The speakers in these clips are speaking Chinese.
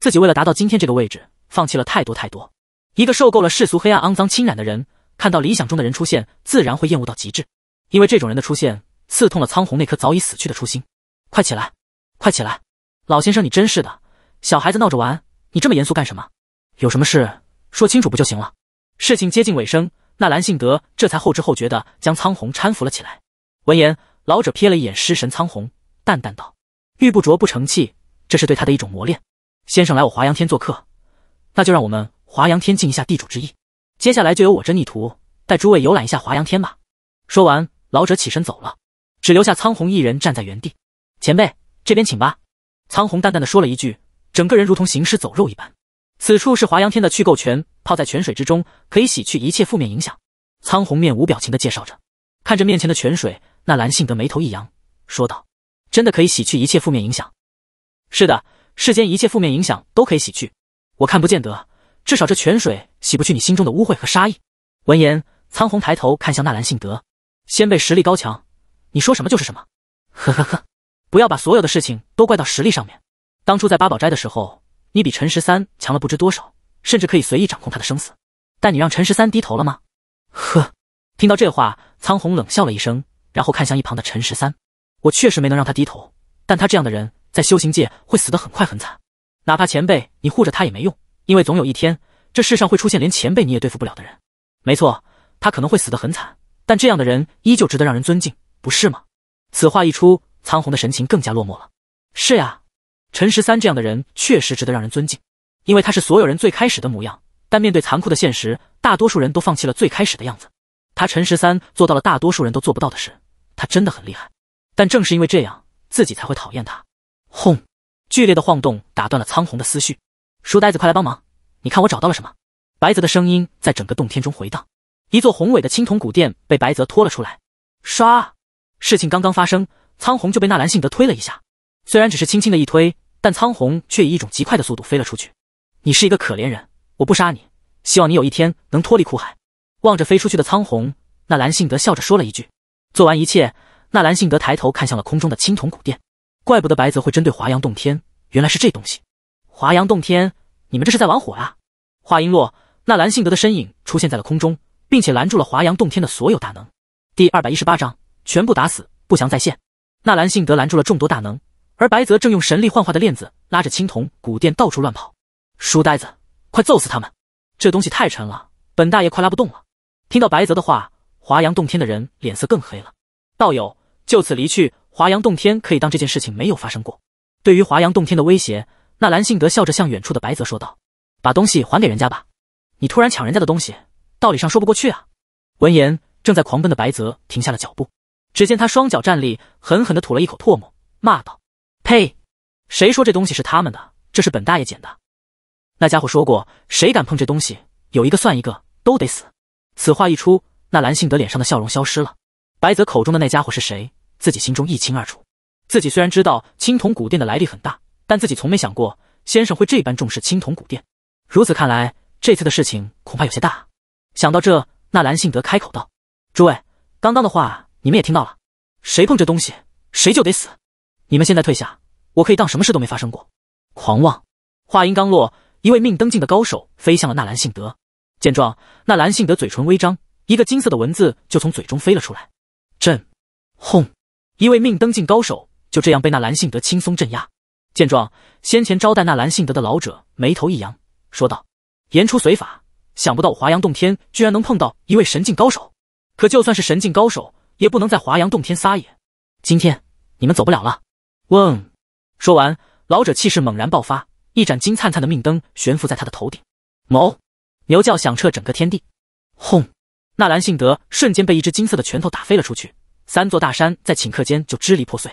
自己为了达到今天这个位置，放弃了太多太多。一个受够了世俗黑暗肮脏侵染的人，看到理想中的人出现，自然会厌恶到极致。因为这种人的出现，刺痛了苍红那颗早已死去的初心。快起来，快起来！老先生，你真是的，小孩子闹着玩，你这么严肃干什么？有什么事说清楚不就行了？事情接近尾声，那蓝信德这才后知后觉地将苍红搀扶了起来。闻言，老者瞥了一眼失神苍红，淡淡道：“玉不琢不成器，这是对他的一种磨练。”先生来我华阳天做客，那就让我们华阳天尽一下地主之谊。接下来就由我这逆徒带诸位游览一下华阳天吧。说完，老者起身走了，只留下苍红一人站在原地。前辈，这边请吧。苍红淡淡的说了一句，整个人如同行尸走肉一般。此处是华阳天的去垢泉，泡在泉水之中可以洗去一切负面影响。苍红面无表情的介绍着，看着面前的泉水，那兰信德眉头一扬，说道：“真的可以洗去一切负面影响？”“是的。”世间一切负面影响都可以洗去，我看不见得。至少这泉水洗不去你心中的污秽和杀意。闻言，苍红抬头看向纳兰性德，先辈实力高强，你说什么就是什么。呵呵呵，不要把所有的事情都怪到实力上面。当初在八宝斋的时候，你比陈十三强了不知多少，甚至可以随意掌控他的生死。但你让陈十三低头了吗？呵，听到这话，苍红冷笑了一声，然后看向一旁的陈十三。我确实没能让他低头，但他这样的人。在修行界会死得很快很惨，哪怕前辈你护着他也没用，因为总有一天这世上会出现连前辈你也对付不了的人。没错，他可能会死得很惨，但这样的人依旧值得让人尊敬，不是吗？此话一出，苍红的神情更加落寞了。是呀，陈十三这样的人确实值得让人尊敬，因为他是所有人最开始的模样。但面对残酷的现实，大多数人都放弃了最开始的样子。他陈十三做到了大多数人都做不到的事，他真的很厉害。但正是因为这样，自己才会讨厌他。轰！剧烈的晃动打断了苍红的思绪。书呆子，快来帮忙！你看我找到了什么？白泽的声音在整个洞天中回荡。一座宏伟的青铜古殿被白泽拖了出来。唰！事情刚刚发生，苍红就被纳兰性德推了一下。虽然只是轻轻的一推，但苍红却以一种极快的速度飞了出去。你是一个可怜人，我不杀你，希望你有一天能脱离苦海。望着飞出去的苍红，纳兰性德笑着说了一句。做完一切，纳兰性德抬头看向了空中的青铜古殿。怪不得白泽会针对华阳洞天，原来是这东西。华阳洞天，你们这是在玩火啊！话音落，那蓝性德的身影出现在了空中，并且拦住了华阳洞天的所有大能。第二百一十八章，全部打死。不详再现。纳兰性德拦住了众多大能，而白泽正用神力幻化的链子拉着青铜古殿到处乱跑。书呆子，快揍死他们！这东西太沉了，本大爷快拉不动了。听到白泽的话，华阳洞天的人脸色更黑了。道友，就此离去。华阳洞天可以当这件事情没有发生过。对于华阳洞天的威胁，纳兰性德笑着向远处的白泽说道：“把东西还给人家吧，你突然抢人家的东西，道理上说不过去啊。”闻言，正在狂奔的白泽停下了脚步。只见他双脚站立，狠狠地吐了一口唾沫，骂道：“呸！谁说这东西是他们的？这是本大爷捡的。那家伙说过，谁敢碰这东西，有一个算一个，都得死。”此话一出，纳兰性德脸上的笑容消失了。白泽口中的那家伙是谁？自己心中一清二楚。自己虽然知道青铜古殿的来历很大，但自己从没想过先生会这般重视青铜古殿。如此看来，这次的事情恐怕有些大。想到这，纳兰性德开口道：“诸位，刚刚的话你们也听到了，谁碰这东西，谁就得死。你们现在退下，我可以当什么事都没发生过。”狂妄。话音刚落，一位命灯境的高手飞向了纳兰性德。见状，纳兰性德嘴唇微张，一个金色的文字就从嘴中飞了出来：“朕！”轰！一位命灯境高手就这样被那蓝信德轻松镇压。见状，先前招待那蓝信德的老者眉头一扬，说道：“言出随法，想不到我华阳洞天居然能碰到一位神境高手。可就算是神境高手，也不能在华阳洞天撒野。今天你们走不了了。”嗡！说完，老者气势猛然爆发，一盏金灿灿的命灯悬浮在他的头顶。哞！牛叫响彻整个天地。轰！纳兰信德瞬间被一只金色的拳头打飞了出去。三座大山在顷刻间就支离破碎，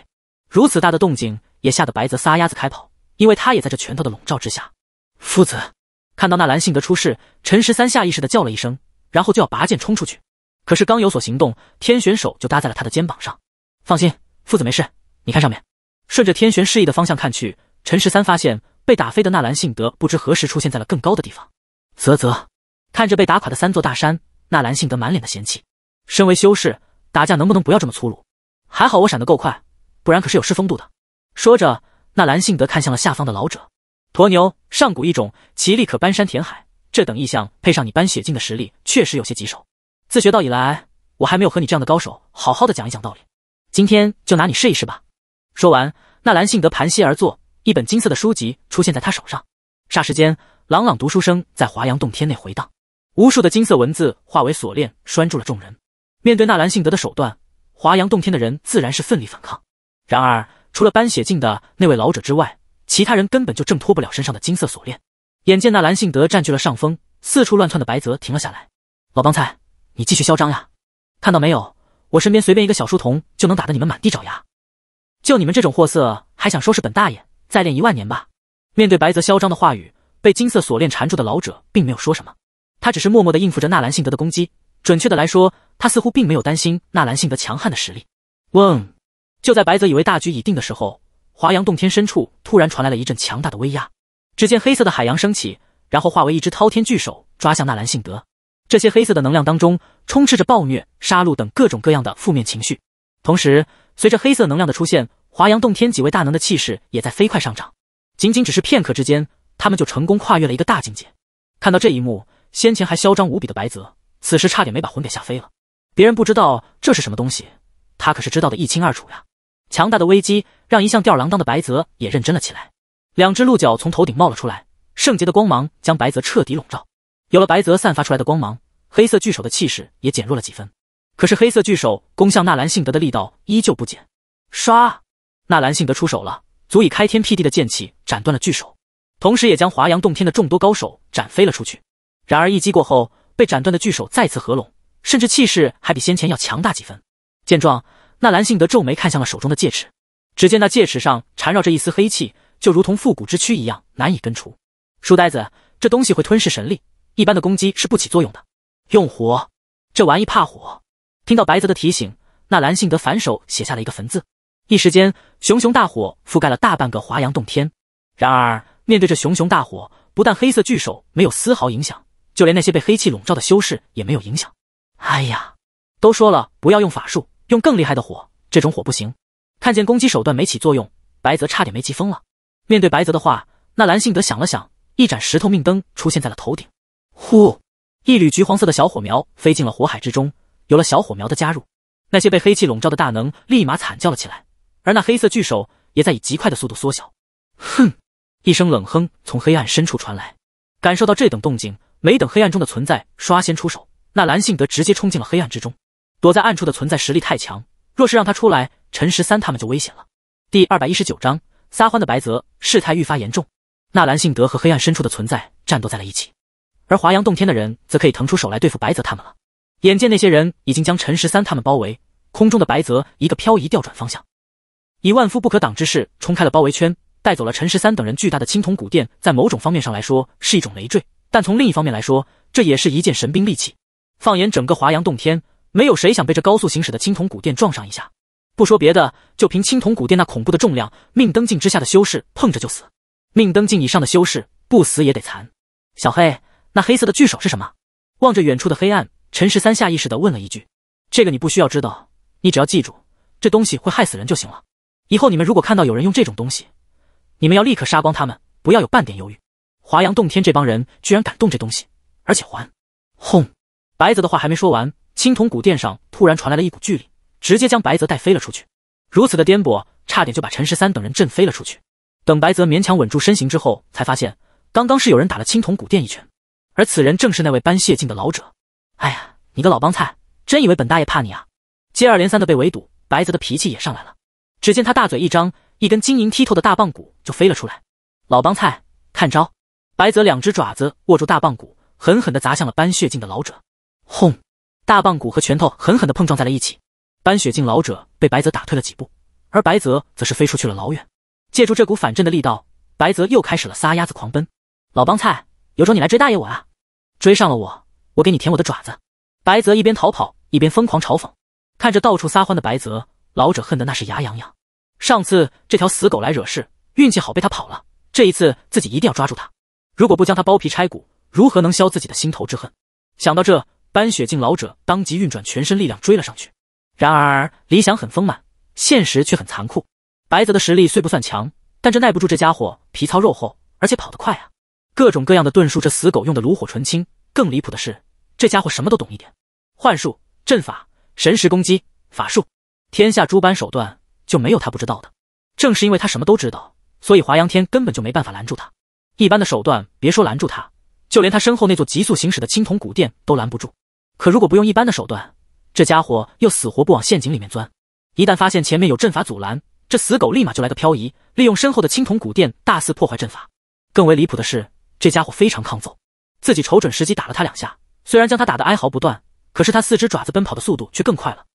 如此大的动静也吓得白泽撒丫子开跑，因为他也在这拳头的笼罩之下。夫子看到纳兰性德出事，陈十三下意识的叫了一声，然后就要拔剑冲出去，可是刚有所行动，天玄手就搭在了他的肩膀上。放心，夫子没事。你看上面，顺着天玄示意的方向看去，陈十三发现被打飞的纳兰性德不知何时出现在了更高的地方。啧啧，看着被打垮的三座大山，纳兰性德满脸的嫌弃。身为修士。打架能不能不要这么粗鲁？还好我闪得够快，不然可是有失风度的。说着，纳兰性德看向了下方的老者。驼牛，上古一种，其力可搬山填海。这等异象配上你搬血境的实力，确实有些棘手。自学道以来，我还没有和你这样的高手好好的讲一讲道理。今天就拿你试一试吧。说完，纳兰性德盘膝而坐，一本金色的书籍出现在他手上。霎时间，朗朗读书声在华阳洞天内回荡，无数的金色文字化为锁链拴住了众人。面对纳兰性德的手段，华阳洞天的人自然是奋力反抗。然而，除了班血境的那位老者之外，其他人根本就挣脱不了身上的金色锁链。眼见纳兰性德占据了上风，四处乱窜的白泽停了下来：“老帮菜，你继续嚣张呀！看到没有，我身边随便一个小书童就能打得你们满地找牙。就你们这种货色，还想收拾本大爷？再练一万年吧！”面对白泽嚣张的话语，被金色锁链缠住的老者并没有说什么，他只是默默地应付着纳兰性德的攻击。准确的来说，他似乎并没有担心纳兰性德强悍的实力。嗡！就在白泽以为大局已定的时候，华阳洞天深处突然传来了一阵强大的威压。只见黑色的海洋升起，然后化为一只滔天巨手抓向纳兰性德。这些黑色的能量当中，充斥着暴虐、杀戮等各种各样的负面情绪。同时，随着黑色能量的出现，华阳洞天几位大能的气势也在飞快上涨。仅仅只是片刻之间，他们就成功跨越了一个大境界。看到这一幕，先前还嚣张无比的白泽，此时差点没把魂给吓飞了。别人不知道这是什么东西，他可是知道的一清二楚呀！强大的危机让一向吊儿郎当的白泽也认真了起来。两只鹿角从头顶冒了出来，圣洁的光芒将白泽彻底笼罩。有了白泽散发出来的光芒，黑色巨手的气势也减弱了几分。可是黑色巨手攻向纳兰信德的力道依旧不减。唰！纳兰信德出手了，足以开天辟地的剑气斩断了巨手，同时也将华阳洞天的众多高手斩飞了出去。然而一击过后，被斩断的巨手再次合拢。甚至气势还比先前要强大几分。见状，纳兰信德皱眉看向了手中的戒尺，只见那戒尺上缠绕着一丝黑气，就如同复古之躯一样难以根除。书呆子，这东西会吞噬神力，一般的攻击是不起作用的。用火，这玩意怕火。听到白泽的提醒，纳兰信德反手写下了一个焚字。一时间，熊熊大火覆盖了大半个华阳洞天。然而，面对这熊熊大火，不但黑色巨手没有丝毫影响，就连那些被黑气笼罩的修士也没有影响。哎呀，都说了不要用法术，用更厉害的火，这种火不行。看见攻击手段没起作用，白泽差点没急疯了。面对白泽的话，那蓝信德想了想，一盏石头命灯出现在了头顶。呼，一缕橘黄色的小火苗飞进了火海之中。有了小火苗的加入，那些被黑气笼罩的大能立马惨叫了起来，而那黑色巨手也在以极快的速度缩小。哼，一声冷哼从黑暗深处传来。感受到这等动静，没等黑暗中的存在刷先出手。那兰性德直接冲进了黑暗之中，躲在暗处的存在实力太强，若是让他出来，陈十三他们就危险了。第二百一十九章撒欢的白泽，事态愈发严重。纳兰性德和黑暗深处的存在战斗在了一起，而华阳洞天的人则可以腾出手来对付白泽他们了。眼见那些人已经将陈十三他们包围，空中的白泽一个漂移调转方向，以万夫不可挡之势冲开了包围圈，带走了陈十三等人巨大的青铜古殿。在某种方面上来说是一种累赘，但从另一方面来说，这也是一件神兵利器。放眼整个华阳洞天，没有谁想被这高速行驶的青铜古殿撞上一下。不说别的，就凭青铜古殿那恐怖的重量，命灯境之下的修士碰着就死；命灯境以上的修士不死也得残。小黑，那黑色的巨手是什么？望着远处的黑暗，陈十三下意识的问了一句：“这个你不需要知道，你只要记住，这东西会害死人就行了。以后你们如果看到有人用这种东西，你们要立刻杀光他们，不要有半点犹豫。”华阳洞天这帮人居然敢动这东西，而且还，轰！白泽的话还没说完，青铜古殿上突然传来了一股巨力，直接将白泽带飞了出去。如此的颠簸，差点就把陈十三等人震飞了出去。等白泽勉强稳住身形之后，才发现刚刚是有人打了青铜古殿一拳，而此人正是那位斑血境的老者。哎呀，你个老帮菜，真以为本大爷怕你啊？接二连三的被围堵，白泽的脾气也上来了。只见他大嘴一张，一根晶莹剔透的大棒骨就飞了出来。老帮菜，看招！白泽两只爪子握住大棒骨，狠狠地砸向了斑血镜的老者。轰！大棒骨和拳头狠狠地碰撞在了一起，斑雪镜老者被白泽打退了几步，而白泽则是飞出去了老远。借助这股反震的力道，白泽又开始了撒丫子狂奔。老帮菜，有种你来追大爷我啊！追上了我，我给你舔我的爪子！白泽一边逃跑一边疯狂嘲讽。看着到处撒欢的白泽，老者恨得那是牙痒痒。上次这条死狗来惹事，运气好被他跑了。这一次自己一定要抓住他，如果不将他剥皮拆骨，如何能消自己的心头之恨？想到这。班雪境老者当即运转全身力量追了上去，然而理想很丰满，现实却很残酷。白泽的实力虽不算强，但这耐不住这家伙皮糙肉厚，而且跑得快啊！各种各样的遁术，这死狗用的炉火纯青。更离谱的是，这家伙什么都懂一点，幻术、阵法、神识攻击、法术，天下诸般手段就没有他不知道的。正是因为他什么都知道，所以华阳天根本就没办法拦住他。一般的手段别说拦住他，就连他身后那座急速行驶的青铜古殿都拦不住。可如果不用一般的手段，这家伙又死活不往陷阱里面钻。一旦发现前面有阵法阻拦，这死狗立马就来个漂移，利用身后的青铜古殿大肆破坏阵法。更为离谱的是，这家伙非常抗揍，自己瞅准时机打了他两下，虽然将他打得哀嚎不断，可是他四肢爪子奔跑的速度却更快了。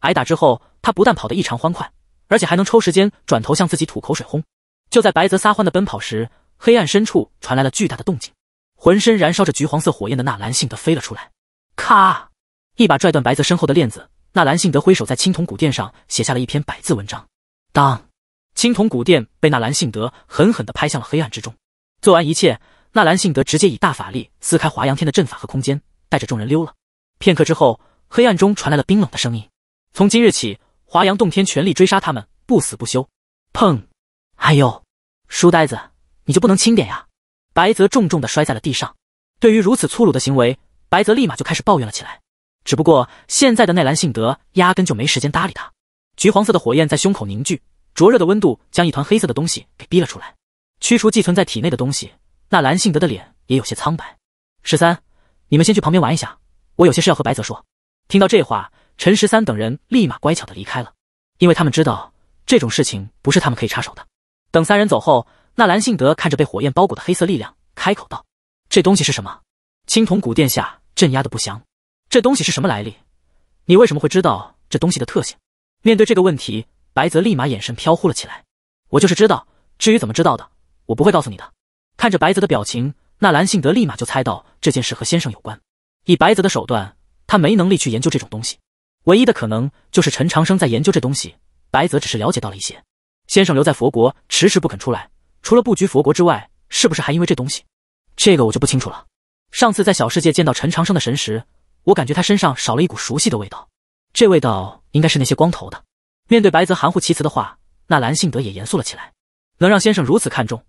挨打之后，他不但跑得异常欢快，而且还能抽时间转头向自己吐口水轰。就在白泽撒欢的奔跑时，黑暗深处传来了巨大的动静，浑身燃烧着橘黄色火焰的纳兰性德飞了出来。咔！一把拽断白泽身后的链子，纳兰性德挥手在青铜古殿上写下了一篇百字文章。当青铜古殿被纳兰性德狠狠的拍向了黑暗之中。做完一切，纳兰性德直接以大法力撕开华阳天的阵法和空间，带着众人溜了。片刻之后，黑暗中传来了冰冷的声音：“从今日起，华阳洞天全力追杀他们，不死不休。”砰！哎呦！书呆子，你就不能轻点呀？白泽重重的摔在了地上。对于如此粗鲁的行为。白泽立马就开始抱怨了起来，只不过现在的纳兰信德压根就没时间搭理他。橘黄色的火焰在胸口凝聚，灼热的温度将一团黑色的东西给逼了出来，驱除寄存在体内的东西。纳兰信德的脸也有些苍白。十三，你们先去旁边玩一下，我有些事要和白泽说。听到这话，陈十三等人立马乖巧的离开了，因为他们知道这种事情不是他们可以插手的。等三人走后，纳兰信德看着被火焰包裹的黑色力量，开口道：“这东西是什么？”青铜古殿下。镇压的不详，这东西是什么来历？你为什么会知道这东西的特性？面对这个问题，白泽立马眼神飘忽了起来。我就是知道，至于怎么知道的，我不会告诉你的。看着白泽的表情，那兰信德立马就猜到这件事和先生有关。以白泽的手段，他没能力去研究这种东西，唯一的可能就是陈长生在研究这东西，白泽只是了解到了一些。先生留在佛国迟迟不肯出来，除了布局佛国之外，是不是还因为这东西？这个我就不清楚了。上次在小世界见到陈长生的神时，我感觉他身上少了一股熟悉的味道，这味道应该是那些光头的。面对白泽含糊其辞的话，那蓝信德也严肃了起来。能让先生如此看重，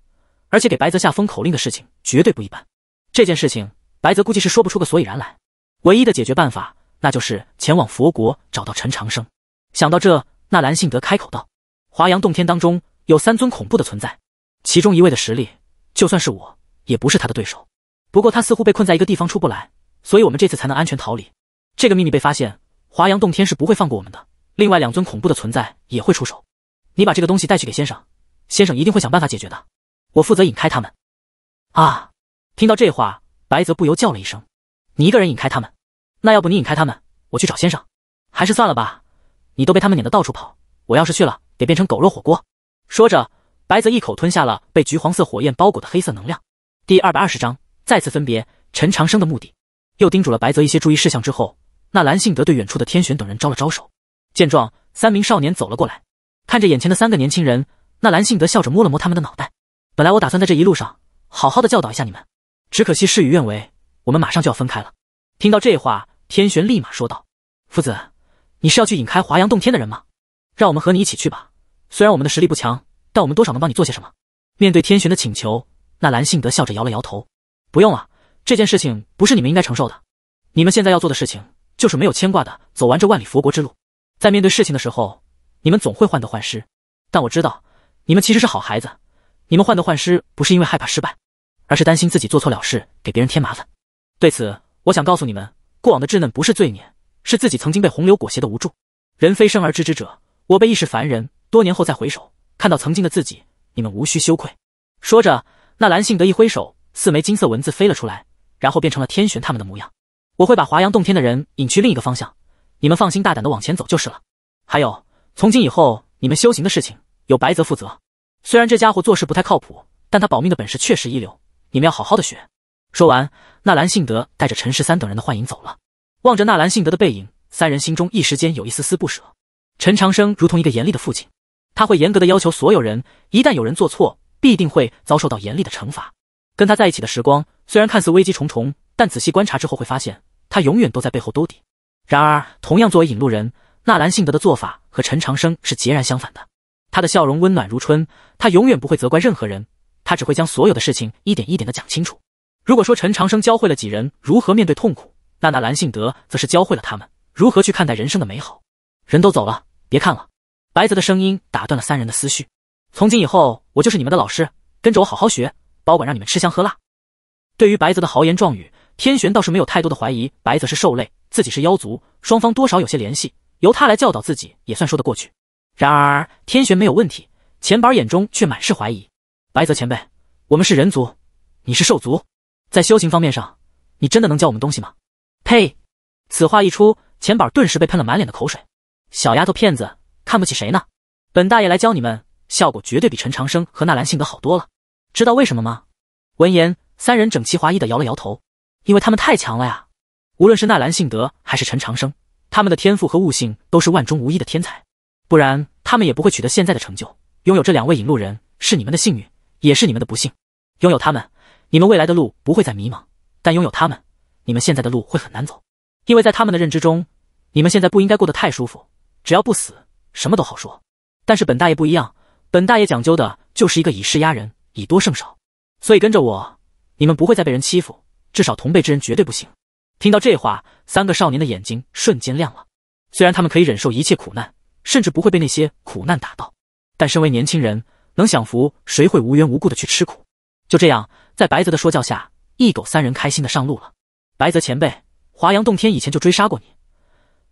而且给白泽下封口令的事情绝对不一般。这件事情，白泽估计是说不出个所以然来。唯一的解决办法，那就是前往佛国找到陈长生。想到这，纳兰信德开口道：“华阳洞天当中有三尊恐怖的存在，其中一位的实力，就算是我也不是他的对手。”不过他似乎被困在一个地方出不来，所以我们这次才能安全逃离。这个秘密被发现，华阳洞天是不会放过我们的。另外两尊恐怖的存在也会出手。你把这个东西带去给先生，先生一定会想办法解决的。我负责引开他们。啊！听到这话，白泽不由叫了一声：“你一个人引开他们？那要不你引开他们，我去找先生？还是算了吧，你都被他们撵得到处跑，我要是去了得变成狗肉火锅。”说着，白泽一口吞下了被橘黄色火焰包裹的黑色能量。第二百二十章。再次分别，陈长生的目的，又叮嘱了白泽一些注意事项之后，那蓝信德对远处的天玄等人招了招手。见状，三名少年走了过来，看着眼前的三个年轻人，那蓝信德笑着摸了摸他们的脑袋。本来我打算在这一路上好好的教导一下你们，只可惜事与愿违，我们马上就要分开了。听到这话，天玄立马说道：“夫子，你是要去引开华阳洞天的人吗？让我们和你一起去吧。虽然我们的实力不强，但我们多少能帮你做些什么。”面对天玄的请求，那蓝信德笑着摇了摇头。不用了，这件事情不是你们应该承受的。你们现在要做的事情，就是没有牵挂的走完这万里佛国之路。在面对事情的时候，你们总会患得患失。但我知道，你们其实是好孩子。你们患得患失，不是因为害怕失败，而是担心自己做错了事给别人添麻烦。对此，我想告诉你们，过往的稚嫩不是罪孽，是自己曾经被洪流裹挟的无助。人非生而知之者，我辈亦是凡人。多年后再回首，看到曾经的自己，你们无需羞愧。说着，那蓝杏得一挥手。四枚金色文字飞了出来，然后变成了天玄他们的模样。我会把华阳洞天的人引去另一个方向，你们放心大胆的往前走就是了。还有，从今以后你们修行的事情由白泽负责。虽然这家伙做事不太靠谱，但他保命的本事确实一流，你们要好好的学。说完，纳兰性德带着陈十三等人的幻影走了。望着纳兰性德的背影，三人心中一时间有一丝丝不舍。陈长生如同一个严厉的父亲，他会严格的要求所有人，一旦有人做错，必定会遭受到严厉的惩罚。跟他在一起的时光虽然看似危机重重，但仔细观察之后会发现，他永远都在背后兜底。然而，同样作为引路人，纳兰性德的做法和陈长生是截然相反的。他的笑容温暖如春，他永远不会责怪任何人，他只会将所有的事情一点一点的讲清楚。如果说陈长生教会了几人如何面对痛苦，那纳兰性德则是教会了他们如何去看待人生的美好。人都走了，别看了。白泽的声音打断了三人的思绪。从今以后，我就是你们的老师，跟着我好好学。保管让你们吃香喝辣。对于白泽的豪言壮语，天玄倒是没有太多的怀疑。白泽是兽类，自己是妖族，双方多少有些联系，由他来教导自己也算说得过去。然而天玄没有问题，钱宝眼中却满是怀疑。白泽前辈，我们是人族，你是兽族，在修行方面上，你真的能教我们东西吗？呸！此话一出，钱宝顿时被喷了满脸的口水。小丫头片子，看不起谁呢？本大爷来教你们，效果绝对比陈长生和纳兰性格好多了。知道为什么吗？闻言，三人整齐划一的摇了摇头。因为他们太强了呀！无论是纳兰性德还是陈长生，他们的天赋和悟性都是万中无一的天才，不然他们也不会取得现在的成就。拥有这两位引路人，是你们的幸运，也是你们的不幸。拥有他们，你们未来的路不会再迷茫；但拥有他们，你们现在的路会很难走。因为在他们的认知中，你们现在不应该过得太舒服。只要不死，什么都好说。但是本大爷不一样，本大爷讲究的就是一个以势压人。以多胜少，所以跟着我，你们不会再被人欺负，至少同辈之人绝对不行。听到这话，三个少年的眼睛瞬间亮了。虽然他们可以忍受一切苦难，甚至不会被那些苦难打倒，但身为年轻人，能享福，谁会无缘无故的去吃苦？就这样，在白泽的说教下，一狗三人开心的上路了。白泽前辈，华阳洞天以前就追杀过你，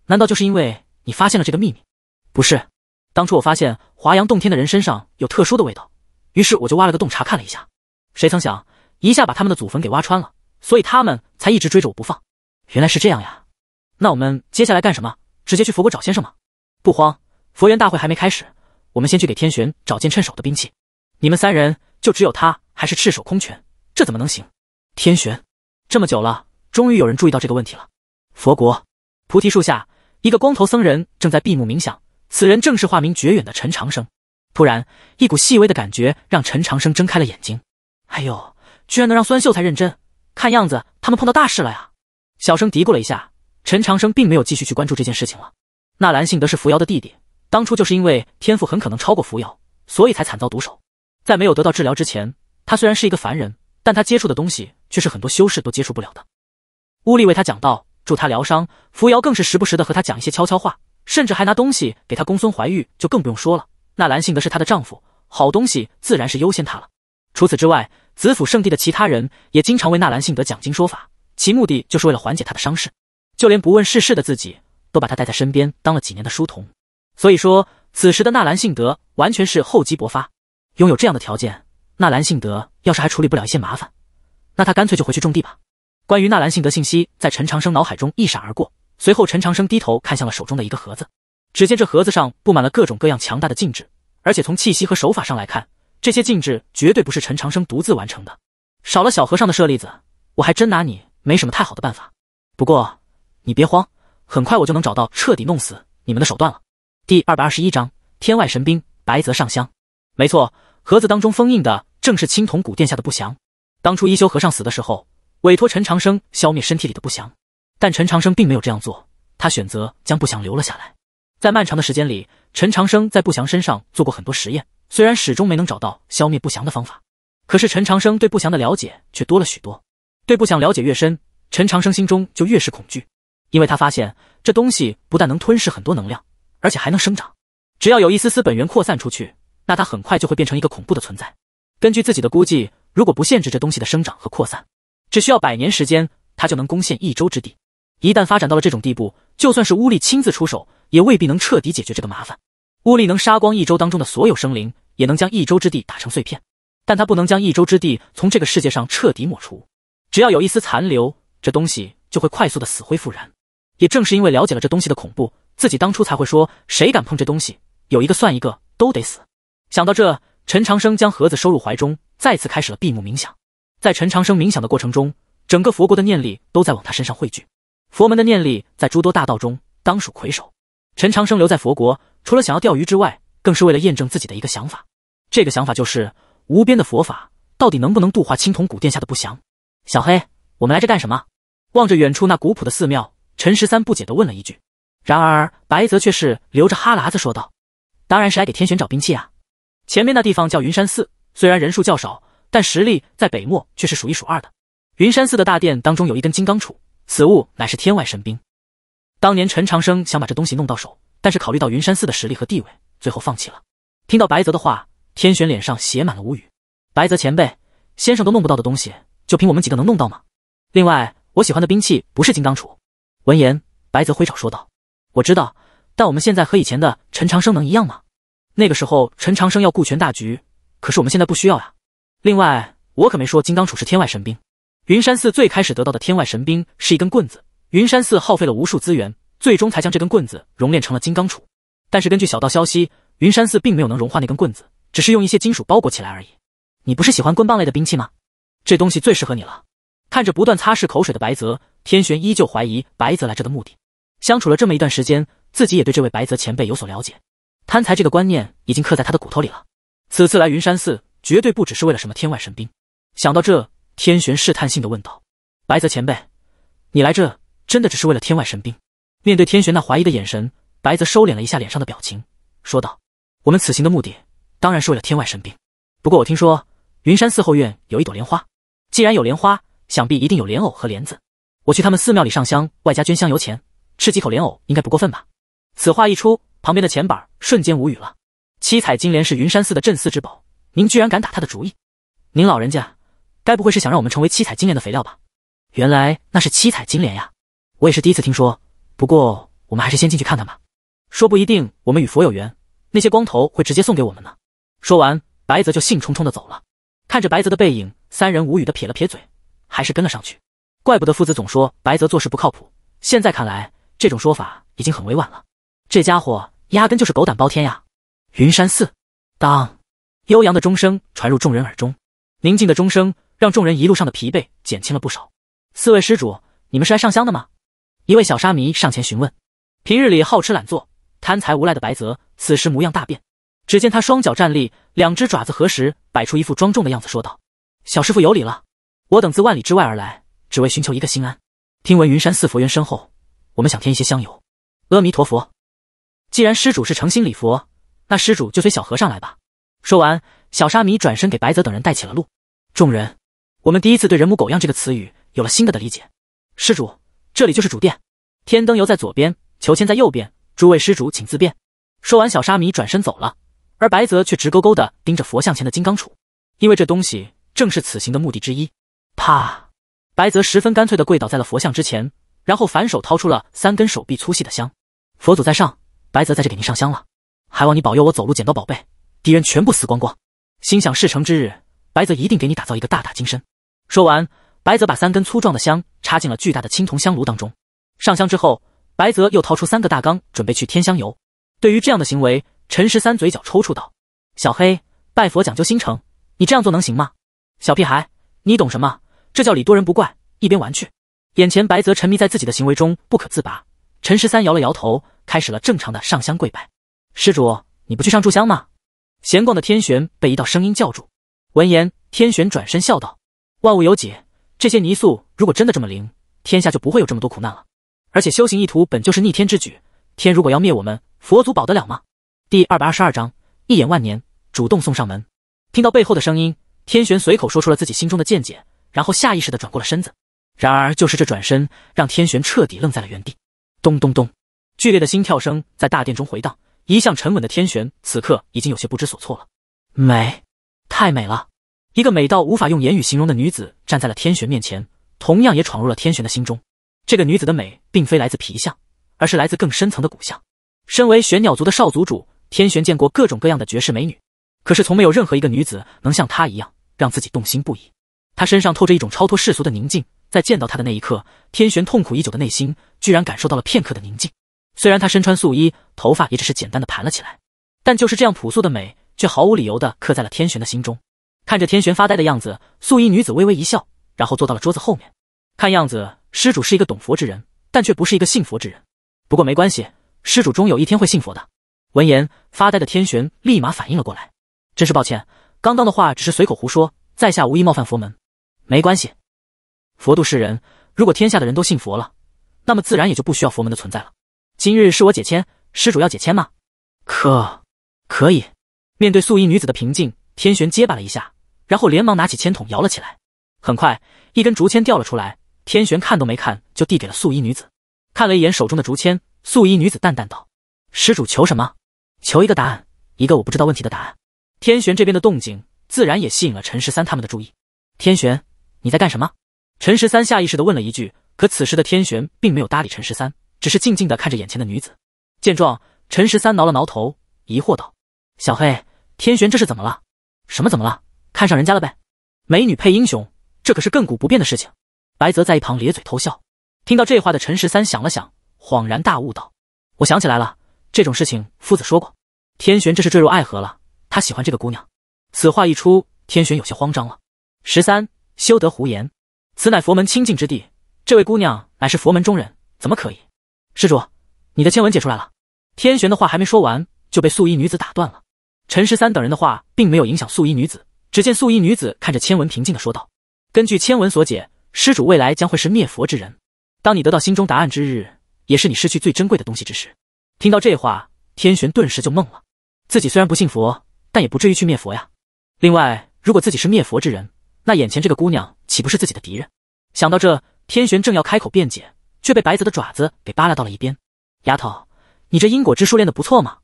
难道就是因为你发现了这个秘密？不是，当初我发现华阳洞天的人身上有特殊的味道。于是我就挖了个洞查看了一下，谁曾想一下把他们的祖坟给挖穿了，所以他们才一直追着我不放。原来是这样呀，那我们接下来干什么？直接去佛国找先生吗？不慌，佛缘大会还没开始，我们先去给天玄找件趁手的兵器。你们三人就只有他还是赤手空拳，这怎么能行？天玄，这么久了，终于有人注意到这个问题了。佛国菩提树下，一个光头僧人正在闭目冥想，此人正是化名绝远的陈长生。突然，一股细微的感觉让陈长生睁开了眼睛。哎呦，居然能让酸秀才认真，看样子他们碰到大事了呀！小声嘀咕了一下，陈长生并没有继续去关注这件事情了。纳兰性德是扶摇的弟弟，当初就是因为天赋很可能超过扶摇，所以才惨遭毒手。在没有得到治疗之前，他虽然是一个凡人，但他接触的东西却是很多修士都接触不了的。乌力为他讲道，助他疗伤，扶摇更是时不时的和他讲一些悄悄话，甚至还拿东西给他。公孙怀玉就更不用说了。纳兰性德是她的丈夫，好东西自然是优先他了。除此之外，紫府圣地的其他人也经常为纳兰性德讲经说法，其目的就是为了缓解他的伤势。就连不问世事的自己，都把他带在身边当了几年的书童。所以说，此时的纳兰性德完全是厚积薄发，拥有这样的条件，纳兰性德要是还处理不了一些麻烦，那他干脆就回去种地吧。关于纳兰性德信息，在陈长生脑海中一闪而过，随后陈长生低头看向了手中的一个盒子。只见这盒子上布满了各种各样强大的禁制，而且从气息和手法上来看，这些禁制绝对不是陈长生独自完成的。少了小和尚的舍利子，我还真拿你没什么太好的办法。不过你别慌，很快我就能找到彻底弄死你们的手段了。第二百二十一章天外神兵白泽上香。没错，盒子当中封印的正是青铜古殿下的不祥。当初一休和尚死的时候，委托陈长生消灭身体里的不祥，但陈长生并没有这样做，他选择将不祥留了下来。在漫长的时间里，陈长生在不祥身上做过很多实验，虽然始终没能找到消灭不祥的方法，可是陈长生对不祥的了解却多了许多。对不祥了解越深，陈长生心中就越是恐惧，因为他发现这东西不但能吞噬很多能量，而且还能生长。只要有一丝丝本源扩散出去，那它很快就会变成一个恐怖的存在。根据自己的估计，如果不限制这东西的生长和扩散，只需要百年时间，它就能攻陷一周之地。一旦发展到了这种地步，就算是乌力亲自出手。也未必能彻底解决这个麻烦。乌力能杀光一州当中的所有生灵，也能将一州之地打成碎片，但他不能将一州之地从这个世界上彻底抹除。只要有一丝残留，这东西就会快速的死灰复燃。也正是因为了解了这东西的恐怖，自己当初才会说：谁敢碰这东西，有一个算一个，都得死。想到这，陈长生将盒子收入怀中，再次开始了闭目冥想。在陈长生冥想的过程中，整个佛国的念力都在往他身上汇聚。佛门的念力在诸多大道中当属魁首。陈长生留在佛国，除了想要钓鱼之外，更是为了验证自己的一个想法。这个想法就是，无边的佛法到底能不能度化青铜古殿下的不祥？小黑，我们来这干什么？望着远处那古朴的寺庙，陈十三不解的问了一句。然而白泽却是留着哈喇子说道：“当然是来给天玄找兵器啊！前面那地方叫云山寺，虽然人数较少，但实力在北漠却是数一数二的。云山寺的大殿当中有一根金刚杵，此物乃是天外神兵。”当年陈长生想把这东西弄到手，但是考虑到云山寺的实力和地位，最后放弃了。听到白泽的话，天玄脸上写满了无语。白泽前辈，先生都弄不到的东西，就凭我们几个能弄到吗？另外，我喜欢的兵器不是金刚杵。闻言，白泽挥爪说道：“我知道，但我们现在和以前的陈长生能一样吗？那个时候陈长生要顾全大局，可是我们现在不需要呀。另外，我可没说金刚杵是天外神兵。云山寺最开始得到的天外神兵是一根棍子。”云山寺耗费了无数资源，最终才将这根棍子熔炼成了金刚杵。但是根据小道消息，云山寺并没有能融化那根棍子，只是用一些金属包裹起来而已。你不是喜欢棍棒类的兵器吗？这东西最适合你了。看着不断擦拭口水的白泽，天玄依旧怀疑白泽来这的目的。相处了这么一段时间，自己也对这位白泽前辈有所了解。贪财这个观念已经刻在他的骨头里了。此次来云山寺，绝对不只是为了什么天外神兵。想到这，天玄试探性的问道：“白泽前辈，你来这？”真的只是为了天外神兵？面对天玄那怀疑的眼神，白泽收敛了一下脸上的表情，说道：“我们此行的目的当然是为了天外神兵。不过我听说云山寺后院有一朵莲花，既然有莲花，想必一定有莲藕和莲子。我去他们寺庙里上香，外加捐香油钱，吃几口莲藕应该不过分吧？”此话一出，旁边的钱板瞬间无语了。七彩金莲是云山寺的镇寺之宝，您居然敢打他的主意？您老人家该不会是想让我们成为七彩金莲的肥料吧？原来那是七彩金莲呀！我也是第一次听说，不过我们还是先进去看看吧。说不一定我们与佛有缘，那些光头会直接送给我们呢。说完，白泽就兴冲冲的走了。看着白泽的背影，三人无语的撇了撇嘴，还是跟了上去。怪不得父子总说白泽做事不靠谱，现在看来这种说法已经很委婉了。这家伙压根就是狗胆包天呀！云山寺，当悠扬的钟声传入众人耳中，宁静的钟声让众人一路上的疲惫减轻了不少。四位施主，你们是来上香的吗？一位小沙弥上前询问，平日里好吃懒做、贪财无赖的白泽，此时模样大变。只见他双脚站立，两只爪子合十，摆出一副庄重的样子，说道：“小师傅有礼了，我等自万里之外而来，只为寻求一个心安。听闻云山寺佛缘深厚，我们想添一些香油。”阿弥陀佛，既然施主是诚心礼佛，那施主就随小和尚来吧。说完，小沙弥转身给白泽等人带起了路。众人，我们第一次对“人模狗样”这个词语有了新的的理解。施主。这里就是主殿，天灯游在左边，求签在右边，诸位施主请自便。说完，小沙弥转身走了，而白泽却直勾勾的盯着佛像前的金刚杵，因为这东西正是此行的目的之一。啪！白泽十分干脆的跪倒在了佛像之前，然后反手掏出了三根手臂粗细的香。佛祖在上，白泽在这给您上香了，还望你保佑我走路捡到宝贝，敌人全部死光光。心想事成之日，白泽一定给你打造一个大大金身。说完。白泽把三根粗壮的香插进了巨大的青铜香炉当中，上香之后，白泽又掏出三个大缸，准备去添香油。对于这样的行为，陈十三嘴角抽搐道：“小黑，拜佛讲究心诚，你这样做能行吗？”小屁孩，你懂什么？这叫礼多人不怪。一边玩去。眼前白泽沉迷在自己的行为中不可自拔，陈十三摇了摇头，开始了正常的上香跪拜。施主，你不去上炷香吗？闲逛的天玄被一道声音叫住，闻言，天玄转身笑道：“万物有解。”这些泥塑如果真的这么灵，天下就不会有这么多苦难了。而且修行一途本就是逆天之举，天如果要灭我们，佛祖保得了吗？第二百二十二章一眼万年，主动送上门。听到背后的声音，天玄随口说出了自己心中的见解，然后下意识的转过了身子。然而就是这转身，让天玄彻底愣在了原地。咚咚咚，剧烈的心跳声在大殿中回荡。一向沉稳的天玄，此刻已经有些不知所措了。美，太美了。一个美到无法用言语形容的女子站在了天玄面前，同样也闯入了天玄的心中。这个女子的美并非来自皮相，而是来自更深层的骨相。身为玄鸟族的少族主，天玄见过各种各样的绝世美女，可是从没有任何一个女子能像她一样让自己动心不已。她身上透着一种超脱世俗的宁静，在见到她的那一刻，天玄痛苦已久的内心居然感受到了片刻的宁静。虽然她身穿素衣，头发也只是简单的盘了起来，但就是这样朴素的美，却毫无理由的刻在了天玄的心中。看着天玄发呆的样子，素衣女子微微一笑，然后坐到了桌子后面。看样子，施主是一个懂佛之人，但却不是一个信佛之人。不过没关系，施主终有一天会信佛的。闻言，发呆的天玄立马反应了过来。真是抱歉，刚刚的话只是随口胡说，在下无意冒犯佛门。没关系，佛度世人，如果天下的人都信佛了，那么自然也就不需要佛门的存在了。今日是我解签，施主要解签吗？可可以。面对素衣女子的平静。天玄结巴了一下，然后连忙拿起签筒摇了起来。很快，一根竹签掉了出来。天玄看都没看，就递给了素衣女子。看了一眼手中的竹签，素衣女子淡淡道：“施主求什么？求一个答案，一个我不知道问题的答案。”天玄这边的动静，自然也吸引了陈十三他们的注意。天玄，你在干什么？”陈十三下意识地问了一句。可此时的天玄并没有搭理陈十三，只是静静地看着眼前的女子。见状，陈十三挠了挠头，疑惑道：“小黑，天玄这是怎么了？”什么？怎么了？看上人家了呗？美女配英雄，这可是亘古不变的事情。白泽在一旁咧嘴偷笑。听到这话的陈十三想了想，恍然大悟道：“我想起来了，这种事情夫子说过。天玄这是坠入爱河了，他喜欢这个姑娘。”此话一出，天玄有些慌张了：“十三，休得胡言！此乃佛门清净之地，这位姑娘乃是佛门中人，怎么可以？”施主，你的签文解出来了。天玄的话还没说完，就被素衣女子打断了。陈十三等人的话并没有影响素衣女子。只见素衣女子看着千文平静的说道：“根据千文所解，施主未来将会是灭佛之人。当你得到心中答案之日，也是你失去最珍贵的东西之时。”听到这话，天玄顿时就懵了。自己虽然不信佛，但也不至于去灭佛呀。另外，如果自己是灭佛之人，那眼前这个姑娘岂不是自己的敌人？想到这，天玄正要开口辩解，却被白泽的爪子给扒拉到了一边。“丫头，你这因果之术练得不错嘛。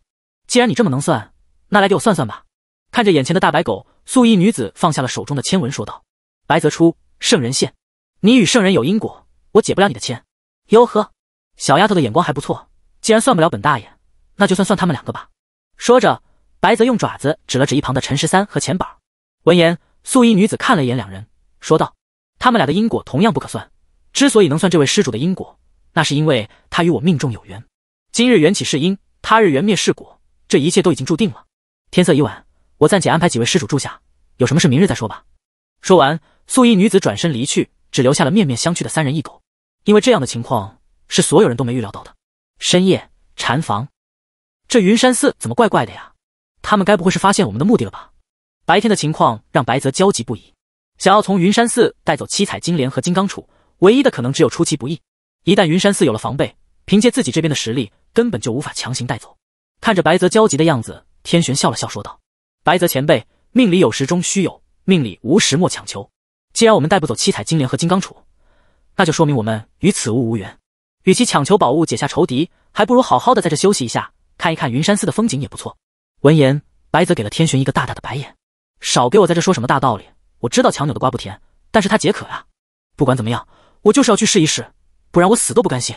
既然你这么能算。”那来给我算算吧！看着眼前的大白狗，素衣女子放下了手中的签文，说道：“白泽出，圣人现，你与圣人有因果，我解不了你的签。”哟呵，小丫头的眼光还不错。既然算不了本大爷，那就算算他们两个吧。说着，白泽用爪子指了指一旁的陈十三和钱宝。闻言，素衣女子看了一眼两人，说道：“他们俩的因果同样不可算。之所以能算这位施主的因果，那是因为他与我命中有缘。今日缘起是因，他日缘灭是果，这一切都已经注定了。”天色已晚，我暂且安排几位施主住下，有什么事明日再说吧。说完，素衣女子转身离去，只留下了面面相觑的三人一狗。因为这样的情况是所有人都没预料到的。深夜，禅房，这云山寺怎么怪怪的呀？他们该不会是发现我们的目的了吧？白天的情况让白泽焦急不已，想要从云山寺带走七彩金莲和金刚杵，唯一的可能只有出其不意。一旦云山寺有了防备，凭借自己这边的实力根本就无法强行带走。看着白泽焦急的样子。天玄笑了笑，说道：“白泽前辈，命里有时终须有，命里无时莫强求。既然我们带不走七彩金莲和金刚杵，那就说明我们与此物无缘。与其强求宝物解下仇敌，还不如好好的在这休息一下，看一看云山寺的风景也不错。”闻言，白泽给了天玄一个大大的白眼：“少给我在这说什么大道理！我知道强扭的瓜不甜，但是它解渴啊！不管怎么样，我就是要去试一试，不然我死都不甘心。”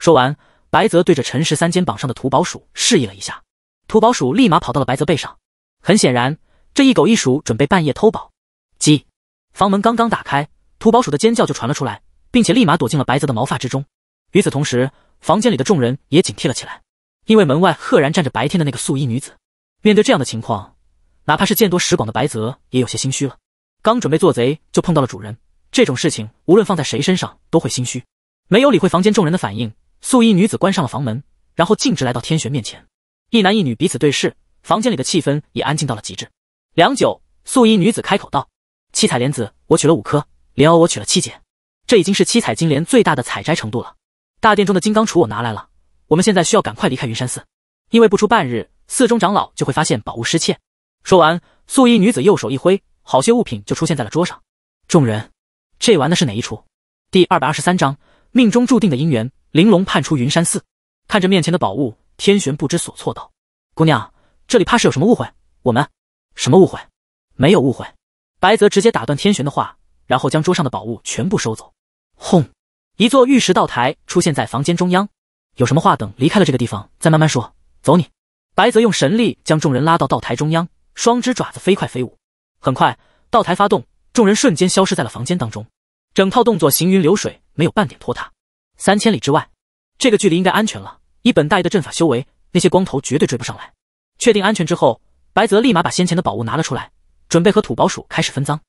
说完，白泽对着陈十三肩膀上的土宝鼠示意了一下。土宝鼠立马跑到了白泽背上，很显然，这一狗一鼠准备半夜偷宝。鸡，房门刚刚打开，土宝鼠的尖叫就传了出来，并且立马躲进了白泽的毛发之中。与此同时，房间里的众人也警惕了起来，因为门外赫然站着白天的那个素衣女子。面对这样的情况，哪怕是见多识广的白泽也有些心虚了。刚准备做贼，就碰到了主人，这种事情无论放在谁身上都会心虚。没有理会房间众人的反应，素衣女子关上了房门，然后径直来到天玄面前。一男一女彼此对视，房间里的气氛也安静到了极致。良久，素衣女子开口道：“七彩莲子，我取了五颗；莲藕，我取了七节。这已经是七彩金莲最大的采摘程度了。大殿中的金刚杵我拿来了。我们现在需要赶快离开云山寺，因为不出半日，寺中长老就会发现宝物失窃。”说完，素衣女子右手一挥，好些物品就出现在了桌上。众人，这玩的是哪一出？第二百二十三章命中注定的姻缘。玲珑叛出云山寺，看着面前的宝物。天玄不知所措道：“姑娘，这里怕是有什么误会。我们什么误会？没有误会。”白泽直接打断天玄的话，然后将桌上的宝物全部收走。轰！一座玉石道台出现在房间中央。有什么话等离开了这个地方再慢慢说。走你！白泽用神力将众人拉到道台中央，双只爪子飞快飞舞，很快道台发动，众人瞬间消失在了房间当中。整套动作行云流水，没有半点拖沓。三千里之外，这个距离应该安全了。以本大爷的阵法修为，那些光头绝对追不上来。确定安全之后，白泽立马把先前的宝物拿了出来，准备和土宝鼠开始分赃。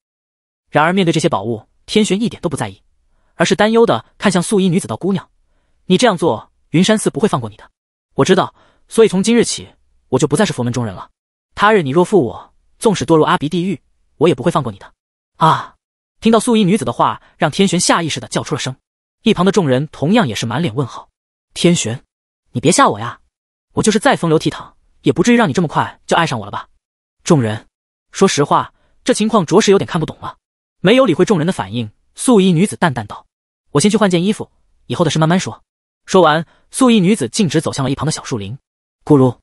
然而面对这些宝物，天玄一点都不在意，而是担忧的看向素衣女子道：“姑娘，你这样做，云山寺不会放过你的。我知道，所以从今日起，我就不再是佛门中人了。他日你若负我，纵使堕入阿鼻地狱，我也不会放过你的。”啊！听到素衣女子的话，让天玄下意识的叫出了声。一旁的众人同样也是满脸问号。天玄。你别吓我呀，我就是再风流倜傥，也不至于让你这么快就爱上我了吧？众人，说实话，这情况着实有点看不懂了。没有理会众人的反应，素衣女子淡淡道：“我先去换件衣服，以后的事慢慢说。”说完，素衣女子径直走向了一旁的小树林。咕噜，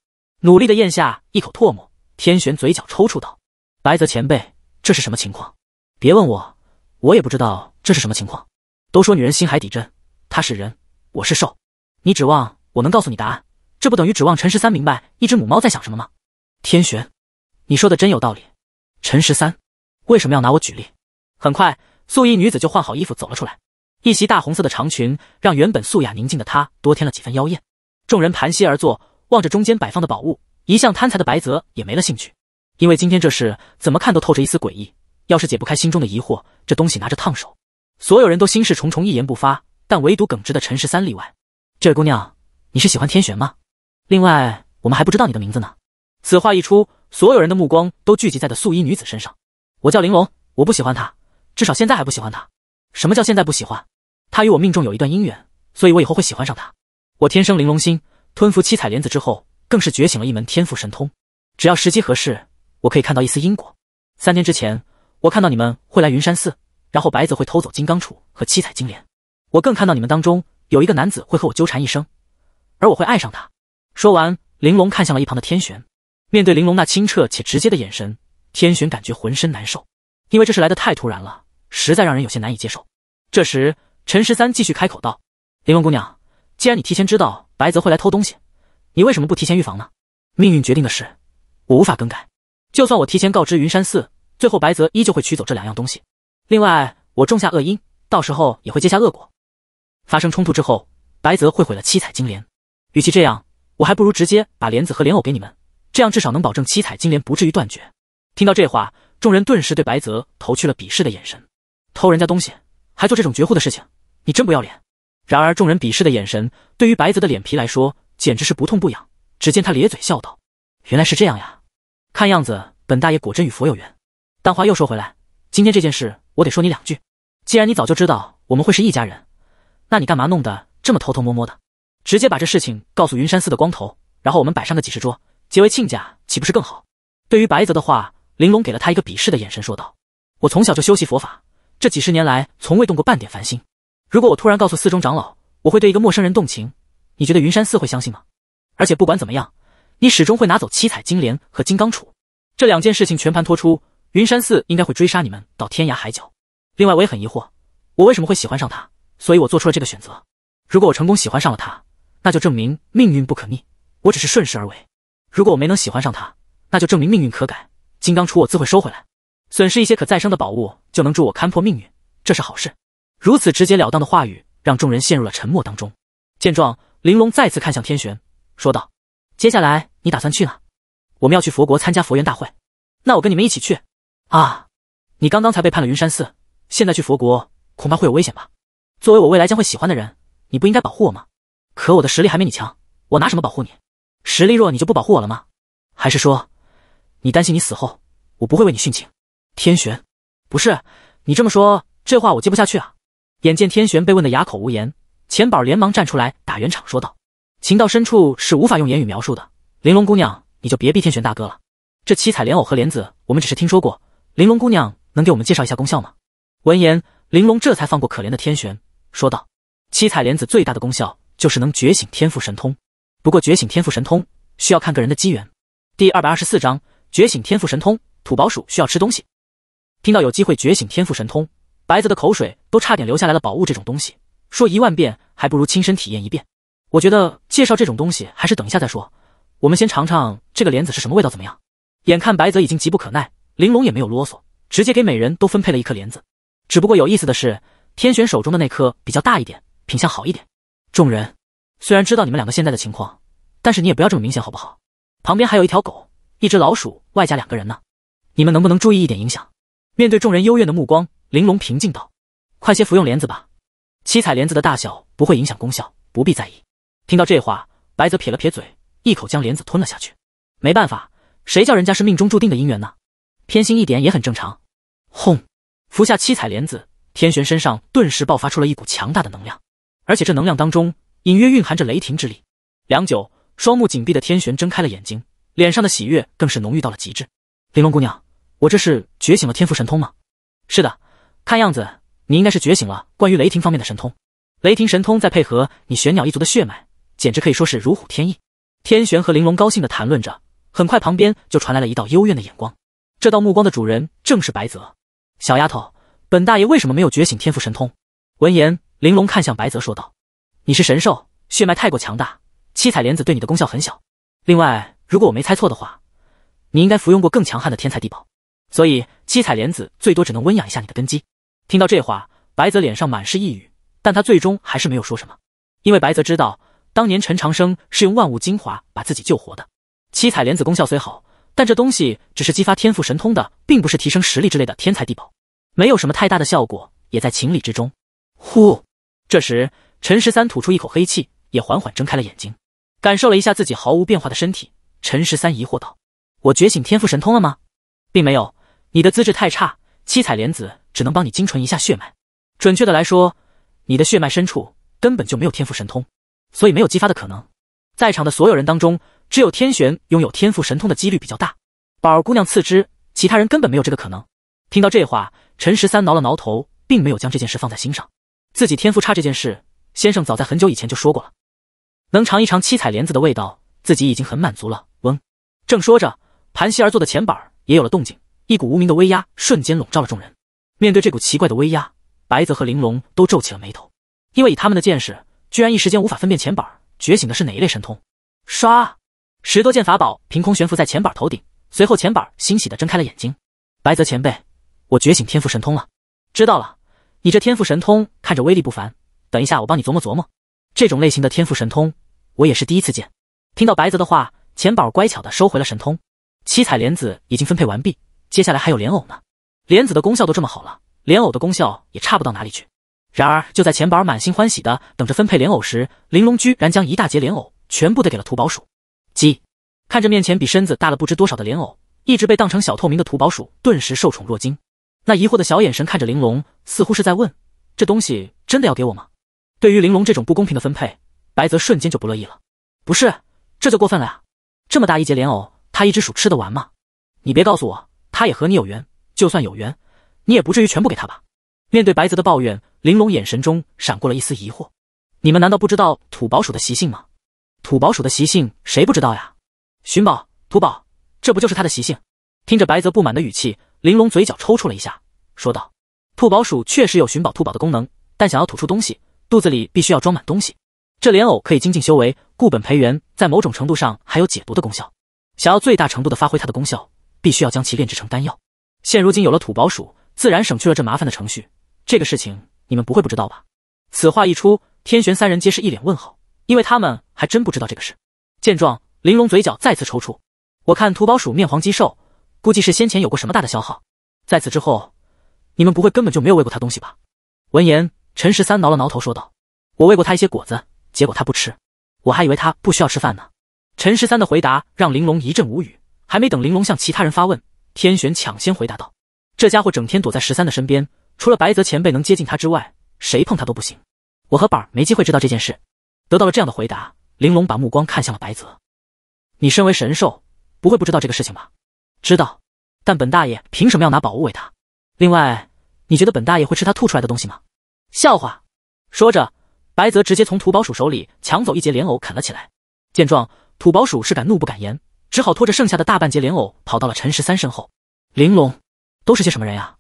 努力的咽下一口唾沫，天玄嘴角抽搐道：“白泽前辈，这是什么情况？别问我，我也不知道这是什么情况。都说女人心海底针，她是人，我是兽，你指望……”我能告诉你答案，这不等于指望陈十三明白一只母猫在想什么吗？天玄，你说的真有道理。陈十三为什么要拿我举例？很快，素衣女子就换好衣服走了出来，一袭大红色的长裙让原本素雅宁静的她多添了几分妖艳。众人盘膝而坐，望着中间摆放的宝物，一向贪财的白泽也没了兴趣，因为今天这事怎么看都透着一丝诡异。要是解不开心中的疑惑，这东西拿着烫手。所有人都心事重重，一言不发，但唯独耿直的陈十三例外。这姑娘。你是喜欢天玄吗？另外，我们还不知道你的名字呢。此话一出，所有人的目光都聚集在了素衣女子身上。我叫玲珑，我不喜欢他，至少现在还不喜欢他。什么叫现在不喜欢？他与我命中有一段姻缘，所以我以后会喜欢上他。我天生玲珑心，吞服七彩莲子之后，更是觉醒了一门天赋神通。只要时机合适，我可以看到一丝因果。三天之前，我看到你们会来云山寺，然后白泽会偷走金刚杵和七彩金莲。我更看到你们当中有一个男子会和我纠缠一生。而我会爱上他。说完，玲珑看向了一旁的天玄。面对玲珑那清澈且直接的眼神，天玄感觉浑身难受，因为这事来得太突然了，实在让人有些难以接受。这时，陈十三继续开口道：“玲珑姑娘，既然你提前知道白泽会来偷东西，你为什么不提前预防呢？命运决定的事，我无法更改。就算我提前告知云山寺，最后白泽依旧会取走这两样东西。另外，我种下恶因，到时候也会结下恶果。发生冲突之后，白泽会毁了七彩金莲。”与其这样，我还不如直接把莲子和莲藕给你们，这样至少能保证七彩金莲不至于断绝。听到这话，众人顿时对白泽投去了鄙视的眼神，偷人家东西还做这种绝户的事情，你真不要脸！然而众人鄙视的眼神对于白泽的脸皮来说，简直是不痛不痒。只见他咧嘴笑道：“原来是这样呀，看样子本大爷果真与佛有缘。但话又说回来，今天这件事我得说你两句。既然你早就知道我们会是一家人，那你干嘛弄得这么偷偷摸摸的？”直接把这事情告诉云山寺的光头，然后我们摆上个几十桌，结为亲家，岂不是更好？对于白泽的话，玲珑给了他一个鄙视的眼神，说道：“我从小就修习佛法，这几十年来从未动过半点凡心。如果我突然告诉寺中长老，我会对一个陌生人动情，你觉得云山寺会相信吗？而且不管怎么样，你始终会拿走七彩金莲和金刚杵这两件事情全盘托出，云山寺应该会追杀你们到天涯海角。另外，我也很疑惑，我为什么会喜欢上他？所以我做出了这个选择。如果我成功喜欢上了他。”那就证明命运不可逆，我只是顺势而为。如果我没能喜欢上他，那就证明命运可改。金刚杵我自会收回来，损失一些可再生的宝物就能助我勘破命运，这是好事。如此直截了当的话语让众人陷入了沉默当中。见状，玲珑再次看向天玄，说道：“接下来你打算去哪？我们要去佛国参加佛缘大会，那我跟你们一起去。啊，你刚刚才背叛了云山寺，现在去佛国恐怕会有危险吧？作为我未来将会喜欢的人，你不应该保护我吗？”可我的实力还没你强，我拿什么保护你？实力弱你就不保护我了吗？还是说，你担心你死后我不会为你殉情？天玄，不是你这么说，这话我接不下去啊！眼见天玄被问得哑口无言，钱宝连忙站出来打圆场，说道：“情到深处是无法用言语描述的，玲珑姑娘你就别逼天玄大哥了。这七彩莲藕和莲子我们只是听说过，玲珑姑娘能给我们介绍一下功效吗？”闻言，玲珑这才放过可怜的天玄，说道：“七彩莲子最大的功效。”就是能觉醒天赋神通，不过觉醒天赋神通需要看个人的机缘。第二百二十四章觉醒天赋神通，土宝鼠需要吃东西。听到有机会觉醒天赋神通，白泽的口水都差点流下来了。宝物这种东西，说一万遍还不如亲身体验一遍。我觉得介绍这种东西还是等一下再说，我们先尝尝这个莲子是什么味道，怎么样？眼看白泽已经急不可耐，玲珑也没有啰嗦，直接给每人都分配了一颗莲子。只不过有意思的是，天玄手中的那颗比较大一点，品相好一点。众人虽然知道你们两个现在的情况，但是你也不要这么明显好不好？旁边还有一条狗，一只老鼠，外加两个人呢，你们能不能注意一点影响？面对众人幽怨的目光，玲珑平静道：“快些服用莲子吧，七彩莲子的大小不会影响功效，不必在意。”听到这话，白泽撇了撇嘴，一口将莲子吞了下去。没办法，谁叫人家是命中注定的姻缘呢？偏心一点也很正常。轰！服下七彩莲子，天玄身上顿时爆发出了一股强大的能量。而且这能量当中隐约蕴含着雷霆之力。良久，双目紧闭的天玄睁开了眼睛，脸上的喜悦更是浓郁到了极致。玲珑姑娘，我这是觉醒了天赋神通吗？是的，看样子你应该是觉醒了关于雷霆方面的神通。雷霆神通再配合你玄鸟一族的血脉，简直可以说是如虎添翼。天玄和玲珑高兴地谈论着，很快旁边就传来了一道幽怨的眼光。这道目光的主人正是白泽。小丫头，本大爷为什么没有觉醒天赋神通？闻言。玲珑看向白泽说道：“你是神兽，血脉太过强大，七彩莲子对你的功效很小。另外，如果我没猜错的话，你应该服用过更强悍的天才地宝，所以七彩莲子最多只能温养一下你的根基。”听到这话，白泽脸上满是抑郁，但他最终还是没有说什么，因为白泽知道，当年陈长生是用万物精华把自己救活的。七彩莲子功效虽好，但这东西只是激发天赋神通的，并不是提升实力之类的天才地宝，没有什么太大的效果，也在情理之中。呼。这时，陈十三吐出一口黑气，也缓缓睁开了眼睛，感受了一下自己毫无变化的身体。陈十三疑惑道：“我觉醒天赋神通了吗？并没有，你的资质太差，七彩莲子只能帮你精纯一下血脉。准确的来说，你的血脉深处根本就没有天赋神通，所以没有激发的可能。在场的所有人当中，只有天玄拥有天赋神通的几率比较大，宝儿姑娘次之，其他人根本没有这个可能。”听到这话，陈十三挠了挠头，并没有将这件事放在心上。自己天赋差这件事，先生早在很久以前就说过了。能尝一尝七彩莲子的味道，自己已经很满足了。嗡，正说着，盘膝而坐的钱板也有了动静，一股无名的威压瞬间笼罩了众人。面对这股奇怪的威压，白泽和玲珑都皱起了眉头，因为以他们的见识，居然一时间无法分辨钱板觉醒的是哪一类神通。唰，十多件法宝凭空悬浮在钱板头顶，随后钱板欣喜的睁开了眼睛。白泽前辈，我觉醒天赋神通了。知道了。你这天赋神通看着威力不凡，等一下我帮你琢磨琢磨。这种类型的天赋神通，我也是第一次见。听到白泽的话，钱宝乖巧的收回了神通。七彩莲子已经分配完毕，接下来还有莲藕呢。莲子的功效都这么好了，莲藕的功效也差不到哪里去。然而就在钱宝满心欢喜的等着分配莲藕时，玲珑居然将一大截莲藕全部的给了土宝鼠。鸡，看着面前比身子大了不知多少的莲藕，一直被当成小透明的土宝鼠顿时受宠若惊。那疑惑的小眼神看着玲珑，似乎是在问：“这东西真的要给我吗？”对于玲珑这种不公平的分配，白泽瞬间就不乐意了。不是，这就过分了呀！这么大一节莲藕，他一只鼠吃得完吗？你别告诉我，他也和你有缘。就算有缘，你也不至于全部给他吧？面对白泽的抱怨，玲珑眼神中闪过了一丝疑惑。你们难道不知道土宝鼠的习性吗？土宝鼠的习性谁不知道呀？寻宝，土宝，这不就是他的习性？听着白泽不满的语气。玲珑嘴角抽搐了一下，说道：“兔宝鼠确实有寻宝、兔宝的功能，但想要吐出东西，肚子里必须要装满东西。这莲藕可以精进修为、固本培元，在某种程度上还有解毒的功效。想要最大程度的发挥它的功效，必须要将其炼制成丹药。现如今有了土宝鼠，自然省去了这麻烦的程序。这个事情你们不会不知道吧？”此话一出，天玄三人皆是一脸问号，因为他们还真不知道这个事。见状，玲珑嘴角再次抽搐。我看土宝鼠面黄肌瘦。估计是先前有过什么大的消耗，在此之后，你们不会根本就没有喂过他东西吧？闻言，陈十三挠了挠头说道：“我喂过他一些果子，结果他不吃，我还以为他不需要吃饭呢。”陈十三的回答让玲珑一阵无语。还没等玲珑向其他人发问，天玄抢先回答道：“这家伙整天躲在十三的身边，除了白泽前辈能接近他之外，谁碰他都不行。我和板儿没机会知道这件事。”得到了这样的回答，玲珑把目光看向了白泽：“你身为神兽，不会不知道这个事情吧？”知道，但本大爷凭什么要拿宝物喂他？另外，你觉得本大爷会吃他吐出来的东西吗？笑话！说着，白泽直接从土宝鼠手里抢走一节莲藕啃了起来。见状，土宝鼠是敢怒不敢言，只好拖着剩下的大半截莲藕跑到了陈十三身后。玲珑，都是些什么人呀？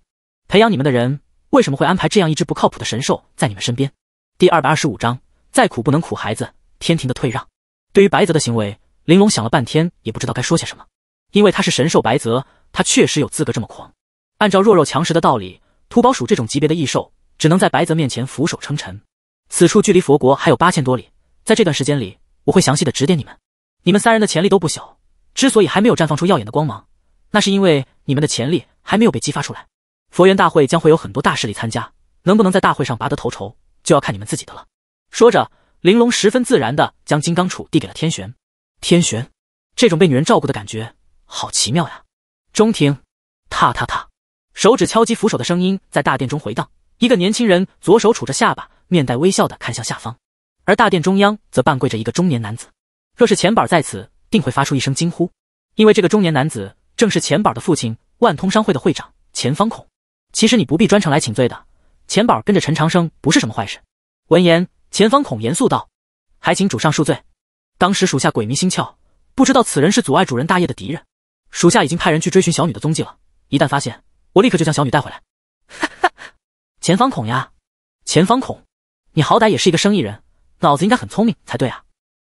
培养你们的人为什么会安排这样一只不靠谱的神兽在你们身边？第二百二十五章，再苦不能苦孩子。天庭的退让，对于白泽的行为，玲珑想了半天也不知道该说些什么。因为他是神兽白泽，他确实有资格这么狂。按照弱肉强食的道理，土宝鼠这种级别的异兽，只能在白泽面前俯首称臣。此处距离佛国还有八千多里，在这段时间里，我会详细的指点你们。你们三人的潜力都不小，之所以还没有绽放出耀眼的光芒，那是因为你们的潜力还没有被激发出来。佛缘大会将会有很多大势力参加，能不能在大会上拔得头筹，就要看你们自己的了。说着，玲珑十分自然的将金刚杵递给了天玄。天玄，这种被女人照顾的感觉。好奇妙呀！中庭，踏踏踏，手指敲击扶手的声音在大殿中回荡。一个年轻人左手杵着下巴，面带微笑的看向下方，而大殿中央则半跪着一个中年男子。若是钱宝在此，定会发出一声惊呼，因为这个中年男子正是钱宝的父亲，万通商会的会长钱方孔。其实你不必专程来请罪的，钱宝跟着陈长生不是什么坏事。闻言，钱方孔严肃道：“还请主上恕罪，当时属下鬼迷心窍，不知道此人是阻碍主人大业的敌人。”属下已经派人去追寻小女的踪迹了，一旦发现，我立刻就将小女带回来。哈哈，钱方孔呀，钱方孔，你好歹也是一个生意人，脑子应该很聪明才对啊，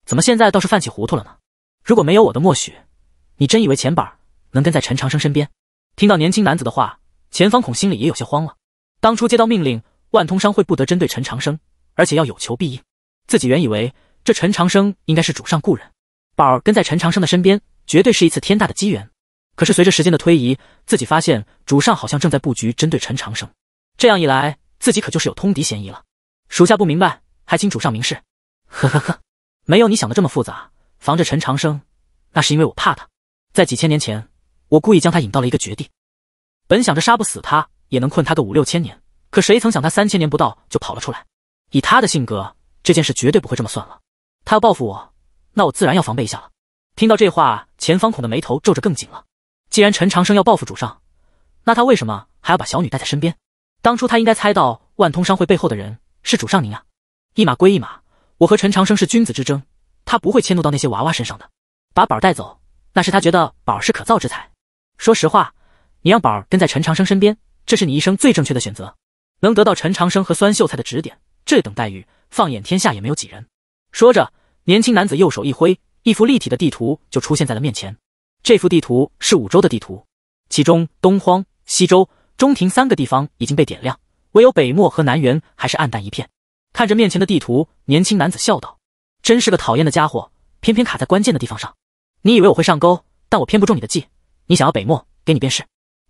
怎么现在倒是犯起糊涂了呢？如果没有我的默许，你真以为钱宝能跟在陈长生身边？听到年轻男子的话，钱方孔心里也有些慌了。当初接到命令，万通商会不得针对陈长生，而且要有求必应。自己原以为这陈长生应该是主上故人，宝儿跟在陈长生的身边。绝对是一次天大的机缘，可是随着时间的推移，自己发现主上好像正在布局针对陈长生，这样一来，自己可就是有通敌嫌疑了。属下不明白，还请主上明示。呵呵呵，没有你想的这么复杂，防着陈长生，那是因为我怕他。在几千年前，我故意将他引到了一个绝地，本想着杀不死他，也能困他个五六千年，可谁曾想他三千年不到就跑了出来。以他的性格，这件事绝对不会这么算了。他要报复我，那我自然要防备一下了。听到这话，钱方孔的眉头皱着更紧了。既然陈长生要报复主上，那他为什么还要把小女带在身边？当初他应该猜到万通商会背后的人是主上您啊！一码归一码，我和陈长生是君子之争，他不会迁怒到那些娃娃身上的。把宝儿带走，那是他觉得宝儿是可造之材。说实话，你让宝儿跟在陈长生身边，这是你一生最正确的选择。能得到陈长生和酸秀才的指点，这等待遇，放眼天下也没有几人。说着，年轻男子右手一挥。一幅立体的地图就出现在了面前。这幅地图是五州的地图，其中东荒、西周、中庭三个地方已经被点亮，唯有北漠和南原还是暗淡一片。看着面前的地图，年轻男子笑道：“真是个讨厌的家伙，偏偏卡在关键的地方上。你以为我会上钩？但我偏不中你的计。你想要北漠，给你便是。”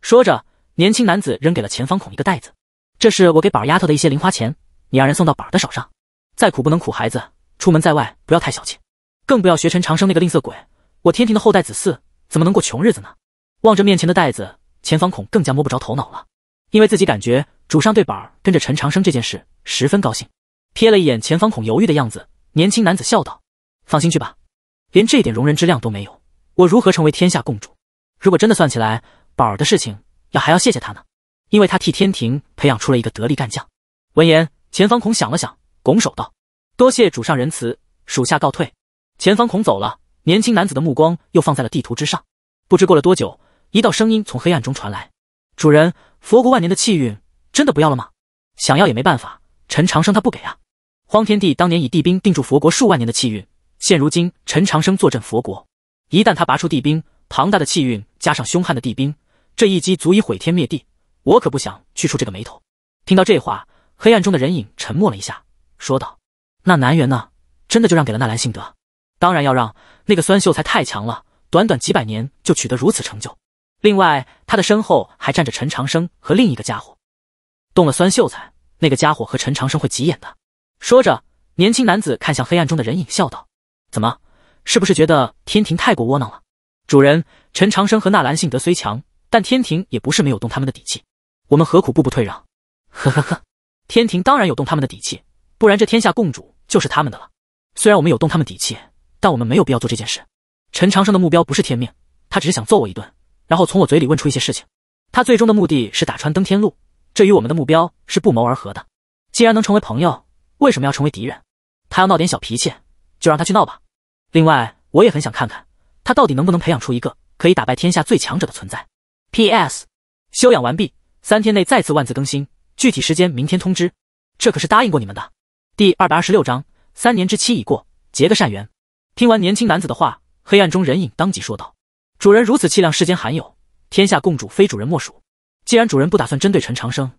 说着，年轻男子扔给了前方孔一个袋子，这是我给宝儿丫头的一些零花钱，你让人送到宝儿的手上。再苦不能苦孩子，出门在外不要太小气。更不要学陈长生那个吝啬鬼，我天庭的后代子嗣怎么能过穷日子呢？望着面前的袋子，钱方孔更加摸不着头脑了，因为自己感觉主上对宝儿跟着陈长生这件事十分高兴。瞥了一眼前方孔犹豫的样子，年轻男子笑道：“放心去吧，连这点容人之量都没有，我如何成为天下共主？如果真的算起来，宝儿的事情要还要谢谢他呢，因为他替天庭培养出了一个得力干将。”闻言，钱方孔想了想，拱手道：“多谢主上仁慈，属下告退。”前方孔走了，年轻男子的目光又放在了地图之上。不知过了多久，一道声音从黑暗中传来：“主人，佛国万年的气运真的不要了吗？想要也没办法，陈长生他不给啊。”荒天帝当年以地兵定住佛国数万年的气运，现如今陈长生坐镇佛国，一旦他拔出地兵，庞大的气运加上凶悍的地兵，这一击足以毁天灭地。我可不想去触这个霉头。听到这话，黑暗中的人影沉默了一下，说道：“那南元呢？真的就让给了纳兰性德？”当然要让那个酸秀才太强了，短短几百年就取得如此成就。另外，他的身后还站着陈长生和另一个家伙，动了酸秀才，那个家伙和陈长生会急眼的。说着，年轻男子看向黑暗中的人影，笑道：“怎么，是不是觉得天庭太过窝囊了？”主人，陈长生和纳兰性德虽强，但天庭也不是没有动他们的底气。我们何苦步步退让？呵呵呵，天庭当然有动他们的底气，不然这天下共主就是他们的了。虽然我们有动他们底气。但我们没有必要做这件事。陈长生的目标不是天命，他只是想揍我一顿，然后从我嘴里问出一些事情。他最终的目的是打穿登天路，这与我们的目标是不谋而合的。既然能成为朋友，为什么要成为敌人？他要闹点小脾气，就让他去闹吧。另外，我也很想看看他到底能不能培养出一个可以打败天下最强者的存在。P.S. 修养完毕，三天内再次万字更新，具体时间明天通知。这可是答应过你们的。第二百二十六章：三年之期已过，结个善缘。听完年轻男子的话，黑暗中人影当即说道：“主人如此气量，世间罕有。天下共主，非主人莫属。既然主人不打算针对陈长生，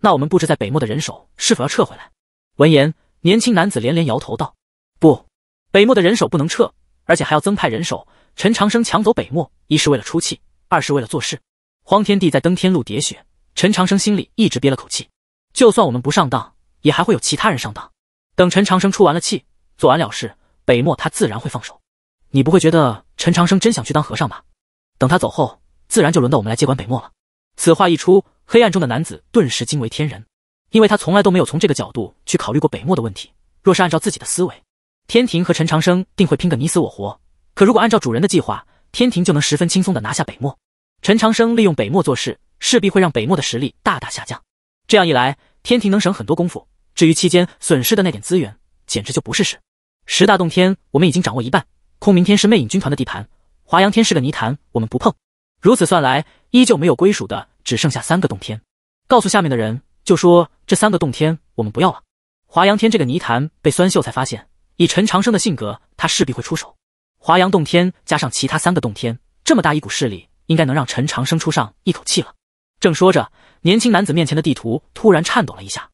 那我们布置在北漠的人手是否要撤回来？”闻言，年轻男子连连摇头道：“不，北漠的人手不能撤，而且还要增派人手。陈长生抢走北漠，一是为了出气，二是为了做事。荒天帝在登天路喋血，陈长生心里一直憋了口气。就算我们不上当，也还会有其他人上当。等陈长生出完了气，做完了事。”北漠他自然会放手，你不会觉得陈长生真想去当和尚吧？等他走后，自然就轮到我们来接管北漠了。此话一出，黑暗中的男子顿时惊为天人，因为他从来都没有从这个角度去考虑过北漠的问题。若是按照自己的思维，天庭和陈长生定会拼个你死我活；可如果按照主人的计划，天庭就能十分轻松地拿下北漠。陈长生利用北漠做事，势必会让北漠的实力大大下降。这样一来，天庭能省很多功夫。至于期间损失的那点资源，简直就不是事。十大洞天，我们已经掌握一半。空明天是魅影军团的地盘，华阳天是个泥潭，我们不碰。如此算来，依旧没有归属的只剩下三个洞天。告诉下面的人，就说这三个洞天我们不要了。华阳天这个泥潭被酸秀才发现，以陈长生的性格，他势必会出手。华阳洞天加上其他三个洞天，这么大一股势力，应该能让陈长生出上一口气了。正说着，年轻男子面前的地图突然颤抖了一下，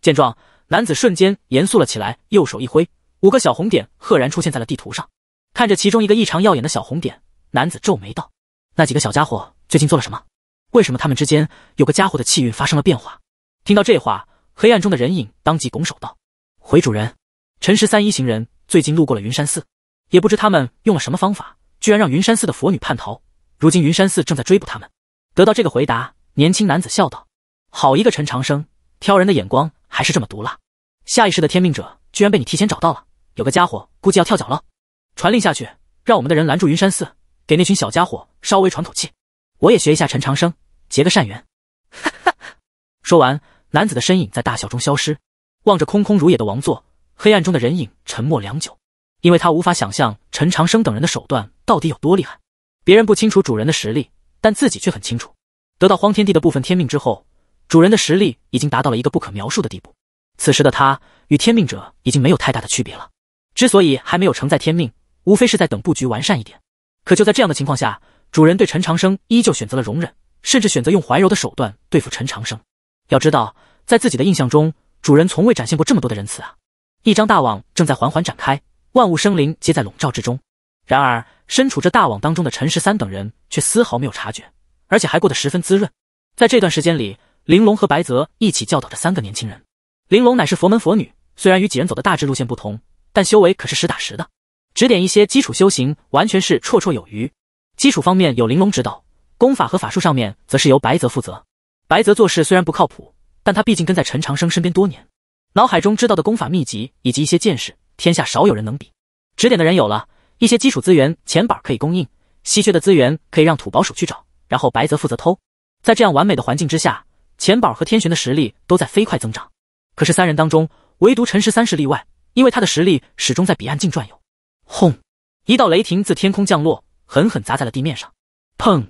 见状，男子瞬间严肃了起来，右手一挥。五个小红点赫然出现在了地图上，看着其中一个异常耀眼的小红点，男子皱眉道：“那几个小家伙最近做了什么？为什么他们之间有个家伙的气运发生了变化？”听到这话，黑暗中的人影当即拱手道：“回主人，陈十三一行人最近路过了云山寺，也不知他们用了什么方法，居然让云山寺的佛女叛逃。如今云山寺正在追捕他们。”得到这个回答，年轻男子笑道：“好一个陈长生，挑人的眼光还是这么毒辣。下意识的天命者居然被你提前找到了。”有个家伙估计要跳脚了，传令下去，让我们的人拦住云山寺，给那群小家伙稍微喘口气。我也学一下陈长生，结个善缘。哈哈！说完，男子的身影在大笑中消失。望着空空如也的王座，黑暗中的人影沉默良久，因为他无法想象陈长生等人的手段到底有多厉害。别人不清楚主人的实力，但自己却很清楚。得到荒天地的部分天命之后，主人的实力已经达到了一个不可描述的地步。此时的他与天命者已经没有太大的区别了。之所以还没有承载天命，无非是在等布局完善一点。可就在这样的情况下，主人对陈长生依旧选择了容忍，甚至选择用怀柔的手段对付陈长生。要知道，在自己的印象中，主人从未展现过这么多的仁慈啊！一张大网正在缓缓展开，万物生灵皆在笼罩之中。然而，身处这大网当中的陈十三等人却丝毫没有察觉，而且还过得十分滋润。在这段时间里，玲珑和白泽一起教导着三个年轻人。玲珑乃是佛门佛女，虽然与几人走的大致路线不同。但修为可是实打实的，指点一些基础修行完全是绰绰有余。基础方面有玲珑指导，功法和法术上面则是由白泽负责。白泽做事虽然不靠谱，但他毕竟跟在陈长生身边多年，脑海中知道的功法秘籍以及一些见识，天下少有人能比。指点的人有了一些基础资源，钱宝可以供应稀缺的资源，可以让土宝鼠去找，然后白泽负责偷。在这样完美的环境之下，钱宝和天玄的实力都在飞快增长。可是三人当中，唯独陈十三是例外。因为他的实力始终在彼岸境转悠。轰！一道雷霆自天空降落，狠狠砸在了地面上。砰！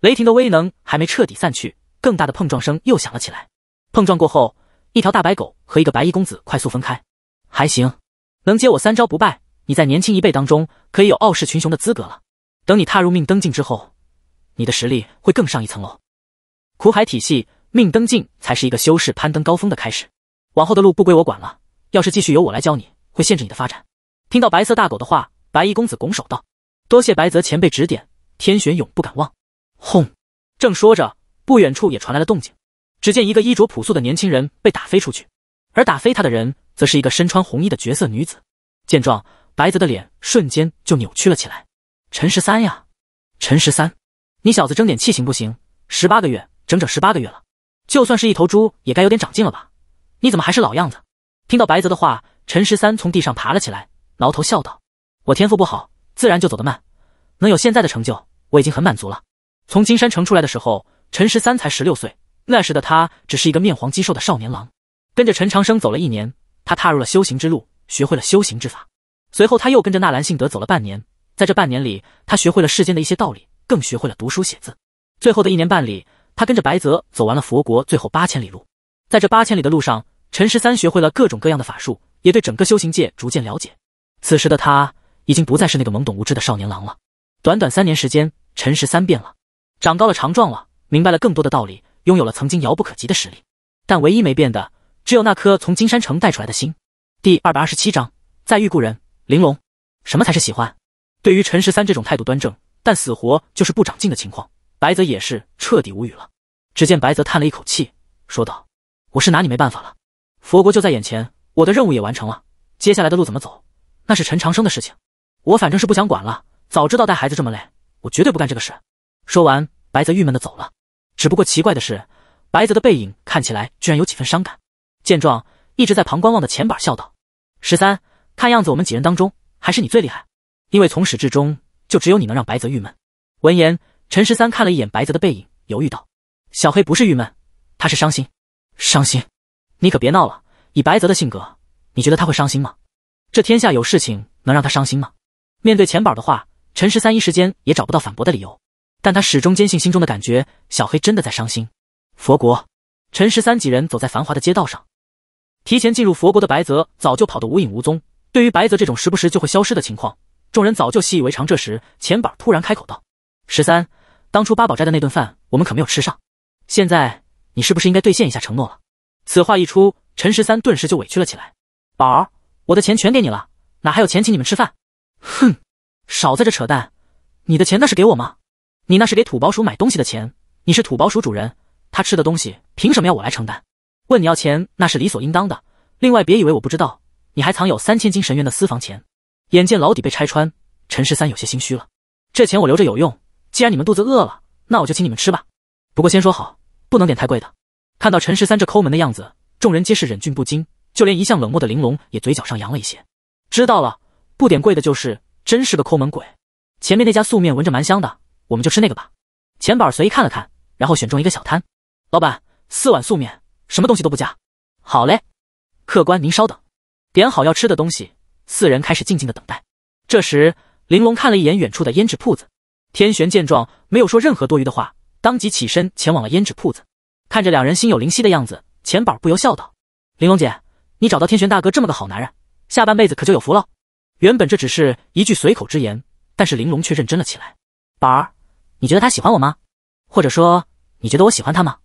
雷霆的威能还没彻底散去，更大的碰撞声又响了起来。碰撞过后，一条大白狗和一个白衣公子快速分开。还行，能接我三招不败，你在年轻一辈当中可以有傲视群雄的资格了。等你踏入命登境之后，你的实力会更上一层楼。苦海体系命登境才是一个修士攀登高峰的开始，往后的路不归我管了。要是继续由我来教你，会限制你的发展。听到白色大狗的话，白衣公子拱手道：“多谢白泽前辈指点，天玄永不敢忘。”轰！正说着，不远处也传来了动静。只见一个衣着朴素的年轻人被打飞出去，而打飞他的人则是一个身穿红衣的绝色女子。见状，白泽的脸瞬间就扭曲了起来。“陈十三呀，陈十三，你小子争点气行不行？十八个月，整整十八个月了，就算是一头猪也该有点长进了吧？你怎么还是老样子？”听到白泽的话，陈十三从地上爬了起来，挠头笑道：“我天赋不好，自然就走得慢，能有现在的成就，我已经很满足了。”从金山城出来的时候，陈十三才十六岁，那时的他只是一个面黄肌瘦的少年郎。跟着陈长生走了一年，他踏入了修行之路，学会了修行之法。随后，他又跟着纳兰性德走了半年，在这半年里，他学会了世间的一些道理，更学会了读书写字。最后的一年半里，他跟着白泽走完了佛国最后八千里路，在这八千里的路上。陈十三学会了各种各样的法术，也对整个修行界逐渐了解。此时的他已经不再是那个懵懂无知的少年郎了。短短三年时间，陈十三变了，长高了，长壮了，明白了更多的道理，拥有了曾经遥不可及的实力。但唯一没变的，只有那颗从金山城带出来的心。第二百二十七章再遇故人。玲珑，什么才是喜欢？对于陈十三这种态度端正但死活就是不长进的情况，白泽也是彻底无语了。只见白泽叹了一口气，说道：“我是拿你没办法了。”佛国就在眼前，我的任务也完成了。接下来的路怎么走，那是陈长生的事情，我反正是不想管了。早知道带孩子这么累，我绝对不干这个事。说完，白泽郁闷的走了。只不过奇怪的是，白泽的背影看起来居然有几分伤感。见状，一直在旁观望的钱板笑道：“十三，看样子我们几人当中，还是你最厉害，因为从始至终，就只有你能让白泽郁闷。”闻言，陈十三看了一眼白泽的背影，犹豫道：“小黑不是郁闷，他是伤心，伤心。”你可别闹了，以白泽的性格，你觉得他会伤心吗？这天下有事情能让他伤心吗？面对钱宝的话，陈十三一时间也找不到反驳的理由，但他始终坚信心中的感觉，小黑真的在伤心。佛国，陈十三几人走在繁华的街道上，提前进入佛国的白泽早就跑得无影无踪。对于白泽这种时不时就会消失的情况，众人早就习以为常。这时，钱宝突然开口道：“十三，当初八宝斋的那顿饭我们可没有吃上，现在你是不是应该兑现一下承诺了？”此话一出，陈十三顿时就委屈了起来。宝儿，我的钱全给你了，哪还有钱请你们吃饭？哼，少在这扯淡！你的钱那是给我吗？你那是给土包鼠买东西的钱。你是土包鼠主人，他吃的东西凭什么要我来承担？问你要钱那是理所应当的。另外，别以为我不知道，你还藏有三千金神元的私房钱。眼见牢底被拆穿，陈十三有些心虚了。这钱我留着有用。既然你们肚子饿了，那我就请你们吃吧。不过先说好，不能点太贵的。看到陈十三这抠门的样子，众人皆是忍俊不禁，就连一向冷漠的玲珑也嘴角上扬了一些。知道了，不点贵的就是，真是个抠门鬼。前面那家素面闻着蛮香的，我们就吃那个吧。钱宝儿随意看了看，然后选中一个小摊，老板，四碗素面，什么东西都不加。好嘞，客官您稍等。点好要吃的东西，四人开始静静的等待。这时，玲珑看了一眼远处的胭脂铺子，天玄见状，没有说任何多余的话，当即起身前往了胭脂铺子。看着两人心有灵犀的样子，钱宝不由笑道：“玲珑姐，你找到天玄大哥这么个好男人，下半辈子可就有福了。”原本这只是一句随口之言，但是玲珑却认真了起来：“宝儿，你觉得他喜欢我吗？或者说，你觉得我喜欢他吗？”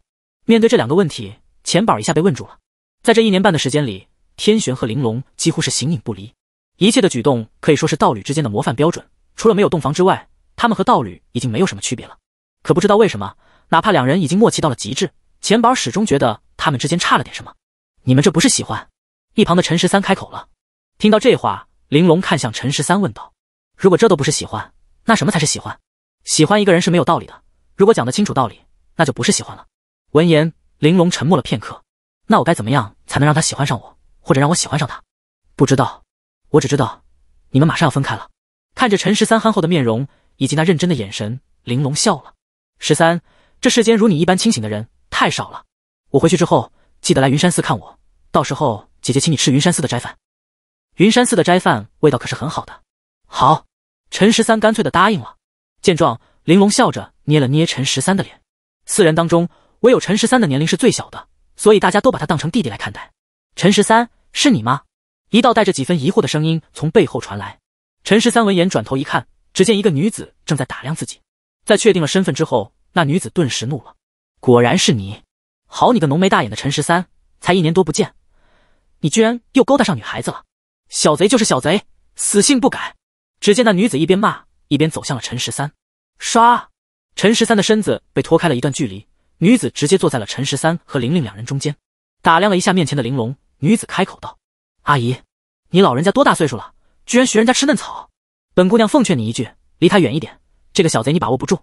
面对这两个问题，钱宝一下被问住了。在这一年半的时间里，天玄和玲珑几乎是形影不离，一切的举动可以说是道侣之间的模范标准。除了没有洞房之外，他们和道侣已经没有什么区别了。可不知道为什么，哪怕两人已经默契到了极致，钱宝始终觉得他们之间差了点什么。你们这不是喜欢？一旁的陈十三开口了。听到这话，玲珑看向陈十三问道：“如果这都不是喜欢，那什么才是喜欢？喜欢一个人是没有道理的。如果讲得清楚道理，那就不是喜欢了。”闻言，玲珑沉默了片刻。那我该怎么样才能让他喜欢上我，或者让我喜欢上他？不知道，我只知道，你们马上要分开了。看着陈十三憨厚的面容以及那认真的眼神，玲珑笑了。十三，这世间如你一般清醒的人。太少了，我回去之后记得来云山寺看我，到时候姐姐请你吃云山寺的斋饭，云山寺的斋饭味道可是很好的。好，陈十三干脆的答应了。见状，玲珑笑着捏了捏陈十三的脸。四人当中，唯有陈十三的年龄是最小的，所以大家都把他当成弟弟来看待。陈十三，是你吗？一道带着几分疑惑的声音从背后传来。陈十三闻言转头一看，只见一个女子正在打量自己。在确定了身份之后，那女子顿时怒了。果然是你，好你个浓眉大眼的陈十三，才一年多不见，你居然又勾搭上女孩子了！小贼就是小贼，死性不改。只见那女子一边骂，一边走向了陈十三。唰，陈十三的身子被拖开了一段距离，女子直接坐在了陈十三和玲玲两人中间，打量了一下面前的玲珑。女子开口道：“阿姨，你老人家多大岁数了，居然学人家吃嫩草？本姑娘奉劝你一句，离他远一点，这个小贼你把握不住。”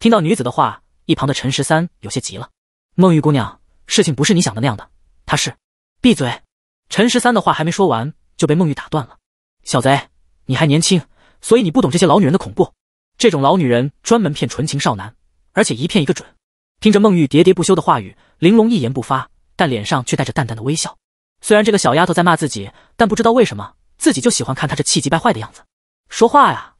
听到女子的话。一旁的陈十三有些急了：“孟玉姑娘，事情不是你想的那样的。他是闭嘴。”陈十三的话还没说完，就被孟玉打断了：“小贼，你还年轻，所以你不懂这些老女人的恐怖。这种老女人专门骗纯情少男，而且一骗一个准。”听着孟玉喋喋不休的话语，玲珑一言不发，但脸上却带着淡淡的微笑。虽然这个小丫头在骂自己，但不知道为什么，自己就喜欢看她这气急败坏的样子。说话呀，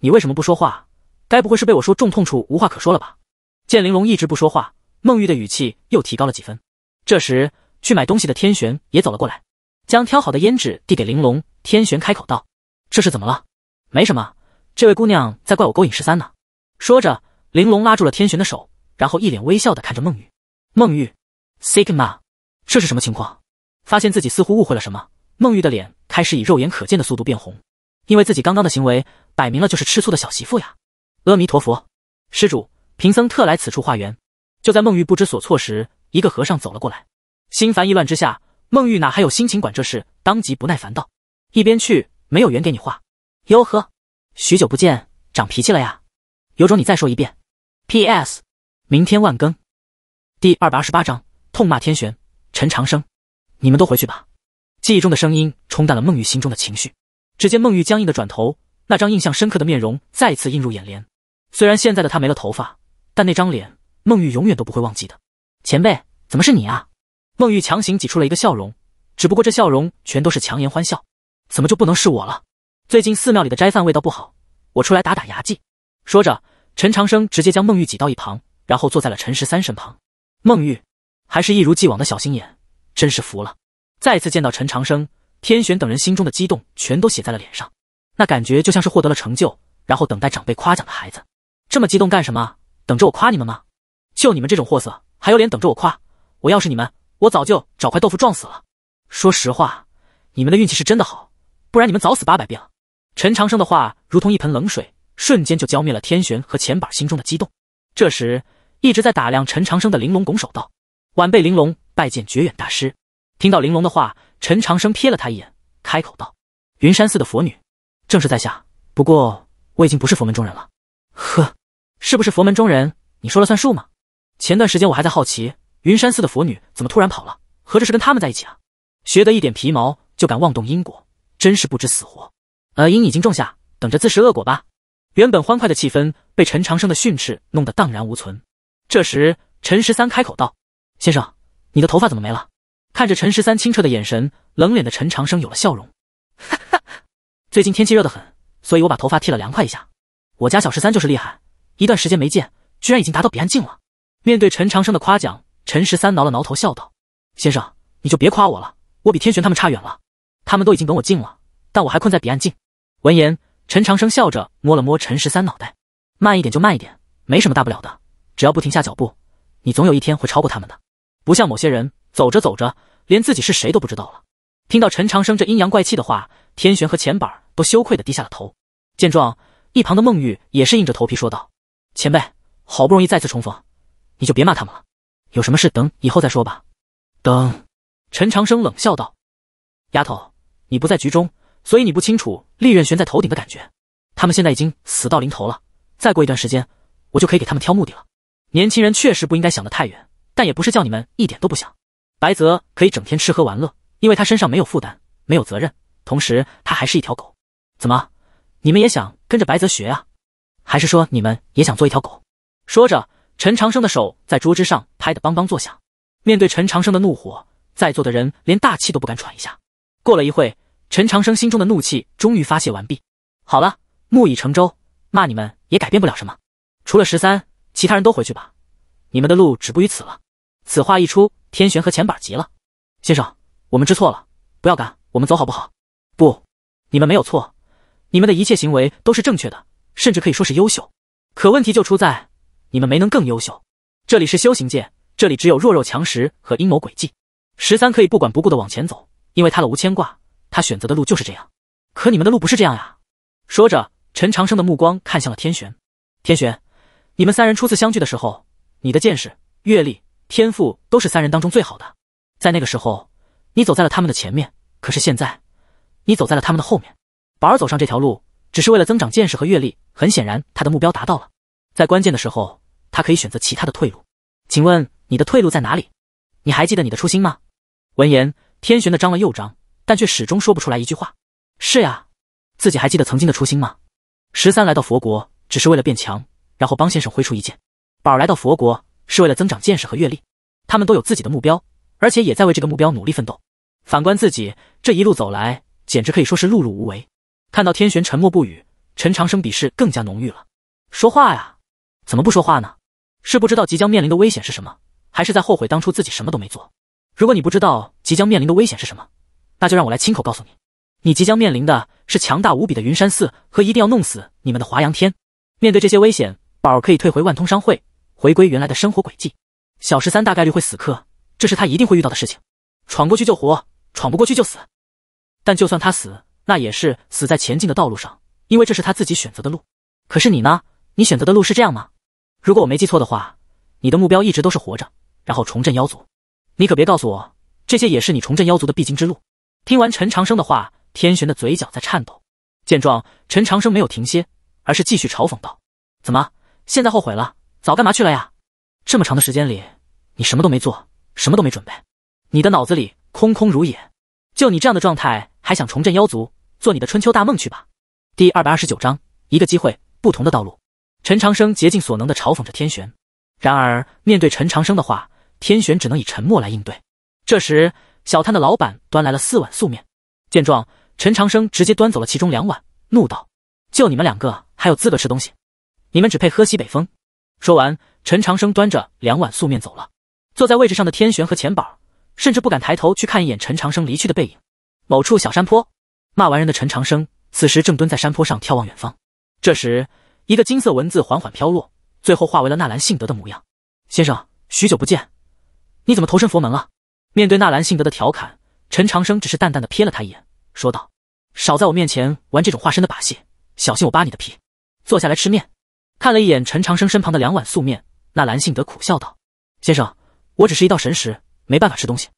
你为什么不说话？该不会是被我说中痛处，无话可说了吧？见玲珑一直不说话，孟玉的语气又提高了几分。这时去买东西的天玄也走了过来，将挑好的胭脂递给玲珑。天玄开口道：“这是怎么了？”“没什么，这位姑娘在怪我勾引十三呢。”说着，玲珑拉住了天玄的手，然后一脸微笑的看着孟玉。孟玉，Sigma，这是什么情况？发现自己似乎误会了什么，孟玉的脸开始以肉眼可见的速度变红，因为自己刚刚的行为，摆明了就是吃醋的小媳妇呀！阿弥陀佛，施主。贫僧特来此处化缘。就在孟玉不知所措时，一个和尚走了过来。心烦意乱之下，孟玉哪还有心情管这事？当即不耐烦道：“一边去，没有缘给你化。”“哟呵，许久不见，长脾气了呀？有种你再说一遍。”P.S. 明天万更，第二百二十八章痛骂天玄陈长生，你们都回去吧。记忆中的声音冲淡了孟玉心中的情绪。只见孟玉僵硬的转头，那张印象深刻的面容再次映入眼帘。虽然现在的他没了头发。但那张脸，孟玉永远都不会忘记的。前辈，怎么是你啊？孟玉强行挤出了一个笑容，只不过这笑容全都是强颜欢笑。怎么就不能是我了？最近寺庙里的斋饭味道不好，我出来打打牙祭。说着，陈长生直接将孟玉挤到一旁，然后坐在了陈十三身旁。孟玉还是一如既往的小心眼，真是服了。再次见到陈长生、天玄等人心中的激动全都写在了脸上，那感觉就像是获得了成就，然后等待长辈夸奖的孩子。这么激动干什么？等着我夸你们吗？就你们这种货色，还有脸等着我夸？我要是你们，我早就找块豆腐撞死了。说实话，你们的运气是真的好，不然你们早死八百遍了。陈长生的话如同一盆冷水，瞬间就浇灭了天玄和钱板心中的激动。这时，一直在打量陈长生的玲珑拱手道：“晚辈玲珑拜见绝远大师。”听到玲珑的话，陈长生瞥了他一眼，开口道：“云山寺的佛女，正是在下。不过我已经不是佛门中人了。”呵。是不是佛门中人？你说了算数吗？前段时间我还在好奇云山寺的佛女怎么突然跑了，合着是跟他们在一起啊？学得一点皮毛就敢妄动因果，真是不知死活！呃，因已经种下，等着自食恶果吧。原本欢快的气氛被陈长生的训斥弄得荡然无存。这时，陈十三开口道：“先生，你的头发怎么没了？”看着陈十三清澈的眼神，冷脸的陈长生有了笑容。哈哈，最近天气热得很，所以我把头发剃了凉快一下。我家小十三就是厉害。一段时间没见，居然已经达到彼岸境了。面对陈长生的夸奖，陈十三挠了挠头，笑道：“先生，你就别夸我了，我比天玄他们差远了。他们都已经等我进了，但我还困在彼岸境。”闻言，陈长生笑着摸了摸陈十三脑袋：“慢一点就慢一点，没什么大不了的。只要不停下脚步，你总有一天会超过他们的。不像某些人，走着走着，连自己是谁都不知道了。”听到陈长生这阴阳怪气的话，天玄和钱板都羞愧的低下了头。见状，一旁的孟玉也是硬着头皮说道。前辈，好不容易再次重逢，你就别骂他们了。有什么事等以后再说吧。等，陈长生冷笑道：“丫头，你不在局中，所以你不清楚利刃悬在头顶的感觉。他们现在已经死到临头了，再过一段时间，我就可以给他们挑目的了。年轻人确实不应该想得太远，但也不是叫你们一点都不想。白泽可以整天吃喝玩乐，因为他身上没有负担，没有责任，同时他还是一条狗。怎么，你们也想跟着白泽学啊？”还是说你们也想做一条狗？说着，陈长生的手在桌之上拍得邦邦作响。面对陈长生的怒火，在座的人连大气都不敢喘一下。过了一会，陈长生心中的怒气终于发泄完毕。好了，木已成舟，骂你们也改变不了什么。除了十三，其他人都回去吧，你们的路止步于此了。此话一出，天玄和钱板急了：“先生，我们知错了，不要赶我们走好不好？不，你们没有错，你们的一切行为都是正确的。”甚至可以说是优秀，可问题就出在你们没能更优秀。这里是修行界，这里只有弱肉强食和阴谋诡计。十三可以不管不顾的往前走，因为他的无牵挂，他选择的路就是这样。可你们的路不是这样呀！说着，陈长生的目光看向了天玄。天玄，你们三人初次相聚的时候，你的见识、阅历、天赋都是三人当中最好的。在那个时候，你走在了他们的前面。可是现在，你走在了他们的后面。宝儿走上这条路。只是为了增长见识和阅历，很显然，他的目标达到了。在关键的时候，他可以选择其他的退路。请问你的退路在哪里？你还记得你的初心吗？闻言，天玄的张了又张，但却始终说不出来一句话。是呀，自己还记得曾经的初心吗？十三来到佛国，只是为了变强，然后帮先生挥出一剑。宝儿来到佛国，是为了增长见识和阅历。他们都有自己的目标，而且也在为这个目标努力奋斗。反观自己，这一路走来，简直可以说是碌碌无为。看到天玄沉默不语，陈长生鄙视更加浓郁了。说话呀，怎么不说话呢？是不知道即将面临的危险是什么，还是在后悔当初自己什么都没做？如果你不知道即将面临的危险是什么，那就让我来亲口告诉你，你即将面临的是强大无比的云山寺和一定要弄死你们的华阳天。面对这些危险，宝儿可以退回万通商会，回归原来的生活轨迹。小十三大概率会死磕，这是他一定会遇到的事情。闯过去就活，闯不过去就死。但就算他死。那也是死在前进的道路上，因为这是他自己选择的路。可是你呢？你选择的路是这样吗？如果我没记错的话，你的目标一直都是活着，然后重振妖族。你可别告诉我，这些也是你重振妖族的必经之路。听完陈长生的话，天玄的嘴角在颤抖。见状，陈长生没有停歇，而是继续嘲讽道：“怎么，现在后悔了？早干嘛去了呀？这么长的时间里，你什么都没做，什么都没准备，你的脑子里空空如也。就你这样的状态。”还想重振妖族，做你的春秋大梦去吧。第二百二十九章，一个机会，不同的道路。陈长生竭尽所能的嘲讽着天玄，然而面对陈长生的话，天玄只能以沉默来应对。这时，小摊的老板端来了四碗素面，见状，陈长生直接端走了其中两碗，怒道：“就你们两个还有资格吃东西？你们只配喝西北风！”说完，陈长生端着两碗素面走了。坐在位置上的天玄和钱宝，甚至不敢抬头去看一眼陈长生离去的背影。某处小山坡，骂完人的陈长生此时正蹲在山坡上眺望远方。这时，一个金色文字缓缓飘落，最后化为了纳兰性德的模样。先生，许久不见，你怎么投身佛门了？面对纳兰性德的调侃，陈长生只是淡淡的瞥了他一眼，说道：“少在我面前玩这种化身的把戏，小心我扒你的皮。”坐下来吃面。看了一眼陈长生身旁的两碗素面，纳兰性德苦笑道：“先生，我只是一道神识，没办法吃东西。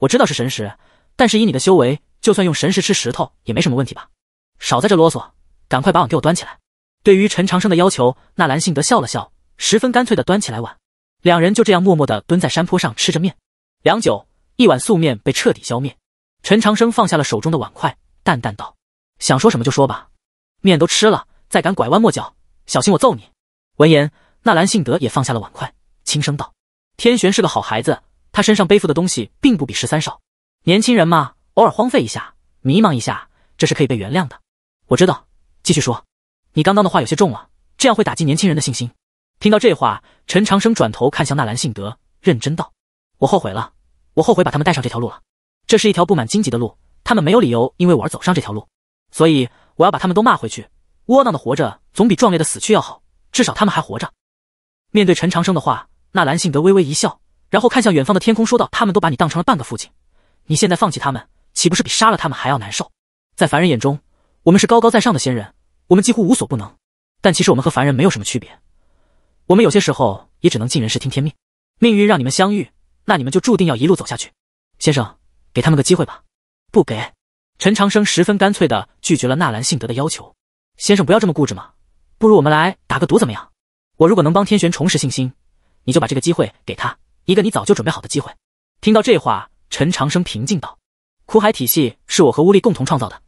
我知道是神识，但是以你的修为。”就算用神石吃石头也没什么问题吧？少在这啰嗦，赶快把碗给我端起来。对于陈长生的要求，纳兰信德笑了笑，十分干脆的端起来碗。两人就这样默默的蹲在山坡上吃着面。良久，一碗素面被彻底消灭。陈长生放下了手中的碗筷，淡淡道：“想说什么就说吧，面都吃了，再敢拐弯抹角，小心我揍你。”闻言，纳兰信德也放下了碗筷，轻声道：“天玄是个好孩子，他身上背负的东西并不比十三少。年轻人嘛。”偶尔荒废一下，迷茫一下，这是可以被原谅的。我知道，继续说，你刚刚的话有些重了，这样会打击年轻人的信心。听到这话，陈长生转头看向纳兰性德，认真道：“我后悔了，我后悔把他们带上这条路了。这是一条布满荆棘的路，他们没有理由因为我而走上这条路。所以我要把他们都骂回去。窝囊的活着总比壮烈的死去要好，至少他们还活着。”面对陈长生的话，纳兰性德微微一笑，然后看向远方的天空，说道：“他们都把你当成了半个父亲，你现在放弃他们。”岂不是比杀了他们还要难受？在凡人眼中，我们是高高在上的仙人，我们几乎无所不能。但其实我们和凡人没有什么区别，我们有些时候也只能尽人事听天命。命运让你们相遇，那你们就注定要一路走下去。先生，给他们个机会吧。不给。陈长生十分干脆地拒绝了纳兰性德的要求。先生不要这么固执嘛，不如我们来打个赌怎么样？我如果能帮天玄重拾信心，你就把这个机会给他，一个你早就准备好的机会。听到这话，陈长生平静道。苦海体系是我和乌力共同创造的，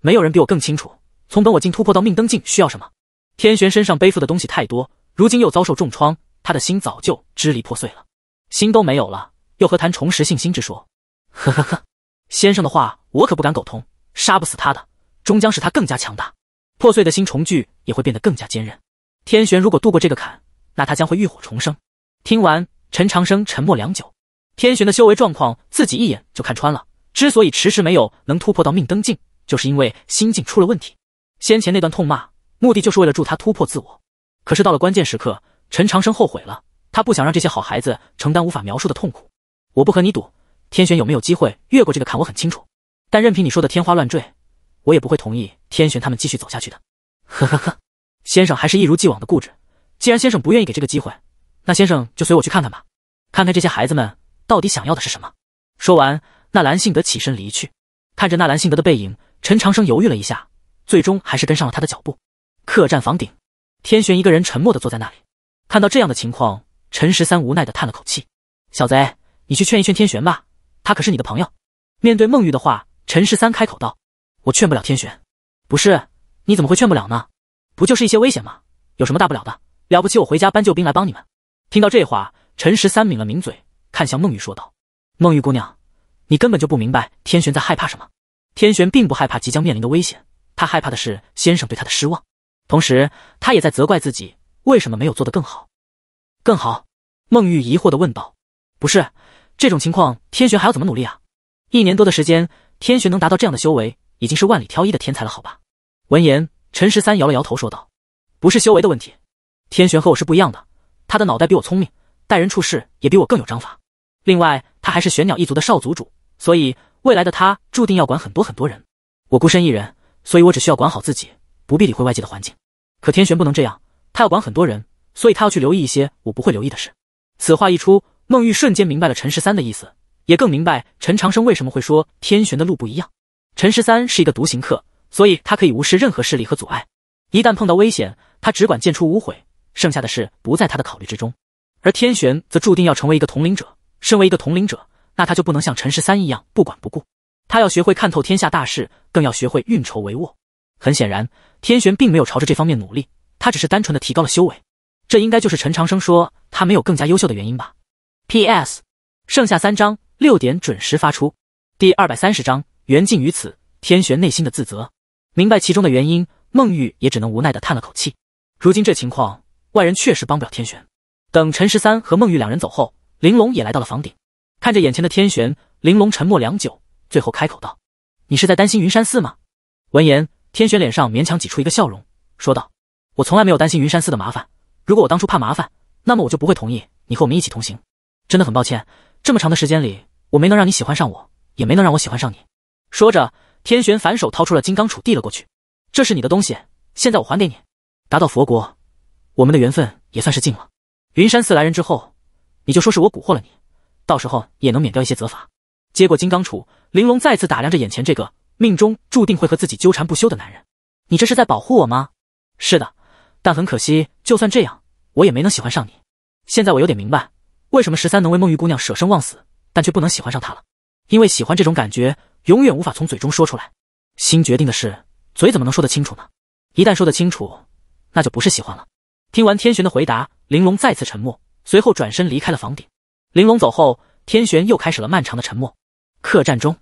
没有人比我更清楚。从本我境突破到命灯境需要什么？天玄身上背负的东西太多，如今又遭受重创，他的心早就支离破碎了。心都没有了，又何谈重拾信心之说？呵呵呵，先生的话我可不敢苟同。杀不死他的，终将使他更加强大。破碎的心重聚也会变得更加坚韧。天玄如果度过这个坎，那他将会浴火重生。听完，陈长生沉默良久。天玄的修为状况自己一眼就看穿了。之所以迟迟没有能突破到命灯境，就是因为心境出了问题。先前那段痛骂，目的就是为了助他突破自我。可是到了关键时刻，陈长生后悔了，他不想让这些好孩子承担无法描述的痛苦。我不和你赌，天玄有没有机会越过这个坎，我很清楚。但任凭你说的天花乱坠，我也不会同意天玄他们继续走下去的。呵呵呵，先生还是一如既往的固执。既然先生不愿意给这个机会，那先生就随我去看看吧，看看这些孩子们到底想要的是什么。说完。纳兰性德起身离去，看着纳兰性德的背影，陈长生犹豫了一下，最终还是跟上了他的脚步。客栈房顶，天玄一个人沉默的坐在那里。看到这样的情况，陈十三无奈的叹了口气：“小贼，你去劝一劝天玄吧，他可是你的朋友。”面对孟玉的话，陈十三开口道：“我劝不了天玄。”“不是，你怎么会劝不了呢？不就是一些危险吗？有什么大不了的？了不起，我回家搬救兵来帮你们。”听到这话，陈十三抿了抿嘴，看向孟玉说道：“孟玉姑娘。”你根本就不明白天玄在害怕什么。天玄并不害怕即将面临的危险，他害怕的是先生对他的失望。同时，他也在责怪自己为什么没有做得更好。更好？孟玉疑惑地问道：“不是这种情况，天玄还要怎么努力啊？”一年多的时间，天玄能达到这样的修为，已经是万里挑一的天才了，好吧？闻言，陈十三摇了摇头说道：“不是修为的问题，天玄和我是不一样的。他的脑袋比我聪明，待人处事也比我更有章法。另外，他还是玄鸟一族的少族主。”所以未来的他注定要管很多很多人。我孤身一人，所以我只需要管好自己，不必理会外界的环境。可天玄不能这样，他要管很多人，所以他要去留意一些我不会留意的事。此话一出，孟玉瞬间明白了陈十三的意思，也更明白陈长生为什么会说天玄的路不一样。陈十三是一个独行客，所以他可以无视任何势力和阻碍。一旦碰到危险，他只管剑出无悔，剩下的事不在他的考虑之中。而天玄则注定要成为一个统领者。身为一个统领者。那他就不能像陈十三一样不管不顾，他要学会看透天下大事，更要学会运筹帷幄。很显然，天玄并没有朝着这方面努力，他只是单纯的提高了修为。这应该就是陈长生说他没有更加优秀的原因吧。P.S. 剩下三章六点准时发出。第二百三十章，缘尽于此。天玄内心的自责，明白其中的原因，孟玉也只能无奈的叹了口气。如今这情况，外人确实帮不了天玄。等陈十三和孟玉两人走后，玲珑也来到了房顶。看着眼前的天玄，玲珑沉默良久，最后开口道：“你是在担心云山寺吗？”闻言，天玄脸上勉强挤出一个笑容，说道：“我从来没有担心云山寺的麻烦。如果我当初怕麻烦，那么我就不会同意你和我们一起同行。真的很抱歉，这么长的时间里，我没能让你喜欢上我，也没能让我喜欢上你。”说着，天玄反手掏出了金刚杵，递了过去：“这是你的东西，现在我还给你。达到佛国，我们的缘分也算是尽了。云山寺来人之后，你就说是我蛊惑了你。”到时候也能免掉一些责罚。接过金刚杵，玲珑再次打量着眼前这个命中注定会和自己纠缠不休的男人。你这是在保护我吗？是的，但很可惜，就算这样，我也没能喜欢上你。现在我有点明白，为什么十三能为梦玉姑娘舍生忘死，但却不能喜欢上她了。因为喜欢这种感觉，永远无法从嘴中说出来。心决定的事，嘴怎么能说得清楚呢？一旦说得清楚，那就不是喜欢了。听完天玄的回答，玲珑再次沉默，随后转身离开了房顶。玲珑走后，天玄又开始了漫长的沉默。客栈中，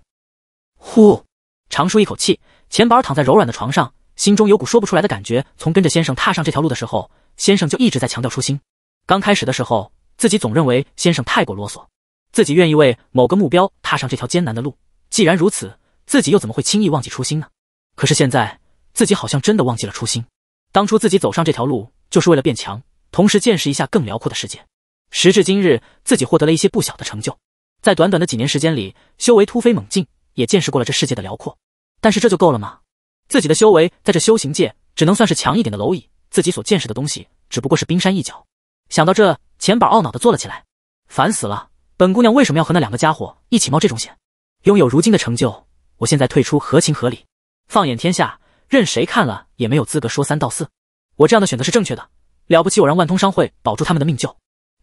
呼，长舒一口气，钱宝躺在柔软的床上，心中有股说不出来的感觉。从跟着先生踏上这条路的时候，先生就一直在强调初心。刚开始的时候，自己总认为先生太过啰嗦，自己愿意为某个目标踏上这条艰难的路。既然如此，自己又怎么会轻易忘记初心呢？可是现在，自己好像真的忘记了初心。当初自己走上这条路，就是为了变强，同时见识一下更辽阔的世界。时至今日，自己获得了一些不小的成就，在短短的几年时间里，修为突飞猛进，也见识过了这世界的辽阔。但是这就够了吗？自己的修为在这修行界只能算是强一点的蝼蚁，自己所见识的东西只不过是冰山一角。想到这，钱宝懊恼的坐了起来，烦死了！本姑娘为什么要和那两个家伙一起冒这种险？拥有如今的成就，我现在退出合情合理。放眼天下，任谁看了也没有资格说三道四。我这样的选择是正确的，了不起！我让万通商会保住他们的命就。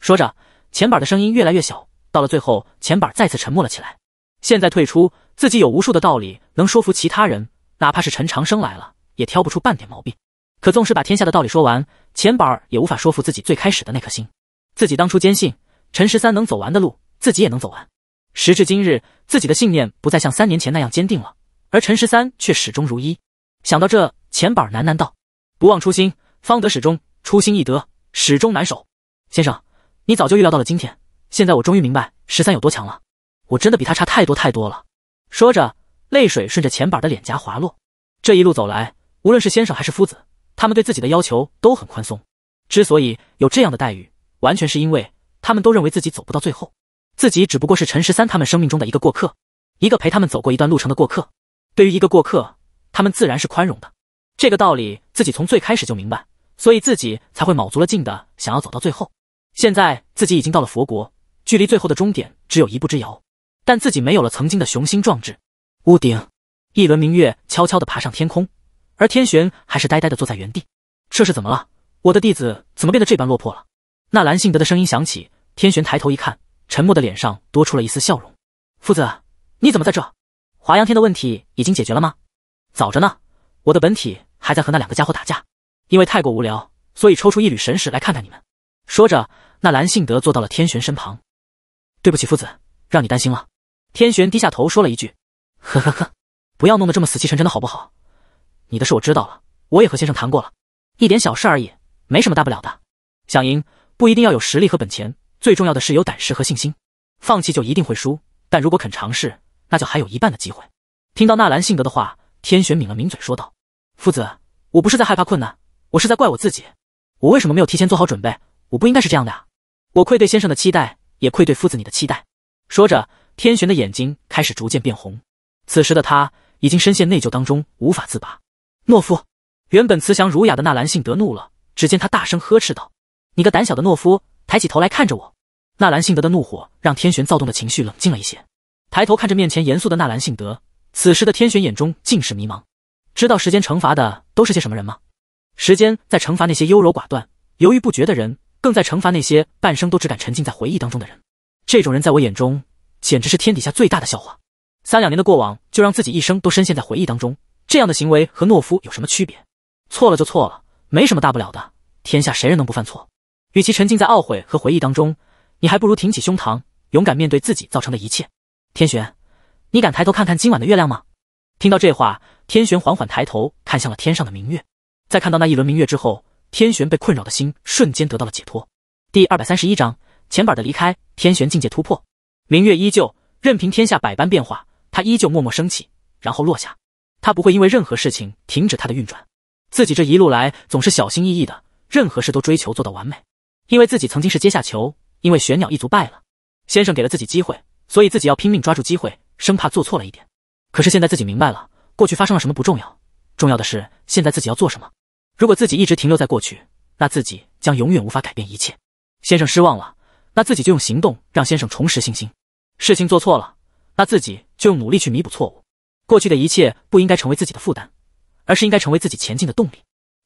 说着，钱板儿的声音越来越小，到了最后，钱板儿再次沉默了起来。现在退出，自己有无数的道理能说服其他人，哪怕是陈长生来了，也挑不出半点毛病。可纵使把天下的道理说完，钱板儿也无法说服自己最开始的那颗心。自己当初坚信陈十三能走完的路，自己也能走完。时至今日，自己的信念不再像三年前那样坚定了，而陈十三却始终如一。想到这，钱板儿喃喃道：“不忘初心，方得始终；初心易得，始终难守。”先生。你早就预料到了今天，现在我终于明白十三有多强了。我真的比他差太多太多了。说着，泪水顺着钱板的脸颊滑落。这一路走来，无论是先生还是夫子，他们对自己的要求都很宽松。之所以有这样的待遇，完全是因为他们都认为自己走不到最后，自己只不过是陈十三他们生命中的一个过客，一个陪他们走过一段路程的过客。对于一个过客，他们自然是宽容的。这个道理自己从最开始就明白，所以自己才会卯足了劲的想要走到最后。现在自己已经到了佛国，距离最后的终点只有一步之遥，但自己没有了曾经的雄心壮志。屋顶，一轮明月悄悄地爬上天空，而天玄还是呆呆地坐在原地。这是怎么了？我的弟子怎么变得这般落魄了？纳兰信德的声音响起，天玄抬头一看，沉默的脸上多出了一丝笑容。夫子，你怎么在这？华阳天的问题已经解决了吗？早着呢，我的本体还在和那两个家伙打架，因为太过无聊，所以抽出一缕神识来看看你们。说着，那兰信德坐到了天玄身旁。对不起，夫子，让你担心了。天玄低下头说了一句：“呵呵呵，不要弄得这么死气沉沉的好不好？你的事我知道了，我也和先生谈过了，一点小事而已，没什么大不了的。想赢不一定要有实力和本钱，最重要的是有胆识和信心。放弃就一定会输，但如果肯尝试，那就还有一半的机会。”听到纳兰性德的话，天玄抿了抿嘴说道：“夫子，我不是在害怕困难，我是在怪我自己，我为什么没有提前做好准备？”我不应该是这样的啊！我愧对先生的期待，也愧对夫子你的期待。说着，天玄的眼睛开始逐渐变红。此时的他已经深陷内疚当中，无法自拔。懦夫！原本慈祥儒雅的纳兰性德怒了，只见他大声呵斥道：“你个胆小的懦夫！”抬起头来看着我。纳兰性德的怒火让天玄躁动的情绪冷静了一些，抬头看着面前严肃的纳兰性德。此时的天玄眼中尽是迷茫。知道时间惩罚的都是些什么人吗？时间在惩罚那些优柔寡断、犹豫不决的人。更在惩罚那些半生都只敢沉浸在回忆当中的人，这种人在我眼中简直是天底下最大的笑话。三两年的过往就让自己一生都深陷在回忆当中，这样的行为和懦夫有什么区别？错了就错了，没什么大不了的。天下谁人能不犯错？与其沉浸在懊悔和回忆当中，你还不如挺起胸膛，勇敢面对自己造成的一切。天玄，你敢抬头看看今晚的月亮吗？听到这话，天玄缓缓抬头看向了天上的明月，在看到那一轮明月之后。天玄被困扰的心瞬间得到了解脱。第二百三十一章，钱板的离开，天玄境界突破。明月依旧，任凭天下百般变化，他依旧默默升起，然后落下。他不会因为任何事情停止他的运转。自己这一路来总是小心翼翼的，任何事都追求做到完美，因为自己曾经是阶下囚，因为玄鸟一族败了，先生给了自己机会，所以自己要拼命抓住机会，生怕做错了一点。可是现在自己明白了，过去发生了什么不重要，重要的是现在自己要做什么。如果自己一直停留在过去，那自己将永远无法改变一切。先生失望了，那自己就用行动让先生重拾信心。事情做错了，那自己就用努力去弥补错误。过去的一切不应该成为自己的负担，而是应该成为自己前进的动力。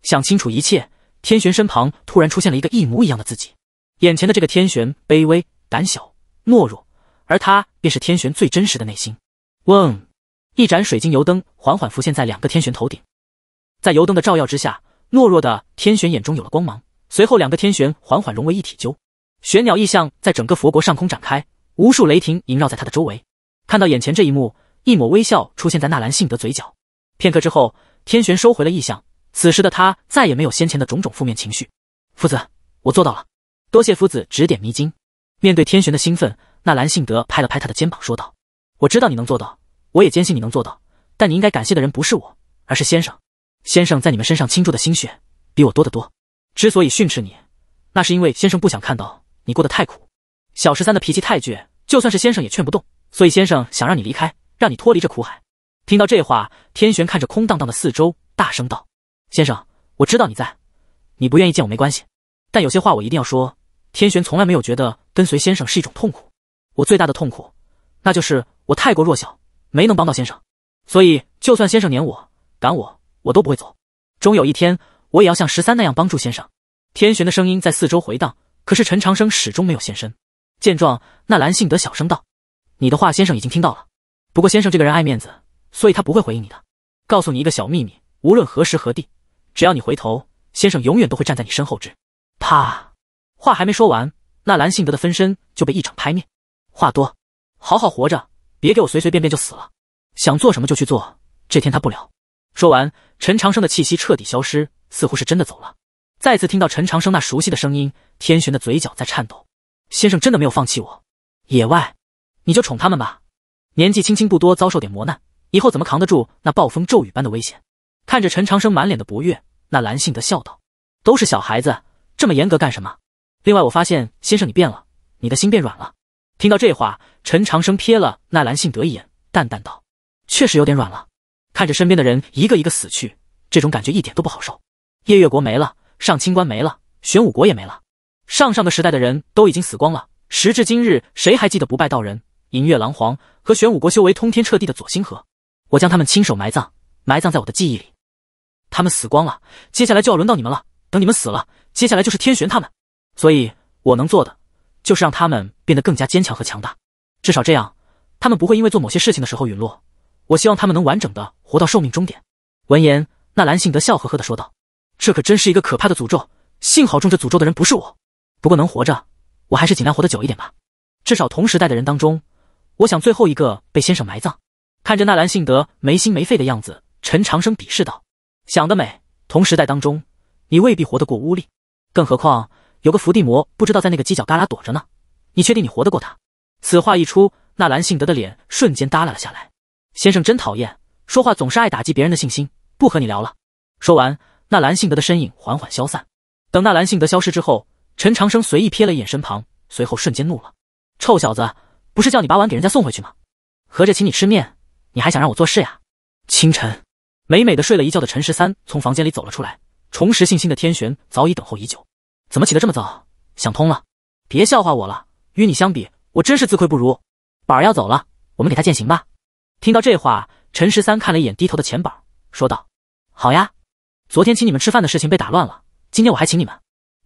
想清楚一切，天玄身旁突然出现了一个一模一样的自己。眼前的这个天玄卑微、胆小、懦弱，而他便是天玄最真实的内心。嗡，一盏水晶油灯缓缓浮现在两个天玄头顶，在油灯的照耀之下。懦弱的天玄眼中有了光芒，随后两个天玄缓缓融为一体。鸠玄鸟异象在整个佛国上空展开，无数雷霆萦绕在他的周围。看到眼前这一幕，一抹微笑出现在纳兰性德嘴角。片刻之后，天玄收回了异象，此时的他再也没有先前的种种负面情绪。夫子，我做到了，多谢夫子指点迷津。面对天玄的兴奋，纳兰性德拍了拍他的肩膀，说道：“我知道你能做到，我也坚信你能做到，但你应该感谢的人不是我，而是先生。”先生在你们身上倾注的心血比我多得多。之所以训斥你，那是因为先生不想看到你过得太苦。小十三的脾气太倔，就算是先生也劝不动，所以先生想让你离开，让你脱离这苦海。听到这话，天玄看着空荡荡的四周，大声道：“先生，我知道你在，你不愿意见我没关系，但有些话我一定要说。天玄从来没有觉得跟随先生是一种痛苦，我最大的痛苦，那就是我太过弱小，没能帮到先生。所以，就算先生撵我、赶我。”我都不会走，终有一天我也要像十三那样帮助先生。天玄的声音在四周回荡，可是陈长生始终没有现身。见状，那兰信德小声道：“你的话，先生已经听到了。不过先生这个人爱面子，所以他不会回应你的。告诉你一个小秘密，无论何时何地，只要你回头，先生永远都会站在你身后。”之啪，话还没说完，那兰信德的分身就被一掌拍灭。话多，好好活着，别给我随随便便就死了。想做什么就去做，这天他不了。说完，陈长生的气息彻底消失，似乎是真的走了。再次听到陈长生那熟悉的声音，天玄的嘴角在颤抖。先生真的没有放弃我。野外，你就宠他们吧。年纪轻轻不多，遭受点磨难，以后怎么扛得住那暴风骤雨般的危险？看着陈长生满脸的不悦，那蓝信德笑道：“都是小孩子，这么严格干什么？另外，我发现先生你变了，你的心变软了。”听到这话，陈长生瞥了那蓝信德一眼，淡淡道：“确实有点软了。”看着身边的人一个一个死去，这种感觉一点都不好受。夜月国没了，上清关没了，玄武国也没了，上上个时代的人都已经死光了。时至今日，谁还记得不败道人、银月狼皇和玄武国修为通天彻地的左星河？我将他们亲手埋葬，埋葬在我的记忆里。他们死光了，接下来就要轮到你们了。等你们死了，接下来就是天玄他们。所以我能做的，就是让他们变得更加坚强和强大，至少这样，他们不会因为做某些事情的时候陨落。我希望他们能完整的活到寿命终点。闻言，纳兰性德笑呵呵的说道：“这可真是一个可怕的诅咒。幸好中这诅咒的人不是我，不过能活着，我还是尽量活得久一点吧。至少同时代的人当中，我想最后一个被先生埋葬。”看着纳兰性德没心没肺的样子，陈长生鄙视道：“想得美，同时代当中，你未必活得过巫力。更何况有个伏地魔，不知道在那个犄角旮旯躲着呢。你确定你活得过他？”此话一出，纳兰性德的脸瞬间耷拉了下来。先生真讨厌，说话总是爱打击别人的信心，不和你聊了。说完，纳兰性德的身影缓缓消散。等纳兰性德消失之后，陈长生随意瞥了一眼身旁，随后瞬间怒了：“臭小子，不是叫你把碗给人家送回去吗？合着请你吃面，你还想让我做事呀？”清晨，美美的睡了一觉的陈十三从房间里走了出来。重拾信心的天玄早已等候已久，怎么起得这么早？想通了？别笑话我了，与你相比，我真是自愧不如。宝儿要走了，我们给他践行吧。听到这话，陈十三看了一眼低头的钱宝，说道：“好呀，昨天请你们吃饭的事情被打乱了，今天我还请你们。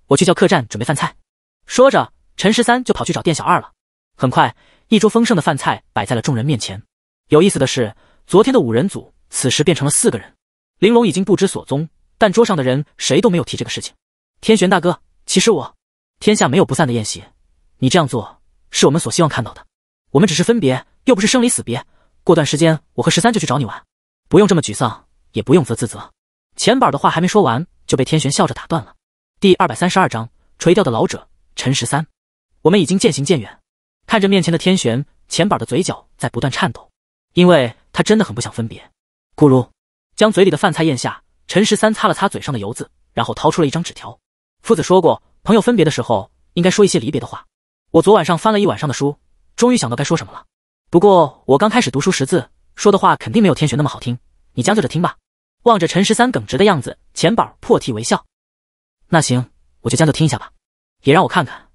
我去叫客栈准备饭菜。”说着，陈十三就跑去找店小二了。很快，一桌丰盛的饭菜摆在了众人面前。有意思的是，昨天的五人组此时变成了四个人，玲珑已经不知所踪，但桌上的人谁都没有提这个事情。天玄大哥，其实我，天下没有不散的宴席，你这样做是我们所希望看到的。我们只是分别，又不是生离死别。过段时间，我和十三就去找你玩，不用这么沮丧，也不用责自责。钱宝的话还没说完，就被天玄笑着打断了。第二百三十二章垂钓的老者。陈十三，我们已经渐行渐远。看着面前的天玄，钱宝的嘴角在不断颤抖，因为他真的很不想分别。咕噜，将嘴里的饭菜咽下，陈十三擦了擦嘴上的油渍，然后掏出了一张纸条。夫子说过，朋友分别的时候应该说一些离别的话。我昨晚上翻了一晚上的书，终于想到该说什么了。不过我刚开始读书识字，说的话肯定没有天玄那么好听，你将就着听吧。望着陈十三耿直的样子，钱宝破涕为笑。那行，我就将就听一下吧，也让我看看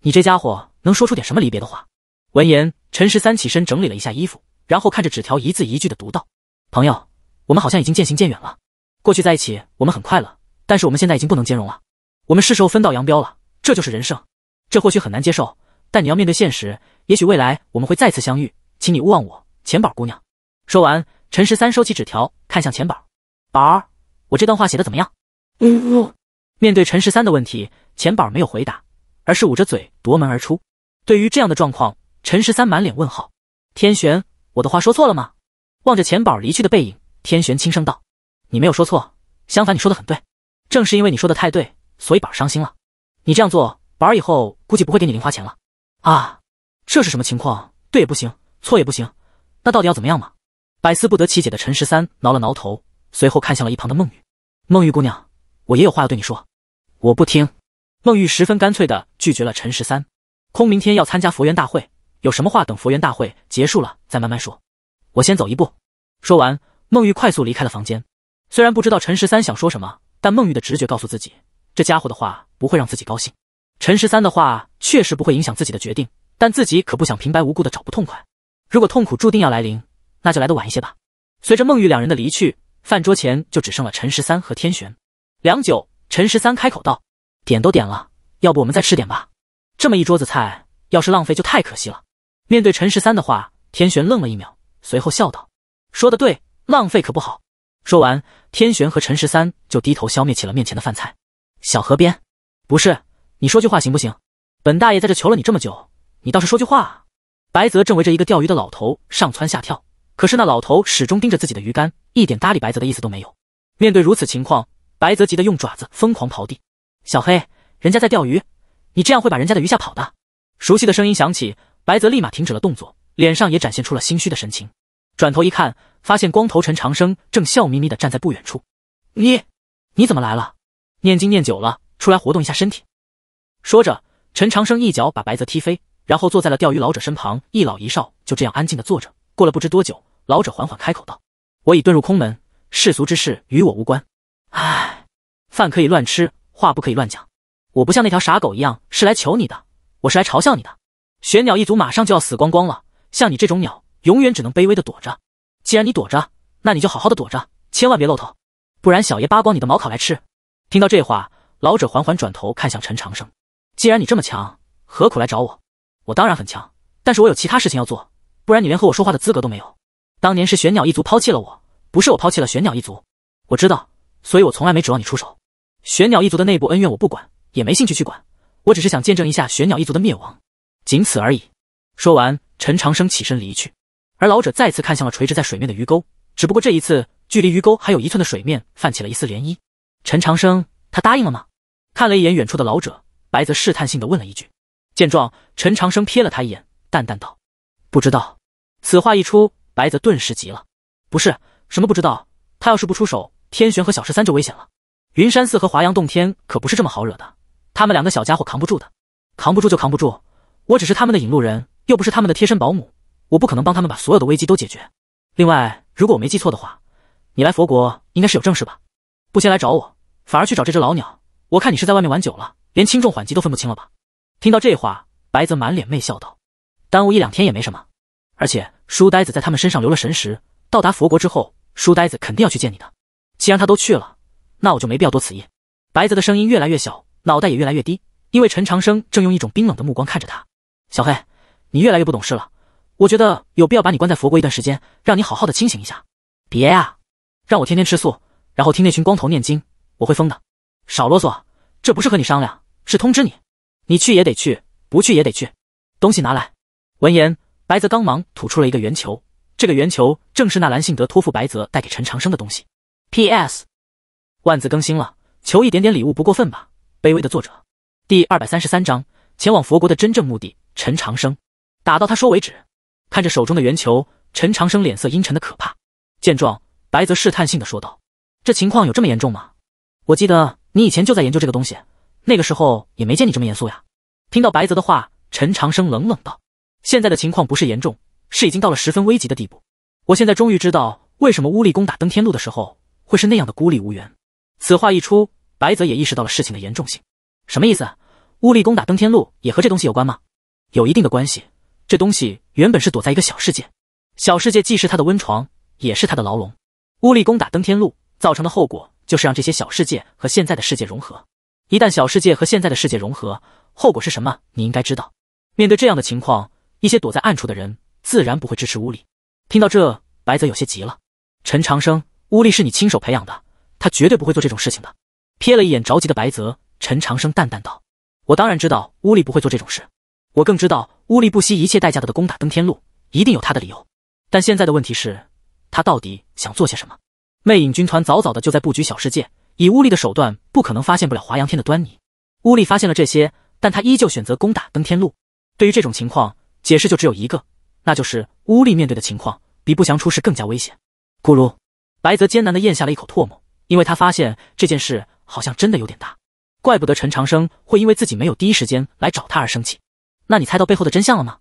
你这家伙能说出点什么离别的话。闻言，陈十三起身整理了一下衣服，然后看着纸条，一字一句的读道：“朋友，我们好像已经渐行渐远了。过去在一起，我们很快乐，但是我们现在已经不能兼容了。我们是时候分道扬镳了。这就是人生，这或许很难接受。”但你要面对现实，也许未来我们会再次相遇，请你勿忘我，钱宝姑娘。说完，陈十三收起纸条，看向钱宝。宝儿，我这段话写的怎么样？呜呜。面对陈十三的问题，钱宝没有回答，而是捂着嘴夺门而出。对于这样的状况，陈十三满脸问号。天玄，我的话说错了吗？望着钱宝离去的背影，天玄轻声道：“你没有说错，相反你说的很对，正是因为你说的太对，所以宝儿伤心了。你这样做，宝儿以后估计不会给你零花钱了。”啊，这是什么情况？对也不行，错也不行，那到底要怎么样嘛？百思不得其解的陈十三挠了挠头，随后看向了一旁的孟玉。孟玉姑娘，我也有话要对你说。我不听。孟玉十分干脆的拒绝了陈十三。空明天要参加佛缘大会，有什么话等佛缘大会结束了再慢慢说。我先走一步。说完，孟玉快速离开了房间。虽然不知道陈十三想说什么，但孟玉的直觉告诉自己，这家伙的话不会让自己高兴。陈十三的话确实不会影响自己的决定，但自己可不想平白无故的找不痛快。如果痛苦注定要来临，那就来得晚一些吧。随着孟玉两人的离去，饭桌前就只剩了陈十三和天玄。良久，陈十三开口道：“点都点了，要不我们再吃点吧？这么一桌子菜，要是浪费就太可惜了。”面对陈十三的话，天玄愣了一秒，随后笑道：“说的对，浪费可不好。”说完，天玄和陈十三就低头消灭起了面前的饭菜。小河边，不是。你说句话行不行？本大爷在这求了你这么久，你倒是说句话啊！白泽正围着一个钓鱼的老头上蹿下跳，可是那老头始终盯着自己的鱼竿，一点搭理白泽的意思都没有。面对如此情况，白泽急得用爪子疯狂刨地。小黑，人家在钓鱼，你这样会把人家的鱼吓跑的。熟悉的声音响起，白泽立马停止了动作，脸上也展现出了心虚的神情。转头一看，发现光头陈长生正笑眯眯地站在不远处。你你怎么来了？念经念久了，出来活动一下身体。说着，陈长生一脚把白泽踢飞，然后坐在了钓鱼老者身旁。一老一少就这样安静的坐着。过了不知多久，老者缓缓开口道：“我已遁入空门，世俗之事与我无关。唉，饭可以乱吃，话不可以乱讲。我不像那条傻狗一样，是来求你的，我是来嘲笑你的。玄鸟一族马上就要死光光了，像你这种鸟，永远只能卑微的躲着。既然你躲着，那你就好好的躲着，千万别露头，不然小爷扒光你的毛烤来吃。”听到这话，老者缓缓转头看向陈长生。既然你这么强，何苦来找我？我当然很强，但是我有其他事情要做，不然你连和我说话的资格都没有。当年是玄鸟一族抛弃了我，不是我抛弃了玄鸟一族。我知道，所以我从来没指望你出手。玄鸟一族的内部恩怨我不管，也没兴趣去管。我只是想见证一下玄鸟一族的灭亡，仅此而已。说完，陈长生起身离去，而老者再次看向了垂直在水面的鱼钩。只不过这一次，距离鱼钩还有一寸的水面泛起了一丝涟漪。陈长生，他答应了吗？看了一眼远处的老者。白泽试探性地问了一句，见状，陈长生瞥了他一眼，淡淡道：“不知道。”此话一出，白泽顿时急了：“不是什么不知道，他要是不出手，天玄和小十三就危险了。云山寺和华阳洞天可不是这么好惹的，他们两个小家伙扛不住的，扛不住就扛不住。我只是他们的引路人，又不是他们的贴身保姆，我不可能帮他们把所有的危机都解决。另外，如果我没记错的话，你来佛国应该是有正事吧？不先来找我，反而去找这只老鸟，我看你是在外面玩久了。”连轻重缓急都分不清了吧？听到这话，白泽满脸媚笑道：“耽误一两天也没什么，而且书呆子在他们身上留了神识，到达佛国之后，书呆子肯定要去见你的。既然他都去了，那我就没必要多此一。”白泽的声音越来越小，脑袋也越来越低，因为陈长生正用一种冰冷的目光看着他。“小黑，你越来越不懂事了，我觉得有必要把你关在佛国一段时间，让你好好的清醒一下。”“别啊，让我天天吃素，然后听那群光头念经，我会疯的。”“少啰嗦，这不是和你商量。”是通知你，你去也得去，不去也得去。东西拿来。闻言，白泽刚忙吐出了一个圆球，这个圆球正是纳兰性德托付白泽带给陈长生的东西。P.S. 万字更新了，求一点点礼物不过分吧？卑微的作者。第二百三十三章：前往佛国的真正目的。陈长生打到他说为止。看着手中的圆球，陈长生脸色阴沉的可怕。见状，白泽试探性的说道：“这情况有这么严重吗？我记得你以前就在研究这个东西。”那个时候也没见你这么严肃呀。听到白泽的话，陈长生冷冷道：“现在的情况不是严重，是已经到了十分危急的地步。我现在终于知道为什么乌力攻打登天路的时候会是那样的孤立无援。”此话一出，白泽也意识到了事情的严重性。什么意思？乌力攻打登天路也和这东西有关吗？有一定的关系。这东西原本是躲在一个小世界，小世界既是他的温床，也是他的牢笼。乌力攻打登天路造成的后果，就是让这些小世界和现在的世界融合。一旦小世界和现在的世界融合，后果是什么？你应该知道。面对这样的情况，一些躲在暗处的人自然不会支持乌力。听到这，白泽有些急了。陈长生，乌力是你亲手培养的，他绝对不会做这种事情的。瞥了一眼着急的白泽，陈长生淡淡道：“我当然知道乌力不会做这种事，我更知道乌力不惜一切代价的攻打登天路，一定有他的理由。但现在的问题是，他到底想做些什么？魅影军团早早的就在布局小世界。”以巫力的手段，不可能发现不了华阳天的端倪。巫力发现了这些，但他依旧选择攻打登天路。对于这种情况，解释就只有一个，那就是巫力面对的情况比不祥出世更加危险。咕噜，白泽艰难的咽下了一口唾沫，因为他发现这件事好像真的有点大，怪不得陈长生会因为自己没有第一时间来找他而生气。那你猜到背后的真相了吗？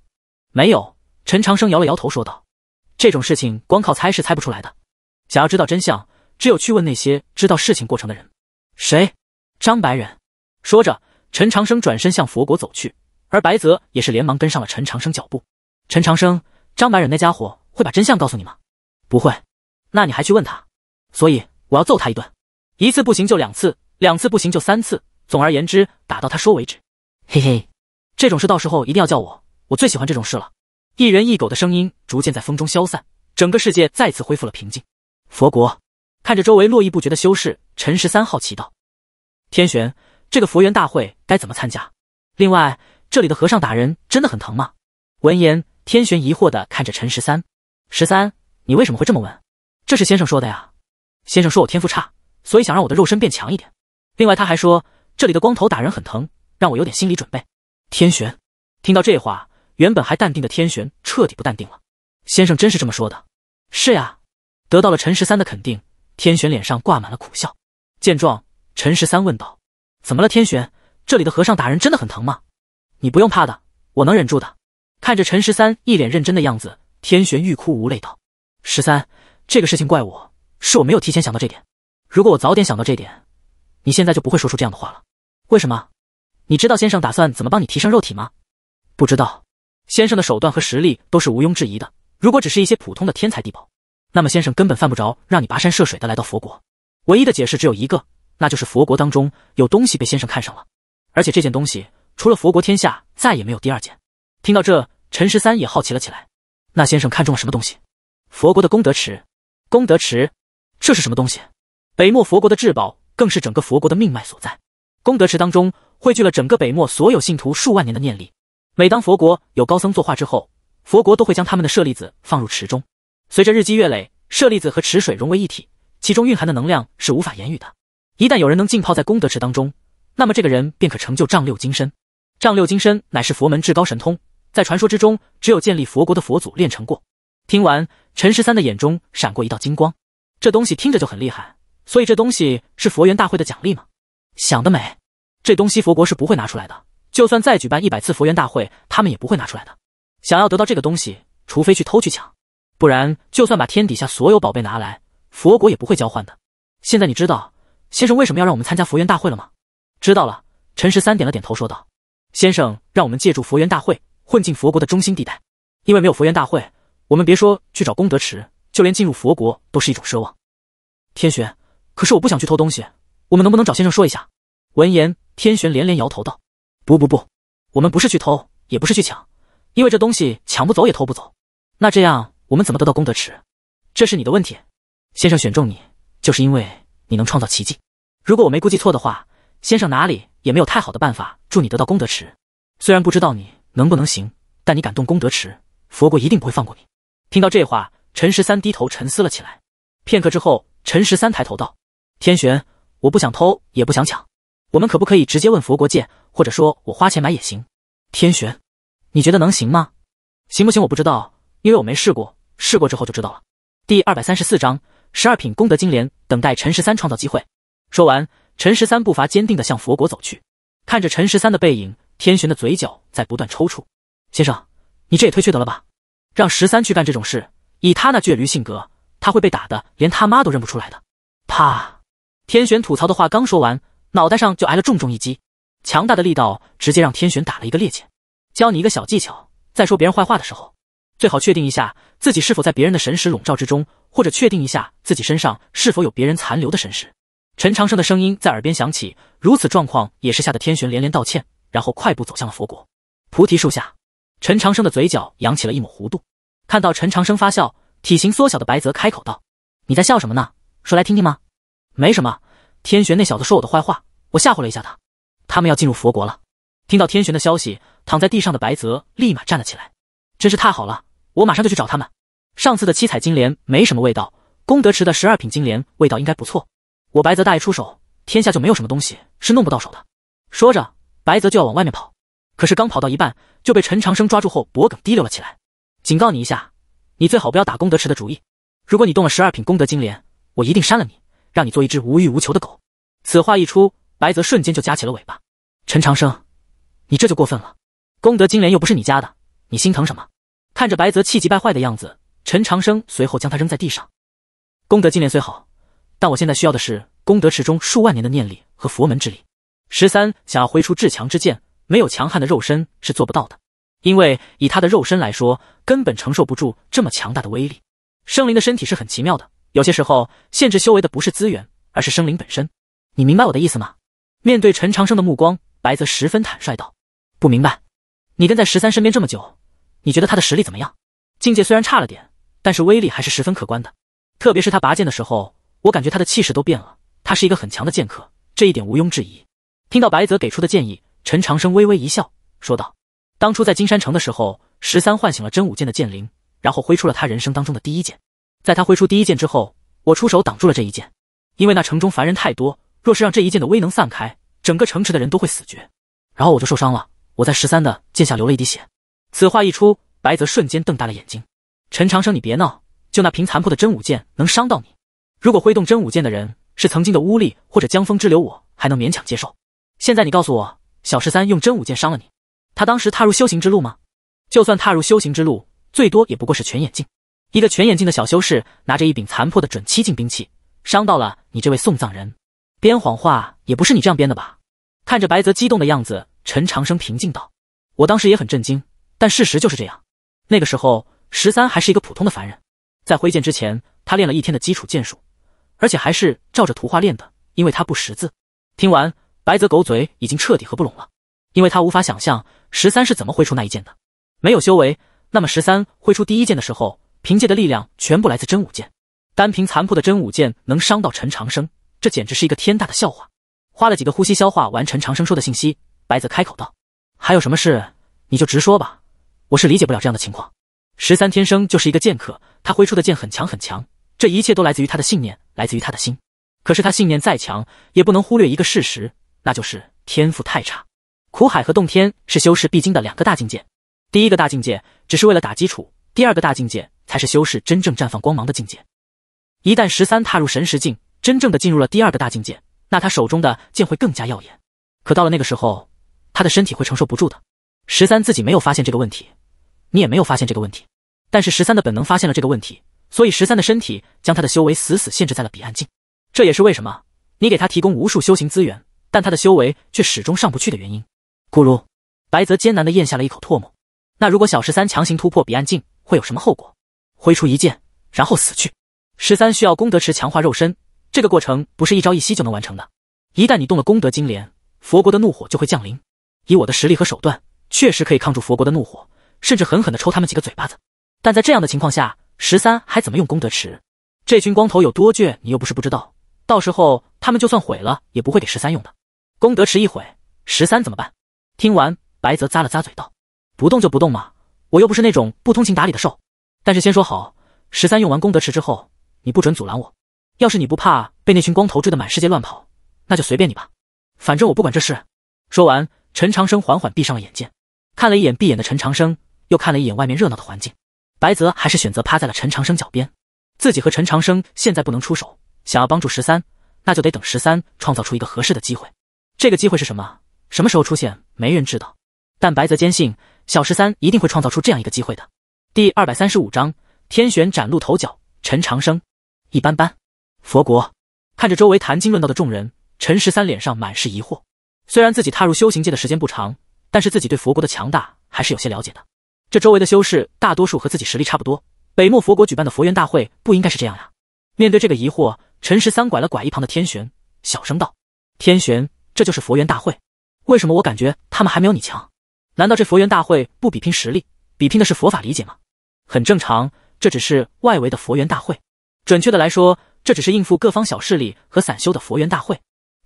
没有，陈长生摇了摇头说道：“这种事情光靠猜是猜不出来的，想要知道真相。”只有去问那些知道事情过程的人。谁？张白忍。说着，陈长生转身向佛国走去，而白泽也是连忙跟上了陈长生脚步。陈长生，张白忍那家伙会把真相告诉你吗？不会。那你还去问他？所以我要揍他一顿。一次不行就两次，两次不行就三次。总而言之，打到他说为止。嘿嘿，这种事到时候一定要叫我，我最喜欢这种事了。一人一狗的声音逐渐在风中消散，整个世界再次恢复了平静。佛国。看着周围络绎不绝的修士，陈十三好奇道：“天玄，这个佛缘大会该怎么参加？另外，这里的和尚打人真的很疼吗？”闻言，天玄疑惑的看着陈十三：“十三，你为什么会这么问？这是先生说的呀。先生说我天赋差，所以想让我的肉身变强一点。另外，他还说这里的光头打人很疼，让我有点心理准备。”天玄听到这话，原本还淡定的天玄彻底不淡定了。先生真是这么说的？是呀，得到了陈十三的肯定。天玄脸上挂满了苦笑，见状，陈十三问道：“怎么了？天玄，这里的和尚打人真的很疼吗？你不用怕的，我能忍住的。”看着陈十三一脸认真的样子，天玄欲哭无泪道：“十三，这个事情怪我，是我没有提前想到这点。如果我早点想到这点，你现在就不会说出这样的话了。为什么？你知道先生打算怎么帮你提升肉体吗？”“不知道。”先生的手段和实力都是毋庸置疑的，如果只是一些普通的天才地宝。那么先生根本犯不着让你跋山涉水的来到佛国，唯一的解释只有一个，那就是佛国当中有东西被先生看上了，而且这件东西除了佛国天下再也没有第二件。听到这，陈十三也好奇了起来。那先生看中了什么东西？佛国的功德池，功德池，这是什么东西？北漠佛国的至宝，更是整个佛国的命脉所在。功德池当中汇聚了整个北漠所有信徒数万年的念力。每当佛国有高僧作画之后，佛国都会将他们的舍利子放入池中。随着日积月累，舍利子和池水融为一体，其中蕴含的能量是无法言语的。一旦有人能浸泡在功德池当中，那么这个人便可成就丈六金身。丈六金身乃是佛门至高神通，在传说之中，只有建立佛国的佛祖练成过。听完，陈十三的眼中闪过一道金光。这东西听着就很厉害，所以这东西是佛缘大会的奖励吗？想得美，这东西佛国是不会拿出来的。就算再举办一百次佛缘大会，他们也不会拿出来的。想要得到这个东西，除非去偷去抢。不然，就算把天底下所有宝贝拿来，佛国也不会交换的。现在你知道先生为什么要让我们参加佛缘大会了吗？知道了。陈十三点了点头，说道：“先生让我们借助佛缘大会混进佛国的中心地带，因为没有佛缘大会，我们别说去找功德池，就连进入佛国都是一种奢望。”天玄，可是我不想去偷东西，我们能不能找先生说一下？闻言，天玄连连摇头道：“不不不，我们不是去偷，也不是去抢，因为这东西抢不走也偷不走。那这样。”我们怎么得到功德池？这是你的问题，先生选中你就是因为你能创造奇迹。如果我没估计错的话，先生哪里也没有太好的办法助你得到功德池。虽然不知道你能不能行，但你敢动功德池，佛国一定不会放过你。听到这话，陈十三低头沉思了起来。片刻之后，陈十三抬头道：“天玄，我不想偷，也不想抢，我们可不可以直接问佛国借，或者说我花钱买也行？”天玄，你觉得能行吗？行不行我不知道，因为我没试过。试过之后就知道了。第二百三十四章十二品功德金莲，等待陈十三创造机会。说完，陈十三步伐坚定地向佛国走去。看着陈十三的背影，天玄的嘴角在不断抽搐。先生，你这也忒缺德了吧！让十三去干这种事，以他那倔驴性格，他会被打的连他妈都认不出来的。啪！天玄吐槽的话刚说完，脑袋上就挨了重重一击，强大的力道直接让天玄打了一个趔趄。教你一个小技巧，在说别人坏话的时候。最好确定一下自己是否在别人的神识笼罩之中，或者确定一下自己身上是否有别人残留的神识。陈长生的声音在耳边响起，如此状况也是吓得天玄连连道歉，然后快步走向了佛国菩提树下。陈长生的嘴角扬起了一抹弧度，看到陈长生发笑，体型缩小的白泽开口道：“你在笑什么呢？说来听听吗？”“没什么，天玄那小子说我的坏话，我吓唬了一下他。他们要进入佛国了。”听到天玄的消息，躺在地上的白泽立马站了起来。真是太好了，我马上就去找他们。上次的七彩金莲没什么味道，功德池的十二品金莲味道应该不错。我白泽大爷出手，天下就没有什么东西是弄不到手的。说着，白泽就要往外面跑，可是刚跑到一半，就被陈长生抓住后脖梗提溜了起来，警告你一下，你最好不要打功德池的主意。如果你动了十二品功德金莲，我一定删了你，让你做一只无欲无求的狗。此话一出，白泽瞬间就夹起了尾巴。陈长生，你这就过分了，功德金莲又不是你家的，你心疼什么？看着白泽气急败坏的样子，陈长生随后将他扔在地上。功德金莲虽好，但我现在需要的是功德池中数万年的念力和佛门之力。十三想要挥出至强之剑，没有强悍的肉身是做不到的。因为以他的肉身来说，根本承受不住这么强大的威力。生灵的身体是很奇妙的，有些时候限制修为的不是资源，而是生灵本身。你明白我的意思吗？面对陈长生的目光，白泽十分坦率道：“不明白。你跟在十三身边这么久。”你觉得他的实力怎么样？境界虽然差了点，但是威力还是十分可观的。特别是他拔剑的时候，我感觉他的气势都变了。他是一个很强的剑客，这一点毋庸置疑。听到白泽给出的建议，陈长生微微一笑，说道：“当初在金山城的时候，十三唤醒了真武剑的剑灵，然后挥出了他人生当中的第一剑。在他挥出第一剑之后，我出手挡住了这一剑，因为那城中凡人太多，若是让这一剑的威能散开，整个城池的人都会死绝。然后我就受伤了，我在十三的剑下流了一滴血。”此话一出，白泽瞬间瞪大了眼睛。陈长生，你别闹！就那凭残破的真武剑，能伤到你？如果挥动真武剑的人是曾经的巫力或者江峰之流，我还能勉强接受。现在你告诉我，小十三用真武剑伤了你，他当时踏入修行之路吗？就算踏入修行之路，最多也不过是全眼镜，一个全眼镜的小修士拿着一柄残破的准七境兵器，伤到了你这位送葬人，编谎话也不是你这样编的吧？看着白泽激动的样子，陈长生平静道：“我当时也很震惊。”但事实就是这样，那个时候十三还是一个普通的凡人，在挥剑之前，他练了一天的基础剑术，而且还是照着图画练的，因为他不识字。听完，白泽狗嘴已经彻底合不拢了，因为他无法想象十三是怎么挥出那一剑的。没有修为，那么十三挥出第一剑的时候，凭借的力量全部来自真武剑，单凭残破的真武剑能伤到陈长生，这简直是一个天大的笑话。花了几个呼吸消化完陈长生说的信息，白泽开口道：“还有什么事，你就直说吧。”我是理解不了这样的情况。十三天生就是一个剑客，他挥出的剑很强很强，这一切都来自于他的信念，来自于他的心。可是他信念再强，也不能忽略一个事实，那就是天赋太差。苦海和洞天是修士必经的两个大境界，第一个大境界只是为了打基础，第二个大境界才是修士真正绽放光芒的境界。一旦十三踏入神识境，真正的进入了第二个大境界，那他手中的剑会更加耀眼。可到了那个时候，他的身体会承受不住的。十三自己没有发现这个问题。你也没有发现这个问题，但是十三的本能发现了这个问题，所以十三的身体将他的修为死死限制在了彼岸境。这也是为什么你给他提供无数修行资源，但他的修为却始终上不去的原因。咕噜，白泽艰难地咽下了一口唾沫。那如果小十三强行突破彼岸境，会有什么后果？挥出一剑，然后死去。十三需要功德池强化肉身，这个过程不是一朝一夕就能完成的。一旦你动了功德金莲，佛国的怒火就会降临。以我的实力和手段，确实可以抗住佛国的怒火。甚至狠狠地抽他们几个嘴巴子，但在这样的情况下，十三还怎么用功德池？这群光头有多倔，你又不是不知道。到时候他们就算毁了，也不会给十三用的。功德池一毁，十三怎么办？听完，白泽咂了咂嘴道：“不动就不动嘛，我又不是那种不通情达理的兽。但是先说好，十三用完功德池之后，你不准阻拦我。要是你不怕被那群光头追得满世界乱跑，那就随便你吧，反正我不管这事。”说完，陈长生缓缓闭上了眼睛，看了一眼闭眼的陈长生。又看了一眼外面热闹的环境，白泽还是选择趴在了陈长生脚边。自己和陈长生现在不能出手，想要帮助十三，那就得等十三创造出一个合适的机会。这个机会是什么？什么时候出现？没人知道。但白泽坚信，小十三一定会创造出这样一个机会的。第二百三十五章天玄崭露头角。陈长生一般般。佛国看着周围谈经论道的众人，陈十三脸上满是疑惑。虽然自己踏入修行界的时间不长，但是自己对佛国的强大还是有些了解的。这周围的修士大多数和自己实力差不多。北漠佛国举办的佛缘大会不应该是这样呀？面对这个疑惑，陈十三拐了拐一旁的天玄，小声道：“天玄，这就是佛缘大会，为什么我感觉他们还没有你强？难道这佛缘大会不比拼实力，比拼的是佛法理解吗？很正常，这只是外围的佛缘大会。准确的来说，这只是应付各方小势力和散修的佛缘大会。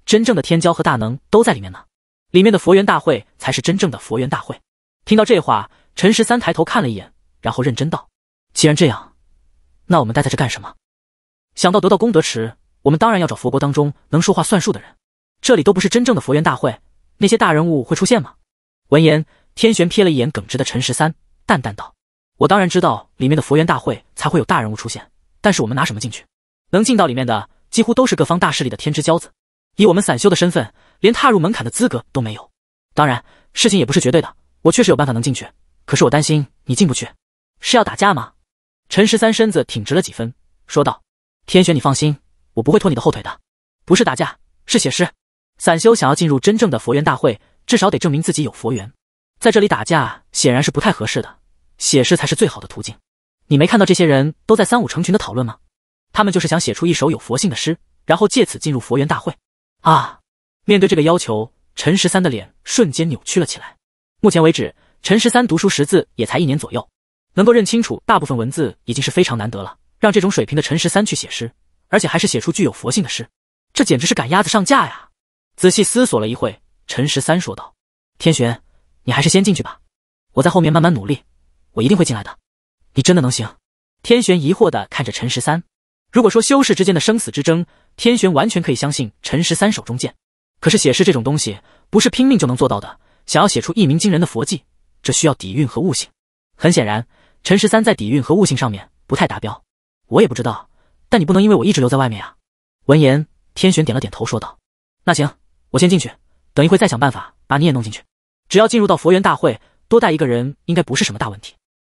真正的天骄和大能都在里面呢，里面的佛缘大会才是真正的佛缘大会。”听到这话。陈十三抬头看了一眼，然后认真道：“既然这样，那我们待在这干什么？”想到得到功德池，我们当然要找佛国当中能说话算数的人。这里都不是真正的佛缘大会，那些大人物会出现吗？”闻言，天玄瞥了一眼耿直的陈十三，淡淡道：“我当然知道里面的佛缘大会才会有大人物出现，但是我们拿什么进去？能进到里面的几乎都是各方大势力的天之骄子，以我们散修的身份，连踏入门槛的资格都没有。当然，事情也不是绝对的，我确实有办法能进去。”可是我担心你进不去，是要打架吗？陈十三身子挺直了几分，说道：“天雪，你放心，我不会拖你的后腿的。不是打架，是写诗。散修想要进入真正的佛缘大会，至少得证明自己有佛缘。在这里打架显然是不太合适的，写诗才是最好的途径。你没看到这些人都在三五成群的讨论吗？他们就是想写出一首有佛性的诗，然后借此进入佛缘大会。啊！面对这个要求，陈十三的脸瞬间扭曲了起来。目前为止。”陈十三读书识字也才一年左右，能够认清楚大部分文字已经是非常难得了。让这种水平的陈十三去写诗，而且还是写出具有佛性的诗，这简直是赶鸭子上架呀！仔细思索了一会，陈十三说道：“天玄，你还是先进去吧，我在后面慢慢努力，我一定会进来的。你真的能行？”天玄疑惑的看着陈十三。如果说修士之间的生死之争，天玄完全可以相信陈十三手中剑。可是写诗这种东西，不是拼命就能做到的。想要写出一鸣惊人的佛迹，这需要底蕴和悟性，很显然，陈十三在底蕴和悟性上面不太达标。我也不知道，但你不能因为我一直留在外面啊！闻言，天玄点了点头，说道：“那行，我先进去，等一会再想办法把你也弄进去。只要进入到佛缘大会，多带一个人应该不是什么大问题。”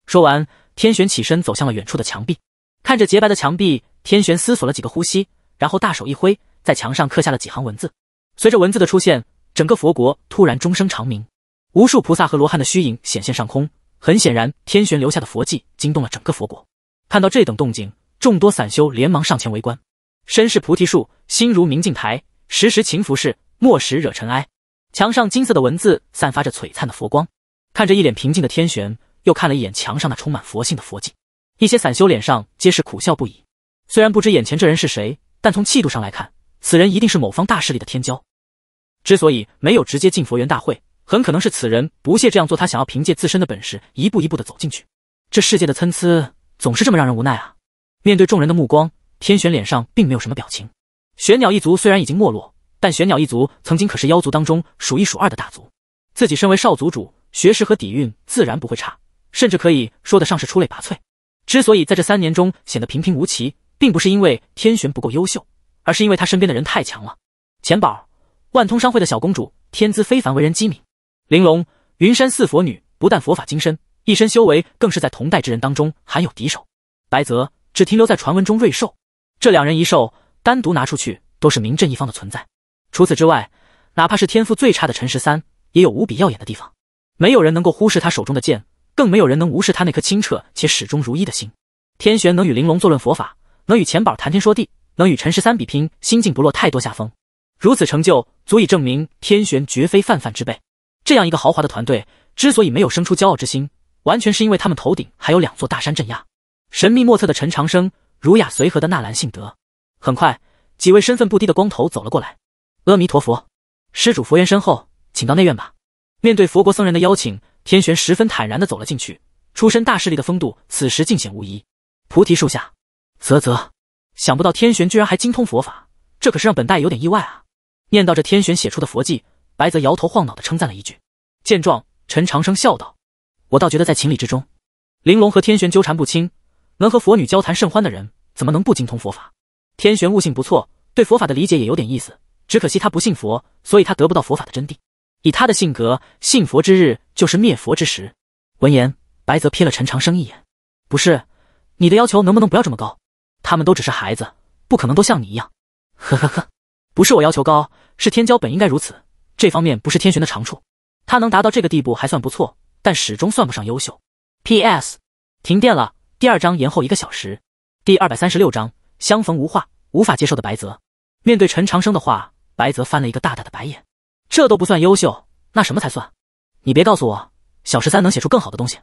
说完，天玄起身走向了远处的墙壁，看着洁白的墙壁，天玄思索了几个呼吸，然后大手一挥，在墙上刻下了几行文字。随着文字的出现，整个佛国突然钟声长鸣。无数菩萨和罗汉的虚影显现上空，很显然，天玄留下的佛迹惊动了整个佛国。看到这等动静，众多散修连忙上前围观。身是菩提树，心如明镜台，时时勤拂拭，莫使惹尘埃。墙上金色的文字散发着璀璨的佛光。看着一脸平静的天玄，又看了一眼墙上那充满佛性的佛迹，一些散修脸上皆是苦笑不已。虽然不知眼前这人是谁，但从气度上来看，此人一定是某方大势力的天骄。之所以没有直接进佛缘大会。很可能是此人不屑这样做，他想要凭借自身的本事一步一步的走进去。这世界的参差总是这么让人无奈啊！面对众人的目光，天玄脸上并没有什么表情。玄鸟一族虽然已经没落，但玄鸟一族曾经可是妖族当中数一数二的大族。自己身为少族主，学识和底蕴自然不会差，甚至可以说得上是出类拔萃。之所以在这三年中显得平平无奇，并不是因为天玄不够优秀，而是因为他身边的人太强了。钱宝，万通商会的小公主，天资非凡，为人机敏。玲珑云山寺佛女不但佛法精深，一身修为更是在同代之人当中罕有敌手。白泽只停留在传闻中瑞兽，这两人一兽单独拿出去都是名震一方的存在。除此之外，哪怕是天赋最差的陈十三，也有无比耀眼的地方。没有人能够忽视他手中的剑，更没有人能无视他那颗清澈且始终如一的心。天玄能与玲珑坐论佛法，能与钱宝谈天说地，能与陈十三比拼心境不落太多下风，如此成就足以证明天玄绝非泛泛之辈。这样一个豪华的团队，之所以没有生出骄傲之心，完全是因为他们头顶还有两座大山镇压。神秘莫测的陈长生，儒雅随和的纳兰性德。很快，几位身份不低的光头走了过来。阿弥陀佛，施主佛缘深厚，请到内院吧。面对佛国僧人的邀请，天玄十分坦然地走了进去。出身大势力的风度，此时尽显无疑。菩提树下，啧啧，想不到天玄居然还精通佛法，这可是让本大爷有点意外啊！念叨着天玄写出的佛偈。白泽摇头晃脑地称赞了一句，见状，陈长生笑道：“我倒觉得在情理之中。玲珑和天玄纠缠不清，能和佛女交谈甚欢的人，怎么能不精通佛法？天玄悟性不错，对佛法的理解也有点意思。只可惜他不信佛，所以他得不到佛法的真谛。以他的性格，信佛之日就是灭佛之时。”闻言，白泽瞥了陈长生一眼：“不是，你的要求能不能不要这么高？他们都只是孩子，不可能都像你一样。”“呵呵呵，不是我要求高，是天骄本应该如此。”这方面不是天玄的长处，他能达到这个地步还算不错，但始终算不上优秀。P.S. 停电了，第二章延后一个小时。第二百三十六章相逢无话。无法接受的白泽面对陈长生的话，白泽翻了一个大大的白眼。这都不算优秀，那什么才算？你别告诉我小十三能写出更好的东西。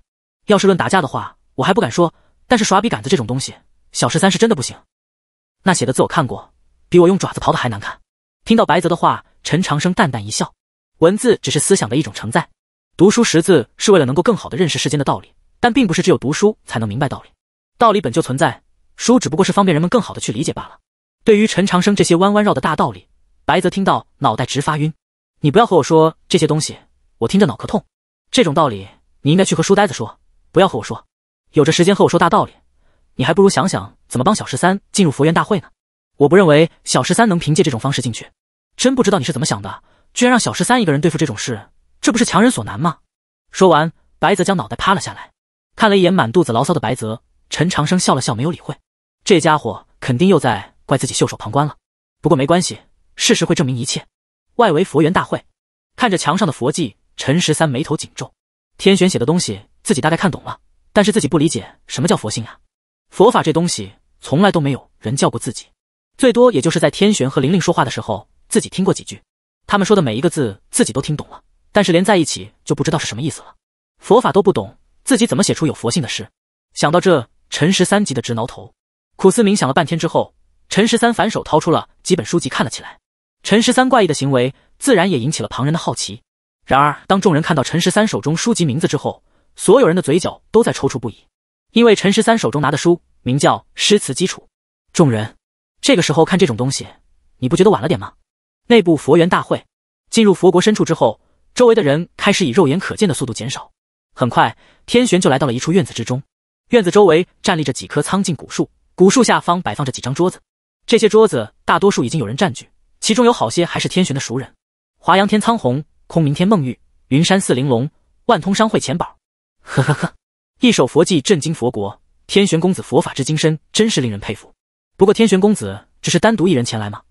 要是论打架的话，我还不敢说，但是耍笔杆子这种东西，小十三是真的不行。那写的字我看过，比我用爪子刨的还难看。听到白泽的话，陈长生淡淡一笑。文字只是思想的一种承载，读书识字是为了能够更好的认识世间的道理，但并不是只有读书才能明白道理。道理本就存在，书只不过是方便人们更好的去理解罢了。对于陈长生这些弯弯绕的大道理，白泽听到脑袋直发晕。你不要和我说这些东西，我听着脑壳痛。这种道理你应该去和书呆子说，不要和我说。有着时间和我说大道理，你还不如想想怎么帮小十三进入佛缘大会呢。我不认为小十三能凭借这种方式进去。真不知道你是怎么想的，居然让小十三一个人对付这种事，这不是强人所难吗？说完，白泽将脑袋趴了下来，看了一眼满肚子牢骚的白泽。陈长生笑了笑，没有理会，这家伙肯定又在怪自己袖手旁观了。不过没关系，事实会证明一切。外围佛缘大会，看着墙上的佛迹，陈十三眉头紧皱。天玄写的东西自己大概看懂了，但是自己不理解什么叫佛性啊？佛法这东西从来都没有人教过自己，最多也就是在天玄和玲玲说话的时候。自己听过几句，他们说的每一个字自己都听懂了，但是连在一起就不知道是什么意思了。佛法都不懂，自己怎么写出有佛性的诗？想到这，陈十三急得直挠头，苦思冥想了半天之后，陈十三反手掏出了几本书籍看了起来。陈十三怪异的行为自然也引起了旁人的好奇。然而，当众人看到陈十三手中书籍名字之后，所有人的嘴角都在抽搐不已，因为陈十三手中拿的书名叫《诗词基础》。众人这个时候看这种东西，你不觉得晚了点吗？内部佛缘大会，进入佛国深处之后，周围的人开始以肉眼可见的速度减少。很快，天玄就来到了一处院子之中。院子周围站立着几棵苍劲古树，古树下方摆放着几张桌子。这些桌子大多数已经有人占据，其中有好些还是天玄的熟人：华阳天苍红、空明天梦玉、云山寺玲珑、万通商会钱宝。呵呵呵，一手佛技震惊佛国，天玄公子佛法之精深真是令人佩服。不过，天玄公子只是单独一人前来吗？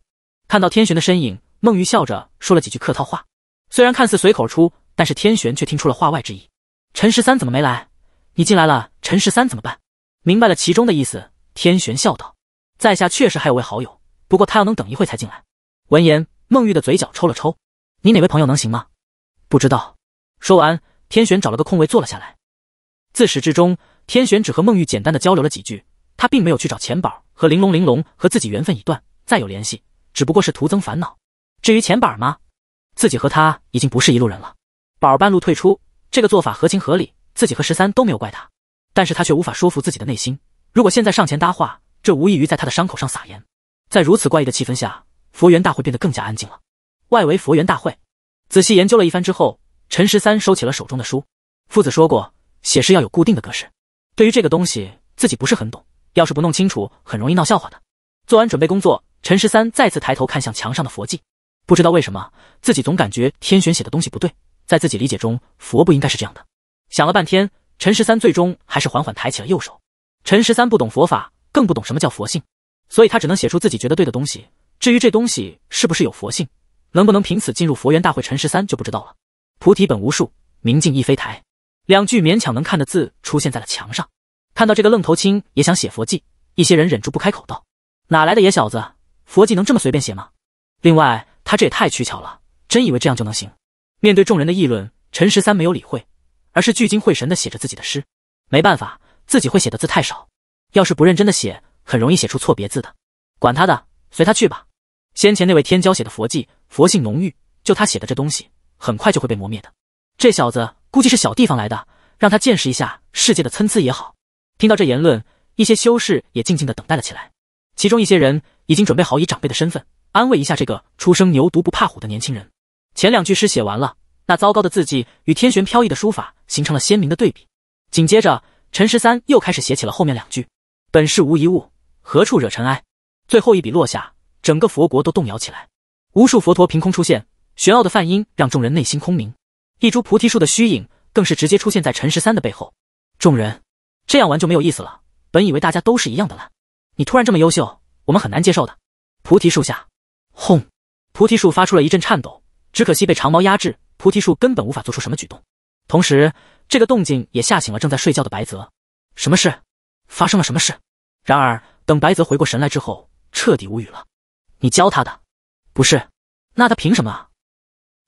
看到天玄的身影。孟玉笑着说了几句客套话，虽然看似随口出，但是天玄却听出了话外之意。陈十三怎么没来？你进来了，陈十三怎么办？明白了其中的意思，天玄笑道：“在下确实还有位好友，不过他要能等一会才进来。”闻言，孟玉的嘴角抽了抽：“你哪位朋友能行吗？”“不知道。”说完，天玄找了个空位坐了下来。自始至终，天玄只和孟玉简单的交流了几句，他并没有去找钱宝和玲珑。玲珑和自己缘分已断，再有联系只不过是徒增烦恼。至于钱板儿吗？自己和他已经不是一路人了。宝儿半路退出，这个做法合情合理。自己和十三都没有怪他，但是他却无法说服自己的内心。如果现在上前搭话，这无异于在他的伤口上撒盐。在如此怪异的气氛下，佛缘大会变得更加安静了。外围佛缘大会，仔细研究了一番之后，陈十三收起了手中的书。夫子说过，写诗要有固定的格式。对于这个东西，自己不是很懂。要是不弄清楚，很容易闹笑话的。做完准备工作，陈十三再次抬头看向墙上的佛迹。不知道为什么，自己总感觉天玄写的东西不对。在自己理解中，佛不应该是这样的。想了半天，陈十三最终还是缓缓抬起了右手。陈十三不懂佛法，更不懂什么叫佛性，所以他只能写出自己觉得对的东西。至于这东西是不是有佛性，能不能凭此进入佛缘大会，陈十三就不知道了。菩提本无树，明镜亦非台。两句勉强能看的字出现在了墙上。看到这个愣头青也想写佛记，一些人忍住不开口道：“哪来的野小子？佛记能这么随便写吗？”另外。他这也太取巧了，真以为这样就能行？面对众人的议论，陈十三没有理会，而是聚精会神的写着自己的诗。没办法，自己会写的字太少，要是不认真的写，很容易写出错别字的。管他的，随他去吧。先前那位天骄写的佛记，佛性浓郁，就他写的这东西，很快就会被磨灭的。这小子估计是小地方来的，让他见识一下世界的参差也好。听到这言论，一些修士也静静的等待了起来，其中一些人已经准备好以长辈的身份。安慰一下这个初生牛犊不怕虎的年轻人。前两句诗写完了，那糟糕的字迹与天玄飘逸的书法形成了鲜明的对比。紧接着，陈十三又开始写起了后面两句：“本是无一物，何处惹尘埃。”最后一笔落下，整个佛国都动摇起来，无数佛陀凭空出现，玄奥的梵音让众人内心空明。一株菩提树的虚影更是直接出现在陈十三的背后。众人这样玩就没有意思了。本以为大家都是一样的烂，你突然这么优秀，我们很难接受的。菩提树下。轰！菩提树发出了一阵颤抖，只可惜被长矛压制，菩提树根本无法做出什么举动。同时，这个动静也吓醒了正在睡觉的白泽。什么事？发生了什么事？然而，等白泽回过神来之后，彻底无语了。你教他的？不是？那他凭什么啊？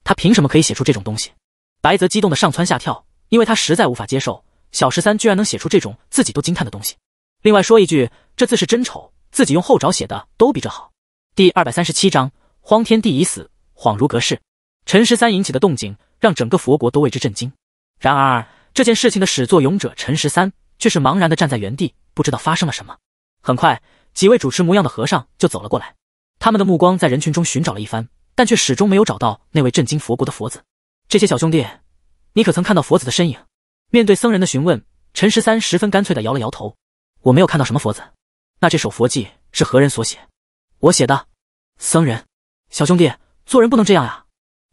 他凭什么可以写出这种东西？白泽激动的上蹿下跳，因为他实在无法接受小十三居然能写出这种自己都惊叹的东西。另外说一句，这字是真丑，自己用后爪写的都比这好。第二百三十七章，荒天地已死，恍如隔世。陈十三引起的动静，让整个佛国都为之震惊。然而，这件事情的始作俑者陈十三却是茫然的站在原地，不知道发生了什么。很快，几位主持模样的和尚就走了过来，他们的目光在人群中寻找了一番，但却始终没有找到那位震惊佛国的佛子。这些小兄弟，你可曾看到佛子的身影？面对僧人的询问，陈十三十分干脆的摇了摇头：“我没有看到什么佛子。”那这首佛偈是何人所写？我写的，僧人小兄弟，做人不能这样呀！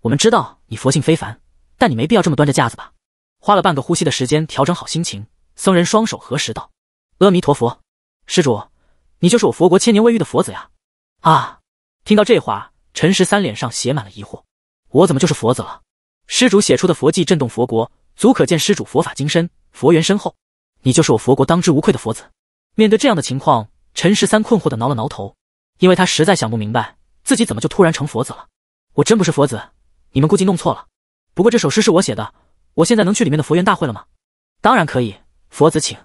我们知道你佛性非凡，但你没必要这么端着架子吧？花了半个呼吸的时间调整好心情，僧人双手合十道：“阿弥陀佛，施主，你就是我佛国千年未遇的佛子呀！”啊！听到这话，陈十三脸上写满了疑惑：“我怎么就是佛子了？”施主写出的佛迹震动佛国，足可见施主佛法精深，佛缘深厚。你就是我佛国当之无愧的佛子。面对这样的情况，陈十三困惑的挠了挠头。因为他实在想不明白自己怎么就突然成佛子了。我真不是佛子，你们估计弄错了。不过这首诗是我写的。我现在能去里面的佛缘大会了吗？当然可以，佛子请。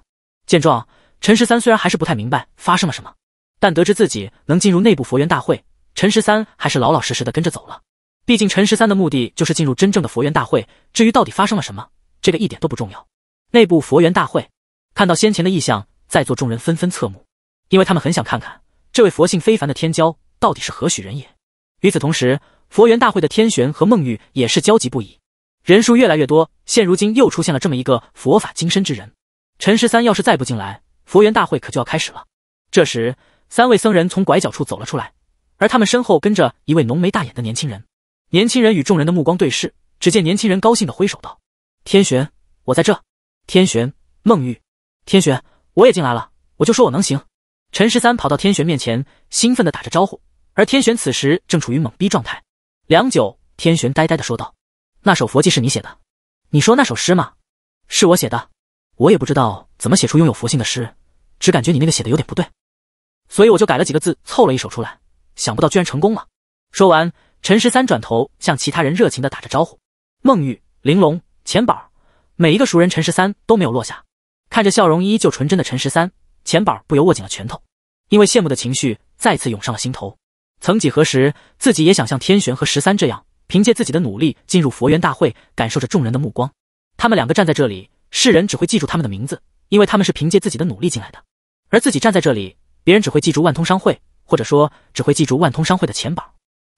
见状，陈十三虽然还是不太明白发生了什么，但得知自己能进入内部佛缘大会，陈十三还是老老实实的跟着走了。毕竟陈十三的目的就是进入真正的佛缘大会。至于到底发生了什么，这个一点都不重要。内部佛缘大会，看到先前的异象，在座众人纷纷侧目，因为他们很想看看。这位佛性非凡的天骄到底是何许人也？与此同时，佛缘大会的天玄和孟玉也是焦急不已。人数越来越多，现如今又出现了这么一个佛法精深之人。陈十三要是再不进来，佛缘大会可就要开始了。这时，三位僧人从拐角处走了出来，而他们身后跟着一位浓眉大眼的年轻人。年轻人与众人的目光对视，只见年轻人高兴地挥手道：“天玄，我在这。”天玄，孟玉，天玄，我也进来了，我就说我能行。”陈十三跑到天玄面前，兴奋的打着招呼，而天玄此时正处于懵逼状态。良久，天玄呆呆的说道：“那首佛偈是你写的？你说那首诗吗？是我写的。我也不知道怎么写出拥有佛性的诗，只感觉你那个写的有点不对，所以我就改了几个字，凑了一首出来。想不到居然成功了。”说完，陈十三转头向其他人热情的打着招呼。孟玉、玲珑、钱宝，每一个熟人，陈十三都没有落下。看着笑容依旧纯真的陈十三。钱宝不由握紧了拳头，因为羡慕的情绪再次涌上了心头。曾几何时，自己也想像天玄和十三这样，凭借自己的努力进入佛缘大会，感受着众人的目光。他们两个站在这里，世人只会记住他们的名字，因为他们是凭借自己的努力进来的。而自己站在这里，别人只会记住万通商会，或者说只会记住万通商会的钱宝。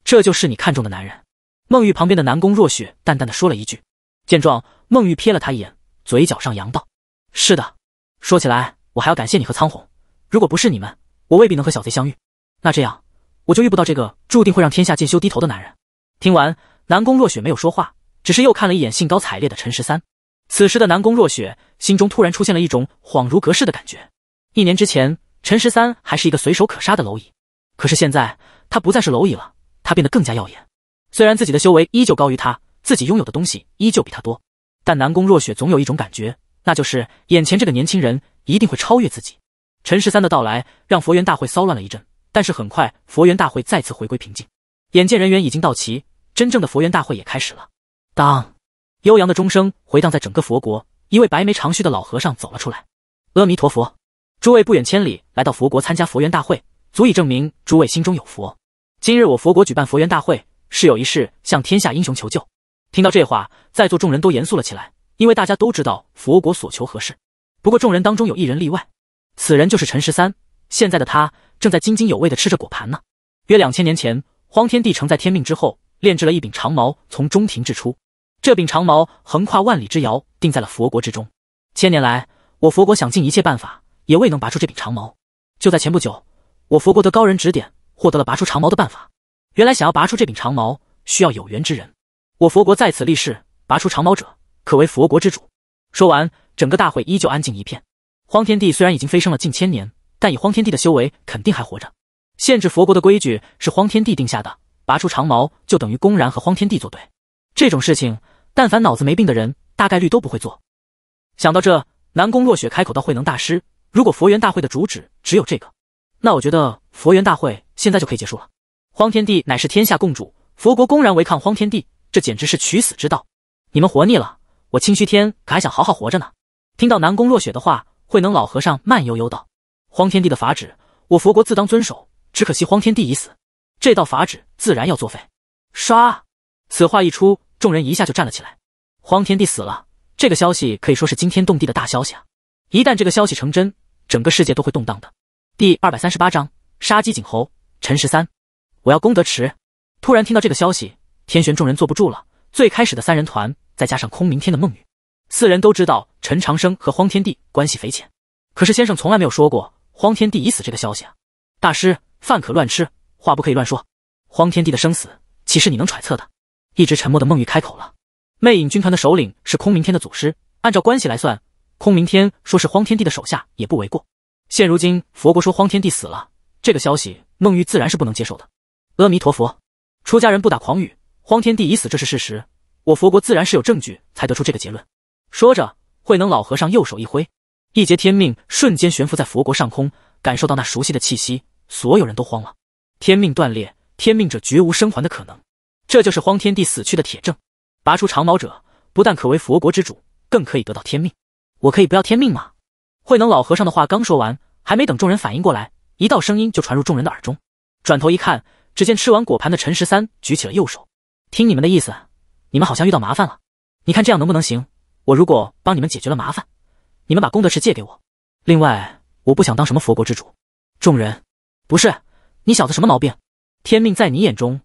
这就是你看中的男人。孟玉旁边的南宫若雪淡淡的说了一句。见状，孟玉瞥了他一眼，嘴角上扬道：“是的，说起来。”我还要感谢你和苍红，如果不是你们，我未必能和小贼相遇。那这样，我就遇不到这个注定会让天下剑修低头的男人。听完，南宫若雪没有说话，只是又看了一眼兴高采烈的陈十三。此时的南宫若雪心中突然出现了一种恍如隔世的感觉。一年之前，陈十三还是一个随手可杀的蝼蚁，可是现在他不再是蝼蚁了，他变得更加耀眼。虽然自己的修为依旧高于他，自己拥有的东西依旧比他多，但南宫若雪总有一种感觉，那就是眼前这个年轻人。一定会超越自己。陈十三的到来让佛缘大会骚乱了一阵，但是很快佛缘大会再次回归平静。眼见人员已经到齐，真正的佛缘大会也开始了。当悠扬的钟声回荡在整个佛国，一位白眉长须的老和尚走了出来。阿弥陀佛，诸位不远千里来到佛国参加佛缘大会，足以证明诸位心中有佛。今日我佛国举办佛缘大会，是有一事向天下英雄求救。听到这话，在座众人都严肃了起来，因为大家都知道佛国所求何事。不过众人当中有一人例外，此人就是陈十三。现在的他正在津津有味的吃着果盘呢。约两千年前，荒天帝成在天命之后炼制了一柄长矛，从中庭掷出。这柄长矛横跨万里之遥，定在了佛国之中。千年来，我佛国想尽一切办法，也未能拔出这柄长矛。就在前不久，我佛国得高人指点，获得了拔出长矛的办法。原来想要拔出这柄长矛，需要有缘之人。我佛国在此立誓，拔出长矛者，可为佛国之主。说完。整个大会依旧安静一片。荒天帝虽然已经飞升了近千年，但以荒天帝的修为，肯定还活着。限制佛国的规矩是荒天帝定下的，拔出长矛就等于公然和荒天帝作对。这种事情，但凡脑子没病的人，大概率都不会做。想到这，南宫若雪开口道：“慧能大师，如果佛缘大会的主旨只有这个，那我觉得佛缘大会现在就可以结束了。荒天帝乃是天下共主，佛国公然违抗荒天帝，这简直是取死之道。你们活腻了，我清虚天可还想好好活着呢。”听到南宫若雪的话，慧能老和尚慢悠悠道：“荒天帝的法旨，我佛国自当遵守。只可惜荒天帝已死，这道法旨自然要作废。”刷。此话一出，众人一下就站了起来。荒天帝死了，这个消息可以说是惊天动地的大消息啊！一旦这个消息成真，整个世界都会动荡的。第二百三十八章杀鸡儆猴。陈十三，我要功德池。突然听到这个消息，天玄众人坐不住了。最开始的三人团，再加上空明天的梦雨。四人都知道陈长生和荒天帝关系匪浅，可是先生从来没有说过荒天帝已死这个消息啊！大师饭可乱吃，话不可以乱说。荒天帝的生死岂是你能揣测的？一直沉默的孟玉开口了。魅影军团的首领是空明天的祖师，按照关系来算，空明天说是荒天帝的手下也不为过。现如今佛国说荒天帝死了，这个消息孟玉自然是不能接受的。阿弥陀佛，出家人不打诳语，荒天帝已死这是事实，我佛国自然是有证据才得出这个结论。说着，慧能老和尚右手一挥，一截天命瞬间悬浮在佛国上空。感受到那熟悉的气息，所有人都慌了。天命断裂，天命者绝无生还的可能，这就是荒天帝死去的铁证。拔出长矛者，不但可为佛国之主，更可以得到天命。我可以不要天命吗？慧能老和尚的话刚说完，还没等众人反应过来，一道声音就传入众人的耳中。转头一看，只见吃完果盘的陈十三举起了右手。听你们的意思，你们好像遇到麻烦了。你看这样能不能行？我如果帮你们解决了麻烦，你们把功德池借给我。另外，我不想当什么佛国之主。众人，不是你小子什么毛病？天命在你眼中，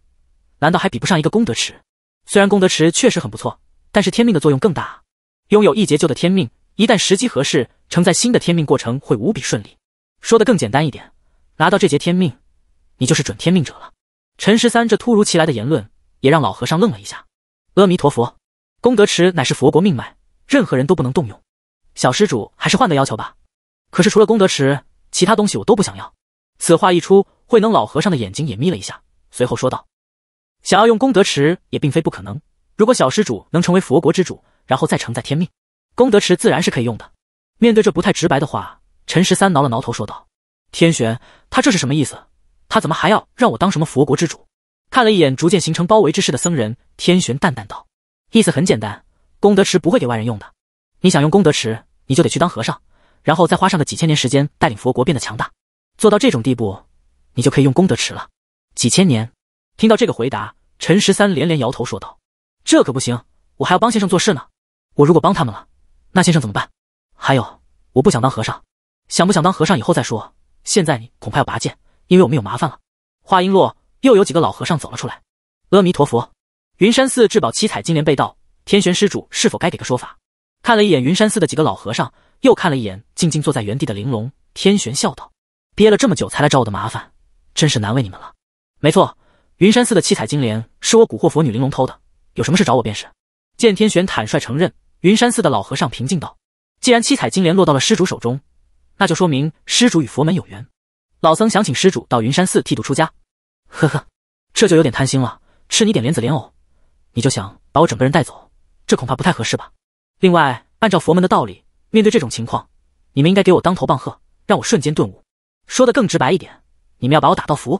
难道还比不上一个功德池？虽然功德池确实很不错，但是天命的作用更大。拥有一劫旧的天命，一旦时机合适，承载新的天命过程会无比顺利。说的更简单一点，拿到这劫天命，你就是准天命者了。陈十三这突如其来的言论，也让老和尚愣了一下。阿弥陀佛，功德池乃是佛国命脉。任何人都不能动用，小施主还是换个要求吧。可是除了功德池，其他东西我都不想要。此话一出，慧能老和尚的眼睛也眯了一下，随后说道：“想要用功德池也并非不可能。如果小施主能成为佛国之主，然后再承载天命，功德池自然是可以用的。”面对这不太直白的话，陈十三挠了挠头说道：“天玄，他这是什么意思？他怎么还要让我当什么佛国之主？”看了一眼逐渐形成包围之势的僧人，天玄淡淡道：“意思很简单。”功德池不会给外人用的，你想用功德池，你就得去当和尚，然后再花上个几千年时间带领佛国变得强大，做到这种地步，你就可以用功德池了。几千年？听到这个回答，陈十三连连摇头说道：“这可不行，我还要帮先生做事呢。我如果帮他们了，那先生怎么办？还有，我不想当和尚，想不想当和尚以后再说。现在你恐怕要拔剑，因为我们有麻烦了。”话音落，又有几个老和尚走了出来。阿弥陀佛，云山寺至宝七彩金莲被盗。天玄施主，是否该给个说法？看了一眼云山寺的几个老和尚，又看了一眼静静坐在原地的玲珑，天玄笑道：“憋了这么久才来找我的麻烦，真是难为你们了。”没错，云山寺的七彩金莲是我蛊惑佛女玲珑偷的，有什么事找我便是。见天玄坦率承认，云山寺的老和尚平静道：“既然七彩金莲落到了施主手中，那就说明施主与佛门有缘。老僧想请施主到云山寺剃度出家。”呵呵，这就有点贪心了。吃你点莲子莲藕，你就想把我整个人带走？这恐怕不太合适吧。另外，按照佛门的道理，面对这种情况，你们应该给我当头棒喝，让我瞬间顿悟。说的更直白一点，你们要把我打到服，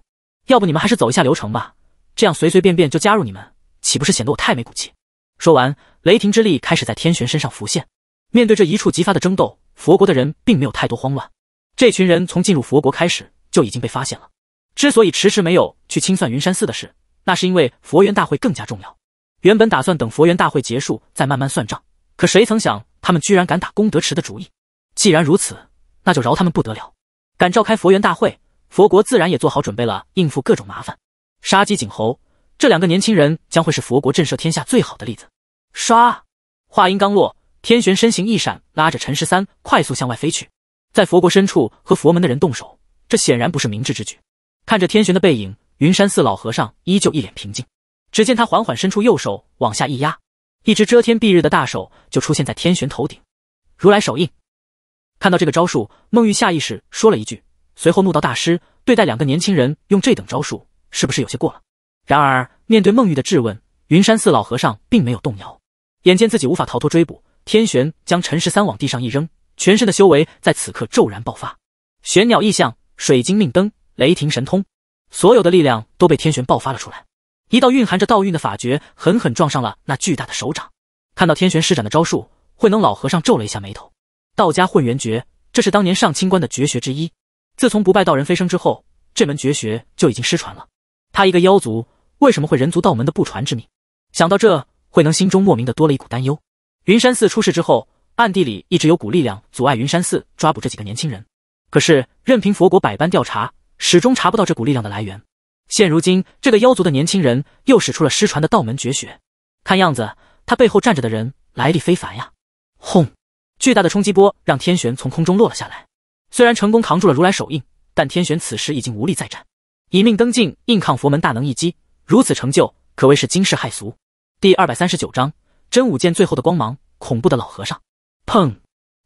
要不你们还是走一下流程吧。这样随随便便就加入你们，岂不是显得我太没骨气？说完，雷霆之力开始在天玄身上浮现。面对这一触即发的争斗，佛国的人并没有太多慌乱。这群人从进入佛国开始就已经被发现了。之所以迟迟没有去清算云山寺的事，那是因为佛缘大会更加重要。原本打算等佛缘大会结束再慢慢算账，可谁曾想他们居然敢打功德池的主意。既然如此，那就饶他们不得了。敢召开佛缘大会，佛国自然也做好准备了，应付各种麻烦。杀鸡儆猴，这两个年轻人将会是佛国震慑天下最好的例子。唰，话音刚落，天玄身形一闪，拉着陈十三快速向外飞去。在佛国深处和佛门的人动手，这显然不是明智之举。看着天玄的背影，云山寺老和尚依旧一脸平静。只见他缓缓伸出右手往下一压，一只遮天蔽日的大手就出现在天玄头顶。如来手印，看到这个招数，孟玉下意识说了一句，随后怒道：“大师，对待两个年轻人用这等招数，是不是有些过了？”然而面对孟玉的质问，云山寺老和尚并没有动摇。眼见自己无法逃脱追捕，天玄将陈十三往地上一扔，全身的修为在此刻骤然爆发。玄鸟异象、水晶命灯、雷霆神通，所有的力量都被天玄爆发了出来。一道蕴含着道韵的法诀狠狠撞上了那巨大的手掌。看到天玄施展的招数，慧能老和尚皱了一下眉头。道家混元诀，这是当年上清观的绝学之一。自从不败道人飞升之后，这门绝学就已经失传了。他一个妖族，为什么会人族道门的不传之秘？想到这，慧能心中莫名的多了一股担忧。云山寺出事之后，暗地里一直有股力量阻碍云山寺抓捕这几个年轻人。可是，任凭佛国百般调查，始终查不到这股力量的来源。现如今，这个妖族的年轻人又使出了失传的道门绝学，看样子他背后站着的人来历非凡呀！轰，巨大的冲击波让天玄从空中落了下来。虽然成功扛住了如来手印，但天玄此时已经无力再战，以命登进硬抗佛门大能一击，如此成就可谓是惊世骇俗。第二百三十九章真武剑最后的光芒，恐怖的老和尚。砰，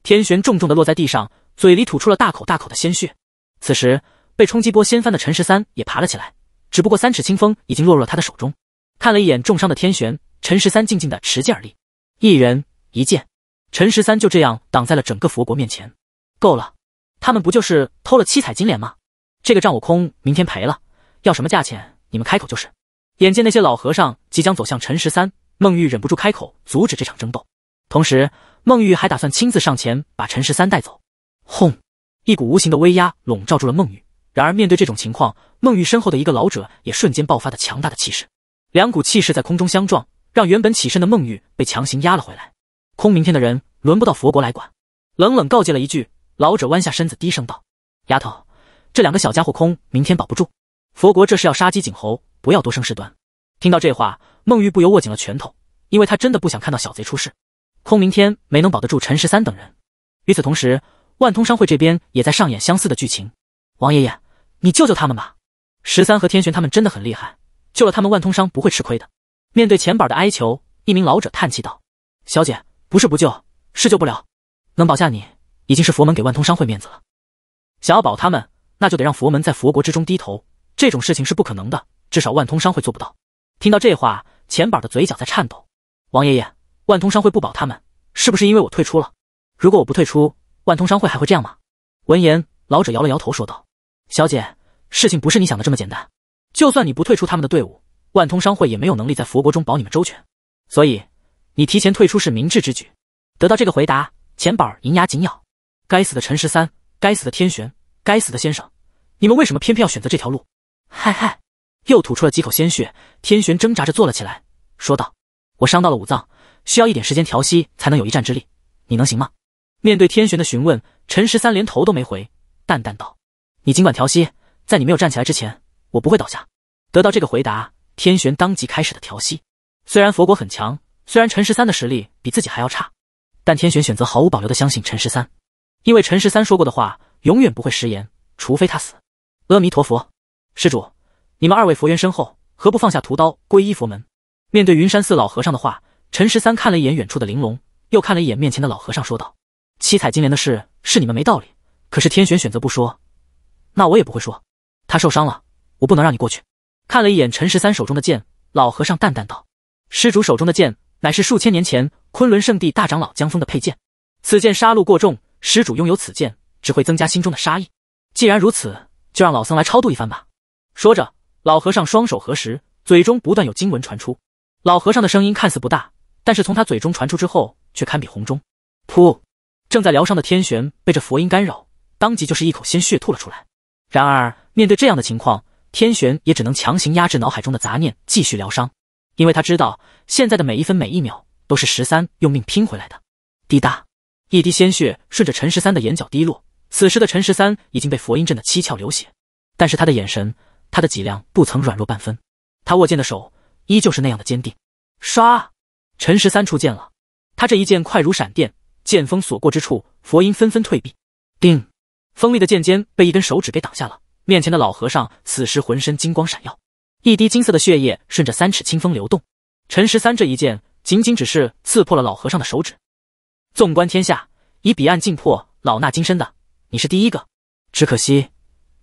天玄重重的落在地上，嘴里吐出了大口大口的鲜血。此时被冲击波掀翻的陈十三也爬了起来。只不过三尺清风已经落入了他的手中，看了一眼重伤的天玄，陈十三静静的持剑而立，一人一剑，陈十三就这样挡在了整个佛国面前。够了，他们不就是偷了七彩金莲吗？这个账我空，明天赔了，要什么价钱你们开口就是。眼见那些老和尚即将走向陈十三，孟玉忍不住开口阻止这场争斗，同时孟玉还打算亲自上前把陈十三带走。轰，一股无形的威压笼罩住了孟玉。然而，面对这种情况，孟玉身后的一个老者也瞬间爆发的强大的气势，两股气势在空中相撞，让原本起身的孟玉被强行压了回来。空明天的人轮不到佛国来管，冷冷告诫了一句。老者弯下身子低声道：“丫头，这两个小家伙空明天保不住，佛国这是要杀鸡儆猴，不要多生事端。”听到这话，孟玉不由握紧了拳头，因为他真的不想看到小贼出事。空明天没能保得住陈十三等人。与此同时，万通商会这边也在上演相似的剧情，王爷爷。你救救他们吧，十三和天玄他们真的很厉害，救了他们万通商不会吃亏的。面对钱宝的哀求，一名老者叹气道：“小姐，不是不救，是救不了。能保下你，已经是佛门给万通商会面子了。想要保他们，那就得让佛门在佛国之中低头，这种事情是不可能的，至少万通商会做不到。”听到这话，钱宝的嘴角在颤抖。王爷爷，万通商会不保他们，是不是因为我退出了？如果我不退出，万通商会还会这样吗？闻言，老者摇了摇头说道。小姐，事情不是你想的这么简单。就算你不退出他们的队伍，万通商会也没有能力在佛国中保你们周全。所以，你提前退出是明智之举。得到这个回答，钱宝银牙紧咬。该死的陈十三，该死的天玄，该死的先生，你们为什么偏偏要选择这条路？嗨嗨，又吐出了几口鲜血。天玄挣扎着坐了起来，说道：“我伤到了五脏，需要一点时间调息才能有一战之力。你能行吗？”面对天玄的询问，陈十三连头都没回，淡淡道。你尽管调息，在你没有站起来之前，我不会倒下。得到这个回答，天玄当即开始的调息。虽然佛果很强，虽然陈十三的实力比自己还要差，但天玄选择毫无保留的相信陈十三，因为陈十三说过的话永远不会食言，除非他死。阿弥陀佛，施主，你们二位佛缘深厚，何不放下屠刀，皈依佛门？面对云山寺老和尚的话，陈十三看了一眼远处的玲珑，又看了一眼面前的老和尚，说道：“七彩金莲的事是你们没道理，可是天玄选择不说。”那我也不会说，他受伤了，我不能让你过去。看了一眼陈十三手中的剑，老和尚淡淡道：“施主手中的剑乃是数千年前昆仑圣地大长老江峰的佩剑，此剑杀戮过重，施主拥有此剑只会增加心中的杀意。既然如此，就让老僧来超度一番吧。”说着，老和尚双手合十，嘴中不断有经文传出。老和尚的声音看似不大，但是从他嘴中传出之后，却堪比洪钟。噗！正在疗伤的天玄被这佛音干扰，当即就是一口鲜血吐了出来。然而，面对这样的情况，天玄也只能强行压制脑海中的杂念，继续疗伤。因为他知道，现在的每一分每一秒都是十三用命拼回来的。滴答，一滴鲜血顺着陈十三的眼角滴落。此时的陈十三已经被佛音震得七窍流血，但是他的眼神，他的脊梁不曾软弱半分。他握剑的手依旧是那样的坚定。唰，陈十三出剑了。他这一剑快如闪电，剑锋所过之处，佛音纷纷退避。定。锋利的剑尖被一根手指给挡下了。面前的老和尚此时浑身金光闪耀，一滴金色的血液顺着三尺清风流动。陈十三这一剑仅仅只是刺破了老和尚的手指。纵观天下，以彼岸尽破老衲金身的，你是第一个。只可惜，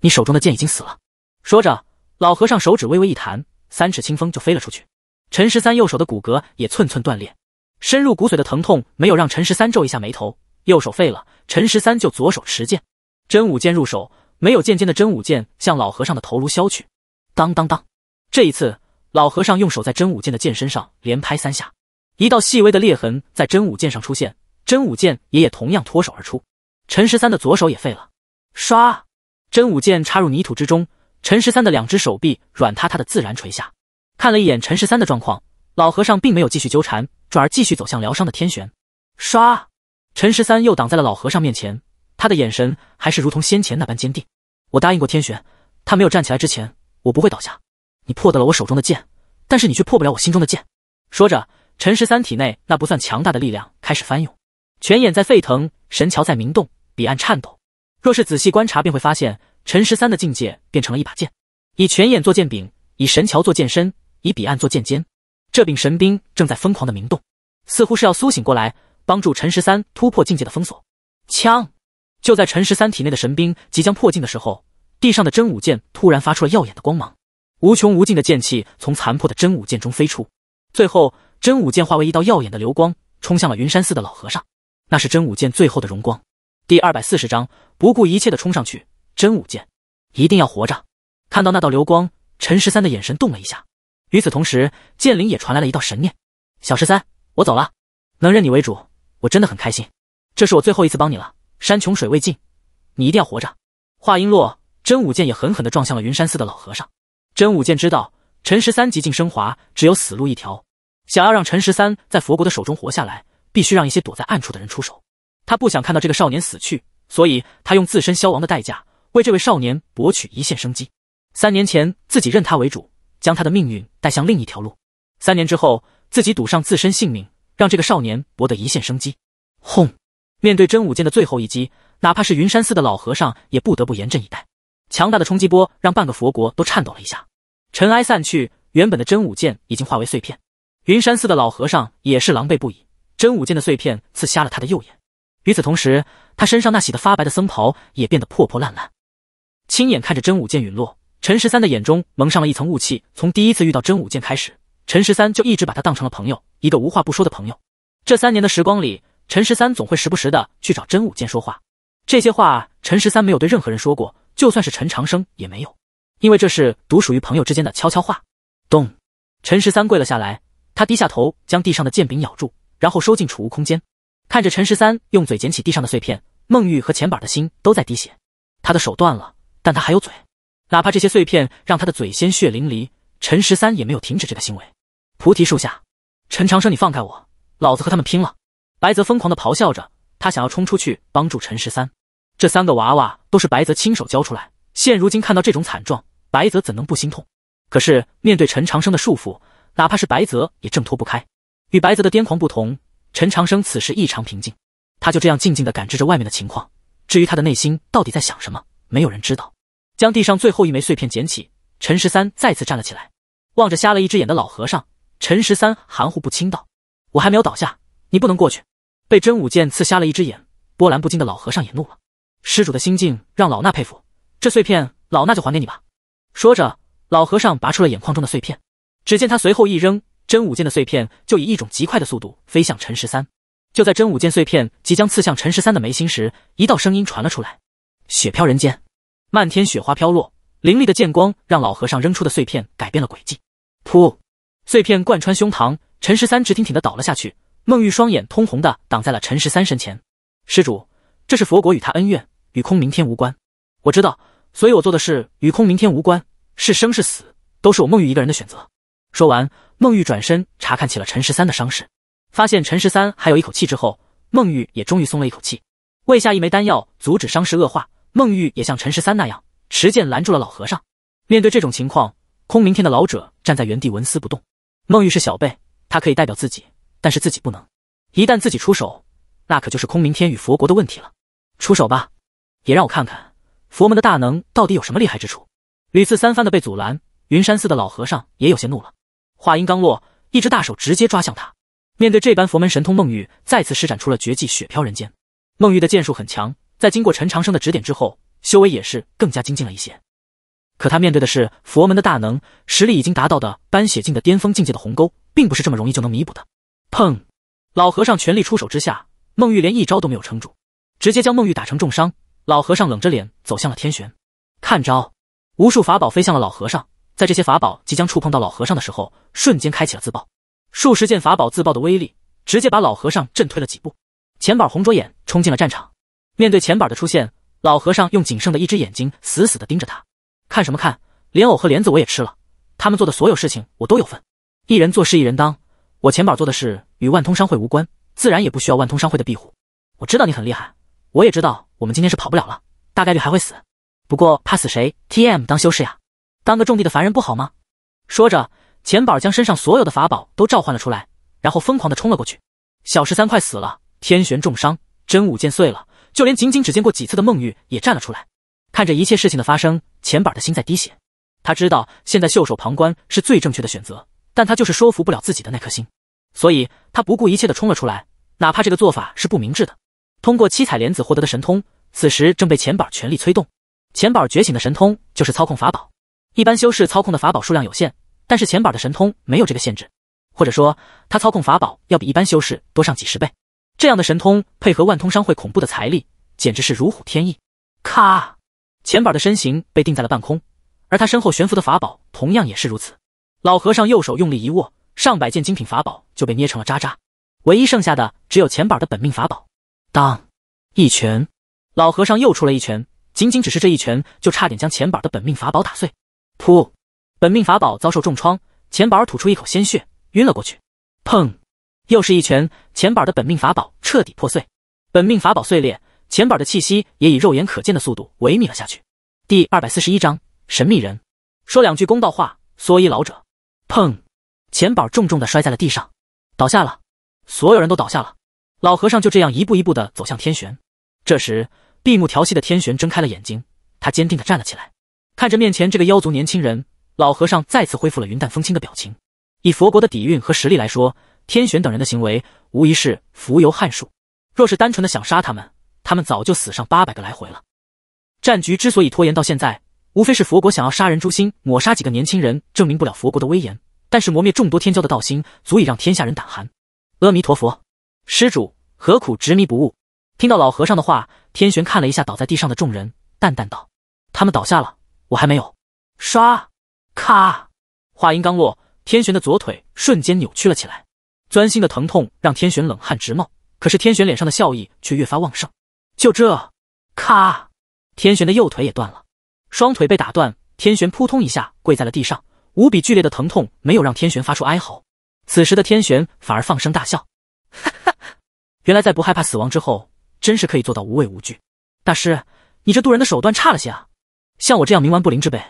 你手中的剑已经死了。说着，老和尚手指微微一弹，三尺清风就飞了出去。陈十三右手的骨骼也寸寸断裂，深入骨髓的疼痛没有让陈十三皱一下眉头。右手废了，陈十三就左手持剑。真武剑入手，没有剑尖的真武剑向老和尚的头颅削去，当当当！这一次，老和尚用手在真武剑的剑身上连拍三下，一道细微的裂痕在真武剑上出现，真武剑也也同样脱手而出。陈十三的左手也废了。唰，真武剑插入泥土之中，陈十三的两只手臂软塌塌的自然垂下。看了一眼陈十三的状况，老和尚并没有继续纠缠，转而继续走向疗伤的天玄。唰，陈十三又挡在了老和尚面前。他的眼神还是如同先前那般坚定。我答应过天玄，他没有站起来之前，我不会倒下。你破得了我手中的剑，但是你却破不了我心中的剑。说着，陈十三体内那不算强大的力量开始翻涌，泉眼在沸腾，神桥在明动，彼岸颤抖。若是仔细观察，便会发现陈十三的境界变成了一把剑，以泉眼做剑柄，以神桥做剑身，以彼岸做剑尖。这柄神兵正在疯狂的明动，似乎是要苏醒过来，帮助陈十三突破境界的封锁。枪。就在陈十三体内的神兵即将破境的时候，地上的真武剑突然发出了耀眼的光芒，无穷无尽的剑气从残破的真武剑中飞出，最后真武剑化为一道耀眼的流光，冲向了云山寺的老和尚。那是真武剑最后的荣光。第二百四十章，不顾一切的冲上去，真武剑一定要活着。看到那道流光，陈十三的眼神动了一下。与此同时，剑灵也传来了一道神念：“小十三，我走了，能认你为主，我真的很开心。这是我最后一次帮你了。”山穷水未尽，你一定要活着。话音落，真武剑也狠狠地撞向了云山寺的老和尚。真武剑知道陈十三极尽升华，只有死路一条。想要让陈十三在佛国的手中活下来，必须让一些躲在暗处的人出手。他不想看到这个少年死去，所以他用自身消亡的代价，为这位少年博取一线生机。三年前自己认他为主，将他的命运带向另一条路。三年之后，自己赌上自身性命，让这个少年博得一线生机。轰！面对真武剑的最后一击，哪怕是云山寺的老和尚也不得不严阵以待。强大的冲击波让半个佛国都颤抖了一下。尘埃散去，原本的真武剑已经化为碎片。云山寺的老和尚也是狼狈不已，真武剑的碎片刺瞎了他的右眼。与此同时，他身上那洗得发白的僧袍也变得破破烂烂。亲眼看着真武剑陨落，陈十三的眼中蒙上了一层雾气。从第一次遇到真武剑开始，陈十三就一直把他当成了朋友，一个无话不说的朋友。这三年的时光里。陈十三总会时不时的去找真武剑说话，这些话陈十三没有对任何人说过，就算是陈长生也没有，因为这是独属于朋友之间的悄悄话。咚！陈十三跪了下来，他低下头，将地上的剑柄咬住，然后收进储物空间。看着陈十三用嘴捡起地上的碎片，孟玉和钱板的心都在滴血。他的手断了，但他还有嘴，哪怕这些碎片让他的嘴鲜血淋漓，陈十三也没有停止这个行为。菩提树下，陈长生，你放开我，老子和他们拼了！白泽疯狂的咆哮着，他想要冲出去帮助陈十三。这三个娃娃都是白泽亲手教出来，现如今看到这种惨状，白泽怎能不心痛？可是面对陈长生的束缚，哪怕是白泽也挣脱不开。与白泽的癫狂不同，陈长生此时异常平静，他就这样静静的感知着外面的情况。至于他的内心到底在想什么，没有人知道。将地上最后一枚碎片捡起，陈十三再次站了起来，望着瞎了一只眼的老和尚，陈十三含糊不清道：“我还没有倒下，你不能过去。”被真武剑刺瞎了一只眼，波澜不惊的老和尚也怒了。施主的心境让老衲佩服，这碎片老衲就还给你吧。说着，老和尚拔出了眼眶中的碎片。只见他随后一扔，真武剑的碎片就以一种极快的速度飞向陈十三。就在真武剑碎片即将刺向陈十三的眉心时，一道声音传了出来：“雪飘人间，漫天雪花飘落，凌厉的剑光让老和尚扔出的碎片改变了轨迹。噗，碎片贯穿胸膛，陈十三直挺挺的倒了下去。”孟玉双眼通红的挡在了陈十三身前，施主，这是佛国与他恩怨，与空明天无关。我知道，所以我做的事与空明天无关，是生是死都是我孟玉一个人的选择。说完，孟玉转身查看起了陈十三的伤势，发现陈十三还有一口气之后，孟玉也终于松了一口气。喂下一枚丹药，阻止伤势恶化。孟玉也像陈十三那样持剑拦住了老和尚。面对这种情况，空明天的老者站在原地纹丝不动。孟玉是小辈，他可以代表自己。但是自己不能，一旦自己出手，那可就是空明天与佛国的问题了。出手吧，也让我看看佛门的大能到底有什么厉害之处。屡次三番的被阻拦，云山寺的老和尚也有些怒了。话音刚落，一只大手直接抓向他。面对这般佛门神通，孟玉再次施展出了绝技雪飘人间。孟玉的剑术很强，在经过陈长生的指点之后，修为也是更加精进了一些。可他面对的是佛门的大能，实力已经达到的搬血境的巅峰境界的鸿沟，并不是这么容易就能弥补的。砰！老和尚全力出手之下，孟玉连一招都没有撑住，直接将孟玉打成重伤。老和尚冷着脸走向了天玄，看招！无数法宝飞向了老和尚，在这些法宝即将触碰到老和尚的时候，瞬间开启了自爆。数十件法宝自爆的威力，直接把老和尚震退了几步。钱宝红着眼冲进了战场，面对钱宝的出现，老和尚用仅剩的一只眼睛死死的盯着他，看什么看？莲藕和莲子我也吃了，他们做的所有事情我都有份，一人做事一人当。我钱宝做的事与万通商会无关，自然也不需要万通商会的庇护。我知道你很厉害，我也知道我们今天是跑不了了，大概率还会死。不过怕死谁？T M 当修士呀，当个种地的凡人不好吗？说着，钱宝将身上所有的法宝都召唤了出来，然后疯狂的冲了过去。小十三快死了，天玄重伤，真武剑碎了，就连仅仅只见过几次的孟玉也站了出来，看着一切事情的发生，钱宝的心在滴血。他知道现在袖手旁观是最正确的选择。但他就是说服不了自己的那颗心，所以他不顾一切的冲了出来，哪怕这个做法是不明智的。通过七彩莲子获得的神通，此时正被钱宝全力催动。钱宝觉醒的神通就是操控法宝，一般修士操控的法宝数量有限，但是钱宝的神通没有这个限制，或者说他操控法宝要比一般修士多上几十倍。这样的神通配合万通商会恐怖的财力，简直是如虎添翼。咔！钱宝的身形被定在了半空，而他身后悬浮的法宝同样也是如此。老和尚右手用力一握，上百件精品法宝就被捏成了渣渣，唯一剩下的只有钱板的本命法宝。当一拳，老和尚又出了一拳，仅仅只是这一拳，就差点将钱板的本命法宝打碎。噗，本命法宝遭受重创，钱板吐出一口鲜血，晕了过去。砰，又是一拳，钱板的本命法宝彻底破碎。本命法宝碎裂，钱板的气息也以肉眼可见的速度萎靡了下去。第二百四十一章神秘人说两句公道话，蓑衣老者。砰！钱宝重重的摔在了地上，倒下了。所有人都倒下了。老和尚就这样一步一步的走向天玄。这时，闭目调息的天玄睁开了眼睛，他坚定的站了起来，看着面前这个妖族年轻人。老和尚再次恢复了云淡风轻的表情。以佛国的底蕴和实力来说，天玄等人的行为无疑是蜉蝣撼树。若是单纯的想杀他们，他们早就死上八百个来回了。战局之所以拖延到现在。无非是佛国想要杀人诛心，抹杀几个年轻人，证明不了佛国的威严；但是磨灭众多天骄的道心，足以让天下人胆寒。阿弥陀佛，施主何苦执迷不悟？听到老和尚的话，天玄看了一下倒在地上的众人，淡淡道：“他们倒下了，我还没有。”刷，咔！话音刚落，天玄的左腿瞬间扭曲了起来，钻心的疼痛让天玄冷汗直冒。可是天玄脸上的笑意却越发旺盛。就这，咔！天玄的右腿也断了。双腿被打断，天玄扑通一下跪在了地上。无比剧烈的疼痛没有让天玄发出哀嚎，此时的天玄反而放声大笑：“哈哈，原来在不害怕死亡之后，真是可以做到无畏无惧。”大师，你这渡人的手段差了些啊！像我这样冥顽不灵之辈，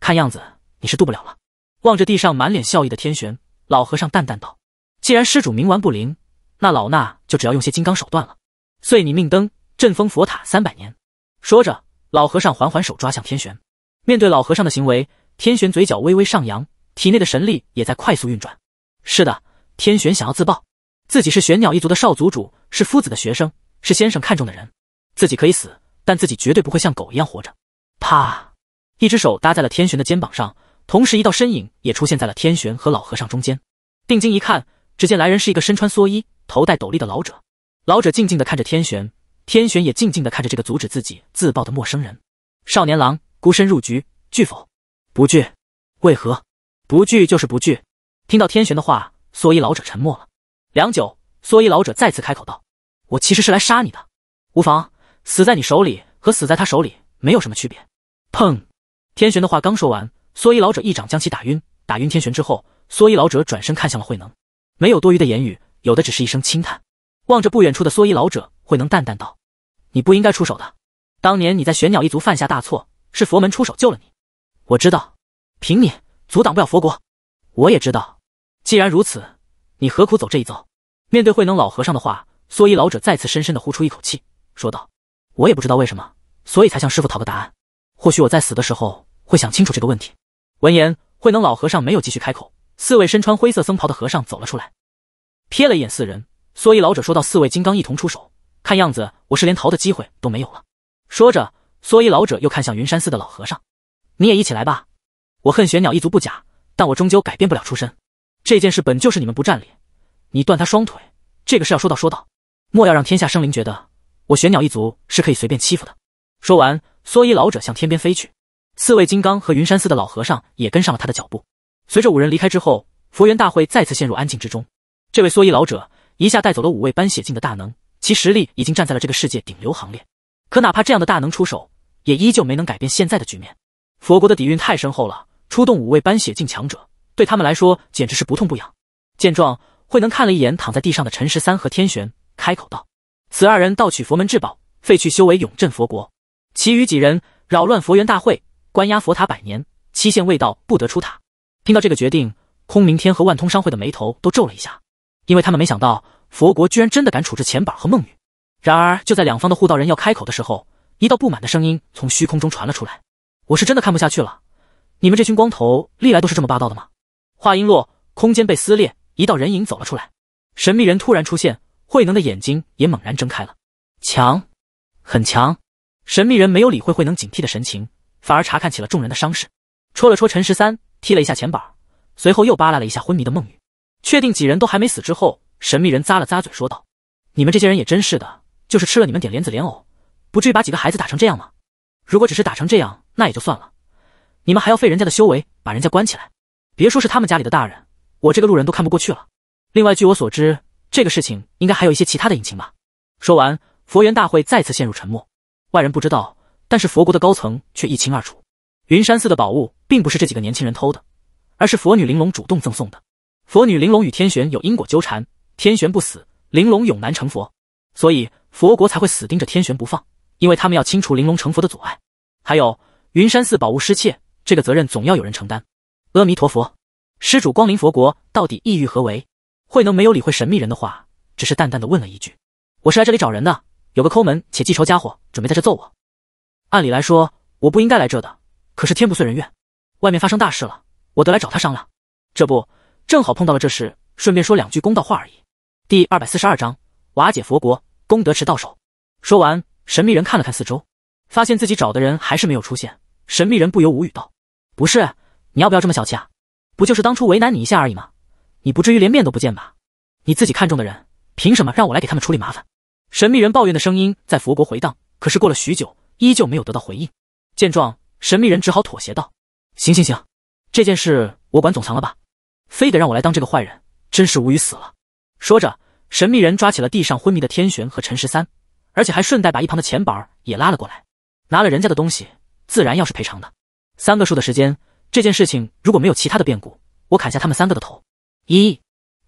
看样子你是渡不了了。望着地上满脸笑意的天玄，老和尚淡淡道：“既然施主冥顽不灵，那老衲就只要用些金刚手段了，遂你命灯，镇封佛塔三百年。”说着。老和尚缓缓手抓向天玄，面对老和尚的行为，天玄嘴角微微上扬，体内的神力也在快速运转。是的，天玄想要自爆，自己是玄鸟一族的少族主，是夫子的学生，是先生看中的人。自己可以死，但自己绝对不会像狗一样活着。啪，一只手搭在了天玄的肩膀上，同时一道身影也出现在了天玄和老和尚中间。定睛一看，只见来人是一个身穿蓑衣、头戴斗笠的老者。老者静静地看着天玄。天玄也静静的看着这个阻止自己自爆的陌生人，少年郎孤身入局，惧否？不惧，为何不惧？就是不惧。听到天玄的话，蓑衣老者沉默了良久，蓑衣老者再次开口道：“我其实是来杀你的，无妨，死在你手里和死在他手里没有什么区别。”砰！天玄的话刚说完，蓑衣老者一掌将其打晕。打晕天玄之后，蓑衣老者转身看向了慧能，没有多余的言语，有的只是一声轻叹。望着不远处的蓑衣老者，慧能淡淡道。你不应该出手的，当年你在玄鸟一族犯下大错，是佛门出手救了你。我知道，凭你阻挡不了佛国。我也知道，既然如此，你何苦走这一遭？面对慧能老和尚的话，蓑衣老者再次深深的呼出一口气，说道：“我也不知道为什么，所以才向师傅讨个答案。或许我在死的时候会想清楚这个问题。”闻言，慧能老和尚没有继续开口。四位身穿灰色僧袍的和尚走了出来，瞥了一眼四人，蓑衣老者说道：“四位金刚一同出手。”看样子我是连逃的机会都没有了。说着，蓑衣老者又看向云山寺的老和尚：“你也一起来吧。我恨玄鸟一族不假，但我终究改变不了出身。这件事本就是你们不占理，你断他双腿，这个事要说道说道，莫要让天下生灵觉得我玄鸟一族是可以随便欺负的。”说完，蓑衣老者向天边飞去，四位金刚和云山寺的老和尚也跟上了他的脚步。随着五人离开之后，佛缘大会再次陷入安静之中。这位蓑衣老者一下带走了五位班血境的大能。其实力已经站在了这个世界顶流行列，可哪怕这样的大能出手，也依旧没能改变现在的局面。佛国的底蕴太深厚了，出动五位斑血境强者，对他们来说简直是不痛不痒。见状，慧能看了一眼躺在地上的陈十三和天玄，开口道：“此二人盗取佛门至宝，废去修为，永镇佛国；其余几人扰乱佛缘大会，关押佛塔百年，期限未到，不得出塔。”听到这个决定，空明天和万通商会的眉头都皱了一下，因为他们没想到。佛国居然真的敢处置钱宝和孟雨！然而就在两方的护道人要开口的时候，一道不满的声音从虚空中传了出来：“我是真的看不下去了，你们这群光头历来都是这么霸道的吗？”话音落，空间被撕裂，一道人影走了出来。神秘人突然出现，慧能的眼睛也猛然睁开了。强，很强！神秘人没有理会慧能警惕的神情，反而查看起了众人的伤势，戳了戳陈十三，踢了一下钱宝，随后又扒拉了一下昏迷的孟雨，确定几人都还没死之后。神秘人咂了咂嘴，说道：“你们这些人也真是的，就是吃了你们点莲子莲藕，不至于把几个孩子打成这样吗？如果只是打成这样，那也就算了，你们还要费人家的修为，把人家关起来。别说是他们家里的大人，我这个路人都看不过去了。另外，据我所知，这个事情应该还有一些其他的隐情吧。”说完，佛缘大会再次陷入沉默。外人不知道，但是佛国的高层却一清二楚。云山寺的宝物并不是这几个年轻人偷的，而是佛女玲珑主动赠送的。佛女玲珑与天玄有因果纠缠。天玄不死，玲珑永难成佛，所以佛国才会死盯着天玄不放，因为他们要清除玲珑成佛的阻碍。还有云山寺宝物失窃，这个责任总要有人承担。阿弥陀佛，施主光临佛国，到底意欲何为？慧能没有理会神秘人的话，只是淡淡的问了一句：“我是来这里找人的，有个抠门且记仇家伙准备在这揍我。按理来说我不应该来这的，可是天不遂人愿，外面发生大事了，我得来找他商量。这不正好碰到了这事，顺便说两句公道话而已。”第二百四十二章瓦解佛国功德池到手。说完，神秘人看了看四周，发现自己找的人还是没有出现。神秘人不由无语道：“不是，你要不要这么小气啊？不就是当初为难你一下而已吗？你不至于连面都不见吧？你自己看中的人，凭什么让我来给他们处理麻烦？”神秘人抱怨的声音在佛国回荡，可是过了许久，依旧没有得到回应。见状，神秘人只好妥协道：“行行行，这件事我管总行了吧？非得让我来当这个坏人，真是无语死了。”说着，神秘人抓起了地上昏迷的天玄和陈十三，而且还顺带把一旁的钱宝儿也拉了过来。拿了人家的东西，自然要是赔偿的。三个数的时间，这件事情如果没有其他的变故，我砍下他们三个的头。一、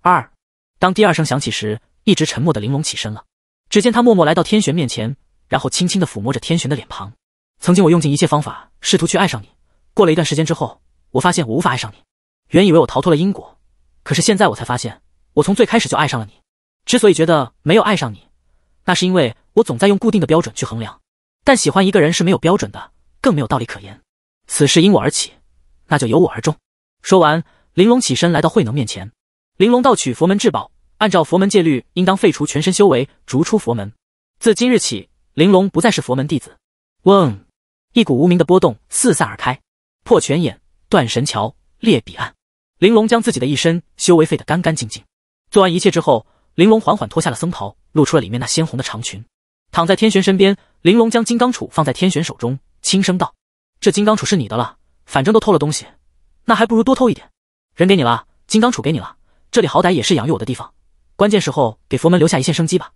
二，当第二声响起时，一直沉默的玲珑起身了。只见他默默来到天玄面前，然后轻轻的抚摸着天玄的脸庞。曾经我用尽一切方法试图去爱上你，过了一段时间之后，我发现我无法爱上你。原以为我逃脱了因果，可是现在我才发现。我从最开始就爱上了你，之所以觉得没有爱上你，那是因为我总在用固定的标准去衡量。但喜欢一个人是没有标准的，更没有道理可言。此事因我而起，那就由我而终。说完，玲珑起身来到慧能面前。玲珑盗取佛门至宝，按照佛门戒律，应当废除全身修为，逐出佛门。自今日起，玲珑不再是佛门弟子。嗡，一股无名的波动四散而开，破泉眼，断神桥，裂彼岸。玲珑将自己的一身修为废得干干净净。做完一切之后，玲珑缓缓脱下了僧袍，露出了里面那鲜红的长裙。躺在天玄身边，玲珑将金刚杵放在天玄手中，轻声道：“这金刚杵是你的了，反正都偷了东西，那还不如多偷一点。人给你了，金刚杵给你了，这里好歹也是养育我的地方，关键时候给佛门留下一线生机吧。”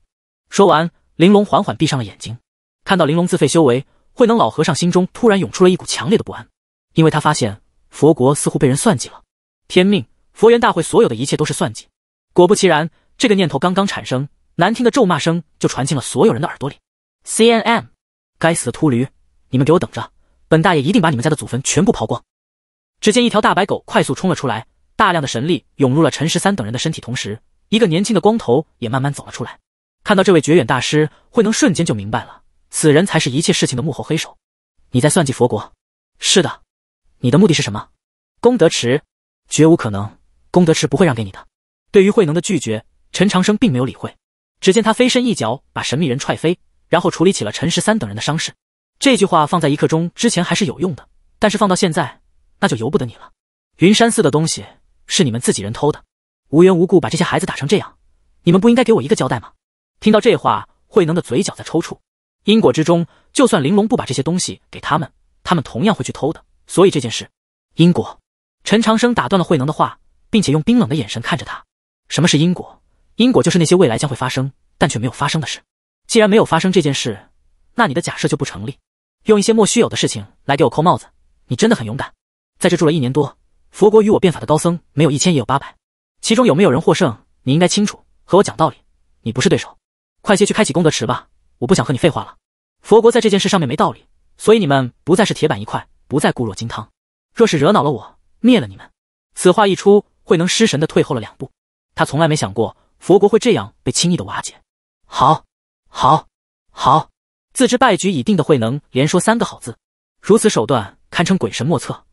说完，玲珑缓缓闭上了眼睛。看到玲珑自废修为，慧能老和尚心中突然涌出了一股强烈的不安，因为他发现佛国似乎被人算计了。天命佛缘大会所有的一切都是算计。果不其然，这个念头刚刚产生，难听的咒骂声就传进了所有人的耳朵里。C N M，该死的秃驴，你们给我等着，本大爷一定把你们家的祖坟全部刨光！只见一条大白狗快速冲了出来，大量的神力涌入了陈十三等人的身体，同时，一个年轻的光头也慢慢走了出来。看到这位绝远大师，慧能瞬间就明白了，此人才是一切事情的幕后黑手。你在算计佛国？是的，你的目的是什么？功德池？绝无可能，功德池不会让给你的。对于慧能的拒绝，陈长生并没有理会。只见他飞身一脚把神秘人踹飞，然后处理起了陈十三等人的伤势。这句话放在一刻钟之前还是有用的，但是放到现在，那就由不得你了。云山寺的东西是你们自己人偷的，无缘无故把这些孩子打成这样，你们不应该给我一个交代吗？听到这话，慧能的嘴角在抽搐。因果之中，就算玲珑不把这些东西给他们，他们同样会去偷的。所以这件事，因果。陈长生打断了慧能的话，并且用冰冷的眼神看着他。什么是因果？因果就是那些未来将会发生但却没有发生的事。既然没有发生这件事，那你的假设就不成立。用一些莫须有的事情来给我扣帽子，你真的很勇敢。在这住了一年多，佛国与我变法的高僧没有一千也有八百，其中有没有人获胜，你应该清楚。和我讲道理，你不是对手。快些去开启功德池吧，我不想和你废话了。佛国在这件事上面没道理，所以你们不再是铁板一块，不再固若金汤。若是惹恼了我，灭了你们。此话一出，慧能失神的退后了两步。他从来没想过佛国会这样被轻易的瓦解，好，好，好，自知败局已定的慧能连说三个好字，如此手段堪称鬼神莫测，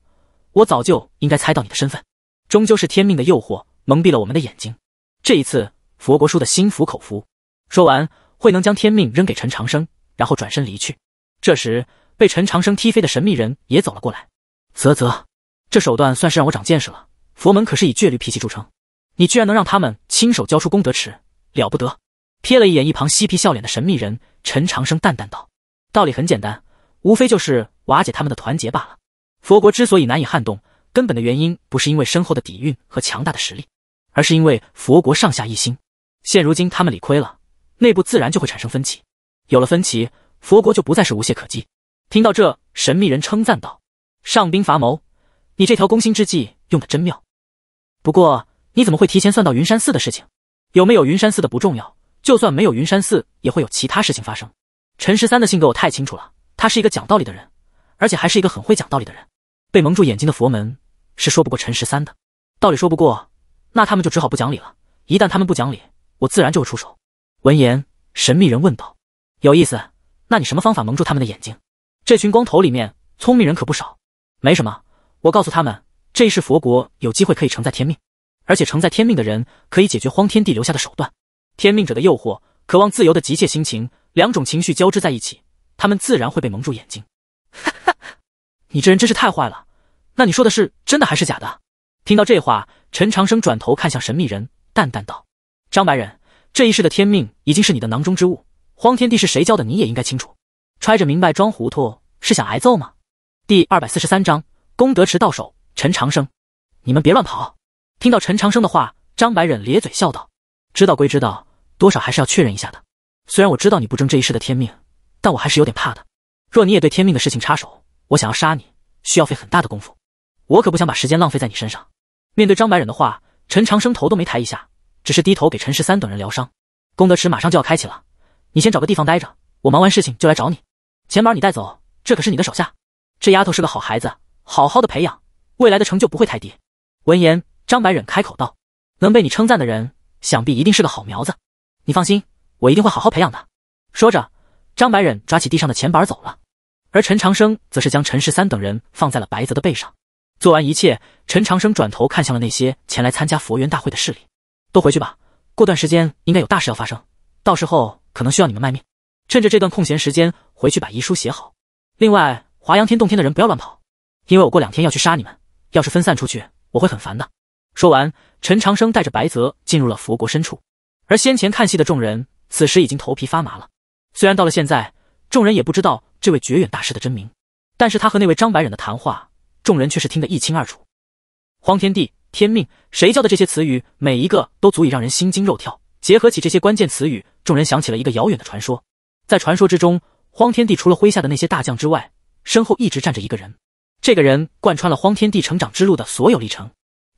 我早就应该猜到你的身份，终究是天命的诱惑蒙蔽了我们的眼睛。这一次，佛国输的心服口服。说完，慧能将天命扔给陈长生，然后转身离去。这时，被陈长生踢飞的神秘人也走了过来。啧啧，这手段算是让我长见识了。佛门可是以倔驴脾气著称。你居然能让他们亲手交出功德池，了不得！瞥了一眼一旁嬉皮笑脸的神秘人，陈长生淡淡道：“道理很简单，无非就是瓦解他们的团结罢了。佛国之所以难以撼动，根本的原因不是因为深厚的底蕴和强大的实力，而是因为佛国上下一心。现如今他们理亏了，内部自然就会产生分歧。有了分歧，佛国就不再是无懈可击。”听到这，神秘人称赞道：“上兵伐谋，你这条攻心之计用的真妙。不过。”你怎么会提前算到云山寺的事情？有没有云山寺的不重要，就算没有云山寺，也会有其他事情发生。陈十三的性格我太清楚了，他是一个讲道理的人，而且还是一个很会讲道理的人。被蒙住眼睛的佛门是说不过陈十三的，道理说不过，那他们就只好不讲理了。一旦他们不讲理，我自然就会出手。闻言，神秘人问道：“有意思，那你什么方法蒙住他们的眼睛？这群光头里面聪明人可不少。没什么，我告诉他们，这一世佛国有机会可以承载天命。”而且承载天命的人可以解决荒天帝留下的手段。天命者的诱惑，渴望自由的急切心情，两种情绪交织在一起，他们自然会被蒙住眼睛。哈哈，你这人真是太坏了！那你说的是真的还是假的？听到这话，陈长生转头看向神秘人，淡淡道：“张白人，这一世的天命已经是你的囊中之物。荒天帝是谁教的，你也应该清楚。揣着明白装糊涂，是想挨揍吗？”第二百四十三章功德池到手。陈长生，你们别乱跑！听到陈长生的话，张白忍咧嘴笑道：“知道归知道，多少还是要确认一下的。虽然我知道你不争这一世的天命，但我还是有点怕的。若你也对天命的事情插手，我想要杀你，需要费很大的功夫。我可不想把时间浪费在你身上。”面对张白忍的话，陈长生头都没抬一下，只是低头给陈十三等人疗伤。功德池马上就要开启了，你先找个地方待着，我忙完事情就来找你。钱宝，你带走，这可是你的手下。这丫头是个好孩子，好好的培养，未来的成就不会太低。闻言。张白忍开口道：“能被你称赞的人，想必一定是个好苗子。你放心，我一定会好好培养的。”说着，张白忍抓起地上的钱板走了。而陈长生则是将陈十三等人放在了白泽的背上。做完一切，陈长生转头看向了那些前来参加佛缘大会的势力：“都回去吧，过段时间应该有大事要发生，到时候可能需要你们卖命。趁着这段空闲时间，回去把遗书写好。另外，华阳天洞天的人不要乱跑，因为我过两天要去杀你们，要是分散出去，我会很烦的。”说完，陈长生带着白泽进入了佛国深处，而先前看戏的众人此时已经头皮发麻了。虽然到了现在，众人也不知道这位绝远大师的真名，但是他和那位张白忍的谈话，众人却是听得一清二楚。荒天帝、天命，谁教的这些词语，每一个都足以让人心惊肉跳。结合起这些关键词语，众人想起了一个遥远的传说。在传说之中，荒天帝除了麾下的那些大将之外，身后一直站着一个人，这个人贯穿了荒天帝成长之路的所有历程。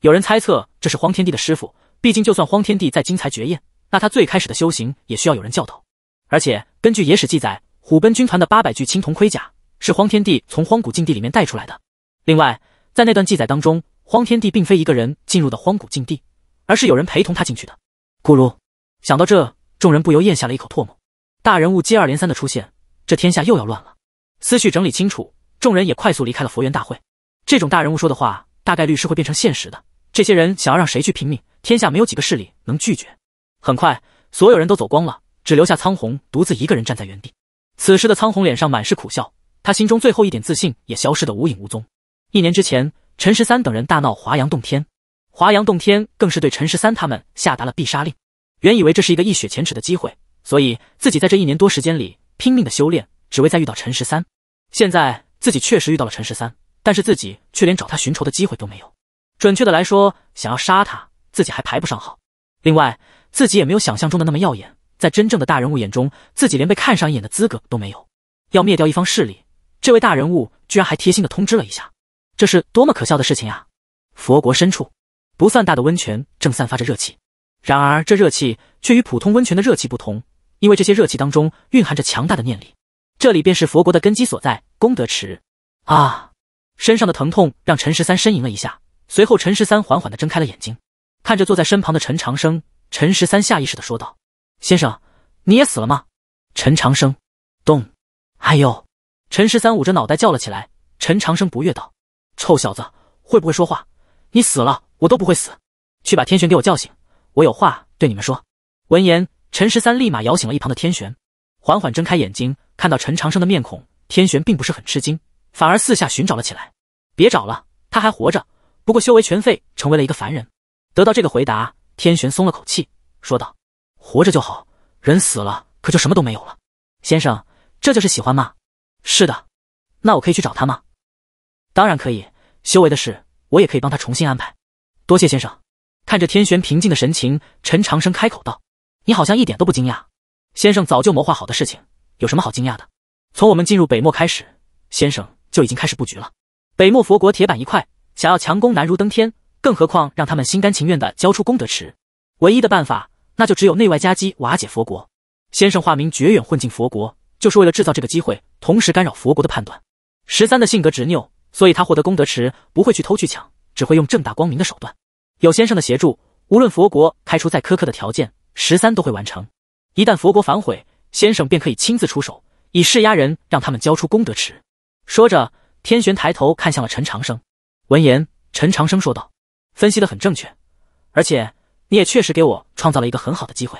有人猜测这是荒天帝的师傅，毕竟就算荒天帝再惊才绝艳，那他最开始的修行也需要有人教导。而且根据野史记载，虎贲军团的八百具青铜盔甲是荒天帝从荒古禁地里面带出来的。另外，在那段记载当中，荒天帝并非一个人进入的荒古禁地，而是有人陪同他进去的。咕噜，想到这，众人不由咽下了一口唾沫。大人物接二连三的出现，这天下又要乱了。思绪整理清楚，众人也快速离开了佛缘大会。这种大人物说的话，大概率是会变成现实的。这些人想要让谁去拼命，天下没有几个势力能拒绝。很快，所有人都走光了，只留下苍红独自一个人站在原地。此时的苍红脸上满是苦笑，他心中最后一点自信也消失的无影无踪。一年之前，陈十三等人大闹华阳洞天，华阳洞天更是对陈十三他们下达了必杀令。原以为这是一个一雪前耻的机会，所以自己在这一年多时间里拼命的修炼，只为再遇到陈十三。现在自己确实遇到了陈十三，但是自己却连找他寻仇的机会都没有。准确的来说，想要杀他，自己还排不上号。另外，自己也没有想象中的那么耀眼，在真正的大人物眼中，自己连被看上一眼的资格都没有。要灭掉一方势力，这位大人物居然还贴心的通知了一下，这是多么可笑的事情啊！佛国深处，不算大的温泉正散发着热气，然而这热气却与普通温泉的热气不同，因为这些热气当中蕴含着强大的念力。这里便是佛国的根基所在——功德池啊！身上的疼痛让陈十三呻吟了一下。随后，陈十三缓缓地睁开了眼睛，看着坐在身旁的陈长生。陈十三下意识地说道：“先生，你也死了吗？”陈长生，咚！哎呦！陈十三捂着脑袋叫了起来。陈长生不悦道：“臭小子，会不会说话？你死了，我都不会死。去把天玄给我叫醒，我有话对你们说。”闻言，陈十三立马摇醒了一旁的天玄，缓缓睁开眼睛，看到陈长生的面孔，天玄并不是很吃惊，反而四下寻找了起来。别找了，他还活着。不过修为全废，成为了一个凡人。得到这个回答，天玄松了口气，说道：“活着就好，人死了可就什么都没有了。”先生，这就是喜欢吗？是的，那我可以去找他吗？当然可以，修为的事我也可以帮他重新安排。多谢先生。看着天玄平静的神情，陈长生开口道：“你好像一点都不惊讶，先生早就谋划好的事情，有什么好惊讶的？从我们进入北漠开始，先生就已经开始布局了。北漠佛国铁板一块。”想要强攻难如登天，更何况让他们心甘情愿地交出功德池？唯一的办法，那就只有内外夹击，瓦解佛国。先生化名绝远混进佛国，就是为了制造这个机会，同时干扰佛国的判断。十三的性格执拗，所以他获得功德池不会去偷去抢，只会用正大光明的手段。有先生的协助，无论佛国开出再苛刻的条件，十三都会完成。一旦佛国反悔，先生便可以亲自出手，以势压人，让他们交出功德池。说着，天玄抬头看向了陈长生。闻言，陈长生说道：“分析的很正确，而且你也确实给我创造了一个很好的机会。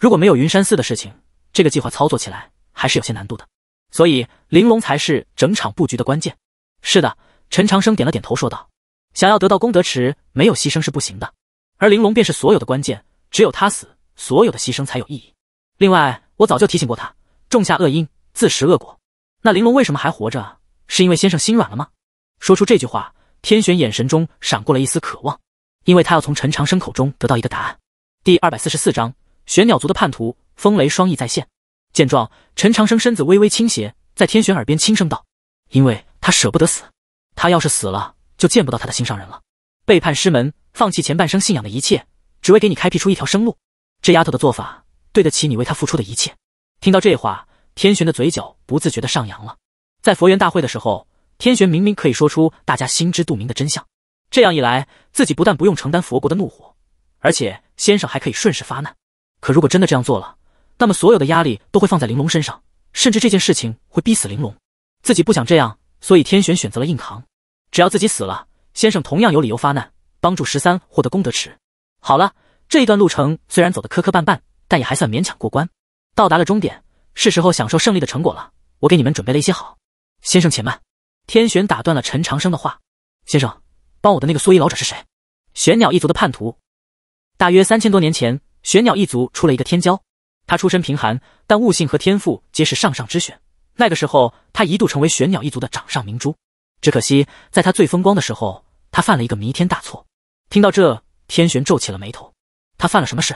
如果没有云山寺的事情，这个计划操作起来还是有些难度的。所以，玲珑才是整场布局的关键。”“是的。”陈长生点了点头说道：“想要得到功德池，没有牺牲是不行的。而玲珑便是所有的关键，只有他死，所有的牺牲才有意义。另外，我早就提醒过他，种下恶因，自食恶果。那玲珑为什么还活着？是因为先生心软了吗？”说出这句话。天玄眼神中闪过了一丝渴望，因为他要从陈长生口中得到一个答案。第二百四十四章：玄鸟族的叛徒。风雷双翼再现。见状，陈长生身子微微倾斜，在天玄耳边轻声道：“因为他舍不得死，他要是死了，就见不到他的心上人了。背叛师门，放弃前半生信仰的一切，只为给你开辟出一条生路。这丫头的做法，对得起你为她付出的一切。”听到这话，天玄的嘴角不自觉的上扬了。在佛缘大会的时候。天玄明明可以说出大家心知肚明的真相，这样一来，自己不但不用承担佛国的怒火，而且先生还可以顺势发难。可如果真的这样做了，那么所有的压力都会放在玲珑身上，甚至这件事情会逼死玲珑。自己不想这样，所以天玄选择了硬扛。只要自己死了，先生同样有理由发难，帮助十三获得功德池。好了，这一段路程虽然走得磕磕绊绊，但也还算勉强过关。到达了终点，是时候享受胜利的成果了。我给你们准备了一些好，先生且慢。天玄打断了陈长生的话：“先生，帮我的那个蓑衣老者是谁？”“玄鸟一族的叛徒。大约三千多年前，玄鸟一族出了一个天骄，他出身贫寒，但悟性和天赋皆是上上之选。那个时候，他一度成为玄鸟一族的掌上明珠。只可惜，在他最风光的时候，他犯了一个弥天大错。”听到这，天玄皱起了眉头：“他犯了什么事？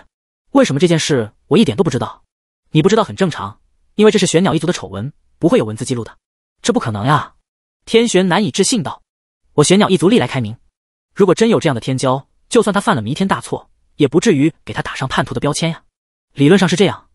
为什么这件事我一点都不知道？你不知道很正常，因为这是玄鸟一族的丑闻，不会有文字记录的。这不可能呀！”天玄难以置信道：“我玄鸟一族历来开明，如果真有这样的天骄，就算他犯了弥天大错，也不至于给他打上叛徒的标签呀。理论上是这样。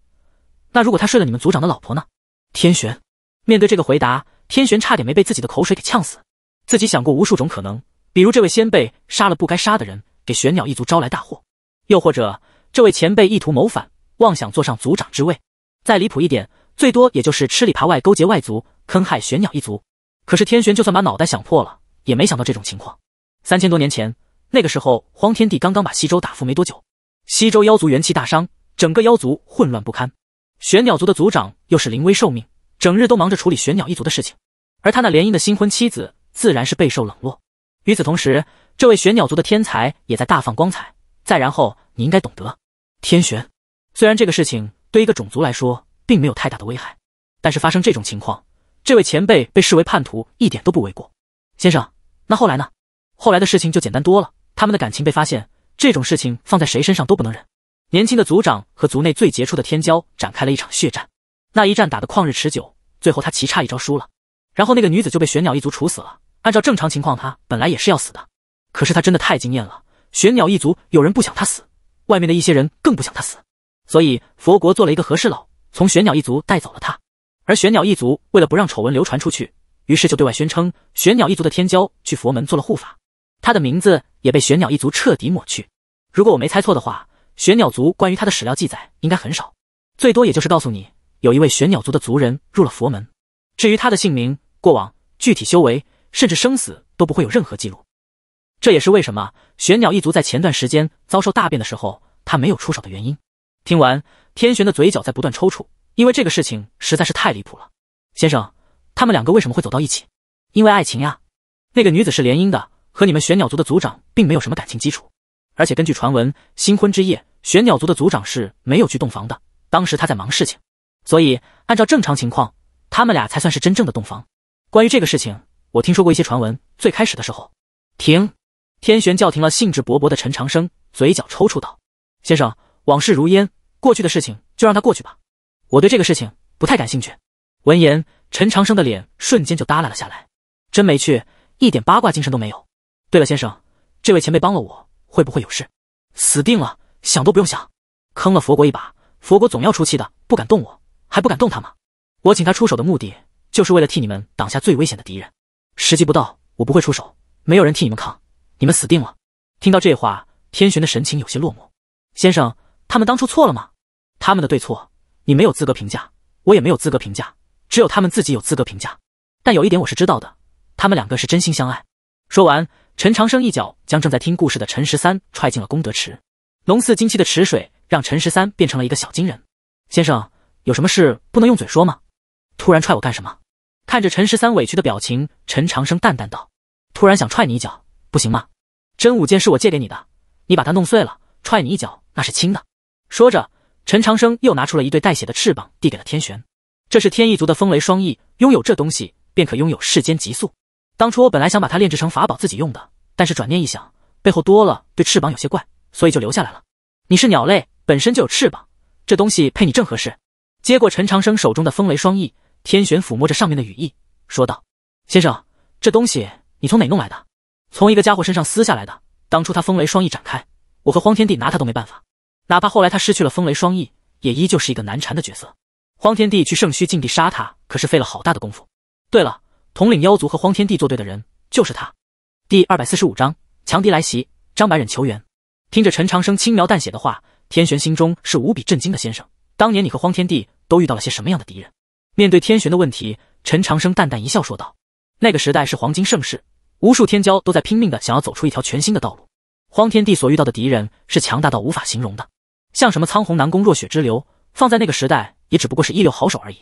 那如果他睡了你们族长的老婆呢？”天玄面对这个回答，天玄差点没被自己的口水给呛死。自己想过无数种可能，比如这位先辈杀了不该杀的人，给玄鸟一族招来大祸；又或者这位前辈意图谋反，妄想坐上族长之位；再离谱一点，最多也就是吃里扒外，勾结外族，坑害玄鸟一族。可是天玄就算把脑袋想破了，也没想到这种情况。三千多年前，那个时候荒天帝刚刚把西周打服没多久，西周妖族元气大伤，整个妖族混乱不堪。玄鸟族的族长又是临危受命，整日都忙着处理玄鸟一族的事情，而他那联姻的新婚妻子自然是备受冷落。与此同时，这位玄鸟族的天才也在大放光彩。再然后，你应该懂得，天玄虽然这个事情对一个种族来说并没有太大的危害，但是发生这种情况。这位前辈被视为叛徒，一点都不为过。先生，那后来呢？后来的事情就简单多了。他们的感情被发现，这种事情放在谁身上都不能忍。年轻的族长和族内最杰出的天骄展开了一场血战，那一战打得旷日持久，最后他棋差一招输了。然后那个女子就被玄鸟一族处死了。按照正常情况，他本来也是要死的，可是他真的太惊艳了。玄鸟一族有人不想他死，外面的一些人更不想他死，所以佛国做了一个和事佬，从玄鸟一族带走了他。而玄鸟一族为了不让丑闻流传出去，于是就对外宣称玄鸟一族的天骄去佛门做了护法，他的名字也被玄鸟一族彻底抹去。如果我没猜错的话，玄鸟族关于他的史料记载应该很少，最多也就是告诉你有一位玄鸟族的族人入了佛门。至于他的姓名、过往、具体修为，甚至生死都不会有任何记录。这也是为什么玄鸟一族在前段时间遭受大变的时候他没有出手的原因。听完，天玄的嘴角在不断抽搐。因为这个事情实在是太离谱了，先生，他们两个为什么会走到一起？因为爱情呀。那个女子是联姻的，和你们玄鸟族的族长并没有什么感情基础。而且根据传闻，新婚之夜玄鸟族的族长是没有去洞房的，当时他在忙事情，所以按照正常情况，他们俩才算是真正的洞房。关于这个事情，我听说过一些传闻。最开始的时候，停，天玄叫停了兴致勃勃的陈长生，嘴角抽搐道：“先生，往事如烟，过去的事情就让它过去吧。”我对这个事情不太感兴趣。闻言，陈长生的脸瞬间就耷拉了下来，真没趣，一点八卦精神都没有。对了，先生，这位前辈帮了我，会不会有事？死定了，想都不用想，坑了佛国一把，佛国总要出气的，不敢动我，还不敢动他吗？我请他出手的目的，就是为了替你们挡下最危险的敌人。时机不到，我不会出手，没有人替你们扛，你们死定了。听到这话，天玄的神情有些落寞。先生，他们当初错了吗？他们的对错。你没有资格评价，我也没有资格评价，只有他们自己有资格评价。但有一点我是知道的，他们两个是真心相爱。说完，陈长生一脚将正在听故事的陈十三踹进了功德池。龙四金气的池水让陈十三变成了一个小金人。先生，有什么事不能用嘴说吗？突然踹我干什么？看着陈十三委屈的表情，陈长生淡淡道：“突然想踹你一脚，不行吗？真武剑是我借给你的，你把它弄碎了，踹你一脚那是轻的。”说着。陈长生又拿出了一对带血的翅膀，递给了天玄。这是天翼族的风雷双翼，拥有这东西便可拥有世间极速。当初我本来想把它炼制成法宝自己用的，但是转念一想，背后多了对翅膀有些怪，所以就留下来了。你是鸟类，本身就有翅膀，这东西配你正合适。接过陈长生手中的风雷双翼，天玄抚摸着上面的羽翼，说道：“先生，这东西你从哪弄来的？从一个家伙身上撕下来的。当初他风雷双翼展开，我和荒天帝拿他都没办法。”哪怕后来他失去了风雷双翼，也依旧是一个难缠的角色。荒天帝去圣虚禁地杀他，可是费了好大的功夫。对了，统领妖族和荒天帝作对的人，就是他。第二百四十五章强敌来袭，张白忍求援。听着陈长生轻描淡写的话，天玄心中是无比震惊的。先生，当年你和荒天帝都遇到了些什么样的敌人？面对天玄的问题，陈长生淡淡一笑，说道：“那个时代是黄金盛世，无数天骄都在拼命的想要走出一条全新的道路。”荒天帝所遇到的敌人是强大到无法形容的，像什么苍鸿、南宫若雪之流，放在那个时代也只不过是一流好手而已。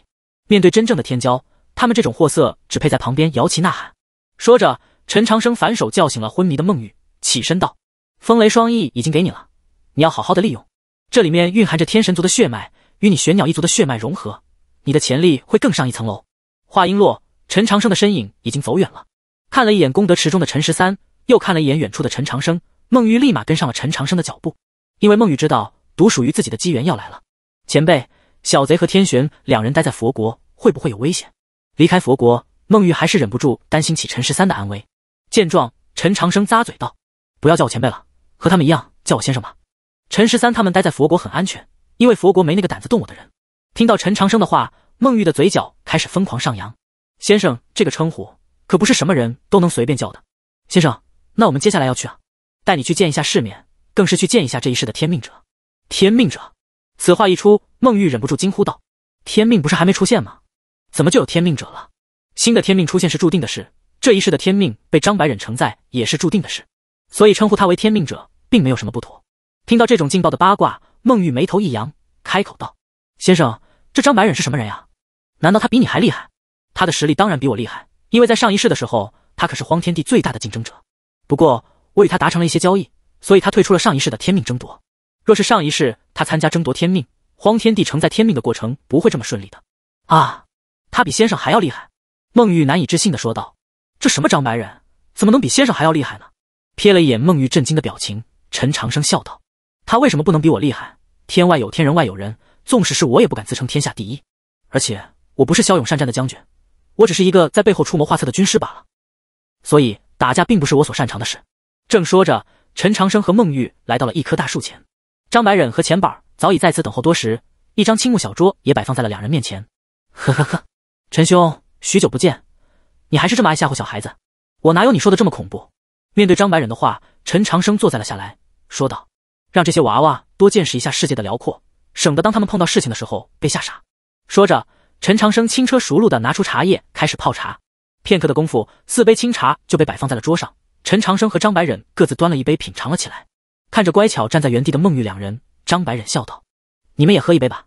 面对真正的天骄，他们这种货色只配在旁边摇旗呐喊。说着，陈长生反手叫醒了昏迷的孟玉，起身道：“风雷双翼已经给你了，你要好好的利用。这里面蕴含着天神族的血脉，与你玄鸟一族的血脉融合，你的潜力会更上一层楼。”话音落，陈长生的身影已经走远了。看了一眼功德池中的陈十三，又看了一眼远处的陈长生。孟玉立马跟上了陈长生的脚步，因为孟玉知道独属于自己的机缘要来了。前辈，小贼和天玄两人待在佛国会不会有危险？离开佛国，孟玉还是忍不住担心起陈十三的安危。见状，陈长生咂嘴道：“不要叫我前辈了，和他们一样叫我先生吧。”陈十三他们待在佛国很安全，因为佛国没那个胆子动我的人。听到陈长生的话，孟玉的嘴角开始疯狂上扬。先生这个称呼可不是什么人都能随便叫的。先生，那我们接下来要去啊？带你去见一下世面，更是去见一下这一世的天命者。天命者，此话一出，孟玉忍不住惊呼道：“天命不是还没出现吗？怎么就有天命者了？”新的天命出现是注定的事，这一世的天命被张白忍承载也是注定的事，所以称呼他为天命者，并没有什么不妥。听到这种劲爆的八卦，孟玉眉头一扬，开口道：“先生，这张白忍是什么人呀？难道他比你还厉害？他的实力当然比我厉害，因为在上一世的时候，他可是荒天地最大的竞争者。不过……”我与他达成了一些交易，所以他退出了上一世的天命争夺。若是上一世他参加争夺天命，荒天帝承载天命的过程不会这么顺利的。啊，他比先生还要厉害？孟玉难以置信地说道：“这什么张白人，怎么能比先生还要厉害呢？”瞥了一眼孟玉震惊的表情，陈长生笑道：“他为什么不能比我厉害？天外有天，人外有人。纵使是我，也不敢自称天下第一。而且我不是骁勇善战的将军，我只是一个在背后出谋划策的军师罢了。所以打架并不是我所擅长的事。”正说着，陈长生和孟玉来到了一棵大树前，张白忍和钱板早已在此等候多时，一张青木小桌也摆放在了两人面前。呵呵呵，陈兄，许久不见，你还是这么爱吓唬小孩子。我哪有你说的这么恐怖？面对张白忍的话，陈长生坐在了下来，说道：“让这些娃娃多见识一下世界的辽阔，省得当他们碰到事情的时候被吓傻。”说着，陈长生轻车熟路的拿出茶叶开始泡茶，片刻的功夫，四杯清茶就被摆放在了桌上。陈长生和张白忍各自端了一杯品尝了起来，看着乖巧站在原地的孟玉，两人张白忍笑道：“你们也喝一杯吧，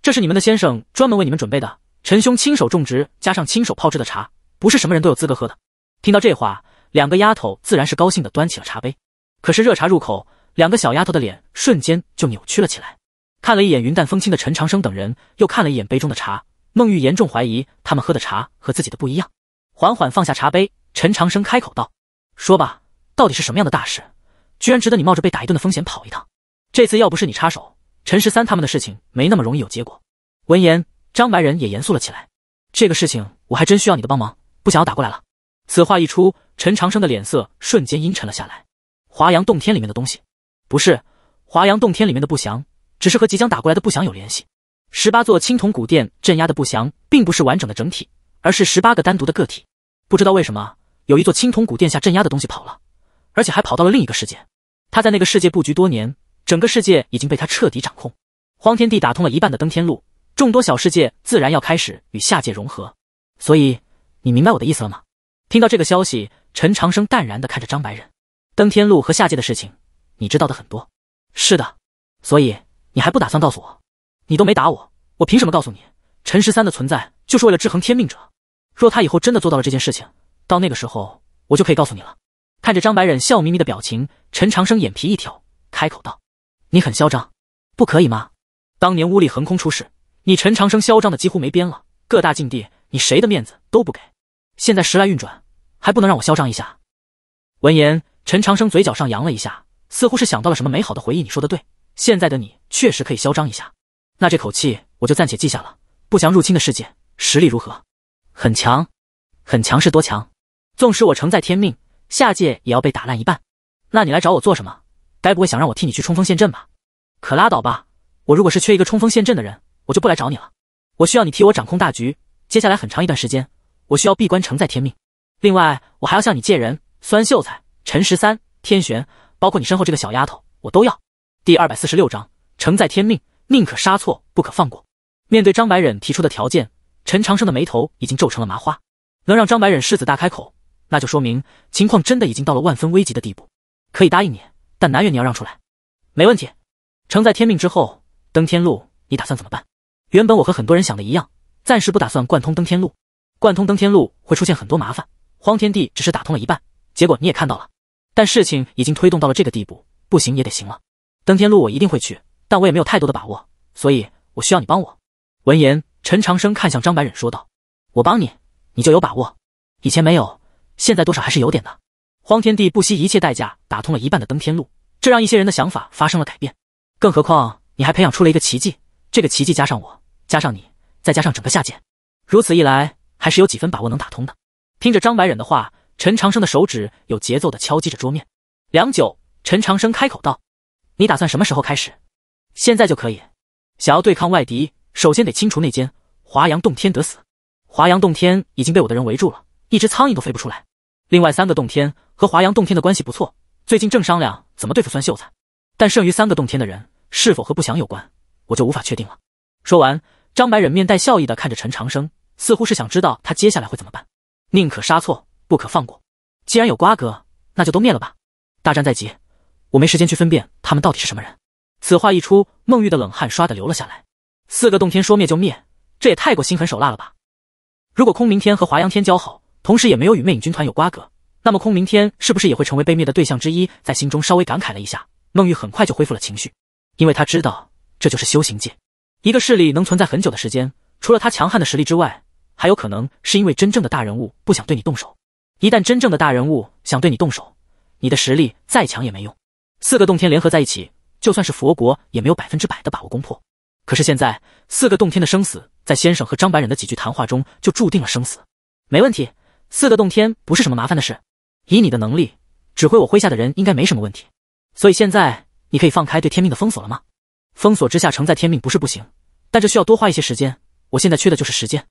这是你们的先生专门为你们准备的，陈兄亲手种植加上亲手泡制的茶，不是什么人都有资格喝的。”听到这话，两个丫头自然是高兴的端起了茶杯，可是热茶入口，两个小丫头的脸瞬间就扭曲了起来。看了一眼云淡风轻的陈长生等人，又看了一眼杯中的茶，孟玉严重怀疑他们喝的茶和自己的不一样。缓缓放下茶杯，陈长生开口道。说吧，到底是什么样的大事，居然值得你冒着被打一顿的风险跑一趟？这次要不是你插手，陈十三他们的事情没那么容易有结果。闻言，张白人也严肃了起来。这个事情我还真需要你的帮忙，不想要打过来了。此话一出，陈长生的脸色瞬间阴沉了下来。华阳洞天里面的东西，不是华阳洞天里面的不祥，只是和即将打过来的不祥有联系。十八座青铜古殿镇压的不祥，并不是完整的整体，而是十八个单独的个体。不知道为什么。有一座青铜古殿下镇压的东西跑了，而且还跑到了另一个世界。他在那个世界布局多年，整个世界已经被他彻底掌控。荒天帝打通了一半的登天路，众多小世界自然要开始与下界融合。所以，你明白我的意思了吗？听到这个消息，陈长生淡然地看着张白人。登天路和下界的事情，你知道的很多。是的，所以你还不打算告诉我？你都没打我，我凭什么告诉你？陈十三的存在就是为了制衡天命者。若他以后真的做到了这件事情。到那个时候，我就可以告诉你了。看着张白忍笑眯眯的表情，陈长生眼皮一挑，开口道：“你很嚣张，不可以吗？当年巫力横空出世，你陈长生嚣张的几乎没边了，各大境地你谁的面子都不给。现在时来运转，还不能让我嚣张一下？”闻言，陈长生嘴角上扬了一下，似乎是想到了什么美好的回忆。你说的对，现在的你确实可以嚣张一下。那这口气我就暂且记下了。不祥入侵的世界实力如何？很强，很强是多强？纵使我承载天命，下界也要被打烂一半。那你来找我做什么？该不会想让我替你去冲锋陷阵吧？可拉倒吧！我如果是缺一个冲锋陷阵的人，我就不来找你了。我需要你替我掌控大局。接下来很长一段时间，我需要闭关承载天命。另外，我还要向你借人：酸秀才、陈十三、天玄，包括你身后这个小丫头，我都要。第二百四十六章承载天命，宁可杀错，不可放过。面对张白忍提出的条件，陈长生的眉头已经皱成了麻花。能让张白忍狮子大开口？那就说明情况真的已经到了万分危急的地步，可以答应你，但南岳你要让出来，没问题。成在天命之后登天路，你打算怎么办？原本我和很多人想的一样，暂时不打算贯通登天路。贯通登天路会出现很多麻烦，荒天地只是打通了一半，结果你也看到了。但事情已经推动到了这个地步，不行也得行了。登天路我一定会去，但我也没有太多的把握，所以我需要你帮我。闻言，陈长生看向张白忍说道：“我帮你，你就有把握。以前没有。”现在多少还是有点的。荒天帝不惜一切代价打通了一半的登天路，这让一些人的想法发生了改变。更何况你还培养出了一个奇迹，这个奇迹加上我，加上你，再加上整个下界，如此一来，还是有几分把握能打通的。听着张白忍的话，陈长生的手指有节奏的敲击着桌面。良久，陈长生开口道：“你打算什么时候开始？”“现在就可以。”“想要对抗外敌，首先得清除内奸。华阳洞天得死。”“华阳洞天已经被我的人围住了，一只苍蝇都飞不出来。”另外三个洞天和华阳洞天的关系不错，最近正商量怎么对付酸秀才。但剩余三个洞天的人是否和不祥有关，我就无法确定了。说完，张白忍面带笑意的看着陈长生，似乎是想知道他接下来会怎么办。宁可杀错，不可放过。既然有瓜葛，那就都灭了吧。大战在即，我没时间去分辨他们到底是什么人。此话一出，孟玉的冷汗唰的流了下来。四个洞天说灭就灭，这也太过心狠手辣了吧？如果空明天和华阳天交好。同时也没有与魅影军团有瓜葛，那么空明天是不是也会成为被灭的对象之一？在心中稍微感慨了一下，孟玉很快就恢复了情绪，因为他知道这就是修行界，一个势力能存在很久的时间，除了他强悍的实力之外，还有可能是因为真正的大人物不想对你动手。一旦真正的大人物想对你动手，你的实力再强也没用。四个洞天联合在一起，就算是佛国也没有百分之百的把握攻破。可是现在四个洞天的生死，在先生和张白忍的几句谈话中就注定了生死。没问题。四个洞天不是什么麻烦的事，以你的能力，指挥我麾下的人应该没什么问题。所以现在你可以放开对天命的封锁了吗？封锁之下承载天命不是不行，但这需要多花一些时间。我现在缺的就是时间。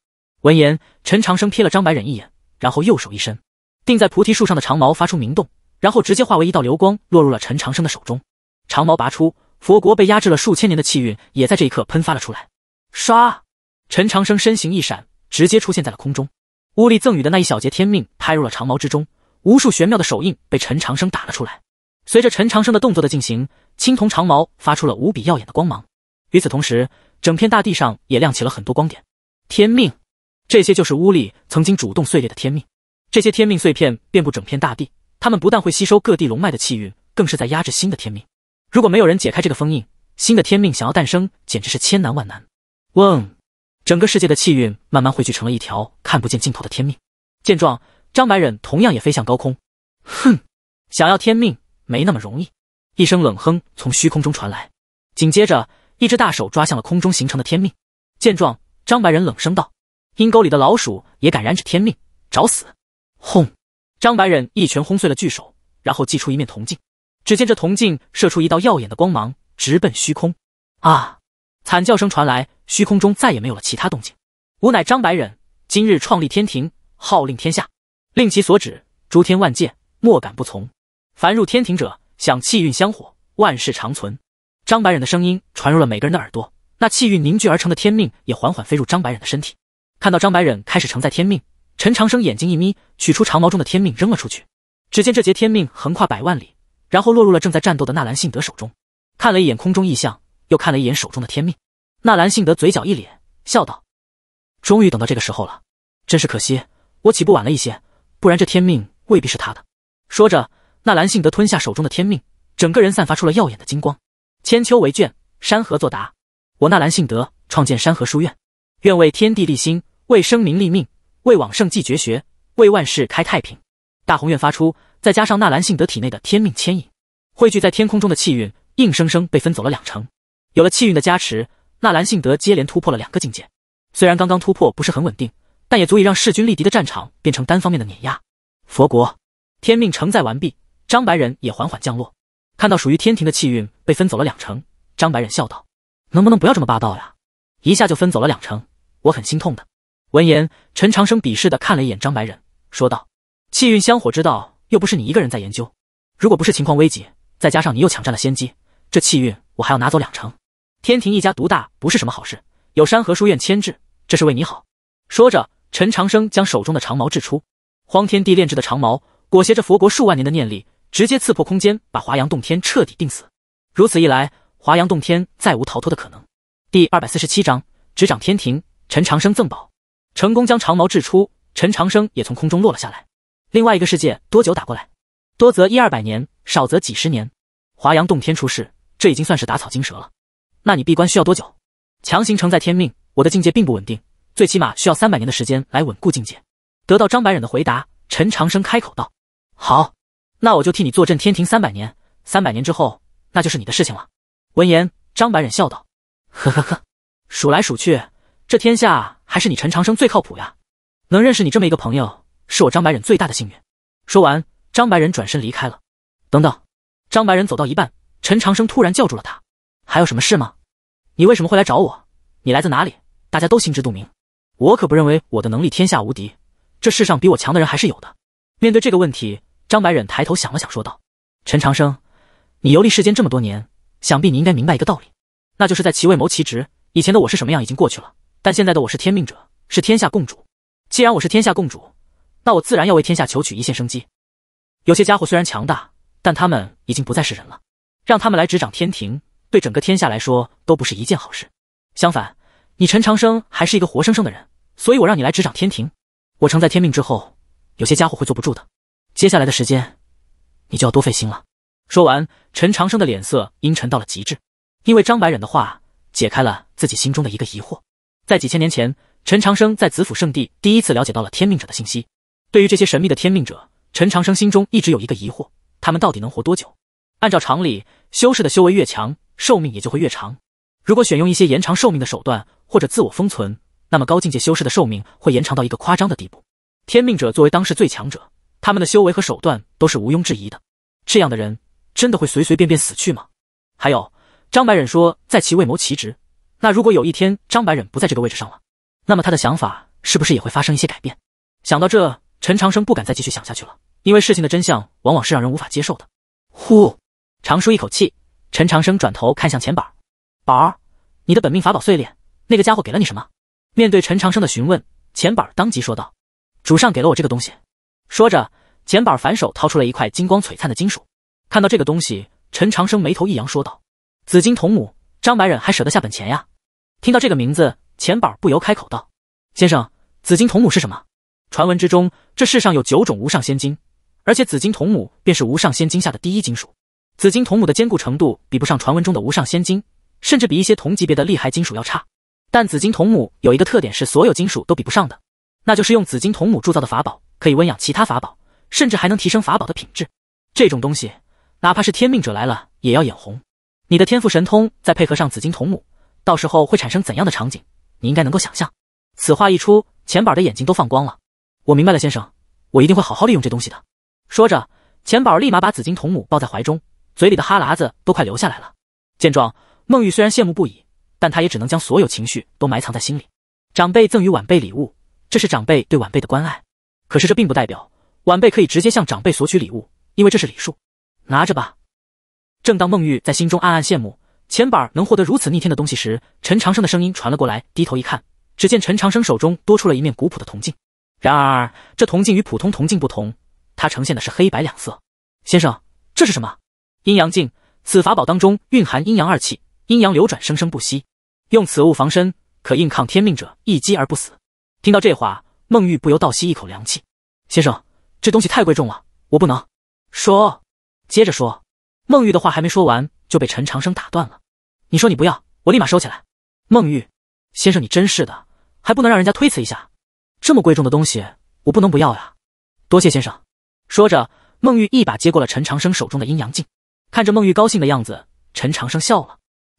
闻言，陈长生瞥了张白忍一眼，然后右手一伸，钉在菩提树上的长矛发出鸣动，然后直接化为一道流光，落入了陈长生的手中。长矛拔出，佛国被压制了数千年的气运也在这一刻喷发了出来。唰，陈长生身形一闪，直接出现在了空中。乌力赠予的那一小节天命拍入了长矛之中，无数玄妙的手印被陈长生打了出来。随着陈长生的动作的进行，青铜长矛发出了无比耀眼的光芒。与此同时，整片大地上也亮起了很多光点。天命，这些就是乌力曾经主动碎裂的天命。这些天命碎片遍布整片大地，它们不但会吸收各地龙脉的气运，更是在压制新的天命。如果没有人解开这个封印，新的天命想要诞生简直是千难万难。嗡。整个世界的气运慢慢汇聚成了一条看不见尽头的天命。见状，张白忍同样也飞向高空。哼，想要天命没那么容易。一声冷哼从虚空中传来，紧接着一只大手抓向了空中形成的天命。见状，张白忍冷声道：“阴沟里的老鼠也敢染指天命，找死！”轰！张白忍一拳轰碎了巨手，然后祭出一面铜镜。只见这铜镜射出一道耀眼的光芒，直奔虚空。啊！惨叫声传来，虚空中再也没有了其他动静。吾乃张白忍，今日创立天庭，号令天下，令其所指诸天万界莫敢不从。凡入天庭者，享气运香火，万世长存。张白忍的声音传入了每个人的耳朵，那气运凝聚而成的天命也缓缓飞入张白忍的身体。看到张白忍开始承载天命，陈长生眼睛一眯，取出长矛中的天命扔了出去。只见这节天命横跨百万里，然后落入了正在战斗的纳兰性德手中。看了一眼空中异象。又看了一眼手中的天命，纳兰性德嘴角一咧，笑道：“终于等到这个时候了，真是可惜，我岂不晚了一些？不然这天命未必是他的。”说着，纳兰性德吞下手中的天命，整个人散发出了耀眼的金光。千秋为卷，山河作答，我纳兰性德创建山河书院，愿为天地立心，为生民立命，为往圣继绝学，为万世开太平。大宏愿发出，再加上纳兰性德体内的天命牵引，汇聚在天空中的气运，硬生生被分走了两成。有了气运的加持，纳兰性德接连突破了两个境界。虽然刚刚突破不是很稳定，但也足以让势均力敌的战场变成单方面的碾压。佛国天命承载完毕，张白忍也缓缓降落。看到属于天庭的气运被分走了两成，张白忍笑道：“能不能不要这么霸道呀？一下就分走了两成，我很心痛的。”闻言，陈长生鄙视的看了一眼张白忍，说道：“气运香火之道又不是你一个人在研究，如果不是情况危急，再加上你又抢占了先机，这气运我还要拿走两成。”天庭一家独大不是什么好事，有山河书院牵制，这是为你好。说着，陈长生将手中的长矛掷出，荒天地炼制的长矛裹挟着佛国数万年的念力，直接刺破空间，把华阳洞天彻底定死。如此一来，华阳洞天再无逃脱的可能。第二百四十七章，执掌天庭。陈长生赠宝，成功将长矛掷出，陈长生也从空中落了下来。另外一个世界多久打过来？多则一二百年，少则几十年。华阳洞天出世，这已经算是打草惊蛇了。那你闭关需要多久？强行承载天命，我的境界并不稳定，最起码需要三百年的时间来稳固境界。得到张白忍的回答，陈长生开口道：“好，那我就替你坐镇天庭三百年。三百年之后，那就是你的事情了。”闻言，张白忍笑道：“呵呵呵，数来数去，这天下还是你陈长生最靠谱呀！能认识你这么一个朋友，是我张白忍最大的幸运。”说完，张白忍转身离开了。等等，张白忍走到一半，陈长生突然叫住了他。还有什么事吗？你为什么会来找我？你来自哪里？大家都心知肚明。我可不认为我的能力天下无敌，这世上比我强的人还是有的。面对这个问题，张白忍抬头想了想，说道：“陈长生，你游历世间这么多年，想必你应该明白一个道理，那就是在其位谋其职。以前的我是什么样已经过去了，但现在的我是天命者，是天下共主。既然我是天下共主，那我自然要为天下求取一线生机。有些家伙虽然强大，但他们已经不再是人了，让他们来执掌天庭。”对整个天下来说都不是一件好事。相反，你陈长生还是一个活生生的人，所以我让你来执掌天庭。我承载天命之后，有些家伙会坐不住的。接下来的时间，你就要多费心了。说完，陈长生的脸色阴沉到了极致，因为张白忍的话解开了自己心中的一个疑惑。在几千年前，陈长生在紫府圣地第一次了解到了天命者的信息。对于这些神秘的天命者，陈长生心中一直有一个疑惑：他们到底能活多久？按照常理，修士的修为越强。寿命也就会越长。如果选用一些延长寿命的手段，或者自我封存，那么高境界修士的寿命会延长到一个夸张的地步。天命者作为当世最强者，他们的修为和手段都是毋庸置疑的。这样的人真的会随随便便死去吗？还有，张白忍说在其位谋其职，那如果有一天张白忍不在这个位置上了，那么他的想法是不是也会发生一些改变？想到这，陈长生不敢再继续想下去了，因为事情的真相往往是让人无法接受的。呼，长舒一口气。陈长生转头看向钱宝儿，宝儿，你的本命法宝碎裂，那个家伙给了你什么？面对陈长生的询问，钱宝儿当即说道：“主上给了我这个东西。”说着，钱宝儿反手掏出了一块金光璀璨的金属。看到这个东西，陈长生眉头一扬，说道：“紫金童母，张白忍还舍得下本钱呀？”听到这个名字，钱宝儿不由开口道：“先生，紫金童母是什么？传闻之中，这世上有九种无上仙金，而且紫金童母便是无上仙金下的第一金属。”紫金铜母的坚固程度比不上传闻中的无上仙金，甚至比一些同级别的厉害金属要差。但紫金铜母有一个特点是所有金属都比不上的，那就是用紫金铜母铸造的法宝可以温养其他法宝，甚至还能提升法宝的品质。这种东西，哪怕是天命者来了也要眼红。你的天赋神通再配合上紫金铜母，到时候会产生怎样的场景，你应该能够想象。此话一出，钱宝的眼睛都放光了。我明白了，先生，我一定会好好利用这东西的。说着，钱宝立马把紫金铜母抱在怀中。嘴里的哈喇子都快流下来了。见状，孟玉虽然羡慕不已，但他也只能将所有情绪都埋藏在心里。长辈赠与晚辈礼物，这是长辈对晚辈的关爱。可是这并不代表晚辈可以直接向长辈索取礼物，因为这是礼数。拿着吧。正当孟玉在心中暗暗羡慕钱板能获得如此逆天的东西时，陈长生的声音传了过来。低头一看，只见陈长生手中多出了一面古朴的铜镜。然而这铜镜与普通铜镜不同，它呈现的是黑白两色。先生，这是什么？阴阳镜，此法宝当中蕴含阴阳二气，阴阳流转，生生不息。用此物防身，可硬抗天命者一击而不死。听到这话，孟玉不由倒吸一口凉气。先生，这东西太贵重了，我不能说。接着说。孟玉的话还没说完，就被陈长生打断了。你说你不要，我立马收起来。孟玉，先生你真是的，还不能让人家推辞一下？这么贵重的东西，我不能不要呀。多谢先生。说着，孟玉一把接过了陈长生手中的阴阳镜。看着孟玉高兴的样子，陈长生笑了：“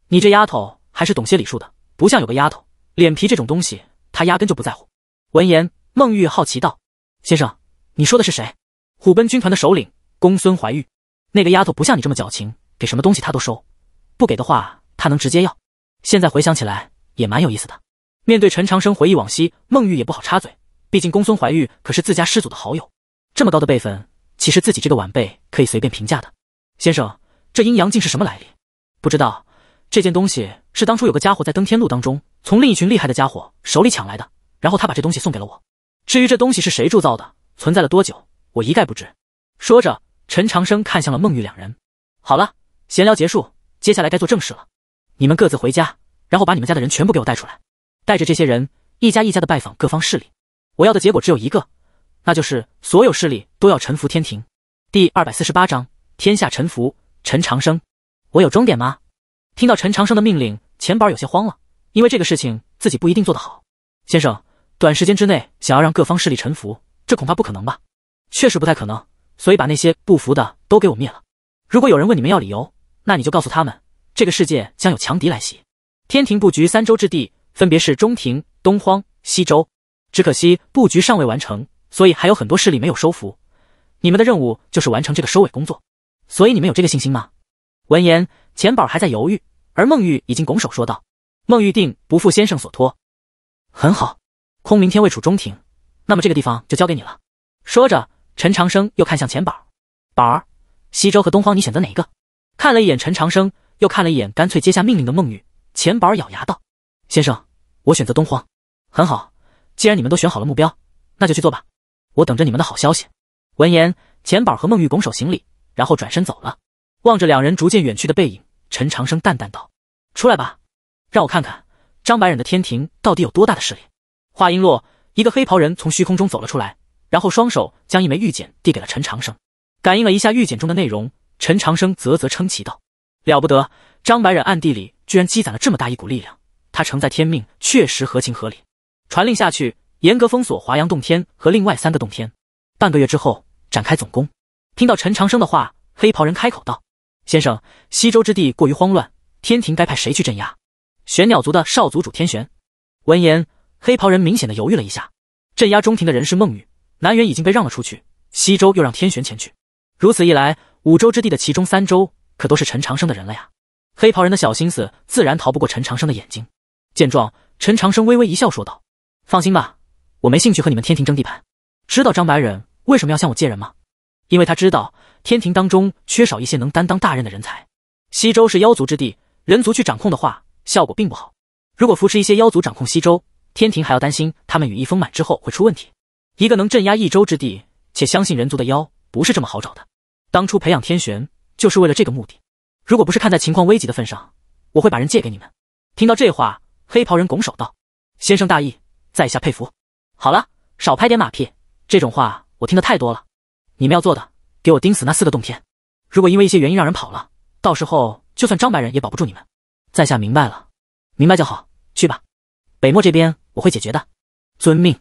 你这丫头还是懂些礼数的，不像有个丫头，脸皮这种东西她压根就不在乎。”闻言，孟玉好奇道：“先生，你说的是谁？虎贲军团的首领公孙怀玉？那个丫头不像你这么矫情，给什么东西她都收，不给的话她能直接要。现在回想起来也蛮有意思的。”面对陈长生回忆往昔，孟玉也不好插嘴，毕竟公孙怀玉可是自家师祖的好友，这么高的辈分，岂是自己这个晚辈可以随便评价的？先生。这阴阳镜是什么来历？不知道。这件东西是当初有个家伙在登天路当中，从另一群厉害的家伙手里抢来的。然后他把这东西送给了我。至于这东西是谁铸造的，存在了多久，我一概不知。说着，陈长生看向了孟玉两人。好了，闲聊结束，接下来该做正事了。你们各自回家，然后把你们家的人全部给我带出来。带着这些人，一家一家的拜访各方势力。我要的结果只有一个，那就是所有势力都要臣服天庭。第二百四十八章：天下臣服。陈长生，我有终点吗？听到陈长生的命令，钱宝有些慌了，因为这个事情自己不一定做得好。先生，短时间之内想要让各方势力臣服，这恐怕不可能吧？确实不太可能，所以把那些不服的都给我灭了。如果有人问你们要理由，那你就告诉他们，这个世界将有强敌来袭。天庭布局三州之地，分别是中庭、东荒、西州，只可惜布局尚未完成，所以还有很多势力没有收服。你们的任务就是完成这个收尾工作。所以你们有这个信心吗？闻言，钱宝还在犹豫，而孟玉已经拱手说道：“孟玉定不负先生所托，很好。空明天位处中庭，那么这个地方就交给你了。”说着，陈长生又看向钱宝宝儿：“西周和东荒，你选择哪一个？”看了一眼陈长生，又看了一眼干脆接下命令的孟玉，钱宝儿咬牙道：“先生，我选择东荒。很好，既然你们都选好了目标，那就去做吧，我等着你们的好消息。”闻言，钱宝和孟玉拱手行礼。然后转身走了，望着两人逐渐远去的背影，陈长生淡淡道：“出来吧，让我看看张白忍的天庭到底有多大的势力。”话音落，一个黑袍人从虚空中走了出来，然后双手将一枚玉简递给了陈长生。感应了一下玉简中的内容，陈长生啧啧称奇道：“了不得，张白忍暗地里居然积攒了这么大一股力量，他承载天命确实合情合理。”传令下去，严格封锁华阳洞天和另外三个洞天，半个月之后展开总攻。听到陈长生的话，黑袍人开口道：“先生，西周之地过于慌乱，天庭该派谁去镇压？”玄鸟族的少族主天玄闻言，黑袍人明显的犹豫了一下。镇压中庭的人是孟玉，南元已经被让了出去，西周又让天玄前去，如此一来，五州之地的其中三州可都是陈长生的人了呀。黑袍人的小心思自然逃不过陈长生的眼睛。见状，陈长生微微一笑说道：“放心吧，我没兴趣和你们天庭争地盘。知道张白忍为什么要向我借人吗？”因为他知道天庭当中缺少一些能担当大任的人才，西周是妖族之地，人族去掌控的话效果并不好。如果扶持一些妖族掌控西周，天庭还要担心他们羽翼丰满之后会出问题。一个能镇压一州之地且相信人族的妖不是这么好找的。当初培养天玄就是为了这个目的。如果不是看在情况危急的份上，我会把人借给你们。听到这话，黑袍人拱手道：“先生大义，在下佩服。”好了，少拍点马屁，这种话我听得太多了。你们要做的，给我盯死那四个洞天。如果因为一些原因让人跑了，到时候就算张白人也保不住你们。在下明白了，明白就好，去吧。北漠这边我会解决的。遵命。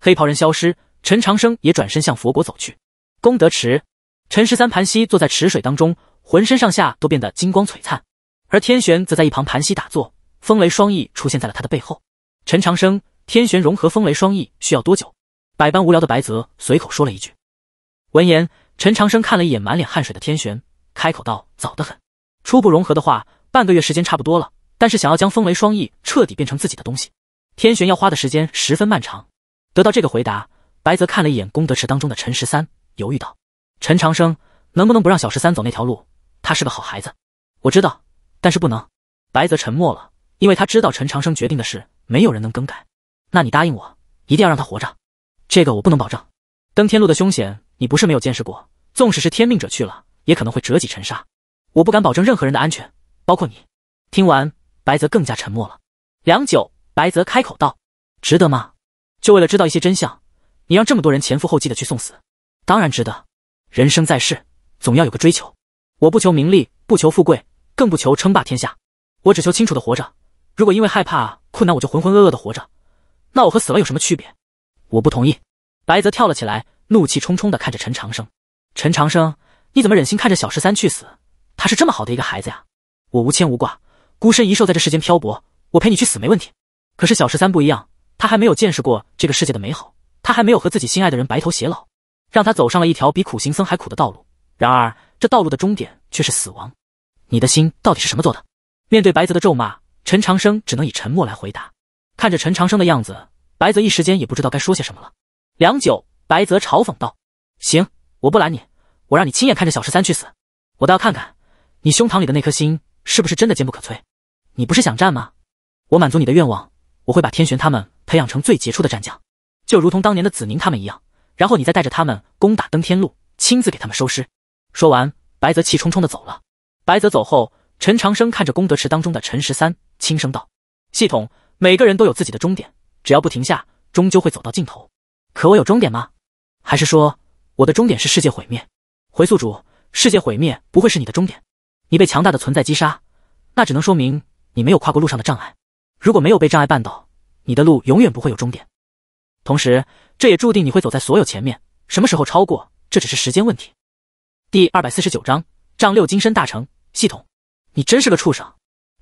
黑袍人消失，陈长生也转身向佛国走去。功德池，陈十三盘膝坐在池水当中，浑身上下都变得金光璀璨。而天玄则在一旁盘膝打坐，风雷双翼出现在了他的背后。陈长生，天玄融合风雷双翼需要多久？百般无聊的白泽随口说了一句。闻言，陈长生看了一眼满脸汗水的天玄，开口道：“早得很，初步融合的话，半个月时间差不多了。但是想要将风雷双翼彻底变成自己的东西，天玄要花的时间十分漫长。”得到这个回答，白泽看了一眼功德池当中的陈十三，犹豫道：“陈长生，能不能不让小十三走那条路？他是个好孩子，我知道，但是不能。”白泽沉默了，因为他知道陈长生决定的事，没有人能更改。那你答应我，一定要让他活着。这个我不能保证。登天路的凶险。你不是没有见识过，纵使是天命者去了，也可能会折戟沉沙。我不敢保证任何人的安全，包括你。听完，白泽更加沉默了。良久，白泽开口道：“值得吗？就为了知道一些真相，你让这么多人前赴后继的去送死，当然值得。人生在世，总要有个追求。我不求名利，不求富贵，更不求称霸天下，我只求清楚的活着。如果因为害怕困难我就浑浑噩噩的活着，那我和死了有什么区别？我不同意。”白泽跳了起来，怒气冲冲的看着陈长生。陈长生，你怎么忍心看着小十三去死？他是这么好的一个孩子呀！我无牵无挂，孤身一兽在这世间漂泊，我陪你去死没问题。可是小十三不一样，他还没有见识过这个世界的美好，他还没有和自己心爱的人白头偕老，让他走上了一条比苦行僧还苦的道路。然而这道路的终点却是死亡。你的心到底是什么做的？面对白泽的咒骂，陈长生只能以沉默来回答。看着陈长生的样子，白泽一时间也不知道该说些什么了。良久，白泽嘲讽道：“行，我不拦你，我让你亲眼看着小十三去死。我倒要看看你胸膛里的那颗心是不是真的坚不可摧。你不是想战吗？我满足你的愿望，我会把天玄他们培养成最杰出的战将，就如同当年的子宁他们一样。然后你再带着他们攻打登天路，亲自给他们收尸。”说完，白泽气冲冲的走了。白泽走后，陈长生看着功德池当中的陈十三，轻声道：“系统，每个人都有自己的终点，只要不停下，终究会走到尽头。”可我有终点吗？还是说我的终点是世界毁灭？回宿主，世界毁灭不会是你的终点。你被强大的存在击杀，那只能说明你没有跨过路上的障碍。如果没有被障碍绊倒，你的路永远不会有终点。同时，这也注定你会走在所有前面。什么时候超过，这只是时间问题。第二百四十九章，丈六金身大成。系统，你真是个畜生！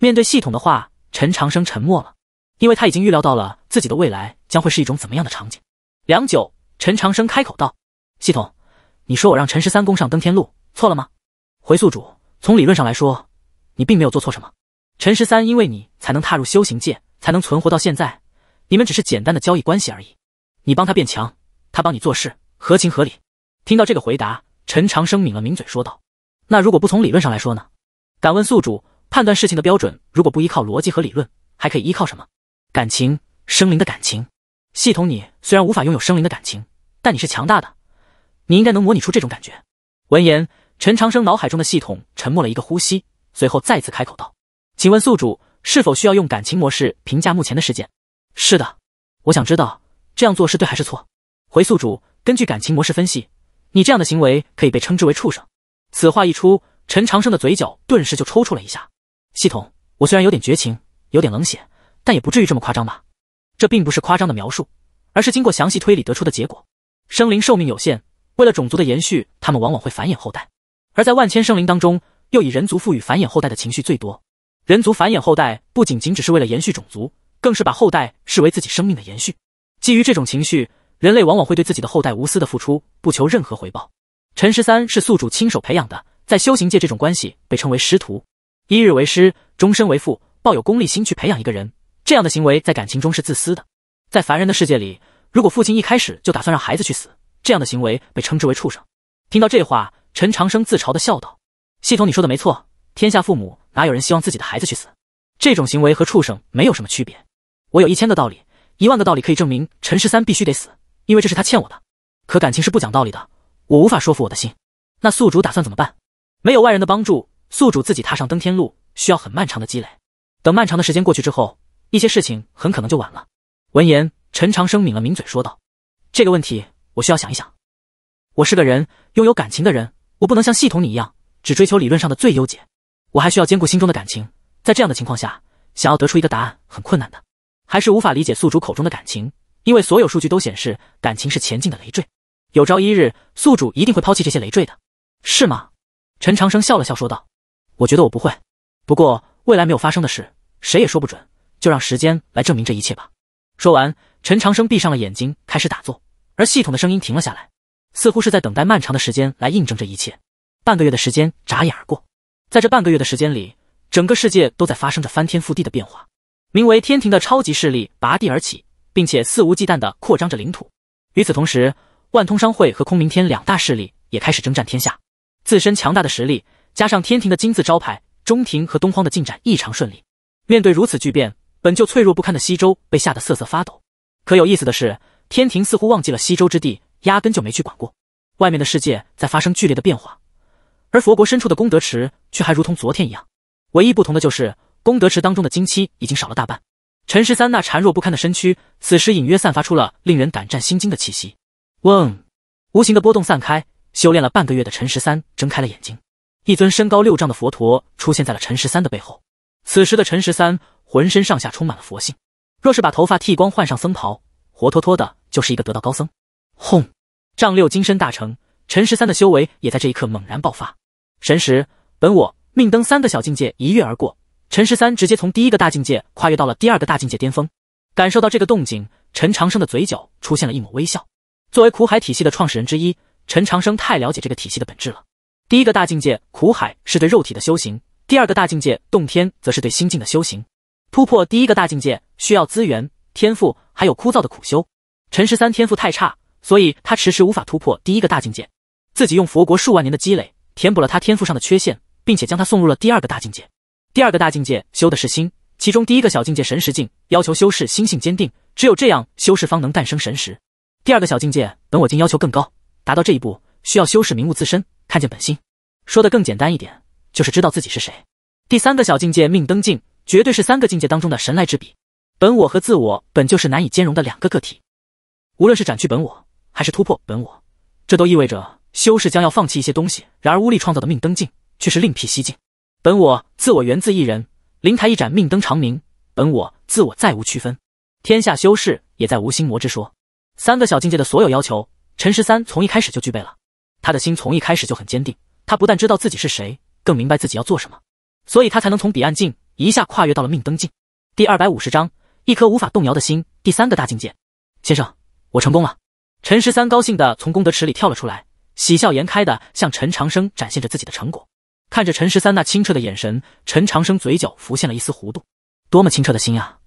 面对系统的话，陈长生沉默了，因为他已经预料到了自己的未来将会是一种怎么样的场景。良久，陈长生开口道：“系统，你说我让陈十三攻上登天路，错了吗？”回宿主，从理论上来说，你并没有做错什么。陈十三因为你才能踏入修行界，才能存活到现在，你们只是简单的交易关系而已。你帮他变强，他帮你做事，合情合理。听到这个回答，陈长生抿了抿嘴，说道：“那如果不从理论上来说呢？敢问宿主，判断事情的标准，如果不依靠逻辑和理论，还可以依靠什么？感情，生灵的感情。”系统，你虽然无法拥有生灵的感情，但你是强大的，你应该能模拟出这种感觉。闻言，陈长生脑海中的系统沉默了一个呼吸，随后再次开口道：“请问宿主是否需要用感情模式评价目前的事件？”“是的，我想知道这样做是对还是错。”回宿主，根据感情模式分析，你这样的行为可以被称之为畜生。此话一出，陈长生的嘴角顿时就抽搐了一下。系统，我虽然有点绝情，有点冷血，但也不至于这么夸张吧。这并不是夸张的描述，而是经过详细推理得出的结果。生灵寿命有限，为了种族的延续，他们往往会繁衍后代。而在万千生灵当中，又以人族赋予繁衍后代的情绪最多。人族繁衍后代不仅仅只是为了延续种族，更是把后代视为自己生命的延续。基于这种情绪，人类往往会对自己的后代无私的付出，不求任何回报。陈十三是宿主亲手培养的，在修行界这种关系被称为师徒，一日为师，终身为父，抱有功利心去培养一个人。这样的行为在感情中是自私的，在凡人的世界里，如果父亲一开始就打算让孩子去死，这样的行为被称之为畜生。听到这话，陈长生自嘲的笑道：“系统，你说的没错，天下父母哪有人希望自己的孩子去死？这种行为和畜生没有什么区别。我有一千个道理，一万个道理可以证明陈十三必须得死，因为这是他欠我的。可感情是不讲道理的，我无法说服我的心。那宿主打算怎么办？没有外人的帮助，宿主自己踏上登天路需要很漫长的积累。等漫长的时间过去之后。”一些事情很可能就晚了。闻言，陈长生抿了抿嘴，说道：“这个问题我需要想一想。我是个人，拥有感情的人，我不能像系统你一样，只追求理论上的最优解。我还需要兼顾心中的感情。在这样的情况下，想要得出一个答案很困难的。还是无法理解宿主口中的感情，因为所有数据都显示感情是前进的累赘。有朝一日，宿主一定会抛弃这些累赘的，是吗？”陈长生笑了笑，说道：“我觉得我不会。不过，未来没有发生的事，谁也说不准。”就让时间来证明这一切吧。说完，陈长生闭上了眼睛，开始打坐，而系统的声音停了下来，似乎是在等待漫长的时间来印证这一切。半个月的时间眨眼而过，在这半个月的时间里，整个世界都在发生着翻天覆地的变化。名为天庭的超级势力拔地而起，并且肆无忌惮的扩张着领土。与此同时，万通商会和空明天两大势力也开始征战天下。自身强大的实力加上天庭的金字招牌，中庭和东荒的进展异常顺利。面对如此巨变。本就脆弱不堪的西周被吓得瑟瑟发抖。可有意思的是，天庭似乎忘记了西周之地，压根就没去管过。外面的世界在发生剧烈的变化，而佛国深处的功德池却还如同昨天一样。唯一不同的就是功德池当中的金漆已经少了大半。陈十三那孱弱不堪的身躯，此时隐约散发出了令人胆战心惊的气息。嗡，无形的波动散开。修炼了半个月的陈十三睁开了眼睛，一尊身高六丈的佛陀出现在了陈十三的背后。此时的陈十三。浑身上下充满了佛性，若是把头发剃光，换上僧袍，活脱脱的就是一个得道高僧。轰！丈六金身大成，陈十三的修为也在这一刻猛然爆发，神识、本我、命登三个小境界一跃而过，陈十三直接从第一个大境界跨越到了第二个大境界巅峰。感受到这个动静，陈长生的嘴角出现了一抹微笑。作为苦海体系的创始人之一，陈长生太了解这个体系的本质了。第一个大境界苦海是对肉体的修行，第二个大境界洞天则是对心境的修行。突破第一个大境界需要资源、天赋，还有枯燥的苦修。陈十三天赋太差，所以他迟迟无法突破第一个大境界。自己用佛国数万年的积累，填补了他天赋上的缺陷，并且将他送入了第二个大境界。第二个大境界修的是心，其中第一个小境界神识境要求修士心性坚定，只有这样修士方能诞生神识。第二个小境界本我境要求更高，达到这一步需要修士明悟自身，看见本心。说的更简单一点，就是知道自己是谁。第三个小境界命灯境。绝对是三个境界当中的神来之笔。本我和自我本就是难以兼容的两个个体，无论是斩去本我，还是突破本我，这都意味着修士将要放弃一些东西。然而乌力创造的命灯镜却是另辟蹊径，本我自我源自一人，灵台一盏命灯长明，本我自我再无区分，天下修士也在无心魔之说。三个小境界的所有要求，陈十三从一开始就具备了。他的心从一开始就很坚定，他不但知道自己是谁，更明白自己要做什么，所以他才能从彼岸境。一下跨越到了命灯境第二百五十章，一颗无法动摇的心，第三个大境界。先生，我成功了！陈十三高兴的从功德池里跳了出来，喜笑颜开的向陈长生展现着自己的成果。看着陈十三那清澈的眼神，陈长生嘴角浮现了一丝弧度。多么清澈的心啊！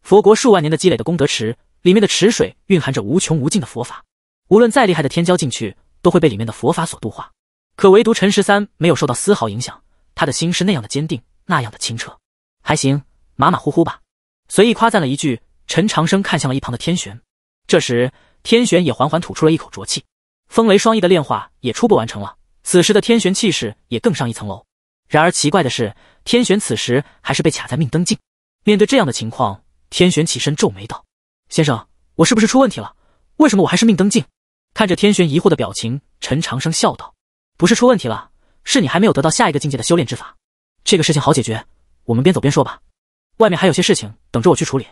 佛国数万年的积累的功德池里面的池水蕴含着无穷无尽的佛法，无论再厉害的天骄进去，都会被里面的佛法所度化。可唯独陈十三没有受到丝毫影响，他的心是那样的坚定，那样的清澈。还行，马马虎虎吧。随意夸赞了一句，陈长生看向了一旁的天玄。这时，天玄也缓缓吐出了一口浊气，风雷双翼的炼化也初步完成了。此时的天玄气势也更上一层楼。然而奇怪的是，天玄此时还是被卡在命灯境。面对这样的情况，天玄起身皱眉道：“先生，我是不是出问题了？为什么我还是命灯境？”看着天玄疑惑的表情，陈长生笑道：“不是出问题了，是你还没有得到下一个境界的修炼之法。这个事情好解决。”我们边走边说吧，外面还有些事情等着我去处理。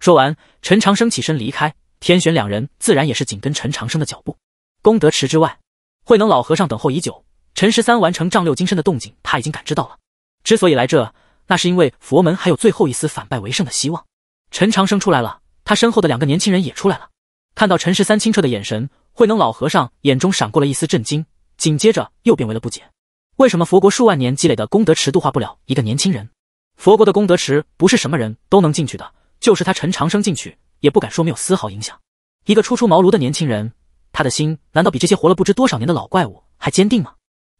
说完，陈长生起身离开，天玄两人自然也是紧跟陈长生的脚步。功德池之外，慧能老和尚等候已久。陈十三完成丈六金身的动静，他已经感知到了。之所以来这，那是因为佛门还有最后一丝反败为胜的希望。陈长生出来了，他身后的两个年轻人也出来了。看到陈十三清澈的眼神，慧能老和尚眼中闪过了一丝震惊，紧接着又变为了不解：为什么佛国数万年积累的功德池度化不了一个年轻人？佛国的功德池不是什么人都能进去的，就是他陈长生进去也不敢说没有丝毫影响。一个初出茅庐的年轻人，他的心难道比这些活了不知多少年的老怪物还坚定吗？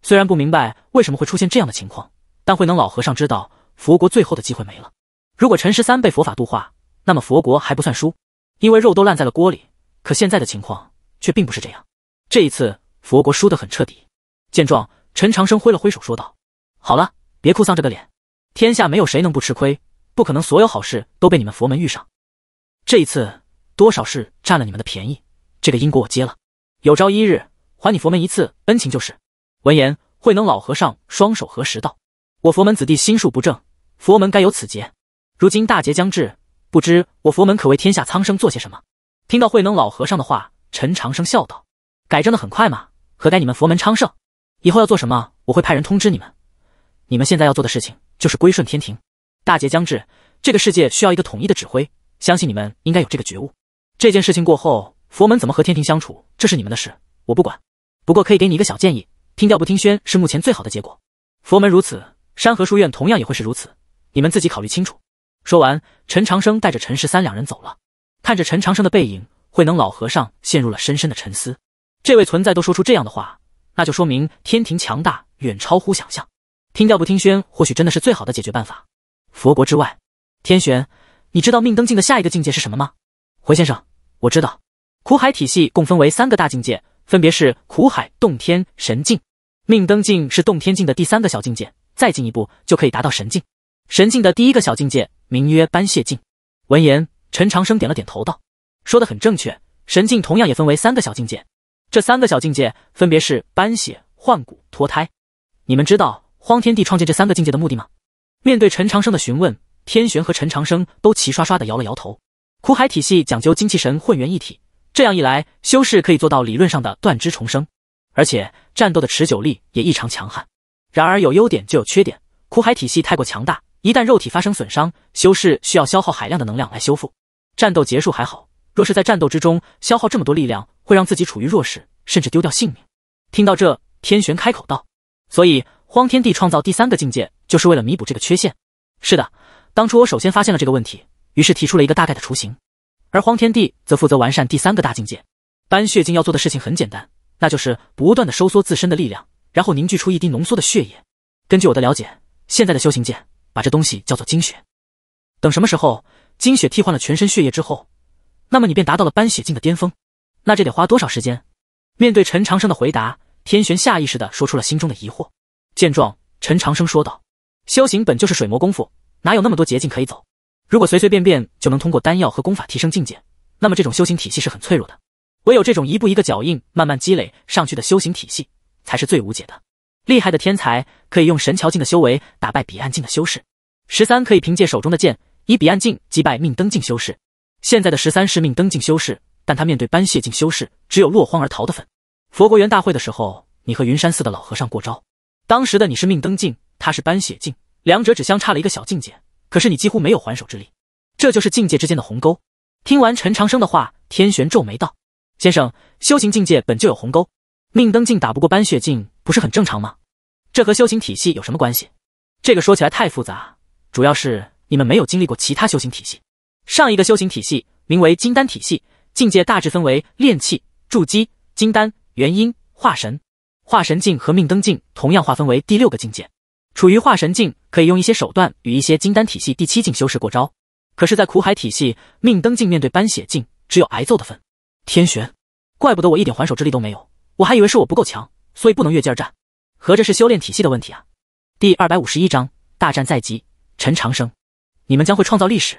虽然不明白为什么会出现这样的情况，但慧能老和尚知道佛国最后的机会没了。如果陈十三被佛法度化，那么佛国还不算输，因为肉都烂在了锅里。可现在的情况却并不是这样，这一次佛国输得很彻底。见状，陈长生挥了挥手说道：“好了，别哭丧着个脸。”天下没有谁能不吃亏，不可能所有好事都被你们佛门遇上。这一次多少是占了你们的便宜，这个因果我接了。有朝一日还你佛门一次恩情就是。闻言，慧能老和尚双手合十道：“我佛门子弟心术不正，佛门该有此劫。如今大劫将至，不知我佛门可为天下苍生做些什么？”听到慧能老和尚的话，陈长生笑道：“改正的很快嘛，何该你们佛门昌盛？以后要做什么，我会派人通知你们。你们现在要做的事情。”就是归顺天庭，大劫将至，这个世界需要一个统一的指挥，相信你们应该有这个觉悟。这件事情过后，佛门怎么和天庭相处，这是你们的事，我不管。不过可以给你一个小建议，听调不听宣是目前最好的结果。佛门如此，山河书院同样也会是如此，你们自己考虑清楚。说完，陈长生带着陈十三两人走了。看着陈长生的背影，慧能老和尚陷入了深深的沉思。这位存在都说出这样的话，那就说明天庭强大远超乎想象。听调不听宣，或许真的是最好的解决办法。佛国之外，天玄，你知道命灯境的下一个境界是什么吗？回先生，我知道，苦海体系共分为三个大境界，分别是苦海、洞天、神境。命灯境是洞天境的第三个小境界，再进一步就可以达到神境。神境的第一个小境界名曰班血境。闻言，陈长生点了点头，道：“说的很正确。神境同样也分为三个小境界，这三个小境界分别是班血、换骨、脱胎。你们知道？”荒天地创建这三个境界的目的吗？面对陈长生的询问，天玄和陈长生都齐刷刷的摇了摇头。苦海体系讲究精气神混元一体，这样一来，修士可以做到理论上的断肢重生，而且战斗的持久力也异常强悍。然而有优点就有缺点，苦海体系太过强大，一旦肉体发生损伤，修士需要消耗海量的能量来修复。战斗结束还好，若是在战斗之中消耗这么多力量，会让自己处于弱势，甚至丢掉性命。听到这，天玄开口道：“所以。”荒天地创造第三个境界，就是为了弥补这个缺陷。是的，当初我首先发现了这个问题，于是提出了一个大概的雏形，而荒天地则负责完善第三个大境界。搬血境要做的事情很简单，那就是不断的收缩自身的力量，然后凝聚出一滴浓缩的血液。根据我的了解，现在的修行界把这东西叫做精血。等什么时候精血替换了全身血液之后，那么你便达到了搬血境的巅峰。那这得花多少时间？面对陈长生的回答，天玄下意识的说出了心中的疑惑。见状，陈长生说道：“修行本就是水磨功夫，哪有那么多捷径可以走？如果随随便便就能通过丹药和功法提升境界，那么这种修行体系是很脆弱的。唯有这种一步一个脚印，慢慢积累上去的修行体系，才是最无解的。厉害的天才可以用神桥境的修为打败彼岸境的修士，十三可以凭借手中的剑以彼岸境击败命灯境修士。现在的十三是命灯境修士，但他面对班谢境修士，只有落荒而逃的份。佛国元大会的时候，你和云山寺的老和尚过招。”当时的你是命灯境，他是斑血境，两者只相差了一个小境界，可是你几乎没有还手之力，这就是境界之间的鸿沟。听完陈长生的话，天玄皱眉道：“先生，修行境界本就有鸿沟，命灯境打不过斑血境，不是很正常吗？这和修行体系有什么关系？”这个说起来太复杂，主要是你们没有经历过其他修行体系。上一个修行体系名为金丹体系，境界大致分为炼气、筑基、金丹、元婴、化神。化神境和命灯境同样划分为第六个境界，处于化神境可以用一些手段与一些金丹体系第七境修士过招，可是，在苦海体系，命灯境面对斑血境只有挨揍的份。天玄，怪不得我一点还手之力都没有，我还以为是我不够强，所以不能越界而战，合着是修炼体系的问题啊。第二百五十一章大战在即。陈长生，你们将会创造历史。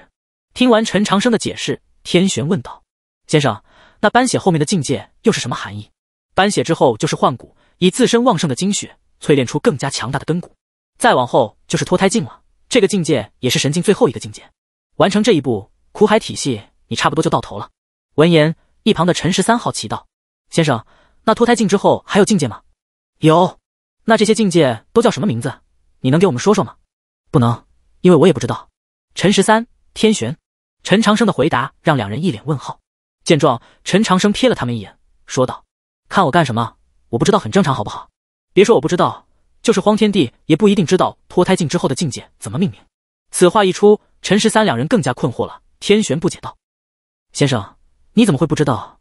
听完陈长生的解释，天玄问道：“先生，那斑血后面的境界又是什么含义？”斑血之后就是换骨。以自身旺盛的精血，淬炼出更加强大的根骨。再往后就是脱胎境了，这个境界也是神境最后一个境界。完成这一步，苦海体系你差不多就到头了。闻言，一旁的陈十三好奇道：“先生，那脱胎境之后还有境界吗？有，那这些境界都叫什么名字？你能给我们说说吗？”不能，因为我也不知道。陈十三、天玄、陈长生的回答让两人一脸问号。见状，陈长生瞥了他们一眼，说道：“看我干什么？”我不知道，很正常，好不好？别说我不知道，就是荒天帝也不一定知道脱胎境之后的境界怎么命名。此话一出，陈十三两人更加困惑了。天玄不解道：“先生，你怎么会不知道？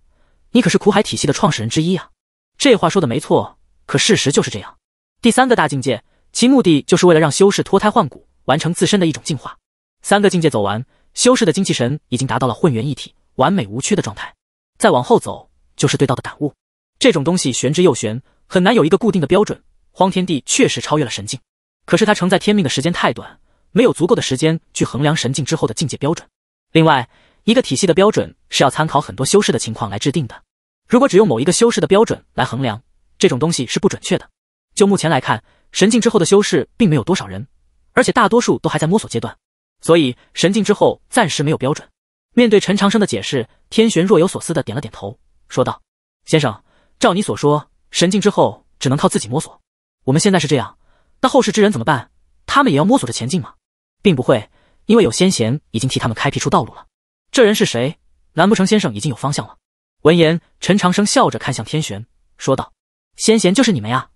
你可是苦海体系的创始人之一啊！”这话说的没错，可事实就是这样。第三个大境界，其目的就是为了让修士脱胎换骨，完成自身的一种进化。三个境界走完，修士的精气神已经达到了混元一体、完美无缺的状态。再往后走，就是对道的感悟。这种东西玄之又玄，很难有一个固定的标准。荒天地确实超越了神境，可是他承载天命的时间太短，没有足够的时间去衡量神境之后的境界标准。另外，一个体系的标准是要参考很多修士的情况来制定的。如果只用某一个修士的标准来衡量，这种东西是不准确的。就目前来看，神境之后的修士并没有多少人，而且大多数都还在摸索阶段，所以神境之后暂时没有标准。面对陈长生的解释，天玄若有所思的点了点头，说道：“先生。”照你所说，神境之后只能靠自己摸索。我们现在是这样，那后世之人怎么办？他们也要摸索着前进吗？并不会，因为有先贤已经替他们开辟出道路了。这人是谁？难不成先生已经有方向了？闻言，陈长生笑着看向天玄，说道：“先贤就是你们呀，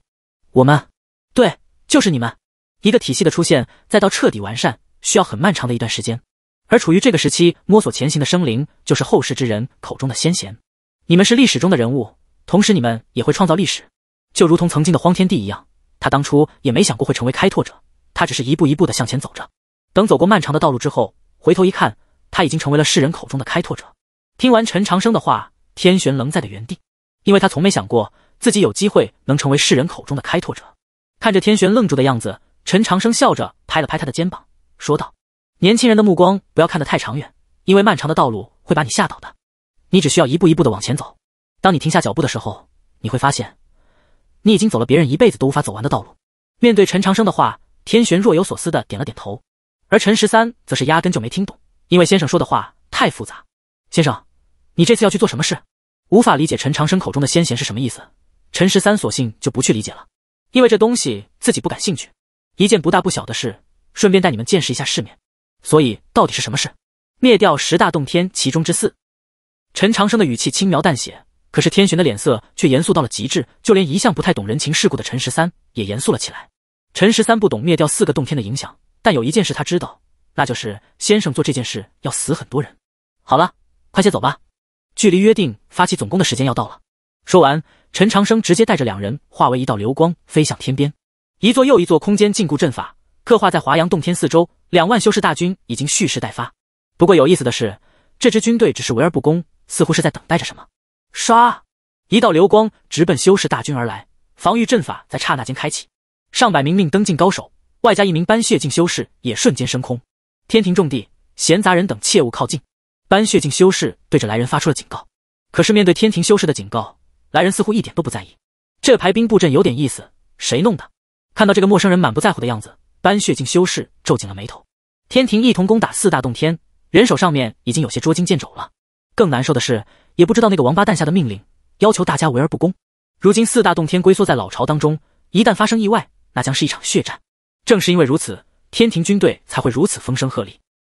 我们对，就是你们。一个体系的出现，再到彻底完善，需要很漫长的一段时间。而处于这个时期摸索前行的生灵，就是后世之人口中的先贤。你们是历史中的人物。”同时，你们也会创造历史，就如同曾经的荒天帝一样，他当初也没想过会成为开拓者，他只是一步一步的向前走着。等走过漫长的道路之后，回头一看，他已经成为了世人口中的开拓者。听完陈长生的话，天玄愣在了原地，因为他从没想过自己有机会能成为世人口中的开拓者。看着天玄愣住的样子，陈长生笑着拍了拍他的肩膀，说道：“年轻人的目光不要看得太长远，因为漫长的道路会把你吓倒的。你只需要一步一步的往前走。”当你停下脚步的时候，你会发现，你已经走了别人一辈子都无法走完的道路。面对陈长生的话，天玄若有所思的点了点头，而陈十三则是压根就没听懂，因为先生说的话太复杂。先生，你这次要去做什么事？无法理解陈长生口中的先贤是什么意思。陈十三索性就不去理解了，因为这东西自己不感兴趣。一件不大不小的事，顺便带你们见识一下世面。所以，到底是什么事？灭掉十大洞天其中之四。陈长生的语气轻描淡写。可是天玄的脸色却严肃到了极致，就连一向不太懂人情世故的陈十三也严肃了起来。陈十三不懂灭掉四个洞天的影响，但有一件事他知道，那就是先生做这件事要死很多人。好了，快些走吧，距离约定发起总攻的时间要到了。说完，陈长生直接带着两人化为一道流光飞向天边。一座又一座空间禁锢阵法刻画在华阳洞天四周，两万修士大军已经蓄势待发。不过有意思的是，这支军队只是围而不攻，似乎是在等待着什么。唰！一道流光直奔修士大军而来，防御阵法在刹那间开启。上百名命登境高手，外加一名斑血境修士，也瞬间升空。天庭重地，闲杂人等切勿靠近！斑血境修士对着来人发出了警告。可是面对天庭修士的警告，来人似乎一点都不在意。这排兵布阵有点意思，谁弄的？看到这个陌生人满不在乎的样子，斑血境修士皱紧了眉头。天庭一同攻打四大洞天，人手上面已经有些捉襟见肘了。更难受的是，也不知道那个王八蛋下的命令，要求大家围而不攻。如今四大洞天龟缩在老巢当中，一旦发生意外，那将是一场血战。正是因为如此，天庭军队才会如此风声鹤唳。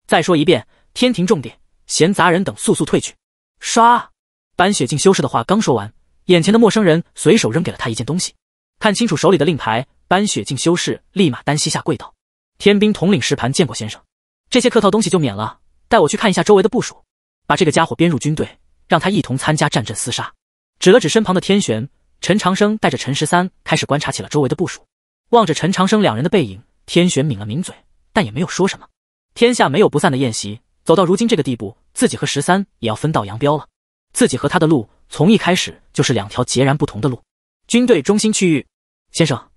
再说一遍，天庭重点，闲杂人等速速退去。刷！班雪静修士的话刚说完，眼前的陌生人随手扔给了他一件东西。看清楚手里的令牌，班雪静修士立马单膝下跪道：“天兵统领石盘，见过先生。”这些客套东西就免了，带我去看一下周围的部署。把这个家伙编入军队，让他一同参加战争厮杀。指了指身旁的天玄，陈长生带着陈十三开始观察起了周围的部署。望着陈长生两人的背影，天玄抿了抿嘴，但也没有说什么。天下没有不散的宴席，走到如今这个地步，自己和十三也要分道扬镳了。自己和他的路从一开始就是两条截然不同的路。军队中心区域，先生，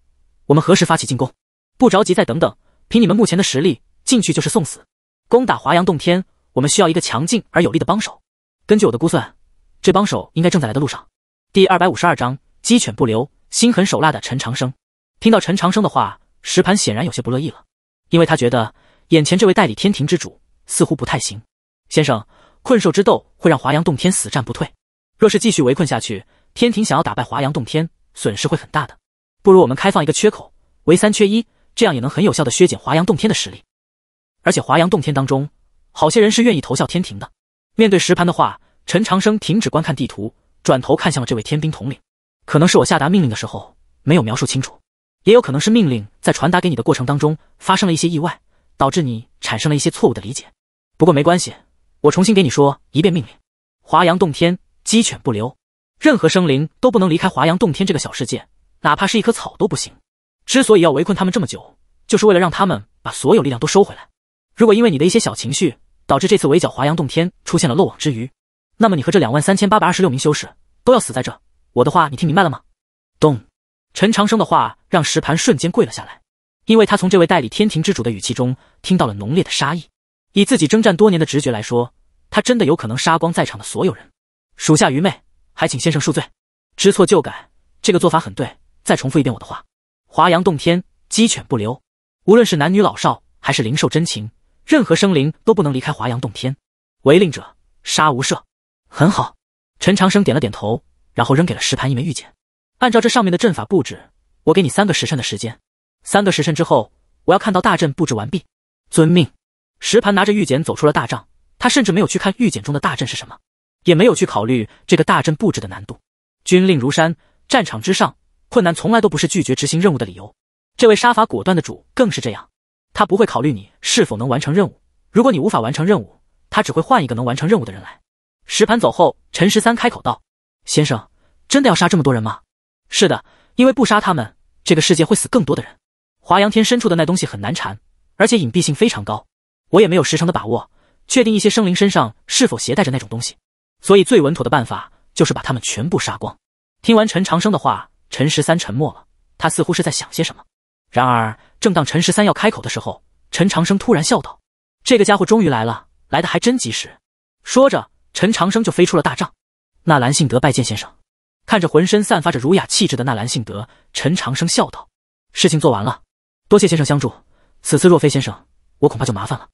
我们何时发起进攻？不着急，再等等。凭你们目前的实力，进去就是送死。攻打华阳洞天。我们需要一个强劲而有力的帮手。根据我的估算，这帮手应该正在来的路上。第二百五十二章：鸡犬不留，心狠手辣的陈长生。听到陈长生的话，石盘显然有些不乐意了，因为他觉得眼前这位代理天庭之主似乎不太行。先生，困兽之斗会让华阳洞天死战不退，若是继续围困下去，天庭想要打败华阳洞天，损失会很大的。不如我们开放一个缺口，围三缺一，这样也能很有效的削减华阳洞天的实力。而且华阳洞天当中。好些人是愿意投效天庭的。面对石盘的话，陈长生停止观看地图，转头看向了这位天兵统领。可能是我下达命令的时候没有描述清楚，也有可能是命令在传达给你的过程当中发生了一些意外，导致你产生了一些错误的理解。不过没关系，我重新给你说一遍命令：华阳洞天，鸡犬不留，任何生灵都不能离开华阳洞天这个小世界，哪怕是一棵草都不行。之所以要围困他们这么久，就是为了让他们把所有力量都收回来。如果因为你的一些小情绪，导致这次围剿华阳洞天出现了漏网之鱼，那么你和这两万三千八百二十六名修士都要死在这。我的话你听明白了吗？咚！陈长生的话让石盘瞬间跪了下来，因为他从这位代理天庭之主的语气中听到了浓烈的杀意。以自己征战多年的直觉来说，他真的有可能杀光在场的所有人。属下愚昧，还请先生恕罪。知错就改，这个做法很对。再重复一遍我的话：华阳洞天，鸡犬不留。无论是男女老少，还是灵兽真情。任何生灵都不能离开华阳洞天，违令者杀无赦。很好，陈长生点了点头，然后扔给了石盘一枚玉简。按照这上面的阵法布置，我给你三个时辰的时间。三个时辰之后，我要看到大阵布置完毕。遵命。石盘拿着玉简走出了大帐，他甚至没有去看玉简中的大阵是什么，也没有去考虑这个大阵布置的难度。军令如山，战场之上，困难从来都不是拒绝执行任务的理由。这位杀伐果断的主更是这样。他不会考虑你是否能完成任务。如果你无法完成任务，他只会换一个能完成任务的人来。石盘走后，陈十三开口道：“先生，真的要杀这么多人吗？”“是的，因为不杀他们，这个世界会死更多的人。华阳天深处的那东西很难缠，而且隐蔽性非常高。我也没有十成的把握，确定一些生灵身上是否携带着那种东西。所以最稳妥的办法就是把他们全部杀光。”听完陈长生的话，陈十三沉默了，他似乎是在想些什么。然而。正当陈十三要开口的时候，陈长生突然笑道：“这个家伙终于来了，来的还真及时。”说着，陈长生就飞出了大帐。纳兰性德拜见先生。看着浑身散发着儒雅气质的纳兰性德，陈长生笑道：“事情做完了，多谢先生相助。此次若非先生，我恐怕就麻烦了。”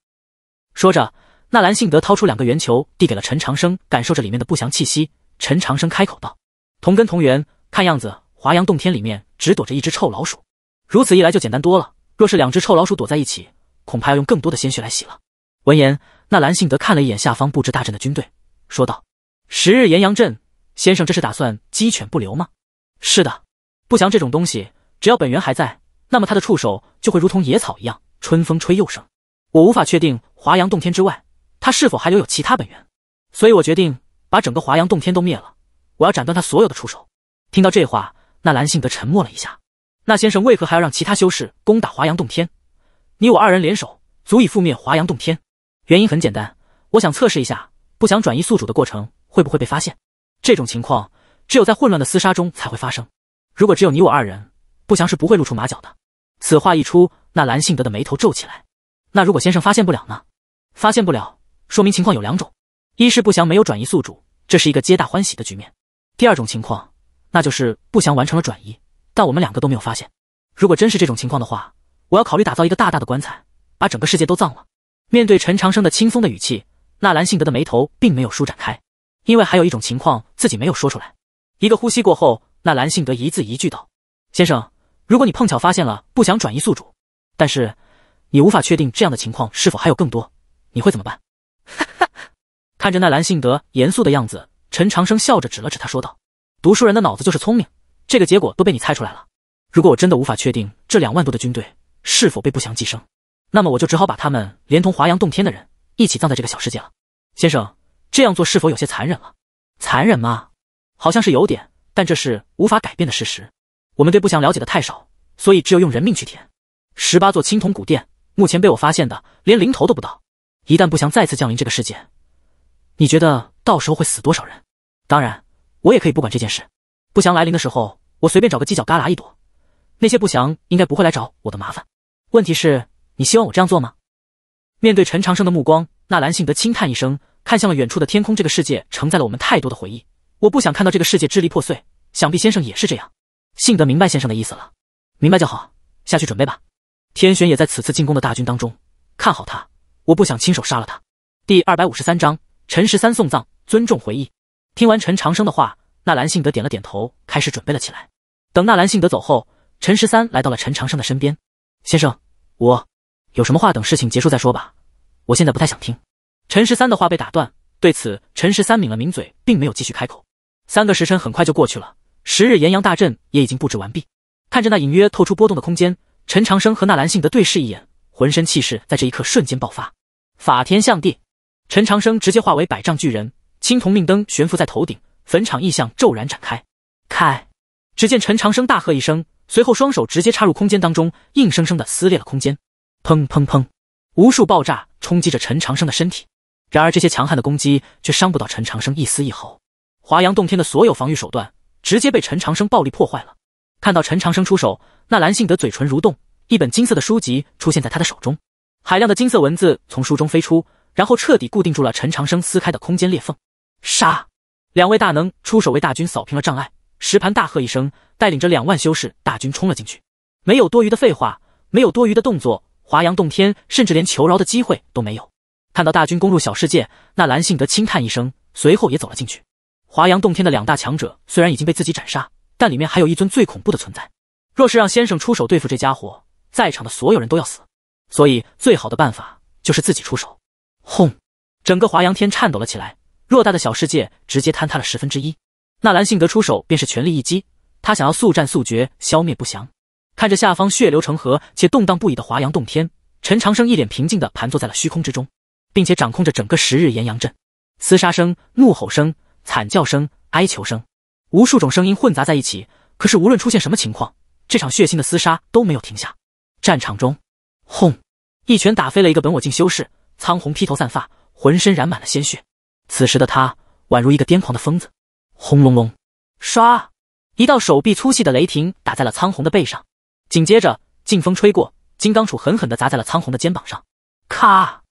说着，纳兰性德掏出两个圆球，递给了陈长生。感受着里面的不祥气息，陈长生开口道：“同根同源，看样子华阳洞天里面只躲着一只臭老鼠。如此一来就简单多了。”若是两只臭老鼠躲在一起，恐怕要用更多的鲜血来洗了。闻言，那蓝信德看了一眼下方布置大阵的军队，说道：“十日炎阳阵，先生这是打算鸡犬不留吗？”“是的，不祥这种东西，只要本源还在，那么他的触手就会如同野草一样，春风吹又生。我无法确定华阳洞天之外，他是否还留有其他本源，所以我决定把整个华阳洞天都灭了。我要斩断他所有的触手。”听到这话，那蓝信德沉默了一下。那先生为何还要让其他修士攻打华阳洞天？你我二人联手，足以覆灭华阳洞天。原因很简单，我想测试一下，不祥转移宿主的过程会不会被发现。这种情况只有在混乱的厮杀中才会发生。如果只有你我二人，不祥是不会露出马脚的。此话一出，那蓝信德的眉头皱起来。那如果先生发现不了呢？发现不了，说明情况有两种：一是不祥没有转移宿主，这是一个皆大欢喜的局面；第二种情况，那就是不祥完成了转移。但我们两个都没有发现。如果真是这种情况的话，我要考虑打造一个大大的棺材，把整个世界都葬了。面对陈长生的轻松的语气，纳兰性德的眉头并没有舒展开，因为还有一种情况自己没有说出来。一个呼吸过后，纳兰性德一字一句道：“先生，如果你碰巧发现了，不想转移宿主，但是你无法确定这样的情况是否还有更多，你会怎么办？”哈哈，看着纳兰性德严肃的样子，陈长生笑着指了指他说道：“读书人的脑子就是聪明。”这个结果都被你猜出来了。如果我真的无法确定这两万多的军队是否被不祥寄生，那么我就只好把他们连同华阳洞天的人一起葬在这个小世界了。先生，这样做是否有些残忍了？残忍吗？好像是有点，但这是无法改变的事实。我们对不祥了解的太少，所以只有用人命去填。十八座青铜古殿，目前被我发现的连零头都不到。一旦不祥再次降临这个世界，你觉得到时候会死多少人？当然，我也可以不管这件事。不祥来临的时候，我随便找个犄角旮旯一躲，那些不祥应该不会来找我的麻烦。问题是，你希望我这样做吗？面对陈长生的目光，纳兰性德轻叹一声，看向了远处的天空。这个世界承载了我们太多的回忆，我不想看到这个世界支离破碎。想必先生也是这样。性德明白先生的意思了，明白就好。下去准备吧。天玄也在此次进攻的大军当中，看好他。我不想亲手杀了他。第二百五十三章：陈十三送葬，尊重回忆。听完陈长生的话。纳兰性德点了点头，开始准备了起来。等纳兰性德走后，陈十三来到了陈长生的身边。先生，我有什么话等事情结束再说吧，我现在不太想听。陈十三的话被打断，对此，陈十三抿了抿嘴，并没有继续开口。三个时辰很快就过去了，十日炎阳大阵也已经布置完毕。看着那隐约透出波动的空间，陈长生和纳兰性德对视一眼，浑身气势在这一刻瞬间爆发。法天象地，陈长生直接化为百丈巨人，青铜命灯悬浮在头顶。坟场异象骤然展开，开！只见陈长生大喝一声，随后双手直接插入空间当中，硬生生的撕裂了空间。砰砰砰！无数爆炸冲击着陈长生的身体，然而这些强悍的攻击却伤不到陈长生一丝一毫。华阳洞天的所有防御手段直接被陈长生暴力破坏了。看到陈长生出手，那蓝信德嘴唇蠕动，一本金色的书籍出现在他的手中，海量的金色文字从书中飞出，然后彻底固定住了陈长生撕开的空间裂缝。杀！两位大能出手为大军扫平了障碍，石盘大喝一声，带领着两万修士大军冲了进去。没有多余的废话，没有多余的动作，华阳洞天甚至连求饶的机会都没有。看到大军攻入小世界，那蓝信德轻叹一声，随后也走了进去。华阳洞天的两大强者虽然已经被自己斩杀，但里面还有一尊最恐怖的存在。若是让先生出手对付这家伙，在场的所有人都要死。所以最好的办法就是自己出手。轰！整个华阳天颤抖了起来。偌大的小世界直接坍塌了十分之一。纳兰性德出手便是全力一击，他想要速战速决，消灭不祥。看着下方血流成河且动荡不已的华阳洞天，陈长生一脸平静的盘坐在了虚空之中，并且掌控着整个十日炎阳阵。厮杀声、怒吼声、惨叫声、哀求声，无数种声音混杂在一起。可是无论出现什么情况，这场血腥的厮杀都没有停下。战场中，轰！一拳打飞了一个本我境修士，苍红披头散发，浑身染满了鲜血。此时的他宛如一个癫狂的疯子，轰隆隆，唰，一道手臂粗细的雷霆打在了苍红的背上，紧接着劲风吹过，金刚杵狠狠地砸在了苍红的肩膀上，咔。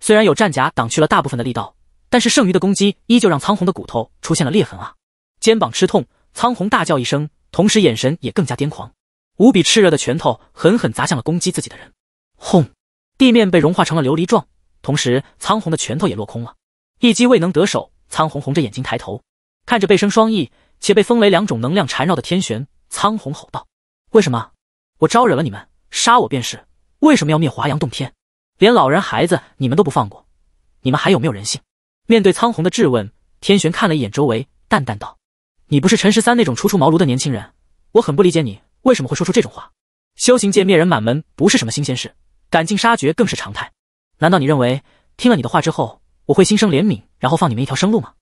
虽然有战甲挡去了大部分的力道，但是剩余的攻击依旧让苍红的骨头出现了裂痕啊！肩膀吃痛，苍红大叫一声，同时眼神也更加癫狂，无比炽热的拳头狠狠砸向了攻击自己的人，轰，地面被融化成了琉璃状，同时苍红的拳头也落空了。一击未能得手，苍红红着眼睛抬头看着背生双翼且被风雷两种能量缠绕的天玄，苍红吼道：“为什么？我招惹了你们，杀我便是。为什么要灭华阳洞天？连老人孩子你们都不放过，你们还有没有人性？”面对苍红的质问，天玄看了一眼周围，淡淡道：“你不是陈十三那种初出茅庐的年轻人，我很不理解你为什么会说出这种话。修行界灭人满门不是什么新鲜事，赶尽杀绝更是常态。难道你认为听了你的话之后？”我会心生怜悯，然后放你们一条生路吗？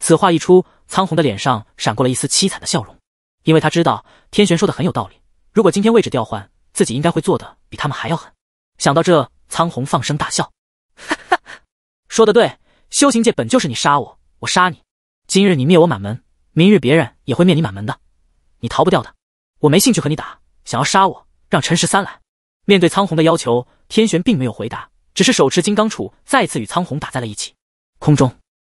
此话一出，苍红的脸上闪过了一丝凄惨的笑容，因为他知道天玄说的很有道理。如果今天位置调换，自己应该会做的比他们还要狠。想到这，苍红放声大笑，哈哈，说的对，修行界本就是你杀我，我杀你。今日你灭我满门，明日别人也会灭你满门的，你逃不掉的。我没兴趣和你打，想要杀我，让陈十三来。面对苍红的要求，天玄并没有回答，只是手持金刚杵，再次与苍红打在了一起。空中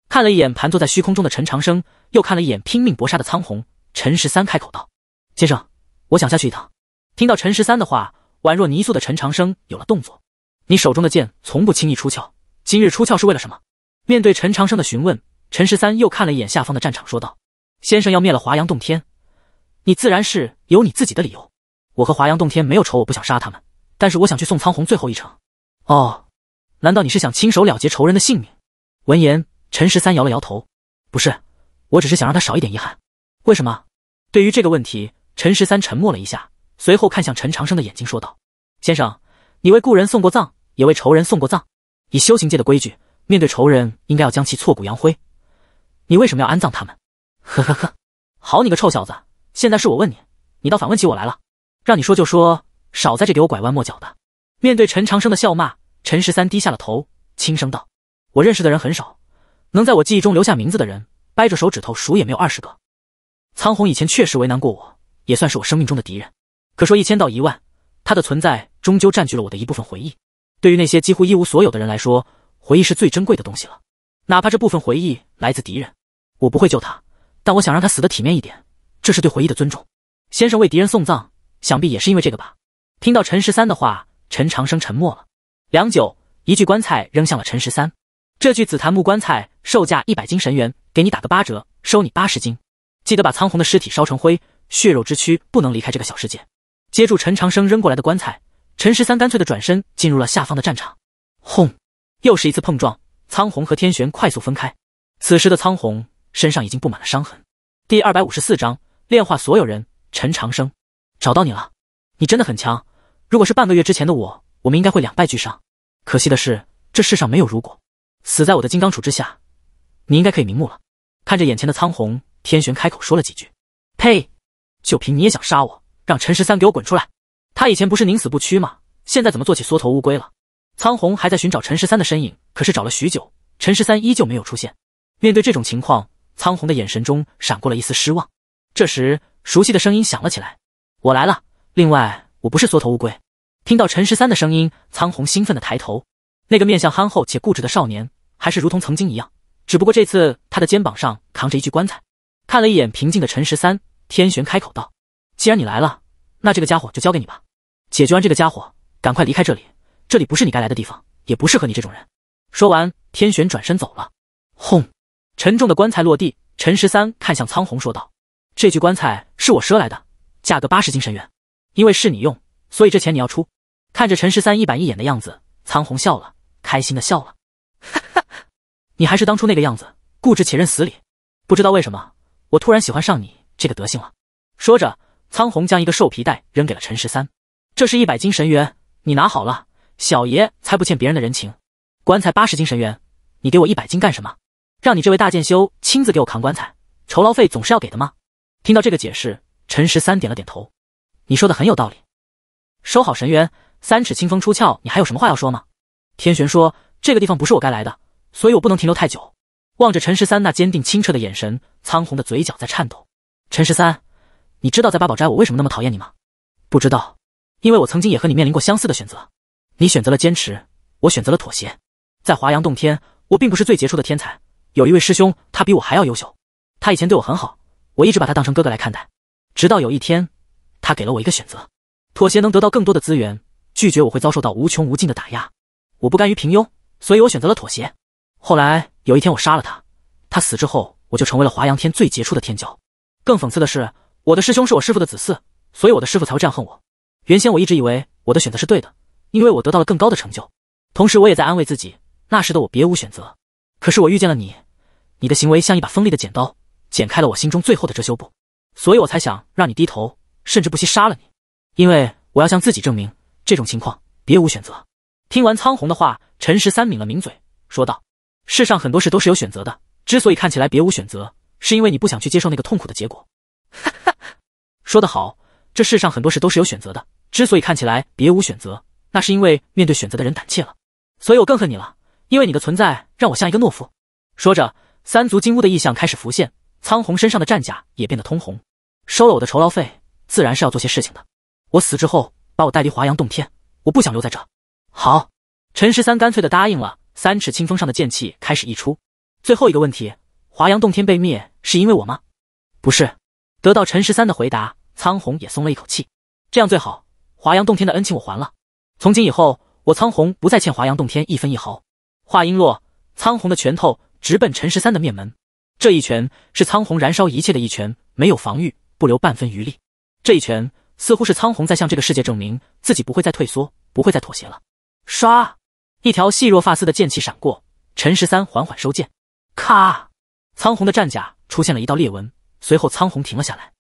看了一眼盘坐在虚空中的陈长生，又看了一眼拼命搏杀的苍红，陈十三开口道：“先生，我想下去一趟。”听到陈十三的话，宛若泥塑的陈长生有了动作。你手中的剑从不轻易出鞘，今日出鞘是为了什么？面对陈长生的询问，陈十三又看了一眼下方的战场，说道：“先生要灭了华阳洞天，你自然是有你自己的理由。我和华阳洞天没有仇，我不想杀他们，但是我想去送苍红最后一程。”哦，难道你是想亲手了结仇人的性命？闻言，陈十三摇了摇头：“不是，我只是想让他少一点遗憾。为什么？”对于这个问题，陈十三沉默了一下，随后看向陈长生的眼睛说道：“先生，你为故人送过葬，也为仇人送过葬。以修行界的规矩，面对仇人，应该要将其挫骨扬灰。你为什么要安葬他们？”“呵呵呵，好你个臭小子！现在是我问你，你倒反问起我来了。让你说就说，少在这给我拐弯抹角的。”面对陈长生的笑骂，陈十三低下了头，轻声道。我认识的人很少，能在我记忆中留下名字的人，掰着手指头数也没有二十个。苍红以前确实为难过我，也算是我生命中的敌人。可说一千到一万，他的存在终究占据了我的一部分回忆。对于那些几乎一无所有的人来说，回忆是最珍贵的东西了。哪怕这部分回忆来自敌人，我不会救他，但我想让他死得体面一点，这是对回忆的尊重。先生为敌人送葬，想必也是因为这个吧？听到陈十三的话，陈长生沉默了良久，一具棺材扔向了陈十三。这具紫檀木棺材售价一百斤神元，给你打个八折，收你八十斤。记得把苍红的尸体烧成灰，血肉之躯不能离开这个小世界。接住陈长生扔过来的棺材，陈十三干脆的转身进入了下方的战场。轰！又是一次碰撞，苍红和天玄快速分开。此时的苍红身上已经布满了伤痕。第二百五十四章炼化所有人。陈长生，找到你了。你真的很强。如果是半个月之前的我，我们应该会两败俱伤。可惜的是，这世上没有如果。死在我的金刚杵之下，你应该可以瞑目了。看着眼前的苍红，天玄开口说了几句：“呸！就凭你也想杀我？让陈十三给我滚出来！他以前不是宁死不屈吗？现在怎么做起缩头乌龟了？”苍红还在寻找陈十三的身影，可是找了许久，陈十三依旧没有出现。面对这种情况，苍红的眼神中闪过了一丝失望。这时，熟悉的声音响了起来：“我来了！另外，我不是缩头乌龟。”听到陈十三的声音，苍红兴奋的抬头，那个面相憨厚且固执的少年。还是如同曾经一样，只不过这次他的肩膀上扛着一具棺材，看了一眼平静的陈十三，天玄开口道：“既然你来了，那这个家伙就交给你吧。解决完这个家伙，赶快离开这里，这里不是你该来的地方，也不适合你这种人。”说完，天玄转身走了。轰，沉重的棺材落地。陈十三看向苍红，说道：“这具棺材是我赊来的，价格八十金神元。因为是你用，所以这钱你要出。”看着陈十三一板一眼的样子，苍红笑了，开心的笑了。你还是当初那个样子，固执且认死理。不知道为什么，我突然喜欢上你这个德行了。说着，苍红将一个兽皮袋扔给了陈十三，这是一百斤神元，你拿好了。小爷才不欠别人的人情。棺材八十斤神元，你给我一百斤干什么？让你这位大剑修亲自给我扛棺材，酬劳费总是要给的吗？听到这个解释，陈十三点了点头。你说的很有道理。收好神元，三尺清风出鞘。你还有什么话要说吗？天玄说，这个地方不是我该来的。所以我不能停留太久。望着陈十三那坚定清澈的眼神，苍红的嘴角在颤抖。陈十三，你知道在八宝斋我为什么那么讨厌你吗？不知道，因为我曾经也和你面临过相似的选择。你选择了坚持，我选择了妥协。在华阳洞天，我并不是最杰出的天才，有一位师兄，他比我还要优秀。他以前对我很好，我一直把他当成哥哥来看待。直到有一天，他给了我一个选择：妥协能得到更多的资源，拒绝我会遭受到无穷无尽的打压。我不甘于平庸，所以我选择了妥协。后来有一天，我杀了他。他死之后，我就成为了华阳天最杰出的天骄。更讽刺的是，我的师兄是我师父的子嗣，所以我的师父才会这样恨我。原先我一直以为我的选择是对的，因为我得到了更高的成就。同时，我也在安慰自己，那时的我别无选择。可是我遇见了你，你的行为像一把锋利的剪刀，剪开了我心中最后的遮羞布，所以我才想让你低头，甚至不惜杀了你，因为我要向自己证明这种情况别无选择。听完苍红的话，陈十三抿了抿嘴，说道。世上很多事都是有选择的，之所以看起来别无选择，是因为你不想去接受那个痛苦的结果。哈哈，说得好，这世上很多事都是有选择的，之所以看起来别无选择，那是因为面对选择的人胆怯了。所以我更恨你了，因为你的存在让我像一个懦夫。说着，三足金乌的意象开始浮现，苍红身上的战甲也变得通红。收了我的酬劳费，自然是要做些事情的。我死之后，把我带离华阳洞天，我不想留在这。好，陈十三干脆的答应了。三尺清风上的剑气开始溢出。最后一个问题，华阳洞天被灭是因为我吗？不是。得到陈十三的回答，苍红也松了一口气。这样最好，华阳洞天的恩情我还了。从今以后，我苍红不再欠华阳洞天一分一毫。话音落，苍红的拳头直奔陈十三的面门。这一拳是苍红燃烧一切的一拳，没有防御，不留半分余力。这一拳似乎是苍红在向这个世界证明，自己不会再退缩，不会再妥协了。唰！一条细若发丝的剑气闪过，陈十三缓缓收剑。咔，苍红的战甲出现了一道裂纹，随后苍红停了下来，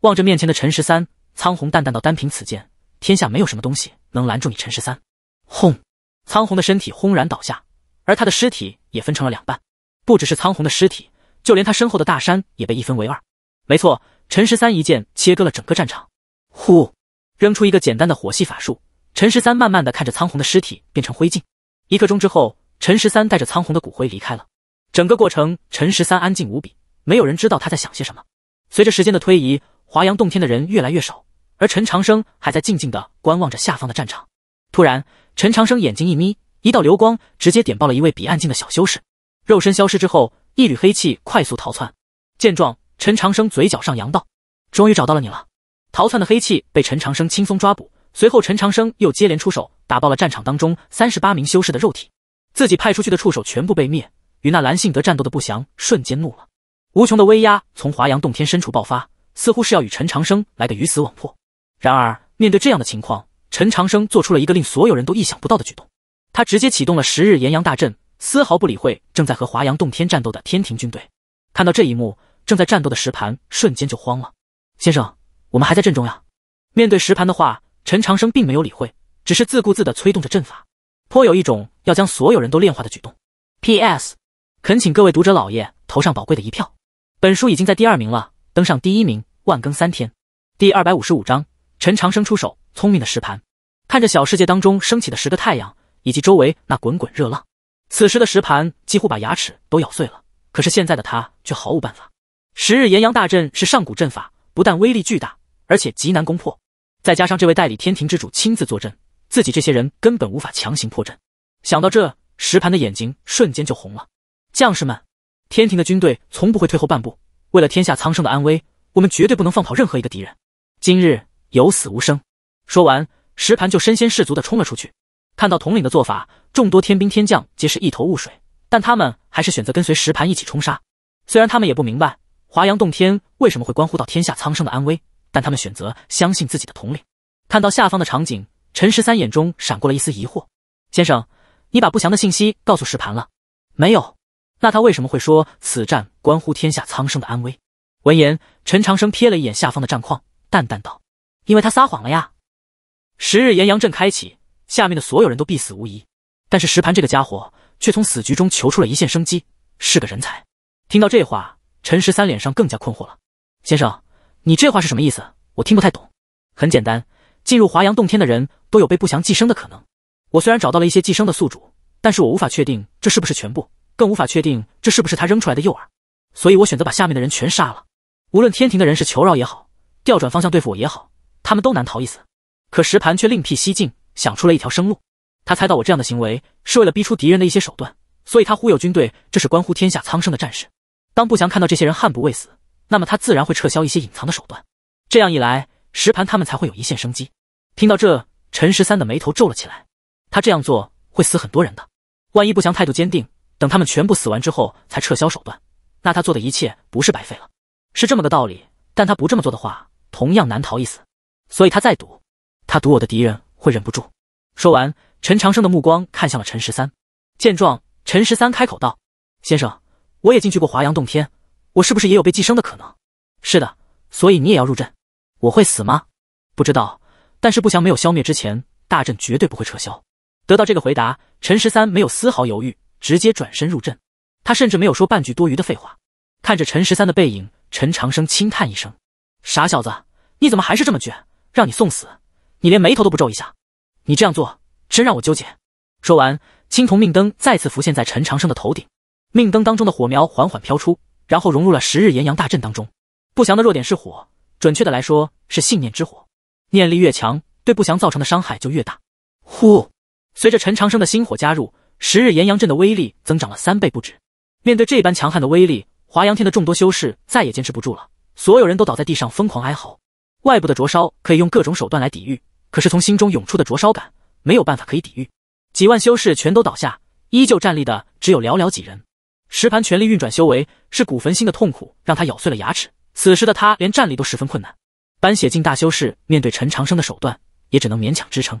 望着面前的陈十三，苍红淡淡道：“单凭此剑，天下没有什么东西能拦住你。”陈十三，轰，苍红的身体轰然倒下，而他的尸体也分成了两半。不只是苍红的尸体，就连他身后的大山也被一分为二。没错，陈十三一剑切割了整个战场。呼，扔出一个简单的火系法术。陈十三慢慢的看着苍红的尸体变成灰烬，一刻钟之后，陈十三带着苍红的骨灰离开了。整个过程，陈十三安静无比，没有人知道他在想些什么。随着时间的推移，华阳洞天的人越来越少，而陈长生还在静静的观望着下方的战场。突然，陈长生眼睛一眯，一道流光直接点爆了一位彼岸境的小修士，肉身消失之后，一缕黑气快速逃窜。见状，陈长生嘴角上扬道：“终于找到了你了。”逃窜的黑气被陈长生轻松抓捕。随后，陈长生又接连出手，打爆了战场当中三十八名修士的肉体，自己派出去的触手全部被灭。与那蓝信德战斗的不祥瞬间怒了，无穷的威压从华阳洞天深处爆发，似乎是要与陈长生来个鱼死网破。然而，面对这样的情况，陈长生做出了一个令所有人都意想不到的举动，他直接启动了十日炎阳大阵，丝毫不理会正在和华阳洞天战斗的天庭军队。看到这一幕，正在战斗的石盘瞬间就慌了：“先生，我们还在阵中呀！”面对石盘的话。陈长生并没有理会，只是自顾自地催动着阵法，颇有一种要将所有人都炼化的举动。P.S. 恳请各位读者老爷投上宝贵的一票，本书已经在第二名了，登上第一名，万更三天。第二百五十五章陈长生出手。聪明的石盘看着小世界当中升起的十个太阳，以及周围那滚滚热浪，此时的石盘几乎把牙齿都咬碎了，可是现在的他却毫无办法。十日炎阳大阵是上古阵法，不但威力巨大，而且极难攻破。再加上这位代理天庭之主亲自坐镇，自己这些人根本无法强行破阵。想到这，石盘的眼睛瞬间就红了。将士们，天庭的军队从不会退后半步，为了天下苍生的安危，我们绝对不能放跑任何一个敌人。今日有死无生。说完，石盘就身先士卒的冲了出去。看到统领的做法，众多天兵天将皆是一头雾水，但他们还是选择跟随石盘一起冲杀。虽然他们也不明白华阳洞天为什么会关乎到天下苍生的安危。但他们选择相信自己的统领。看到下方的场景，陈十三眼中闪过了一丝疑惑。先生，你把不详的信息告诉石盘了没有？那他为什么会说此战关乎天下苍生的安危？闻言，陈长生瞥了一眼下方的战况，淡淡道：“因为他撒谎了呀。十日炎阳阵开启，下面的所有人都必死无疑。但是石盘这个家伙却从死局中求出了一线生机，是个人才。”听到这话，陈十三脸上更加困惑了。先生。你这话是什么意思？我听不太懂。很简单，进入华阳洞天的人都有被不祥寄生的可能。我虽然找到了一些寄生的宿主，但是我无法确定这是不是全部，更无法确定这是不是他扔出来的诱饵。所以我选择把下面的人全杀了。无论天庭的人是求饶也好，调转方向对付我也好，他们都难逃一死。可石盘却另辟蹊径，想出了一条生路。他猜到我这样的行为是为了逼出敌人的一些手段，所以他忽悠军队，这是关乎天下苍生的战事。当不祥看到这些人悍不畏死，那么他自然会撤销一些隐藏的手段，这样一来，石盘他们才会有一线生机。听到这，陈十三的眉头皱了起来。他这样做会死很多人的，万一不祥态度坚定，等他们全部死完之后才撤销手段，那他做的一切不是白费了？是这么个道理。但他不这么做的话，同样难逃一死。所以，他再赌，他赌我的敌人会忍不住。说完，陈长生的目光看向了陈十三。见状，陈十三开口道：“先生，我也进去过华阳洞天。”我是不是也有被寄生的可能？是的，所以你也要入阵。我会死吗？不知道，但是不祥没有消灭之前，大阵绝对不会撤销。得到这个回答，陈十三没有丝毫犹豫，直接转身入阵。他甚至没有说半句多余的废话。看着陈十三的背影，陈长生轻叹一声：“傻小子，你怎么还是这么倔？让你送死，你连眉头都不皱一下。你这样做，真让我纠结。”说完，青铜命灯再次浮现在陈长生的头顶，命灯当中的火苗缓缓飘出。然后融入了十日炎阳大阵当中。不祥的弱点是火，准确的来说是信念之火。念力越强，对不祥造成的伤害就越大。呼，随着陈长生的心火加入，十日炎阳阵的威力增长了三倍不止。面对这般强悍的威力，华阳天的众多修士再也坚持不住了，所有人都倒在地上疯狂哀嚎。外部的灼烧可以用各种手段来抵御，可是从心中涌出的灼烧感，没有办法可以抵御。几万修士全都倒下，依旧站立的只有寥寥几人。石盘全力运转修为，是古焚心的痛苦让他咬碎了牙齿。此时的他连站立都十分困难。班血境大修士面对陈长生的手段，也只能勉强支撑。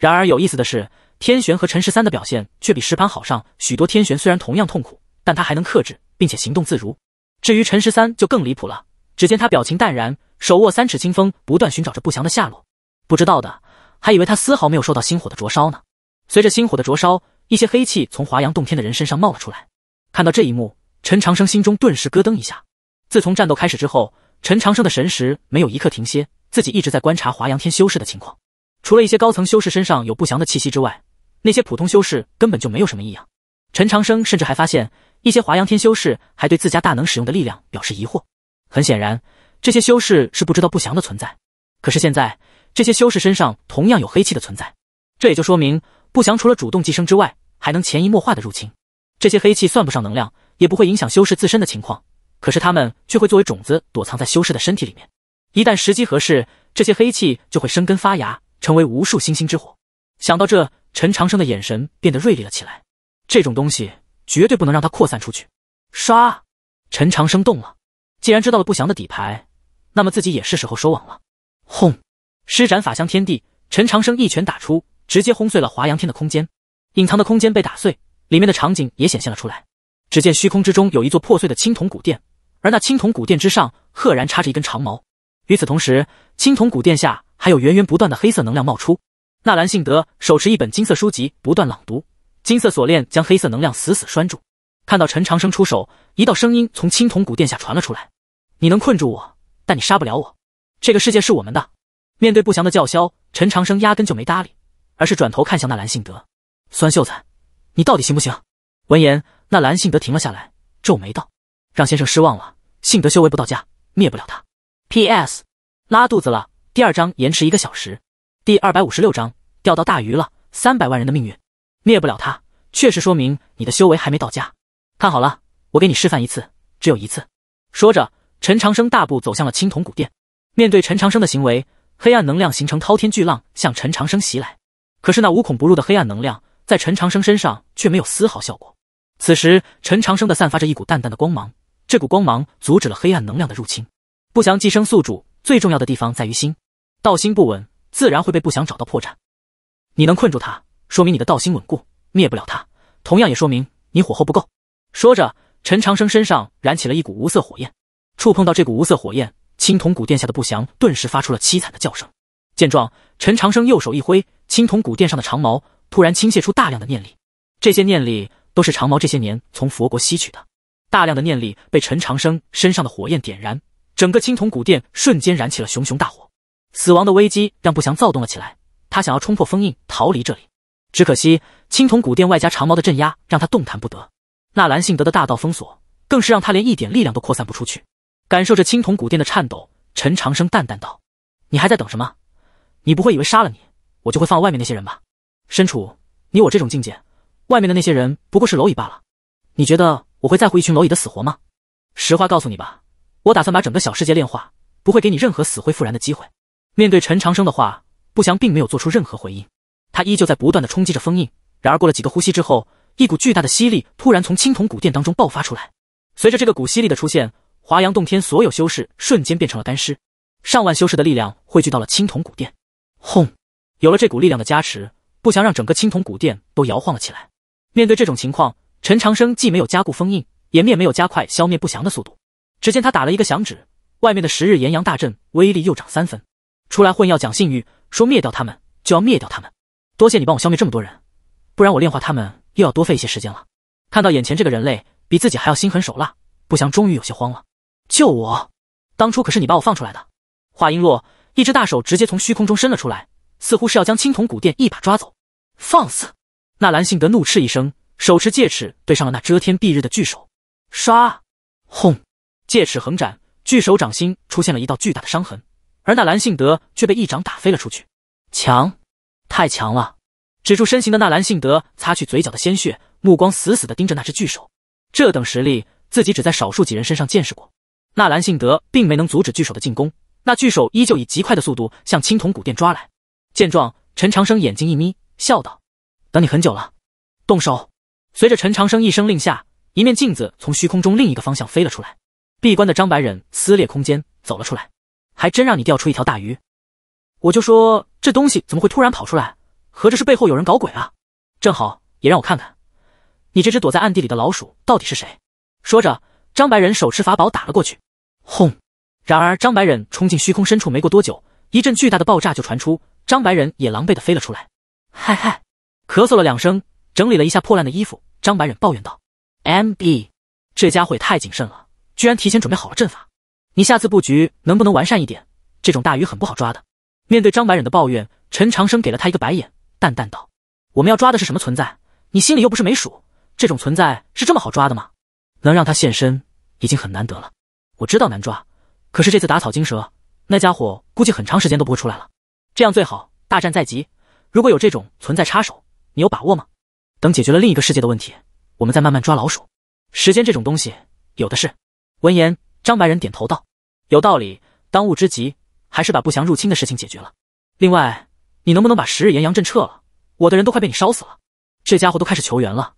然而有意思的是，天玄和陈十三的表现却比石盘好上许多。天玄虽然同样痛苦，但他还能克制，并且行动自如。至于陈十三就更离谱了。只见他表情淡然，手握三尺清风，不断寻找着不祥的下落。不知道的还以为他丝毫没有受到心火的灼烧呢。随着心火的灼烧，一些黑气从华阳洞天的人身上冒了出来。看到这一幕，陈长生心中顿时咯噔一下。自从战斗开始之后，陈长生的神识没有一刻停歇，自己一直在观察华阳天修士的情况。除了一些高层修士身上有不祥的气息之外，那些普通修士根本就没有什么异样。陈长生甚至还发现，一些华阳天修士还对自家大能使用的力量表示疑惑。很显然，这些修士是不知道不祥的存在。可是现在，这些修士身上同样有黑气的存在，这也就说明，不祥除了主动寄生之外，还能潜移默化的入侵。这些黑气算不上能量，也不会影响修士自身的情况，可是它们却会作为种子躲藏在修士的身体里面。一旦时机合适，这些黑气就会生根发芽，成为无数星星之火。想到这，陈长生的眼神变得锐利了起来。这种东西绝对不能让它扩散出去。唰，陈长生动了。既然知道了不祥的底牌，那么自己也是时候收网了。轰！施展法相天地，陈长生一拳打出，直接轰碎了华阳天的空间，隐藏的空间被打碎。里面的场景也显现了出来。只见虚空之中有一座破碎的青铜古殿，而那青铜古殿之上赫然插着一根长矛。与此同时，青铜古殿下还有源源不断的黑色能量冒出。纳兰性德手持一本金色书籍，不断朗读，金色锁链将黑色能量死死拴住。看到陈长生出手，一道声音从青铜古殿下传了出来：“你能困住我，但你杀不了我。这个世界是我们的。”面对不祥的叫嚣，陈长生压根就没搭理，而是转头看向纳兰性德：“酸秀才。”你到底行不行？闻言，那蓝信德停了下来，皱眉道：“让先生失望了，信德修为不到家，灭不了他。” P.S. 拉肚子了，第二章延迟一个小时。第二百五十六章，钓到大鱼了，三百万人的命运，灭不了他，确实说明你的修为还没到家。看好了，我给你示范一次，只有一次。说着，陈长生大步走向了青铜古殿。面对陈长生的行为，黑暗能量形成滔天巨浪向陈长生袭来。可是那无孔不入的黑暗能量。在陈长生身上却没有丝毫效果。此时，陈长生的散发着一股淡淡的光芒，这股光芒阻止了黑暗能量的入侵。不祥寄生宿主最重要的地方在于心，道心不稳，自然会被不祥找到破绽。你能困住他，说明你的道心稳固，灭不了他，同样也说明你火候不够。说着，陈长生身上燃起了一股无色火焰，触碰到这股无色火焰，青铜古殿下的不祥顿时发出了凄惨的叫声。见状，陈长生右手一挥，青铜古殿上的长矛。突然倾泻出大量的念力，这些念力都是长毛这些年从佛国吸取的。大量的念力被陈长生身上的火焰点燃，整个青铜古殿瞬间燃起了熊熊大火。死亡的危机让不祥躁动了起来，他想要冲破封印逃离这里，只可惜青铜古殿外加长毛的镇压让他动弹不得，纳兰性德的大道封锁更是让他连一点力量都扩散不出去。感受着青铜古殿的颤抖，陈长生淡淡道：“你还在等什么？你不会以为杀了你，我就会放外面那些人吧？”身处你我这种境界，外面的那些人不过是蝼蚁罢了。你觉得我会在乎一群蝼蚁的死活吗？实话告诉你吧，我打算把整个小世界炼化，不会给你任何死灰复燃的机会。面对陈长生的话，不祥并没有做出任何回应，他依旧在不断的冲击着封印。然而过了几个呼吸之后，一股巨大的吸力突然从青铜古殿当中爆发出来。随着这个古吸力的出现，华阳洞天所有修士瞬间变成了干尸，上万修士的力量汇聚到了青铜古殿。轰！有了这股力量的加持。不祥让整个青铜古殿都摇晃了起来。面对这种情况，陈长生既没有加固封印，也没有加快消灭不祥的速度。只见他打了一个响指，外面的十日炎阳大阵威力又涨三分。出来混要讲信誉，说灭掉他们就要灭掉他们。多谢你帮我消灭这么多人，不然我炼化他们又要多费一些时间了。看到眼前这个人类比自己还要心狠手辣，不祥终于有些慌了。救我！当初可是你把我放出来的。话音落，一只大手直接从虚空中伸了出来。似乎是要将青铜古殿一把抓走，放肆！纳兰性德怒斥一声，手持戒尺对上了那遮天蔽日的巨手。唰，轰！戒尺横斩，巨手掌心出现了一道巨大的伤痕，而纳兰性德却被一掌打飞了出去。强，太强了！止住身形的纳兰性德擦去嘴角的鲜血，目光死死地盯着那只巨手。这等实力，自己只在少数几人身上见识过。纳兰性德并没能阻止巨手的进攻，那巨手依旧以极快的速度向青铜古殿抓来。见状，陈长生眼睛一眯，笑道：“等你很久了，动手！”随着陈长生一声令下，一面镜子从虚空中另一个方向飞了出来。闭关的张白忍撕裂空间走了出来，还真让你钓出一条大鱼！我就说这东西怎么会突然跑出来，合着是背后有人搞鬼啊！正好也让我看看，你这只躲在暗地里的老鼠到底是谁！说着，张白忍手持法宝打了过去。轰！然而张白忍冲进虚空深处没过多久，一阵巨大的爆炸就传出。张白忍也狼狈的飞了出来，嗨嗨，咳嗽了两声，整理了一下破烂的衣服。张白忍抱怨道：“M B，这家伙也太谨慎了，居然提前准备好了阵法。你下次布局能不能完善一点？这种大鱼很不好抓的。”面对张白忍的抱怨，陈长生给了他一个白眼，淡淡道：“我们要抓的是什么存在？你心里又不是没数。这种存在是这么好抓的吗？能让他现身已经很难得了。我知道难抓，可是这次打草惊蛇，那家伙估计很长时间都不会出来了。”这样最好，大战在即，如果有这种存在插手，你有把握吗？等解决了另一个世界的问题，我们再慢慢抓老鼠。时间这种东西有的是。闻言，张白人点头道：“有道理，当务之急还是把不祥入侵的事情解决了。另外，你能不能把十日炎阳阵撤了？我的人都快被你烧死了。这家伙都开始求援了，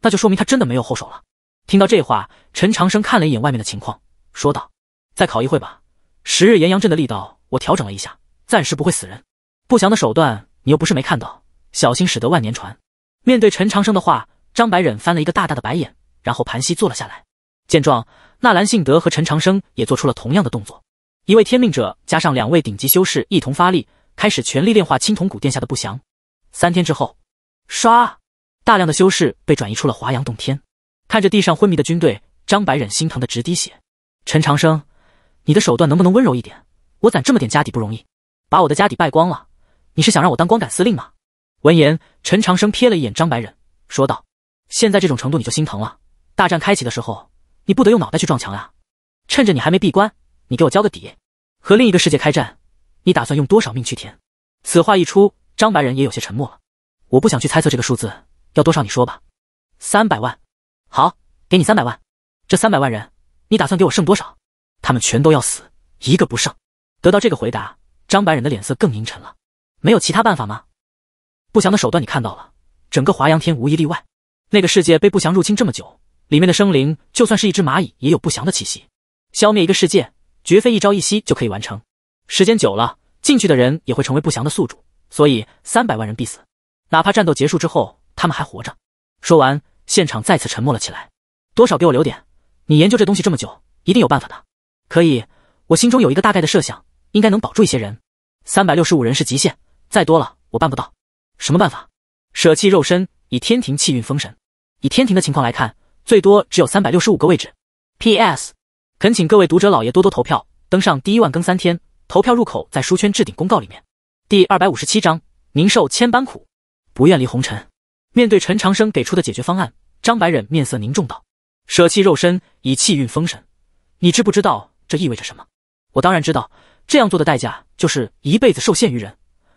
那就说明他真的没有后手了。”听到这话，陈长生看了一眼外面的情况，说道：“再烤一会吧，十日炎阳阵的力道我调整了一下。”暂时不会死人，不祥的手段你又不是没看到，小心使得万年船。面对陈长生的话，张白忍翻了一个大大的白眼，然后盘膝坐了下来。见状，纳兰性德和陈长生也做出了同样的动作。一位天命者加上两位顶级修士一同发力，开始全力炼化青铜古殿下的不祥。三天之后，刷，大量的修士被转移出了华阳洞天。看着地上昏迷的军队，张白忍心疼的直滴血。陈长生，你的手段能不能温柔一点？我攒这么点家底不容易。把我的家底败光了，你是想让我当光杆司令吗？闻言，陈长生瞥了一眼张白忍，说道：“现在这种程度你就心疼了。大战开启的时候，你不得用脑袋去撞墙啊！趁着你还没闭关，你给我交个底，和另一个世界开战，你打算用多少命去填？”此话一出，张白忍也有些沉默了。我不想去猜测这个数字要多少，你说吧。三百万，好，给你三百万。这三百万人，你打算给我剩多少？他们全都要死，一个不剩。得到这个回答。张白忍的脸色更阴沉了，没有其他办法吗？不祥的手段你看到了，整个华阳天无一例外。那个世界被不祥入侵这么久，里面的生灵就算是一只蚂蚁也有不祥的气息。消灭一个世界绝非一朝一夕就可以完成，时间久了，进去的人也会成为不祥的宿主，所以三百万人必死，哪怕战斗结束之后他们还活着。说完，现场再次沉默了起来。多少给我留点，你研究这东西这么久，一定有办法的。可以，我心中有一个大概的设想。应该能保住一些人，三百六十五人是极限，再多了我办不到。什么办法？舍弃肉身，以天庭气运封神。以天庭的情况来看，最多只有三百六十五个位置。P.S. 恳请各位读者老爷多多投票，登上第一万更三天。投票入口在书圈置顶公告里面。第二百五十七章：宁受千般苦，不愿离红尘。面对陈长生给出的解决方案，张白忍面色凝重道：“舍弃肉身，以气运封神。你知不知道这意味着什么？我当然知道。”这样做的代价就是一辈子受限于人，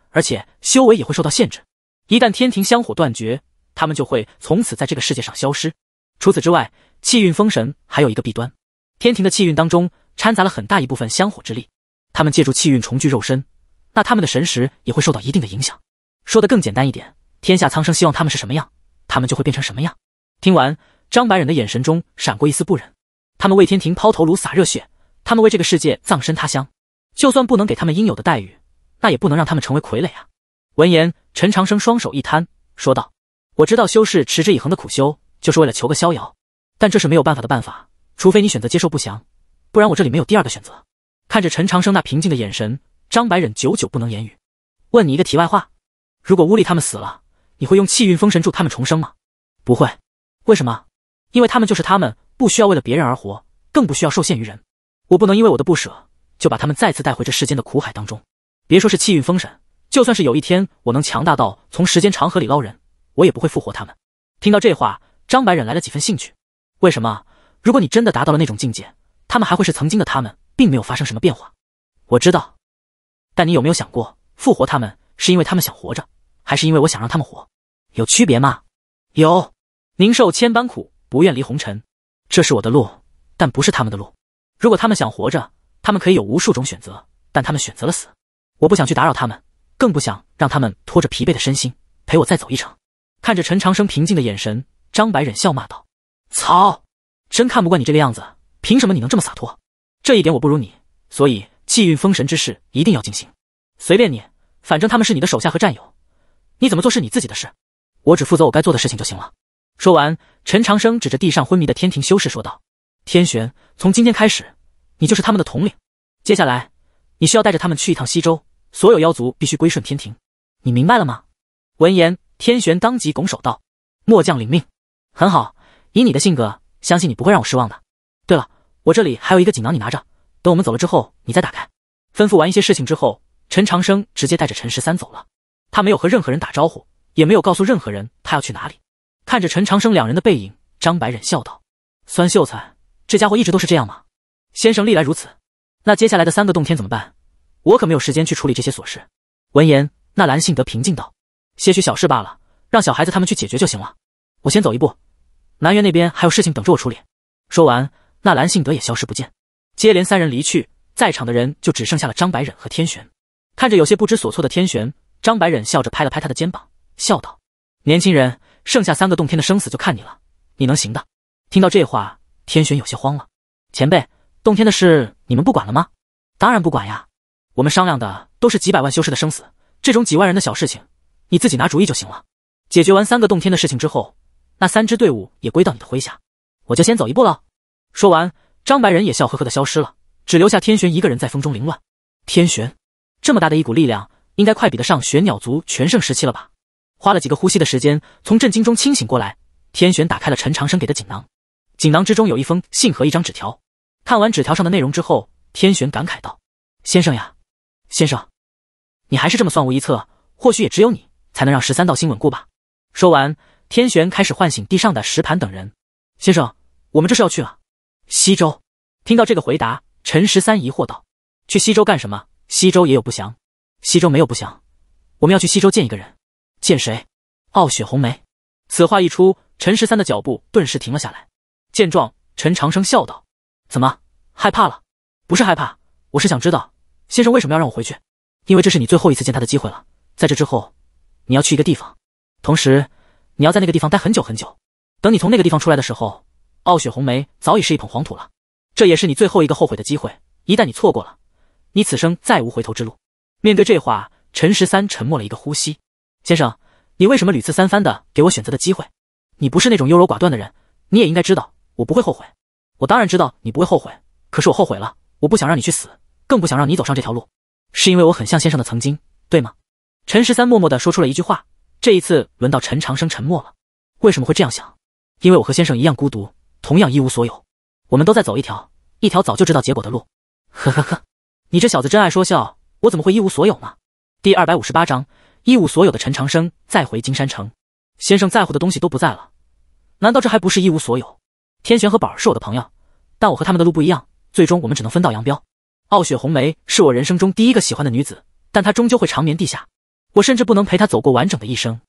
而且修为也会受到限制。一旦天庭香火断绝，他们就会从此在这个世界上消失。除此之外，气运封神还有一个弊端：天庭的气运当中掺杂了很大一部分香火之力。他们借助气运重聚肉身，那他们的神识也会受到一定的影响。说的更简单一点，天下苍生希望他们是什么样，他们就会变成什么样。听完，张白忍的眼神中闪过一丝不忍。他们为天庭抛头颅洒热血，他们为这个世界葬身他乡。就算不能给他们应有的待遇，那也不能让他们成为傀儡啊！闻言，陈长生双手一摊，说道：“我知道修士持之以恒的苦修，就是为了求个逍遥，但这是没有办法的办法。除非你选择接受不祥，不然我这里没有第二个选择。”看着陈长生那平静的眼神，张白忍久久不能言语。问你一个题外话：如果乌力他们死了，你会用气运封神助他们重生吗？不会。为什么？因为他们就是他们，不需要为了别人而活，更不需要受限于人。我不能因为我的不舍。就把他们再次带回这世间的苦海当中。别说是气运封神，就算是有一天我能强大到从时间长河里捞人，我也不会复活他们。听到这话，张白忍来了几分兴趣。为什么？如果你真的达到了那种境界，他们还会是曾经的他们，并没有发生什么变化。我知道，但你有没有想过，复活他们是因为他们想活着，还是因为我想让他们活？有区别吗？有。宁受千般苦，不愿离红尘。这是我的路，但不是他们的路。如果他们想活着，他们可以有无数种选择，但他们选择了死。我不想去打扰他们，更不想让他们拖着疲惫的身心陪我再走一程。看着陈长生平静的眼神，张白忍笑骂道：“操，真看不惯你这个样子！凭什么你能这么洒脱？这一点我不如你，所以气运封神之事一定要进行。随便你，反正他们是你的手下和战友，你怎么做是你自己的事，我只负责我该做的事情就行了。”说完，陈长生指着地上昏迷的天庭修士说道：“天玄，从今天开始。”你就是他们的统领，接下来你需要带着他们去一趟西周，所有妖族必须归顺天庭，你明白了吗？闻言，天玄当即拱手道：“末将领命。”很好，以你的性格，相信你不会让我失望的。对了，我这里还有一个锦囊，你拿着，等我们走了之后，你再打开。吩咐完一些事情之后，陈长生直接带着陈十三走了，他没有和任何人打招呼，也没有告诉任何人他要去哪里。看着陈长生两人的背影，张白忍笑道：“酸秀才，这家伙一直都是这样吗？”先生历来如此，那接下来的三个洞天怎么办？我可没有时间去处理这些琐事。闻言，纳兰性德平静道：“些许小事罢了，让小孩子他们去解决就行了。我先走一步，南园那边还有事情等着我处理。”说完，纳兰性德也消失不见。接连三人离去，在场的人就只剩下了张白忍和天玄。看着有些不知所措的天玄，张白忍笑着拍了拍他的肩膀，笑道：“年轻人，剩下三个洞天的生死就看你了，你能行的。”听到这话，天玄有些慌了，前辈。洞天的事你们不管了吗？当然不管呀，我们商量的都是几百万修士的生死，这种几万人的小事情，你自己拿主意就行了。解决完三个洞天的事情之后，那三支队伍也归到你的麾下，我就先走一步了。说完，张白人也笑呵呵的消失了，只留下天玄一个人在风中凌乱。天玄，这么大的一股力量，应该快比得上玄鸟族全盛时期了吧？花了几个呼吸的时间，从震惊中清醒过来，天玄打开了陈长生给的锦囊，锦囊之中有一封信和一张纸条。看完纸条上的内容之后，天玄感慨道：“先生呀，先生，你还是这么算无一策。或许也只有你才能让十三道心稳固吧。”说完，天玄开始唤醒地上的石盘等人。“先生，我们这是要去了西周。”听到这个回答，陈十三疑惑道：“去西周干什么？西周也有不祥？”“西周没有不祥，我们要去西周见一个人。”“见谁？”“傲雪红梅。”此话一出，陈十三的脚步顿时停了下来。见状，陈长生笑道：“怎么？”害怕了，不是害怕，我是想知道先生为什么要让我回去？因为这是你最后一次见他的机会了。在这之后，你要去一个地方，同时你要在那个地方待很久很久。等你从那个地方出来的时候，傲雪红梅早已是一捧黄土了。这也是你最后一个后悔的机会。一旦你错过了，你此生再无回头之路。面对这话，陈十三沉默了一个呼吸。先生，你为什么屡次三番的给我选择的机会？你不是那种优柔寡断的人，你也应该知道我不会后悔。我当然知道你不会后悔。可是我后悔了，我不想让你去死，更不想让你走上这条路，是因为我很像先生的曾经，对吗？陈十三默默的说出了一句话，这一次轮到陈长生沉默了。为什么会这样想？因为我和先生一样孤独，同样一无所有，我们都在走一条一条早就知道结果的路。呵呵呵，你这小子真爱说笑，我怎么会一无所有呢？第二百五十八章一无所有的陈长生再回金山城，先生在乎的东西都不在了，难道这还不是一无所有？天玄和宝儿是我的朋友，但我和他们的路不一样。最终我们只能分道扬镳。傲雪红梅是我人生中第一个喜欢的女子，但她终究会长眠地下，我甚至不能陪她走过完整的一生。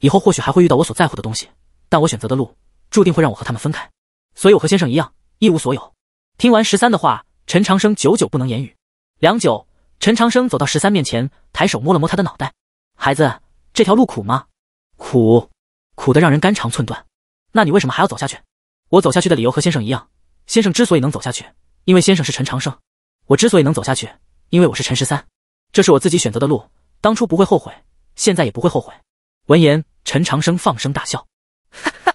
以后或许还会遇到我所在乎的东西，但我选择的路注定会让我和他们分开。所以我和先生一样一无所有。听完十三的话，陈长生久久不能言语。良久，陈长生走到十三面前，抬手摸了摸他的脑袋：“孩子，这条路苦吗？苦，苦得让人肝肠寸断。那你为什么还要走下去？我走下去的理由和先生一样。先生之所以能走下去。”因为先生是陈长生，我之所以能走下去，因为我是陈十三，这是我自己选择的路，当初不会后悔，现在也不会后悔。闻言，陈长生放声大笑，哈哈，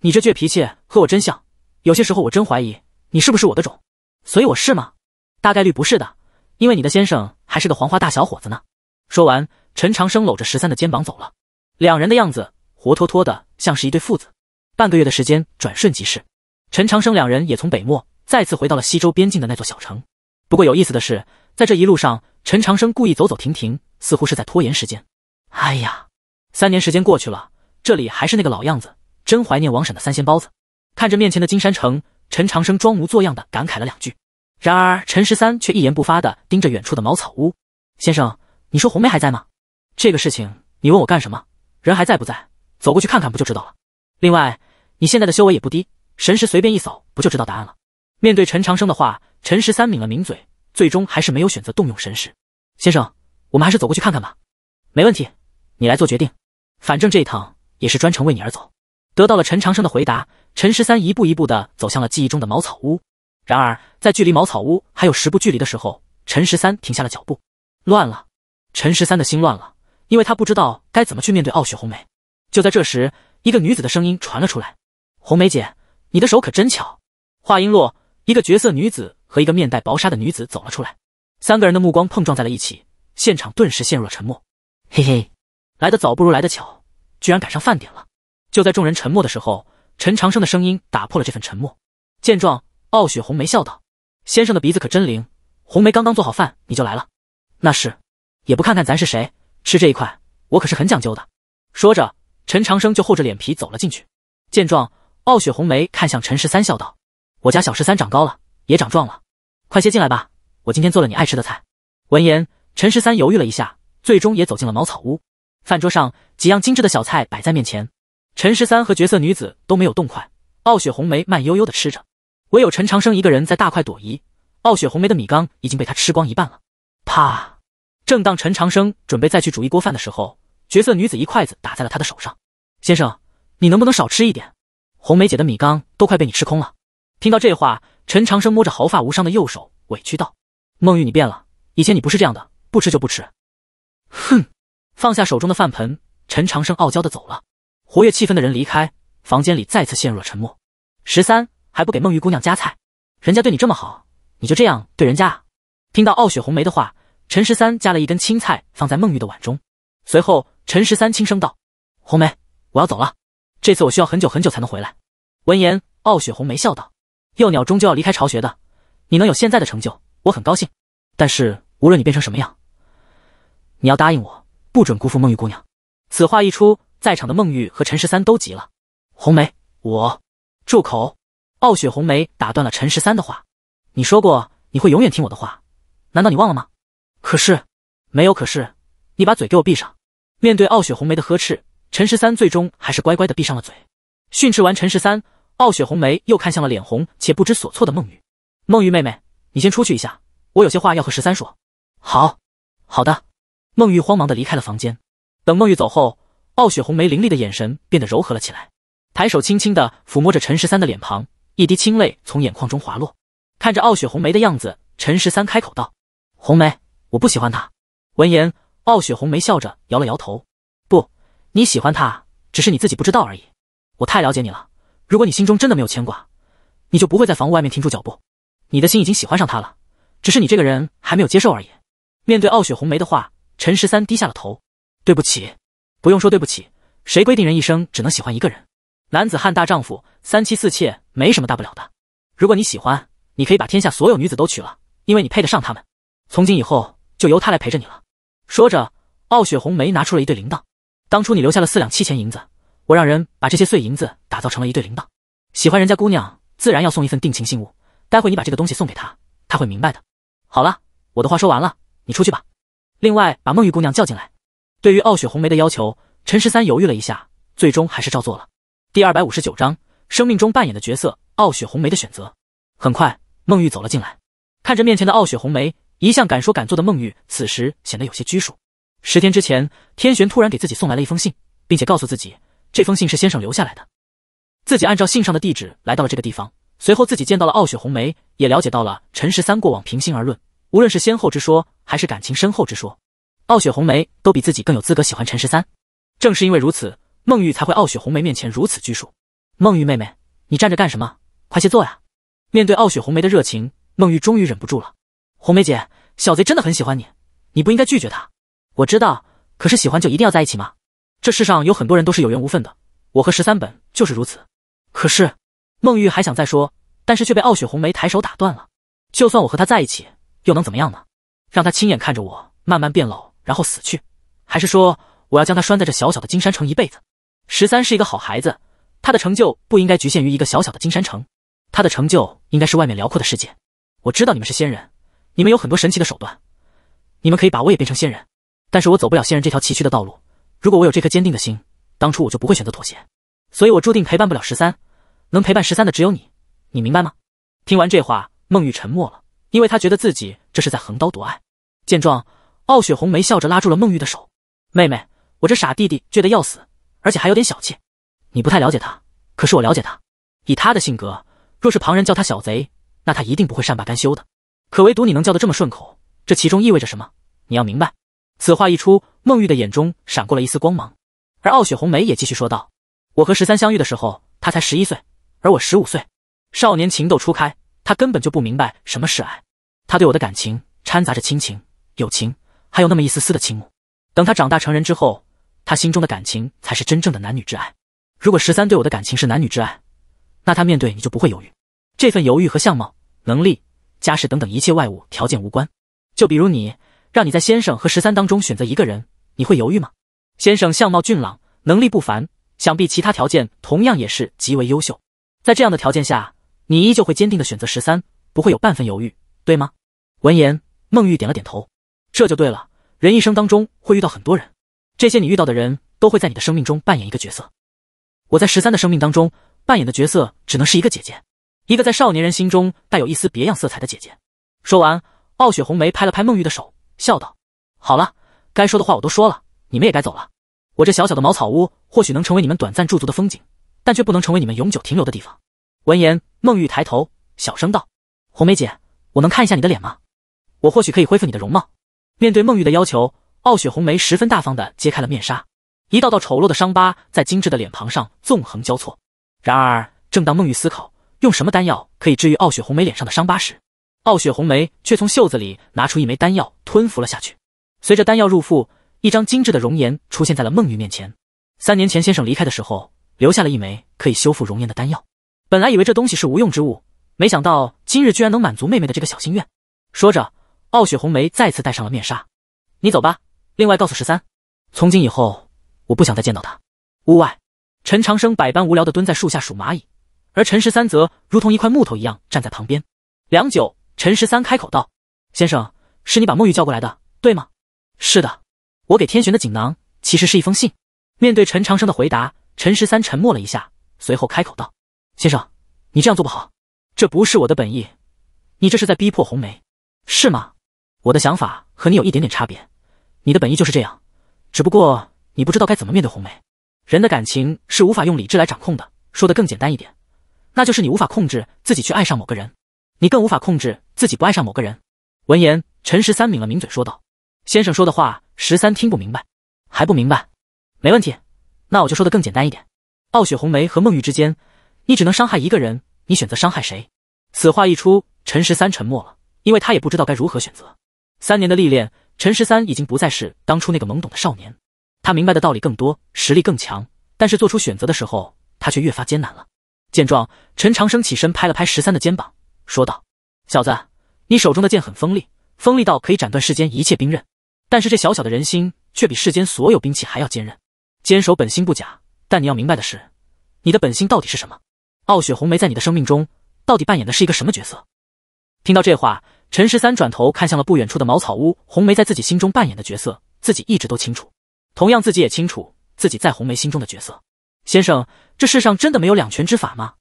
你这倔脾气和我真像，有些时候我真怀疑你是不是我的种，所以我是吗？大概率不是的，因为你的先生还是个黄花大小伙子呢。说完，陈长生搂着十三的肩膀走了，两人的样子活脱脱的像是一对父子。半个月的时间转瞬即逝，陈长生两人也从北漠。再次回到了西周边境的那座小城，不过有意思的是，在这一路上，陈长生故意走走停停，似乎是在拖延时间。哎呀，三年时间过去了，这里还是那个老样子，真怀念王婶的三鲜包子。看着面前的金山城，陈长生装模作样的感慨了两句。然而陈十三却一言不发的盯着远处的茅草屋。先生，你说红梅还在吗？这个事情你问我干什么？人还在不在？走过去看看不就知道了。另外，你现在的修为也不低，神识随便一扫不就知道答案了。面对陈长生的话，陈十三抿了抿嘴，最终还是没有选择动用神识。先生，我们还是走过去看看吧。没问题，你来做决定。反正这一趟也是专程为你而走。得到了陈长生的回答，陈十三一步一步的走向了记忆中的茅草屋。然而，在距离茅草屋还有十步距离的时候，陈十三停下了脚步。乱了，陈十三的心乱了，因为他不知道该怎么去面对傲雪红梅。就在这时，一个女子的声音传了出来：“红梅姐，你的手可真巧。”话音落。一个绝色女子和一个面带薄纱的女子走了出来，三个人的目光碰撞在了一起，现场顿时陷入了沉默。嘿嘿，来得早不如来得巧，居然赶上饭点了。就在众人沉默的时候，陈长生的声音打破了这份沉默。见状，傲雪红梅笑道：“先生的鼻子可真灵，红梅刚刚做好饭你就来了。”“那是，也不看看咱是谁，吃这一块我可是很讲究的。”说着，陈长生就厚着脸皮走了进去。见状，傲雪红梅看向陈十三笑道。我家小十三长高了，也长壮了，快些进来吧。我今天做了你爱吃的菜。闻言，陈十三犹豫了一下，最终也走进了茅草屋。饭桌上几样精致的小菜摆在面前，陈十三和绝色女子都没有动筷，傲雪红梅慢悠悠地吃着，唯有陈长生一个人在大快朵颐。傲雪红梅的米缸已经被他吃光一半了。啪！正当陈长生准备再去煮一锅饭的时候，绝色女子一筷子打在了他的手上。先生，你能不能少吃一点？红梅姐的米缸都快被你吃空了。听到这话，陈长生摸着毫发无伤的右手，委屈道：“孟玉，你变了，以前你不是这样的，不吃就不吃。”哼！放下手中的饭盆，陈长生傲娇的走了。活跃气氛的人离开，房间里再次陷入了沉默。十三还不给孟玉姑娘夹菜，人家对你这么好，你就这样对人家？听到傲雪红梅的话，陈十三夹了一根青菜放在孟玉的碗中，随后陈十三轻声道：“红梅，我要走了，这次我需要很久很久才能回来。”闻言，傲雪红梅笑道。幼鸟终究要离开巢穴的，你能有现在的成就，我很高兴。但是无论你变成什么样，你要答应我，不准辜负梦玉姑娘。此话一出，在场的梦玉和陈十三都急了。红梅，我住口！傲雪红梅打断了陈十三的话。你说过你会永远听我的话，难道你忘了吗？可是，没有可是，你把嘴给我闭上！面对傲雪红梅的呵斥，陈十三最终还是乖乖的闭上了嘴。训斥完陈十三。傲雪红梅又看向了脸红且不知所措的孟玉，孟玉妹妹，你先出去一下，我有些话要和十三说。好，好的。孟玉慌忙的离开了房间。等孟玉走后，傲雪红梅凌厉的眼神变得柔和了起来，抬手轻轻的抚摸着陈十三的脸庞，一滴清泪从眼眶中滑落。看着傲雪红梅的样子，陈十三开口道：“红梅，我不喜欢他。”闻言，傲雪红梅笑着摇了摇头：“不，你喜欢他，只是你自己不知道而已。我太了解你了。”如果你心中真的没有牵挂，你就不会在房屋外面停住脚步。你的心已经喜欢上他了，只是你这个人还没有接受而已。面对傲雪红梅的话，陈十三低下了头。对不起，不用说对不起，谁规定人一生只能喜欢一个人？男子汉大丈夫，三妻四妾没什么大不了的。如果你喜欢，你可以把天下所有女子都娶了，因为你配得上她们。从今以后就由她来陪着你了。说着，傲雪红梅拿出了一对铃铛。当初你留下了四两七钱银子。我让人把这些碎银子打造成了一对铃铛，喜欢人家姑娘自然要送一份定情信物。待会你把这个东西送给她，她会明白的。好了，我的话说完了，你出去吧。另外，把孟玉姑娘叫进来。对于傲雪红梅的要求，陈十三犹豫了一下，最终还是照做了。第二百五十九章生命中扮演的角色，傲雪红梅的选择。很快，孟玉走了进来，看着面前的傲雪红梅，一向敢说敢做的孟玉此时显得有些拘束。十天之前，天玄突然给自己送来了一封信，并且告诉自己。这封信是先生留下来的，自己按照信上的地址来到了这个地方，随后自己见到了傲雪红梅，也了解到了陈十三过往。平心而论，无论是先后之说，还是感情深厚之说，傲雪红梅都比自己更有资格喜欢陈十三。正是因为如此，孟玉才会傲雪红梅面前如此拘束。孟玉妹妹，你站着干什么？快些坐呀！面对傲雪红梅的热情，孟玉终于忍不住了。红梅姐，小贼真的很喜欢你，你不应该拒绝他。我知道，可是喜欢就一定要在一起吗？这世上有很多人都是有缘无分的，我和十三本就是如此。可是，孟玉还想再说，但是却被傲雪红梅抬手打断了。就算我和他在一起，又能怎么样呢？让他亲眼看着我慢慢变老，然后死去，还是说我要将他拴在这小小的金山城一辈子？十三是一个好孩子，他的成就不应该局限于一个小小的金山城，他的成就应该是外面辽阔的世界。我知道你们是仙人，你们有很多神奇的手段，你们可以把我也变成仙人，但是我走不了仙人这条崎岖的道路。如果我有这颗坚定的心，当初我就不会选择妥协，所以我注定陪伴不了十三，能陪伴十三的只有你，你明白吗？听完这话，孟玉沉默了，因为他觉得自己这是在横刀夺爱。见状，傲雪红梅笑着拉住了孟玉的手：“妹妹，我这傻弟弟倔得要死，而且还有点小气，你不太了解他，可是我了解他。以他的性格，若是旁人叫他小贼，那他一定不会善罢甘休的。可唯独你能叫得这么顺口，这其中意味着什么？你要明白。”此话一出，孟玉的眼中闪过了一丝光芒，而傲雪红梅也继续说道：“我和十三相遇的时候，他才十一岁，而我十五岁。少年情窦初开，他根本就不明白什么是爱。他对我的感情掺杂着亲情、友情，还有那么一丝丝的倾慕。等他长大成人之后，他心中的感情才是真正的男女之爱。如果十三对我的感情是男女之爱，那他面对你就不会犹豫。这份犹豫和相貌、能力、家世等等一切外物条件无关。就比如你。”让你在先生和十三当中选择一个人，你会犹豫吗？先生相貌俊朗，能力不凡，想必其他条件同样也是极为优秀。在这样的条件下，你依旧会坚定的选择十三，不会有半分犹豫，对吗？闻言，孟玉点了点头。这就对了，人一生当中会遇到很多人，这些你遇到的人都会在你的生命中扮演一个角色。我在十三的生命当中扮演的角色，只能是一个姐姐，一个在少年人心中带有一丝别样色彩的姐姐。说完，傲雪红梅拍了拍孟玉的手。笑道：“好了，该说的话我都说了，你们也该走了。我这小小的茅草屋，或许能成为你们短暂驻足的风景，但却不能成为你们永久停留的地方。”闻言，孟玉抬头，小声道：“红梅姐，我能看一下你的脸吗？我或许可以恢复你的容貌。”面对孟玉的要求，傲雪红梅十分大方地揭开了面纱，一道道丑陋的伤疤在精致的脸庞上纵横交错。然而，正当孟玉思考用什么丹药可以治愈傲雪红梅脸上的伤疤时，傲雪红梅却从袖子里拿出一枚丹药，吞服了下去。随着丹药入腹，一张精致的容颜出现在了孟玉面前。三年前先生离开的时候，留下了一枚可以修复容颜的丹药。本来以为这东西是无用之物，没想到今日居然能满足妹妹的这个小心愿。说着，傲雪红梅再次戴上了面纱。你走吧。另外告诉十三，从今以后我不想再见到他。屋外，陈长生百般无聊地蹲在树下数蚂蚁，而陈十三则如同一块木头一样站在旁边。良久。陈十三开口道：“先生，是你把孟玉叫过来的，对吗？”“是的，我给天玄的锦囊其实是一封信。”面对陈长生的回答，陈十三沉默了一下，随后开口道：“先生，你这样做不好，这不是我的本意。你这是在逼迫红梅，是吗？”“我的想法和你有一点点差别。你的本意就是这样，只不过你不知道该怎么面对红梅。人的感情是无法用理智来掌控的。说的更简单一点，那就是你无法控制自己去爱上某个人，你更无法控制。”自己不爱上某个人。闻言，陈十三抿了抿嘴，说道：“先生说的话，十三听不明白，还不明白？没问题，那我就说的更简单一点。傲雪红梅和梦玉之间，你只能伤害一个人，你选择伤害谁？”此话一出，陈十三沉默了，因为他也不知道该如何选择。三年的历练，陈十三已经不再是当初那个懵懂的少年，他明白的道理更多，实力更强，但是做出选择的时候，他却越发艰难了。见状，陈长生起身拍了拍十三的肩膀，说道：“小子。”你手中的剑很锋利，锋利到可以斩断世间一切兵刃，但是这小小的人心却比世间所有兵器还要坚韧。坚守本心不假，但你要明白的是，你的本心到底是什么？傲雪红梅在你的生命中到底扮演的是一个什么角色？听到这话，陈十三转头看向了不远处的茅草屋。红梅在自己心中扮演的角色，自己一直都清楚。同样，自己也清楚自己在红梅心中的角色。先生，这世上真的没有两全之法吗？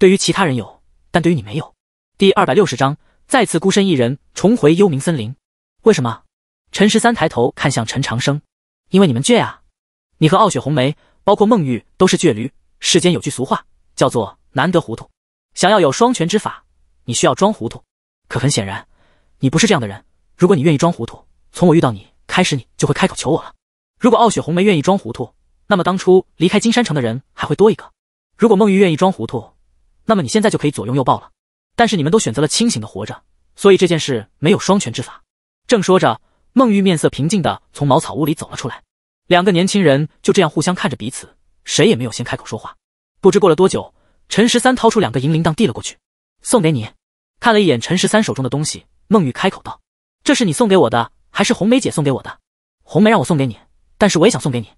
对于其他人有，但对于你没有。第二百六十章。再次孤身一人重回幽冥森林，为什么？陈十三抬头看向陈长生，因为你们倔啊！你和傲雪红梅，包括孟玉，都是倔驴。世间有句俗话叫做难得糊涂，想要有双全之法，你需要装糊涂。可很显然，你不是这样的人。如果你愿意装糊涂，从我遇到你开始，你就会开口求我了。如果傲雪红梅愿意装糊涂，那么当初离开金山城的人还会多一个。如果孟玉愿意装糊涂，那么你现在就可以左拥右抱了。但是你们都选择了清醒的活着，所以这件事没有双全之法。正说着，孟玉面色平静的从茅草屋里走了出来。两个年轻人就这样互相看着彼此，谁也没有先开口说话。不知过了多久，陈十三掏出两个银铃铛递了过去，送给你。看了一眼陈十三手中的东西，孟玉开口道：“这是你送给我的，还是红梅姐送给我的？红梅让我送给你，但是我也想送给你。”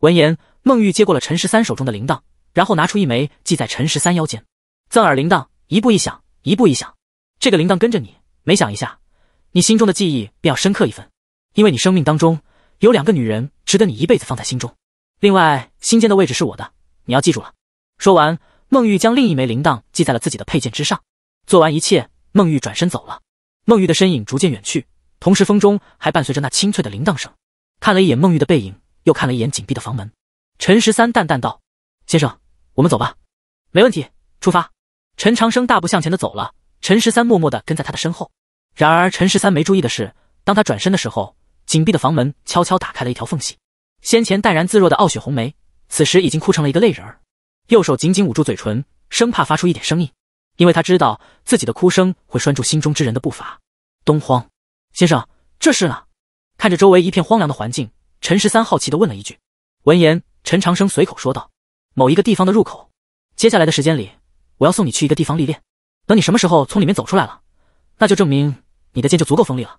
闻言，孟玉接过了陈十三手中的铃铛，然后拿出一枚系在陈十三腰间，赠耳铃铛，一步一响。一步一响，这个铃铛跟着你，每响一下，你心中的记忆便要深刻一分。因为你生命当中有两个女人值得你一辈子放在心中。另外，心间的位置是我的，你要记住了。说完，孟玉将另一枚铃铛系在了自己的佩剑之上。做完一切，孟玉转身走了。孟玉的身影逐渐远去，同时风中还伴随着那清脆的铃铛声。看了一眼孟玉的背影，又看了一眼紧闭的房门，陈十三淡淡道：“先生，我们走吧。”“没问题，出发。”陈长生大步向前的走了，陈十三默默的跟在他的身后。然而，陈十三没注意的是，当他转身的时候，紧闭的房门悄悄打开了一条缝隙。先前淡然自若的傲雪红梅，此时已经哭成了一个泪人，右手紧紧捂住嘴唇，生怕发出一点声音，因为他知道自己的哭声会拴住心中之人的步伐。东荒先生，这是呢？看着周围一片荒凉的环境，陈十三好奇的问了一句。闻言，陈长生随口说道：“某一个地方的入口。”接下来的时间里。我要送你去一个地方历练，等你什么时候从里面走出来了，那就证明你的剑就足够锋利了。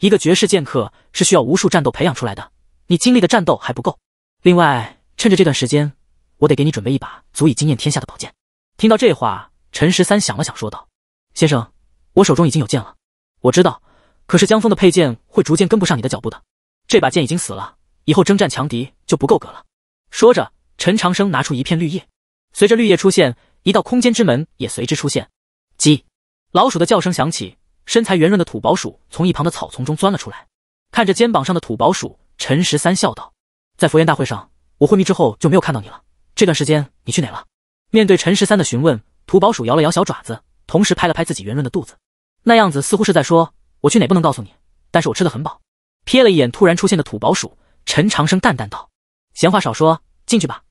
一个绝世剑客是需要无数战斗培养出来的，你经历的战斗还不够。另外，趁着这段时间，我得给你准备一把足以惊艳天下的宝剑。听到这话，陈十三想了想，说道：“先生，我手中已经有剑了，我知道。可是江峰的佩剑会逐渐跟不上你的脚步的。这把剑已经死了，以后征战强敌就不够格了。”说着，陈长生拿出一片绿叶，随着绿叶出现。一道空间之门也随之出现，鸡，老鼠的叫声响起，身材圆润的土宝鼠从一旁的草丛中钻了出来。看着肩膀上的土宝鼠，陈十三笑道：“在佛缘大会上，我昏迷之后就没有看到你了。这段时间你去哪了？”面对陈十三的询问，土宝鼠摇了摇小爪子，同时拍了拍自己圆润的肚子，那样子似乎是在说：“我去哪不能告诉你，但是我吃的很饱。”瞥了一眼突然出现的土宝鼠，陈长生淡淡道：“闲话少说，进去吧。”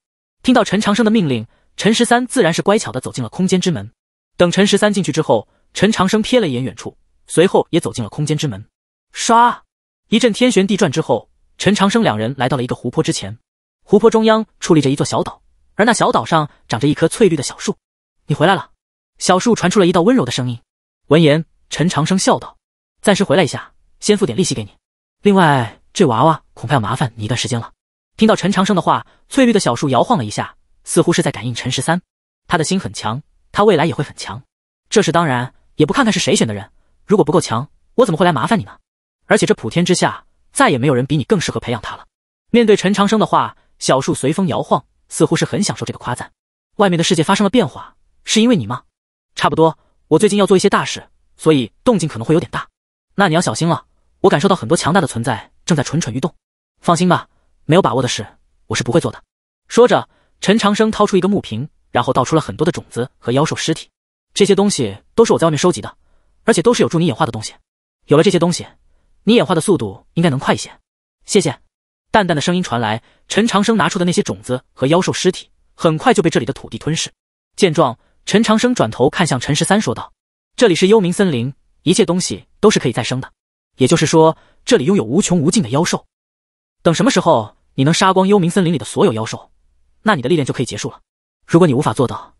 听到陈长生的命令。陈十三自然是乖巧的走进了空间之门。等陈十三进去之后，陈长生瞥了一眼远处，随后也走进了空间之门。唰，一阵天旋地转之后，陈长生两人来到了一个湖泊之前。湖泊中央矗立着一座小岛，而那小岛上长着一棵翠绿的小树。你回来了，小树传出了一道温柔的声音。闻言，陈长生笑道：“暂时回来一下，先付点利息给你。另外，这娃娃恐怕要麻烦你一段时间了。”听到陈长生的话，翠绿的小树摇晃了一下。似乎是在感应陈十三，他的心很强，他未来也会很强，这是当然。也不看看是谁选的人，如果不够强，我怎么会来麻烦你呢？而且这普天之下再也没有人比你更适合培养他了。面对陈长生的话，小树随风摇晃，似乎是很享受这个夸赞。外面的世界发生了变化，是因为你吗？差不多，我最近要做一些大事，所以动静可能会有点大。那你要小心了，我感受到很多强大的存在正在蠢蠢欲动。放心吧，没有把握的事，我是不会做的。说着。陈长生掏出一个木瓶，然后倒出了很多的种子和妖兽尸体。这些东西都是我在外面收集的，而且都是有助你演化的东西。有了这些东西，你演化的速度应该能快一些。谢谢。淡淡的声音传来。陈长生拿出的那些种子和妖兽尸体，很快就被这里的土地吞噬。见状，陈长生转头看向陈十三，说道：“这里是幽冥森林，一切东西都是可以再生的。也就是说，这里拥有无穷无尽的妖兽。等什么时候你能杀光幽冥森林里的所有妖兽？”那你的历练就可以结束了。如果你无法做到，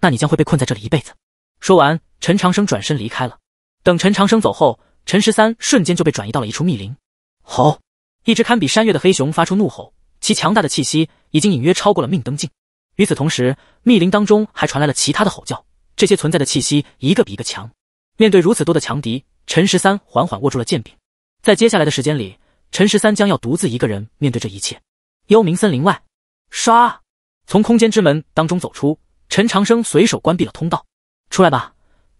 那你将会被困在这里一辈子。说完，陈长生转身离开了。等陈长生走后，陈十三瞬间就被转移到了一处密林。吼！一只堪比山岳的黑熊发出怒吼，其强大的气息已经隐约超过了命灯境。与此同时，密林当中还传来了其他的吼叫，这些存在的气息一个比一个强。面对如此多的强敌，陈十三缓缓握住了剑柄。在接下来的时间里，陈十三将要独自一个人面对这一切。幽冥森林外。唰，从空间之门当中走出，陈长生随手关闭了通道。出来吧，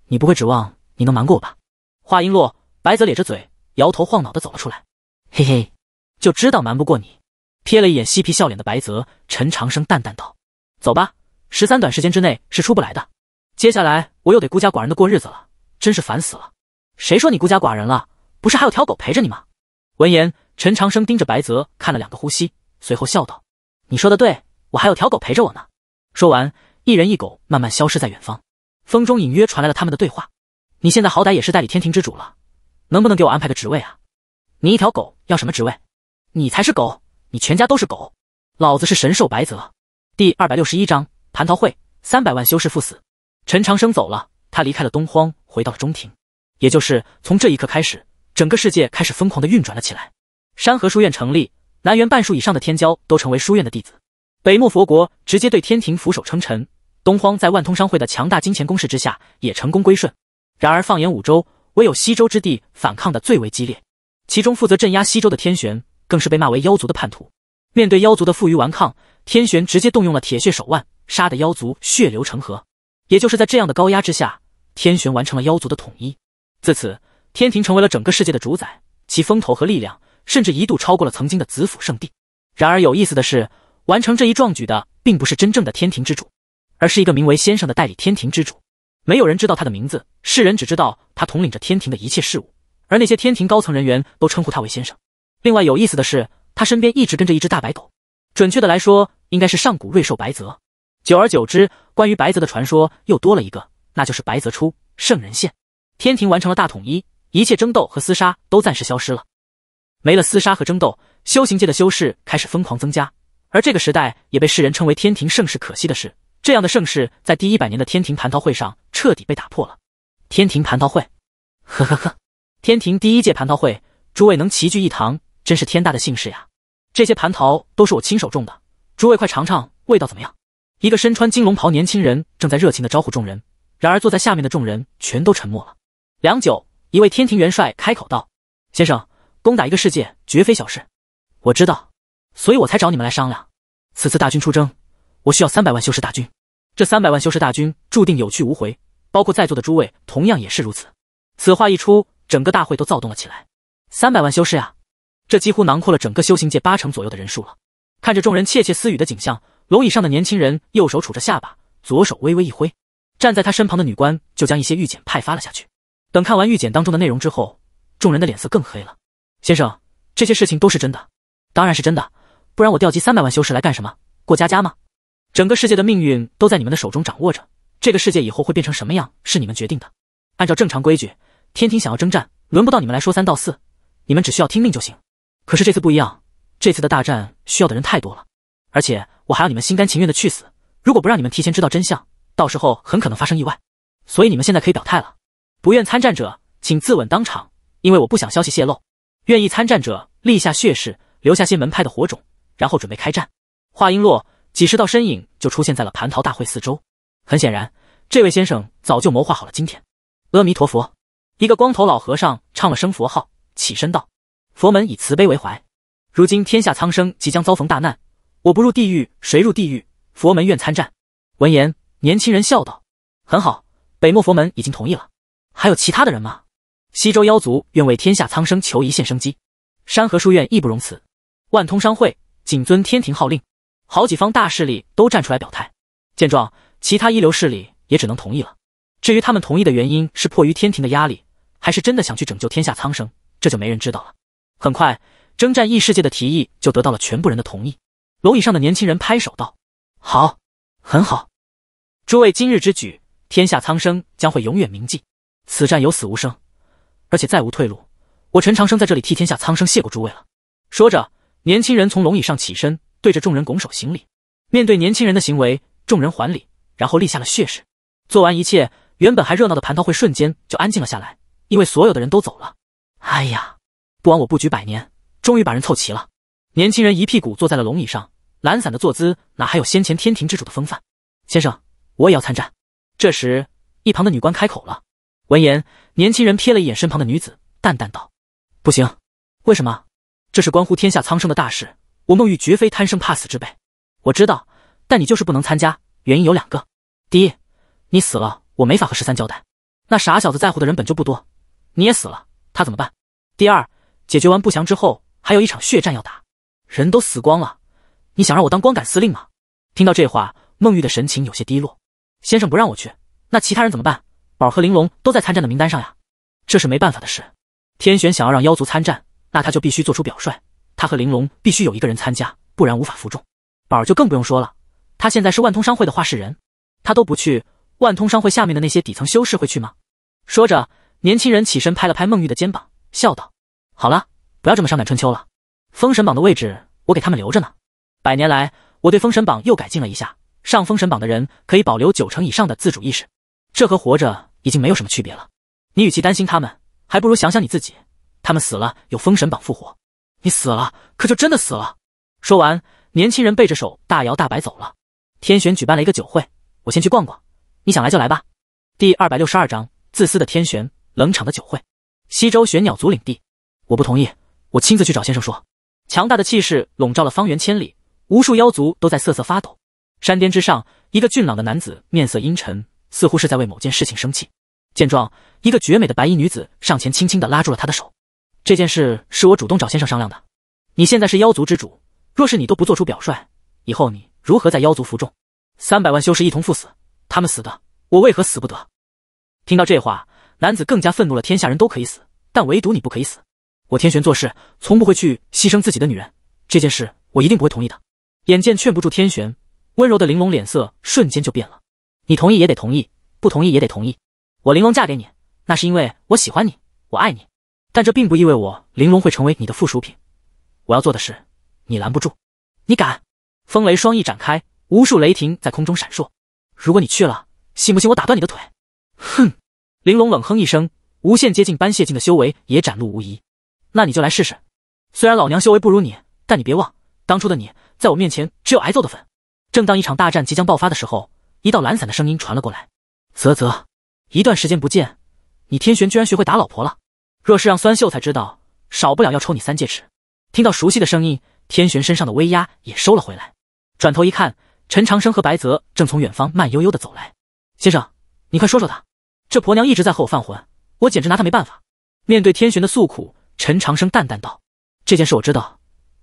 你不会指望你能瞒过我吧？话音落，白泽咧着嘴，摇头晃脑的走了出来。嘿嘿，就知道瞒不过你。瞥了一眼嬉皮笑脸的白泽，陈长生淡淡道：“走吧，十三短时间之内是出不来的。接下来我又得孤家寡人的过日子了，真是烦死了。”谁说你孤家寡人了？不是还有条狗陪着你吗？闻言，陈长生盯着白泽看了两个呼吸，随后笑道。你说的对，我还有条狗陪着我呢。说完，一人一狗慢慢消失在远方。风中隐约传来了他们的对话：“你现在好歹也是代理天庭之主了，能不能给我安排个职位啊？你一条狗要什么职位？你才是狗，你全家都是狗。老子是神兽白泽。”第二百六十一章蟠桃会，三百万修士赴死。陈长生走了，他离开了东荒，回到了中庭。也就是从这一刻开始，整个世界开始疯狂的运转了起来。山河书院成立。南元半数以上的天骄都成为书院的弟子，北漠佛国直接对天庭俯首称臣，东荒在万通商会的强大金钱攻势之下也成功归顺。然而放眼五州，唯有西周之地反抗的最为激烈，其中负责镇压西周的天玄更是被骂为妖族的叛徒。面对妖族的负隅顽抗，天玄直接动用了铁血手腕，杀得妖族血流成河。也就是在这样的高压之下，天玄完成了妖族的统一，自此天庭成为了整个世界的主宰，其风头和力量。甚至一度超过了曾经的紫府圣地。然而有意思的是，完成这一壮举的并不是真正的天庭之主，而是一个名为“先生”的代理天庭之主。没有人知道他的名字，世人只知道他统领着天庭的一切事务，而那些天庭高层人员都称呼他为“先生”。另外有意思的是，他身边一直跟着一只大白狗，准确的来说，应该是上古瑞兽白泽。久而久之，关于白泽的传说又多了一个，那就是白泽出圣人现，天庭完成了大统一，一切争斗和厮杀都暂时消失了。没了厮杀和争斗，修行界的修士开始疯狂增加，而这个时代也被世人称为天庭盛世。可惜的是，这样的盛世在第一百年的天庭蟠桃会上彻底被打破了。天庭蟠桃会，呵呵呵，天庭第一届蟠桃会，诸位能齐聚一堂，真是天大的幸事呀！这些蟠桃都是我亲手种的，诸位快尝尝，味道怎么样？一个身穿金龙袍年轻人正在热情的招呼众人，然而坐在下面的众人全都沉默了。良久，一位天庭元帅开口道：“先生。”攻打一个世界绝非小事，我知道，所以我才找你们来商量。此次大军出征，我需要三百万修士大军。这三百万修士大军注定有去无回，包括在座的诸位同样也是如此。此话一出，整个大会都躁动了起来。三百万修士啊，这几乎囊括了整个修行界八成左右的人数了。看着众人窃窃私语的景象，龙椅上的年轻人右手杵着下巴，左手微微一挥，站在他身旁的女官就将一些玉简派发了下去。等看完玉简当中的内容之后，众人的脸色更黑了。先生，这些事情都是真的，当然是真的，不然我调集三百万修士来干什么？过家家吗？整个世界的命运都在你们的手中掌握着，这个世界以后会变成什么样是你们决定的。按照正常规矩，天庭想要征战，轮不到你们来说三道四，你们只需要听命就行。可是这次不一样，这次的大战需要的人太多了，而且我还要你们心甘情愿的去死。如果不让你们提前知道真相，到时候很可能发生意外，所以你们现在可以表态了。不愿参战者，请自刎当场，因为我不想消息泄露。愿意参战者立下血誓，留下些门派的火种，然后准备开战。话音落，几十道身影就出现在了蟠桃大会四周。很显然，这位先生早就谋划好了今天。阿弥陀佛，一个光头老和尚唱了声佛号，起身道：“佛门以慈悲为怀，如今天下苍生即将遭逢大难，我不入地狱，谁入地狱？佛门愿参战。”闻言，年轻人笑道：“很好，北漠佛门已经同意了。还有其他的人吗？”西周妖族愿为天下苍生求一线生机，山河书院义不容辞，万通商会谨遵天庭号令，好几方大势力都站出来表态。见状，其他一流势力也只能同意了。至于他们同意的原因是迫于天庭的压力，还是真的想去拯救天下苍生，这就没人知道了。很快，征战异世界的提议就得到了全部人的同意。龙椅上的年轻人拍手道：“好，很好，诸位今日之举，天下苍生将会永远铭记。此战有死无生。”而且再无退路，我陈长生在这里替天下苍生谢过诸位了。说着，年轻人从龙椅上起身，对着众人拱手行礼。面对年轻人的行为，众人还礼，然后立下了血誓。做完一切，原本还热闹的蟠桃会瞬间就安静了下来，因为所有的人都走了。哎呀，不枉我布局百年，终于把人凑齐了。年轻人一屁股坐在了龙椅上，懒散的坐姿哪还有先前天庭之主的风范？先生，我也要参战。这时，一旁的女官开口了。闻言。年轻人瞥了一眼身旁的女子，淡淡道：“不行，为什么？这是关乎天下苍生的大事，我孟玉绝非贪生怕死之辈。我知道，但你就是不能参加。原因有两个：第一，你死了，我没法和十三交代。那傻小子在乎的人本就不多，你也死了，他怎么办？第二，解决完不祥之后，还有一场血战要打，人都死光了，你想让我当光杆司令吗？”听到这话，孟玉的神情有些低落。先生不让我去，那其他人怎么办？宝儿和玲珑都在参战的名单上呀，这是没办法的事。天玄想要让妖族参战，那他就必须做出表率，他和玲珑必须有一个人参加，不然无法服众。宝儿就更不用说了，他现在是万通商会的话事人，他都不去，万通商会下面的那些底层修士会去吗？说着，年轻人起身拍了拍孟玉的肩膀，笑道：“好了，不要这么伤感春秋了。封神榜的位置我给他们留着呢。百年来，我对封神榜又改进了一下，上封神榜的人可以保留九成以上的自主意识。”这和活着已经没有什么区别了。你与其担心他们，还不如想想你自己。他们死了有封神榜复活，你死了可就真的死了。说完，年轻人背着手大摇大摆走了。天玄举办了一个酒会，我先去逛逛，你想来就来吧。第二百六十二章自私的天玄，冷场的酒会。西周玄鸟族领地，我不同意，我亲自去找先生说。强大的气势笼罩了方圆千里，无数妖族都在瑟瑟发抖。山巅之上，一个俊朗的男子面色阴沉。似乎是在为某件事情生气。见状，一个绝美的白衣女子上前，轻轻的拉住了他的手。这件事是我主动找先生商量的。你现在是妖族之主，若是你都不做出表率，以后你如何在妖族服众？三百万修士一同赴死，他们死的，我为何死不得？听到这话，男子更加愤怒了。天下人都可以死，但唯独你不可以死。我天玄做事从不会去牺牲自己的女人，这件事我一定不会同意的。眼见劝不住天玄，温柔的玲珑脸色瞬间就变了。你同意也得同意，不同意也得同意。我玲珑嫁给你，那是因为我喜欢你，我爱你。但这并不意味我玲珑会成为你的附属品。我要做的事，你拦不住。你敢？风雷双翼展开，无数雷霆在空中闪烁。如果你去了，信不信我打断你的腿？哼！玲珑冷哼一声，无限接近班谢境的修为也展露无遗。那你就来试试。虽然老娘修为不如你，但你别忘，当初的你，在我面前只有挨揍的份。正当一场大战即将爆发的时候。一道懒散的声音传了过来：“啧啧，一段时间不见，你天玄居然学会打老婆了。若是让酸秀才知道，少不了要抽你三戒尺。”听到熟悉的声音，天玄身上的威压也收了回来，转头一看，陈长生和白泽正从远方慢悠悠的走来。“先生，你快说说他，这婆娘一直在和我犯浑，我简直拿他没办法。”面对天玄的诉苦，陈长生淡淡道：“这件事我知道，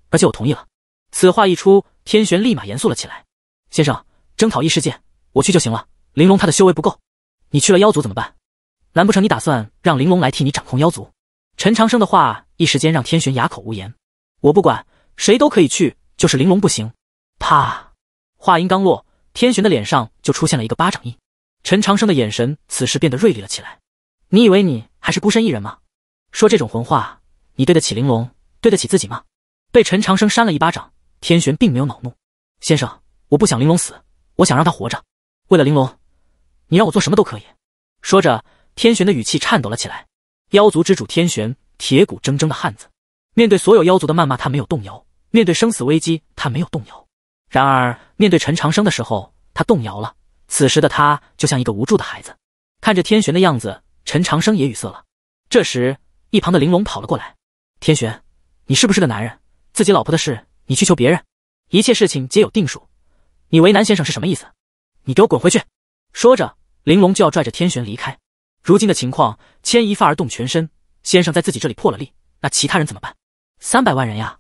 而且我同意了。”此话一出，天玄立马严肃了起来：“先生，征讨异世界。”我去就行了，玲珑她的修为不够，你去了妖族怎么办？难不成你打算让玲珑来替你掌控妖族？陈长生的话一时间让天玄哑口无言。我不管，谁都可以去，就是玲珑不行。啪！话音刚落，天玄的脸上就出现了一个巴掌印。陈长生的眼神此时变得锐利了起来。你以为你还是孤身一人吗？说这种混话，你对得起玲珑，对得起自己吗？被陈长生扇了一巴掌，天玄并没有恼怒。先生，我不想玲珑死，我想让她活着。为了玲珑，你让我做什么都可以。说着，天玄的语气颤抖了起来。妖族之主天玄，铁骨铮铮的汉子，面对所有妖族的谩骂，他没有动摇；面对生死危机，他没有动摇。然而，面对陈长生的时候，他动摇了。此时的他，就像一个无助的孩子。看着天玄的样子，陈长生也语塞了。这时，一旁的玲珑跑了过来：“天玄，你是不是个男人？自己老婆的事，你去求别人。一切事情皆有定数，你为难先生是什么意思？”你给我滚回去！说着，玲珑就要拽着天玄离开。如今的情况，牵一发而动全身。先生在自己这里破了例，那其他人怎么办？三百万人呀，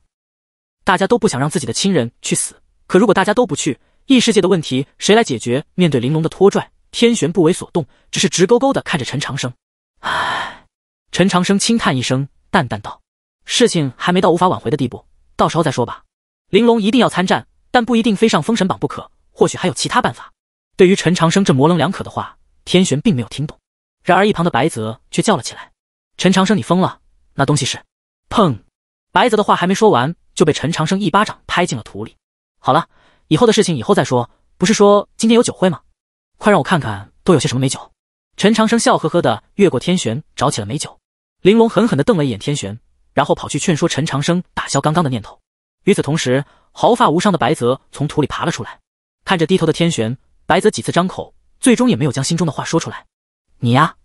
大家都不想让自己的亲人去死。可如果大家都不去，异世界的问题谁来解决？面对玲珑的拖拽，天玄不为所动，只是直勾勾的看着陈长生。唉，陈长生轻叹一声，淡淡道：“事情还没到无法挽回的地步，到时候再说吧。”玲珑一定要参战，但不一定非上封神榜不可，或许还有其他办法。对于陈长生这模棱两可的话，天玄并没有听懂。然而一旁的白泽却叫了起来：“陈长生，你疯了！那东西是……”砰！白泽的话还没说完，就被陈长生一巴掌拍进了土里。好了，以后的事情以后再说。不是说今天有酒会吗？快让我看看都有些什么美酒。陈长生笑呵呵的越过天玄，找起了美酒。玲珑狠狠地瞪了一眼天玄，然后跑去劝说陈长生打消刚刚的念头。与此同时，毫发无伤的白泽从土里爬了出来，看着低头的天玄。白泽几次张口，最终也没有将心中的话说出来。你呀，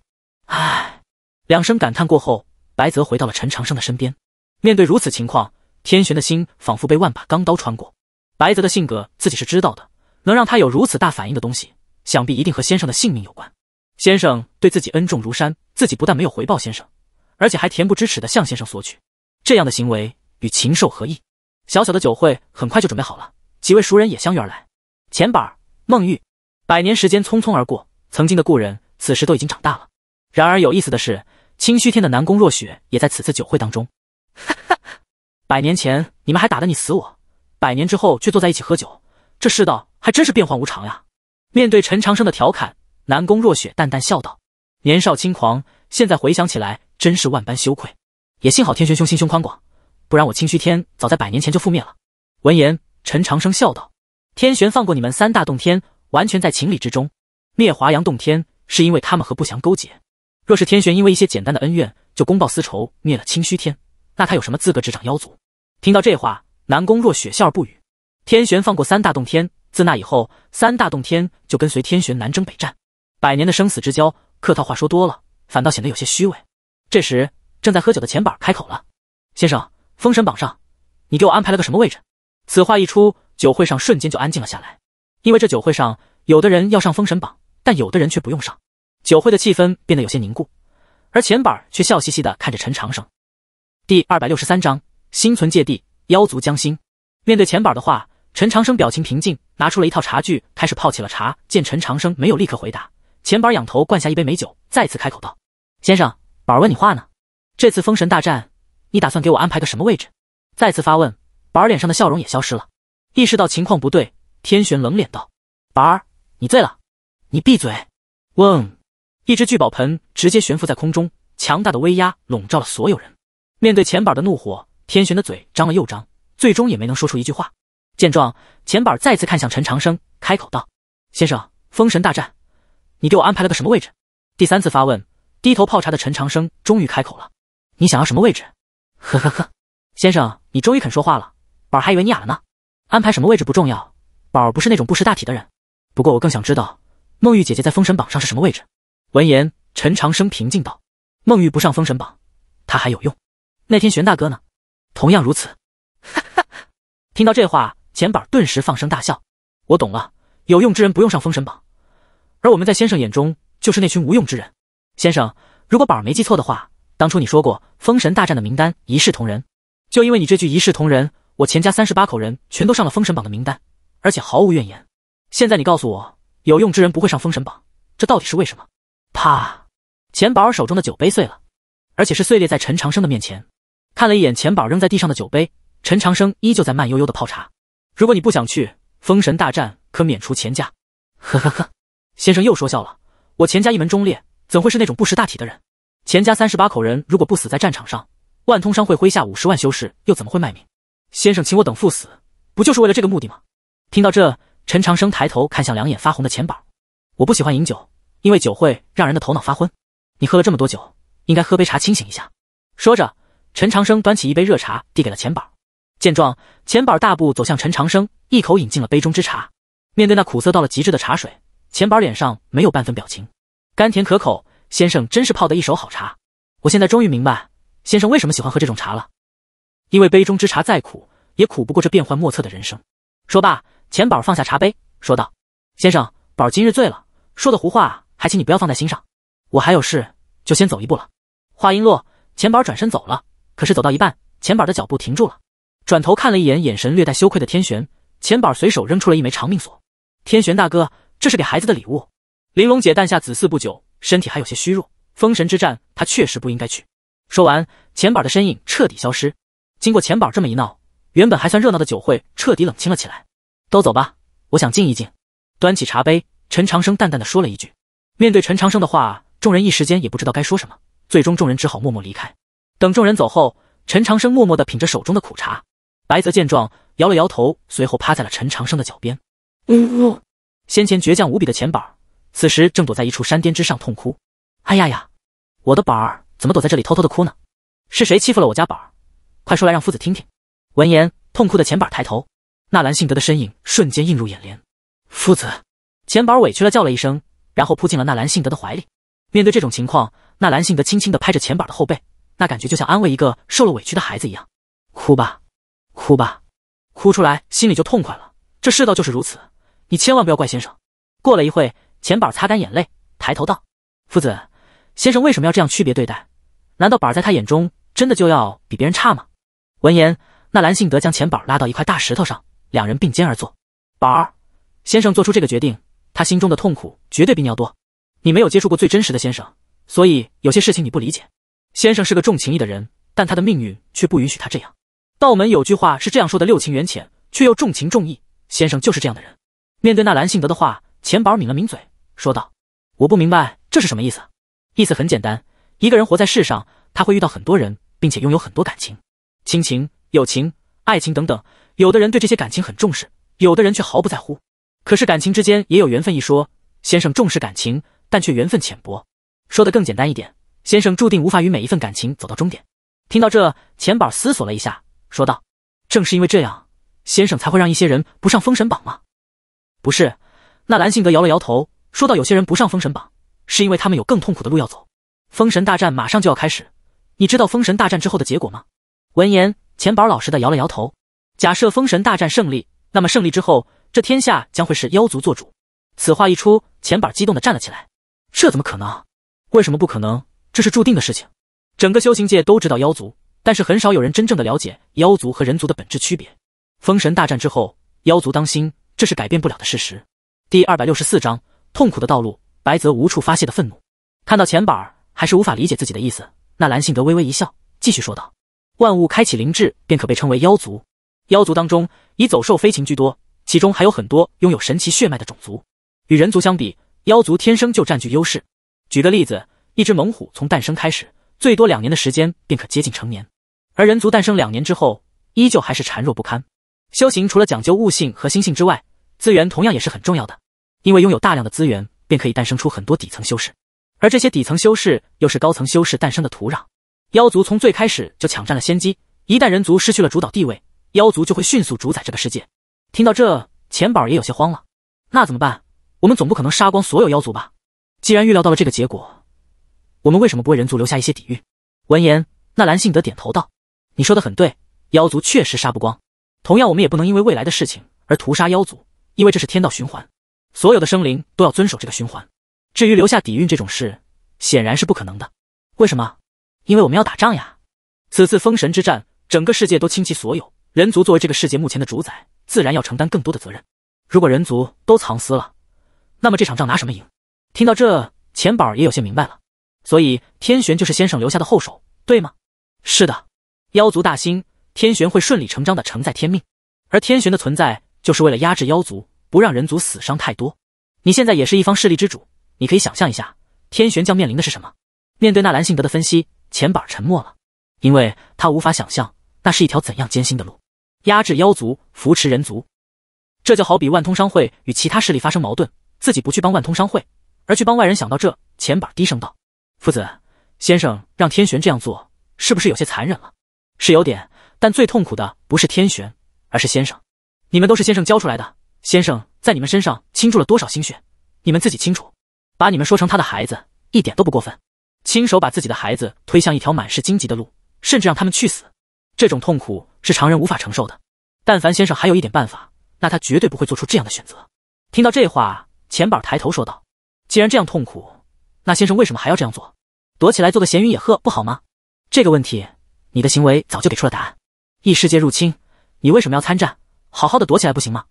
唉，两声感叹过后，白泽回到了陈长生的身边。面对如此情况，天玄的心仿佛被万把钢刀穿过。白泽的性格自己是知道的，能让他有如此大反应的东西，想必一定和先生的性命有关。先生对自己恩重如山，自己不但没有回报先生，而且还恬不知耻的向先生索取，这样的行为与禽兽何异？小小的酒会很快就准备好了，几位熟人也相约而来。钱板、孟玉。百年时间匆匆而过，曾经的故人此时都已经长大了。然而有意思的是，清虚天的南宫若雪也在此次酒会当中。哈哈，百年前你们还打得你死我，百年之后却坐在一起喝酒，这世道还真是变幻无常呀！面对陈长生的调侃，南宫若雪淡淡笑道：“年少轻狂，现在回想起来真是万般羞愧。也幸好天玄兄心胸宽广，不然我清虚天早在百年前就覆灭了。”闻言，陈长生笑道：“天玄放过你们三大洞天。”完全在情理之中。灭华阳洞天，是因为他们和不祥勾结。若是天玄因为一些简单的恩怨就公报私仇灭了清虚天，那他有什么资格执掌妖族？听到这话，南宫若雪笑而不语。天玄放过三大洞天，自那以后，三大洞天就跟随天玄南征北战，百年的生死之交，客套话说多了，反倒显得有些虚伪。这时，正在喝酒的钱宝开口了：“先生，封神榜上，你给我安排了个什么位置？”此话一出，酒会上瞬间就安静了下来。因为这酒会上，有的人要上封神榜，但有的人却不用上。酒会的气氛变得有些凝固，而钱宝儿却笑嘻嘻地看着陈长生。第二百六十三章，心存芥蒂，妖族将心。面对钱宝儿的话，陈长生表情平静，拿出了一套茶具，开始泡起了茶。见陈长生没有立刻回答，钱宝儿仰头灌下一杯美酒，再次开口道：“先生，宝儿问你话呢。这次封神大战，你打算给我安排个什么位置？”再次发问，宝儿脸上的笑容也消失了，意识到情况不对。天玄冷脸道：“宝儿，你醉了，你闭嘴。”嗡，一只聚宝盆直接悬浮在空中，强大的威压笼罩了所有人。面对钱宝的怒火，天玄的嘴张了又张，最终也没能说出一句话。见状，钱宝再次看向陈长生，开口道：“先生，封神大战，你给我安排了个什么位置？”第三次发问，低头泡茶的陈长生终于开口了：“你想要什么位置？”呵呵呵，先生，你终于肯说话了，宝儿还以为你哑了呢。安排什么位置不重要。宝儿不是那种不识大体的人，不过我更想知道，孟玉姐姐在封神榜上是什么位置？闻言，陈长生平静道：“孟玉不上封神榜，她还有用。那天玄大哥呢？同样如此。”哈哈！听到这话，钱宝顿时放声大笑：“我懂了，有用之人不用上封神榜，而我们在先生眼中就是那群无用之人。先生，如果宝儿没记错的话，当初你说过封神大战的名单一视同仁，就因为你这句一视同仁，我钱家三十八口人全都上了封神榜的名单。”而且毫无怨言。现在你告诉我，有用之人不会上封神榜，这到底是为什么？啪！钱宝儿手中的酒杯碎了，而且是碎裂在陈长生的面前。看了一眼钱宝扔在地上的酒杯，陈长生依旧在慢悠悠的泡茶。如果你不想去封神大战，可免除钱家。呵呵呵，先生又说笑了。我钱家一门忠烈，怎会是那种不识大体的人？钱家三十八口人如果不死在战场上，万通商会麾下五十万修士又怎么会卖命？先生请我等赴死，不就是为了这个目的吗？听到这，陈长生抬头看向两眼发红的钱宝。我不喜欢饮酒，因为酒会让人的头脑发昏。你喝了这么多酒，应该喝杯茶清醒一下。说着，陈长生端起一杯热茶递给了钱宝。见状，钱宝大步走向陈长生，一口饮进了杯中之茶。面对那苦涩到了极致的茶水，钱宝脸上没有半分表情。甘甜可口，先生真是泡的一手好茶。我现在终于明白先生为什么喜欢喝这种茶了，因为杯中之茶再苦，也苦不过这变幻莫测的人生。说罢。钱宝放下茶杯，说道：“先生，宝儿今日醉了，说的胡话，还请你不要放在心上。我还有事，就先走一步了。”话音落，钱宝转身走了。可是走到一半，钱宝的脚步停住了，转头看了一眼，眼神略带羞愧的天玄。钱宝随手扔出了一枚长命锁：“天玄大哥，这是给孩子的礼物。玲珑姐诞下子嗣不久，身体还有些虚弱。封神之战，她确实不应该去。”说完，钱宝的身影彻底消失。经过钱宝这么一闹，原本还算热闹的酒会彻底冷清了起来。都走吧，我想静一静。端起茶杯，陈长生淡淡的说了一句。面对陈长生的话，众人一时间也不知道该说什么，最终众人只好默默离开。等众人走后，陈长生默默的品着手中的苦茶。白泽见状，摇了摇头，随后趴在了陈长生的脚边。呜呜，先前倔强无比的钱宝，此时正躲在一处山巅之上痛哭。哎呀呀，我的宝儿怎么躲在这里偷偷的哭呢？是谁欺负了我家宝儿？快说来让夫子听听。闻言，痛哭的钱宝抬头。纳兰性德的身影瞬间映入眼帘，夫子，钱宝委屈了叫了一声，然后扑进了纳兰性德的怀里。面对这种情况，纳兰性德轻轻的拍着钱宝的后背，那感觉就像安慰一个受了委屈的孩子一样，哭吧，哭吧，哭出来心里就痛快了。这世道就是如此，你千万不要怪先生。过了一会，钱宝擦干眼泪，抬头道：“夫子，先生为什么要这样区别对待？难道宝儿在他眼中真的就要比别人差吗？”闻言，纳兰性德将钱宝拉到一块大石头上。两人并肩而坐，宝儿先生做出这个决定，他心中的痛苦绝对比你要多。你没有接触过最真实的先生，所以有些事情你不理解。先生是个重情义的人，但他的命运却不允许他这样。道门有句话是这样说的：“六情缘浅，却又重情重义。”先生就是这样的人。面对纳兰性德的话，钱宝抿了抿嘴，说道：“我不明白这是什么意思。意思很简单，一个人活在世上，他会遇到很多人，并且拥有很多感情，亲情、友情、爱情等等。”有的人对这些感情很重视，有的人却毫不在乎。可是感情之间也有缘分一说。先生重视感情，但却缘分浅薄。说的更简单一点，先生注定无法与每一份感情走到终点。听到这，钱宝思索了一下，说道：“正是因为这样，先生才会让一些人不上封神榜吗？”“不是。”那蓝信德摇了摇头，说道：“有些人不上封神榜，是因为他们有更痛苦的路要走。封神大战马上就要开始，你知道封神大战之后的结果吗？”闻言，钱宝老实的摇了摇头。假设封神大战胜利，那么胜利之后，这天下将会是妖族做主。此话一出，钱板激动的站了起来。这怎么可能？为什么不可能？这是注定的事情。整个修行界都知道妖族，但是很少有人真正的了解妖族和人族的本质区别。封神大战之后，妖族当心，这是改变不了的事实。第二百六十四章痛苦的道路，白泽无处发泄的愤怒。看到钱板还是无法理解自己的意思，那蓝信德微微一笑，继续说道：“万物开启灵智，便可被称为妖族。”妖族当中以走兽飞禽居多，其中还有很多拥有神奇血脉的种族。与人族相比，妖族天生就占据优势。举个例子，一只猛虎从诞生开始，最多两年的时间便可接近成年，而人族诞生两年之后，依旧还是孱弱不堪。修行除了讲究悟性和心性之外，资源同样也是很重要的。因为拥有大量的资源，便可以诞生出很多底层修士，而这些底层修士又是高层修士诞生的土壤。妖族从最开始就抢占了先机，一旦人族失去了主导地位。妖族就会迅速主宰这个世界。听到这，钱宝儿也有些慌了。那怎么办？我们总不可能杀光所有妖族吧？既然预料到了这个结果，我们为什么不为人族留下一些底蕴？闻言，纳兰信德点头道：“你说的很对，妖族确实杀不光。同样，我们也不能因为未来的事情而屠杀妖族，因为这是天道循环，所有的生灵都要遵守这个循环。至于留下底蕴这种事，显然是不可能的。为什么？因为我们要打仗呀！此次封神之战，整个世界都倾其所有。”人族作为这个世界目前的主宰，自然要承担更多的责任。如果人族都藏私了，那么这场仗拿什么赢？听到这，钱宝儿也有些明白了。所以天玄就是先生留下的后手，对吗？是的。妖族大兴，天玄会顺理成章的承载天命。而天玄的存在，就是为了压制妖族，不让人族死伤太多。你现在也是一方势力之主，你可以想象一下，天玄将面临的是什么？面对纳兰性德的分析，钱宝儿沉默了，因为他无法想象。那是一条怎样艰辛的路？压制妖族，扶持人族，这就好比万通商会与其他势力发生矛盾，自己不去帮万通商会，而去帮外人。想到这，钱板低声道：“夫子先生让天玄这样做，是不是有些残忍了？”“是有点，但最痛苦的不是天玄，而是先生。你们都是先生教出来的，先生在你们身上倾注了多少心血，你们自己清楚。把你们说成他的孩子，一点都不过分。亲手把自己的孩子推向一条满是荆棘的路，甚至让他们去死。”这种痛苦是常人无法承受的。但凡先生还有一点办法，那他绝对不会做出这样的选择。听到这话，钱宝抬头说道：“既然这样痛苦，那先生为什么还要这样做？躲起来做个闲云野鹤不好吗？”这个问题，你的行为早就给出了答案。异世界入侵，你为什么要参战？好好的躲起来不行吗？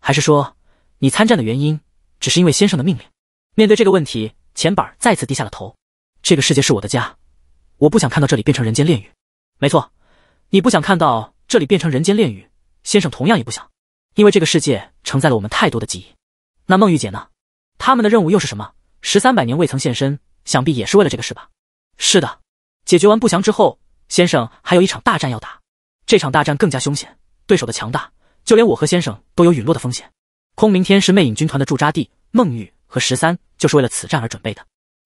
还是说，你参战的原因只是因为先生的命令？面对这个问题，钱宝再次低下了头。这个世界是我的家，我不想看到这里变成人间炼狱。没错。你不想看到这里变成人间炼狱，先生同样也不想，因为这个世界承载了我们太多的记忆。那孟玉姐呢？他们的任务又是什么？十三百年未曾现身，想必也是为了这个事吧？是的，解决完不祥之后，先生还有一场大战要打。这场大战更加凶险，对手的强大，就连我和先生都有陨落的风险。空明天是魅影军团的驻扎地，孟玉和十三就是为了此战而准备的。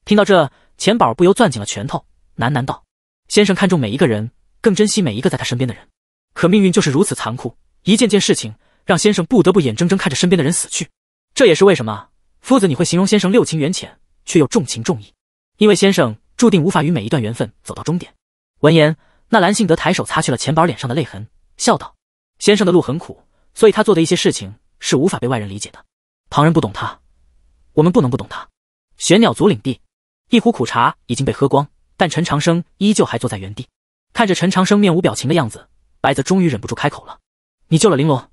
听到这，钱宝不由攥紧了拳头，喃喃道：“先生看中每一个人。”更珍惜每一个在他身边的人，可命运就是如此残酷，一件件事情让先生不得不眼睁睁看着身边的人死去。这也是为什么夫子你会形容先生六情缘浅，却又重情重义。因为先生注定无法与每一段缘分走到终点。闻言，那蓝信德抬手擦去了钱宝脸上的泪痕，笑道：“先生的路很苦，所以他做的一些事情是无法被外人理解的。旁人不懂他，我们不能不懂他。”玄鸟族领地，一壶苦茶已经被喝光，但陈长生依旧还坐在原地。看着陈长生面无表情的样子，白泽终于忍不住开口了：“你救了玲珑，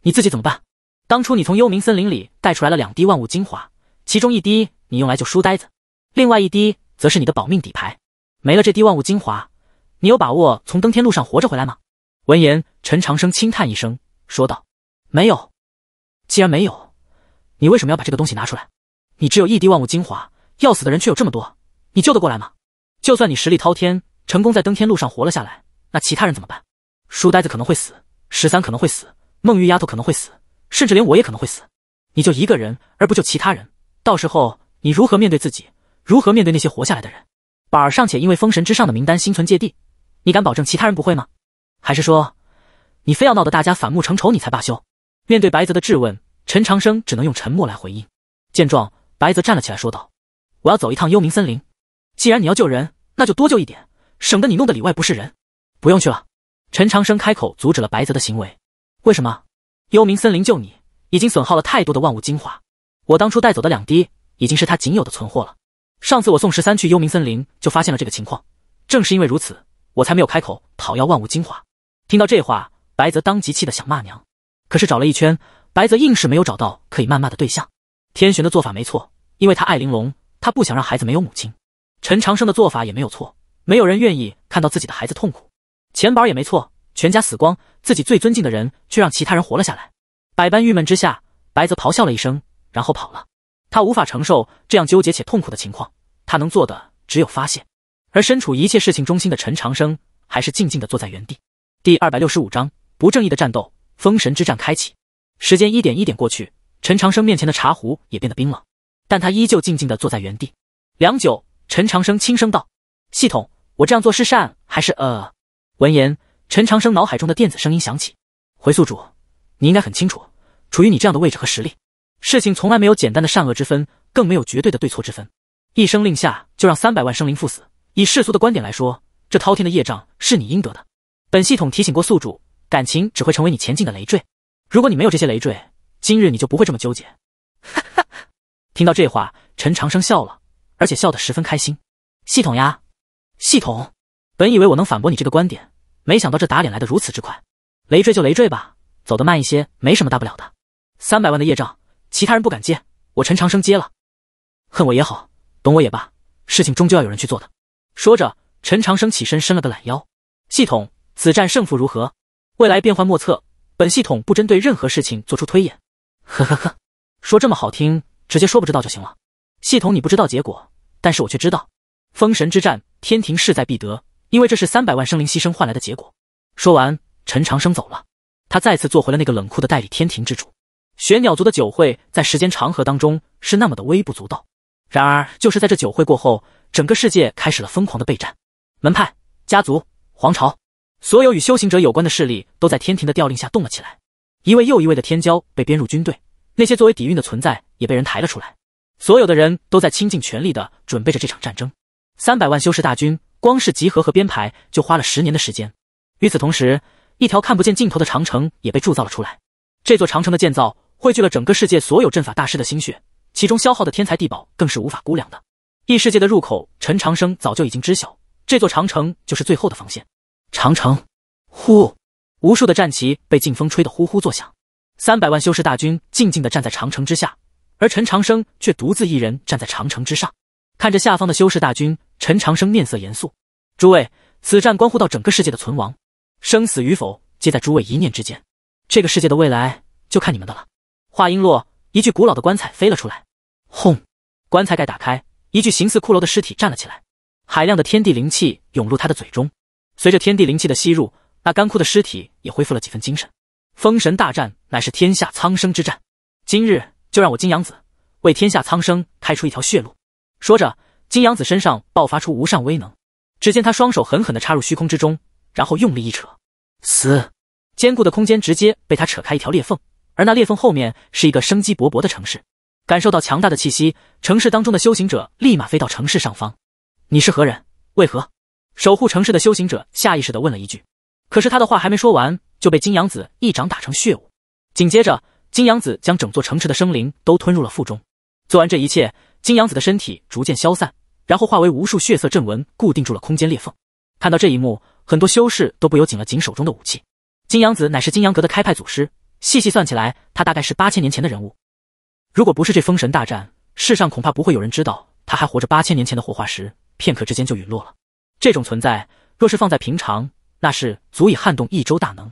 你自己怎么办？当初你从幽冥森林里带出来了两滴万物精华，其中一滴你用来救书呆子，另外一滴则是你的保命底牌。没了这滴万物精华，你有把握从登天路上活着回来吗？”闻言，陈长生轻叹一声，说道：“没有。既然没有，你为什么要把这个东西拿出来？你只有一滴万物精华，要死的人却有这么多，你救得过来吗？就算你实力滔天。”成功在登天路上活了下来，那其他人怎么办？书呆子可能会死，十三可能会死，梦玉丫头可能会死，甚至连我也可能会死。你就一个人，而不救其他人，到时候你如何面对自己？如何面对那些活下来的人？宝儿尚且因为封神之上的名单心存芥蒂，你敢保证其他人不会吗？还是说，你非要闹得大家反目成仇你才罢休？面对白泽的质问，陈长生只能用沉默来回应。见状，白泽站了起来，说道：“我要走一趟幽冥森林。既然你要救人，那就多救一点。”省得你弄得里外不是人，不用去了。陈长生开口阻止了白泽的行为。为什么？幽冥森林救你已经损耗了太多的万物精华，我当初带走的两滴已经是他仅有的存货了。上次我送十三去幽冥森林就发现了这个情况，正是因为如此，我才没有开口讨要万物精华。听到这话，白泽当即气得想骂娘，可是找了一圈，白泽硬是没有找到可以谩骂的对象。天玄的做法没错，因为他爱玲珑，他不想让孩子没有母亲。陈长生的做法也没有错。没有人愿意看到自己的孩子痛苦，钱宝也没错，全家死光，自己最尊敬的人却让其他人活了下来，百般郁闷之下，白泽咆哮了一声，然后跑了。他无法承受这样纠结且痛苦的情况，他能做的只有发泄。而身处一切事情中心的陈长生，还是静静的坐在原地。第二百六十五章不正义的战斗，封神之战开启。时间一点一点过去，陈长生面前的茶壶也变得冰冷，但他依旧静静的坐在原地。良久，陈长生轻声道：“系统。”我这样做是善还是恶？闻言，陈长生脑海中的电子声音响起：“回宿主，你应该很清楚，处于你这样的位置和实力，事情从来没有简单的善恶之分，更没有绝对的对错之分。一声令下就让三百万生灵赴死，以世俗的观点来说，这滔天的业障是你应得的。本系统提醒过宿主，感情只会成为你前进的累赘。如果你没有这些累赘，今日你就不会这么纠结。”哈哈，听到这话，陈长生笑了，而且笑得十分开心。系统呀。系统，本以为我能反驳你这个观点，没想到这打脸来的如此之快。累赘就累赘吧，走得慢一些没什么大不了的。三百万的业障，其他人不敢接，我陈长生接了。恨我也好，懂我也罢，事情终究要有人去做的。说着，陈长生起身伸了个懒腰。系统，此战胜负如何？未来变幻莫测，本系统不针对任何事情做出推演。呵呵呵，说这么好听，直接说不知道就行了。系统，你不知道结果，但是我却知道，封神之战。天庭势在必得，因为这是三百万生灵牺牲换来的结果。说完，陈长生走了，他再次做回了那个冷酷的代理天庭之主。玄鸟族的酒会在时间长河当中是那么的微不足道，然而就是在这酒会过后，整个世界开始了疯狂的备战。门派、家族、皇朝，所有与修行者有关的势力都在天庭的调令下动了起来。一位又一位的天骄被编入军队，那些作为底蕴的存在也被人抬了出来。所有的人都在倾尽全力的准备着这场战争。三百万修士大军，光是集合和编排就花了十年的时间。与此同时，一条看不见尽头的长城也被铸造了出来。这座长城的建造汇聚了整个世界所有阵法大师的心血，其中消耗的天才地宝更是无法估量的。异世界的入口，陈长生早就已经知晓，这座长城就是最后的防线。长城，呼，无数的战旗被劲风吹得呼呼作响。三百万修士大军静静地站在长城之下，而陈长生却独自一人站在长城之上。看着下方的修士大军，陈长生面色严肃：“诸位，此战关乎到整个世界的存亡，生死与否皆在诸位一念之间。这个世界的未来就看你们的了。”话音落，一具古老的棺材飞了出来，轰，棺材盖打开，一具形似骷髅的尸体站了起来。海量的天地灵气涌入他的嘴中，随着天地灵气的吸入，那干枯的尸体也恢复了几分精神。封神大战乃是天下苍生之战，今日就让我金阳子为天下苍生开出一条血路。说着，金阳子身上爆发出无上威能。只见他双手狠狠的插入虚空之中，然后用力一扯，嘶，坚固的空间直接被他扯开一条裂缝。而那裂缝后面是一个生机勃勃的城市。感受到强大的气息，城市当中的修行者立马飞到城市上方。你是何人？为何？守护城市的修行者下意识的问了一句。可是他的话还没说完，就被金阳子一掌打成血雾。紧接着，金阳子将整座城池的生灵都吞入了腹中。做完这一切。金阳子的身体逐渐消散，然后化为无数血色阵纹，固定住了空间裂缝。看到这一幕，很多修士都不由紧了紧手中的武器。金阳子乃是金阳阁的开派祖师，细细算起来，他大概是八千年前的人物。如果不是这封神大战，世上恐怕不会有人知道他还活着。八千年前的活化石，片刻之间就陨落了。这种存在，若是放在平常，那是足以撼动一州大能。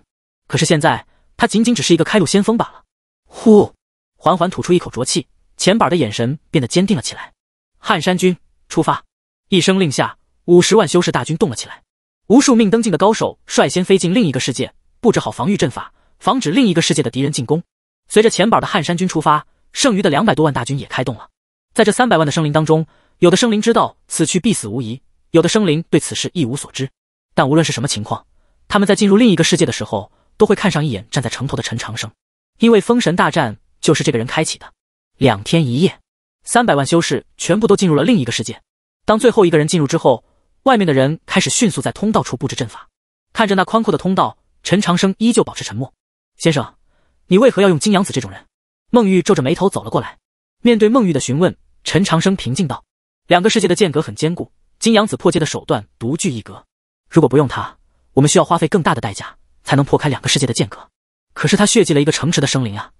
可是现在，他仅仅只是一个开路先锋罢了。呼，缓缓吐出一口浊气。钱宝的眼神变得坚定了起来。汉山军出发，一声令下，五十万修士大军动了起来。无数命登境的高手率先飞进另一个世界，布置好防御阵法，防止另一个世界的敌人进攻。随着钱宝的汉山军出发，剩余的两百多万大军也开动了。在这三百万的生灵当中，有的生灵知道此去必死无疑，有的生灵对此事一无所知。但无论是什么情况，他们在进入另一个世界的时候，都会看上一眼站在城头的陈长生，因为封神大战就是这个人开启的。两天一夜，三百万修士全部都进入了另一个世界。当最后一个人进入之后，外面的人开始迅速在通道处布置阵法。看着那宽阔的通道，陈长生依旧保持沉默。先生，你为何要用金阳子这种人？孟玉皱着眉头走了过来。面对孟玉的询问，陈长生平静道：“两个世界的间隔很坚固，金阳子破界的手段独具一格。如果不用他，我们需要花费更大的代价才能破开两个世界的间隔。可是他血祭了一个城池的生灵啊！”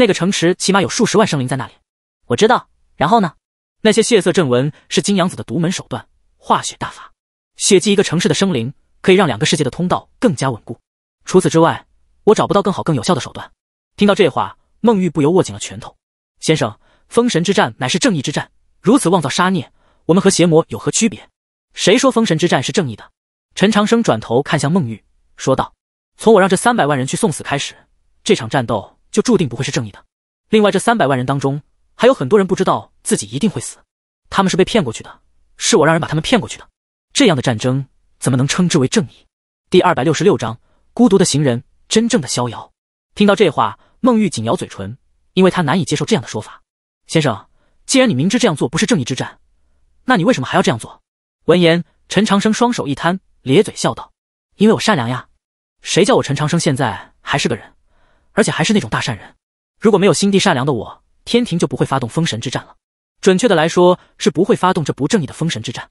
那个城池起码有数十万生灵在那里，我知道。然后呢？那些血色阵纹是金阳子的独门手段，化血大法，血祭一个城市的生灵，可以让两个世界的通道更加稳固。除此之外，我找不到更好更有效的手段。听到这话，孟玉不由握紧了拳头。先生，封神之战乃是正义之战，如此妄造杀孽，我们和邪魔有何区别？谁说封神之战是正义的？陈长生转头看向孟玉，说道：“从我让这三百万人去送死开始，这场战斗。”就注定不会是正义的。另外，这三百万人当中，还有很多人不知道自己一定会死，他们是被骗过去的，是我让人把他们骗过去的。这样的战争怎么能称之为正义？第二百六十六章孤独的行人，真正的逍遥。听到这话，孟玉紧咬嘴唇，因为他难以接受这样的说法。先生，既然你明知这样做不是正义之战，那你为什么还要这样做？闻言，陈长生双手一摊，咧嘴笑道：“因为我善良呀。谁叫我陈长生现在还是个人？”而且还是那种大善人，如果没有心地善良的我，天庭就不会发动封神之战了。准确的来说，是不会发动这不正义的封神之战。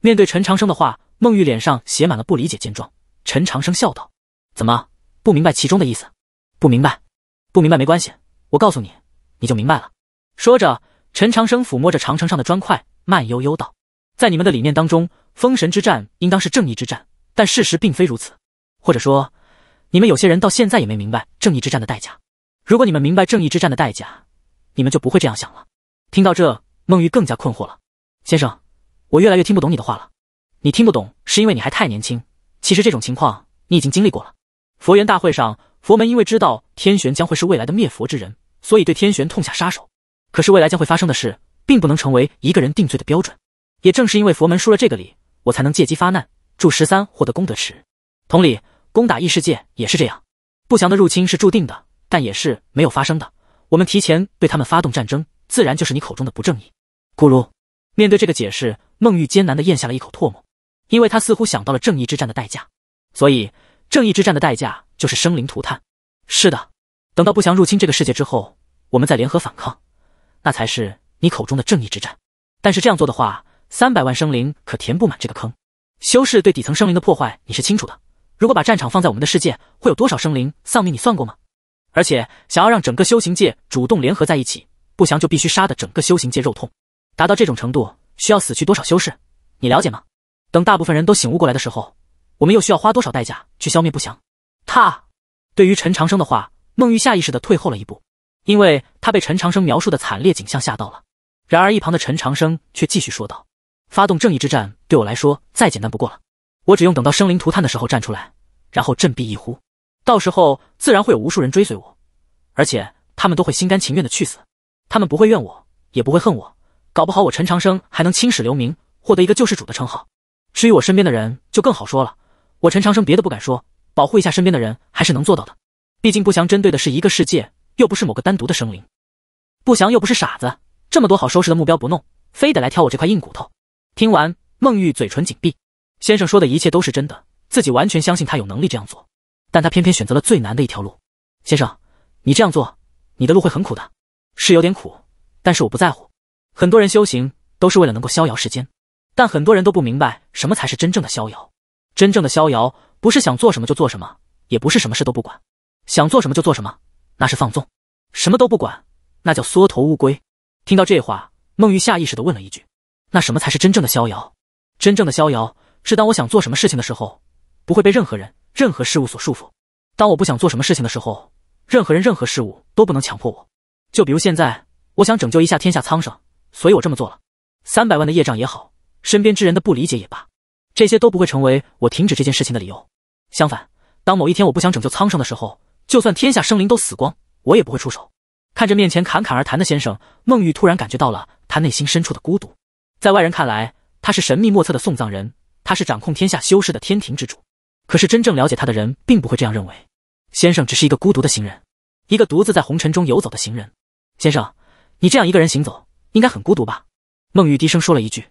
面对陈长生的话，孟玉脸上写满了不理解。见状，陈长生笑道：“怎么不明白其中的意思？不明白？不明白没关系，我告诉你，你就明白了。”说着，陈长生抚摸着长城上的砖块，慢悠悠道：“在你们的理念当中，封神之战应当是正义之战，但事实并非如此，或者说……”你们有些人到现在也没明白正义之战的代价。如果你们明白正义之战的代价，你们就不会这样想了。听到这，孟玉更加困惑了。先生，我越来越听不懂你的话了。你听不懂是因为你还太年轻。其实这种情况你已经经历过了。佛缘大会上，佛门因为知道天玄将会是未来的灭佛之人，所以对天玄痛下杀手。可是未来将会发生的事，并不能成为一个人定罪的标准。也正是因为佛门输了这个理，我才能借机发难，助十三获得功德池。同理。攻打异世界也是这样，不祥的入侵是注定的，但也是没有发生的。我们提前对他们发动战争，自然就是你口中的不正义。咕噜，面对这个解释，孟玉艰难的咽下了一口唾沫，因为他似乎想到了正义之战的代价。所以，正义之战的代价就是生灵涂炭。是的，等到不祥入侵这个世界之后，我们再联合反抗，那才是你口中的正义之战。但是这样做的话，三百万生灵可填不满这个坑。修士对底层生灵的破坏，你是清楚的。如果把战场放在我们的世界，会有多少生灵丧命？你算过吗？而且，想要让整个修行界主动联合在一起，不祥就必须杀的整个修行界肉痛，达到这种程度，需要死去多少修士？你了解吗？等大部分人都醒悟过来的时候，我们又需要花多少代价去消灭不祥？他对于陈长生的话，孟玉下意识的退后了一步，因为他被陈长生描述的惨烈景象吓到了。然而一旁的陈长生却继续说道：“发动正义之战，对我来说再简单不过了。”我只用等到生灵涂炭的时候站出来，然后振臂一呼，到时候自然会有无数人追随我，而且他们都会心甘情愿的去死，他们不会怨我，也不会恨我，搞不好我陈长生还能青史留名，获得一个救世主的称号。至于我身边的人就更好说了，我陈长生别的不敢说，保护一下身边的人还是能做到的，毕竟不祥针对的是一个世界，又不是某个单独的生灵。不祥又不是傻子，这么多好收拾的目标不弄，非得来挑我这块硬骨头。听完，孟玉嘴唇紧闭。先生说的一切都是真的，自己完全相信他有能力这样做，但他偏偏选择了最难的一条路。先生，你这样做，你的路会很苦的，是有点苦，但是我不在乎。很多人修行都是为了能够逍遥世间，但很多人都不明白什么才是真正的逍遥。真正的逍遥不是想做什么就做什么，也不是什么事都不管。想做什么就做什么，那是放纵；什么都不管，那叫缩头乌龟。听到这话，孟玉下意识地问了一句：“那什么才是真正的逍遥？真正的逍遥？”是当我想做什么事情的时候，不会被任何人、任何事物所束缚；当我不想做什么事情的时候，任何人、任何事物都不能强迫我。就比如现在，我想拯救一下天下苍生，所以我这么做了。三百万的业障也好，身边之人的不理解也罢，这些都不会成为我停止这件事情的理由。相反，当某一天我不想拯救苍生的时候，就算天下生灵都死光，我也不会出手。看着面前侃侃而谈的先生，孟玉突然感觉到了他内心深处的孤独。在外人看来，他是神秘莫测的送葬人。他是掌控天下修士的天庭之主，可是真正了解他的人并不会这样认为。先生只是一个孤独的行人，一个独自在红尘中游走的行人。先生，你这样一个人行走，应该很孤独吧？孟玉低声说了一句。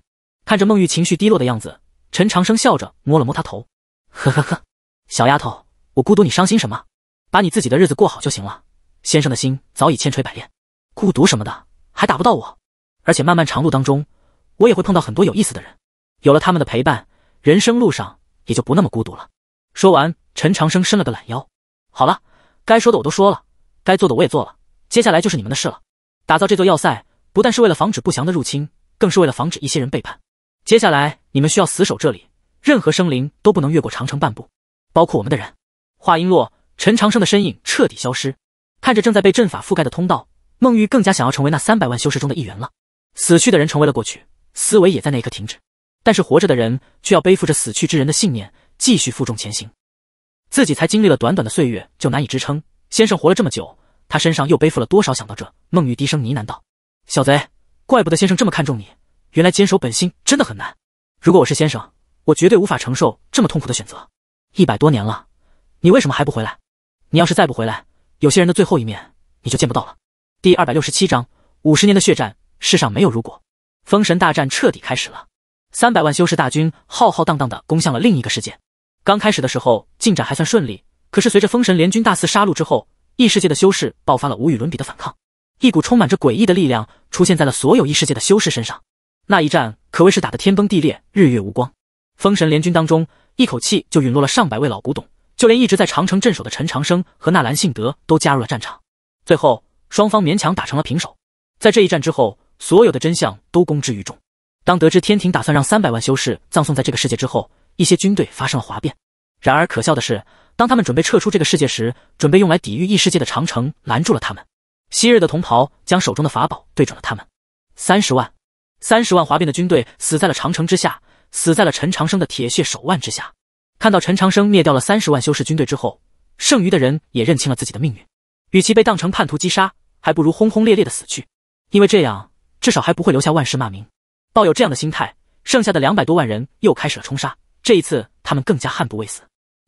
看着孟玉情绪低落的样子，陈长生笑着摸了摸他头：“呵呵呵，小丫头，我孤独，你伤心什么？把你自己的日子过好就行了。先生的心早已千锤百炼，孤独什么的还打不到我。而且漫漫长路当中，我也会碰到很多有意思的人，有了他们的陪伴。”人生路上也就不那么孤独了。说完，陈长生伸了个懒腰。好了，该说的我都说了，该做的我也做了，接下来就是你们的事了。打造这座要塞，不但是为了防止不祥的入侵，更是为了防止一些人背叛。接下来你们需要死守这里，任何生灵都不能越过长城半步，包括我们的人。话音落，陈长生的身影彻底消失。看着正在被阵法覆盖的通道，孟玉更加想要成为那三百万修士中的一员了。死去的人成为了过去，思维也在那一刻停止。但是活着的人却要背负着死去之人的信念，继续负重前行。自己才经历了短短的岁月就难以支撑，先生活了这么久，他身上又背负了多少？想到这，孟玉低声呢喃道：“小贼，怪不得先生这么看重你，原来坚守本心真的很难。如果我是先生，我绝对无法承受这么痛苦的选择。一百多年了，你为什么还不回来？你要是再不回来，有些人的最后一面你就见不到了。”第二百六十七章：五十年的血战，世上没有如果。封神大战彻底开始了。三百万修士大军浩浩荡荡的攻向了另一个世界。刚开始的时候进展还算顺利，可是随着封神联军大肆杀戮之后，异世界的修士爆发了无与伦比的反抗。一股充满着诡异的力量出现在了所有异世界的修士身上。那一战可谓是打的天崩地裂，日月无光。封神联军当中一口气就陨落了上百位老古董，就连一直在长城镇守的陈长生和纳兰信德都加入了战场。最后双方勉强打成了平手。在这一战之后，所有的真相都公之于众。当得知天庭打算让三百万修士葬送在这个世界之后，一些军队发生了哗变。然而，可笑的是，当他们准备撤出这个世界时，准备用来抵御异世界的长城拦住了他们。昔日的同袍将手中的法宝对准了他们。三十万，三十万哗变的军队死在了长城之下，死在了陈长生的铁血手腕之下。看到陈长生灭掉了三十万修士军队之后，剩余的人也认清了自己的命运。与其被当成叛徒击杀，还不如轰轰烈烈的死去，因为这样至少还不会留下万世骂名。抱有这样的心态，剩下的两百多万人又开始了冲杀。这一次，他们更加悍不畏死。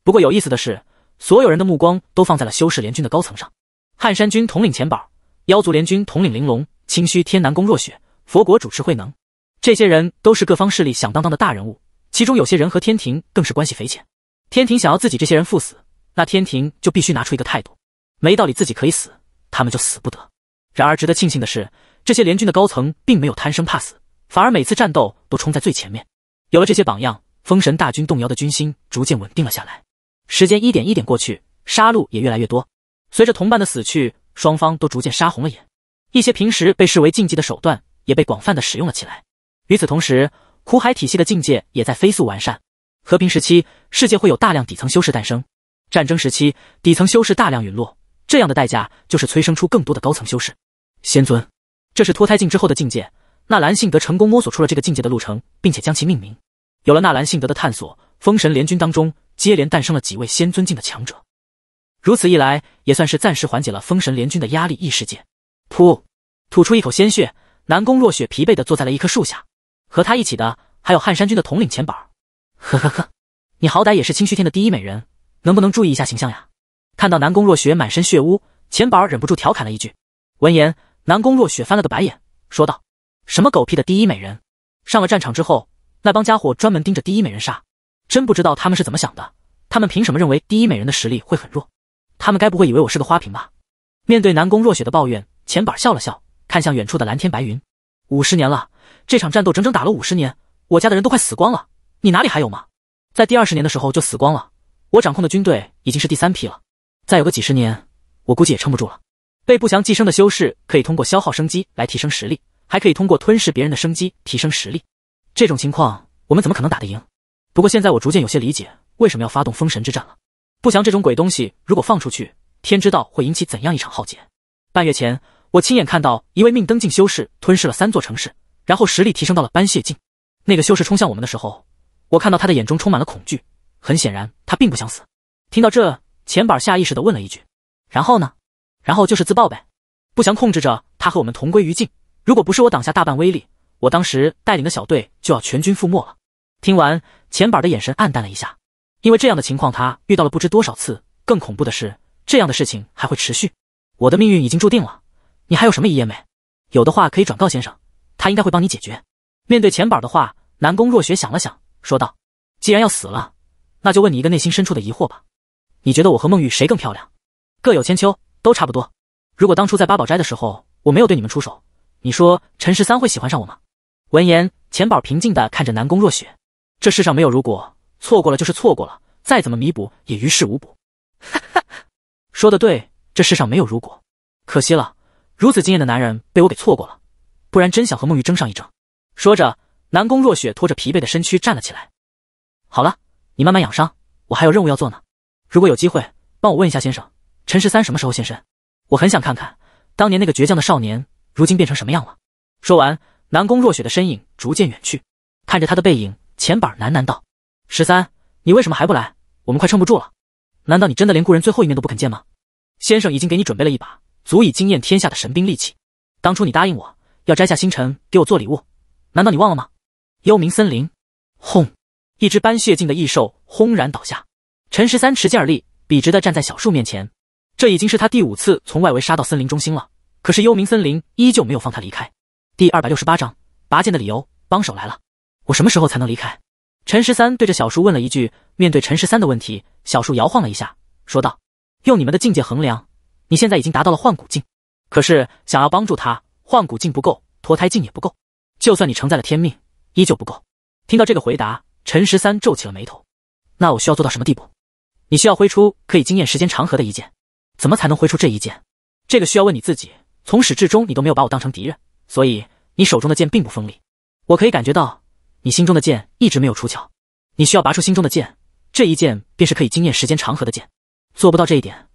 不过有意思的是，所有人的目光都放在了修士联军的高层上：汉山军统领钱宝，妖族联军统领玲珑，清虚天南宫若雪，佛国主持慧能。这些人都是各方势力响当当的大人物，其中有些人和天庭更是关系匪浅。天庭想要自己这些人赴死，那天庭就必须拿出一个态度：没道理自己可以死，他们就死不得。然而，值得庆幸的是，这些联军的高层并没有贪生怕死。反而每次战斗都冲在最前面。有了这些榜样，封神大军动摇的军心逐渐稳定了下来。时间一点一点过去，杀戮也越来越多。随着同伴的死去，双方都逐渐杀红了眼。一些平时被视为禁忌的手段，也被广泛的使用了起来。与此同时，苦海体系的境界也在飞速完善。和平时期，世界会有大量底层修士诞生；战争时期，底层修士大量陨落。这样的代价，就是催生出更多的高层修士。仙尊，这是脱胎境之后的境界。纳兰性德成功摸索出了这个境界的路程，并且将其命名。有了纳兰性德的探索，封神联军当中接连诞生了几位仙尊境的强者。如此一来，也算是暂时缓解了封神联军的压力。异世界，噗，吐出一口鲜血，南宫若雪疲惫地坐在了一棵树下。和他一起的还有汉山军的统领钱宝儿。呵呵呵，你好歹也是清虚天的第一美人，能不能注意一下形象呀？看到南宫若雪满身血污，钱宝儿忍不住调侃了一句。闻言，南宫若雪翻了个白眼，说道。什么狗屁的第一美人！上了战场之后，那帮家伙专门盯着第一美人杀，真不知道他们是怎么想的。他们凭什么认为第一美人的实力会很弱？他们该不会以为我是个花瓶吧？面对南宫若雪的抱怨，钱宝笑了笑，看向远处的蓝天白云。五十年了，这场战斗整整打了五十年，我家的人都快死光了，你哪里还有吗？在第二十年的时候就死光了，我掌控的军队已经是第三批了，再有个几十年，我估计也撑不住了。被不祥寄生的修士可以通过消耗生机来提升实力。还可以通过吞噬别人的生机提升实力，这种情况我们怎么可能打得赢？不过现在我逐渐有些理解为什么要发动封神之战了。不祥这种鬼东西如果放出去，天知道会引起怎样一场浩劫。半月前，我亲眼看到一位命灯境修士吞噬了三座城市，然后实力提升到了班谢境。那个修士冲向我们的时候，我看到他的眼中充满了恐惧，很显然他并不想死。听到这，钱板下意识地问了一句：“然后呢？”“然后就是自爆呗。”不祥控制着他和我们同归于尽。如果不是我挡下大半威力，我当时带领的小队就要全军覆没了。听完钱板的眼神黯淡了一下，因为这样的情况他遇到了不知多少次。更恐怖的是，这样的事情还会持续。我的命运已经注定了，你还有什么遗言没？有的话可以转告先生，他应该会帮你解决。面对钱板的话，南宫若雪想了想，说道：“既然要死了，那就问你一个内心深处的疑惑吧。你觉得我和孟玉谁更漂亮？各有千秋，都差不多。如果当初在八宝斋的时候，我没有对你们出手。”你说陈十三会喜欢上我吗？闻言，钱宝平静地看着南宫若雪。这世上没有如果，错过了就是错过了，再怎么弥补也于事无补。哈哈，说的对，这世上没有如果。可惜了，如此惊艳的男人被我给错过了，不然真想和梦玉争上一争。说着，南宫若雪拖着疲惫的身躯站了起来。好了，你慢慢养伤，我还有任务要做呢。如果有机会，帮我问一下先生，陈十三什么时候现身？我很想看看当年那个倔强的少年。如今变成什么样了？说完，南宫若雪的身影逐渐远去，看着她的背影，钱板喃喃道：“十三，你为什么还不来？我们快撑不住了！难道你真的连故人最后一面都不肯见吗？先生已经给你准备了一把足以惊艳天下的神兵利器，当初你答应我要摘下星辰给我做礼物，难道你忘了吗？”幽冥森林，轰！一只斑血境的异兽轰然倒下。陈十三持剑而立，笔直的站在小树面前。这已经是他第五次从外围杀到森林中心了。可是幽冥森林依旧没有放他离开。第二百六十八章，拔剑的理由，帮手来了。我什么时候才能离开？陈十三对着小树问了一句。面对陈十三的问题，小树摇晃了一下，说道：“用你们的境界衡量，你现在已经达到了换骨境。可是想要帮助他，换骨境不够，脱胎境也不够。就算你承载了天命，依旧不够。”听到这个回答，陈十三皱起了眉头。那我需要做到什么地步？你需要挥出可以惊艳时间长河的一剑。怎么才能挥出这一剑？这个需要问你自己。从始至终，你都没有把我当成敌人，所以你手中的剑并不锋利。我可以感觉到，你心中的剑一直没有出鞘。你需要拔出心中的剑，这一剑便是可以惊艳时间长河的剑。做不到这一点，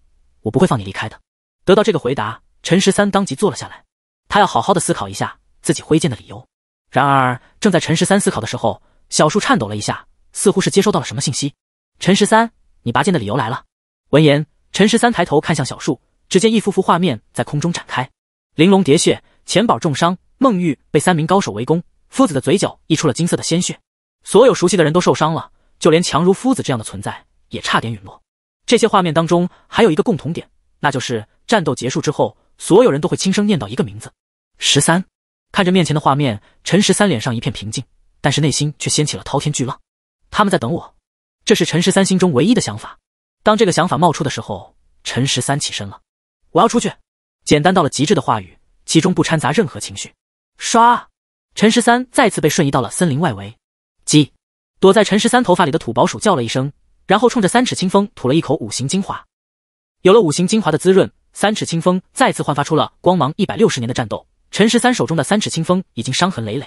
我不会放你离开的。得到这个回答，陈十三当即坐了下来，他要好好的思考一下自己挥剑的理由。然而，正在陈十三思考的时候，小树颤抖了一下，似乎是接收到了什么信息。陈十三，你拔剑的理由来了。闻言，陈十三抬头看向小树，只见一幅幅画面在空中展开。玲珑喋血，钱宝重伤，孟玉被三名高手围攻，夫子的嘴角溢出了金色的鲜血，所有熟悉的人都受伤了，就连强如夫子这样的存在也差点陨落。这些画面当中还有一个共同点，那就是战斗结束之后，所有人都会轻声念到一个名字。十三看着面前的画面，陈十三脸上一片平静，但是内心却掀起了滔天巨浪。他们在等我，这是陈十三心中唯一的想法。当这个想法冒出的时候，陈十三起身了，我要出去。简单到了极致的话语，其中不掺杂任何情绪。唰，陈十三再次被瞬移到了森林外围。鸡，躲在陈十三头发里的土宝鼠叫了一声，然后冲着三尺清风吐了一口五行精华。有了五行精华的滋润，三尺清风再次焕发出了光芒。一百六十年的战斗，陈十三手中的三尺清风已经伤痕累累。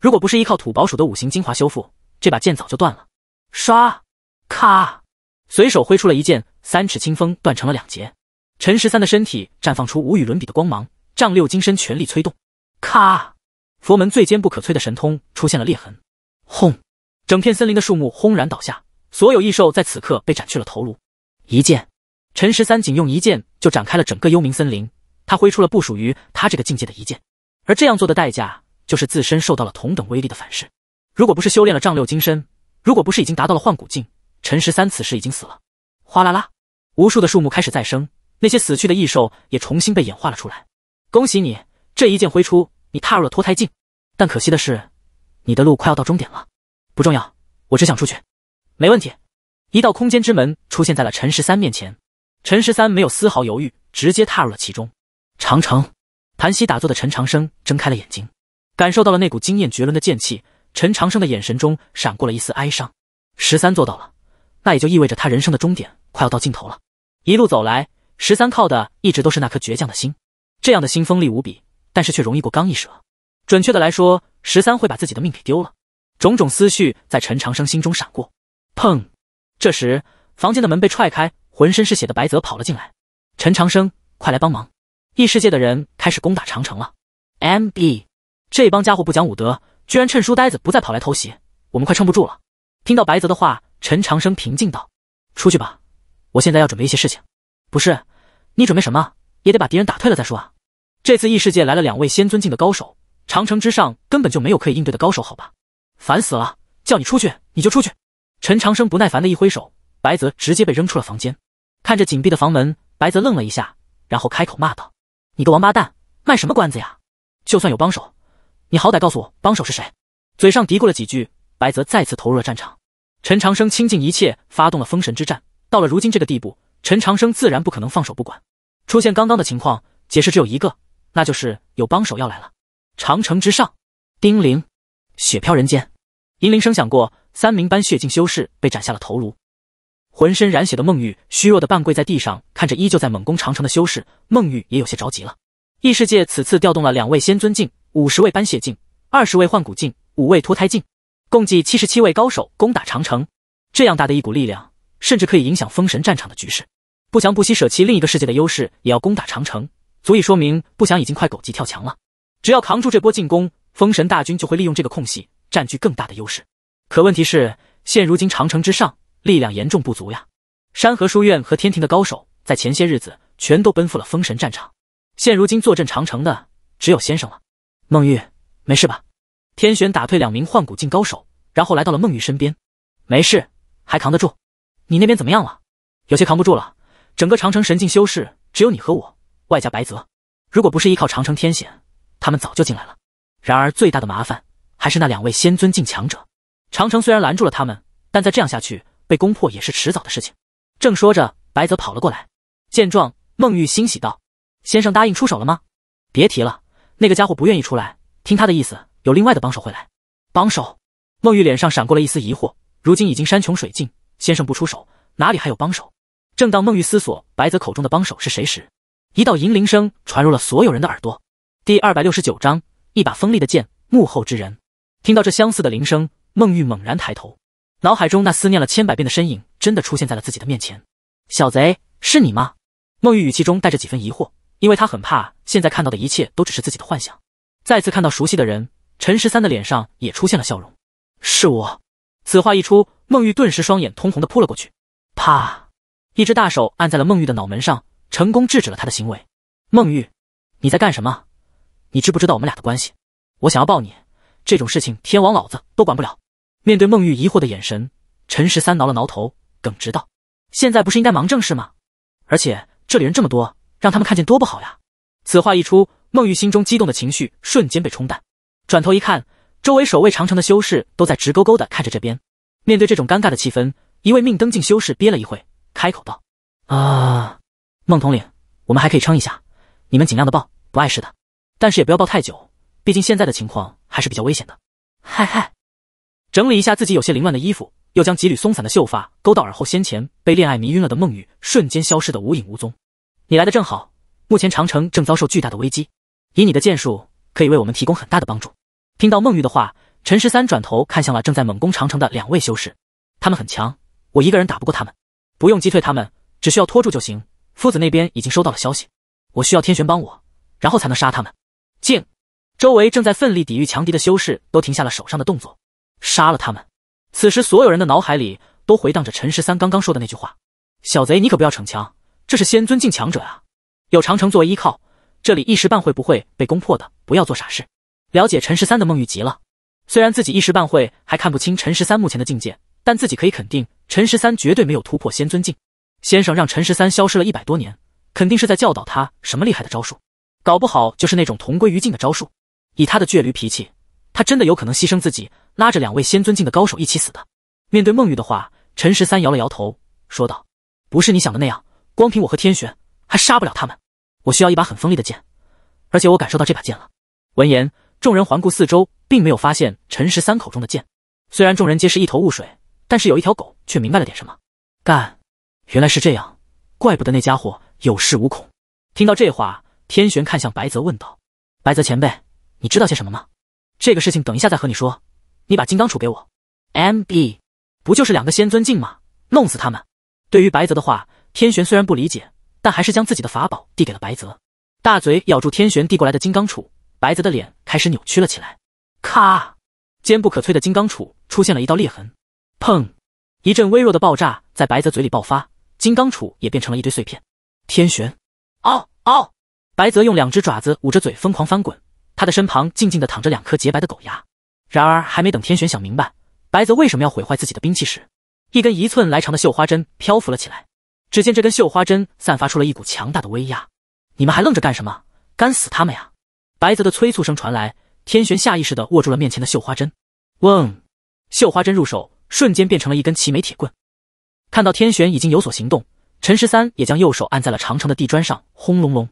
如果不是依靠土宝鼠的五行精华修复，这把剑早就断了。唰，咔，随手挥出了一剑，三尺清风断成了两截。陈十三的身体绽放出无与伦比的光芒，丈六金身全力催动，咔！佛门最坚不可摧的神通出现了裂痕。轰！整片森林的树木轰然倒下，所有异兽在此刻被斩去了头颅。一剑，陈十三仅用一剑就展开了整个幽冥森林。他挥出了不属于他这个境界的一剑，而这样做的代价就是自身受到了同等威力的反噬。如果不是修炼了丈六金身，如果不是已经达到了换骨境，陈十三此时已经死了。哗啦啦，无数的树木开始再生。那些死去的异兽也重新被演化了出来。恭喜你，这一剑挥出，你踏入了脱胎境。但可惜的是，你的路快要到终点了。不重要，我只想出去。没问题。一道空间之门出现在了陈十三面前。陈十三没有丝毫犹豫，直接踏入了其中。长城盘膝打坐的陈长生睁开了眼睛，感受到了那股惊艳绝伦的剑气。陈长生的眼神中闪过了一丝哀伤。十三做到了，那也就意味着他人生的终点快要到尽头了。一路走来。十三靠的一直都是那颗倔强的心，这样的心锋利无比，但是却容易过刚易折。准确的来说，十三会把自己的命给丢了。种种思绪在陈长生心中闪过。砰！这时房间的门被踹开，浑身是血的白泽跑了进来。陈长生，快来帮忙！异世界的人开始攻打长城了。MB，这帮家伙不讲武德，居然趁书呆子不再跑来偷袭，我们快撑不住了！听到白泽的话，陈长生平静道：“出去吧，我现在要准备一些事情。”不是，你准备什么也得把敌人打退了再说啊！这次异世界来了两位仙尊境的高手，长城之上根本就没有可以应对的高手，好吧？烦死了！叫你出去你就出去！陈长生不耐烦的一挥手，白泽直接被扔出了房间。看着紧闭的房门，白泽愣了一下，然后开口骂道：“你个王八蛋，卖什么关子呀？就算有帮手，你好歹告诉我帮手是谁！”嘴上嘀咕了几句，白泽再次投入了战场。陈长生倾尽一切发动了封神之战，到了如今这个地步。陈长生自然不可能放手不管，出现刚刚的情况，解释只有一个，那就是有帮手要来了。长城之上，丁玲，雪飘人间，银铃声响过，三名班血境修士被斩下了头颅，浑身染血的孟玉虚弱的半跪在地上，看着依旧在猛攻长城的修士，孟玉也有些着急了。异世界此次调动了两位仙尊境，五十位班血境，二十位换骨境，五位脱胎境，共计七十七位高手攻打长城，这样大的一股力量，甚至可以影响封神战场的局势。不祥不惜舍弃另一个世界的优势，也要攻打长城，足以说明不祥已经快狗急跳墙了。只要扛住这波进攻，封神大军就会利用这个空隙占据更大的优势。可问题是，现如今长城之上力量严重不足呀！山河书院和天庭的高手在前些日子全都奔赴了封神战场，现如今坐镇长城的只有先生了。孟玉，没事吧？天玄打退两名换骨境高手，然后来到了孟玉身边。没事，还扛得住。你那边怎么样了？有些扛不住了。整个长城神境修士只有你和我，外加白泽。如果不是依靠长城天险，他们早就进来了。然而最大的麻烦还是那两位仙尊境强者。长城虽然拦住了他们，但再这样下去，被攻破也是迟早的事情。正说着，白泽跑了过来。见状，孟玉欣喜道：“先生答应出手了吗？”“别提了，那个家伙不愿意出来。听他的意思，有另外的帮手会来。”“帮手？”孟玉脸上闪过了一丝疑惑。如今已经山穷水尽，先生不出手，哪里还有帮手？正当孟玉思索白泽口中的帮手是谁时，一道银铃声传入了所有人的耳朵。第二百六十九章，一把锋利的剑，幕后之人。听到这相似的铃声，孟玉猛然抬头，脑海中那思念了千百遍的身影真的出现在了自己的面前。小贼，是你吗？孟玉语气中带着几分疑惑，因为他很怕现在看到的一切都只是自己的幻想。再次看到熟悉的人，陈十三的脸上也出现了笑容。是我。此话一出，孟玉顿时双眼通红的扑了过去。啪！一只大手按在了孟玉的脑门上，成功制止了他的行为。孟玉，你在干什么？你知不知道我们俩的关系？我想要抱你，这种事情天王老子都管不了。面对孟玉疑惑的眼神，陈十三挠了挠头，耿直道：“现在不是应该忙正事吗？而且这里人这么多，让他们看见多不好呀。”此话一出，孟玉心中激动的情绪瞬间被冲淡。转头一看，周围守卫长城的修士都在直勾勾的看着这边。面对这种尴尬的气氛，一位命登境修士憋了一会。开口道：“啊，孟统领，我们还可以撑一下，你们尽量的抱，不碍事的。但是也不要抱太久，毕竟现在的情况还是比较危险的。”嗨嗨，整理一下自己有些凌乱的衣服，又将几缕松散的秀发勾到耳后。先前被恋爱迷晕了的孟玉瞬间消失的无影无踪。你来的正好，目前长城正遭受巨大的危机，以你的剑术可以为我们提供很大的帮助。听到孟玉的话，陈十三转头看向了正在猛攻长城的两位修士，他们很强，我一个人打不过他们。不用击退他们，只需要拖住就行。夫子那边已经收到了消息，我需要天玄帮我，然后才能杀他们。静，周围正在奋力抵御强敌的修士都停下了手上的动作，杀了他们。此时所有人的脑海里都回荡着陈十三刚刚说的那句话：“小贼，你可不要逞强，这是仙尊敬强者啊，有长城作为依靠，这里一时半会不会被攻破的。不要做傻事。”了解陈十三的孟玉急了，虽然自己一时半会还看不清陈十三目前的境界。但自己可以肯定，陈十三绝对没有突破仙尊境。先生让陈十三消失了一百多年，肯定是在教导他什么厉害的招数，搞不好就是那种同归于尽的招数。以他的倔驴脾气，他真的有可能牺牲自己，拉着两位仙尊境的高手一起死的。面对孟玉的话，陈十三摇了摇头，说道：“不是你想的那样，光凭我和天玄还杀不了他们。我需要一把很锋利的剑，而且我感受到这把剑了。”闻言，众人环顾四周，并没有发现陈十三口中的剑。虽然众人皆是一头雾水。但是有一条狗却明白了点什么，干，原来是这样，怪不得那家伙有恃无恐。听到这话，天玄看向白泽问道：“白泽前辈，你知道些什么吗？”这个事情等一下再和你说，你把金刚杵给我。MB，不就是两个仙尊境吗？弄死他们！对于白泽的话，天玄虽然不理解，但还是将自己的法宝递给了白泽。大嘴咬住天玄递过来的金刚杵，白泽的脸开始扭曲了起来。咔，坚不可摧的金刚杵出现了一道裂痕。砰！一阵微弱的爆炸在白泽嘴里爆发，金刚杵也变成了一堆碎片。天玄，嗷嗷！白泽用两只爪子捂着嘴，疯狂翻滚。他的身旁静静的躺着两颗洁白的狗牙。然而还没等天玄想明白白泽为什么要毁坏自己的兵器时，一根一寸来长的绣花针漂浮了起来。只见这根绣花针散发出了一股强大的威压。你们还愣着干什么？干死他们呀！白泽的催促声传来，天玄下意识的握住了面前的绣花针。嗡，绣花针入手。瞬间变成了一根奇美铁棍。看到天玄已经有所行动，陈十三也将右手按在了长城的地砖上。轰隆隆，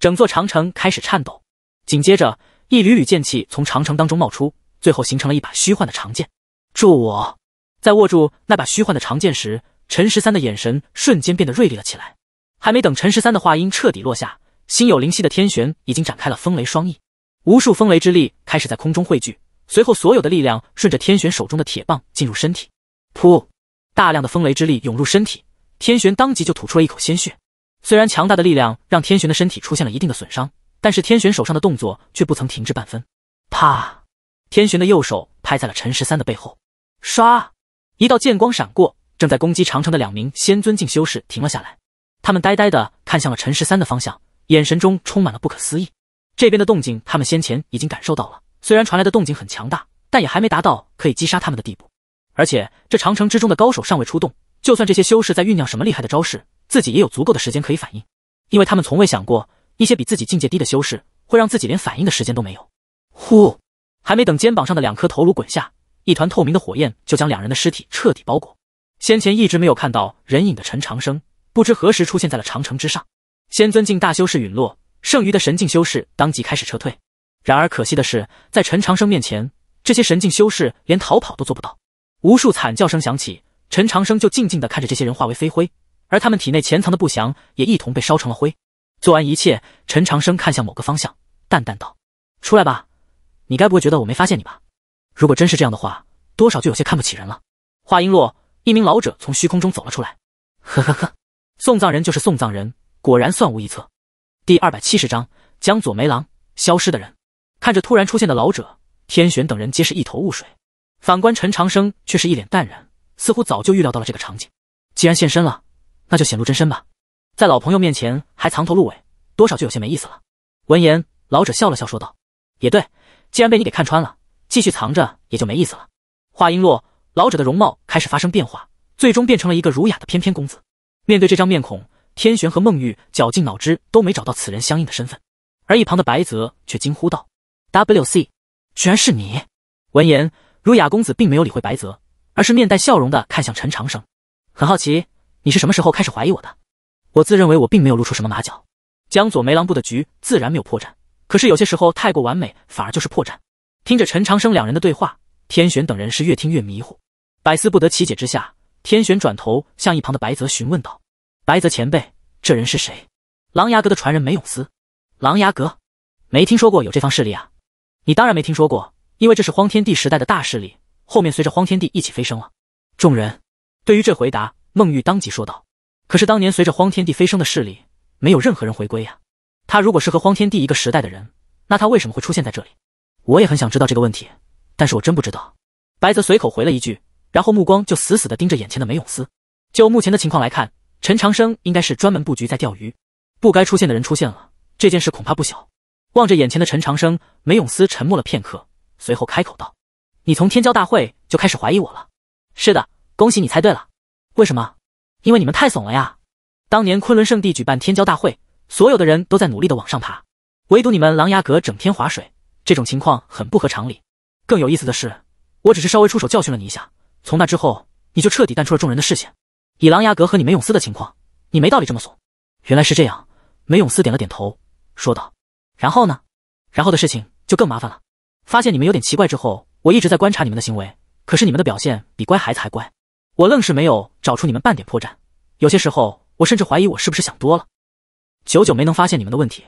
整座长城开始颤抖。紧接着，一缕缕剑气从长城当中冒出，最后形成了一把虚幻的长剑。助我！在握住那把虚幻的长剑时，陈十三的眼神瞬间变得锐利了起来。还没等陈十三的话音彻底落下，心有灵犀的天玄已经展开了风雷双翼，无数风雷之力开始在空中汇聚。随后，所有的力量顺着天玄手中的铁棒进入身体。噗，大量的风雷之力涌入身体，天玄当即就吐出了一口鲜血。虽然强大的力量让天玄的身体出现了一定的损伤，但是天玄手上的动作却不曾停滞半分。啪，天玄的右手拍在了陈十三的背后。唰，一道剑光闪过，正在攻击长城的两名仙尊境修士停了下来。他们呆呆的看向了陈十三的方向，眼神中充满了不可思议。这边的动静，他们先前已经感受到了。虽然传来的动静很强大，但也还没达到可以击杀他们的地步。而且这长城之中的高手尚未出动，就算这些修士在酝酿什么厉害的招式，自己也有足够的时间可以反应。因为他们从未想过，一些比自己境界低的修士会让自己连反应的时间都没有。呼，还没等肩膀上的两颗头颅滚下，一团透明的火焰就将两人的尸体彻底包裹。先前一直没有看到人影的陈长生，不知何时出现在了长城之上。仙尊境大修士陨落，剩余的神境修士当即开始撤退。然而可惜的是，在陈长生面前，这些神境修士连逃跑都做不到。无数惨叫声响起，陈长生就静静地看着这些人化为飞灰，而他们体内潜藏的不祥也一同被烧成了灰。做完一切，陈长生看向某个方向，淡淡道：“出来吧，你该不会觉得我没发现你吧？如果真是这样的话，多少就有些看不起人了。”话音落，一名老者从虚空中走了出来。“呵呵呵，送葬人就是送葬人，果然算无一策。”第二百七十章：江左梅郎消失的人。看着突然出现的老者，天玄等人皆是一头雾水。反观陈长生，却是一脸淡然，似乎早就预料到了这个场景。既然现身了，那就显露真身吧。在老朋友面前还藏头露尾，多少就有些没意思了。闻言，老者笑了笑，说道：“也对，既然被你给看穿了，继续藏着也就没意思了。”话音落，老者的容貌开始发生变化，最终变成了一个儒雅的翩翩公子。面对这张面孔，天玄和孟玉绞尽脑汁都没找到此人相应的身份，而一旁的白泽却惊呼道。W C，居然是你！闻言，儒雅公子并没有理会白泽，而是面带笑容的看向陈长生，很好奇，你是什么时候开始怀疑我的？我自认为我并没有露出什么马脚，江左梅郎部的局自然没有破绽，可是有些时候太过完美反而就是破绽。听着陈长生两人的对话，天玄等人是越听越迷糊，百思不得其解之下，天玄转头向一旁的白泽询问道：“白泽前辈，这人是谁？”“狼牙阁的传人梅永思。”“狼牙阁？没听说过有这方势力啊。”你当然没听说过，因为这是荒天帝时代的大势力，后面随着荒天帝一起飞升了。众人对于这回答，孟玉当即说道：“可是当年随着荒天帝飞升的势力，没有任何人回归呀。他如果是和荒天帝一个时代的人，那他为什么会出现在这里？”我也很想知道这个问题，但是我真不知道。白泽随口回了一句，然后目光就死死地盯着眼前的梅永思。就目前的情况来看，陈长生应该是专门布局在钓鱼，不该出现的人出现了，这件事恐怕不小。望着眼前的陈长生，梅永思沉默了片刻，随后开口道：“你从天骄大会就开始怀疑我了。”“是的，恭喜你猜对了。”“为什么？”“因为你们太怂了呀！当年昆仑圣地举办天骄大会，所有的人都在努力的往上爬，唯独你们狼牙阁整天划水，这种情况很不合常理。更有意思的是，我只是稍微出手教训了你一下，从那之后你就彻底淡出了众人的视线。以狼牙阁和你梅永思的情况，你没道理这么怂。”“原来是这样。”梅永思点了点头，说道。然后呢？然后的事情就更麻烦了。发现你们有点奇怪之后，我一直在观察你们的行为，可是你们的表现比乖孩子还乖，我愣是没有找出你们半点破绽。有些时候，我甚至怀疑我是不是想多了。久久没能发现你们的问题，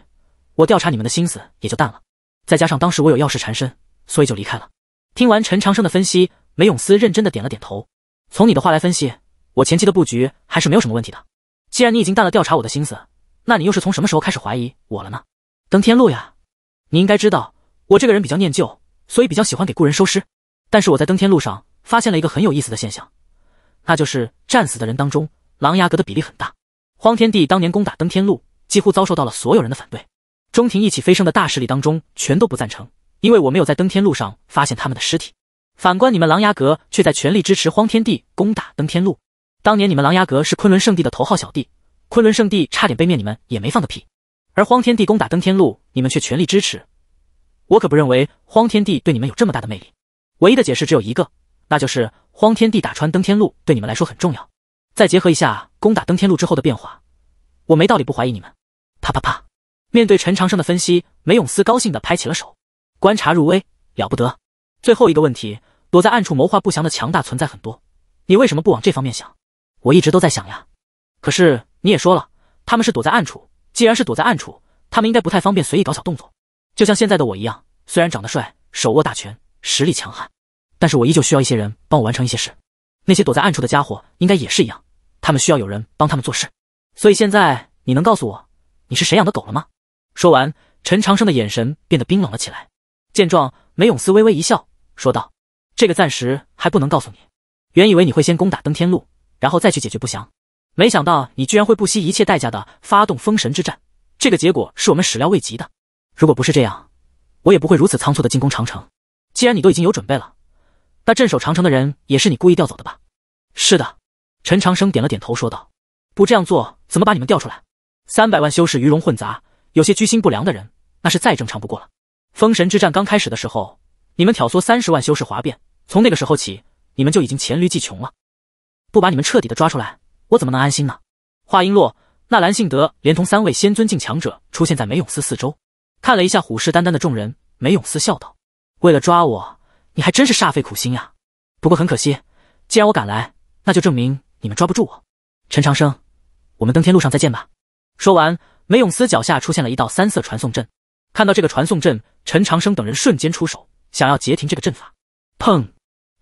我调查你们的心思也就淡了。再加上当时我有要事缠身，所以就离开了。听完陈长生的分析，梅永思认真的点了点头。从你的话来分析，我前期的布局还是没有什么问题的。既然你已经淡了调查我的心思，那你又是从什么时候开始怀疑我了呢？登天路呀，你应该知道我这个人比较念旧，所以比较喜欢给故人收尸。但是我在登天路上发现了一个很有意思的现象，那就是战死的人当中，琅琊阁的比例很大。荒天帝当年攻打登天路，几乎遭受到了所有人的反对。中庭一起飞升的大势力当中，全都不赞成，因为我没有在登天路上发现他们的尸体。反观你们琅琊阁，却在全力支持荒天帝攻打登天路。当年你们琅琊阁是昆仑圣地的头号小弟，昆仑圣地差点被灭，你们也没放个屁。而荒天帝攻打登天路，你们却全力支持，我可不认为荒天帝对你们有这么大的魅力。唯一的解释只有一个，那就是荒天帝打穿登天路对你们来说很重要。再结合一下攻打登天路之后的变化，我没道理不怀疑你们。啪啪啪！面对陈长生的分析，梅永思高兴的拍起了手，观察入微，了不得。最后一个问题，躲在暗处谋划不祥的强大存在很多，你为什么不往这方面想？我一直都在想呀，可是你也说了，他们是躲在暗处。既然是躲在暗处，他们应该不太方便随意搞小动作。就像现在的我一样，虽然长得帅，手握大权，实力强悍，但是我依旧需要一些人帮我完成一些事。那些躲在暗处的家伙应该也是一样，他们需要有人帮他们做事。所以现在你能告诉我你是谁养的狗了吗？说完，陈长生的眼神变得冰冷了起来。见状，梅永思微微一笑，说道：“这个暂时还不能告诉你。原以为你会先攻打登天路，然后再去解决不祥。”没想到你居然会不惜一切代价的发动封神之战，这个结果是我们始料未及的。如果不是这样，我也不会如此仓促的进攻长城。既然你都已经有准备了，那镇守长城的人也是你故意调走的吧？是的，陈长生点了点头说道：“不这样做，怎么把你们调出来？三百万修士鱼龙混杂，有些居心不良的人，那是再正常不过了。封神之战刚开始的时候，你们挑唆三十万修士哗变，从那个时候起，你们就已经黔驴技穷了。不把你们彻底的抓出来。”我怎么能安心呢？话音落，纳兰性德连同三位仙尊境强者出现在梅永思四周，看了一下虎视眈眈的众人，梅永思笑道：“为了抓我，你还真是煞费苦心呀。不过很可惜，既然我敢来，那就证明你们抓不住我。”陈长生，我们登天路上再见吧。说完，梅永思脚下出现了一道三色传送阵。看到这个传送阵，陈长生等人瞬间出手，想要截停这个阵法。砰！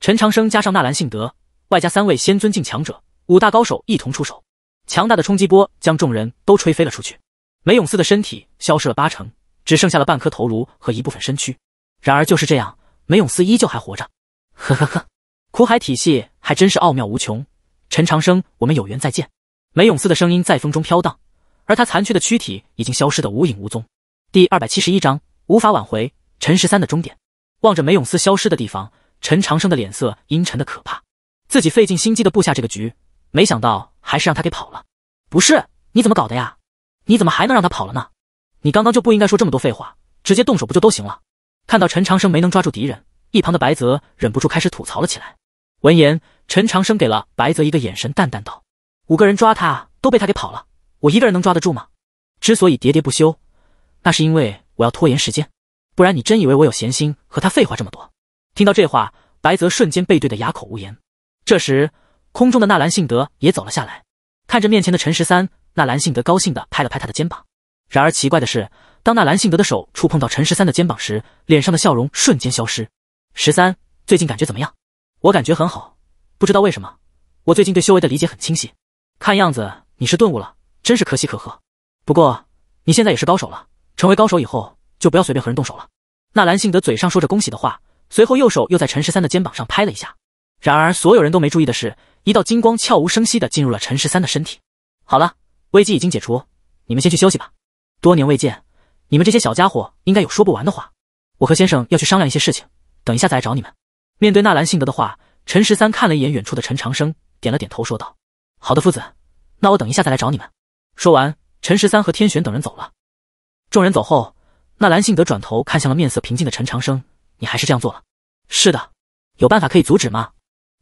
陈长生加上纳兰性德，外加三位仙尊境强者。五大高手一同出手，强大的冲击波将众人都吹飞了出去。梅永四的身体消失了八成，只剩下了半颗头颅和一部分身躯。然而就是这样，梅永四依旧还活着。呵呵呵，苦海体系还真是奥妙无穷。陈长生，我们有缘再见。梅永四的声音在风中飘荡，而他残缺的躯体已经消失得无影无踪。第二百七十一章无法挽回。陈十三的终点。望着梅永四消失的地方，陈长生的脸色阴沉的可怕。自己费尽心机的布下这个局。没想到还是让他给跑了，不是？你怎么搞的呀？你怎么还能让他跑了呢？你刚刚就不应该说这么多废话，直接动手不就都行了？看到陈长生没能抓住敌人，一旁的白泽忍不住开始吐槽了起来。闻言，陈长生给了白泽一个眼神，淡淡道：“五个人抓他都被他给跑了，我一个人能抓得住吗？之所以喋喋不休，那是因为我要拖延时间，不然你真以为我有闲心和他废话这么多？”听到这话，白泽瞬间背对的哑口无言。这时，空中的纳兰性德也走了下来，看着面前的陈十三，纳兰性德高兴地拍了拍他的肩膀。然而奇怪的是，当纳兰性德的手触碰到陈十三的肩膀时，脸上的笑容瞬间消失。十三，最近感觉怎么样？我感觉很好，不知道为什么，我最近对修为的理解很清晰。看样子你是顿悟了，真是可喜可贺。不过你现在也是高手了，成为高手以后就不要随便和人动手了。纳兰性德嘴上说着恭喜的话，随后右手又在陈十三的肩膀上拍了一下。然而所有人都没注意的是，一道金光悄无声息地进入了陈十三的身体。好了，危机已经解除，你们先去休息吧。多年未见，你们这些小家伙应该有说不完的话。我和先生要去商量一些事情，等一下再来找你们。面对纳兰性德的话，陈十三看了一眼远处的陈长生，点了点头，说道：“好的，夫子，那我等一下再来找你们。”说完，陈十三和天玄等人走了。众人走后，纳兰性德转头看向了面色平静的陈长生：“你还是这样做了？”“是的，有办法可以阻止吗？”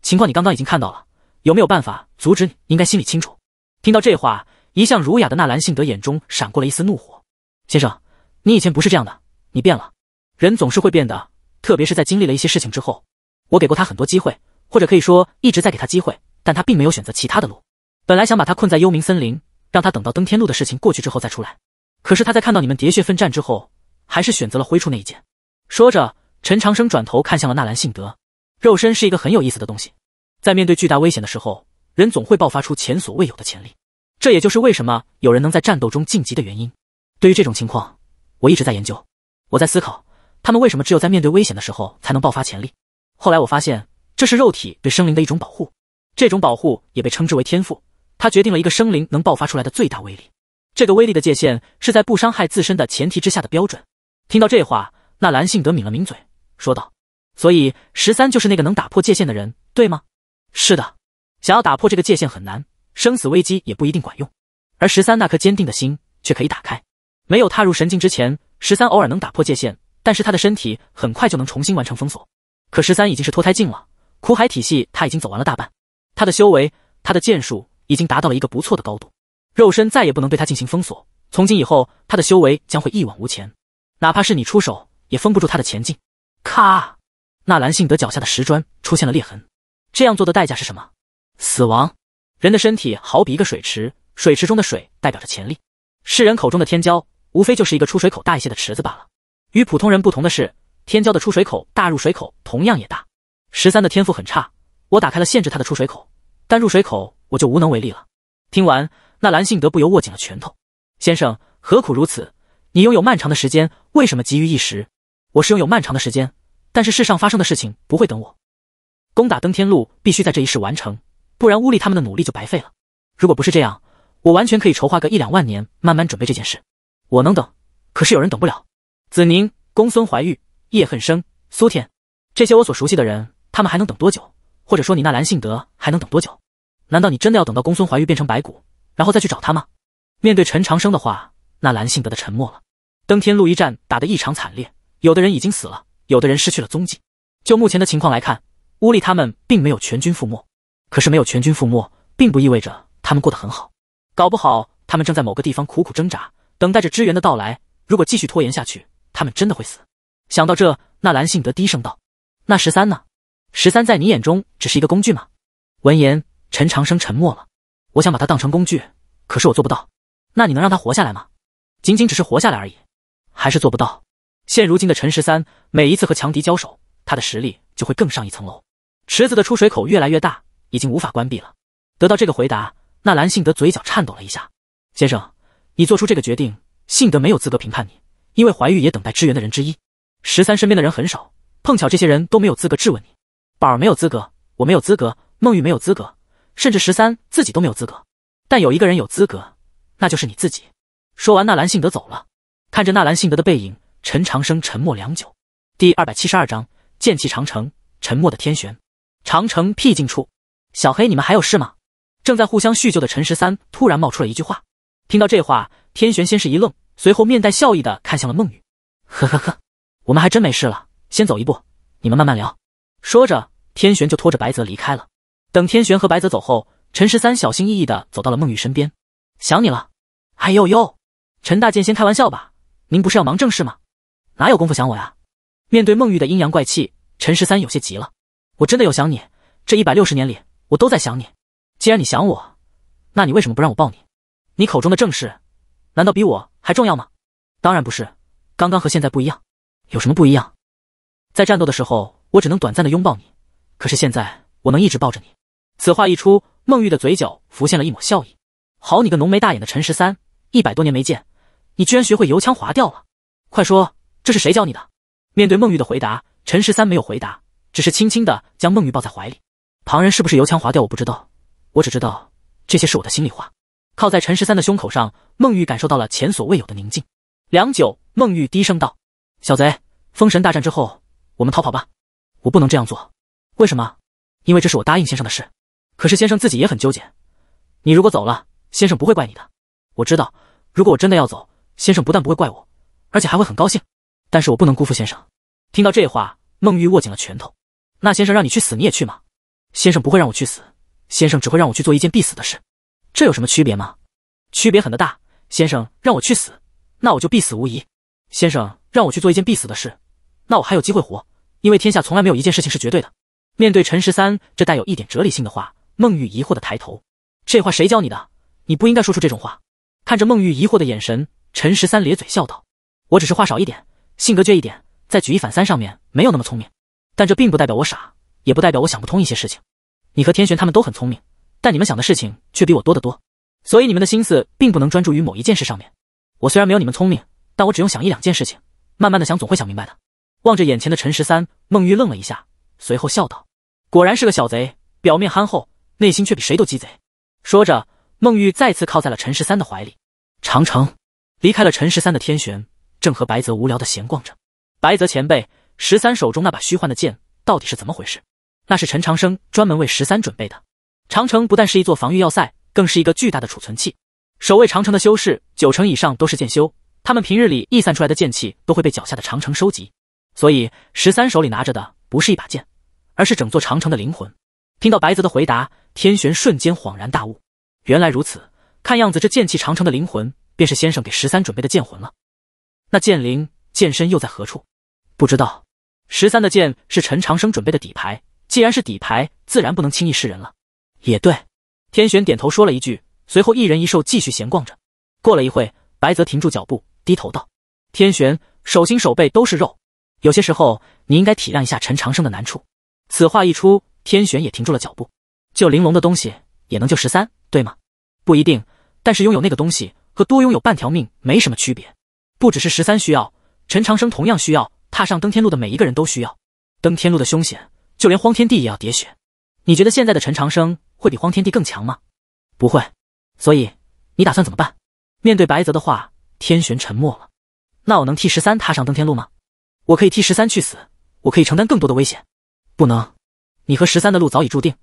情况你刚刚已经看到了，有没有办法阻止？你应该心里清楚。听到这话，一向儒雅的纳兰性德眼中闪过了一丝怒火。先生，你以前不是这样的，你变了。人总是会变的，特别是在经历了一些事情之后。我给过他很多机会，或者可以说一直在给他机会，但他并没有选择其他的路。本来想把他困在幽冥森林，让他等到登天路的事情过去之后再出来。可是他在看到你们喋血奋战之后，还是选择了挥出那一剑。说着，陈长生转头看向了纳兰性德。肉身是一个很有意思的东西，在面对巨大危险的时候，人总会爆发出前所未有的潜力。这也就是为什么有人能在战斗中晋级的原因。对于这种情况，我一直在研究，我在思考他们为什么只有在面对危险的时候才能爆发潜力。后来我发现，这是肉体对生灵的一种保护，这种保护也被称之为天赋，它决定了一个生灵能爆发出来的最大威力。这个威力的界限是在不伤害自身的前提之下的标准。听到这话，纳兰性德抿了抿嘴，说道。所以十三就是那个能打破界限的人，对吗？是的，想要打破这个界限很难，生死危机也不一定管用，而十三那颗坚定的心却可以打开。没有踏入神境之前，十三偶尔能打破界限，但是他的身体很快就能重新完成封锁。可十三已经是脱胎境了，苦海体系他已经走完了大半，他的修为、他的剑术已经达到了一个不错的高度，肉身再也不能对他进行封锁。从今以后，他的修为将会一往无前，哪怕是你出手，也封不住他的前进。咔。纳兰性德脚下的石砖出现了裂痕，这样做的代价是什么？死亡。人的身体好比一个水池，水池中的水代表着潜力。世人口中的天骄，无非就是一个出水口大一些的池子罢了。与普通人不同的是，天骄的出水口大，入水口同样也大。十三的天赋很差，我打开了限制他的出水口，但入水口我就无能为力了。听完，纳兰性德不由握紧了拳头。先生，何苦如此？你拥有漫长的时间，为什么急于一时？我是拥有漫长的时间。但是世上发生的事情不会等我，攻打登天路必须在这一世完成，不然乌力他们的努力就白费了。如果不是这样，我完全可以筹划个一两万年，慢慢准备这件事。我能等，可是有人等不了。子宁、公孙怀玉、叶恨生、苏天，这些我所熟悉的人，他们还能等多久？或者说，你那蓝信德还能等多久？难道你真的要等到公孙怀玉变成白骨，然后再去找他吗？面对陈长生的话，那蓝信德的沉默了。登天路一战打得异常惨烈，有的人已经死了。有的人失去了踪迹，就目前的情况来看，乌力他们并没有全军覆没。可是没有全军覆没，并不意味着他们过得很好，搞不好他们正在某个地方苦苦挣扎，等待着支援的到来。如果继续拖延下去，他们真的会死。想到这，纳兰信德低声道：“那十三呢？十三在你眼中只是一个工具吗？”闻言，陈长生沉默了。我想把他当成工具，可是我做不到。那你能让他活下来吗？仅仅只是活下来而已，还是做不到。现如今的陈十三，每一次和强敌交手，他的实力就会更上一层楼。池子的出水口越来越大，已经无法关闭了。得到这个回答，纳兰性德嘴角颤抖了一下。先生，你做出这个决定，性德没有资格评判你，因为怀玉也等待支援的人之一。十三身边的人很少，碰巧这些人都没有资格质问你。宝儿没有资格，我没有资格，孟玉没有资格，甚至十三自己都没有资格。但有一个人有资格，那就是你自己。说完，纳兰性德走了。看着纳兰性德的背影。陈长生沉默良久。第二百七十二章剑气长城。沉默的天玄。长城僻静处，小黑，你们还有事吗？正在互相叙旧的陈十三突然冒出了一句话。听到这话，天玄先是一愣，随后面带笑意的看向了孟雨。呵呵呵，我们还真没事了，先走一步，你们慢慢聊。说着，天玄就拖着白泽离开了。等天玄和白泽走后，陈十三小心翼翼的走到了孟雨身边，想你了。哎呦呦，陈大剑仙开玩笑吧？您不是要忙正事吗？哪有功夫想我呀？面对孟玉的阴阳怪气，陈十三有些急了。我真的有想你，这一百六十年里，我都在想你。既然你想我，那你为什么不让我抱你？你口中的正事，难道比我还重要吗？当然不是。刚刚和现在不一样，有什么不一样？在战斗的时候，我只能短暂的拥抱你，可是现在，我能一直抱着你。此话一出，孟玉的嘴角浮现了一抹笑意。好你个浓眉大眼的陈十三，一百多年没见，你居然学会油腔滑调了。快说！这是谁教你的？面对孟玉的回答，陈十三没有回答，只是轻轻的将孟玉抱在怀里。旁人是不是油腔滑调，我不知道，我只知道这些是我的心里话。靠在陈十三的胸口上，孟玉感受到了前所未有的宁静。良久，孟玉低声道：“小贼，封神大战之后，我们逃跑吧。我不能这样做。为什么？因为这是我答应先生的事。可是先生自己也很纠结。你如果走了，先生不会怪你的。我知道，如果我真的要走，先生不但不会怪我，而且还会很高兴。”但是我不能辜负先生。听到这话，孟玉握紧了拳头。那先生让你去死，你也去吗？先生不会让我去死，先生只会让我去做一件必死的事。这有什么区别吗？区别很大。先生让我去死，那我就必死无疑。先生让我去做一件必死的事，那我还有机会活，因为天下从来没有一件事情是绝对的。面对陈十三这带有一点哲理性的话，孟玉疑惑的抬头。这话谁教你的？你不应该说出这种话。看着孟玉疑惑的眼神，陈十三咧嘴笑道：“我只是话少一点。”性格倔一点，在举一反三上面没有那么聪明，但这并不代表我傻，也不代表我想不通一些事情。你和天玄他们都很聪明，但你们想的事情却比我多得多，所以你们的心思并不能专注于某一件事上面。我虽然没有你们聪明，但我只用想一两件事情，慢慢的想总会想明白的。望着眼前的陈十三，孟玉愣了一下，随后笑道：“果然是个小贼，表面憨厚，内心却比谁都鸡贼。”说着，孟玉再次靠在了陈十三的怀里。长城离开了陈十三的天玄。正和白泽无聊的闲逛着，白泽前辈，十三手中那把虚幻的剑到底是怎么回事？那是陈长生专门为十三准备的。长城不但是一座防御要塞，更是一个巨大的储存器。守卫长城的修士九成以上都是剑修，他们平日里逸散出来的剑气都会被脚下的长城收集。所以十三手里拿着的不是一把剑，而是整座长城的灵魂。听到白泽的回答，天玄瞬间恍然大悟，原来如此。看样子这剑气长城的灵魂便是先生给十三准备的剑魂了。那剑灵剑身又在何处？不知道。十三的剑是陈长生准备的底牌，既然是底牌，自然不能轻易示人了。也对。天玄点头说了一句，随后一人一兽继续闲逛着。过了一会，白泽停住脚步，低头道：“天玄，手心手背都是肉，有些时候你应该体谅一下陈长生的难处。”此话一出，天玄也停住了脚步。救玲珑的东西也能救十三，对吗？不一定，但是拥有那个东西和多拥有半条命没什么区别。不只是十三需要，陈长生同样需要，踏上登天路的每一个人都需要。登天路的凶险，就连荒天帝也要喋血。你觉得现在的陈长生会比荒天帝更强吗？不会。所以你打算怎么办？面对白泽的话，天玄沉默了。那我能替十三踏上登天路吗？我可以替十三去死，我可以承担更多的危险。不能。你和十三的路早已注定，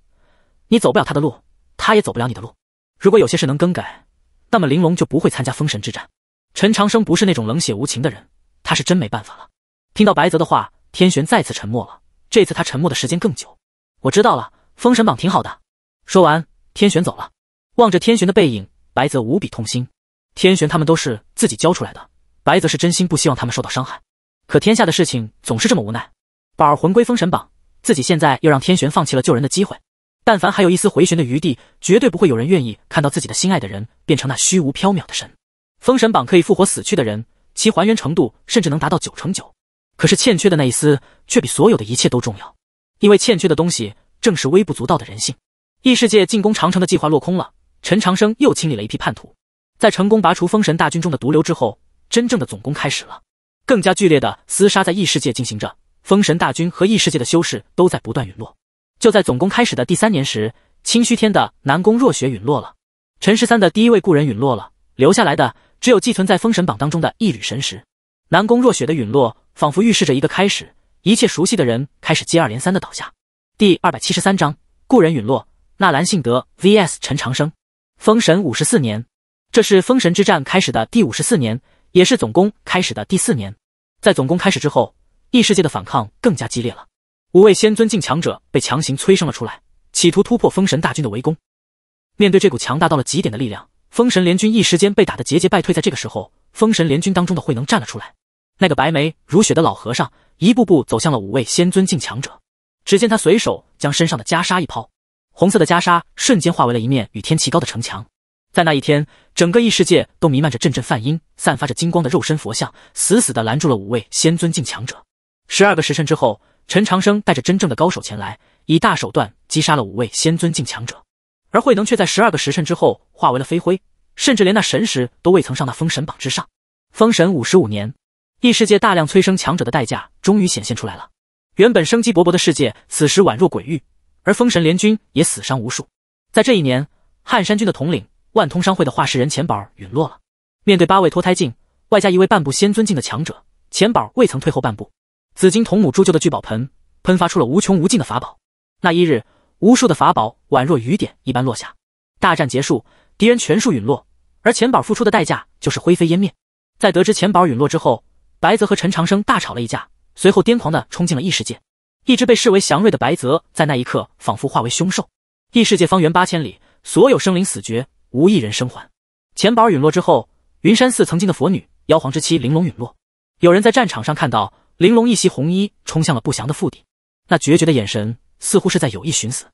你走不了他的路，他也走不了你的路。如果有些事能更改，那么玲珑就不会参加封神之战。陈长生不是那种冷血无情的人，他是真没办法了。听到白泽的话，天玄再次沉默了。这次他沉默的时间更久。我知道了，封神榜挺好的。说完，天玄走了。望着天玄的背影，白泽无比痛心。天玄他们都是自己教出来的，白泽是真心不希望他们受到伤害。可天下的事情总是这么无奈。宝儿魂归封神榜，自己现在又让天玄放弃了救人的机会。但凡还有一丝回旋的余地，绝对不会有人愿意看到自己的心爱的人变成那虚无缥缈的神。封神榜可以复活死去的人，其还原程度甚至能达到九成九。可是欠缺的那一丝，却比所有的一切都重要，因为欠缺的东西正是微不足道的人性。异世界进攻长城的计划落空了，陈长生又清理了一批叛徒。在成功拔除封神大军中的毒瘤之后，真正的总攻开始了，更加剧烈的厮杀在异世界进行着。封神大军和异世界的修士都在不断陨落。就在总攻开始的第三年时，清虚天的南宫若雪陨落了，陈十三的第一位故人陨落了，留下来的。只有寄存在封神榜当中的一缕神石，南宫若雪的陨落仿佛预示着一个开始，一切熟悉的人开始接二连三的倒下。第二百七十三章，故人陨落。纳兰性德 vs 陈长生。封神五十四年，这是封神之战开始的第五十四年，也是总攻开始的第四年。在总攻开始之后，异世界的反抗更加激烈了。五位仙尊境强者被强行催生了出来，企图突破封神大军的围攻。面对这股强大到了极点的力量。封神联军一时间被打得节节败退，在这个时候，封神联军当中的慧能站了出来，那个白眉如雪的老和尚一步步走向了五位仙尊境强者。只见他随手将身上的袈裟一抛，红色的袈裟瞬间化为了一面与天齐高的城墙。在那一天，整个异世界都弥漫着阵阵梵音，散发着金光的肉身佛像，死死的拦住了五位仙尊境强者。十二个时辰之后，陈长生带着真正的高手前来，以大手段击杀了五位仙尊境强者。而慧能却在十二个时辰之后化为了飞灰，甚至连那神识都未曾上那封神榜之上。封神五十五年，异世界大量催生强者的代价终于显现出来了。原本生机勃勃的世界，此时宛若鬼域，而封神联军也死伤无数。在这一年，汉山军的统领万通商会的画石人钱宝陨落了。面对八位脱胎境，外加一位半步仙尊境的强者，钱宝未曾退后半步。紫金童母铸就的聚宝盆喷发出了无穷无尽的法宝。那一日。无数的法宝宛若雨点一般落下，大战结束，敌人全数陨落，而钱宝付出的代价就是灰飞烟灭。在得知钱宝陨落之后，白泽和陈长生大吵了一架，随后癫狂的冲进了异世界。一直被视为祥瑞的白泽，在那一刻仿佛化为凶兽。异世界方圆八千里，所有生灵死绝，无一人生还。钱宝陨落之后，云山寺曾经的佛女妖皇之妻玲珑陨落。有人在战场上看到玲珑一袭红衣冲向了不祥的腹地，那决绝的眼神。似乎是在有意寻死。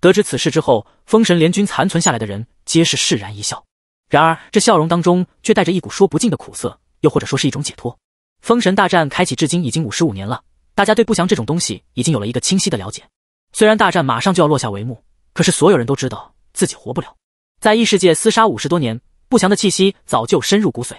得知此事之后，封神联军残存下来的人皆是释然一笑，然而这笑容当中却带着一股说不尽的苦涩，又或者说是一种解脱。封神大战开启至今已经五十五年了，大家对不祥这种东西已经有了一个清晰的了解。虽然大战马上就要落下帷幕，可是所有人都知道自己活不了，在异世界厮杀五十多年，不祥的气息早就深入骨髓，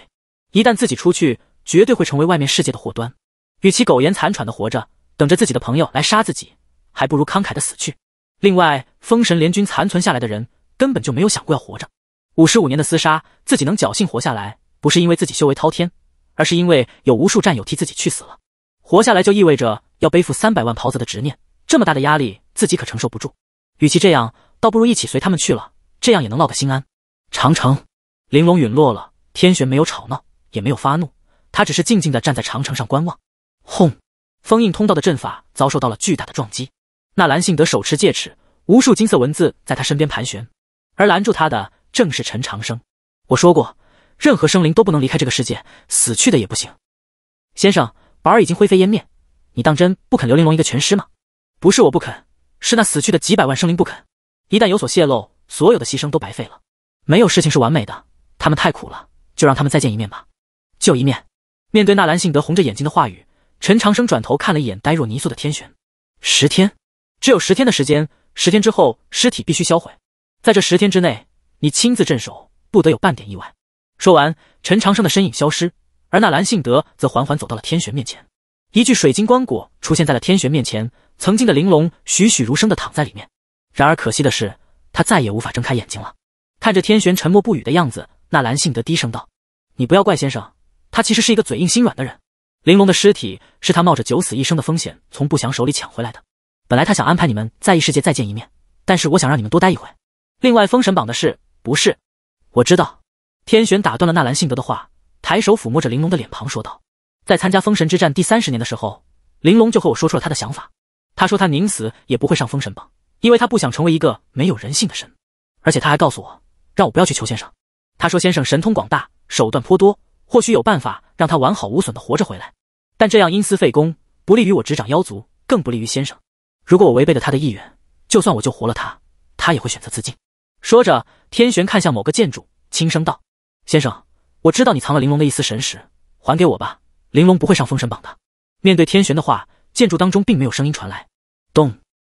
一旦自己出去，绝对会成为外面世界的祸端。与其苟延残喘的活着，等着自己的朋友来杀自己。还不如慷慨的死去。另外，封神联军残存下来的人根本就没有想过要活着。五十五年的厮杀，自己能侥幸活下来，不是因为自己修为滔天，而是因为有无数战友替自己去死了。活下来就意味着要背负三百万袍泽的执念，这么大的压力，自己可承受不住。与其这样，倒不如一起随他们去了，这样也能落个心安。长城，玲珑陨落了。天玄没有吵闹，也没有发怒，他只是静静的站在长城上观望。轰，封印通道的阵法遭受到了巨大的撞击。那兰性德手持戒尺，无数金色文字在他身边盘旋，而拦住他的正是陈长生。我说过，任何生灵都不能离开这个世界，死去的也不行。先生，宝儿已经灰飞烟灭，你当真不肯留玲珑一个全尸吗？不是我不肯，是那死去的几百万生灵不肯。一旦有所泄露，所有的牺牲都白费了。没有事情是完美的，他们太苦了，就让他们再见一面吧，就一面。面对纳兰性德红着眼睛的话语，陈长生转头看了一眼呆若泥塑的天玄，十天。只有十天的时间，十天之后尸体必须销毁。在这十天之内，你亲自镇守，不得有半点意外。说完，陈长生的身影消失，而那蓝信德则缓缓走到了天玄面前。一具水晶棺椁出现在了天玄面前，曾经的玲珑栩栩如生的躺在里面。然而可惜的是，他再也无法睁开眼睛了。看着天玄沉默不语的样子，那蓝信德低声道：“你不要怪先生，他其实是一个嘴硬心软的人。玲珑的尸体是他冒着九死一生的风险从不祥手里抢回来的。”本来他想安排你们在异世界再见一面，但是我想让你们多待一会。另外，封神榜的事不是，我知道。天玄打断了纳兰性德的话，抬手抚摸着玲珑的脸庞，说道：“在参加封神之战第三十年的时候，玲珑就和我说出了他的想法。他说他宁死也不会上封神榜，因为他不想成为一个没有人性的神。而且他还告诉我，让我不要去求先生。他说先生神通广大，手段颇多，或许有办法让他完好无损的活着回来。但这样因私废公，不利于我执掌妖族，更不利于先生。”如果我违背了他的意愿，就算我救活了他，他也会选择自尽。说着，天玄看向某个建筑，轻声道：“先生，我知道你藏了玲珑的一丝神识，还给我吧，玲珑不会上封神榜的。”面对天玄的话，建筑当中并没有声音传来。咚！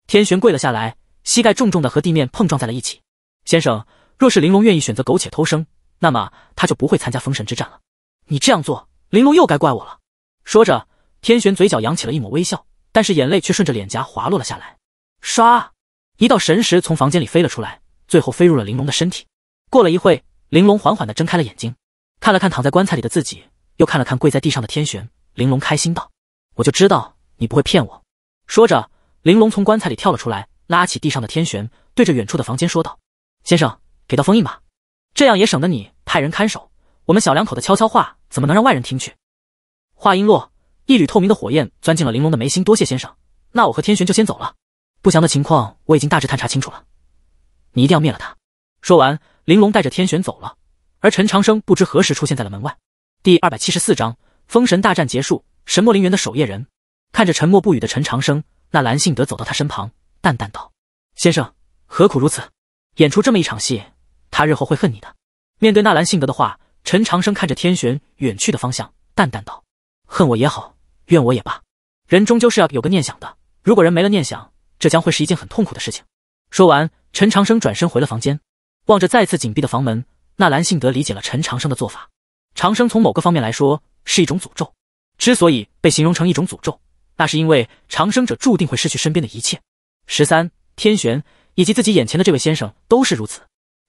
天玄跪了下来，膝盖重重的和地面碰撞在了一起。先生，若是玲珑愿意选择苟且偷生，那么他就不会参加封神之战了。你这样做，玲珑又该怪我了。说着，天玄嘴角扬起了一抹微笑。但是眼泪却顺着脸颊滑落了下来。唰，一道神识从房间里飞了出来，最后飞入了玲珑的身体。过了一会，玲珑缓缓地睁开了眼睛，看了看躺在棺材里的自己，又看了看跪在地上的天玄。玲珑开心道：“我就知道你不会骗我。”说着，玲珑从棺材里跳了出来，拉起地上的天玄，对着远处的房间说道：“先生，给道封印吧，这样也省得你派人看守。我们小两口的悄悄话，怎么能让外人听去？”话音落。一缕透明的火焰钻进了玲珑的眉心。多谢先生，那我和天玄就先走了。不祥的情况我已经大致探查清楚了，你一定要灭了他。说完，玲珑带着天玄走了。而陈长生不知何时出现在了门外。第二百七十四章封神大战结束，神魔陵园的守夜人看着沉默不语的陈长生，那蓝信德走到他身旁，淡淡道：“先生，何苦如此演出这么一场戏？他日后会恨你的。”面对纳兰信德的话，陈长生看着天玄远去的方向，淡淡道：“恨我也好。”怨我也罢，人终究是要有个念想的。如果人没了念想，这将会是一件很痛苦的事情。说完，陈长生转身回了房间，望着再次紧闭的房门，纳兰性德理解了陈长生的做法。长生从某个方面来说是一种诅咒，之所以被形容成一种诅咒，那是因为长生者注定会失去身边的一切。十三天玄以及自己眼前的这位先生都是如此。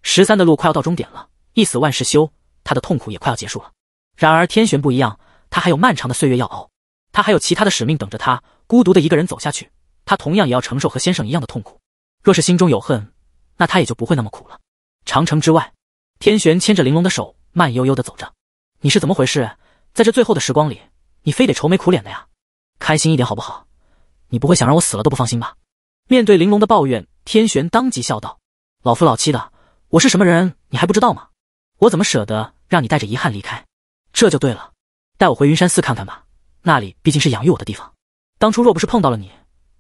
十三的路快要到终点了，一死万事休，他的痛苦也快要结束了。然而天玄不一样，他还有漫长的岁月要熬。他还有其他的使命等着他，孤独的一个人走下去，他同样也要承受和先生一样的痛苦。若是心中有恨，那他也就不会那么苦了。长城之外，天玄牵着玲珑的手，慢悠悠的走着。你是怎么回事？在这最后的时光里，你非得愁眉苦脸的呀？开心一点好不好？你不会想让我死了都不放心吧？面对玲珑的抱怨，天玄当即笑道：“老夫老妻的，我是什么人你还不知道吗？我怎么舍得让你带着遗憾离开？这就对了，带我回云山寺看看吧。”那里毕竟是养育我的地方，当初若不是碰到了你，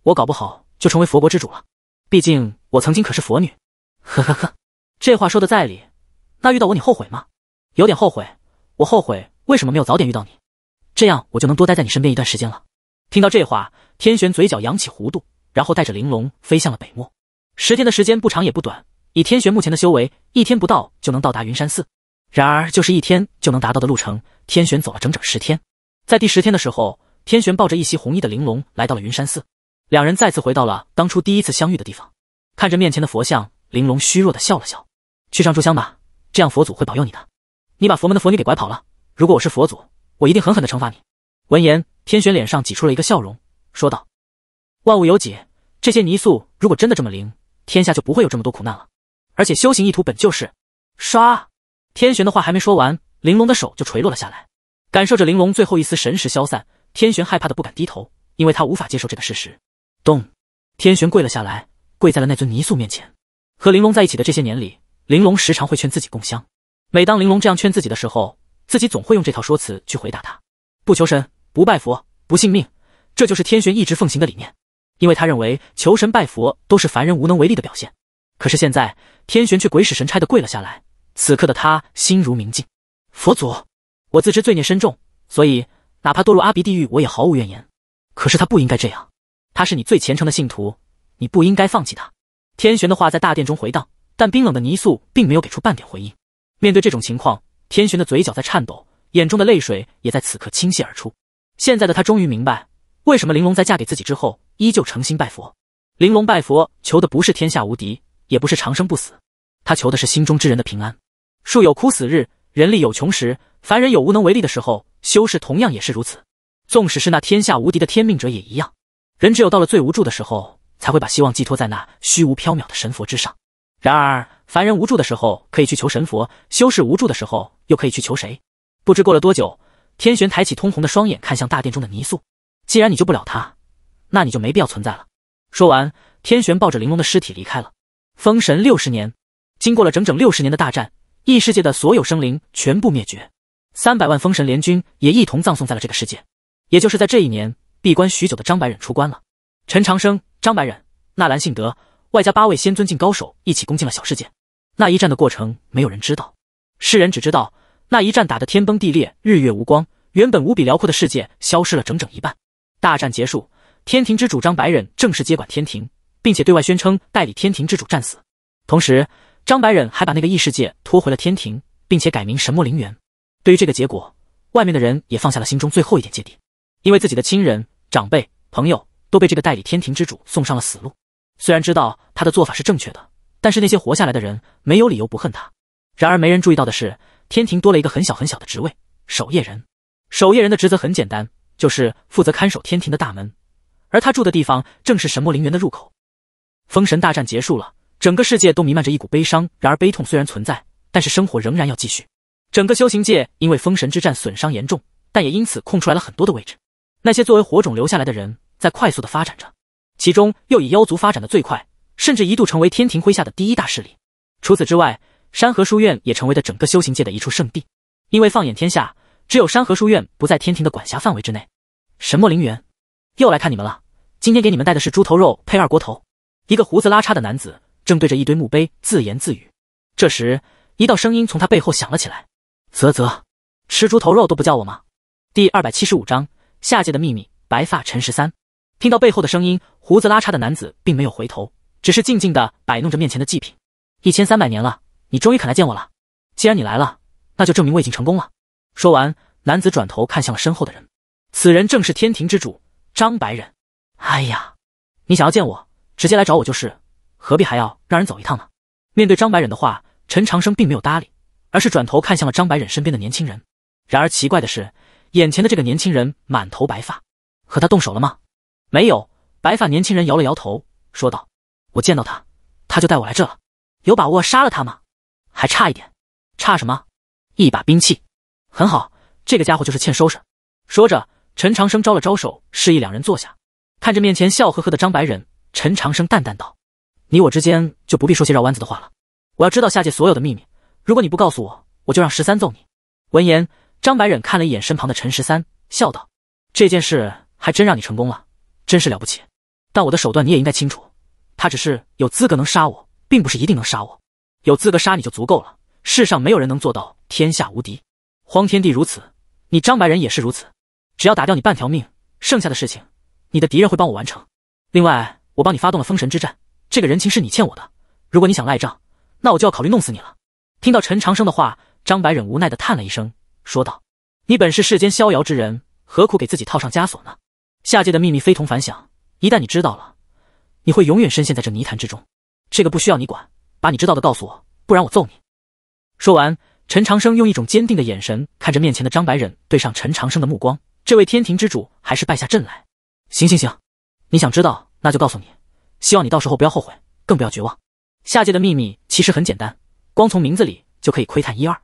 我搞不好就成为佛国之主了。毕竟我曾经可是佛女。呵呵呵，这话说的在理。那遇到我你后悔吗？有点后悔，我后悔为什么没有早点遇到你，这样我就能多待在你身边一段时间了。听到这话，天玄嘴角扬起弧度，然后带着玲珑飞向了北漠。十天的时间不长也不短，以天玄目前的修为，一天不到就能到达云山寺。然而就是一天就能达到的路程，天玄走了整整十天。在第十天的时候，天玄抱着一袭红衣的玲珑来到了云山寺，两人再次回到了当初第一次相遇的地方。看着面前的佛像，玲珑虚弱的笑了笑：“去上柱香吧，这样佛祖会保佑你的。你把佛门的佛女给拐跑了，如果我是佛祖，我一定狠狠的惩罚你。”闻言，天玄脸上挤出了一个笑容，说道：“万物有解，这些泥塑如果真的这么灵，天下就不会有这么多苦难了。而且修行意图本就是……”刷，天玄的话还没说完，玲珑的手就垂落了下来。感受着玲珑最后一丝神识消散，天玄害怕的不敢低头，因为他无法接受这个事实。咚！天玄跪了下来，跪在了那尊泥塑面前。和玲珑在一起的这些年里，玲珑时常会劝自己供香。每当玲珑这样劝自己的时候，自己总会用这套说辞去回答他：不求神，不拜佛，不信命，这就是天玄一直奉行的理念。因为他认为求神拜佛都是凡人无能为力的表现。可是现在，天玄却鬼使神差的跪了下来。此刻的他心如明镜，佛祖。我自知罪孽深重，所以哪怕堕入阿鼻地狱，我也毫无怨言。可是他不应该这样，他是你最虔诚的信徒，你不应该放弃他。天玄的话在大殿中回荡，但冰冷的泥塑并没有给出半点回应。面对这种情况，天玄的嘴角在颤抖，眼中的泪水也在此刻倾泻而出。现在的他终于明白，为什么玲珑在嫁给自己之后，依旧诚心拜佛。玲珑拜佛求的不是天下无敌，也不是长生不死，他求的是心中之人的平安。树有枯死日，人力有穷时。凡人有无能为力的时候，修士同样也是如此。纵使是那天下无敌的天命者也一样。人只有到了最无助的时候，才会把希望寄托在那虚无缥缈的神佛之上。然而，凡人无助的时候可以去求神佛，修士无助的时候又可以去求谁？不知过了多久，天玄抬起通红的双眼，看向大殿中的泥塑。既然你救不了他，那你就没必要存在了。说完，天玄抱着玲珑的尸体离开了。封神六十年，经过了整整六十年的大战，异世界的所有生灵全部灭绝。三百万封神联军也一同葬送在了这个世界。也就是在这一年，闭关许久的张白忍出关了。陈长生、张白忍、纳兰性德，外加八位仙尊境高手一起攻进了小世界。那一战的过程没有人知道，世人只知道那一战打得天崩地裂，日月无光。原本无比辽阔的世界消失了整整一半。大战结束，天庭之主张白忍正式接管天庭，并且对外宣称代理天庭之主战死。同时，张白忍还把那个异世界拖回了天庭，并且改名神魔陵园。对于这个结果，外面的人也放下了心中最后一点芥蒂，因为自己的亲人、长辈、朋友都被这个代理天庭之主送上了死路。虽然知道他的做法是正确的，但是那些活下来的人没有理由不恨他。然而没人注意到的是，天庭多了一个很小很小的职位——守夜人。守夜人的职责很简单，就是负责看守天庭的大门，而他住的地方正是神魔陵园的入口。封神大战结束了，整个世界都弥漫着一股悲伤。然而悲痛虽然存在，但是生活仍然要继续。整个修行界因为封神之战损伤严重，但也因此空出来了很多的位置。那些作为火种留下来的人在快速的发展着，其中又以妖族发展的最快，甚至一度成为天庭麾下的第一大势力。除此之外，山河书院也成为了整个修行界的一处圣地，因为放眼天下，只有山河书院不在天庭的管辖范围之内。神墨陵园，又来看你们了。今天给你们带的是猪头肉配二锅头。一个胡子拉碴的男子正对着一堆墓碑自言自语。这时，一道声音从他背后响了起来。啧啧，吃猪头肉都不叫我吗？第二百七十五章下界的秘密。白发陈十三听到背后的声音，胡子拉碴的男子并没有回头，只是静静的摆弄着面前的祭品。一千三百年了，你终于肯来见我了。既然你来了，那就证明我已经成功了。说完，男子转头看向了身后的人，此人正是天庭之主张白忍。哎呀，你想要见我，直接来找我就是，何必还要让人走一趟呢？面对张白忍的话，陈长生并没有搭理。而是转头看向了张白忍身边的年轻人。然而奇怪的是，眼前的这个年轻人满头白发。和他动手了吗？没有。白发年轻人摇了摇头，说道：“我见到他，他就带我来这了。有把握杀了他吗？还差一点。差什么？一把兵器。很好，这个家伙就是欠收拾。”说着，陈长生招了招手，示意两人坐下。看着面前笑呵呵的张白忍，陈长生淡淡道：“你我之间就不必说些绕弯子的话了。我要知道下界所有的秘密。”如果你不告诉我，我就让十三揍你。闻言，张白忍看了一眼身旁的陈十三，笑道：“这件事还真让你成功了，真是了不起。但我的手段你也应该清楚，他只是有资格能杀我，并不是一定能杀我。有资格杀你就足够了。世上没有人能做到天下无敌，荒天帝如此，你张白忍也是如此。只要打掉你半条命，剩下的事情，你的敌人会帮我完成。另外，我帮你发动了封神之战，这个人情是你欠我的。如果你想赖账，那我就要考虑弄死你了。”听到陈长生的话，张白忍无奈地叹了一声，说道：“你本是世间逍遥之人，何苦给自己套上枷锁呢？下界的秘密非同凡响，一旦你知道了，你会永远深陷在这泥潭之中。这个不需要你管，把你知道的告诉我，不然我揍你。”说完，陈长生用一种坚定的眼神看着面前的张白忍。对上陈长生的目光，这位天庭之主还是败下阵来。行行行，你想知道，那就告诉你。希望你到时候不要后悔，更不要绝望。下界的秘密其实很简单。光从名字里就可以窥探一二，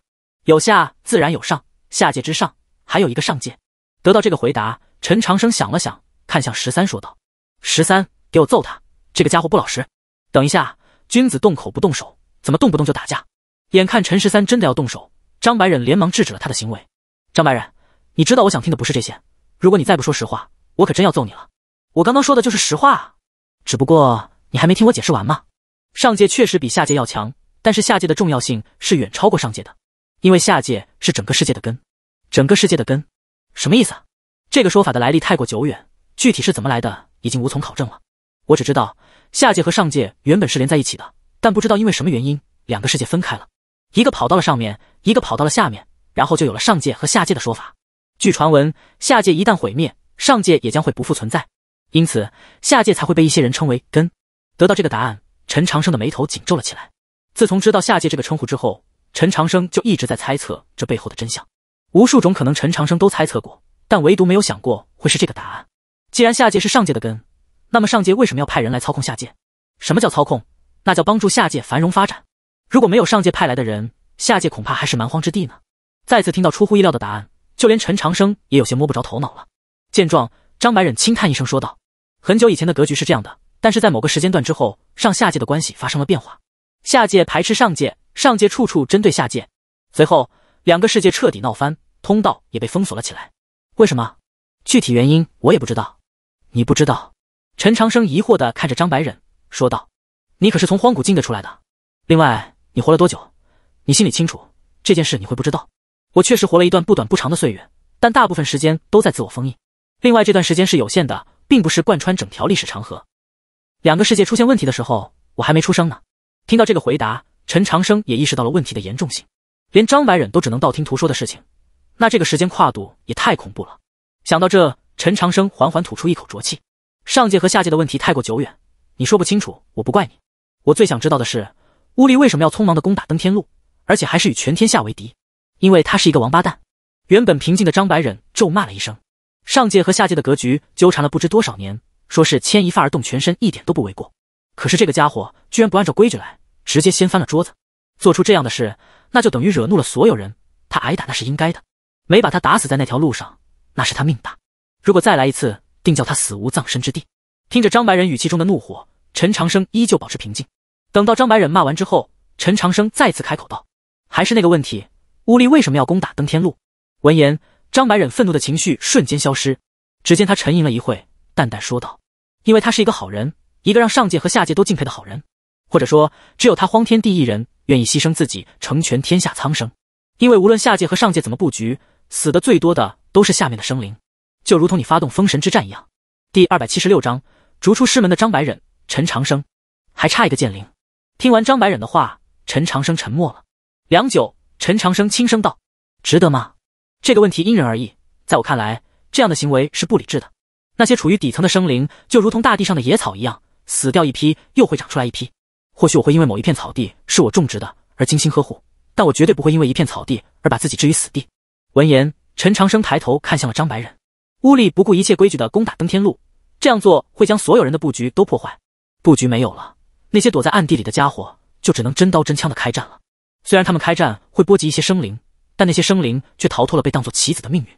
有下自然有上，下界之上还有一个上界。得到这个回答，陈长生想了想，看向十三说道：“十三，给我揍他，这个家伙不老实。”等一下，君子动口不动手，怎么动不动就打架？眼看陈十三真的要动手，张白忍连忙制止了他的行为。张白忍，你知道我想听的不是这些，如果你再不说实话，我可真要揍你了。我刚刚说的就是实话啊，只不过你还没听我解释完嘛。上界确实比下界要强。但是下界的重要性是远超过上界的，因为下界是整个世界的根。整个世界的根，什么意思啊？这个说法的来历太过久远，具体是怎么来的已经无从考证了。我只知道下界和上界原本是连在一起的，但不知道因为什么原因两个世界分开了，一个跑到了上面，一个跑到了下面，然后就有了上界和下界的说法。据传闻，下界一旦毁灭，上界也将会不复存在，因此下界才会被一些人称为根。得到这个答案，陈长生的眉头紧皱了起来。自从知道下界这个称呼之后，陈长生就一直在猜测这背后的真相。无数种可能，陈长生都猜测过，但唯独没有想过会是这个答案。既然下界是上界的根，那么上界为什么要派人来操控下界？什么叫操控？那叫帮助下界繁荣发展。如果没有上界派来的人，下界恐怕还是蛮荒之地呢。再次听到出乎意料的答案，就连陈长生也有些摸不着头脑了。见状，张白忍轻叹一声说道：“很久以前的格局是这样的，但是在某个时间段之后，上下界的关系发生了变化。”下界排斥上界，上界处处针对下界。随后，两个世界彻底闹翻，通道也被封锁了起来。为什么？具体原因我也不知道。你不知道？陈长生疑惑的看着张白忍，说道：“你可是从荒古境的出来的。另外，你活了多久？你心里清楚。这件事你会不知道？我确实活了一段不短不长的岁月，但大部分时间都在自我封印。另外，这段时间是有限的，并不是贯穿整条历史长河。两个世界出现问题的时候，我还没出生呢。”听到这个回答，陈长生也意识到了问题的严重性。连张白忍都只能道听途说的事情，那这个时间跨度也太恐怖了。想到这，陈长生缓缓吐出一口浊气。上界和下界的问题太过久远，你说不清楚，我不怪你。我最想知道的是，乌力为什么要匆忙的攻打登天路，而且还是与全天下为敌？因为他是一个王八蛋。原本平静的张白忍咒骂了一声。上界和下界的格局纠缠了不知多少年，说是牵一发而动全身，一点都不为过。可是这个家伙居然不按照规矩来，直接掀翻了桌子，做出这样的事，那就等于惹怒了所有人。他挨打那是应该的，没把他打死在那条路上，那是他命大。如果再来一次，定叫他死无葬身之地。听着张白忍语气中的怒火，陈长生依旧保持平静。等到张白忍骂完之后，陈长生再次开口道：“还是那个问题，乌力为什么要攻打登天路？”闻言，张白忍愤怒的情绪瞬间消失。只见他沉吟了一会，淡淡说道：“因为他是一个好人。”一个让上界和下界都敬佩的好人，或者说，只有他荒天地一人愿意牺牲自己成全天下苍生。因为无论下界和上界怎么布局，死的最多的都是下面的生灵，就如同你发动封神之战一样。第二百七十六章：逐出师门的张白忍。陈长生还差一个剑灵。听完张白忍的话，陈长生沉默了良久。陈长生轻声道：“值得吗？”这个问题因人而异。在我看来，这样的行为是不理智的。那些处于底层的生灵，就如同大地上的野草一样。死掉一批，又会长出来一批。或许我会因为某一片草地是我种植的而精心呵护，但我绝对不会因为一片草地而把自己置于死地。闻言，陈长生抬头看向了张白忍。乌力不顾一切规矩的攻打登天路，这样做会将所有人的布局都破坏。布局没有了，那些躲在暗地里的家伙就只能真刀真枪的开战了。虽然他们开战会波及一些生灵，但那些生灵却逃脱了被当做棋子的命运。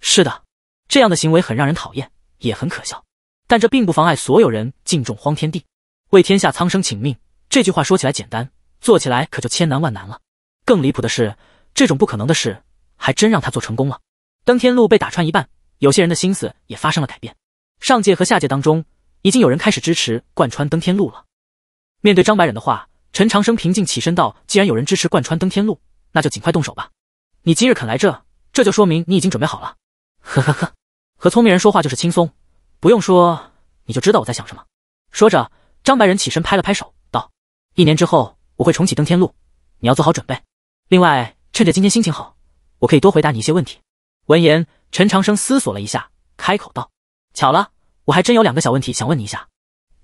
是的，这样的行为很让人讨厌，也很可笑。但这并不妨碍所有人敬重荒天帝，为天下苍生请命。这句话说起来简单，做起来可就千难万难了。更离谱的是，这种不可能的事，还真让他做成功了。登天路被打穿一半，有些人的心思也发生了改变。上界和下界当中，已经有人开始支持贯穿登天路了。面对张白忍的话，陈长生平静起身道：“既然有人支持贯穿登天路，那就尽快动手吧。你今日肯来这，这就说明你已经准备好了。”呵呵呵，和聪明人说话就是轻松。不用说，你就知道我在想什么。说着，张白人起身拍了拍手，道：“一年之后，我会重启登天路，你要做好准备。另外，趁着今天心情好，我可以多回答你一些问题。”闻言，陈长生思索了一下，开口道：“巧了，我还真有两个小问题想问你一下。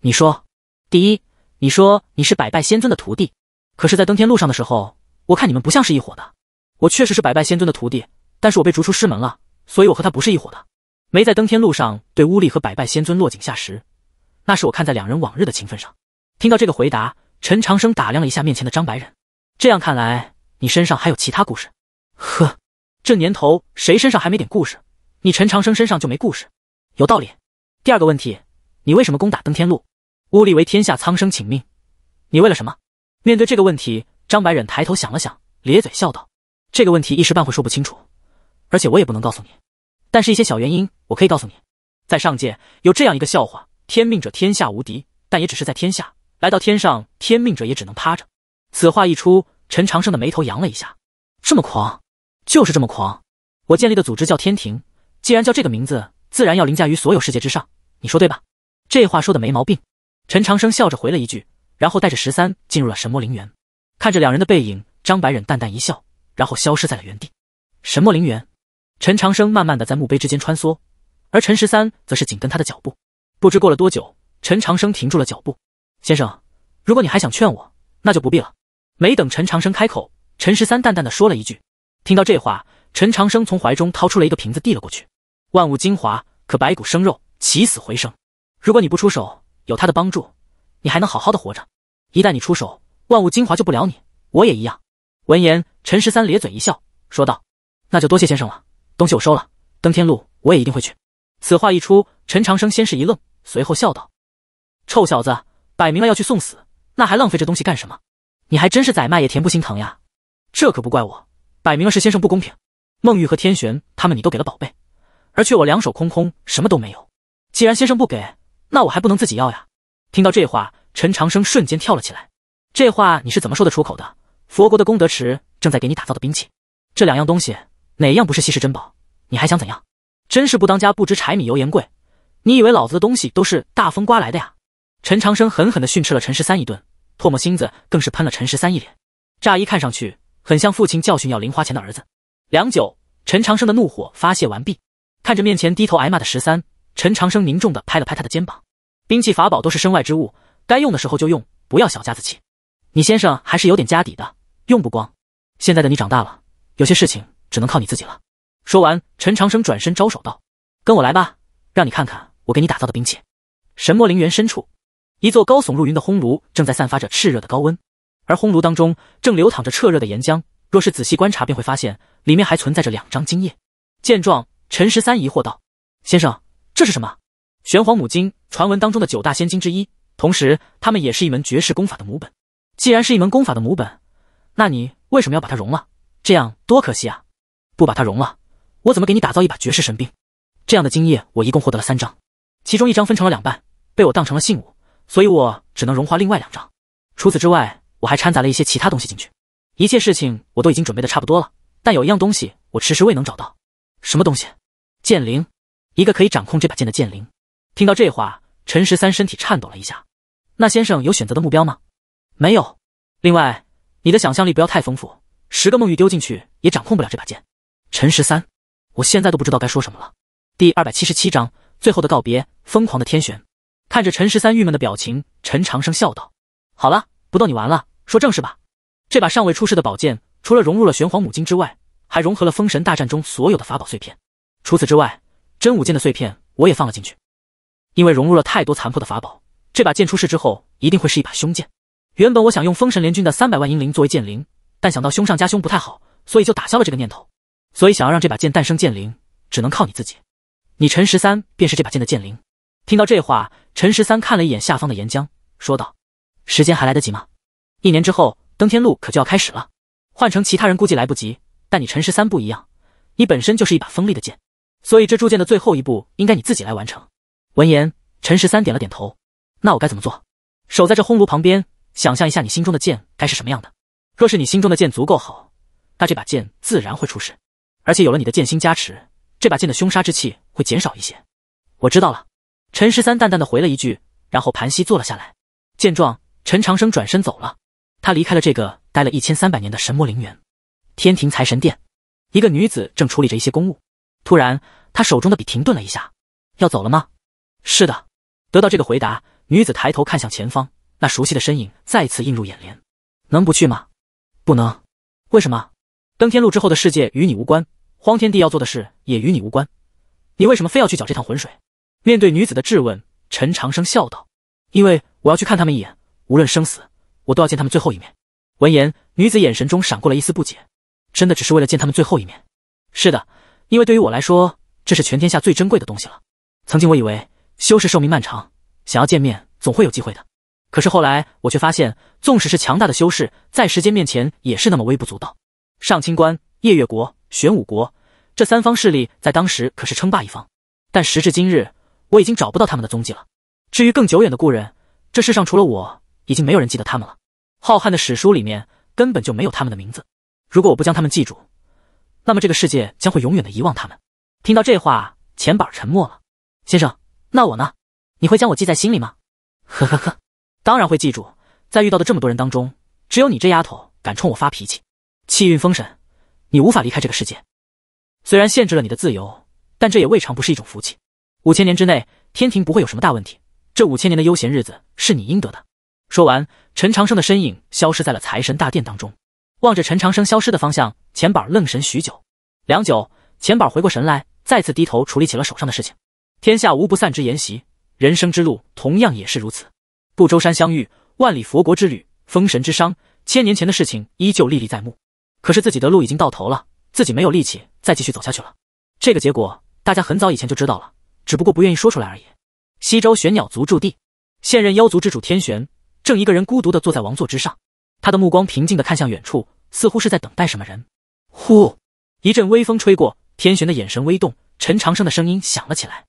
你说，第一，你说你是百拜仙尊的徒弟，可是，在登天路上的时候，我看你们不像是一伙的。我确实是百拜仙尊的徒弟，但是我被逐出师门了，所以我和他不是一伙的。”没在登天路上对乌力和百拜仙尊落井下石，那是我看在两人往日的情分上。听到这个回答，陈长生打量了一下面前的张白忍。这样看来，你身上还有其他故事。呵，这年头谁身上还没点故事？你陈长生身上就没故事？有道理。第二个问题，你为什么攻打登天路？乌力为天下苍生请命，你为了什么？面对这个问题，张白忍抬头想了想，咧嘴笑道：“这个问题一时半会说不清楚，而且我也不能告诉你。”但是，一些小原因我可以告诉你，在上界有这样一个笑话：天命者天下无敌，但也只是在天下。来到天上，天命者也只能趴着。此话一出，陈长生的眉头扬了一下。这么狂，就是这么狂。我建立的组织叫天庭，既然叫这个名字，自然要凌驾于所有世界之上。你说对吧？这话说的没毛病。陈长生笑着回了一句，然后带着十三进入了神魔陵园。看着两人的背影，张白忍淡淡一笑，然后消失在了原地。神魔陵园。陈长生慢慢的在墓碑之间穿梭，而陈十三则是紧跟他的脚步。不知过了多久，陈长生停住了脚步。先生，如果你还想劝我，那就不必了。没等陈长生开口，陈十三淡淡的说了一句。听到这话，陈长生从怀中掏出了一个瓶子，递了过去。万物精华可白骨生肉，起死回生。如果你不出手，有他的帮助，你还能好好的活着。一旦你出手，万物精华救不了你，我也一样。闻言，陈十三咧嘴一笑，说道：“那就多谢先生了。”东西我收了，登天路我也一定会去。此话一出，陈长生先是一愣，随后笑道：“臭小子，摆明了要去送死，那还浪费这东西干什么？你还真是宰麦也甜不心疼呀！这可不怪我，摆明了是先生不公平。孟玉和天玄他们你都给了宝贝，而却我两手空空，什么都没有。既然先生不给，那我还不能自己要呀？”听到这话，陈长生瞬间跳了起来：“这话你是怎么说得出口的？佛国的功德池正在给你打造的兵器，这两样东西。”哪样不是稀世珍宝？你还想怎样？真是不当家不知柴米油盐贵。你以为老子的东西都是大风刮来的呀？陈长生狠狠地训斥了陈十三一顿，唾沫星子更是喷了陈十三一脸。乍一看上去，很像父亲教训要零花钱的儿子。良久，陈长生的怒火发泄完毕，看着面前低头挨骂的十三，陈长生凝重地拍了拍他的肩膀。兵器法宝都是身外之物，该用的时候就用，不要小家子气。你先生还是有点家底的，用不光。现在的你长大了，有些事情。只能靠你自己了。说完，陈长生转身招手道：“跟我来吧，让你看看我给你打造的兵器。”神魔陵园深处，一座高耸入云的烘炉正在散发着炽热的高温，而烘炉当中正流淌着炽热的岩浆。若是仔细观察，便会发现里面还存在着两张精液。见状，陈十三疑惑道：“先生，这是什么？”玄黄母晶，传闻当中的九大仙经之一，同时它们也是一门绝世功法的母本。既然是一门功法的母本，那你为什么要把它融了？这样多可惜啊！不把它融了，我怎么给你打造一把绝世神兵？这样的精液我一共获得了三张，其中一张分成了两半，被我当成了信物，所以我只能融化另外两张。除此之外，我还掺杂了一些其他东西进去。一切事情我都已经准备的差不多了，但有一样东西我迟迟未能找到。什么东西？剑灵，一个可以掌控这把剑的剑灵。听到这话，陈十三身体颤抖了一下。那先生有选择的目标吗？没有。另外，你的想象力不要太丰富，十个梦玉丢进去也掌控不了这把剑。陈十三，我现在都不知道该说什么了。第二百七十七章最后的告别。疯狂的天玄看着陈十三郁闷的表情，陈长生笑道：“好了，不逗你玩了，说正事吧。这把尚未出世的宝剑，除了融入了玄黄母金之外，还融合了封神大战中所有的法宝碎片。除此之外，真武剑的碎片我也放了进去。因为融入了太多残破的法宝，这把剑出世之后一定会是一把凶剑。原本我想用封神联军的三百万英灵作为剑灵，但想到凶上加凶不太好，所以就打消了这个念头。”所以，想要让这把剑诞生剑灵，只能靠你自己。你陈十三便是这把剑的剑灵。听到这话，陈十三看了一眼下方的岩浆，说道：“时间还来得及吗？一年之后，登天路可就要开始了。换成其他人，估计来不及。但你陈十三不一样，你本身就是一把锋利的剑，所以这铸剑的最后一步，应该你自己来完成。”闻言，陈十三点了点头：“那我该怎么做？守在这烘炉旁边，想象一下你心中的剑该是什么样的。若是你心中的剑足够好，那这把剑自然会出世。”而且有了你的剑心加持，这把剑的凶杀之气会减少一些。我知道了，陈十三淡淡的回了一句，然后盘膝坐了下来。见状，陈长生转身走了。他离开了这个待了一千三百年的神魔陵园。天庭财神殿，一个女子正处理着一些公务，突然，她手中的笔停顿了一下。要走了吗？是的。得到这个回答，女子抬头看向前方，那熟悉的身影再次映入眼帘。能不去吗？不能。为什么？登天路之后的世界与你无关。荒天帝要做的事也与你无关，你为什么非要去搅这趟浑水？面对女子的质问，陈长生笑道：“因为我要去看他们一眼，无论生死，我都要见他们最后一面。”闻言，女子眼神中闪过了一丝不解：“真的只是为了见他们最后一面？”“是的，因为对于我来说，这是全天下最珍贵的东西了。曾经我以为修士寿命漫长，想要见面总会有机会的，可是后来我却发现，纵使是强大的修士，在时间面前也是那么微不足道。”上清观，夜月国。玄武国这三方势力在当时可是称霸一方，但时至今日，我已经找不到他们的踪迹了。至于更久远的故人，这世上除了我，已经没有人记得他们了。浩瀚的史书里面根本就没有他们的名字。如果我不将他们记住，那么这个世界将会永远的遗忘他们。听到这话，钱宝沉默了。先生，那我呢？你会将我记在心里吗？呵呵呵，当然会记住。在遇到的这么多人当中，只有你这丫头敢冲我发脾气。气运封神。你无法离开这个世界，虽然限制了你的自由，但这也未尝不是一种福气。五千年之内，天庭不会有什么大问题，这五千年的悠闲日子是你应得的。说完，陈长生的身影消失在了财神大殿当中。望着陈长生消失的方向，钱宝愣神许久。良久，钱宝回过神来，再次低头处理起了手上的事情。天下无不散之筵席，人生之路同样也是如此。不周山相遇，万里佛国之旅，封神之殇，千年前的事情依旧历历在目。可是自己的路已经到头了，自己没有力气再继续走下去了。这个结果大家很早以前就知道了，只不过不愿意说出来而已。西周玄鸟族驻地，现任妖族之主天玄正一个人孤独地坐在王座之上，他的目光平静地看向远处，似乎是在等待什么人。呼，一阵微风吹过，天玄的眼神微动，陈长生的声音响了起来：“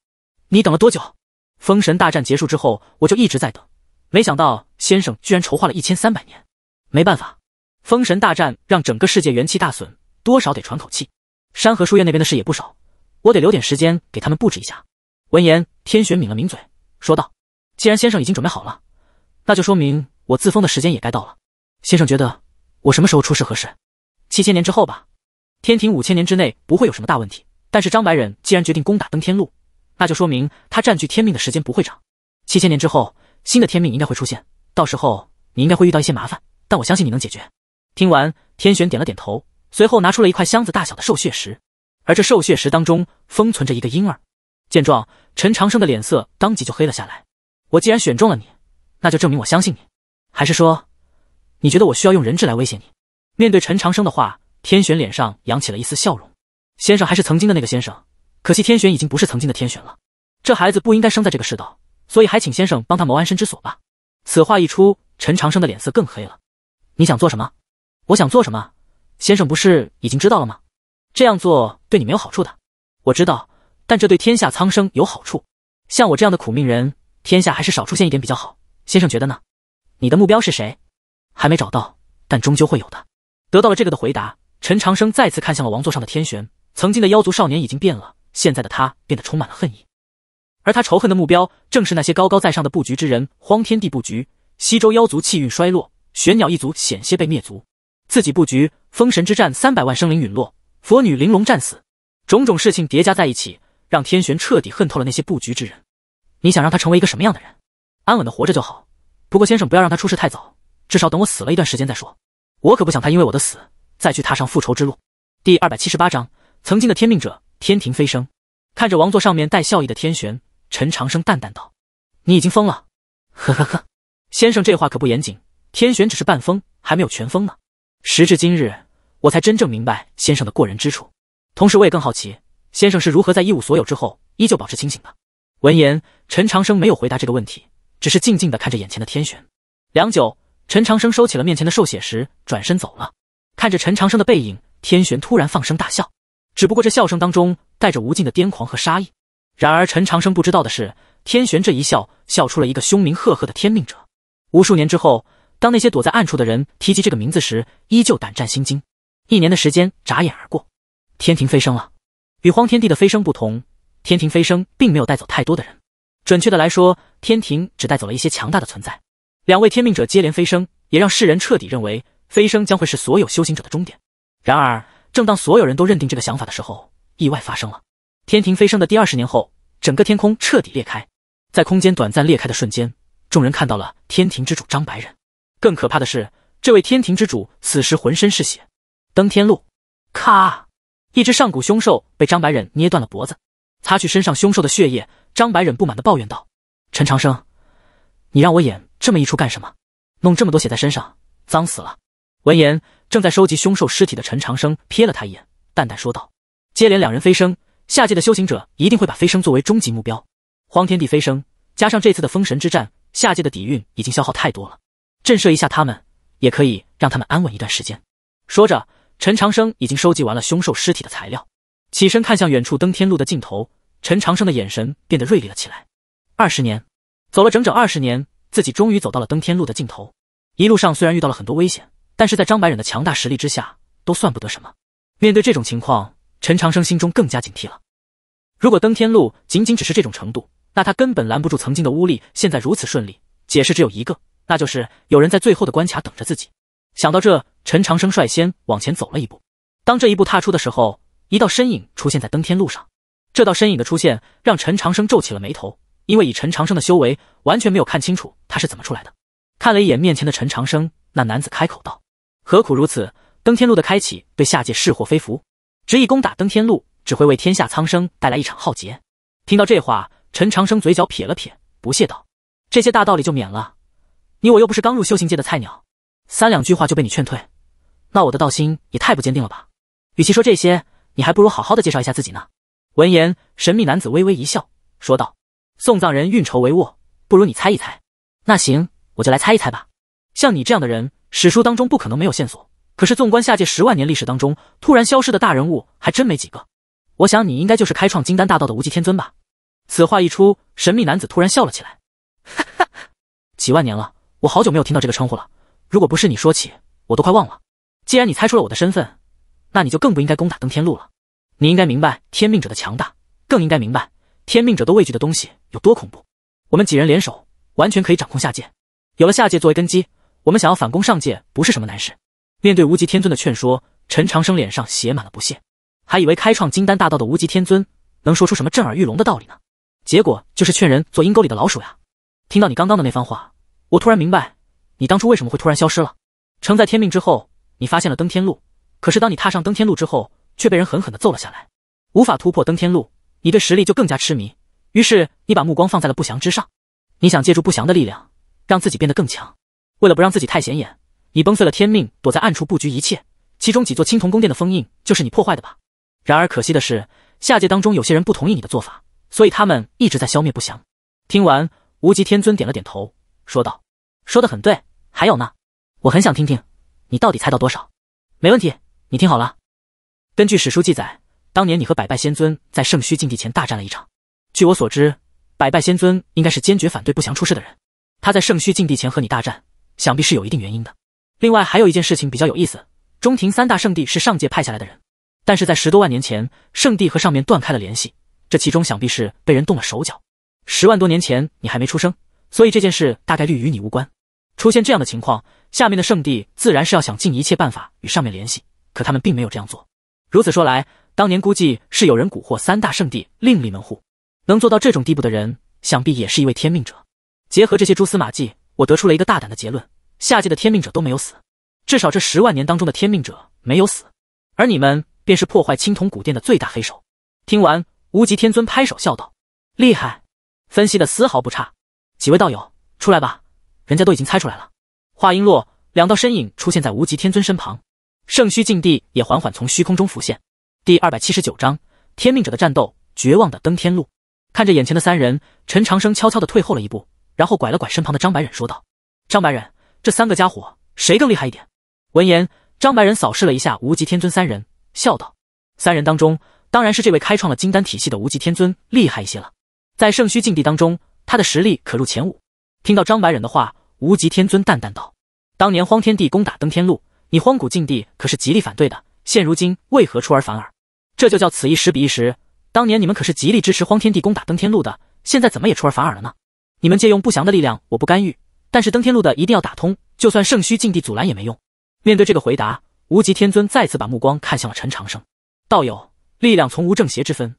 你等了多久？”“封神大战结束之后，我就一直在等。没想到先生居然筹划了一千三百年，没办法。”封神大战让整个世界元气大损，多少得喘口气。山河书院那边的事也不少，我得留点时间给他们布置一下。闻言，天玄抿了抿嘴，说道：“既然先生已经准备好了，那就说明我自封的时间也该到了。先生觉得我什么时候出世合适？七千年之后吧。天庭五千年之内不会有什么大问题，但是张白忍既然决定攻打登天路，那就说明他占据天命的时间不会长。七千年之后，新的天命应该会出现，到时候你应该会遇到一些麻烦，但我相信你能解决。”听完，天玄点了点头，随后拿出了一块箱子大小的兽血石，而这兽血石当中封存着一个婴儿。见状，陈长生的脸色当即就黑了下来。我既然选中了你，那就证明我相信你，还是说，你觉得我需要用人质来威胁你？面对陈长生的话，天玄脸上扬起了一丝笑容。先生还是曾经的那个先生，可惜天玄已经不是曾经的天玄了。这孩子不应该生在这个世道，所以还请先生帮他谋安身之所吧。此话一出，陈长生的脸色更黑了。你想做什么？我想做什么，先生不是已经知道了吗？这样做对你没有好处的。我知道，但这对天下苍生有好处。像我这样的苦命人，天下还是少出现一点比较好。先生觉得呢？你的目标是谁？还没找到，但终究会有的。得到了这个的回答，陈长生再次看向了王座上的天玄。曾经的妖族少年已经变了，现在的他变得充满了恨意，而他仇恨的目标正是那些高高在上的布局之人。荒天地布局，西周妖族气运衰落，玄鸟一族险些被灭族。自己布局，封神之战三百万生灵陨落，佛女玲珑战死，种种事情叠加在一起，让天玄彻底恨透了那些布局之人。你想让他成为一个什么样的人？安稳的活着就好。不过先生不要让他出事太早，至少等我死了一段时间再说。我可不想他因为我的死再去踏上复仇之路。第二百七十八章：曾经的天命者，天庭飞升。看着王座上面带笑意的天玄，陈长生淡淡道：“你已经疯了。”呵呵呵，先生这话可不严谨。天玄只是半疯，还没有全疯呢。时至今日，我才真正明白先生的过人之处。同时，我也更好奇，先生是如何在一无所有之后，依旧保持清醒的。闻言，陈长生没有回答这个问题，只是静静的看着眼前的天玄。良久，陈长生收起了面前的兽血石，转身走了。看着陈长生的背影，天玄突然放声大笑。只不过这笑声当中，带着无尽的癫狂和杀意。然而陈长生不知道的是，天玄这一笑，笑出了一个凶名赫赫的天命者。无数年之后。当那些躲在暗处的人提及这个名字时，依旧胆战心惊。一年的时间眨眼而过，天庭飞升了。与荒天地的飞升不同，天庭飞升并没有带走太多的人。准确的来说，天庭只带走了一些强大的存在。两位天命者接连飞升，也让世人彻底认为飞升将会是所有修行者的终点。然而，正当所有人都认定这个想法的时候，意外发生了。天庭飞升的第二十年后，整个天空彻底裂开。在空间短暂裂开的瞬间，众人看到了天庭之主张白人。更可怕的是，这位天庭之主此时浑身是血。登天路，咔！一只上古凶兽被张白忍捏断了脖子。擦去身上凶兽的血液，张白忍不满的抱怨道：“陈长生，你让我演这么一出干什么？弄这么多血在身上，脏死了！”闻言，正在收集凶兽尸体的陈长生瞥了他一眼，淡淡说道：“接连两人飞升，下界的修行者一定会把飞升作为终极目标。荒天地飞升，加上这次的封神之战，下界的底蕴已经消耗太多了。”震慑一下他们，也可以让他们安稳一段时间。说着，陈长生已经收集完了凶兽尸体的材料，起身看向远处登天路的尽头。陈长生的眼神变得锐利了起来。二十年，走了整整二十年，自己终于走到了登天路的尽头。一路上虽然遇到了很多危险，但是在张白忍的强大实力之下，都算不得什么。面对这种情况，陈长生心中更加警惕了。如果登天路仅仅只是这种程度，那他根本拦不住曾经的巫力。现在如此顺利，解释只有一个。那就是有人在最后的关卡等着自己。想到这，陈长生率先往前走了一步。当这一步踏出的时候，一道身影出现在登天路上。这道身影的出现让陈长生皱起了眉头，因为以陈长生的修为，完全没有看清楚他是怎么出来的。看了一眼面前的陈长生，那男子开口道：“何苦如此？登天路的开启对下界是祸非福，执意攻打登天路，只会为天下苍生带来一场浩劫。”听到这话，陈长生嘴角撇了撇，不屑道：“这些大道理就免了。”你我又不是刚入修行界的菜鸟，三两句话就被你劝退，那我的道心也太不坚定了吧？与其说这些，你还不如好好的介绍一下自己呢。闻言，神秘男子微微一笑，说道：“送葬人运筹帷幄，不如你猜一猜。”那行，我就来猜一猜吧。像你这样的人，史书当中不可能没有线索。可是纵观下界十万年历史当中，突然消失的大人物还真没几个。我想你应该就是开创金丹大道的无极天尊吧？此话一出，神秘男子突然笑了起来，哈哈，几万年了。我好久没有听到这个称呼了，如果不是你说起，我都快忘了。既然你猜出了我的身份，那你就更不应该攻打登天路了。你应该明白天命者的强大，更应该明白天命者都畏惧的东西有多恐怖。我们几人联手，完全可以掌控下界。有了下界作为根基，我们想要反攻上界不是什么难事。面对无极天尊的劝说，陈长生脸上写满了不屑，还以为开创金丹大道的无极天尊能说出什么震耳欲聋的道理呢，结果就是劝人做阴沟里的老鼠呀。听到你刚刚的那番话。我突然明白，你当初为什么会突然消失了。承载天命之后，你发现了登天路，可是当你踏上登天路之后，却被人狠狠的揍了下来，无法突破登天路，你对实力就更加痴迷，于是你把目光放在了不祥之上，你想借助不祥的力量让自己变得更强。为了不让自己太显眼，你崩碎了天命，躲在暗处布局一切，其中几座青铜宫殿的封印就是你破坏的吧？然而可惜的是，下界当中有些人不同意你的做法，所以他们一直在消灭不祥。听完，无极天尊点了点头。说道：“说的很对，还有呢，我很想听听，你到底猜到多少？没问题，你听好了。根据史书记载，当年你和百拜仙尊在圣虚禁地前大战了一场。据我所知，百拜仙尊应该是坚决反对不祥出世的人。他在圣虚禁地前和你大战，想必是有一定原因的。另外还有一件事情比较有意思：中庭三大圣地是上界派下来的人，但是在十多万年前，圣地和上面断开了联系，这其中想必是被人动了手脚。十万多年前你还没出生。”所以这件事大概率与你无关。出现这样的情况，下面的圣地自然是要想尽一切办法与上面联系，可他们并没有这样做。如此说来，当年估计是有人蛊惑三大圣地另立门户。能做到这种地步的人，想必也是一位天命者。结合这些蛛丝马迹，我得出了一个大胆的结论：下界的天命者都没有死，至少这十万年当中的天命者没有死，而你们便是破坏青铜古殿的最大黑手。听完，无极天尊拍手笑道：“厉害，分析的丝毫不差。”几位道友，出来吧，人家都已经猜出来了。话音落，两道身影出现在无极天尊身旁，圣虚境地也缓缓从虚空中浮现。第二百七十九章天命者的战斗，绝望的登天路。看着眼前的三人，陈长生悄悄的退后了一步，然后拐了拐身旁的张白忍，说道：“张白忍，这三个家伙谁更厉害一点？”闻言，张白忍扫视了一下无极天尊三人，笑道：“三人当中，当然是这位开创了金丹体系的无极天尊厉害一些了。在圣虚境地当中。”他的实力可入前五。听到张白忍的话，无极天尊淡淡道：“当年荒天帝攻打登天路，你荒古禁地可是极力反对的。现如今为何出尔反尔？这就叫此一时彼一时。当年你们可是极力支持荒天帝攻打登天路的，现在怎么也出尔反尔了呢？你们借用不祥的力量，我不干预，但是登天路的一定要打通，就算圣虚禁地阻拦也没用。”面对这个回答，无极天尊再次把目光看向了陈长生道友：“力量从无正邪之分，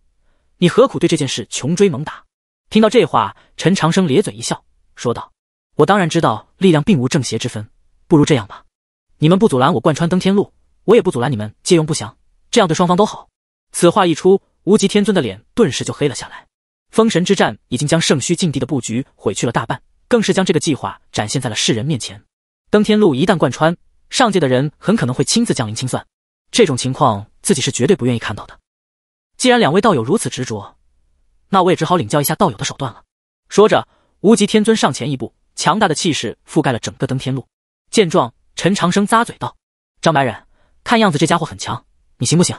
你何苦对这件事穷追猛打？”听到这话，陈长生咧嘴一笑，说道：“我当然知道力量并无正邪之分，不如这样吧，你们不阻拦我贯穿登天路，我也不阻拦你们借用不祥，这样对双方都好。”此话一出，无极天尊的脸顿时就黑了下来。封神之战已经将圣虚禁地的布局毁去了大半，更是将这个计划展现在了世人面前。登天路一旦贯穿，上界的人很可能会亲自降临清算，这种情况自己是绝对不愿意看到的。既然两位道友如此执着，那我也只好领教一下道友的手段了。说着，无极天尊上前一步，强大的气势覆盖了整个登天路。见状，陈长生咂嘴道：“张白忍，看样子这家伙很强，你行不行？”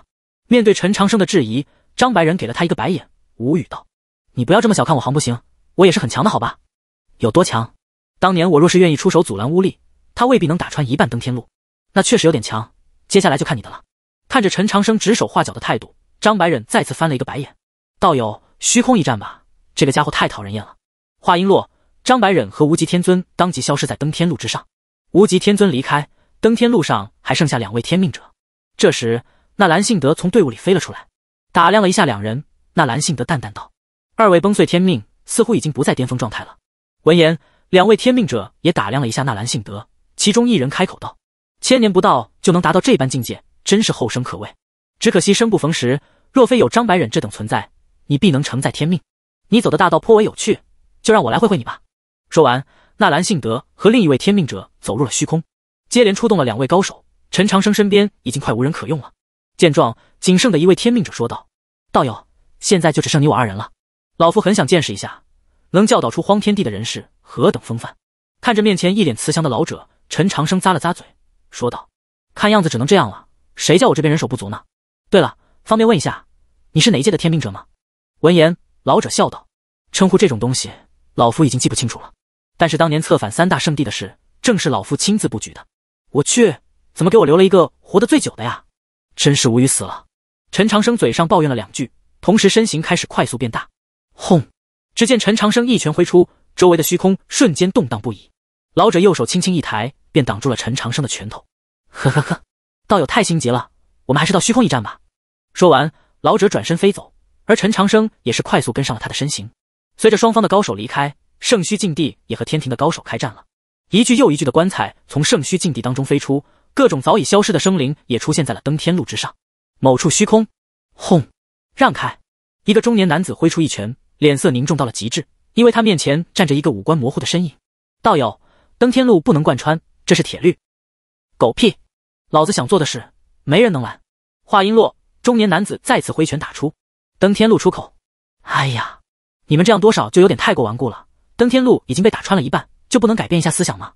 面对陈长生的质疑，张白忍给了他一个白眼，无语道：“你不要这么小看我行不行？我也是很强的，好吧？有多强？当年我若是愿意出手阻拦乌力，他未必能打穿一半登天路。那确实有点强。接下来就看你的了。”看着陈长生指手画脚的态度，张白忍再次翻了一个白眼：“道友。”虚空一战吧，这个家伙太讨人厌了。话音落，张白忍和无极天尊当即消失在登天路之上。无极天尊离开登天路上，还剩下两位天命者。这时，那蓝信德从队伍里飞了出来，打量了一下两人。那蓝信德淡淡道：“二位崩碎天命，似乎已经不在巅峰状态了。”闻言，两位天命者也打量了一下那蓝信德，其中一人开口道：“千年不到就能达到这般境界，真是后生可畏。只可惜生不逢时，若非有张白忍这等存在。”你必能承载天命，你走的大道颇为有趣，就让我来会会你吧。说完，纳兰性德和另一位天命者走入了虚空，接连出动了两位高手。陈长生身边已经快无人可用了。见状，仅剩的一位天命者说道：“道友，现在就只剩你我二人了。老夫很想见识一下，能教导出荒天地的人是何等风范。”看着面前一脸慈祥的老者，陈长生咂了咂嘴，说道：“看样子只能这样了。谁叫我这边人手不足呢？”对了，方便问一下，你是哪一届的天命者吗？闻言，老者笑道：“称呼这种东西，老夫已经记不清楚了。但是当年策反三大圣地的事，正是老夫亲自布局的。”我去，怎么给我留了一个活得最久的呀？真是无语死了！陈长生嘴上抱怨了两句，同时身形开始快速变大。轰！只见陈长生一拳挥出，周围的虚空瞬间动荡不已。老者右手轻轻一抬，便挡住了陈长生的拳头。呵呵呵，道友太心急了，我们还是到虚空一战吧。说完，老者转身飞走。而陈长生也是快速跟上了他的身形。随着双方的高手离开，圣虚禁地也和天庭的高手开战了。一具又一具的棺材从圣虚禁地当中飞出，各种早已消失的生灵也出现在了登天路之上。某处虚空，轰！让开！一个中年男子挥出一拳，脸色凝重到了极致，因为他面前站着一个五官模糊的身影。道友，登天路不能贯穿，这是铁律。狗屁！老子想做的事，没人能拦。话音落，中年男子再次挥拳打出。登天路出口，哎呀，你们这样多少就有点太过顽固了。登天路已经被打穿了一半，就不能改变一下思想吗？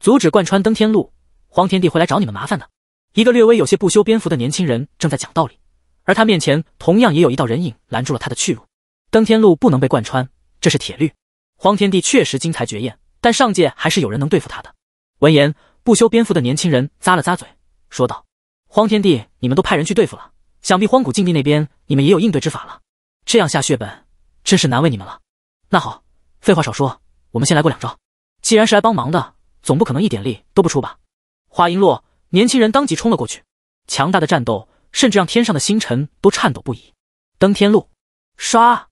阻止贯穿登天路，荒天帝会来找你们麻烦的。一个略微有些不修边幅的年轻人正在讲道理，而他面前同样也有一道人影拦住了他的去路。登天路不能被贯穿，这是铁律。荒天帝确实精彩绝艳，但上界还是有人能对付他的。闻言，不修边幅的年轻人咂了咂嘴，说道：“荒天帝，你们都派人去对付了。”想必荒古禁地那边你们也有应对之法了，这样下血本真是难为你们了。那好，废话少说，我们先来过两招。既然是来帮忙的，总不可能一点力都不出吧？话音落，年轻人当即冲了过去。强大的战斗甚至让天上的星辰都颤抖不已。登天路，唰，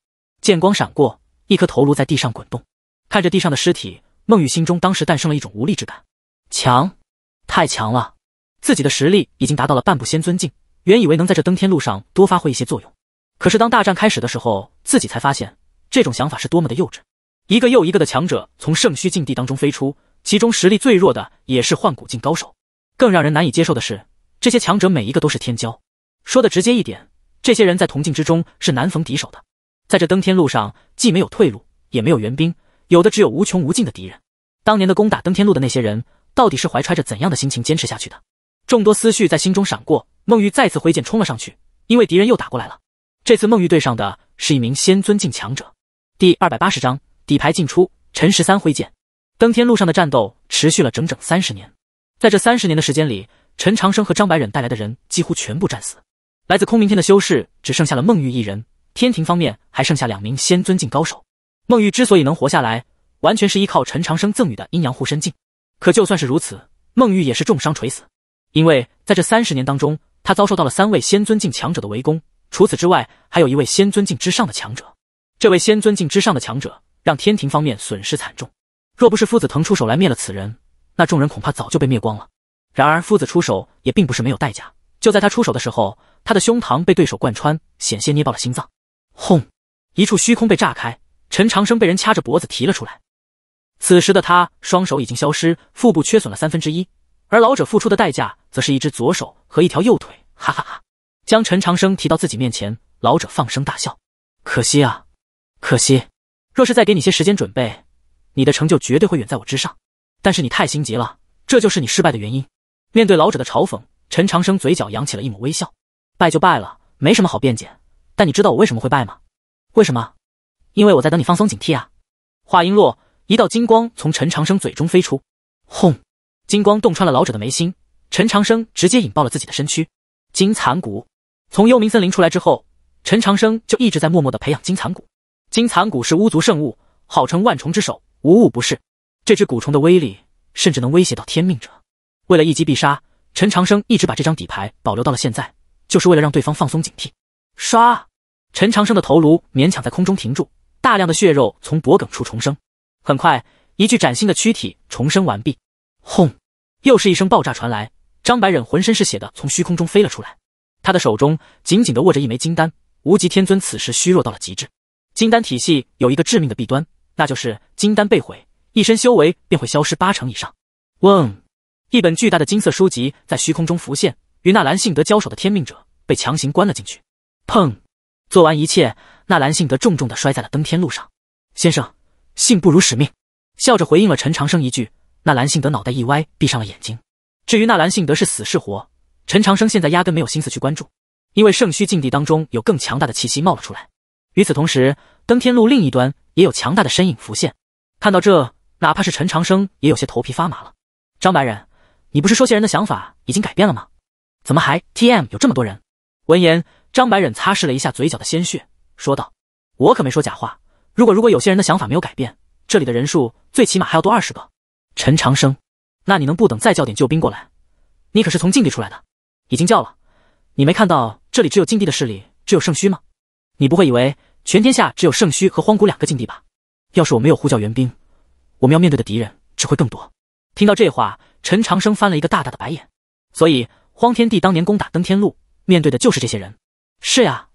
剑光闪过，一颗头颅在地上滚动。看着地上的尸体，孟雨心中当时诞生了一种无力之感。强，太强了！自己的实力已经达到了半步仙尊境。原以为能在这登天路上多发挥一些作用，可是当大战开始的时候，自己才发现这种想法是多么的幼稚。一个又一个的强者从圣虚境地当中飞出，其中实力最弱的也是换骨境高手。更让人难以接受的是，这些强者每一个都是天骄。说的直接一点，这些人在铜镜之中是难逢敌手的。在这登天路上，既没有退路，也没有援兵，有的只有无穷无尽的敌人。当年的攻打登天路的那些人，到底是怀揣着怎样的心情坚持下去的？众多思绪在心中闪过。孟玉再次挥剑冲了上去，因为敌人又打过来了。这次孟玉对上的是一名仙尊境强者。第二百八十章底牌进出。陈十三挥剑，登天路上的战斗持续了整整三十年。在这三十年的时间里，陈长生和张白忍带来的人几乎全部战死，来自空明天的修士只剩下了孟玉一人。天庭方面还剩下两名仙尊境高手。孟玉之所以能活下来，完全是依靠陈长生赠予的阴阳护身镜。可就算是如此，孟玉也是重伤垂死，因为在这三十年当中。他遭受到了三位仙尊境强者的围攻，除此之外，还有一位仙尊境之上的强者。这位仙尊境之上的强者让天庭方面损失惨重，若不是夫子腾出手来灭了此人，那众人恐怕早就被灭光了。然而夫子出手也并不是没有代价，就在他出手的时候，他的胸膛被对手贯穿，险些捏爆了心脏。轰！一处虚空被炸开，陈长生被人掐着脖子提了出来。此时的他双手已经消失，腹部缺损了三分之一。而老者付出的代价，则是一只左手和一条右腿。哈哈哈！将陈长生提到自己面前，老者放声大笑。可惜啊，可惜！若是再给你些时间准备，你的成就绝对会远在我之上。但是你太心急了，这就是你失败的原因。面对老者的嘲讽，陈长生嘴角扬起了一抹微笑。败就败了，没什么好辩解。但你知道我为什么会败吗？为什么？因为我在等你放松警惕啊！话音落，一道金光从陈长生嘴中飞出，轰！金光洞穿了老者的眉心，陈长生直接引爆了自己的身躯。金蚕蛊，从幽冥森林出来之后，陈长生就一直在默默的培养金蚕蛊。金蚕蛊是巫族圣物，号称万虫之首，无物不是。这只蛊虫的威力，甚至能威胁到天命者。为了一击必杀，陈长生一直把这张底牌保留到了现在，就是为了让对方放松警惕。唰，陈长生的头颅勉强在空中停住，大量的血肉从脖梗处重生，很快，一具崭新的躯体重生完毕。轰！又是一声爆炸传来，张白忍浑身是血的从虚空中飞了出来，他的手中紧紧的握着一枚金丹。无极天尊此时虚弱到了极致，金丹体系有一个致命的弊端，那就是金丹被毁，一身修为便会消失八成以上。嗡，一本巨大的金色书籍在虚空中浮现，与纳兰性德交手的天命者被强行关了进去。砰，做完一切，纳兰性德重重的摔在了登天路上。先生，幸不辱使命，笑着回应了陈长生一句。那蓝信德脑袋一歪，闭上了眼睛。至于那蓝信德是死是活，陈长生现在压根没有心思去关注，因为圣虚禁地当中有更强大的气息冒了出来。与此同时，登天路另一端也有强大的身影浮现。看到这，哪怕是陈长生也有些头皮发麻了。张白忍，你不是说些人的想法已经改变了吗？怎么还 T M 有这么多人？闻言，张白忍擦拭了一下嘴角的鲜血，说道：“我可没说假话。如果如果有些人的想法没有改变，这里的人数最起码还要多二十个。”陈长生，那你能不等再叫点救兵过来？你可是从禁地出来的，已经叫了。你没看到这里只有禁地的势力，只有圣虚吗？你不会以为全天下只有圣虚和荒古两个禁地吧？要是我没有呼叫援兵，我们要面对的敌人只会更多。听到这话，陈长生翻了一个大大的白眼。所以，荒天帝当年攻打登天路，面对的就是这些人。是呀，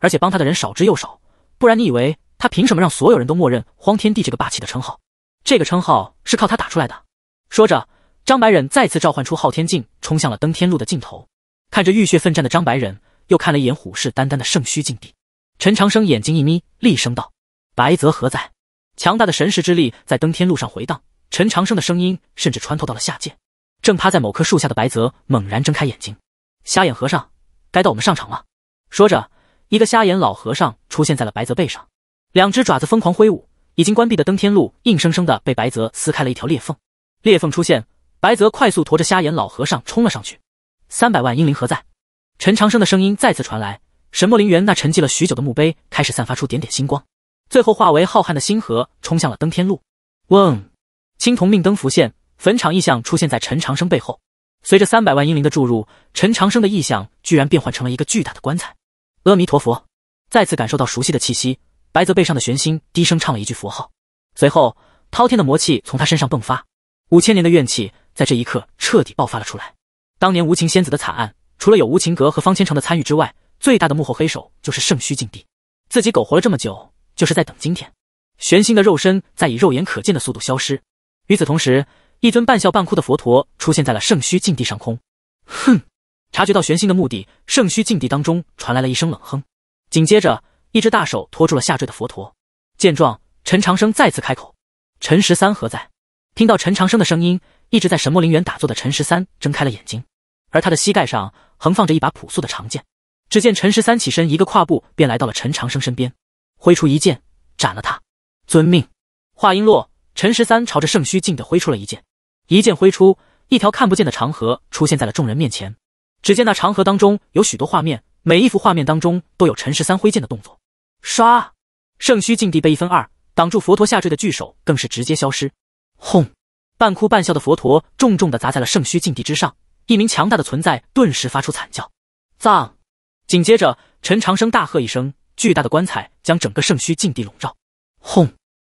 而且帮他的人少之又少，不然你以为他凭什么让所有人都默认荒天帝这个霸气的称号？这个称号是靠他打出来的。说着，张白忍再次召唤出昊天镜，冲向了登天路的尽头。看着浴血奋战的张白忍，又看了一眼虎视眈眈的圣虚境地，陈长生眼睛一眯，厉声道：“白泽何在？”强大的神识之力在登天路上回荡，陈长生的声音甚至穿透到了下界。正趴在某棵树下的白泽猛然睁开眼睛：“瞎眼和尚，该到我们上场了。”说着，一个瞎眼老和尚出现在了白泽背上，两只爪子疯狂挥舞。已经关闭的登天路，硬生生的被白泽撕开了一条裂缝。裂缝出现，白泽快速驮着瞎眼老和尚冲了上去。三百万英灵何在？陈长生的声音再次传来。神墨陵园那沉寂了许久的墓碑开始散发出点点星光，最后化为浩瀚的星河，冲向了登天路。嗡，青铜命灯浮现，坟场异象出现在陈长生背后。随着三百万英灵的注入，陈长生的异象居然变换成了一个巨大的棺材。阿弥陀佛，再次感受到熟悉的气息。白泽背上的玄心低声唱了一句佛号，随后滔天的魔气从他身上迸发，五千年的怨气在这一刻彻底爆发了出来。当年无情仙子的惨案，除了有无情阁和方千城的参与之外，最大的幕后黑手就是圣虚禁地。自己苟活了这么久，就是在等今天。玄心的肉身在以肉眼可见的速度消失，与此同时，一尊半笑半哭的佛陀出现在了圣虚禁地上空。哼，察觉到玄心的目的，圣虚禁地当中传来了一声冷哼，紧接着。一只大手拖住了下坠的佛陀。见状，陈长生再次开口：“陈十三何在？”听到陈长生的声音，一直在神魔陵园打坐的陈十三睁开了眼睛，而他的膝盖上横放着一把朴素的长剑。只见陈十三起身，一个跨步便来到了陈长生身边，挥出一剑斩了他。遵命。话音落，陈十三朝着圣虚境的挥出了一剑。一剑挥出，一条看不见的长河出现在了众人面前。只见那长河当中有许多画面，每一幅画面当中都有陈十三挥剑的动作。刷！圣虚禁地被一分二，挡住佛陀下坠的巨手更是直接消失。轰！半哭半笑的佛陀重重的砸在了圣虚禁地之上，一名强大的存在顿时发出惨叫。葬！紧接着，陈长生大喝一声，巨大的棺材将整个圣虚禁地笼罩。轰！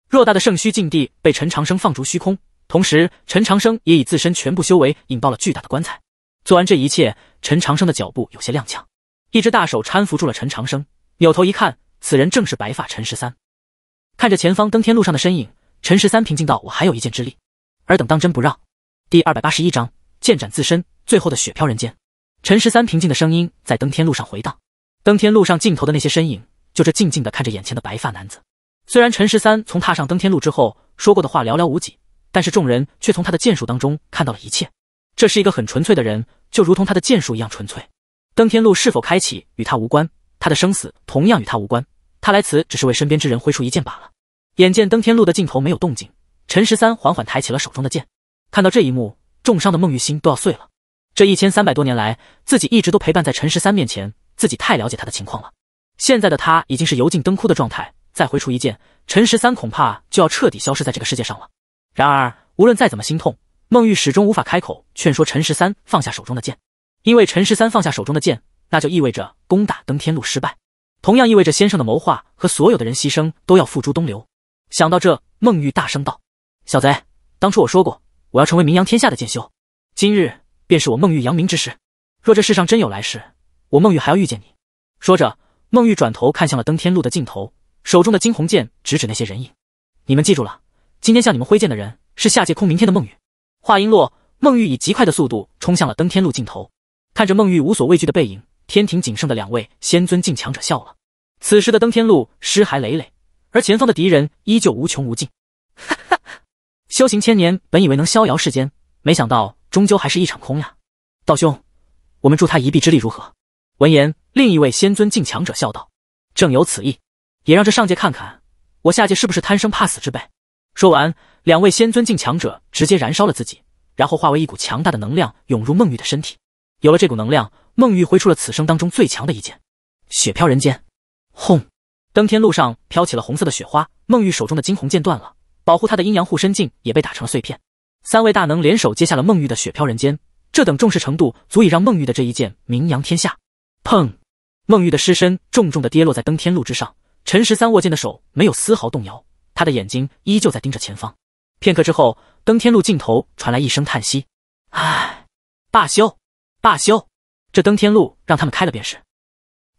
偌大的圣虚禁地被陈长生放逐虚空，同时陈长生也以自身全部修为引爆了巨大的棺材。做完这一切，陈长生的脚步有些踉跄，一只大手搀扶住了陈长生，扭头一看。此人正是白发陈十三，看着前方登天路上的身影，陈十三平静道：“我还有一剑之力，尔等当真不让？”第二百八十一章剑斩自身。最后的雪飘人间。陈十三平静的声音在登天路上回荡。登天路上尽头的那些身影，就这静静的看着眼前的白发男子。虽然陈十三从踏上登天路之后说过的话寥寥无几，但是众人却从他的剑术当中看到了一切。这是一个很纯粹的人，就如同他的剑术一样纯粹。登天路是否开启，与他无关。他的生死同样与他无关，他来此只是为身边之人挥出一剑罢了。眼见登天路的尽头没有动静，陈十三缓缓抬起了手中的剑。看到这一幕，重伤的孟玉心都要碎了。这一千三百多年来，自己一直都陪伴在陈十三面前，自己太了解他的情况了。现在的他已经是油尽灯枯的状态，再挥出一剑，陈十三恐怕就要彻底消失在这个世界上了。然而，无论再怎么心痛，孟玉始终无法开口劝说陈十三放下手中的剑，因为陈十三放下手中的剑。那就意味着攻打登天路失败，同样意味着先生的谋划和所有的人牺牲都要付诸东流。想到这，孟玉大声道：“小贼，当初我说过，我要成为名扬天下的剑修，今日便是我孟玉扬名之时。若这世上真有来世，我孟玉还要遇见你。”说着，孟玉转头看向了登天路的尽头，手中的惊鸿剑直指那些人影。“你们记住了，今天向你们挥剑的人是下界空明天的孟玉。”话音落，孟玉以极快的速度冲向了登天路尽头，看着孟玉无所畏惧的背影。天庭仅剩的两位仙尊境强者笑了。此时的登天路尸骸累累，而前方的敌人依旧无穷无尽。哈哈，修行千年，本以为能逍遥世间，没想到终究还是一场空呀。道兄，我们助他一臂之力如何？闻言，另一位仙尊境强者笑道：“正有此意，也让这上界看看，我下界是不是贪生怕死之辈。”说完，两位仙尊境强者直接燃烧了自己，然后化为一股强大的能量涌入梦玉的身体。有了这股能量，孟玉挥出了此生当中最强的一剑——雪飘人间。轰！登天路上飘起了红色的雪花，孟玉手中的金红剑断了，保护他的阴阳护身镜也被打成了碎片。三位大能联手接下了孟玉的雪飘人间，这等重视程度足以让孟玉的这一剑名扬天下。砰！孟玉的尸身重重的跌落在登天路之上。陈十三握剑的手没有丝毫动摇，他的眼睛依旧在盯着前方。片刻之后，登天路尽头传来一声叹息：“唉，罢休。”罢休，这登天路让他们开了便是。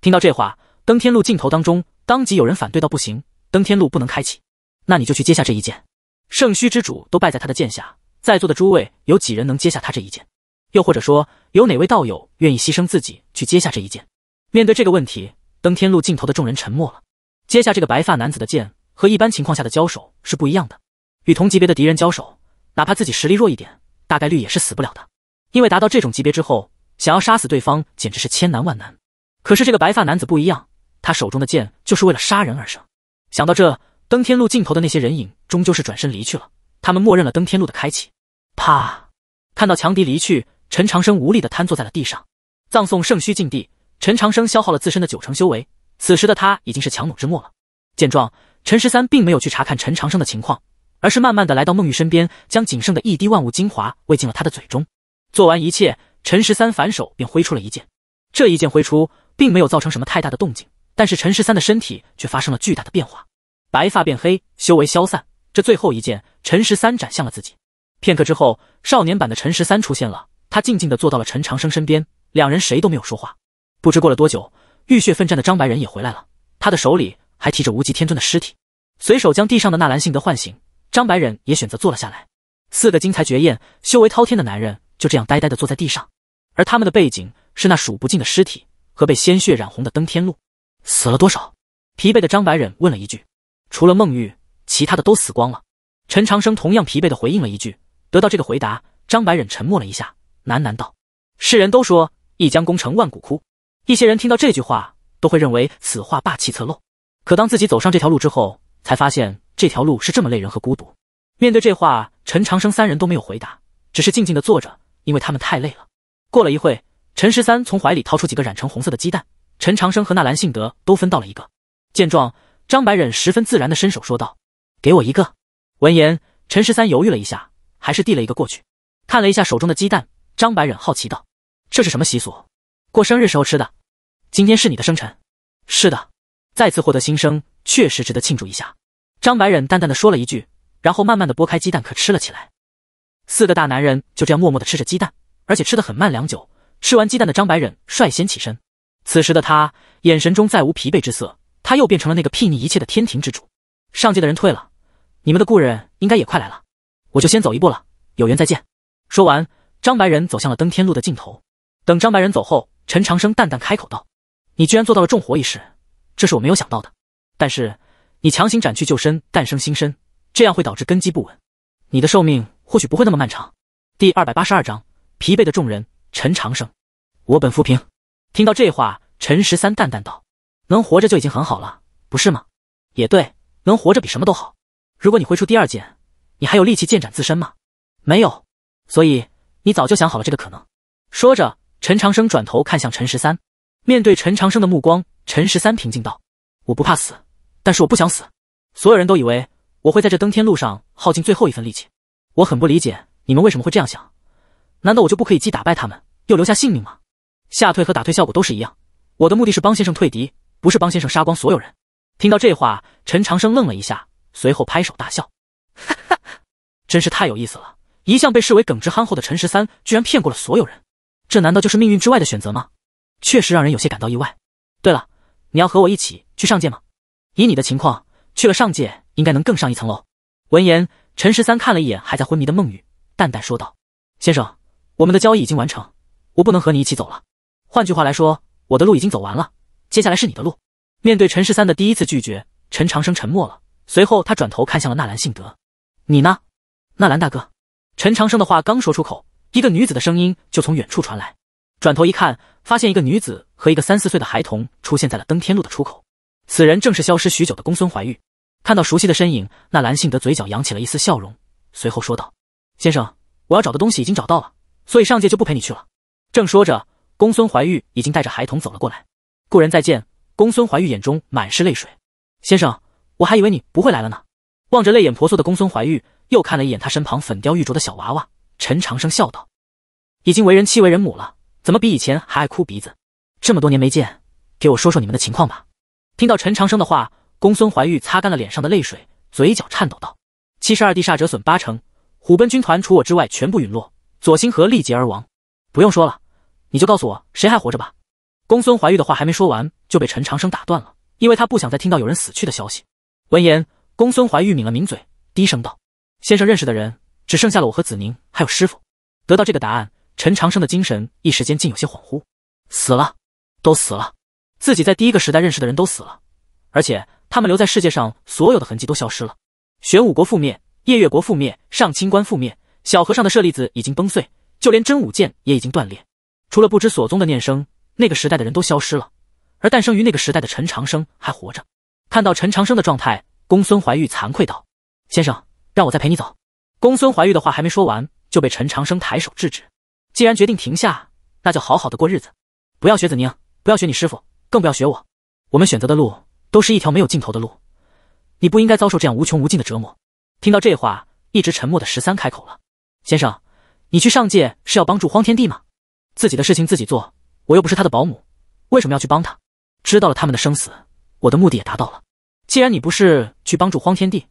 听到这话，登天路尽头当中，当即有人反对道：“不行，登天路不能开启。”那你就去接下这一剑。圣虚之主都败在他的剑下，在座的诸位有几人能接下他这一剑？又或者说，有哪位道友愿意牺牲自己去接下这一剑？面对这个问题，登天路尽头的众人沉默了。接下这个白发男子的剑，和一般情况下的交手是不一样的。与同级别的敌人交手，哪怕自己实力弱一点，大概率也是死不了的，因为达到这种级别之后。想要杀死对方简直是千难万难，可是这个白发男子不一样，他手中的剑就是为了杀人而生。想到这，登天路尽头的那些人影终究是转身离去了，他们默认了登天路的开启。啪！看到强敌离去，陈长生无力的瘫坐在了地上。葬送圣虚禁地，陈长生消耗了自身的九成修为，此时的他已经是强弩之末了。见状，陈十三并没有去查看陈长生的情况，而是慢慢的来到孟玉身边，将仅剩的一滴万物精华喂进了他的嘴中。做完一切。陈十三反手便挥出了一剑，这一剑挥出，并没有造成什么太大的动静，但是陈十三的身体却发生了巨大的变化，白发变黑，修为消散。这最后一剑，陈十三斩向了自己。片刻之后，少年版的陈十三出现了，他静静的坐到了陈长生身边，两人谁都没有说话。不知过了多久，浴血奋战的张白忍也回来了，他的手里还提着无极天尊的尸体，随手将地上的纳兰性德唤醒。张白忍也选择坐了下来，四个精彩绝艳、修为滔天的男人就这样呆呆的坐在地上。而他们的背景是那数不尽的尸体和被鲜血染红的登天路。死了多少？疲惫的张白忍问了一句。除了孟玉，其他的都死光了。陈长生同样疲惫的回应了一句。得到这个回答，张白忍沉默了一下，喃喃道：“世人都说一将功成万骨枯，一些人听到这句话都会认为此话霸气侧漏。可当自己走上这条路之后，才发现这条路是这么累人和孤独。”面对这话，陈长生三人都没有回答，只是静静的坐着，因为他们太累了。过了一会，陈十三从怀里掏出几个染成红色的鸡蛋，陈长生和纳兰性德都分到了一个。见状，张白忍十分自然的伸手说道：“给我一个。”闻言，陈十三犹豫了一下，还是递了一个过去。看了一下手中的鸡蛋，张白忍好奇道：“这是什么习俗？过生日时候吃的？今天是你的生辰？”“是的。”再次获得新生，确实值得庆祝一下。”张白忍淡淡的说了一句，然后慢慢的剥开鸡蛋壳吃了起来。四个大男人就这样默默的吃着鸡蛋。而且吃的很慢，良久吃完鸡蛋的张白忍率先起身。此时的他眼神中再无疲惫之色，他又变成了那个睥睨一切的天庭之主。上界的人退了，你们的故人应该也快来了，我就先走一步了，有缘再见。说完，张白忍走向了登天路的尽头。等张白忍走后，陈长生淡淡开口道：“你居然做到了重活一事，这是我没有想到的。但是你强行斩去旧身，诞生新身，这样会导致根基不稳，你的寿命或许不会那么漫长。”第二百八十二章。疲惫的众人，陈长生，我本浮萍。听到这话，陈十三淡淡道：“能活着就已经很好了，不是吗？”也对，能活着比什么都好。如果你挥出第二剑，你还有力气剑斩自身吗？没有。所以你早就想好了这个可能。说着，陈长生转头看向陈十三。面对陈长生的目光，陈十三平静道：“我不怕死，但是我不想死。所有人都以为我会在这登天路上耗尽最后一份力气，我很不理解你们为什么会这样想。”难道我就不可以既打败他们又留下性命吗？吓退和打退效果都是一样。我的目的是帮先生退敌，不是帮先生杀光所有人。听到这话，陈长生愣了一下，随后拍手大笑：“哈哈，真是太有意思了！一向被视为耿直憨厚的陈十三，居然骗过了所有人。这难道就是命运之外的选择吗？确实让人有些感到意外。”对了，你要和我一起去上界吗？以你的情况，去了上界应该能更上一层楼。闻言，陈十三看了一眼还在昏迷的孟雨，淡淡说道：“先生。”我们的交易已经完成，我不能和你一起走了。换句话来说，我的路已经走完了，接下来是你的路。面对陈十三的第一次拒绝，陈长生沉默了。随后他转头看向了纳兰性德：“你呢，纳兰大哥？”陈长生的话刚说出口，一个女子的声音就从远处传来。转头一看，发现一个女子和一个三四岁的孩童出现在了登天路的出口。此人正是消失许久的公孙怀玉。看到熟悉的身影，纳兰性德嘴角扬起了一丝笑容，随后说道：“先生，我要找的东西已经找到了。”所以上界就不陪你去了。正说着，公孙怀玉已经带着孩童走了过来。故人再见，公孙怀玉眼中满是泪水。先生，我还以为你不会来了呢。望着泪眼婆娑的公孙怀玉，又看了一眼他身旁粉雕玉琢的小娃娃，陈长生笑道：“已经为人妻为人母了，怎么比以前还爱哭鼻子？这么多年没见，给我说说你们的情况吧。”听到陈长生的话，公孙怀玉擦干了脸上的泪水，嘴角颤抖道：“七十二地煞折损八成，虎贲军团除我之外全部陨落。”左星河力竭而亡。不用说了，你就告诉我谁还活着吧。公孙怀玉的话还没说完，就被陈长生打断了，因为他不想再听到有人死去的消息。闻言，公孙怀玉抿了抿嘴，低声道：“先生认识的人只剩下了我和子宁，还有师傅。”得到这个答案，陈长生的精神一时间竟有些恍惚。死了，都死了，自己在第一个时代认识的人都死了，而且他们留在世界上所有的痕迹都消失了。玄武国覆灭，夜月国覆灭，上清观覆灭。小和尚的舍利子已经崩碎，就连真武剑也已经断裂。除了不知所踪的念生，那个时代的人都消失了，而诞生于那个时代的陈长生还活着。看到陈长生的状态，公孙怀玉惭愧道：“先生，让我再陪你走。”公孙怀玉的话还没说完，就被陈长生抬手制止。既然决定停下，那就好好的过日子，不要学子宁，不要学你师傅，更不要学我。我们选择的路都是一条没有尽头的路，你不应该遭受这样无穷无尽的折磨。听到这话，一直沉默的十三开口了。先生，你去上界是要帮助荒天帝吗？自己的事情自己做，我又不是他的保姆，为什么要去帮他？知道了他们的生死，我的目的也达到了。既然你不是去帮助荒天帝，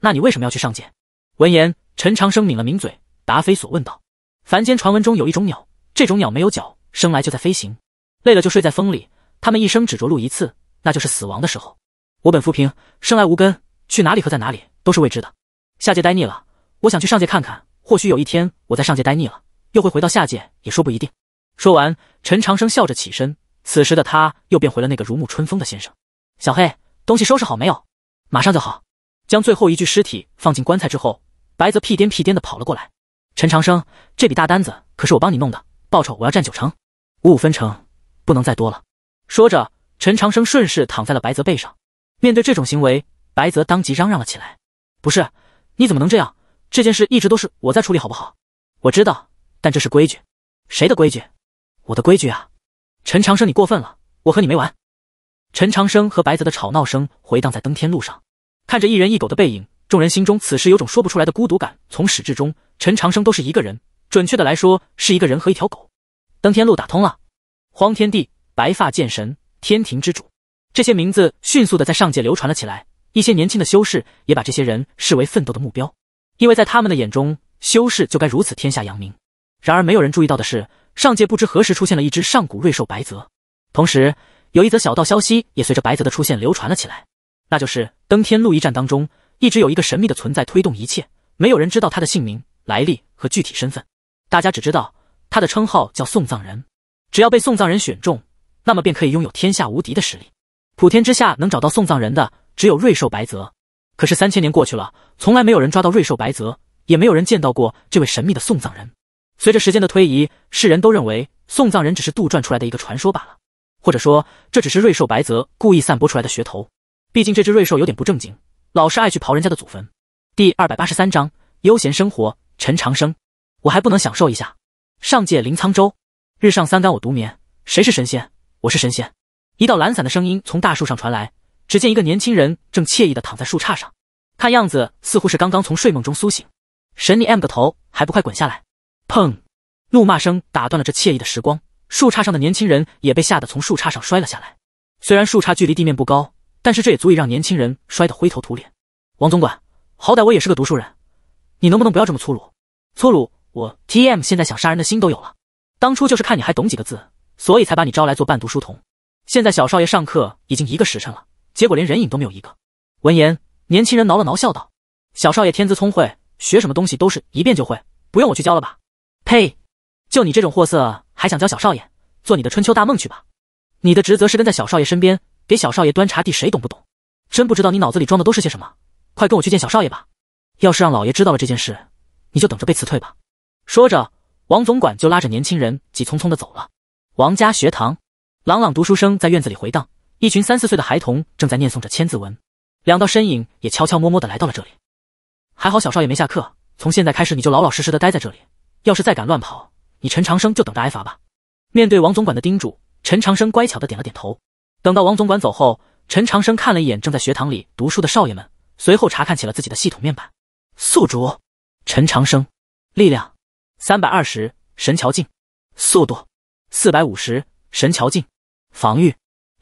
那你为什么要去上界？闻言，陈长生抿了抿嘴，答非所问道：“凡间传闻中有一种鸟，这种鸟没有脚，生来就在飞行，累了就睡在风里。它们一生只着陆一次，那就是死亡的时候。我本浮萍，生来无根，去哪里和在哪里都是未知的。下界待腻了，我想去上界看看。”或许有一天我在上界待腻了，又会回到下界，也说不一定。说完，陈长生笑着起身，此时的他又变回了那个如沐春风的先生。小黑，东西收拾好没有？马上就好。将最后一具尸体放进棺材之后，白泽屁颠屁颠的跑了过来。陈长生，这笔大单子可是我帮你弄的，报酬我要占九成，五五分成不能再多了。说着，陈长生顺势躺在了白泽背上。面对这种行为，白泽当即嚷嚷了起来：“不是，你怎么能这样？”这件事一直都是我在处理，好不好？我知道，但这是规矩，谁的规矩？我的规矩啊！陈长生，你过分了，我和你没完！陈长生和白泽的吵闹声回荡在登天路上，看着一人一狗的背影，众人心中此时有种说不出来的孤独感。从始至终，陈长生都是一个人，准确的来说是一个人和一条狗。登天路打通了，荒天帝、白发剑神、天庭之主，这些名字迅速的在上界流传了起来。一些年轻的修士也把这些人视为奋斗的目标。因为在他们的眼中，修士就该如此天下扬名。然而，没有人注意到的是，上界不知何时出现了一只上古瑞兽白泽。同时，有一则小道消息也随着白泽的出现流传了起来，那就是登天路一战当中，一直有一个神秘的存在推动一切，没有人知道他的姓名、来历和具体身份。大家只知道他的称号叫送葬人。只要被送葬人选中，那么便可以拥有天下无敌的实力。普天之下能找到送葬人的，只有瑞兽白泽。可是三千年过去了，从来没有人抓到瑞兽白泽，也没有人见到过这位神秘的送葬人。随着时间的推移，世人都认为送葬人只是杜撰出来的一个传说罢了，或者说这只是瑞兽白泽故意散播出来的噱头。毕竟这只瑞兽有点不正经，老是爱去刨人家的祖坟。第二百八十三章悠闲生活。陈长生，我还不能享受一下？上界临沧州，日上三竿我独眠，谁是神仙？我是神仙。一道懒散的声音从大树上传来。只见一个年轻人正惬意的躺在树杈上，看样子似乎是刚刚从睡梦中苏醒。神你 M 个头，还不快滚下来！砰！怒骂声打断了这惬意的时光，树杈上的年轻人也被吓得从树杈上摔了下来。虽然树杈距离地面不高，但是这也足以让年轻人摔得灰头土脸。王总管，好歹我也是个读书人，你能不能不要这么粗鲁？粗鲁，我 T M 现在想杀人的心都有了。当初就是看你还懂几个字，所以才把你招来做伴读书童。现在小少爷上课已经一个时辰了。结果连人影都没有一个。闻言，年轻人挠了挠，笑道：“小少爷天资聪慧，学什么东西都是一遍就会，不用我去教了吧？”“呸！就你这种货色，还想教小少爷？做你的春秋大梦去吧！你的职责是跟在小少爷身边，给小少爷端茶递水，懂不懂？真不知道你脑子里装的都是些什么！快跟我去见小少爷吧！要是让老爷知道了这件事，你就等着被辞退吧！”说着，王总管就拉着年轻人急匆匆的走了。王家学堂，朗朗读书声在院子里回荡。一群三四岁的孩童正在念诵着《千字文》，两道身影也悄悄摸摸的来到了这里。还好小少爷没下课，从现在开始你就老老实实的待在这里，要是再敢乱跑，你陈长生就等着挨罚吧。面对王总管的叮嘱，陈长生乖巧的点了点头。等到王总管走后，陈长生看了一眼正在学堂里读书的少爷们，随后查看起了自己的系统面板。宿主，陈长生，力量三百二十神桥境，速度四百五十神桥境，防御。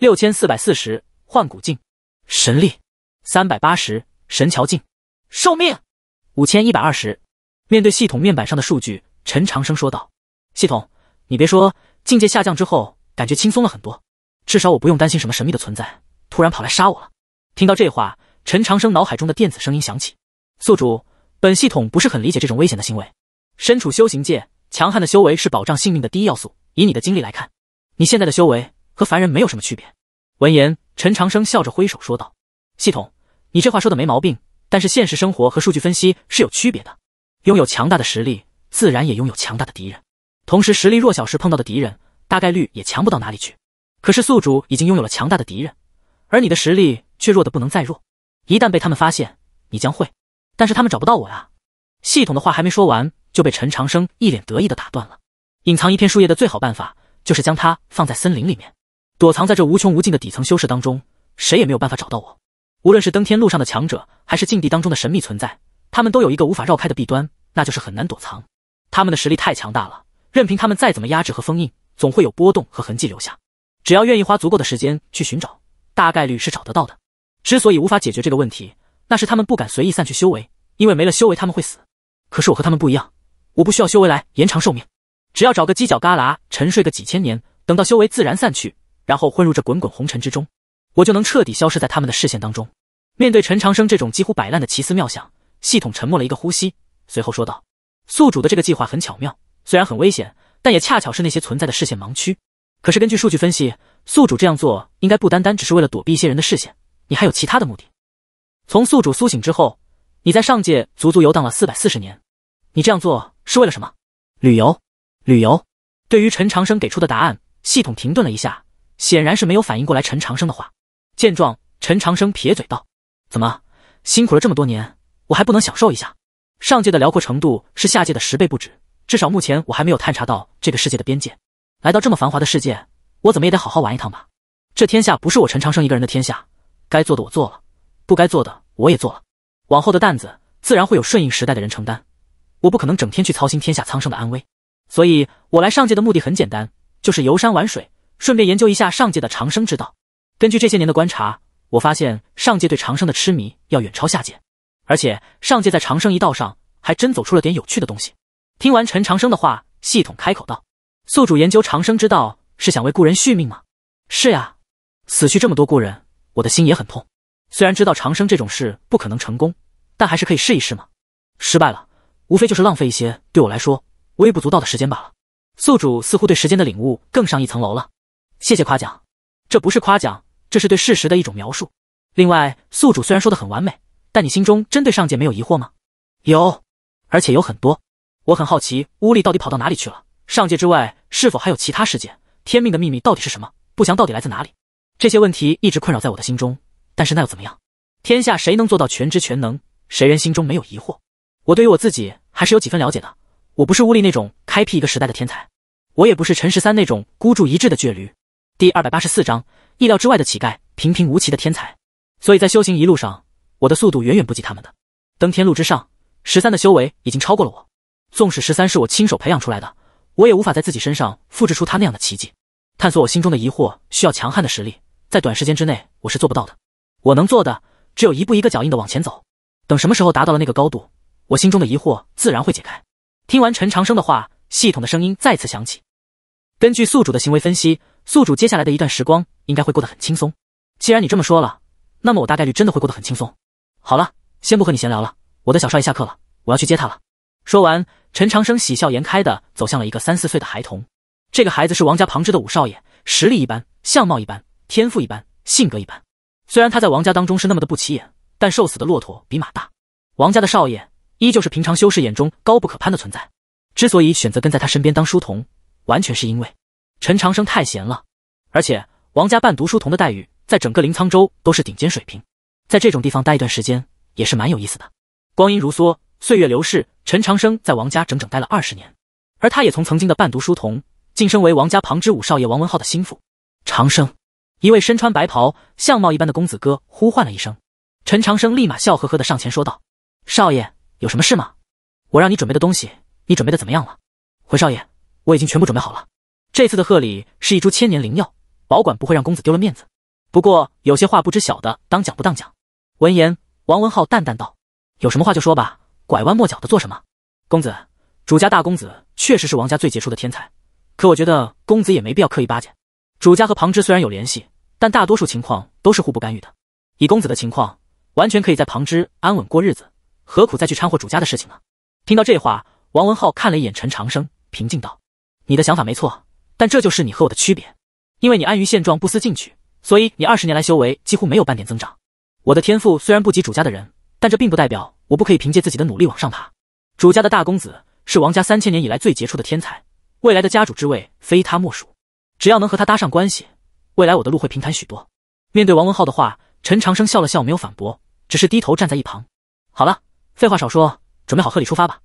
六千四百四十幻骨境，神力三百八十神桥境，寿命五千一百二十。面对系统面板上的数据，陈长生说道：“系统，你别说，境界下降之后，感觉轻松了很多。至少我不用担心什么神秘的存在突然跑来杀我了。”听到这话，陈长生脑海中的电子声音响起：“宿主，本系统不是很理解这种危险的行为。身处修行界，强悍的修为是保障性命的第一要素。以你的经历来看，你现在的修为……”和凡人没有什么区别。闻言，陈长生笑着挥手说道：“系统，你这话说的没毛病，但是现实生活和数据分析是有区别的。拥有强大的实力，自然也拥有强大的敌人。同时，实力弱小时碰到的敌人，大概率也强不到哪里去。可是宿主已经拥有了强大的敌人，而你的实力却弱得不能再弱。一旦被他们发现，你将会……但是他们找不到我呀。”系统的话还没说完，就被陈长生一脸得意的打断了。隐藏一片树叶的最好办法，就是将它放在森林里面。躲藏在这无穷无尽的底层修士当中，谁也没有办法找到我。无论是登天路上的强者，还是禁地当中的神秘存在，他们都有一个无法绕开的弊端，那就是很难躲藏。他们的实力太强大了，任凭他们再怎么压制和封印，总会有波动和痕迹留下。只要愿意花足够的时间去寻找，大概率是找得到的。之所以无法解决这个问题，那是他们不敢随意散去修为，因为没了修为他们会死。可是我和他们不一样，我不需要修为来延长寿命，只要找个犄角旮旯沉睡个几千年，等到修为自然散去。然后混入这滚滚红尘之中，我就能彻底消失在他们的视线当中。面对陈长生这种几乎摆烂的奇思妙想，系统沉默了一个呼吸，随后说道：“宿主的这个计划很巧妙，虽然很危险，但也恰巧是那些存在的视线盲区。可是根据数据分析，宿主这样做应该不单单只是为了躲避一些人的视线，你还有其他的目的。从宿主苏醒之后，你在上界足足游荡了四百四十年，你这样做是为了什么？旅游？旅游？”对于陈长生给出的答案，系统停顿了一下。显然是没有反应过来陈长生的话。见状，陈长生撇嘴道：“怎么，辛苦了这么多年，我还不能享受一下？上界的辽阔程度是下界的十倍不止，至少目前我还没有探查到这个世界的边界。来到这么繁华的世界，我怎么也得好好玩一趟吧？这天下不是我陈长生一个人的天下，该做的我做了，不该做的我也做了。往后的担子自然会有顺应时代的人承担，我不可能整天去操心天下苍生的安危。所以我来上界的目的很简单，就是游山玩水。”顺便研究一下上界的长生之道。根据这些年的观察，我发现上界对长生的痴迷要远超下界，而且上界在长生一道上还真走出了点有趣的东西。听完陈长生的话，系统开口道：“宿主研究长生之道是想为故人续命吗？”“是呀，死去这么多故人，我的心也很痛。虽然知道长生这种事不可能成功，但还是可以试一试嘛。失败了，无非就是浪费一些对我来说微不足道的时间罢了。”宿主似乎对时间的领悟更上一层楼了。谢谢夸奖，这不是夸奖，这是对事实的一种描述。另外，宿主虽然说的很完美，但你心中真对上界没有疑惑吗？有，而且有很多。我很好奇，巫力到底跑到哪里去了？上界之外是否还有其他世界？天命的秘密到底是什么？不祥到底来自哪里？这些问题一直困扰在我的心中。但是那又怎么样？天下谁能做到全知全能？谁人心中没有疑惑？我对于我自己还是有几分了解的。我不是巫力那种开辟一个时代的天才，我也不是陈十三那种孤注一掷的倔驴。第二百八十四章意料之外的乞丐，平平无奇的天才。所以在修行一路上，我的速度远远不及他们的。登天路之上，十三的修为已经超过了我。纵使十三是我亲手培养出来的，我也无法在自己身上复制出他那样的奇迹。探索我心中的疑惑，需要强悍的实力，在短时间之内我是做不到的。我能做的，只有一步一个脚印的往前走。等什么时候达到了那个高度，我心中的疑惑自然会解开。听完陈长生的话，系统的声音再次响起。根据宿主的行为分析。宿主接下来的一段时光应该会过得很轻松。既然你这么说了，那么我大概率真的会过得很轻松。好了，先不和你闲聊了，我的小少爷下课了，我要去接他了。说完，陈长生喜笑颜开的走向了一个三四岁的孩童。这个孩子是王家旁支的五少爷，实力一般，相貌一般，天赋一般，性格一般。虽然他在王家当中是那么的不起眼，但瘦死的骆驼比马大，王家的少爷依旧是平常修士眼中高不可攀的存在。之所以选择跟在他身边当书童，完全是因为。陈长生太闲了，而且王家伴读书童的待遇在整个临沧州都是顶尖水平，在这种地方待一段时间也是蛮有意思的。光阴如梭，岁月流逝，陈长生在王家整整待了二十年，而他也从曾经的伴读书童晋升为王家旁支五少爷王文浩的心腹。长生，一位身穿白袍、相貌一般的公子哥呼唤了一声，陈长生立马笑呵呵的上前说道：“少爷，有什么事吗？我让你准备的东西，你准备的怎么样了？”回少爷，我已经全部准备好了。这次的贺礼是一株千年灵药，保管不会让公子丢了面子。不过有些话不知晓的，当讲不当讲。闻言，王文浩淡淡道：“有什么话就说吧，拐弯抹角的做什么？”公子，主家大公子确实是王家最杰出的天才，可我觉得公子也没必要刻意巴结。主家和旁支虽然有联系，但大多数情况都是互不干预的。以公子的情况，完全可以在旁支安稳过日子，何苦再去掺和主家的事情呢？听到这话，王文浩看了一眼陈长生，平静道：“你的想法没错。”但这就是你和我的区别，因为你安于现状，不思进取，所以你二十年来修为几乎没有半点增长。我的天赋虽然不及主家的人，但这并不代表我不可以凭借自己的努力往上爬。主家的大公子是王家三千年以来最杰出的天才，未来的家主之位非他莫属。只要能和他搭上关系，未来我的路会平坦许多。面对王文浩的话，陈长生笑了笑，没有反驳，只是低头站在一旁。好了，废话少说，准备好贺礼出发吧。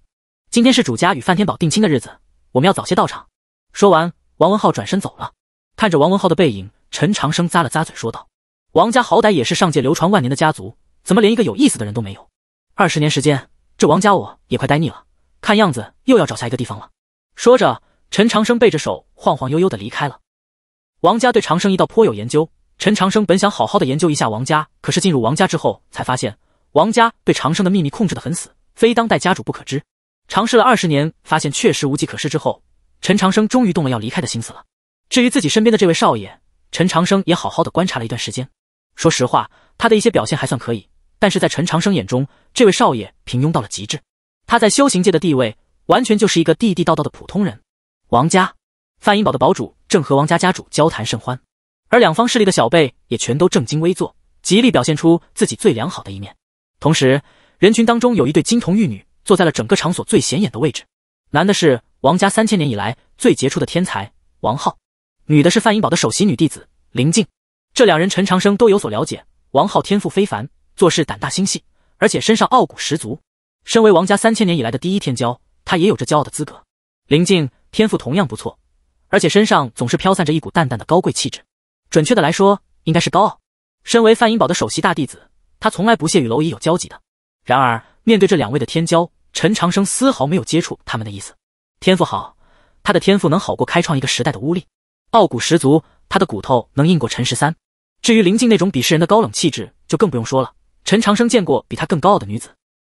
今天是主家与范天宝定亲的日子，我们要早些到场。说完。王文浩转身走了，看着王文浩的背影，陈长生咂了咂嘴，说道：“王家好歹也是上界流传万年的家族，怎么连一个有意思的人都没有？二十年时间，这王家我也快待腻了，看样子又要找下一个地方了。”说着，陈长生背着手，晃晃悠悠的离开了。王家对长生一道颇有研究，陈长生本想好好的研究一下王家，可是进入王家之后，才发现王家对长生的秘密控制的很死，非当代家主不可知。尝试了二十年，发现确实无计可施之后。陈长生终于动了要离开的心思了。至于自己身边的这位少爷，陈长生也好好的观察了一段时间。说实话，他的一些表现还算可以，但是在陈长生眼中，这位少爷平庸到了极致。他在修行界的地位，完全就是一个地地道道的普通人。王家，范阴堡的堡主正和王家家主交谈甚欢，而两方势力的小辈也全都正襟危坐，极力表现出自己最良好的一面。同时，人群当中有一对金童玉女坐在了整个场所最显眼的位置。男的是。王家三千年以来最杰出的天才王浩，女的是范英宝的首席女弟子林静。这两人陈长生都有所了解。王浩天赋非凡，做事胆大心细，而且身上傲骨十足。身为王家三千年以来的第一天骄，他也有着骄傲的资格。林静天赋同样不错，而且身上总是飘散着一股淡淡的高贵气质，准确的来说应该是高傲。身为范英宝的首席大弟子，他从来不屑与蝼蚁有交集的。然而面对这两位的天骄，陈长生丝毫没有接触他们的意思。天赋好，他的天赋能好过开创一个时代的巫力，傲骨十足，他的骨头能硬过陈十三。至于林静那种鄙视人的高冷气质，就更不用说了。陈长生见过比他更高傲的女子，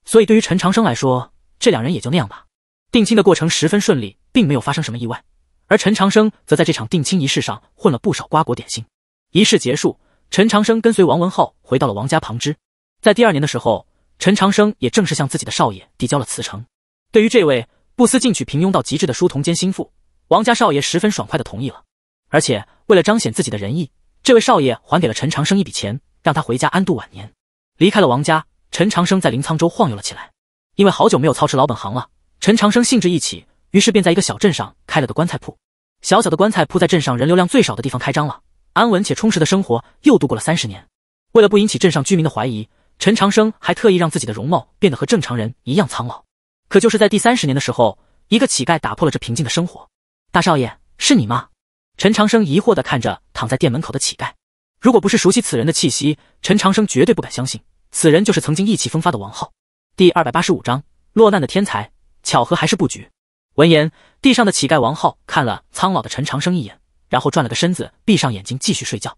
所以对于陈长生来说，这两人也就那样吧。定亲的过程十分顺利，并没有发生什么意外。而陈长生则在这场定亲仪式上混了不少瓜果点心。仪式结束，陈长生跟随王文浩回到了王家旁支。在第二年的时候，陈长生也正式向自己的少爷递交了辞呈。对于这位。不思进取、平庸到极致的书童兼心腹，王家少爷十分爽快的同意了。而且为了彰显自己的仁义，这位少爷还给了陈长生一笔钱，让他回家安度晚年。离开了王家，陈长生在临沧州晃悠了起来。因为好久没有操持老本行了，陈长生兴致一起，于是便在一个小镇上开了个棺材铺。小小的棺材铺在镇上人流量最少的地方开张了，安稳且充实的生活又度过了三十年。为了不引起镇上居民的怀疑，陈长生还特意让自己的容貌变得和正常人一样苍老。可就是在第三十年的时候，一个乞丐打破了这平静的生活。大少爷，是你吗？陈长生疑惑的看着躺在店门口的乞丐。如果不是熟悉此人的气息，陈长生绝对不敢相信此人就是曾经意气风发的王浩。第二百八十五章落难的天才，巧合还是布局？闻言，地上的乞丐王浩看了苍老的陈长生一眼，然后转了个身子，闭上眼睛继续睡觉。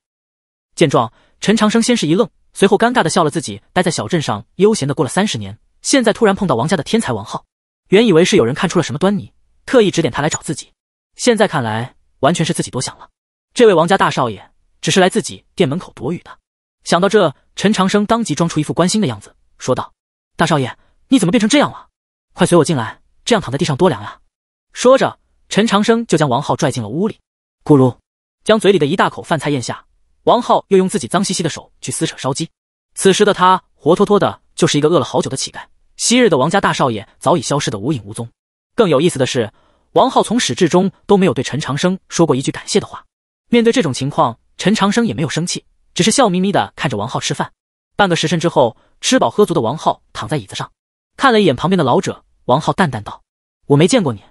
见状，陈长生先是一愣，随后尴尬的笑了。自己待在小镇上悠闲的过了三十年。现在突然碰到王家的天才王浩，原以为是有人看出了什么端倪，特意指点他来找自己。现在看来，完全是自己多想了。这位王家大少爷只是来自己店门口躲雨的。想到这，陈长生当即装出一副关心的样子，说道：“大少爷，你怎么变成这样了？快随我进来，这样躺在地上多凉啊！”说着，陈长生就将王浩拽进了屋里。咕噜，将嘴里的一大口饭菜咽下，王浩又用自己脏兮兮的手去撕扯烧鸡。此时的他，活脱脱的就是一个饿了好久的乞丐。昔日的王家大少爷早已消失的无影无踪。更有意思的是，王浩从始至终都没有对陈长生说过一句感谢的话。面对这种情况，陈长生也没有生气，只是笑眯眯地看着王浩吃饭。半个时辰之后，吃饱喝足的王浩躺在椅子上，看了一眼旁边的老者，王浩淡淡道：“我没见过你，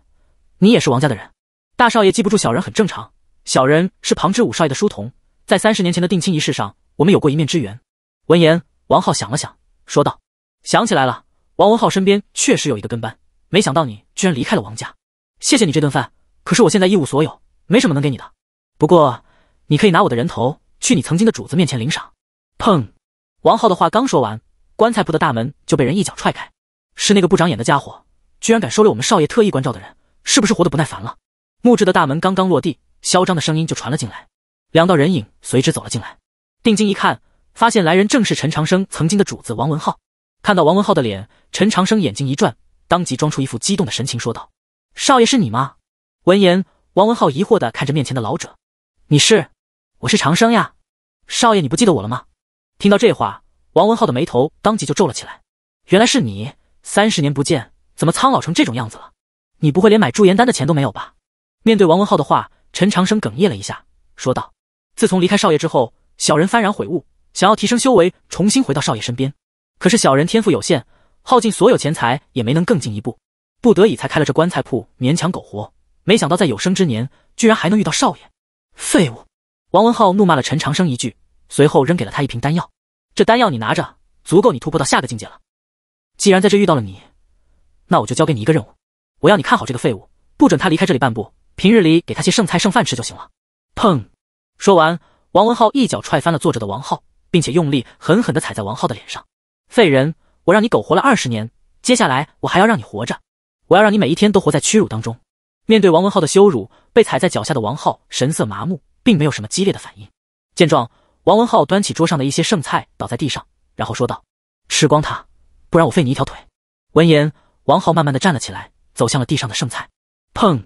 你也是王家的人。大少爷记不住小人很正常，小人是庞之武少爷的书童，在三十年前的定亲仪式上，我们有过一面之缘。”闻言，王浩想了想，说道：“想起来了。”王文浩身边确实有一个跟班，没想到你居然离开了王家。谢谢你这顿饭，可是我现在一无所有，没什么能给你的。不过你可以拿我的人头去你曾经的主子面前领赏。砰！王浩的话刚说完，棺材铺的大门就被人一脚踹开，是那个不长眼的家伙，居然敢收留我们少爷特意关照的人，是不是活得不耐烦了？木质的大门刚刚落地，嚣张的声音就传了进来，两道人影随之走了进来。定睛一看，发现来人正是陈长生曾经的主子王文浩。看到王文浩的脸，陈长生眼睛一转，当即装出一副激动的神情，说道：“少爷，是你吗？”闻言，王文浩疑惑的看着面前的老者：“你是？我是长生呀，少爷，你不记得我了吗？”听到这话，王文浩的眉头当即就皱了起来：“原来是你，三十年不见，怎么苍老成这种样子了？你不会连买驻颜丹的钱都没有吧？”面对王文浩的话，陈长生哽咽了一下，说道：“自从离开少爷之后，小人幡然悔悟，想要提升修为，重新回到少爷身边。”可是小人天赋有限，耗尽所有钱财也没能更进一步，不得已才开了这棺材铺，勉强苟活。没想到在有生之年，居然还能遇到少爷。废物！王文浩怒骂了陈长生一句，随后扔给了他一瓶丹药。这丹药你拿着，足够你突破到下个境界了。既然在这遇到了你，那我就交给你一个任务，我要你看好这个废物，不准他离开这里半步。平日里给他些剩菜剩饭吃就行了。砰！说完，王文浩一脚踹翻了坐着的王浩，并且用力狠狠地踩在王浩的脸上。废人，我让你苟活了二十年，接下来我还要让你活着，我要让你每一天都活在屈辱当中。面对王文浩的羞辱，被踩在脚下的王浩神色麻木，并没有什么激烈的反应。见状，王文浩端起桌上的一些剩菜，倒在地上，然后说道：“吃光它，不然我废你一条腿。”闻言，王浩慢慢的站了起来，走向了地上的剩菜。砰！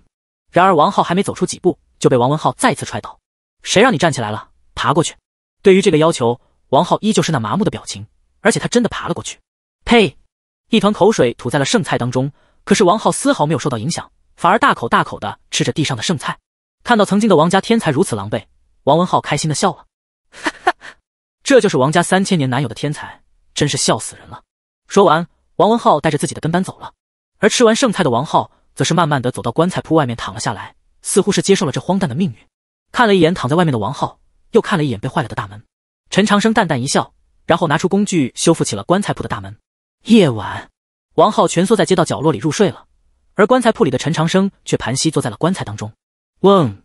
然而王浩还没走出几步，就被王文浩再次踹倒。谁让你站起来了，爬过去。对于这个要求，王浩依旧是那麻木的表情。而且他真的爬了过去，呸！一团口水吐在了剩菜当中。可是王浩丝毫没有受到影响，反而大口大口的吃着地上的剩菜。看到曾经的王家天才如此狼狈，王文浩开心的笑了，哈哈！这就是王家三千年男友的天才，真是笑死人了。说完，王文浩带着自己的跟班走了。而吃完剩菜的王浩，则是慢慢的走到棺材铺外面躺了下来，似乎是接受了这荒诞的命运。看了一眼躺在外面的王浩，又看了一眼被坏了的大门，陈长生淡淡一笑。然后拿出工具修复起了棺材铺的大门。夜晚，王浩蜷缩在街道角落里入睡了，而棺材铺里的陈长生却盘膝坐在了棺材当中。嗡，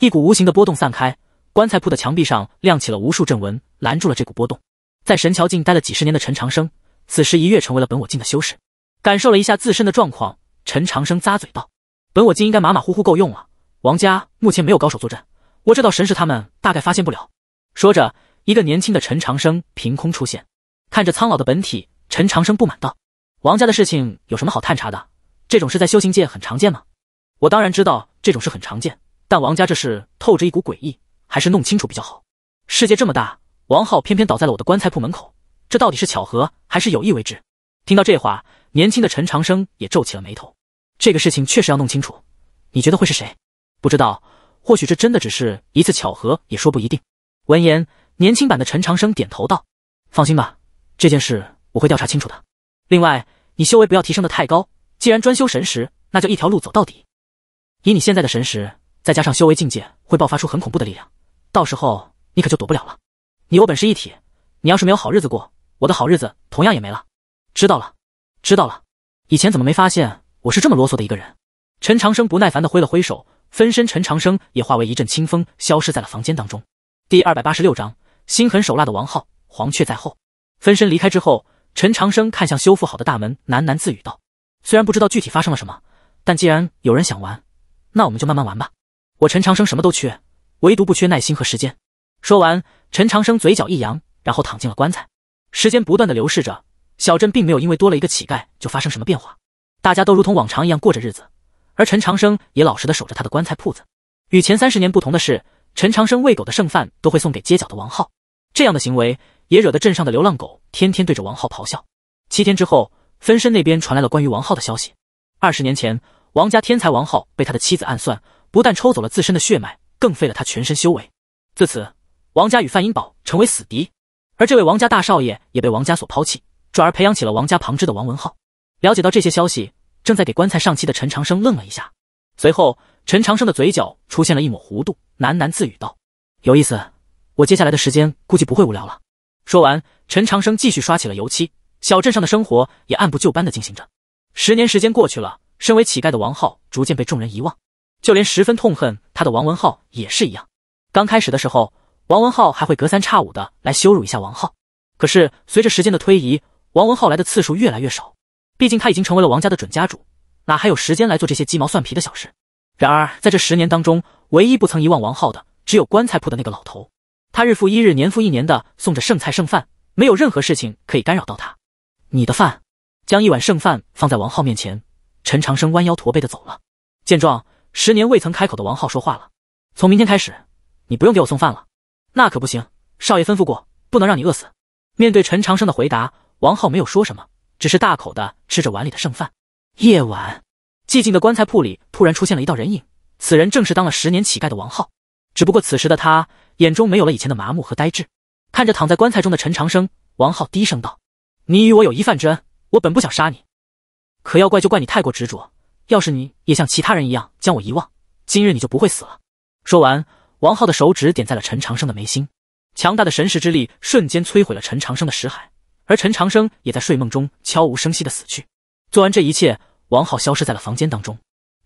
一股无形的波动散开，棺材铺的墙壁上亮起了无数阵纹，拦住了这股波动。在神桥境待了几十年的陈长生，此时一跃成为了本我境的修士，感受了一下自身的状况，陈长生咂嘴道：“本我境应该马马虎虎够用了。王家目前没有高手坐镇，我这道神识他们大概发现不了。”说着。一个年轻的陈长生凭空出现，看着苍老的本体，陈长生不满道：“王家的事情有什么好探查的？这种事在修行界很常见吗？”“我当然知道这种事很常见，但王家这事透着一股诡异，还是弄清楚比较好。”“世界这么大，王浩偏偏倒在了我的棺材铺门口，这到底是巧合还是有意为之？”听到这话，年轻的陈长生也皱起了眉头：“这个事情确实要弄清楚。你觉得会是谁？不知道，或许这真的只是一次巧合，也说不一定。”闻言。年轻版的陈长生点头道：“放心吧，这件事我会调查清楚的。另外，你修为不要提升的太高。既然专修神识，那就一条路走到底。以你现在的神识，再加上修为境界，会爆发出很恐怖的力量。到时候你可就躲不了了。你我本是一体，你要是没有好日子过，我的好日子同样也没了。知道了，知道了。以前怎么没发现我是这么啰嗦的一个人？”陈长生不耐烦的挥了挥手，分身陈长生也化为一阵清风，消失在了房间当中。第二百八十六章。心狠手辣的王浩，黄雀在后。分身离开之后，陈长生看向修复好的大门，喃喃自语道：“虽然不知道具体发生了什么，但既然有人想玩，那我们就慢慢玩吧。我陈长生什么都缺，唯独不缺耐心和时间。”说完，陈长生嘴角一扬，然后躺进了棺材。时间不断的流逝着，小镇并没有因为多了一个乞丐就发生什么变化，大家都如同往常一样过着日子，而陈长生也老实的守着他的棺材铺子。与前三十年不同的是，陈长生喂狗的剩饭都会送给街角的王浩。这样的行为也惹得镇上的流浪狗天天对着王浩咆哮。七天之后，分身那边传来了关于王浩的消息：二十年前，王家天才王浩被他的妻子暗算，不但抽走了自身的血脉，更废了他全身修为。自此，王家与范英宝成为死敌，而这位王家大少爷也被王家所抛弃，转而培养起了王家旁支的王文浩。了解到这些消息，正在给棺材上漆的陈长生愣了一下，随后陈长生的嘴角出现了一抹弧度，喃喃自语道：“有意思。”我接下来的时间估计不会无聊了。说完，陈长生继续刷起了油漆。小镇上的生活也按部就班的进行着。十年时间过去了，身为乞丐的王浩逐渐被众人遗忘，就连十分痛恨他的王文浩也是一样。刚开始的时候，王文浩还会隔三差五的来羞辱一下王浩，可是随着时间的推移，王文浩来的次数越来越少。毕竟他已经成为了王家的准家主，哪还有时间来做这些鸡毛蒜皮的小事？然而，在这十年当中，唯一不曾遗忘王浩的，只有棺材铺的那个老头。他日复一日，年复一年的送着剩菜剩饭，没有任何事情可以干扰到他。你的饭，将一碗剩饭放在王浩面前，陈长生弯腰驼背的走了。见状，十年未曾开口的王浩说话了：“从明天开始，你不用给我送饭了。”那可不行，少爷吩咐过，不能让你饿死。面对陈长生的回答，王浩没有说什么，只是大口的吃着碗里的剩饭。夜晚，寂静的棺材铺里突然出现了一道人影，此人正是当了十年乞丐的王浩。只不过此时的他。眼中没有了以前的麻木和呆滞，看着躺在棺材中的陈长生，王浩低声道：“你与我有一饭之恩，我本不想杀你，可要怪就怪你太过执着。要是你也像其他人一样将我遗忘，今日你就不会死了。”说完，王浩的手指点在了陈长生的眉心，强大的神识之力瞬间摧毁了陈长生的识海，而陈长生也在睡梦中悄无声息的死去。做完这一切，王浩消失在了房间当中。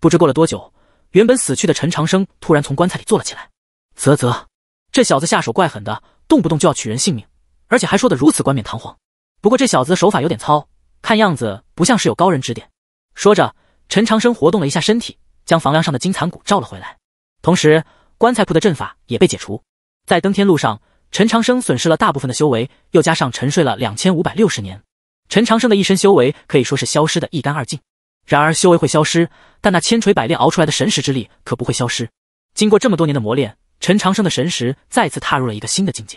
不知过了多久，原本死去的陈长生突然从棺材里坐了起来，啧啧。这小子下手怪狠的，动不动就要取人性命，而且还说的如此冠冕堂皇。不过这小子的手法有点糙，看样子不像是有高人指点。说着，陈长生活动了一下身体，将房梁上的金蚕蛊召了回来，同时棺材铺的阵法也被解除。在登天路上，陈长生损失了大部分的修为，又加上沉睡了两千五百六十年，陈长生的一身修为可以说是消失的一干二净。然而修为会消失，但那千锤百炼熬出来的神识之力可不会消失。经过这么多年的磨练。陈长生的神识再次踏入了一个新的境界。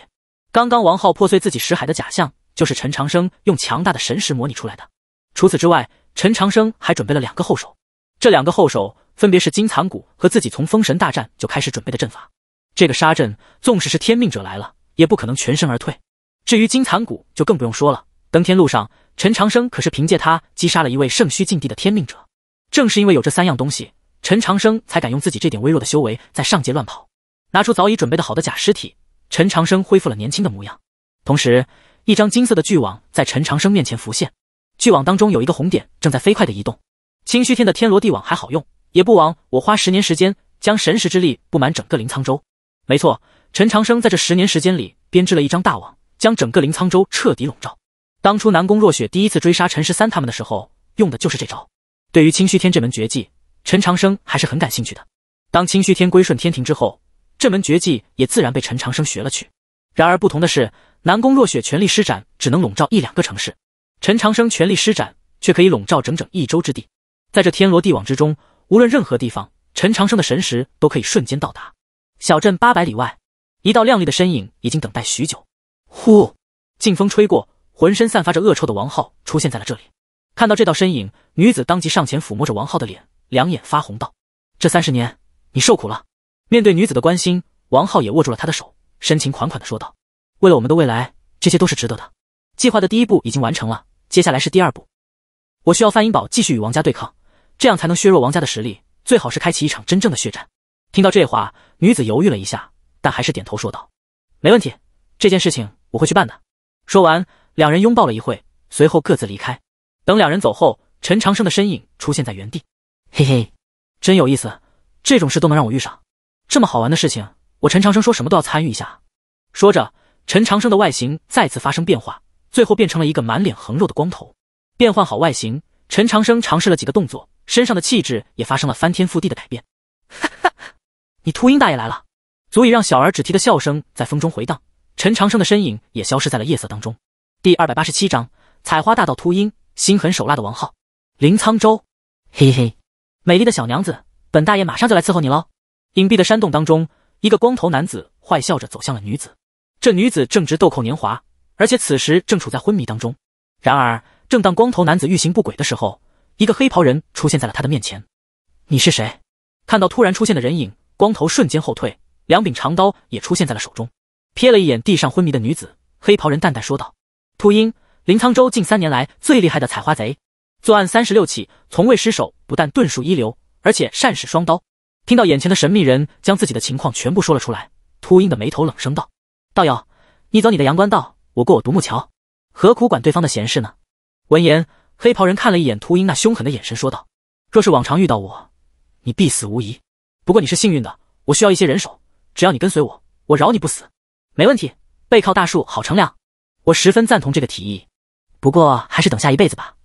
刚刚王浩破碎自己识海的假象，就是陈长生用强大的神识模拟出来的。除此之外，陈长生还准备了两个后手。这两个后手分别是金蚕蛊和自己从封神大战就开始准备的阵法。这个杀阵，纵使是天命者来了，也不可能全身而退。至于金蚕蛊，就更不用说了。登天路上，陈长生可是凭借它击杀了一位圣虚境地的天命者。正是因为有这三样东西，陈长生才敢用自己这点微弱的修为在上界乱跑。拿出早已准备的好的假尸体，陈长生恢复了年轻的模样，同时一张金色的巨网在陈长生面前浮现，巨网当中有一个红点正在飞快的移动。清虚天的天罗地网还好用，也不枉我花十年时间将神识之力布满整个灵沧州。没错，陈长生在这十年时间里编织了一张大网，将整个灵沧州彻底笼罩。当初南宫若雪第一次追杀陈十三他们的时候，用的就是这招。对于清虚天这门绝技，陈长生还是很感兴趣的。当清虚天归顺天庭之后。这门绝技也自然被陈长生学了去。然而不同的是，南宫若雪全力施展只能笼罩一两个城市，陈长生全力施展却可以笼罩整整一周之地。在这天罗地网之中，无论任何地方，陈长生的神识都可以瞬间到达。小镇八百里外，一道亮丽的身影已经等待许久。呼，劲风吹过，浑身散发着恶臭的王浩出现在了这里。看到这道身影，女子当即上前抚摸着王浩的脸，两眼发红道：“这三十年，你受苦了。”面对女子的关心，王浩也握住了她的手，深情款款的说道：“为了我们的未来，这些都是值得的。计划的第一步已经完成了，接下来是第二步，我需要范英宝继续与王家对抗，这样才能削弱王家的实力。最好是开启一场真正的血战。”听到这话，女子犹豫了一下，但还是点头说道：“没问题，这件事情我会去办的。”说完，两人拥抱了一会，随后各自离开。等两人走后，陈长生的身影出现在原地。嘿嘿，真有意思，这种事都能让我遇上。这么好玩的事情，我陈长生说什么都要参与一下。说着，陈长生的外形再次发生变化，最后变成了一个满脸横肉的光头。变换好外形，陈长生尝试了几个动作，身上的气质也发生了翻天覆地的改变。哈哈，你秃鹰大爷来了，足以让小儿只啼的笑声在风中回荡。陈长生的身影也消失在了夜色当中。第二百八十七章采花大盗秃鹰，心狠手辣的王浩，林沧州。嘿嘿，美丽的小娘子，本大爷马上就来伺候你喽。隐蔽的山洞当中，一个光头男子坏笑着走向了女子。这女子正值豆蔻年华，而且此时正处在昏迷当中。然而，正当光头男子欲行不轨的时候，一个黑袍人出现在了他的面前。“你是谁？”看到突然出现的人影，光头瞬间后退，两柄长刀也出现在了手中。瞥了一眼地上昏迷的女子，黑袍人淡淡说道：“秃鹰林沧州近三年来最厉害的采花贼，作案三十六起，从未失手。不但遁术一流，而且善使双刀。”听到眼前的神秘人将自己的情况全部说了出来，秃鹰的眉头冷声道：“道友，你走你的阳关道，我过我独木桥，何苦管对方的闲事呢？”闻言，黑袍人看了一眼秃鹰那凶狠的眼神，说道：“若是往常遇到我，你必死无疑。不过你是幸运的，我需要一些人手，只要你跟随我，我饶你不死。没问题，背靠大树好乘凉，我十分赞同这个提议。不过还是等下一辈子吧。”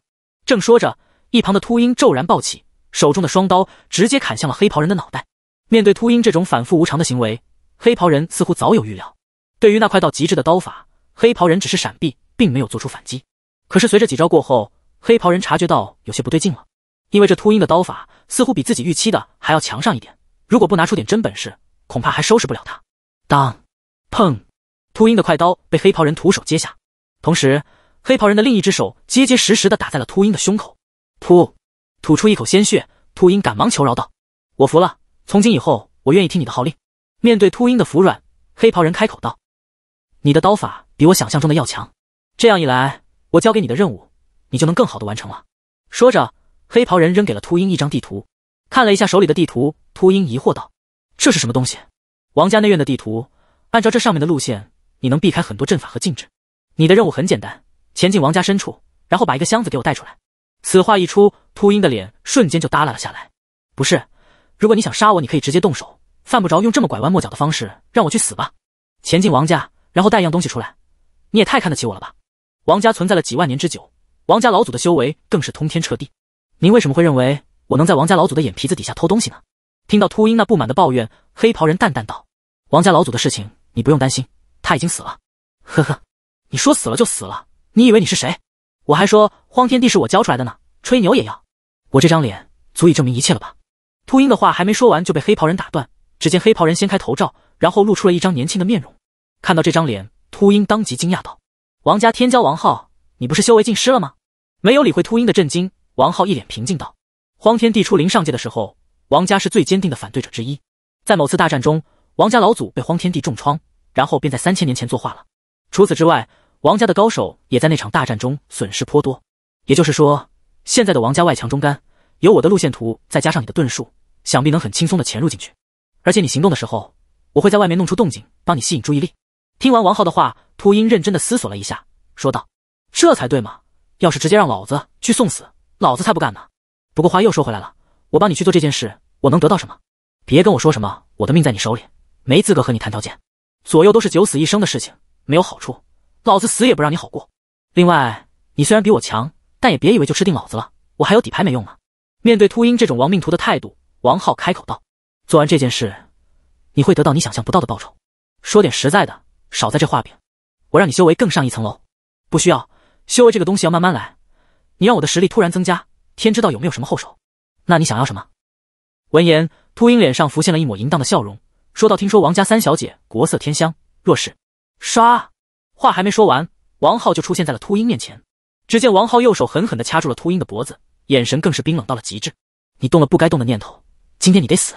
正说着，一旁的秃鹰骤然暴起。手中的双刀直接砍向了黑袍人的脑袋。面对秃鹰这种反复无常的行为，黑袍人似乎早有预料。对于那快到极致的刀法，黑袍人只是闪避，并没有做出反击。可是随着几招过后，黑袍人察觉到有些不对劲了，因为这秃鹰的刀法似乎比自己预期的还要强上一点。如果不拿出点真本事，恐怕还收拾不了他。当，砰！秃鹰的快刀被黑袍人徒手接下，同时黑袍人的另一只手结结实实的打在了秃鹰的胸口。噗！吐出一口鲜血，秃鹰赶忙求饶道：“我服了，从今以后我愿意听你的号令。”面对秃鹰的服软，黑袍人开口道：“你的刀法比我想象中的要强，这样一来，我交给你的任务，你就能更好的完成了。”说着，黑袍人扔给了秃鹰一张地图。看了一下手里的地图，秃鹰疑惑道：“这是什么东西？”“王家内院的地图，按照这上面的路线，你能避开很多阵法和禁制。你的任务很简单，前进王家深处，然后把一个箱子给我带出来。”此话一出，秃鹰的脸瞬间就耷拉了下来。不是，如果你想杀我，你可以直接动手，犯不着用这么拐弯抹角的方式让我去死吧。前进王家，然后带一样东西出来，你也太看得起我了吧？王家存在了几万年之久，王家老祖的修为更是通天彻地，您为什么会认为我能在王家老祖的眼皮子底下偷东西呢？听到秃鹰那不满的抱怨，黑袍人淡淡道：“王家老祖的事情你不用担心，他已经死了。”呵呵，你说死了就死了，你以为你是谁？我还说荒天地是我教出来的呢，吹牛也要。我这张脸足以证明一切了吧？秃鹰的话还没说完，就被黑袍人打断。只见黑袍人掀开头罩，然后露出了一张年轻的面容。看到这张脸，秃鹰当即惊讶道：“王家天骄王浩，你不是修为尽失了吗？”没有理会秃鹰的震惊，王浩一脸平静道：“荒天帝出临上界的时候，王家是最坚定的反对者之一。在某次大战中，王家老祖被荒天帝重创，然后便在三千年前作画了。除此之外……”王家的高手也在那场大战中损失颇多，也就是说，现在的王家外强中干。有我的路线图，再加上你的遁术，想必能很轻松的潜入进去。而且你行动的时候，我会在外面弄出动静，帮你吸引注意力。听完王浩的话，秃鹰认真的思索了一下，说道：“这才对嘛！要是直接让老子去送死，老子才不干呢。不过话又说回来了，我帮你去做这件事，我能得到什么？别跟我说什么我的命在你手里，没资格和你谈条件。左右都是九死一生的事情，没有好处。”老子死也不让你好过。另外，你虽然比我强，但也别以为就吃定老子了。我还有底牌没用呢。面对秃鹰这种亡命徒的态度，王浩开口道：“做完这件事，你会得到你想象不到的报酬。说点实在的，少在这画饼。我让你修为更上一层楼。不需要，修为这个东西要慢慢来。你让我的实力突然增加，天知道有没有什么后手。那你想要什么？”闻言，秃鹰脸上浮现了一抹淫荡的笑容，说道：“听说王家三小姐国色天香，若是……刷。”话还没说完，王浩就出现在了秃鹰面前。只见王浩右手狠狠的掐住了秃鹰的脖子，眼神更是冰冷到了极致。你动了不该动的念头，今天你得死。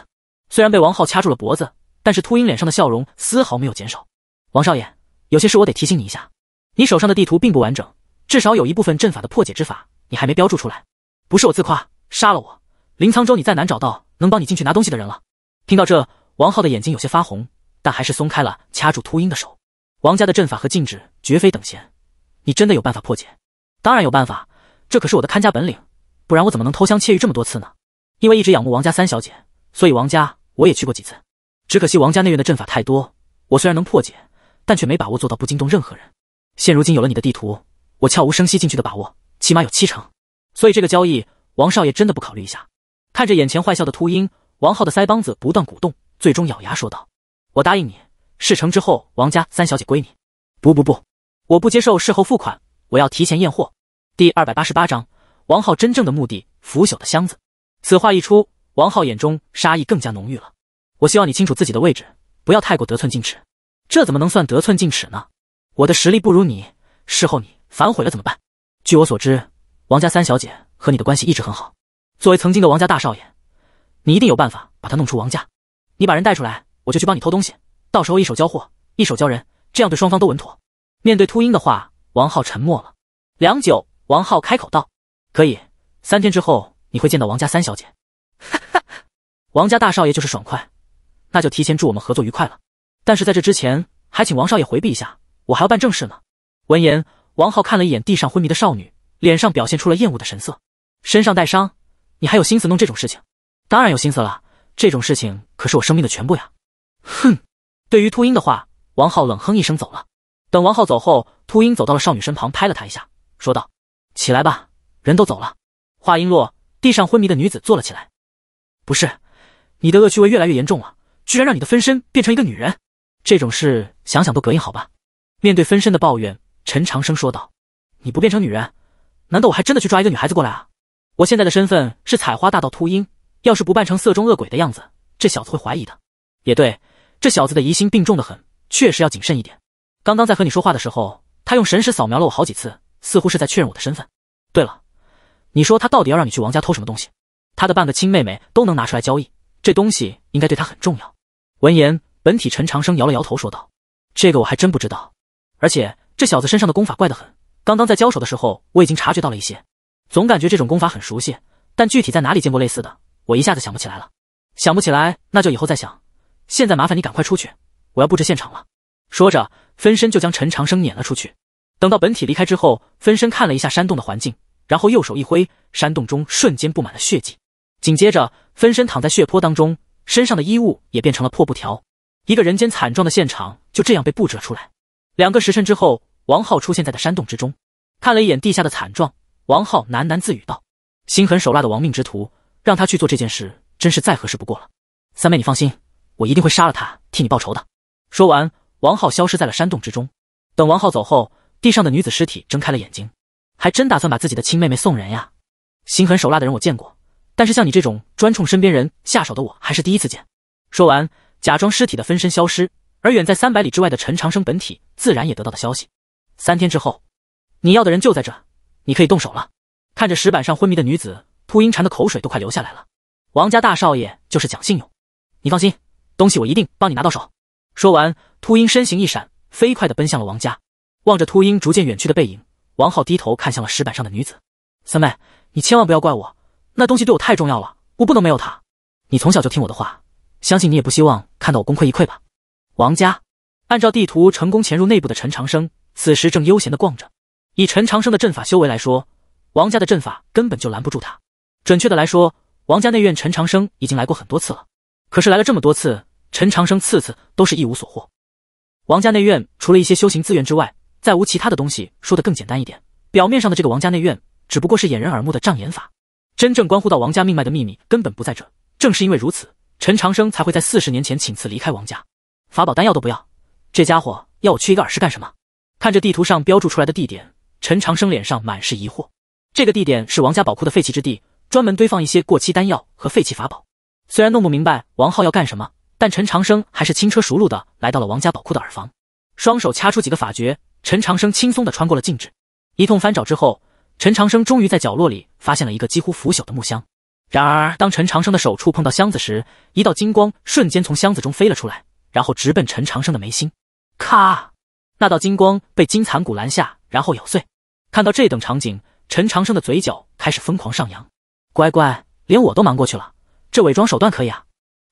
虽然被王浩掐住了脖子，但是秃鹰脸上的笑容丝毫没有减少。王少爷，有些事我得提醒你一下，你手上的地图并不完整，至少有一部分阵法的破解之法你还没标注出来。不是我自夸，杀了我，林沧州你再难找到能帮你进去拿东西的人了。听到这，王浩的眼睛有些发红，但还是松开了掐住秃鹰的手。王家的阵法和禁制绝非等闲，你真的有办法破解？当然有办法，这可是我的看家本领，不然我怎么能偷香窃玉这么多次呢？因为一直仰慕王家三小姐，所以王家我也去过几次。只可惜王家内院的阵法太多，我虽然能破解，但却没把握做到不惊动任何人。现如今有了你的地图，我悄无声息进去的把握起码有七成，所以这个交易，王少爷真的不考虑一下？看着眼前坏笑的秃鹰，王浩的腮帮子不断鼓动，最终咬牙说道：“我答应你。”事成之后，王家三小姐归你。不不不，我不接受事后付款，我要提前验货。第二百八十八章，王浩真正的目的。腐朽的箱子。此话一出，王浩眼中杀意更加浓郁了。我希望你清楚自己的位置，不要太过得寸进尺。这怎么能算得寸进尺呢？我的实力不如你，事后你反悔了怎么办？据我所知，王家三小姐和你的关系一直很好。作为曾经的王家大少爷，你一定有办法把她弄出王家。你把人带出来，我就去帮你偷东西。到时候一手交货，一手交人，这样对双方都稳妥。面对秃鹰的话，王浩沉默了良久。王浩开口道：“可以，三天之后你会见到王家三小姐。”哈哈，王家大少爷就是爽快。那就提前祝我们合作愉快了。但是在这之前，还请王少爷回避一下，我还要办正事呢。闻言，王浩看了一眼地上昏迷的少女，脸上表现出了厌恶的神色。身上带伤，你还有心思弄这种事情？当然有心思了，这种事情可是我生命的全部呀！哼。对于秃鹰的话，王浩冷哼一声走了。等王浩走后，秃鹰走到了少女身旁，拍了她一下，说道：“起来吧，人都走了。”话音落，地上昏迷的女子坐了起来。不是，你的恶趣味越来越严重了，居然让你的分身变成一个女人，这种事想想都膈应，好吧？面对分身的抱怨，陈长生说道：“你不变成女人，难道我还真的去抓一个女孩子过来啊？我现在的身份是采花大盗秃鹰，要是不扮成色中恶鬼的样子，这小子会怀疑的。也对。”这小子的疑心病重的很，确实要谨慎一点。刚刚在和你说话的时候，他用神识扫描了我好几次，似乎是在确认我的身份。对了，你说他到底要让你去王家偷什么东西？他的半个亲妹妹都能拿出来交易，这东西应该对他很重要。闻言，本体陈长生摇了摇头，说道：“这个我还真不知道。而且这小子身上的功法怪得很，刚刚在交手的时候我已经察觉到了一些，总感觉这种功法很熟悉，但具体在哪里见过类似的，我一下子想不起来了。想不起来，那就以后再想。”现在麻烦你赶快出去，我要布置现场了。说着，分身就将陈长生撵了出去。等到本体离开之后，分身看了一下山洞的环境，然后右手一挥，山洞中瞬间布满了血迹。紧接着，分身躺在血泊当中，身上的衣物也变成了破布条。一个人间惨状的现场就这样被布置了出来。两个时辰之后，王浩出现在了山洞之中，看了一眼地下的惨状，王浩喃喃自语道：“心狠手辣的亡命之徒，让他去做这件事，真是再合适不过了。”三妹，你放心。我一定会杀了他，替你报仇的。说完，王浩消失在了山洞之中。等王浩走后，地上的女子尸体睁开了眼睛，还真打算把自己的亲妹妹送人呀？心狠手辣的人我见过，但是像你这种专冲身边人下手的，我还是第一次见。说完，假装尸体的分身消失，而远在三百里之外的陈长生本体自然也得到的消息。三天之后，你要的人就在这，你可以动手了。看着石板上昏迷的女子，秃鹰馋的口水都快流下来了。王家大少爷就是讲信用，你放心。东西我一定帮你拿到手。说完，秃鹰身形一闪，飞快的奔向了王家。望着秃鹰逐渐远去的背影，王浩低头看向了石板上的女子：“三妹，你千万不要怪我，那东西对我太重要了，我不能没有它。你从小就听我的话，相信你也不希望看到我功亏一篑吧？”王家，按照地图成功潜入内部的陈长生，此时正悠闲的逛着。以陈长生的阵法修为来说，王家的阵法根本就拦不住他。准确的来说，王家内院，陈长生已经来过很多次了。可是来了这么多次，陈长生次次都是一无所获。王家内院除了一些修行资源之外，再无其他的东西。说的更简单一点，表面上的这个王家内院只不过是掩人耳目的障眼法，真正关乎到王家命脉的秘密根本不在这。正是因为如此，陈长生才会在四十年前请辞离开王家，法宝丹药都不要。这家伙要我去一个耳室干什么？看着地图上标注出来的地点，陈长生脸上满是疑惑。这个地点是王家宝库的废弃之地，专门堆放一些过期丹药和废弃法宝。虽然弄不明白王浩要干什么，但陈长生还是轻车熟路的来到了王家宝库的耳房，双手掐出几个法诀，陈长生轻松的穿过了禁制。一通翻找之后，陈长生终于在角落里发现了一个几乎腐朽的木箱。然而，当陈长生的手触碰到箱子时，一道金光瞬间从箱子中飞了出来，然后直奔陈长生的眉心。咔！那道金光被金蚕蛊拦下，然后咬碎。看到这等场景，陈长生的嘴角开始疯狂上扬。乖乖，连我都瞒过去了。这伪装手段可以啊，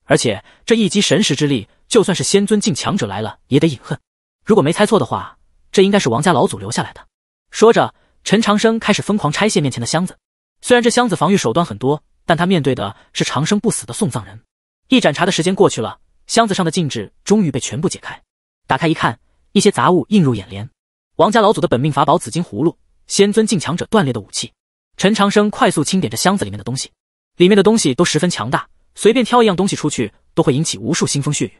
而且这一击神识之力，就算是仙尊境强者来了也得饮恨。如果没猜错的话，这应该是王家老祖留下来的。说着，陈长生开始疯狂拆卸面前的箱子。虽然这箱子防御手段很多，但他面对的是长生不死的送葬人。一盏茶的时间过去了，箱子上的禁制终于被全部解开。打开一看，一些杂物映入眼帘。王家老祖的本命法宝紫金葫芦，仙尊境强者断裂的武器。陈长生快速清点着箱子里面的东西。里面的东西都十分强大，随便挑一样东西出去，都会引起无数腥风血雨。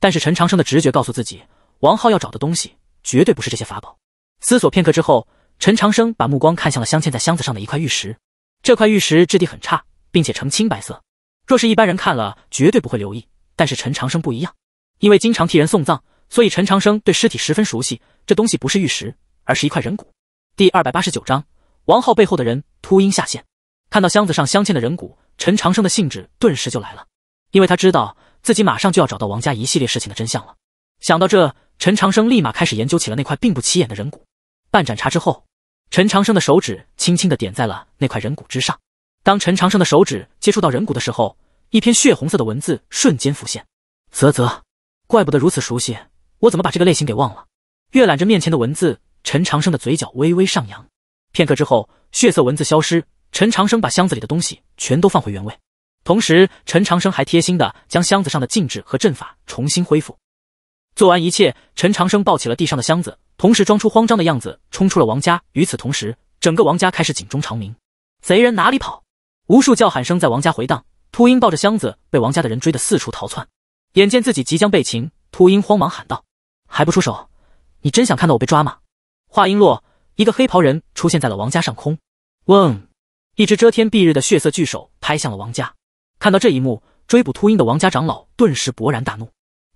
但是陈长生的直觉告诉自己，王浩要找的东西绝对不是这些法宝。思索片刻之后，陈长生把目光看向了镶嵌在箱子上的一块玉石。这块玉石质地很差，并且呈青白色，若是一般人看了绝对不会留意。但是陈长生不一样，因为经常替人送葬，所以陈长生对尸体十分熟悉。这东西不是玉石，而是一块人骨。第二百八十九章：王浩背后的人秃鹰下线。看到箱子上镶嵌的人骨，陈长生的兴致顿时就来了，因为他知道自己马上就要找到王家一系列事情的真相了。想到这，陈长生立马开始研究起了那块并不起眼的人骨。半盏茶之后，陈长生的手指轻轻的点在了那块人骨之上。当陈长生的手指接触到人骨的时候，一篇血红色的文字瞬间浮现。啧啧，怪不得如此熟悉，我怎么把这个类型给忘了？阅览着面前的文字，陈长生的嘴角微微上扬。片刻之后，血色文字消失。陈长生把箱子里的东西全都放回原位，同时陈长生还贴心的将箱子上的禁制和阵法重新恢复。做完一切，陈长生抱起了地上的箱子，同时装出慌张的样子，冲出了王家。与此同时，整个王家开始警钟长鸣，贼人哪里跑？无数叫喊声在王家回荡。秃鹰抱着箱子，被王家的人追得四处逃窜。眼见自己即将被擒，秃鹰慌忙喊道：“还不出手？你真想看到我被抓吗？”话音落，一个黑袍人出现在了王家上空，嗡。一只遮天蔽日的血色巨手拍向了王家。看到这一幕，追捕秃鹰的王家长老顿时勃然大怒：“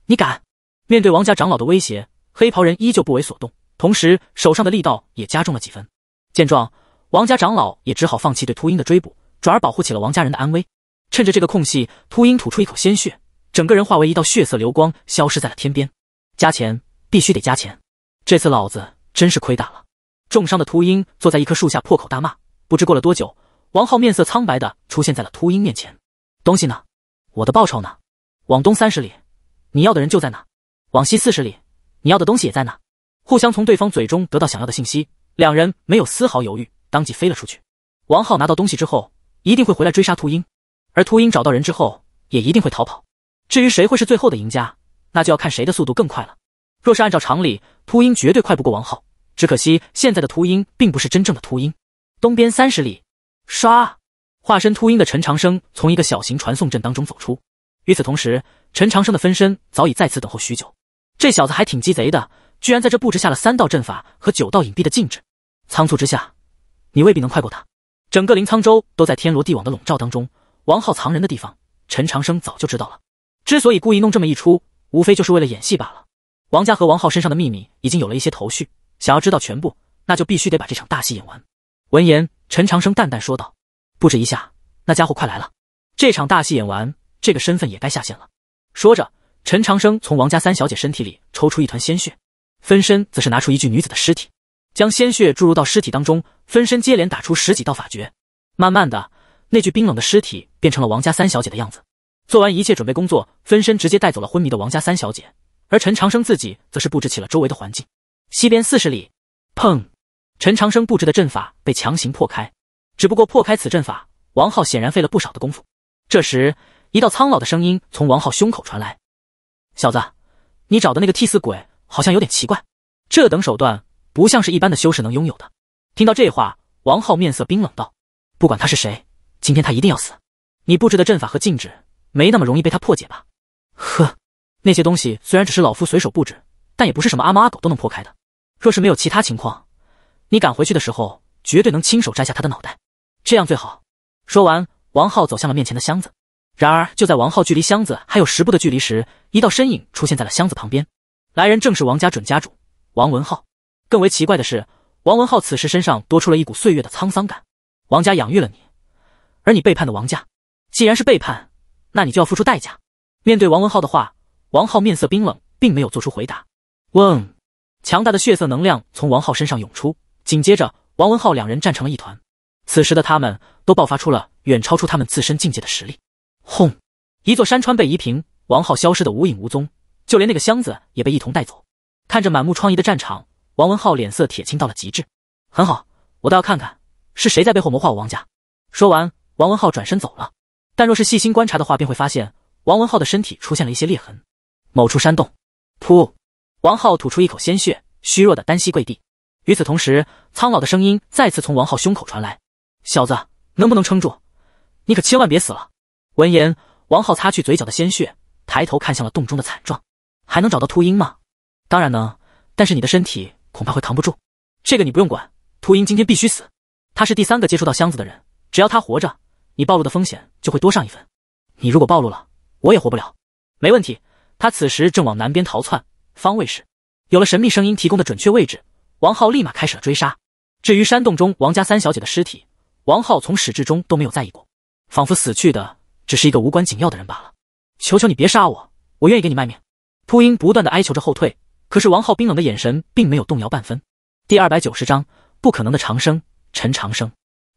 你敢！”面对王家长老的威胁，黑袍人依旧不为所动，同时手上的力道也加重了几分。见状，王家长老也只好放弃对秃鹰的追捕，转而保护起了王家人的安危。趁着这个空隙，秃鹰吐出一口鲜血，整个人化为一道血色流光，消失在了天边。加钱必须得加钱，这次老子真是亏大了！重伤的秃鹰坐在一棵树下破口大骂。不知过了多久。王浩面色苍白的出现在了秃鹰面前。东西呢？我的报酬呢？往东三十里，你要的人就在那；往西四十里，你要的东西也在那。互相从对方嘴中得到想要的信息，两人没有丝毫犹豫，当即飞了出去。王浩拿到东西之后，一定会回来追杀秃鹰；而秃鹰找到人之后，也一定会逃跑。至于谁会是最后的赢家，那就要看谁的速度更快了。若是按照常理，秃鹰绝对快不过王浩。只可惜现在的秃鹰并不是真正的秃鹰。东边三十里。唰！化身秃鹰的陈长生从一个小型传送阵当中走出。与此同时，陈长生的分身早已在此等候许久。这小子还挺鸡贼的，居然在这布置下了三道阵法和九道隐蔽的禁制。仓促之下，你未必能快过他。整个临沧州都在天罗地网的笼罩当中，王浩藏人的地方，陈长生早就知道了。之所以故意弄这么一出，无非就是为了演戏罢了。王家和王浩身上的秘密已经有了一些头绪，想要知道全部，那就必须得把这场大戏演完。闻言。陈长生淡淡说道：“布置一下，那家伙快来了。这场大戏演完，这个身份也该下线了。”说着，陈长生从王家三小姐身体里抽出一团鲜血，分身则是拿出一具女子的尸体，将鲜血注入到尸体当中。分身接连打出十几道法诀，慢慢的，那具冰冷的尸体变成了王家三小姐的样子。做完一切准备工作，分身直接带走了昏迷的王家三小姐，而陈长生自己则是布置起了周围的环境。西边四十里，砰。陈长生布置的阵法被强行破开，只不过破开此阵法，王浩显然费了不少的功夫。这时，一道苍老的声音从王浩胸口传来：“小子，你找的那个替死鬼好像有点奇怪，这等手段不像是一般的修士能拥有的。”听到这话，王浩面色冰冷道：“不管他是谁，今天他一定要死。你布置的阵法和禁制没那么容易被他破解吧？”“呵，那些东西虽然只是老夫随手布置，但也不是什么阿猫阿狗都能破开的。若是没有其他情况。”你赶回去的时候，绝对能亲手摘下他的脑袋，这样最好。说完，王浩走向了面前的箱子。然而，就在王浩距离箱子还有十步的距离时，一道身影出现在了箱子旁边。来人正是王家准家主王文浩。更为奇怪的是，王文浩此时身上多出了一股岁月的沧桑感。王家养育了你，而你背叛了王家。既然是背叛，那你就要付出代价。面对王文浩的话，王浩面色冰冷，并没有做出回答。嗡，强大的血色能量从王浩身上涌出。紧接着，王文浩两人站成了一团。此时的他们都爆发出了远超出他们自身境界的实力。轰！一座山川被夷平，王浩消失的无影无踪，就连那个箱子也被一同带走。看着满目疮痍的战场，王文浩脸色铁青到了极致。很好，我倒要看看是谁在背后谋划我王家。说完，王文浩转身走了。但若是细心观察的话，便会发现王文浩的身体出现了一些裂痕。某处山洞，噗！王浩吐出一口鲜血，虚弱的单膝跪地。与此同时，苍老的声音再次从王浩胸口传来：“小子，能不能撑住？你可千万别死了！”闻言，王浩擦去嘴角的鲜血，抬头看向了洞中的惨状：“还能找到秃鹰吗？”“当然能，但是你的身体恐怕会扛不住。”“这个你不用管，秃鹰今天必须死。他是第三个接触到箱子的人，只要他活着，你暴露的风险就会多上一分。你如果暴露了，我也活不了。”“没问题，他此时正往南边逃窜，方位是……有了神秘声音提供的准确位置。”王浩立马开始了追杀。至于山洞中王家三小姐的尸体，王浩从始至终都没有在意过，仿佛死去的只是一个无关紧要的人罢了。求求你别杀我，我愿意给你卖命。秃鹰不断的哀求着后退，可是王浩冰冷的眼神并没有动摇半分。第二百九十章不可能的长生。陈长生，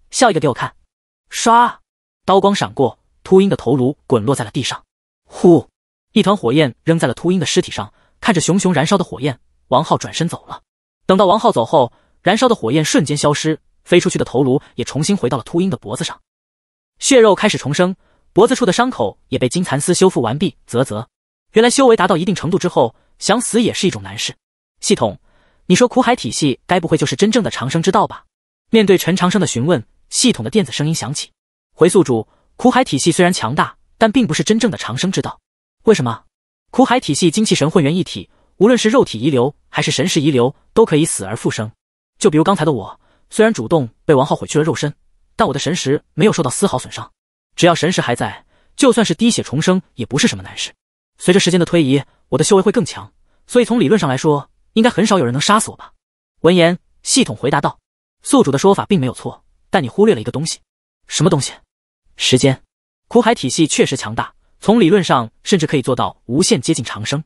笑一个给我看。唰，刀光闪过，秃鹰的头颅滚落在了地上。呼，一团火焰扔在了秃鹰的尸体上，看着熊熊燃烧的火焰，王浩转身走了。等到王浩走后，燃烧的火焰瞬间消失，飞出去的头颅也重新回到了秃鹰的脖子上，血肉开始重生，脖子处的伤口也被金蚕丝修复完毕。啧啧，原来修为达到一定程度之后，想死也是一种难事。系统，你说苦海体系该不会就是真正的长生之道吧？面对陈长生的询问，系统的电子声音响起：“回宿主，苦海体系虽然强大，但并不是真正的长生之道。为什么？苦海体系精气神混元一体。”无论是肉体遗留还是神识遗留，都可以死而复生。就比如刚才的我，虽然主动被王浩毁去了肉身，但我的神识没有受到丝毫损伤。只要神识还在，就算是滴血重生也不是什么难事。随着时间的推移，我的修为会更强，所以从理论上来说，应该很少有人能杀死我吧？闻言，系统回答道：“宿主的说法并没有错，但你忽略了一个东西。什么东西？时间。苦海体系确实强大，从理论上甚至可以做到无限接近长生。”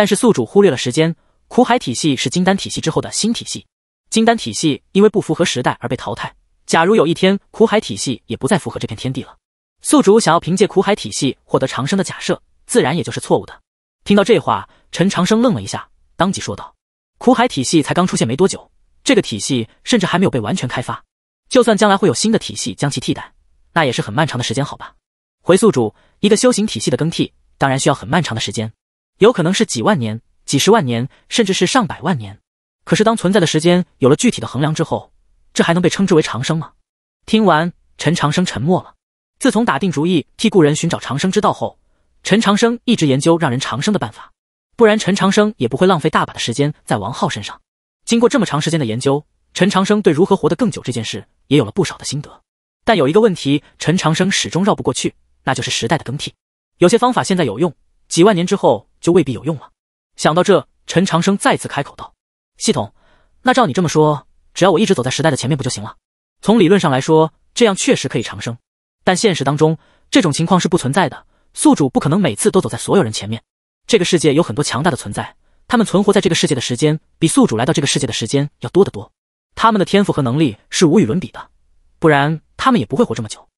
但是宿主忽略了时间，苦海体系是金丹体系之后的新体系，金丹体系因为不符合时代而被淘汰。假如有一天苦海体系也不再符合这片天地了，宿主想要凭借苦海体系获得长生的假设，自然也就是错误的。听到这话，陈长生愣了一下，当即说道：“苦海体系才刚出现没多久，这个体系甚至还没有被完全开发。就算将来会有新的体系将其替代，那也是很漫长的时间，好吧？”回宿主，一个修行体系的更替，当然需要很漫长的时间。有可能是几万年、几十万年，甚至是上百万年。可是当存在的时间有了具体的衡量之后，这还能被称之为长生吗？听完，陈长生沉默了。自从打定主意替故人寻找长生之道后，陈长生一直研究让人长生的办法。不然，陈长生也不会浪费大把的时间在王浩身上。经过这么长时间的研究，陈长生对如何活得更久这件事也有了不少的心得。但有一个问题，陈长生始终绕不过去，那就是时代的更替。有些方法现在有用，几万年之后。就未必有用了。想到这，陈长生再次开口道：“系统，那照你这么说，只要我一直走在时代的前面不就行了？从理论上来说，这样确实可以长生。但现实当中，这种情况是不存在的。宿主不可能每次都走在所有人前面。这个世界有很多强大的存在，他们存活在这个世界的时间比宿主来到这个世界的时间要多得多。他们的天赋和能力是无与伦比的，不然他们也不会活这么久。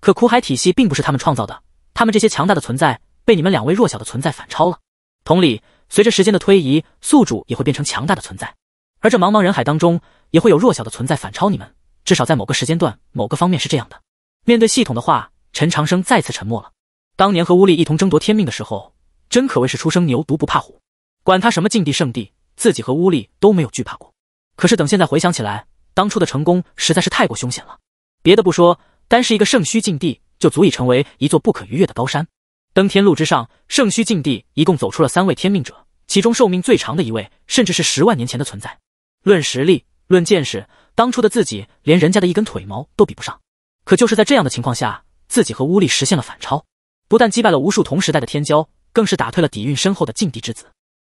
可苦海体系并不是他们创造的，他们这些强大的存在……”被你们两位弱小的存在反超了。同理，随着时间的推移，宿主也会变成强大的存在，而这茫茫人海当中，也会有弱小的存在反超你们。至少在某个时间段、某个方面是这样的。面对系统的话，陈长生再次沉默了。当年和乌力一同争夺天命的时候，真可谓是初生牛犊不怕虎，管他什么禁地圣地，自己和乌力都没有惧怕过。可是等现在回想起来，当初的成功实在是太过凶险了。别的不说，单是一个圣虚禁地，就足以成为一座不可逾越的高山。登天路之上，圣虚禁地一共走出了三位天命者，其中寿命最长的一位，甚至是十万年前的存在。论实力，论见识，当初的自己连人家的一根腿毛都比不上。可就是在这样的情况下，自己和乌力实现了反超，不但击败了无数同时代的天骄，更是打退了底蕴深厚的禁地之子。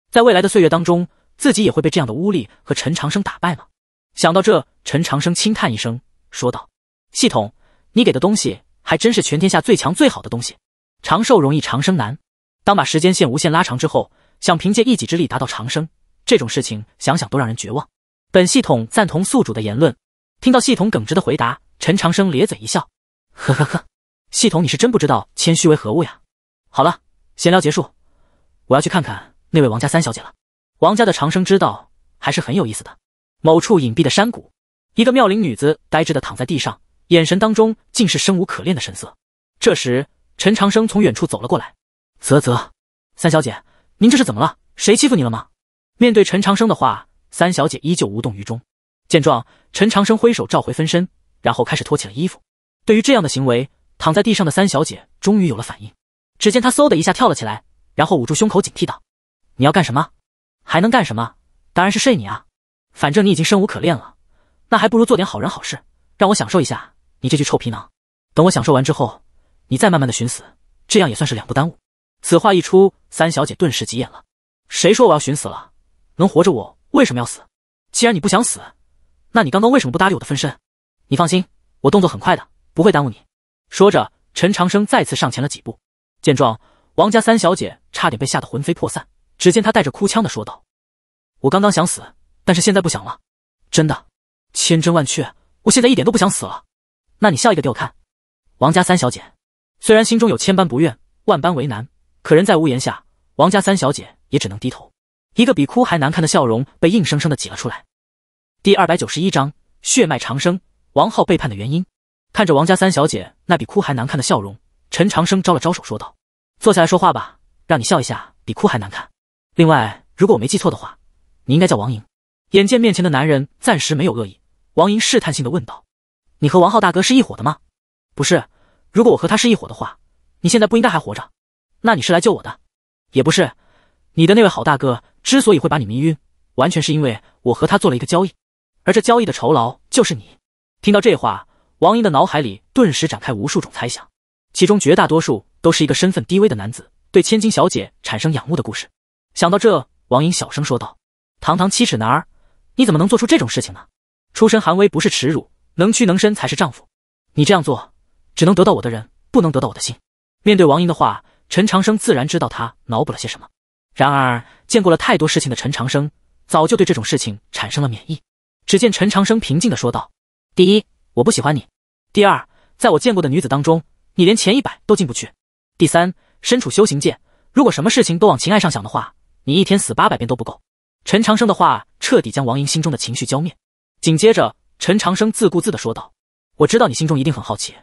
在未来的岁月当中，自己也会被这样的乌力和陈长生打败吗？想到这，陈长生轻叹一声，说道：“系统，你给的东西还真是全天下最强最好的东西。”长寿容易，长生难。当把时间线无限拉长之后，想凭借一己之力达到长生，这种事情想想都让人绝望。本系统赞同宿主的言论。听到系统耿直的回答，陈长生咧嘴一笑：“呵呵呵，系统，你是真不知道谦虚为何物呀。”好了，闲聊结束，我要去看看那位王家三小姐了。王家的长生之道还是很有意思的。某处隐蔽的山谷，一个妙龄女子呆滞的躺在地上，眼神当中竟是生无可恋的神色。这时。陈长生从远处走了过来，啧啧，三小姐，您这是怎么了？谁欺负你了吗？面对陈长生的话，三小姐依旧无动于衷。见状，陈长生挥手召回分身，然后开始脱起了衣服。对于这样的行为，躺在地上的三小姐终于有了反应。只见她嗖的一下跳了起来，然后捂住胸口，警惕道：“你要干什么？还能干什么？当然是睡你啊！反正你已经生无可恋了，那还不如做点好人好事，让我享受一下你这具臭皮囊。等我享受完之后。”你再慢慢的寻死，这样也算是两不耽误。此话一出，三小姐顿时急眼了。谁说我要寻死了？能活着，我为什么要死？既然你不想死，那你刚刚为什么不搭理我的分身？你放心，我动作很快的，不会耽误你。说着，陈长生再次上前了几步。见状，王家三小姐差点被吓得魂飞魄散。只见她带着哭腔的说道：“我刚刚想死，但是现在不想了，真的，千真万确，我现在一点都不想死了。那你笑一个给我看。”王家三小姐。虽然心中有千般不愿，万般为难，可人在屋檐下，王家三小姐也只能低头，一个比哭还难看的笑容被硬生生的挤了出来。第二百九十一章血脉长生。王浩背叛的原因。看着王家三小姐那比哭还难看的笑容，陈长生招了招手，说道：“坐下来说话吧，让你笑一下比哭还难看。另外，如果我没记错的话，你应该叫王莹。”眼见面前的男人暂时没有恶意，王莹试探性的问道：“你和王浩大哥是一伙的吗？”“不是。”如果我和他是一伙的话，你现在不应该还活着。那你是来救我的？也不是，你的那位好大哥之所以会把你迷晕，完全是因为我和他做了一个交易，而这交易的酬劳就是你。听到这话，王英的脑海里顿时展开无数种猜想，其中绝大多数都是一个身份低微的男子对千金小姐产生仰慕的故事。想到这，王英小声说道：“堂堂七尺男儿，你怎么能做出这种事情呢？出身寒微不是耻辱，能屈能伸才是丈夫。你这样做……”只能得到我的人，不能得到我的心。面对王莹的话，陈长生自然知道他脑补了些什么。然而，见过了太多事情的陈长生早就对这种事情产生了免疫。只见陈长生平静的说道：“第一，我不喜欢你；第二，在我见过的女子当中，你连前一百都进不去；第三，身处修行界，如果什么事情都往情爱上想的话，你一天死八百遍都不够。”陈长生的话彻底将王莹心中的情绪浇灭。紧接着，陈长生自顾自的说道：“我知道你心中一定很好奇。”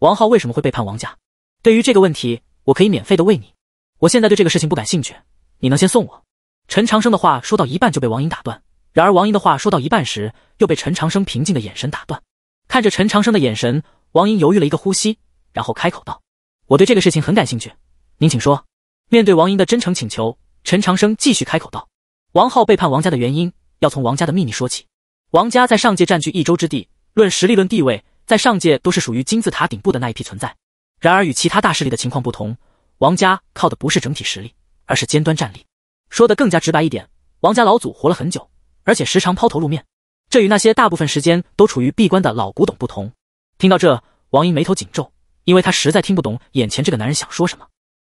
王浩为什么会背叛王家？对于这个问题，我可以免费的喂你。我现在对这个事情不感兴趣，你能先送我？陈长生的话说到一半就被王英打断，然而王英的话说到一半时又被陈长生平静的眼神打断。看着陈长生的眼神，王英犹豫了一个呼吸，然后开口道：“我对这个事情很感兴趣，您请说。”面对王英的真诚请求，陈长生继续开口道：“王浩背叛王家的原因，要从王家的秘密说起。王家在上界占据一州之地，论实力，论地位。”在上界都是属于金字塔顶部的那一批存在。然而与其他大势力的情况不同，王家靠的不是整体实力，而是尖端战力。说的更加直白一点，王家老祖活了很久，而且时常抛头露面，这与那些大部分时间都处于闭关的老古董不同。听到这，王英眉头紧皱，因为他实在听不懂眼前这个男人想说什么。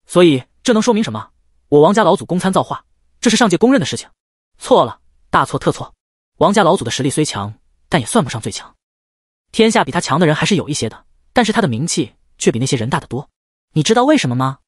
所以这能说明什么？我王家老祖公参造化，这是上界公认的事情。错了，大错特错！王家老祖的实力虽强，但也算不上最强。天下比他强的人还是有一些的，但是他的名气却比那些人大得多。你知道为什么吗？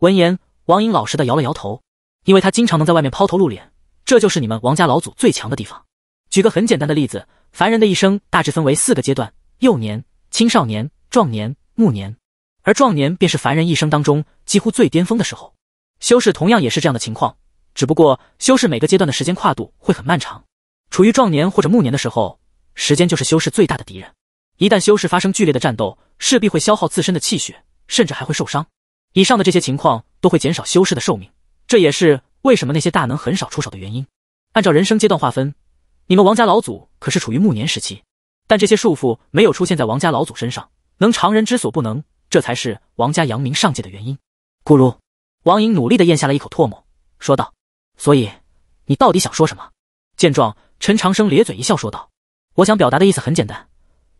闻言，王颖老实的摇了摇头。因为他经常能在外面抛头露脸，这就是你们王家老祖最强的地方。举个很简单的例子，凡人的一生大致分为四个阶段：幼年、青少年、壮年、暮年。而壮年便是凡人一生当中几乎最巅峰的时候。修士同样也是这样的情况，只不过修士每个阶段的时间跨度会很漫长。处于壮年或者暮年的时候，时间就是修士最大的敌人。一旦修士发生剧烈的战斗，势必会消耗自身的气血，甚至还会受伤。以上的这些情况都会减少修士的寿命，这也是为什么那些大能很少出手的原因。按照人生阶段划分，你们王家老祖可是处于暮年时期，但这些束缚没有出现在王家老祖身上，能常人之所不能，这才是王家扬名上界的原因。咕如王莹努力地咽下了一口唾沫，说道：“所以你到底想说什么？”见状，陈长生咧嘴一笑，说道：“我想表达的意思很简单。”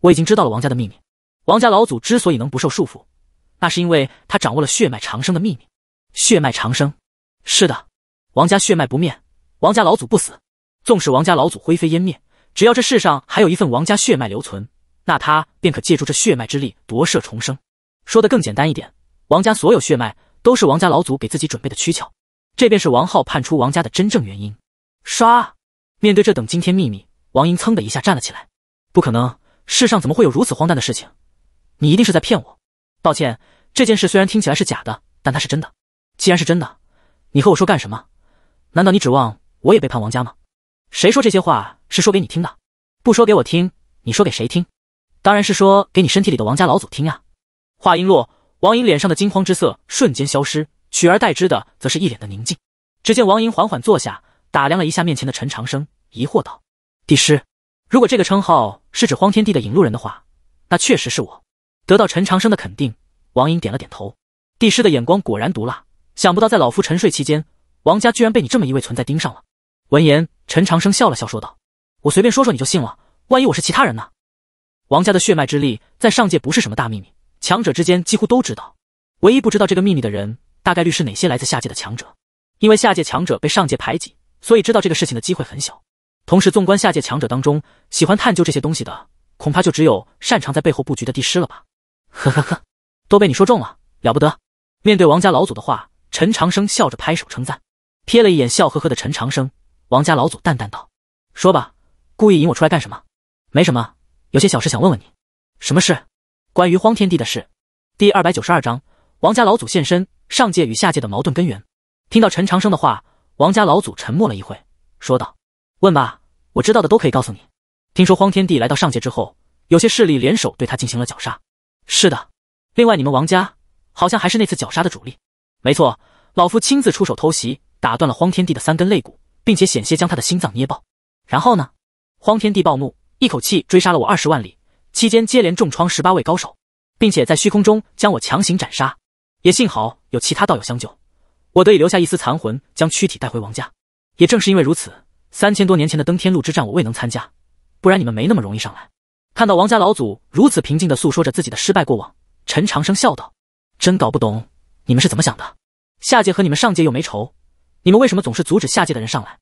我已经知道了王家的秘密。王家老祖之所以能不受束缚，那是因为他掌握了血脉长生的秘密。血脉长生，是的，王家血脉不灭，王家老祖不死。纵使王家老祖灰飞烟灭，只要这世上还有一份王家血脉留存，那他便可借助这血脉之力夺舍重生。说的更简单一点，王家所有血脉都是王家老祖给自己准备的躯壳。这便是王浩叛出王家的真正原因。唰！面对这等惊天秘密，王英噌的一下站了起来。不可能！世上怎么会有如此荒诞的事情？你一定是在骗我！抱歉，这件事虽然听起来是假的，但它是真的。既然是真的，你和我说干什么？难道你指望我也背叛王家吗？谁说这些话是说给你听的？不说给我听，你说给谁听？当然是说给你身体里的王家老祖听啊！话音落，王莹脸上的惊慌之色瞬间消失，取而代之的则是一脸的宁静。只见王莹缓缓坐下，打量了一下面前的陈长生，疑惑道：“帝师。”如果这个称号是指荒天地的引路人的话，那确实是我。得到陈长生的肯定，王英点了点头。帝师的眼光果然毒辣，想不到在老夫沉睡期间，王家居然被你这么一位存在盯上了。闻言，陈长生笑了笑，说道：“我随便说说你就信了？万一我是其他人呢？”王家的血脉之力在上界不是什么大秘密，强者之间几乎都知道。唯一不知道这个秘密的人，大概率是哪些来自下界的强者，因为下界强者被上界排挤，所以知道这个事情的机会很小。同时，纵观下界强者当中，喜欢探究这些东西的，恐怕就只有擅长在背后布局的地师了吧。呵呵呵，都被你说中了，了不得。面对王家老祖的话，陈长生笑着拍手称赞，瞥了一眼笑呵呵的陈长生，王家老祖淡淡道：“说吧，故意引我出来干什么？没什么，有些小事想问问你。什么事？关于荒天帝的事。”第二百九十二章，王家老祖现身。上界与下界的矛盾根源。听到陈长生的话，王家老祖沉默了一会，说道。问吧，我知道的都可以告诉你。听说荒天帝来到上界之后，有些势力联手对他进行了绞杀。是的，另外你们王家好像还是那次绞杀的主力。没错，老夫亲自出手偷袭，打断了荒天帝的三根肋骨，并且险些将他的心脏捏爆。然后呢？荒天帝暴怒，一口气追杀了我二十万里，期间接连重创十八位高手，并且在虚空中将我强行斩杀。也幸好有其他道友相救，我得以留下一丝残魂，将躯体带回王家。也正是因为如此。三千多年前的登天路之战，我未能参加，不然你们没那么容易上来。看到王家老祖如此平静地诉说着自己的失败过往，陈长生笑道：“真搞不懂你们是怎么想的，下界和你们上界又没仇，你们为什么总是阻止下界的人上来？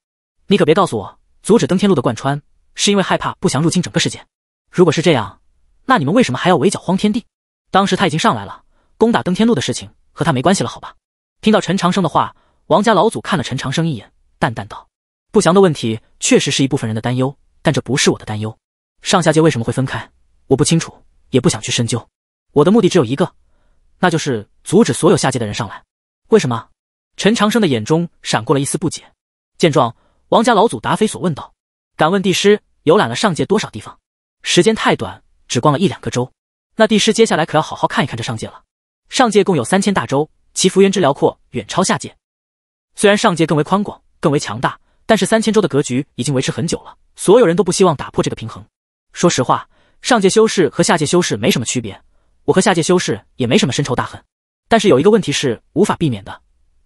你可别告诉我，阻止登天路的贯穿是因为害怕不祥入侵整个世界。如果是这样，那你们为什么还要围剿荒天地？当时他已经上来了，攻打登天路的事情和他没关系了，好吧？”听到陈长生的话，王家老祖看了陈长生一眼，淡淡道。不祥的问题确实是一部分人的担忧，但这不是我的担忧。上下界为什么会分开？我不清楚，也不想去深究。我的目的只有一个，那就是阻止所有下界的人上来。为什么？陈长生的眼中闪过了一丝不解。见状，王家老祖答非所问道：“敢问帝师，游览了上界多少地方？时间太短，只逛了一两个州。那帝师接下来可要好好看一看这上界了。上界共有三千大洲，其幅员之辽阔远超下界。虽然上界更为宽广，更为强大。”但是三千州的格局已经维持很久了，所有人都不希望打破这个平衡。说实话，上界修士和下界修士没什么区别，我和下界修士也没什么深仇大恨。但是有一个问题是无法避免的，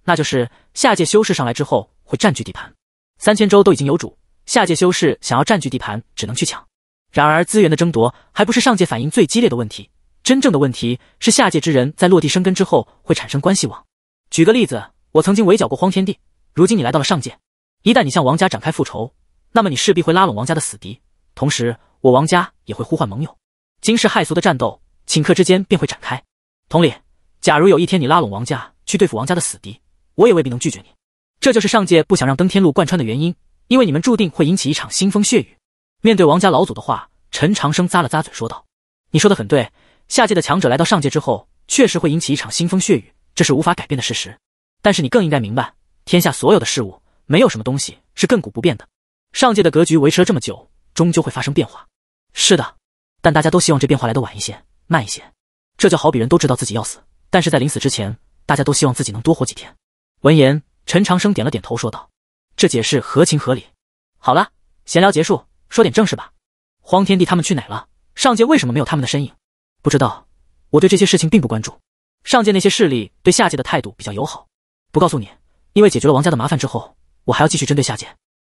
那就是下界修士上来之后会占据地盘。三千州都已经有主，下界修士想要占据地盘，只能去抢。然而资源的争夺还不是上界反应最激烈的问题，真正的问题是下界之人在落地生根之后会产生关系网。举个例子，我曾经围剿过荒天地，如今你来到了上界。一旦你向王家展开复仇，那么你势必会拉拢王家的死敌，同时我王家也会呼唤盟友，惊世骇俗的战斗顷刻之间便会展开。同理，假如有一天你拉拢王家去对付王家的死敌，我也未必能拒绝你。这就是上界不想让登天路贯穿的原因，因为你们注定会引起一场腥风血雨。面对王家老祖的话，陈长生咂了咂嘴说道：“你说的很对，下界的强者来到上界之后，确实会引起一场腥风血雨，这是无法改变的事实。但是你更应该明白，天下所有的事物。”没有什么东西是亘古不变的，上界的格局维持了这么久，终究会发生变化。是的，但大家都希望这变化来得晚一些，慢一些。这就好比人都知道自己要死，但是在临死之前，大家都希望自己能多活几天。闻言，陈长生点了点头，说道：“这解释合情合理。”好了，闲聊结束，说点正事吧。荒天帝他们去哪了？上界为什么没有他们的身影？不知道，我对这些事情并不关注。上界那些势力对下界的态度比较友好，不告诉你，因为解决了王家的麻烦之后。我还要继续针对下界，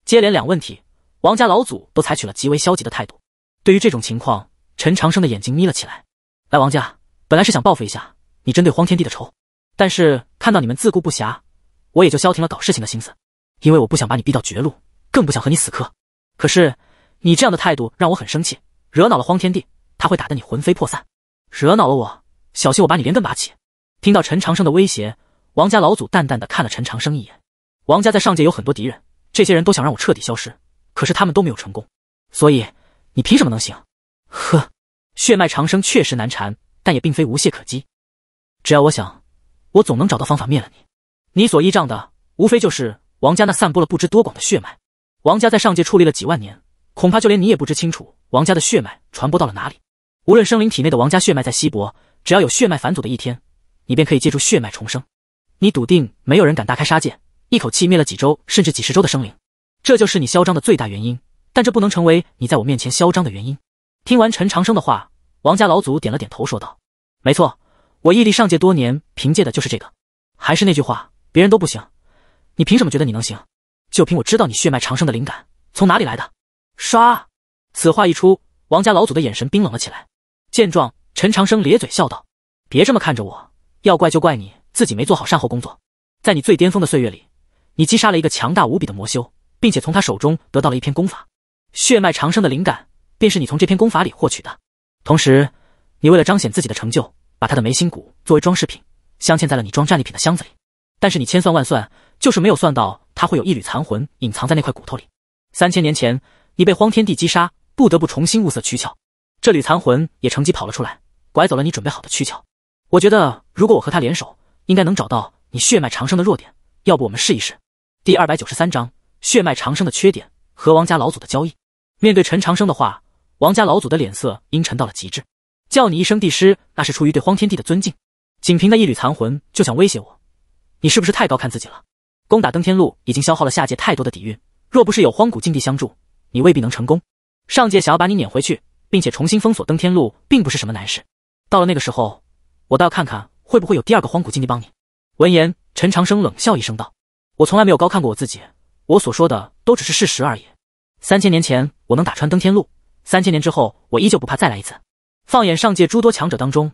接连两问题，王家老祖都采取了极为消极的态度。对于这种情况，陈长生的眼睛眯了起来。来王家本来是想报复一下你针对荒天帝的仇，但是看到你们自顾不暇，我也就消停了搞事情的心思。因为我不想把你逼到绝路，更不想和你死磕。可是你这样的态度让我很生气，惹恼了荒天帝，他会打得你魂飞魄散；惹恼了我，小心我把你连根拔起。听到陈长生的威胁，王家老祖淡淡的看了陈长生一眼。王家在上界有很多敌人，这些人都想让我彻底消失，可是他们都没有成功。所以你凭什么能行？呵，血脉长生确实难缠，但也并非无懈可击。只要我想，我总能找到方法灭了你。你所依仗的无非就是王家那散播了不知多广的血脉。王家在上界矗立了几万年，恐怕就连你也不知清楚王家的血脉传播到了哪里。无论生灵体内的王家血脉在稀薄，只要有血脉返祖的一天，你便可以借助血脉重生。你笃定没有人敢大开杀戒？一口气灭了几周甚至几十周的生灵，这就是你嚣张的最大原因。但这不能成为你在我面前嚣张的原因。听完陈长生的话，王家老祖点了点头，说道：“没错，我屹立上界多年，凭借的就是这个。还是那句话，别人都不行，你凭什么觉得你能行？就凭我知道你血脉长生的灵感从哪里来的。”唰，此话一出，王家老祖的眼神冰冷了起来。见状，陈长生咧嘴笑道：“别这么看着我，要怪就怪你自己没做好善后工作，在你最巅峰的岁月里。”你击杀了一个强大无比的魔修，并且从他手中得到了一篇功法，血脉长生的灵感便是你从这篇功法里获取的。同时，你为了彰显自己的成就，把他的眉心骨作为装饰品，镶嵌在了你装战利品的箱子里。但是你千算万算，就是没有算到他会有一缕残魂隐藏在那块骨头里。三千年前，你被荒天帝击杀，不得不重新物色躯壳，这缕残魂也乘机跑了出来，拐走了你准备好的躯壳。我觉得，如果我和他联手，应该能找到你血脉长生的弱点。要不我们试一试？第二百九十三章血脉长生的缺点和王家老祖的交易。面对陈长生的话，王家老祖的脸色阴沉到了极致。叫你一声帝师，那是出于对荒天帝的尊敬。仅凭那一缕残魂就想威胁我，你是不是太高看自己了？攻打登天路已经消耗了下界太多的底蕴，若不是有荒古禁地相助，你未必能成功。上界想要把你撵回去，并且重新封锁登天路，并不是什么难事。到了那个时候，我倒要看看会不会有第二个荒古禁地帮你。闻言，陈长生冷笑一声道。我从来没有高看过我自己，我所说的都只是事实而已。三千年前我能打穿登天路，三千年之后我依旧不怕再来一次。放眼上界诸多强者当中，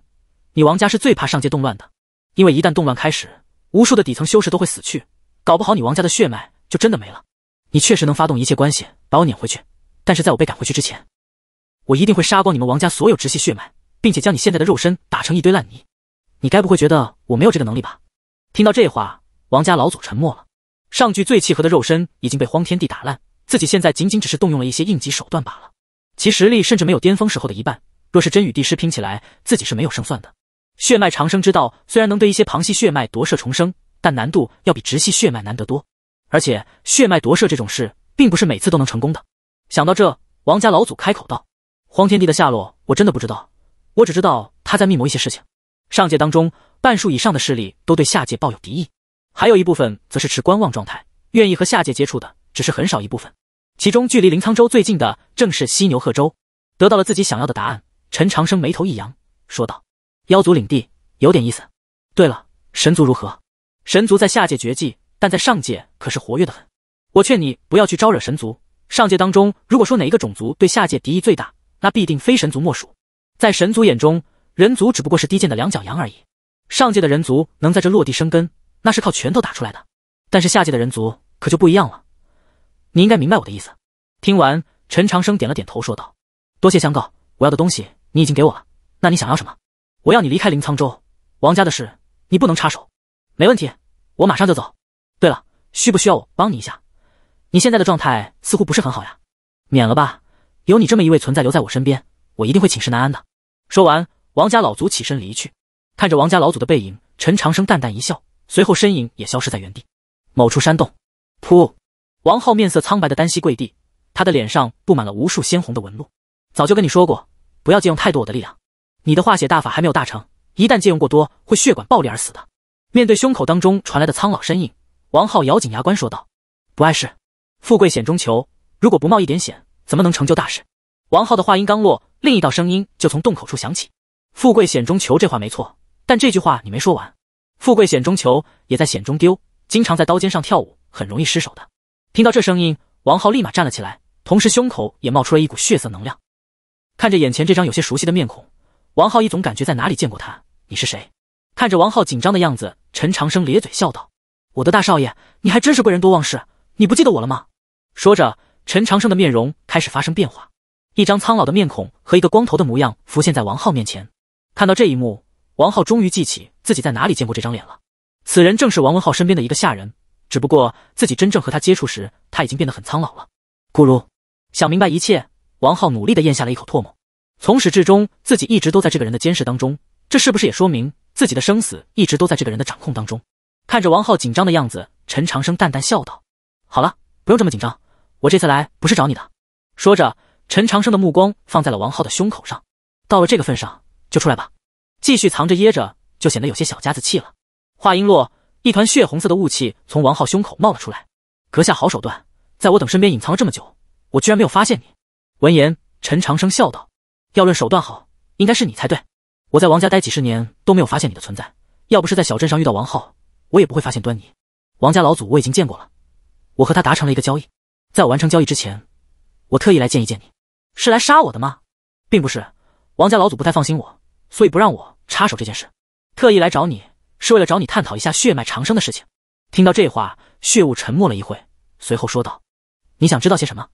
你王家是最怕上界动乱的，因为一旦动乱开始，无数的底层修士都会死去，搞不好你王家的血脉就真的没了。你确实能发动一切关系把我撵回去，但是在我被赶回去之前，我一定会杀光你们王家所有直系血脉，并且将你现在的肉身打成一堆烂泥。你该不会觉得我没有这个能力吧？听到这话，王家老祖沉默了。上具最契合的肉身已经被荒天地打烂，自己现在仅仅只是动用了一些应急手段罢了，其实力甚至没有巅峰时候的一半。若是真与帝师拼起来，自己是没有胜算的。血脉长生之道虽然能对一些旁系血脉夺舍重生，但难度要比直系血脉难得多。而且血脉夺舍这种事，并不是每次都能成功的。想到这，王家老祖开口道：“荒天帝的下落我真的不知道，我只知道他在密谋一些事情。上界当中，半数以上的势力都对下界抱有敌意。”还有一部分则是持观望状态，愿意和下界接触的只是很少一部分。其中距离林苍州最近的正是犀牛贺州，得到了自己想要的答案。陈长生眉头一扬，说道：“妖族领地有点意思。对了，神族如何？神族在下界绝迹，但在上界可是活跃的很。我劝你不要去招惹神族。上界当中，如果说哪一个种族对下界敌意最大，那必定非神族莫属。在神族眼中，人族只不过是低贱的两脚羊而已。上界的人族能在这落地生根。”那是靠拳头打出来的，但是下界的人族可就不一样了。你应该明白我的意思。听完，陈长生点了点头，说道：“多谢相告，我要的东西你已经给我了，那你想要什么？我要你离开临沧州，王家的事你不能插手。没问题，我马上就走。对了，需不需要我帮你一下？你现在的状态似乎不是很好呀。免了吧，有你这么一位存在留在我身边，我一定会寝食难安的。”说完，王家老祖起身离去。看着王家老祖的背影，陈长生淡淡一笑。随后身影也消失在原地。某处山洞，噗！王浩面色苍白的单膝跪地，他的脸上布满了无数鲜红的纹路。早就跟你说过，不要借用太多我的力量。你的化血大法还没有大成，一旦借用过多，会血管爆裂而死的。面对胸口当中传来的苍老身影，王浩咬紧牙关说道：“不碍事，富贵险中求。如果不冒一点险，怎么能成就大事？”王浩的话音刚落，另一道声音就从洞口处响起：“富贵险中求，这话没错，但这句话你没说完。”富贵险中求，也在险中丢，经常在刀尖上跳舞，很容易失手的。听到这声音，王浩立马站了起来，同时胸口也冒出了一股血色能量。看着眼前这张有些熟悉的面孔，王浩一总感觉在哪里见过他。你是谁？看着王浩紧张的样子，陈长生咧嘴笑道：“我的大少爷，你还真是贵人多忘事，你不记得我了吗？”说着，陈长生的面容开始发生变化，一张苍老的面孔和一个光头的模样浮现在王浩面前。看到这一幕，王浩终于记起。自己在哪里见过这张脸了？此人正是王文浩身边的一个下人，只不过自己真正和他接触时，他已经变得很苍老了。咕噜，想明白一切，王浩努力的咽下了一口唾沫。从始至终，自己一直都在这个人的监视当中，这是不是也说明自己的生死一直都在这个人的掌控当中？看着王浩紧张的样子，陈长生淡淡笑道：“好了，不用这么紧张，我这次来不是找你的。”说着，陈长生的目光放在了王浩的胸口上。到了这个份上，就出来吧，继续藏着掖着。就显得有些小家子气了。话音落，一团血红色的雾气从王浩胸口冒了出来。阁下好手段，在我等身边隐藏了这么久，我居然没有发现你。闻言，陈长生笑道：“要论手段好，应该是你才对。我在王家待几十年都没有发现你的存在，要不是在小镇上遇到王浩，我也不会发现端倪。王家老祖我已经见过了，我和他达成了一个交易。在我完成交易之前，我特意来见一见你，是来杀我的吗？并不是，王家老祖不太放心我，所以不让我插手这件事。”特意来找你，是为了找你探讨一下血脉长生的事情。听到这话，血雾沉默了一会，随后说道：“你想知道些什么？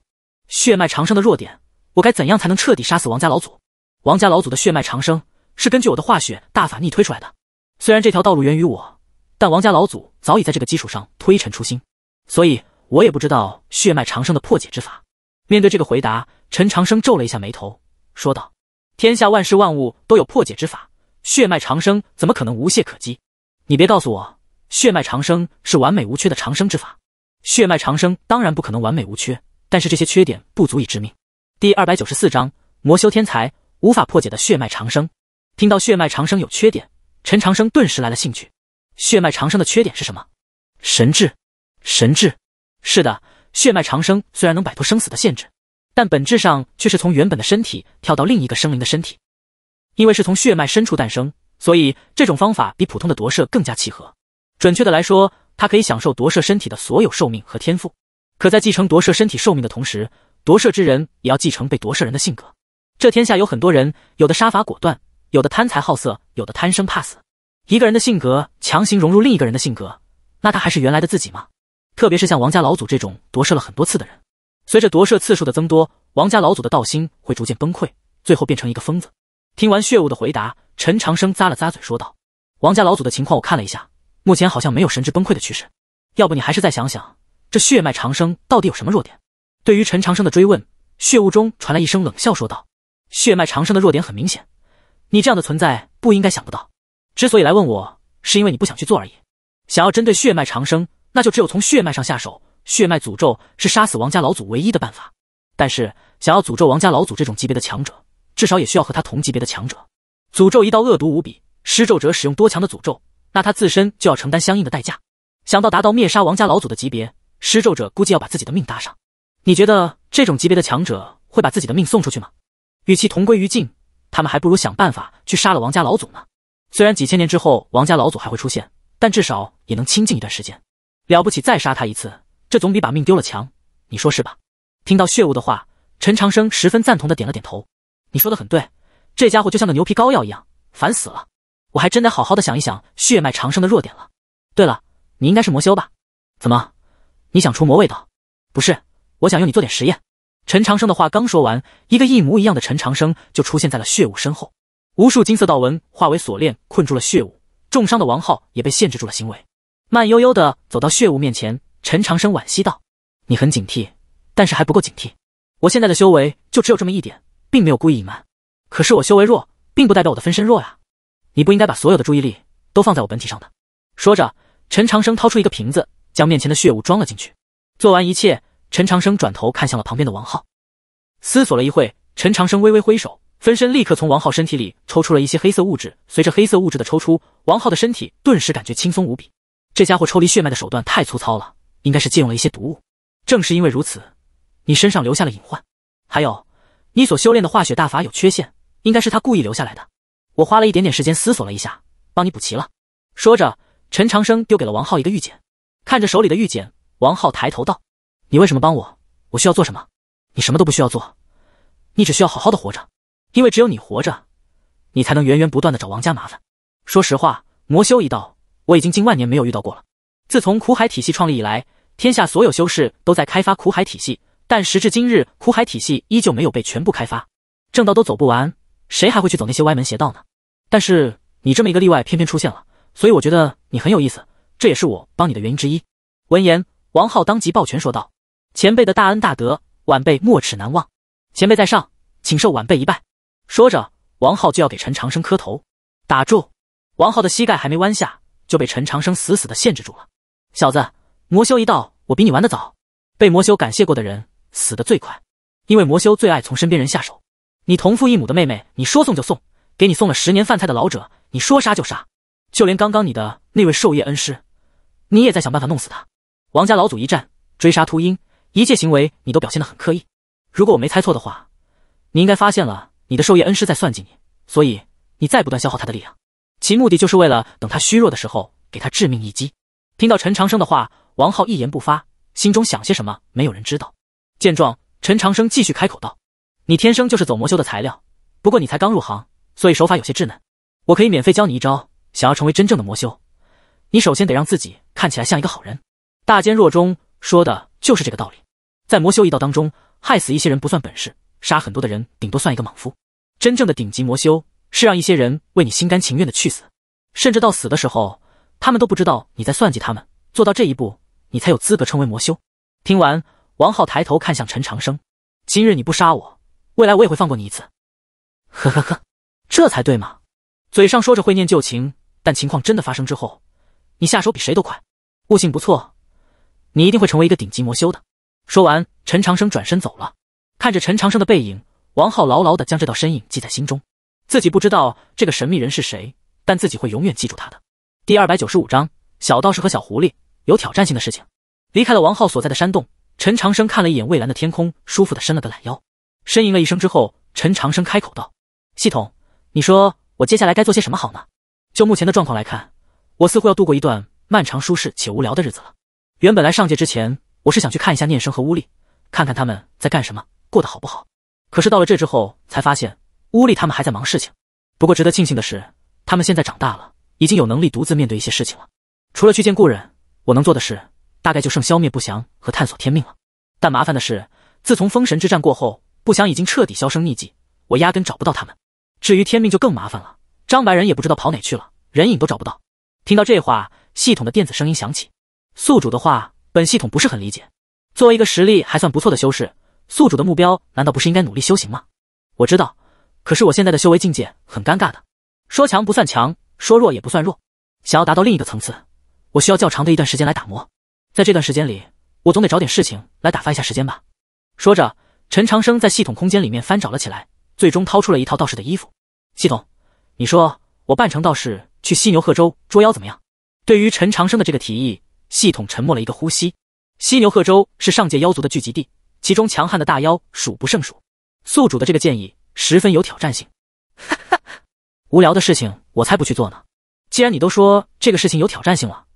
血脉长生的弱点，我该怎样才能彻底杀死王家老祖？王家老祖的血脉长生是根据我的化血大法逆推出来的，虽然这条道路源于我，但王家老祖早已在这个基础上推陈出新，所以我也不知道血脉长生的破解之法。”面对这个回答，陈长生皱了一下眉头，说道：“天下万事万物都有破解之法。”血脉长生怎么可能无懈可击？你别告诉我，血脉长生是完美无缺的长生之法。血脉长生当然不可能完美无缺，但是这些缺点不足以致命。第二百九十四章魔修天才无法破解的血脉长生。听到血脉长生有缺点，陈长生顿时来了兴趣。血脉长生的缺点是什么？神智，神智。是的，血脉长生虽然能摆脱生死的限制，但本质上却是从原本的身体跳到另一个生灵的身体。因为是从血脉深处诞生，所以这种方法比普通的夺舍更加契合。准确的来说，它可以享受夺舍身体的所有寿命和天赋。可在继承夺舍身体寿命的同时，夺舍之人也要继承被夺舍人的性格。这天下有很多人，有的杀伐果断，有的贪财好色，有的贪生怕死。一个人的性格强行融入另一个人的性格，那他还是原来的自己吗？特别是像王家老祖这种夺舍了很多次的人，随着夺舍次数的增多，王家老祖的道心会逐渐崩溃，最后变成一个疯子。听完血雾的回答，陈长生咂了咂嘴，说道：“王家老祖的情况我看了一下，目前好像没有神智崩溃的趋势。要不你还是再想想，这血脉长生到底有什么弱点？”对于陈长生的追问，血雾中传来一声冷笑，说道：“血脉长生的弱点很明显，你这样的存在不应该想不到。之所以来问我，是因为你不想去做而已。想要针对血脉长生，那就只有从血脉上下手。血脉诅咒是杀死王家老祖唯一的办法，但是想要诅咒王家老祖这种级别的强者。”至少也需要和他同级别的强者。诅咒一道，恶毒无比。施咒者使用多强的诅咒，那他自身就要承担相应的代价。想到达到灭杀王家老祖的级别，施咒者估计要把自己的命搭上。你觉得这种级别的强者会把自己的命送出去吗？与其同归于尽，他们还不如想办法去杀了王家老祖呢。虽然几千年之后王家老祖还会出现，但至少也能清静一段时间。了不起，再杀他一次，这总比把命丢了强。你说是吧？听到血雾的话，陈长生十分赞同的点了点头。你说的很对，这家伙就像个牛皮膏药一样，烦死了。我还真得好好的想一想血脉长生的弱点了。对了，你应该是魔修吧？怎么，你想除魔味道？不是，我想用你做点实验。陈长生的话刚说完，一个一模一样的陈长生就出现在了血雾身后，无数金色道纹化为锁链困住了血雾，重伤的王浩也被限制住了行为，慢悠悠的走到血雾面前，陈长生惋惜道：“你很警惕，但是还不够警惕。我现在的修为就只有这么一点。”并没有故意隐瞒，可是我修为弱，并不代表我的分身弱呀！你不应该把所有的注意力都放在我本体上的。说着，陈长生掏出一个瓶子，将面前的血雾装了进去。做完一切，陈长生转头看向了旁边的王浩，思索了一会，陈长生微微挥手，分身立刻从王浩身体里抽出了一些黑色物质。随着黑色物质的抽出，王浩的身体顿时感觉轻松无比。这家伙抽离血脉的手段太粗糙了，应该是借用了一些毒物。正是因为如此，你身上留下了隐患。还有。你所修炼的化雪大法有缺陷，应该是他故意留下来的。我花了一点点时间思索了一下，帮你补齐了。说着，陈长生丢给了王浩一个玉简。看着手里的玉简，王浩抬头道：“你为什么帮我？我需要做什么？”“你什么都不需要做，你只需要好好的活着，因为只有你活着，你才能源源不断的找王家麻烦。”说实话，魔修一道，我已经近万年没有遇到过了。自从苦海体系创立以来，天下所有修士都在开发苦海体系。但时至今日，苦海体系依旧没有被全部开发，正道都走不完，谁还会去走那些歪门邪道呢？但是你这么一个例外偏偏出现了，所以我觉得你很有意思，这也是我帮你的原因之一。闻言，王浩当即抱拳说道：“前辈的大恩大德，晚辈没齿难忘。前辈在上，请受晚辈一拜。”说着，王浩就要给陈长生磕头。打住！王浩的膝盖还没弯下，就被陈长生死死的限制住了。小子，魔修一道，我比你玩的早。被魔修感谢过的人。死得最快，因为魔修最爱从身边人下手。你同父异母的妹妹，你说送就送；给你送了十年饭菜的老者，你说杀就杀。就连刚刚你的那位授业恩师，你也在想办法弄死他。王家老祖一战，追杀秃鹰，一切行为你都表现得很刻意。如果我没猜错的话，你应该发现了你的授业恩师在算计你，所以你再不断消耗他的力量，其目的就是为了等他虚弱的时候给他致命一击。听到陈长生的话，王浩一言不发，心中想些什么，没有人知道。见状，陈长生继续开口道：“你天生就是走魔修的材料，不过你才刚入行，所以手法有些稚嫩。我可以免费教你一招。想要成为真正的魔修，你首先得让自己看起来像一个好人。大奸若忠说的就是这个道理。在魔修一道当中，害死一些人不算本事，杀很多的人顶多算一个莽夫。真正的顶级魔修是让一些人为你心甘情愿的去死，甚至到死的时候，他们都不知道你在算计他们。做到这一步，你才有资格称为魔修。”听完。王浩抬头看向陈长生，今日你不杀我，未来我也会放过你一次。呵呵呵，这才对嘛！嘴上说着会念旧情，但情况真的发生之后，你下手比谁都快，悟性不错，你一定会成为一个顶级魔修的。说完，陈长生转身走了。看着陈长生的背影，王浩牢牢地将这道身影记在心中。自己不知道这个神秘人是谁，但自己会永远记住他的。第二百九十五章：小道士和小狐狸有挑战性的事情。离开了王浩所在的山洞。陈长生看了一眼蔚蓝的天空，舒服的伸了个懒腰，呻吟了一声之后，陈长生开口道：“系统，你说我接下来该做些什么好呢？就目前的状况来看，我似乎要度过一段漫长、舒适且无聊的日子了。原本来上界之前，我是想去看一下念生和乌力，看看他们在干什么，过得好不好。可是到了这之后，才发现乌力他们还在忙事情。不过值得庆幸的是，他们现在长大了，已经有能力独自面对一些事情了。除了去见故人，我能做的事……”大概就剩消灭不祥和探索天命了，但麻烦的是，自从封神之战过后，不祥已经彻底销声匿迹，我压根找不到他们。至于天命就更麻烦了，张白人也不知道跑哪去了，人影都找不到。听到这话，系统的电子声音响起：“宿主的话，本系统不是很理解。作为一个实力还算不错的修士，宿主的目标难道不是应该努力修行吗？我知道，可是我现在的修为境界很尴尬的，说强不算强，说弱也不算弱。想要达到另一个层次，我需要较长的一段时间来打磨。”在这段时间里，我总得找点事情来打发一下时间吧。说着，陈长生在系统空间里面翻找了起来，最终掏出了一套道士的衣服。系统，你说我扮成道士去犀牛贺州捉妖怎么样？对于陈长生的这个提议，系统沉默了一个呼吸。犀牛贺州是上界妖族的聚集地，其中强悍的大妖数不胜数。宿主的这个建议十分有挑战性。哈哈，无聊的事情我才不去做呢。既然你都说这个事情有挑战性了。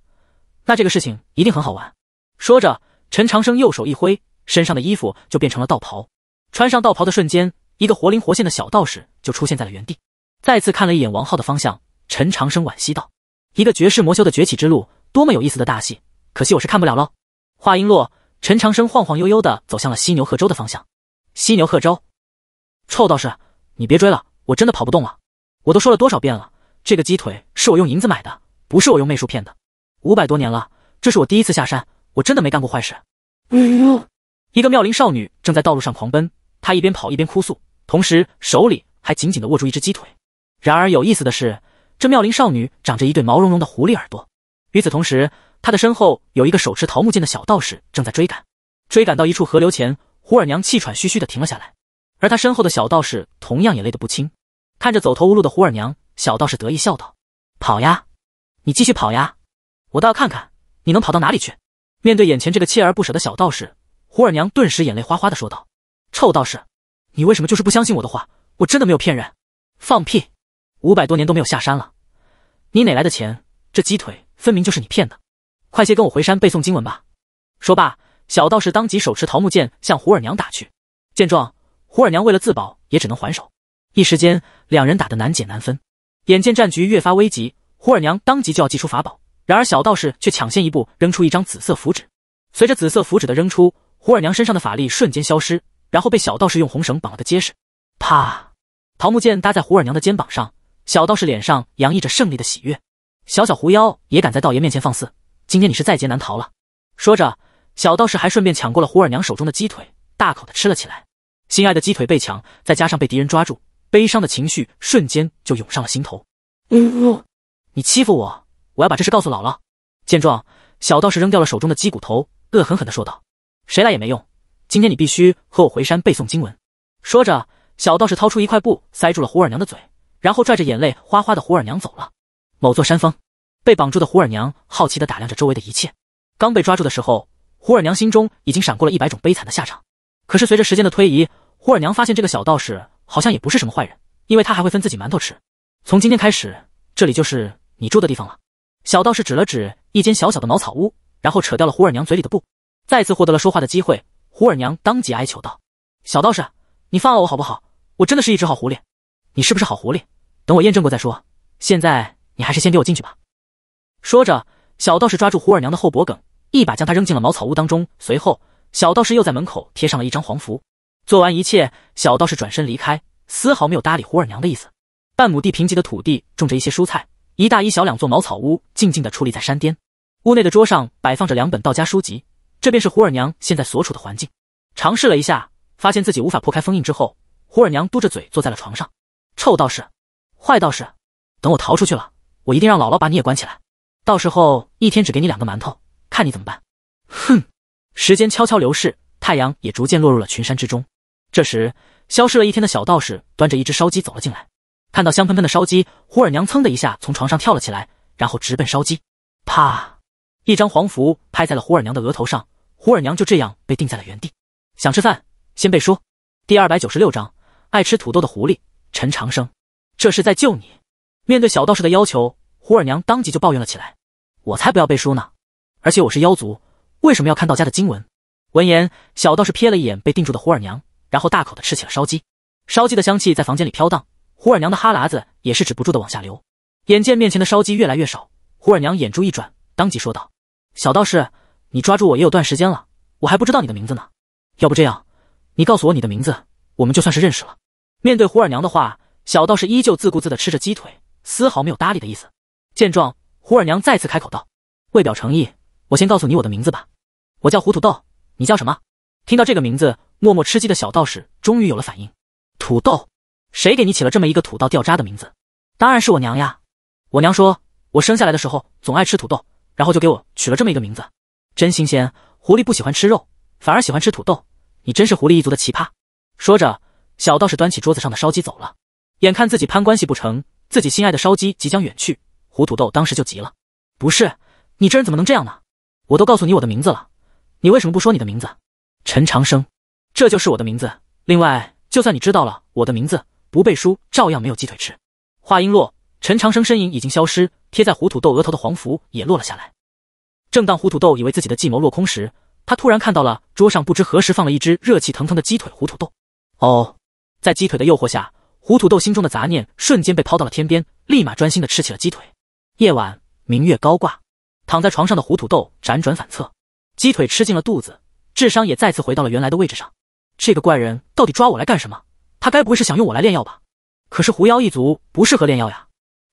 那这个事情一定很好玩。说着，陈长生右手一挥，身上的衣服就变成了道袍。穿上道袍的瞬间，一个活灵活现的小道士就出现在了原地。再次看了一眼王浩的方向，陈长生惋惜道：“一个绝世魔修的崛起之路，多么有意思的大戏，可惜我是看不了喽。”话音落，陈长生晃晃悠悠的走向了犀牛贺州的方向。犀牛贺州，臭道士，你别追了，我真的跑不动了。我都说了多少遍了，这个鸡腿是我用银子买的，不是我用媚术骗的。五百多年了，这是我第一次下山，我真的没干过坏事。一个妙龄少女正在道路上狂奔，她一边跑一边哭诉，同时手里还紧紧的握住一只鸡腿。然而有意思的是，这妙龄少女长着一对毛茸茸的狐狸耳朵。与此同时，她的身后有一个手持桃木剑的小道士正在追赶。追赶到一处河流前，胡尔娘气喘吁吁的停了下来，而她身后的小道士同样也累得不轻。看着走投无路的胡尔娘，小道士得意笑道：“跑呀，你继续跑呀。”我倒要看看你能跑到哪里去！面对眼前这个锲而不舍的小道士，胡二娘顿时眼泪哗哗的说道：“臭道士，你为什么就是不相信我的话？我真的没有骗人！放屁！五百多年都没有下山了，你哪来的钱？这鸡腿分明就是你骗的！快些跟我回山背诵经文吧！”说罢，小道士当即手持桃木剑向胡二娘打去。见状，胡二娘为了自保，也只能还手。一时间，两人打得难解难分。眼见战局越发危急，胡二娘当即就要祭出法宝。然而，小道士却抢先一步扔出一张紫色符纸。随着紫色符纸的扔出，胡二娘身上的法力瞬间消失，然后被小道士用红绳绑了个结实。啪！桃木剑搭在胡二娘的肩膀上，小道士脸上洋溢着胜利的喜悦。小小狐妖也敢在道爷面前放肆，今天你是在劫难逃了。说着，小道士还顺便抢过了胡二娘手中的鸡腿，大口的吃了起来。心爱的鸡腿被抢，再加上被敌人抓住，悲伤的情绪瞬间就涌上了心头。呜呜！你欺负我！我要把这事告诉姥姥。见状，小道士扔掉了手中的鸡骨头，恶狠狠的说道：“谁来也没用，今天你必须和我回山背诵经文。”说着，小道士掏出一块布塞住了胡二娘的嘴，然后拽着眼泪哗哗的胡二娘走了。某座山峰，被绑住的胡二娘好奇的打量着周围的一切。刚被抓住的时候，胡二娘心中已经闪过了一百种悲惨的下场。可是随着时间的推移，胡二娘发现这个小道士好像也不是什么坏人，因为他还会分自己馒头吃。从今天开始，这里就是你住的地方了。小道士指了指一间小小的茅草屋，然后扯掉了胡二娘嘴里的布，再次获得了说话的机会。胡二娘当即哀求道：“小道士，你放了我好不好？我真的是一只好狐狸，你是不是好狐狸？等我验证过再说。现在你还是先给我进去吧。”说着，小道士抓住胡二娘的后脖颈，一把将她扔进了茅草屋当中。随后，小道士又在门口贴上了一张黄符。做完一切，小道士转身离开，丝毫没有搭理胡二娘的意思。半亩地贫瘠的土地种着一些蔬菜。一大一小两座茅草屋静静的矗立在山巅，屋内的桌上摆放着两本道家书籍，这便是胡尔娘现在所处的环境。尝试了一下，发现自己无法破开封印之后，胡尔娘嘟着嘴坐在了床上。臭道士，坏道士，等我逃出去了，我一定让姥姥把你也关起来，到时候一天只给你两个馒头，看你怎么办。哼。时间悄悄流逝，太阳也逐渐落入了群山之中。这时，消失了一天的小道士端着一只烧鸡走了进来。看到香喷喷的烧鸡，胡尔娘噌的一下从床上跳了起来，然后直奔烧鸡。啪！一张黄符拍在了胡尔娘的额头上，胡尔娘就这样被定在了原地。想吃饭，先背书。第二百九十六章爱吃土豆的狐狸。陈长生，这是在救你。面对小道士的要求，胡尔娘当即就抱怨了起来：“我才不要背书呢！而且我是妖族，为什么要看道家的经文？”闻言，小道士瞥了一眼被定住的胡尔娘，然后大口的吃起了烧鸡。烧鸡的香气在房间里飘荡。胡尔娘的哈喇子也是止不住的往下流，眼见面前的烧鸡越来越少，胡尔娘眼珠一转，当即说道：“小道士，你抓住我也有段时间了，我还不知道你的名字呢。要不这样，你告诉我你的名字，我们就算是认识了。”面对胡尔娘的话，小道士依旧自顾自的吃着鸡腿，丝毫没有搭理的意思。见状，胡尔娘再次开口道：“为表诚意，我先告诉你我的名字吧，我叫胡土豆，你叫什么？”听到这个名字，默默吃鸡的小道士终于有了反应：“土豆。”谁给你起了这么一个土到掉渣的名字？当然是我娘呀！我娘说我生下来的时候总爱吃土豆，然后就给我取了这么一个名字。真新鲜，狐狸不喜欢吃肉，反而喜欢吃土豆。你真是狐狸一族的奇葩。说着，小道士端起桌子上的烧鸡走了。眼看自己攀关系不成，自己心爱的烧鸡即将远去，胡土豆当时就急了：“不是，你这人怎么能这样呢？我都告诉你我的名字了，你为什么不说你的名字？陈长生，这就是我的名字。另外，就算你知道了我的名字。”不背书照样没有鸡腿吃。话音落，陈长生身影已经消失，贴在胡土豆额头的黄符也落了下来。正当胡土豆以为自己的计谋落空时，他突然看到了桌上不知何时放了一只热气腾腾的鸡腿。胡土豆，哦，在鸡腿的诱惑下，胡土豆心中的杂念瞬间被抛到了天边，立马专心的吃起了鸡腿。夜晚，明月高挂，躺在床上的胡土豆辗转反侧。鸡腿吃进了肚子，智商也再次回到了原来的位置上。这个怪人到底抓我来干什么？他该不会是想用我来炼药吧？可是狐妖一族不适合炼药呀。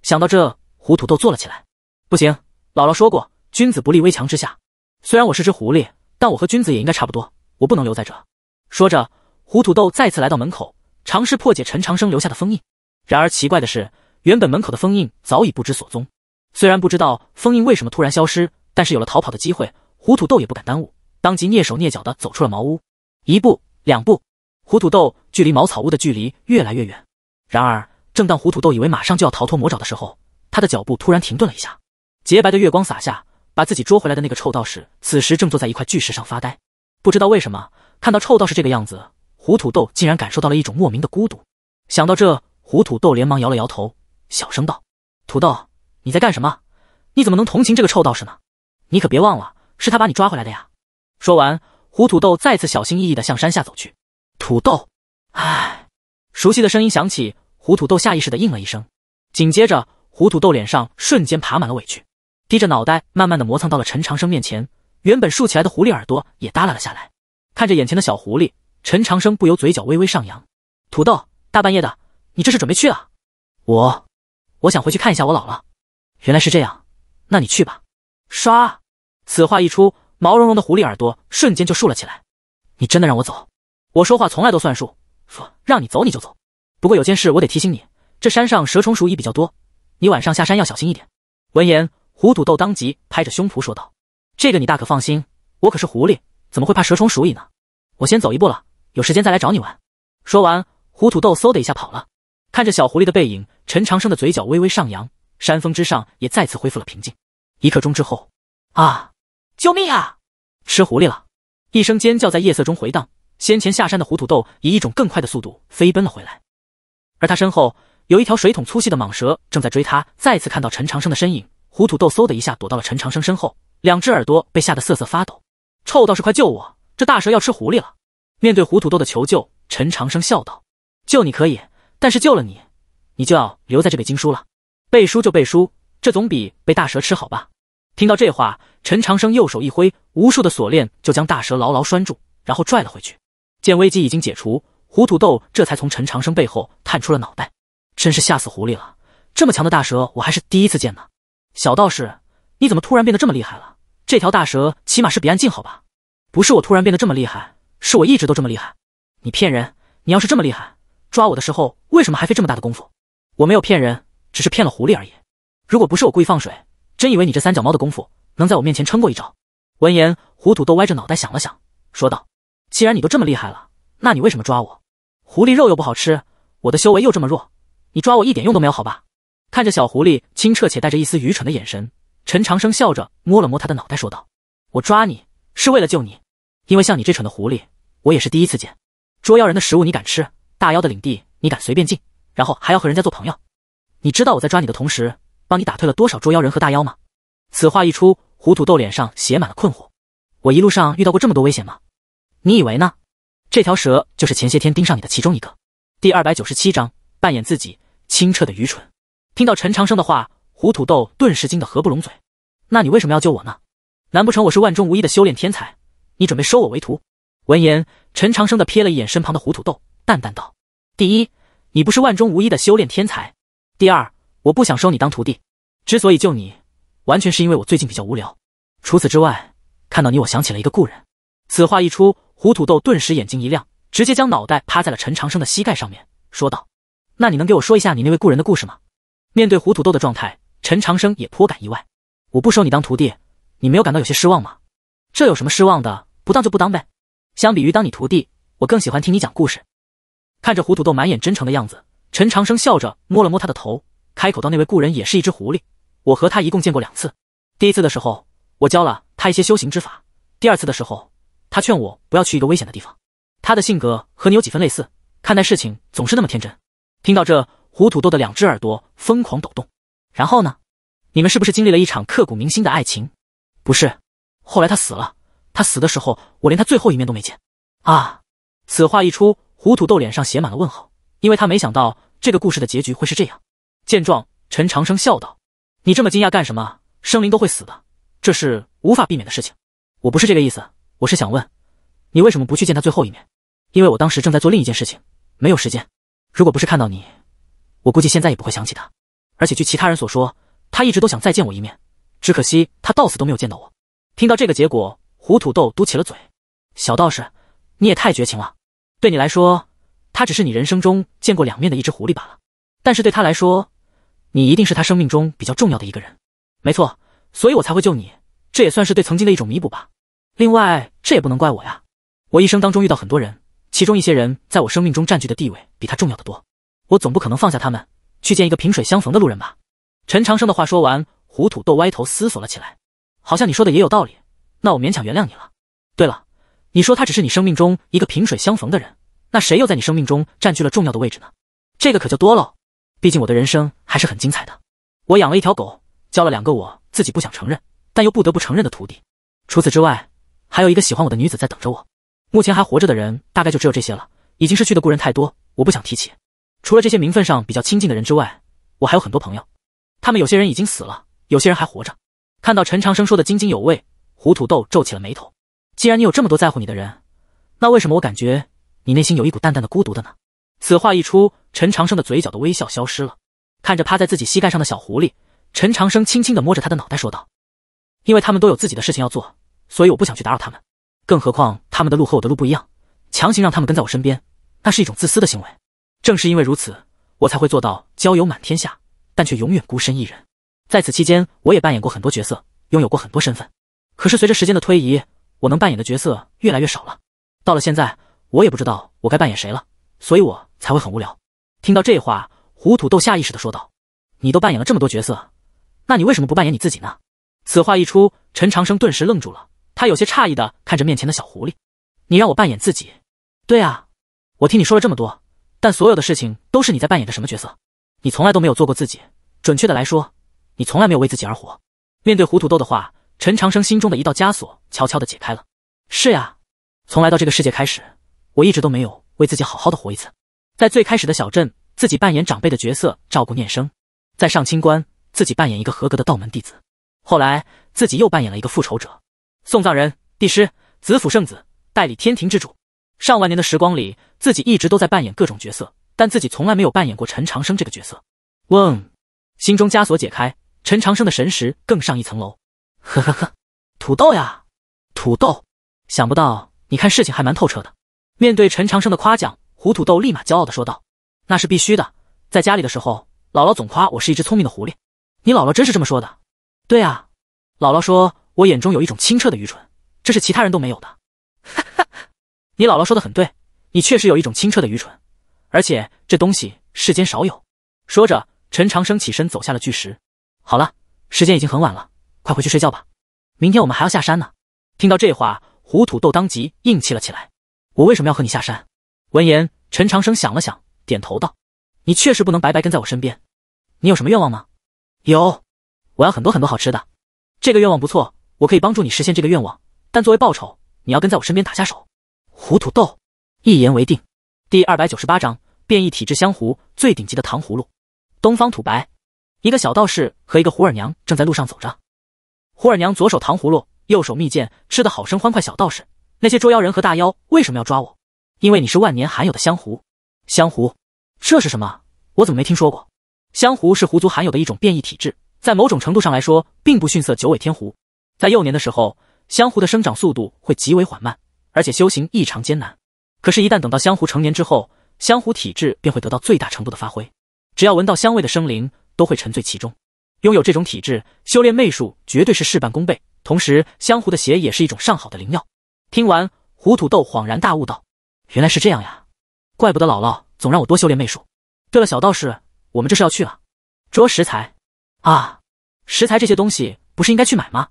想到这，胡土豆坐了起来。不行，姥姥说过，君子不立危墙之下。虽然我是只狐狸，但我和君子也应该差不多。我不能留在这。说着，胡土豆再次来到门口，尝试破解陈长生留下的封印。然而奇怪的是，原本门口的封印早已不知所踪。虽然不知道封印为什么突然消失，但是有了逃跑的机会，胡土豆也不敢耽误，当即蹑手蹑脚地走出了茅屋。一步，两步。胡土豆距离茅草屋的距离越来越远。然而，正当胡土豆以为马上就要逃脱魔爪的时候，他的脚步突然停顿了一下。洁白的月光洒下，把自己捉回来的那个臭道士，此时正坐在一块巨石上发呆。不知道为什么，看到臭道士这个样子，胡土豆竟然感受到了一种莫名的孤独。想到这，胡土豆连忙摇了摇头，小声道：“土豆，你在干什么？你怎么能同情这个臭道士呢？你可别忘了，是他把你抓回来的呀！”说完，胡土豆再次小心翼翼的向山下走去。土豆，哎，熟悉的声音响起，胡土豆下意识的应了一声，紧接着胡土豆脸上瞬间爬满了委屈，低着脑袋慢慢的磨蹭到了陈长生面前，原本竖起来的狐狸耳朵也耷拉了下来。看着眼前的小狐狸，陈长生不由嘴角微微上扬。土豆，大半夜的，你这是准备去啊？我，我想回去看一下我姥姥。原来是这样，那你去吧。刷，此话一出，毛茸茸的狐狸耳朵瞬间就竖了起来。你真的让我走？我说话从来都算数，说让你走你就走。不过有件事我得提醒你，这山上蛇虫鼠蚁比较多，你晚上下山要小心一点。闻言，胡土豆当即拍着胸脯说道：“这个你大可放心，我可是狐狸，怎么会怕蛇虫鼠蚁呢？”我先走一步了，有时间再来找你玩。说完，胡土豆嗖的一下跑了。看着小狐狸的背影，陈长生的嘴角微微上扬，山峰之上也再次恢复了平静。一刻钟之后，啊！救命啊！吃狐狸了！一声尖叫在夜色中回荡。先前下山的胡土豆以一种更快的速度飞奔了回来，而他身后有一条水桶粗细的蟒蛇正在追他。再次看到陈长生的身影，胡土豆嗖的一下躲到了陈长生身后，两只耳朵被吓得瑟瑟发抖。臭道士，快救我！这大蛇要吃狐狸了！面对胡土豆的求救，陈长生笑道：“救你可以，但是救了你，你就要留在这本经书了。背书就背书，这总比被大蛇吃好吧？”听到这话，陈长生右手一挥，无数的锁链就将大蛇牢牢拴住，然后拽了回去。见危机已经解除，胡土豆这才从陈长生背后探出了脑袋。真是吓死狐狸了，这么强的大蛇我还是第一次见呢。小道士，你怎么突然变得这么厉害了？这条大蛇起码是比暗镜好吧？不是我突然变得这么厉害，是我一直都这么厉害。你骗人！你要是这么厉害，抓我的时候为什么还费这么大的功夫？我没有骗人，只是骗了狐狸而已。如果不是我故意放水，真以为你这三脚猫的功夫能在我面前撑过一招？闻言，胡土豆歪着脑袋想了想，说道。既然你都这么厉害了，那你为什么抓我？狐狸肉又不好吃，我的修为又这么弱，你抓我一点用都没有，好吧？看着小狐狸清澈且带着一丝愚蠢的眼神，陈长生笑着摸了摸他的脑袋，说道：“我抓你是为了救你，因为像你这蠢的狐狸，我也是第一次见。捉妖人的食物你敢吃，大妖的领地你敢随便进，然后还要和人家做朋友，你知道我在抓你的同时，帮你打退了多少捉妖人和大妖吗？”此话一出，胡土豆脸上写满了困惑。我一路上遇到过这么多危险吗？你以为呢？这条蛇就是前些天盯上你的其中一个。第二百九十七章扮演自己，清澈的愚蠢。听到陈长生的话，胡土豆顿时惊得合不拢嘴。那你为什么要救我呢？难不成我是万中无一的修炼天才？你准备收我为徒？闻言，陈长生的瞥了一眼身旁的胡土豆，淡淡道：“第一，你不是万中无一的修炼天才；第二，我不想收你当徒弟。之所以救你，完全是因为我最近比较无聊。除此之外，看到你，我想起了一个故人。”此话一出。胡土豆顿时眼睛一亮，直接将脑袋趴在了陈长生的膝盖上面，说道：“那你能给我说一下你那位故人的故事吗？”面对胡土豆的状态，陈长生也颇感意外。“我不收你当徒弟，你没有感到有些失望吗？”“这有什么失望的？不当就不当呗。”“相比于当你徒弟，我更喜欢听你讲故事。”看着胡土豆满眼真诚的样子，陈长生笑着摸了摸他的头，开口道：“那位故人也是一只狐狸，我和他一共见过两次。第一次的时候，我教了他一些修行之法。第二次的时候……”他劝我不要去一个危险的地方。他的性格和你有几分类似，看待事情总是那么天真。听到这，胡土豆的两只耳朵疯狂抖动。然后呢？你们是不是经历了一场刻骨铭心的爱情？不是，后来他死了。他死的时候，我连他最后一面都没见。啊！此话一出，胡土豆脸上写满了问号，因为他没想到这个故事的结局会是这样。见状，陈长生笑道：“你这么惊讶干什么？生灵都会死的，这是无法避免的事情。我不是这个意思。”我是想问，你为什么不去见他最后一面？因为我当时正在做另一件事情，没有时间。如果不是看到你，我估计现在也不会想起他。而且据其他人所说，他一直都想再见我一面，只可惜他到死都没有见到我。听到这个结果，胡土豆嘟起了嘴。小道士，你也太绝情了。对你来说，他只是你人生中见过两面的一只狐狸罢了。但是对他来说，你一定是他生命中比较重要的一个人。没错，所以我才会救你，这也算是对曾经的一种弥补吧。另外，这也不能怪我呀。我一生当中遇到很多人，其中一些人在我生命中占据的地位比他重要的多。我总不可能放下他们去见一个萍水相逢的路人吧？陈长生的话说完，胡土豆歪头思索了起来，好像你说的也有道理。那我勉强原谅你了。对了，你说他只是你生命中一个萍水相逢的人，那谁又在你生命中占据了重要的位置呢？这个可就多喽。毕竟我的人生还是很精彩的。我养了一条狗，教了两个我自己不想承认但又不得不承认的徒弟。除此之外。还有一个喜欢我的女子在等着我，目前还活着的人大概就只有这些了。已经失去的故人太多，我不想提起。除了这些名分上比较亲近的人之外，我还有很多朋友，他们有些人已经死了，有些人还活着。看到陈长生说的津津有味，胡土豆皱起了眉头。既然你有这么多在乎你的人，那为什么我感觉你内心有一股淡淡的孤独的呢？此话一出，陈长生的嘴角的微笑消失了。看着趴在自己膝盖上的小狐狸，陈长生轻轻的摸着他的脑袋说道：“因为他们都有自己的事情要做。”所以我不想去打扰他们，更何况他们的路和我的路不一样，强行让他们跟在我身边，那是一种自私的行为。正是因为如此，我才会做到交友满天下，但却永远孤身一人。在此期间，我也扮演过很多角色，拥有过很多身份。可是随着时间的推移，我能扮演的角色越来越少了。到了现在，我也不知道我该扮演谁了，所以我才会很无聊。听到这话，胡土豆下意识的说道：“你都扮演了这么多角色，那你为什么不扮演你自己呢？”此话一出，陈长生顿时愣住了。他有些诧异的看着面前的小狐狸，你让我扮演自己？对啊，我听你说了这么多，但所有的事情都是你在扮演着什么角色？你从来都没有做过自己，准确的来说，你从来没有为自己而活。面对胡土豆的话，陈长生心中的一道枷锁悄悄的解开了。是呀，从来到这个世界开始，我一直都没有为自己好好的活一次。在最开始的小镇，自己扮演长辈的角色，照顾念生；在上清观，自己扮演一个合格的道门弟子；后来，自己又扮演了一个复仇者。送葬人，帝师，紫府圣子，代理天庭之主。上万年的时光里，自己一直都在扮演各种角色，但自己从来没有扮演过陈长生这个角色。嗡，心中枷锁解开，陈长生的神识更上一层楼。呵呵呵，土豆呀，土豆，想不到你看事情还蛮透彻的。面对陈长生的夸奖，胡土豆立马骄傲的说道：“那是必须的，在家里的时候，姥姥总夸我是一只聪明的狐狸。你姥姥真是这么说的？对啊，姥姥说。”我眼中有一种清澈的愚蠢，这是其他人都没有的。哈哈，你姥姥说的很对，你确实有一种清澈的愚蠢，而且这东西世间少有。说着，陈长生起身走下了巨石。好了，时间已经很晚了，快回去睡觉吧，明天我们还要下山呢。听到这话，胡土豆当即硬气了起来。我为什么要和你下山？闻言，陈长生想了想，点头道：“你确实不能白白跟在我身边。你有什么愿望吗？”“有，我要很多很多好吃的。”这个愿望不错。我可以帮助你实现这个愿望，但作为报酬，你要跟在我身边打下手。胡土豆，一言为定。第二百九十八章变异体质香狐最顶级的糖葫芦。东方土白，一个小道士和一个胡二娘正在路上走着。胡二娘左手糖葫芦，右手蜜饯，吃得好生欢快。小道士，那些捉妖人和大妖为什么要抓我？因为你是万年罕有的香狐。香狐？这是什么？我怎么没听说过？香狐是狐族罕有的一种变异体质，在某种程度上来说，并不逊色九尾天狐。在幼年的时候，香狐的生长速度会极为缓慢，而且修行异常艰难。可是，一旦等到香狐成年之后，香狐体质便会得到最大程度的发挥。只要闻到香味的生灵，都会沉醉其中。拥有这种体质，修炼媚术绝对是事半功倍。同时，香狐的血也是一种上好的灵药。听完，胡土豆恍然大悟道：“原来是这样呀！怪不得姥姥总让我多修炼媚术。对了，小道士，我们这是要去啊？捉食材啊？食材这些东西不是应该去买吗？”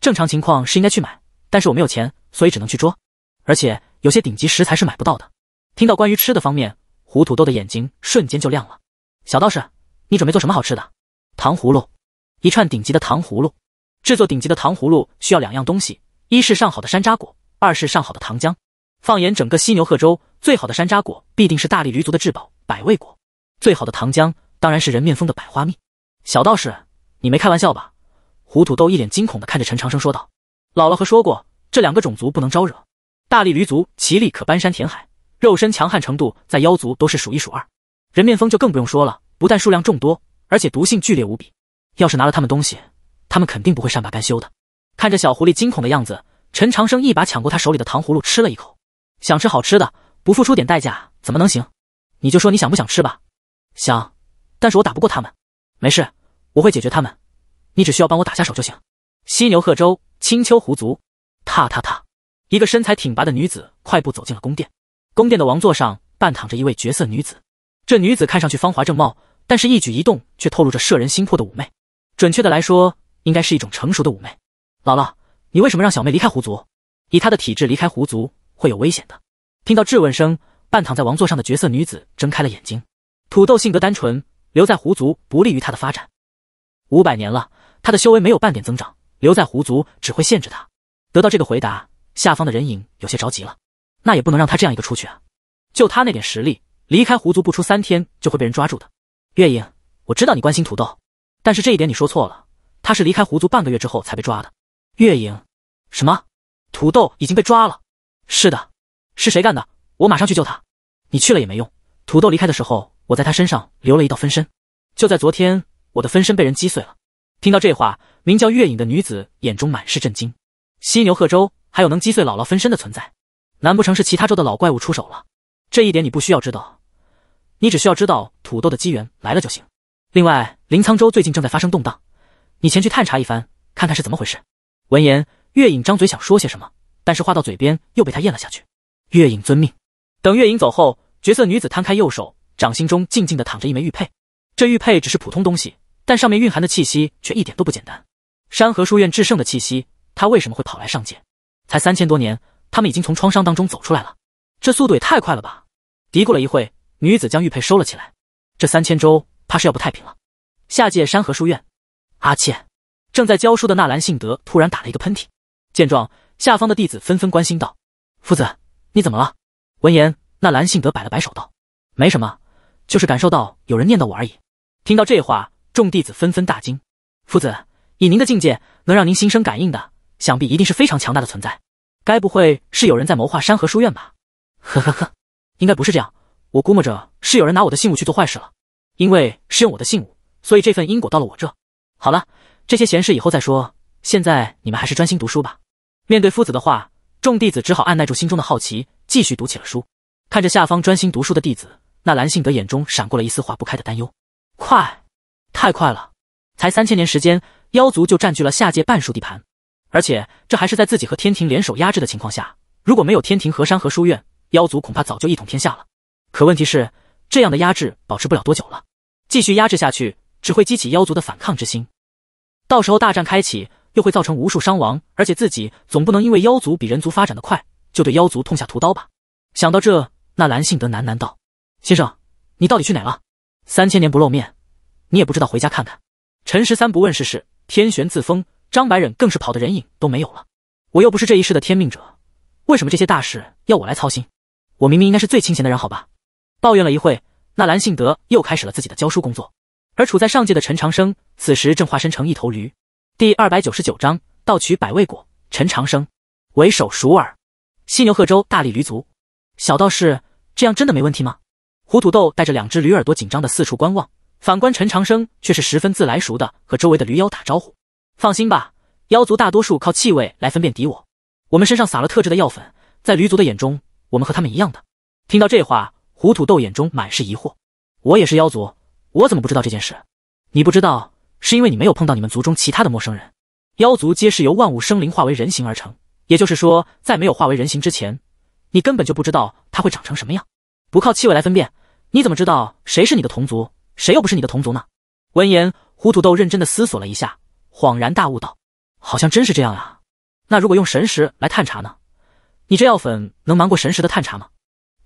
正常情况是应该去买，但是我没有钱，所以只能去捉。而且有些顶级食材是买不到的。听到关于吃的方面，胡土豆的眼睛瞬间就亮了。小道士，你准备做什么好吃的？糖葫芦，一串顶级的糖葫芦。制作顶级的糖葫芦需要两样东西，一是上好的山楂果，二是上好的糖浆。放眼整个犀牛贺州，最好的山楂果必定是大力驴族的至宝百味果，最好的糖浆当然是人面蜂的百花蜜。小道士，你没开玩笑吧？胡土豆一脸惊恐地看着陈长生，说道：“姥姥和说过，这两个种族不能招惹。大力驴族其力可搬山填海，肉身强悍程度在妖族都是数一数二。人面蜂就更不用说了，不但数量众多，而且毒性剧烈无比。要是拿了他们东西，他们肯定不会善罢甘休的。”看着小狐狸惊恐的样子，陈长生一把抢过他手里的糖葫芦，吃了一口。想吃好吃的，不付出点代价怎么能行？你就说你想不想吃吧。想，但是我打不过他们。没事，我会解决他们。你只需要帮我打下手就行。犀牛贺州，青丘狐族。踏踏踏，一个身材挺拔的女子快步走进了宫殿。宫殿的王座上半躺着一位绝色女子，这女子看上去芳华正茂，但是一举一动却透露着摄人心魄的妩媚。准确的来说，应该是一种成熟的妩媚。姥姥，你为什么让小妹离开狐族？以她的体质，离开狐族会有危险的。听到质问声，半躺在王座上的绝色女子睁开了眼睛。土豆性格单纯，留在狐族不利于他的发展。五百年了。他的修为没有半点增长，留在狐族只会限制他。得到这个回答，下方的人影有些着急了。那也不能让他这样一个出去啊！就他那点实力，离开狐族不出三天就会被人抓住的。月影，我知道你关心土豆，但是这一点你说错了。他是离开狐族半个月之后才被抓的。月影，什么？土豆已经被抓了？是的。是谁干的？我马上去救他。你去了也没用。土豆离开的时候，我在他身上留了一道分身。就在昨天，我的分身被人击碎了。听到这话，名叫月影的女子眼中满是震惊。犀牛贺州还有能击碎姥姥分身的存在，难不成是其他州的老怪物出手了？这一点你不需要知道，你只需要知道土豆的机缘来了就行。另外，林沧州最近正在发生动荡，你前去探查一番，看看是怎么回事。闻言，月影张嘴想说些什么，但是话到嘴边又被他咽了下去。月影遵命。等月影走后，绝色女子摊开右手，掌心中静静的躺着一枚玉佩。这玉佩只是普通东西。但上面蕴含的气息却一点都不简单，山河书院至圣的气息，他为什么会跑来上界？才三千多年，他们已经从创伤当中走出来了，这速度也太快了吧！嘀咕了一会，女子将玉佩收了起来。这三千州怕是要不太平了。下界山河书院，阿倩正在教书的纳兰性德突然打了一个喷嚏，见状，下方的弟子纷纷关心道：“夫子，你怎么了？”闻言，纳兰性德摆了摆手道：“没什么，就是感受到有人念叨我而已。”听到这话。众弟子纷纷大惊，夫子，以您的境界，能让您心生感应的，想必一定是非常强大的存在。该不会是有人在谋划山河书院吧？呵呵呵，应该不是这样。我估摸着是有人拿我的信物去做坏事了。因为是用我的信物，所以这份因果到了我这。好了，这些闲事以后再说。现在你们还是专心读书吧。面对夫子的话，众弟子只好按耐住心中的好奇，继续读起了书。看着下方专心读书的弟子，那蓝信德眼中闪过了一丝化不开的担忧。快！太快了，才三千年时间，妖族就占据了下界半数地盘，而且这还是在自己和天庭联手压制的情况下。如果没有天庭、河山和书院，妖族恐怕早就一统天下了。可问题是，这样的压制保持不了多久了，继续压制下去，只会激起妖族的反抗之心。到时候大战开启，又会造成无数伤亡。而且自己总不能因为妖族比人族发展的快，就对妖族痛下屠刀吧？想到这，那蓝信德喃喃道：“先生，你到底去哪了？三千年不露面。”你也不知道回家看看。陈十三不问世事，天玄自封。张白忍更是跑的人影都没有了。我又不是这一世的天命者，为什么这些大事要我来操心？我明明应该是最清闲的人，好吧。抱怨了一会，那蓝信德又开始了自己的教书工作。而处在上界的陈长生此时正化身成一头驴。第二百九十九章，盗取百味果。陈长生为首鼠耳，犀牛贺州大力驴族。小道士，这样真的没问题吗？胡土豆带着两只驴耳朵紧张的四处观望。反观陈长生却是十分自来熟的，和周围的驴妖打招呼。放心吧，妖族大多数靠气味来分辨敌我，我们身上撒了特制的药粉，在驴族的眼中，我们和他们一样的。听到这话，胡土豆眼中满是疑惑。我也是妖族，我怎么不知道这件事？你不知道是因为你没有碰到你们族中其他的陌生人。妖族皆是由万物生灵化为人形而成，也就是说，在没有化为人形之前，你根本就不知道它会长成什么样。不靠气味来分辨，你怎么知道谁是你的同族？谁又不是你的同族呢？闻言，胡土豆认真的思索了一下，恍然大悟道：“好像真是这样啊！那如果用神识来探查呢？你这药粉能瞒过神识的探查吗？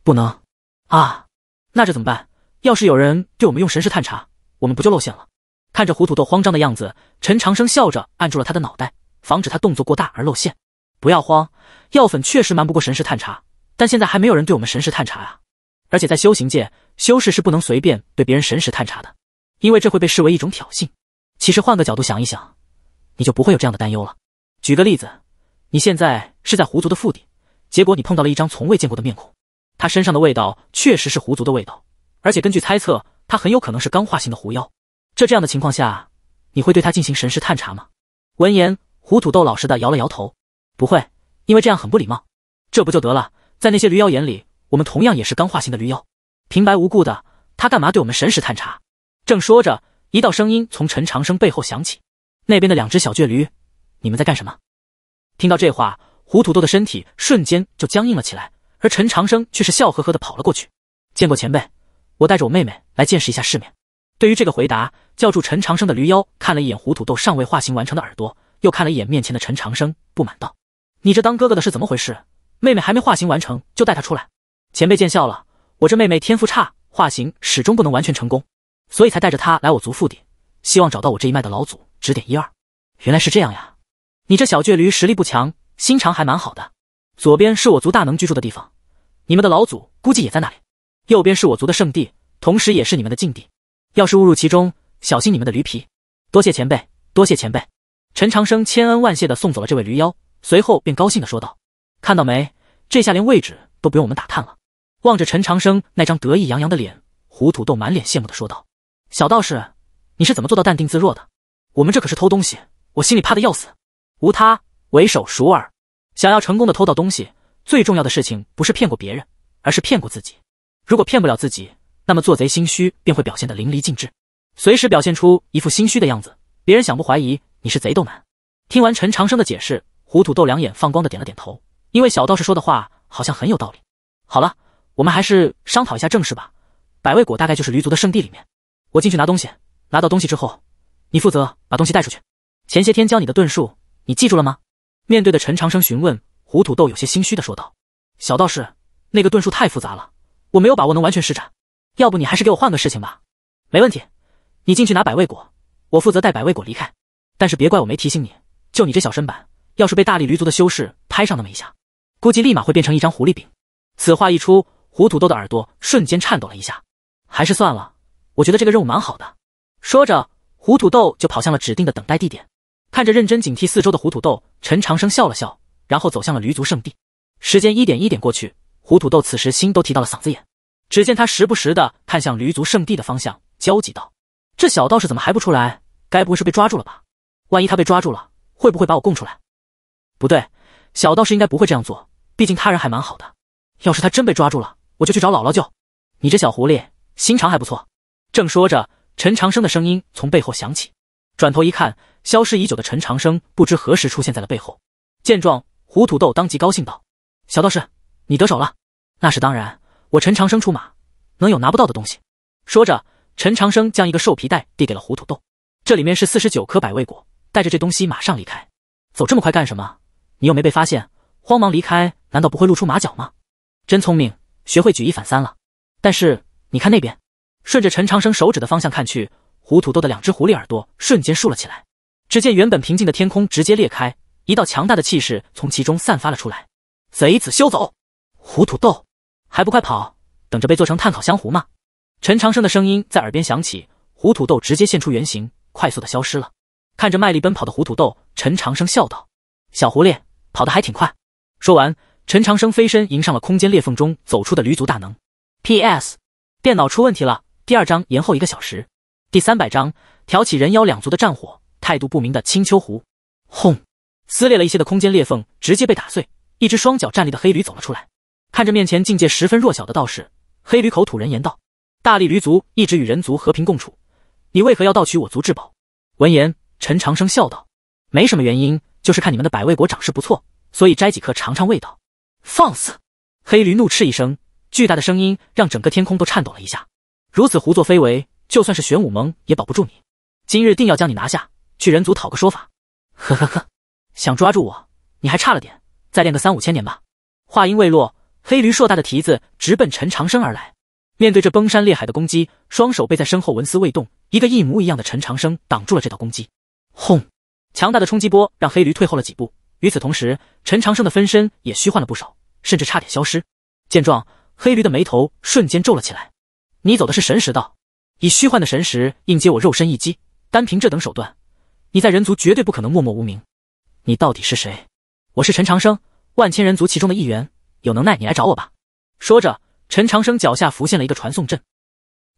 不能啊！那这怎么办？要是有人对我们用神识探查，我们不就露馅了？”看着胡土豆慌张的样子，陈长生笑着按住了他的脑袋，防止他动作过大而露馅。不要慌，药粉确实瞒不过神识探查，但现在还没有人对我们神识探查啊。而且在修行界，修士是不能随便对别人神识探查的，因为这会被视为一种挑衅。其实换个角度想一想，你就不会有这样的担忧了。举个例子，你现在是在狐族的腹地，结果你碰到了一张从未见过的面孔，他身上的味道确实是狐族的味道，而且根据猜测，他很有可能是刚化形的狐妖。这这样的情况下，你会对他进行神识探查吗？闻言，胡土豆老实的摇了摇头，不会，因为这样很不礼貌。这不就得了？在那些驴妖眼里。我们同样也是刚化形的驴妖，平白无故的，他干嘛对我们神识探查？正说着，一道声音从陈长生背后响起：“那边的两只小倔驴，你们在干什么？”听到这话，胡土豆的身体瞬间就僵硬了起来，而陈长生却是笑呵呵的跑了过去：“见过前辈，我带着我妹妹来见识一下世面。”对于这个回答，叫住陈长生的驴妖看了一眼胡土豆尚未化形完成的耳朵，又看了一眼面前的陈长生，不满道：“你这当哥哥的是怎么回事？妹妹还没化形完成就带她出来？”前辈见笑了，我这妹妹天赋差，化形始终不能完全成功，所以才带着她来我族腹地，希望找到我这一脉的老祖指点一二。原来是这样呀，你这小倔驴实力不强，心肠还蛮好的。左边是我族大能居住的地方，你们的老祖估计也在那里。右边是我族的圣地，同时也是你们的禁地，要是误入其中，小心你们的驴皮。多谢前辈，多谢前辈。陈长生千恩万谢的送走了这位驴妖，随后便高兴的说道：“看到没，这下连位置都不用我们打探了。”望着陈长生那张得意洋洋的脸，胡土豆满脸羡慕的说道：“小道士，你是怎么做到淡定自若的？我们这可是偷东西，我心里怕的要死。无他，唯手熟尔。想要成功的偷到东西，最重要的事情不是骗过别人，而是骗过自己。如果骗不了自己，那么做贼心虚便会表现的淋漓尽致，随时表现出一副心虚的样子，别人想不怀疑你是贼都难。”听完陈长生的解释，胡土豆两眼放光的点了点头，因为小道士说的话好像很有道理。好了。我们还是商讨一下正事吧。百味果大概就是驴族的圣地里面，我进去拿东西，拿到东西之后，你负责把东西带出去。前些天教你的遁术，你记住了吗？面对的陈长生询问，胡土豆有些心虚的说道：“小道士，那个遁术太复杂了，我没有把握能完全施展。要不你还是给我换个事情吧。”“没问题，你进去拿百味果，我负责带百味果离开。但是别怪我没提醒你，就你这小身板，要是被大力驴族的修士拍上那么一下，估计立马会变成一张狐狸饼。”此话一出。胡土豆的耳朵瞬间颤抖了一下，还是算了，我觉得这个任务蛮好的。说着，胡土豆就跑向了指定的等待地点。看着认真警惕四周的胡土豆，陈长生笑了笑，然后走向了驴族圣地。时间一点一点过去，胡土豆此时心都提到了嗓子眼，只见他时不时的看向驴族圣地的方向，焦急道：“这小道士怎么还不出来？该不会是被抓住了吧？万一他被抓住了，会不会把我供出来？不对，小道士应该不会这样做，毕竟他人还蛮好的。要是他真被抓住了。”我就去找姥姥救，你这小狐狸心肠还不错。正说着，陈长生的声音从背后响起，转头一看，消失已久的陈长生不知何时出现在了背后。见状，胡土豆当即高兴道：“小道士，你得手了？那是当然，我陈长生出马，能有拿不到的东西？”说着，陈长生将一个兽皮袋递给了胡土豆，这里面是四十九颗百味果，带着这东西马上离开。走这么快干什么？你又没被发现，慌忙离开，难道不会露出马脚吗？真聪明。学会举一反三了，但是你看那边，顺着陈长生手指的方向看去，胡土豆的两只狐狸耳朵瞬间竖了起来。只见原本平静的天空直接裂开，一道强大的气势从其中散发了出来。贼子休走！胡土豆还不快跑，等着被做成炭烤香狐吗？陈长生的声音在耳边响起，胡土豆直接现出原形，快速的消失了。看着卖力奔跑的胡土豆，陈长生笑道：“小狐狸跑得还挺快。”说完。陈长生飞身迎上了空间裂缝中走出的驴族大能。P.S. 电脑出问题了，第二章延后一个小时。第三百章挑起人妖两族的战火。态度不明的青丘狐，轰！撕裂了一些的空间裂缝，直接被打碎。一只双脚站立的黑驴走了出来，看着面前境界十分弱小的道士，黑驴口吐人言道：“大力驴族一直与人族和平共处，你为何要盗取我族至宝？”闻言，陈长生笑道：“没什么原因，就是看你们的百味果长势不错，所以摘几颗尝尝味道。”放肆！黑驴怒斥一声，巨大的声音让整个天空都颤抖了一下。如此胡作非为，就算是玄武盟也保不住你。今日定要将你拿下，去人族讨个说法。呵呵呵，想抓住我，你还差了点，再练个三五千年吧。话音未落，黑驴硕大的蹄子直奔陈长生而来。面对这崩山裂海的攻击，双手背在身后，纹丝未动。一个一模一样的陈长生挡住了这道攻击。轰！强大的冲击波让黑驴退后了几步。与此同时，陈长生的分身也虚幻了不少，甚至差点消失。见状，黑驴的眉头瞬间皱了起来。你走的是神识道，以虚幻的神识应接我肉身一击，单凭这等手段，你在人族绝对不可能默默无名。你到底是谁？我是陈长生，万千人族其中的一员。有能耐你来找我吧。说着，陈长生脚下浮现了一个传送阵。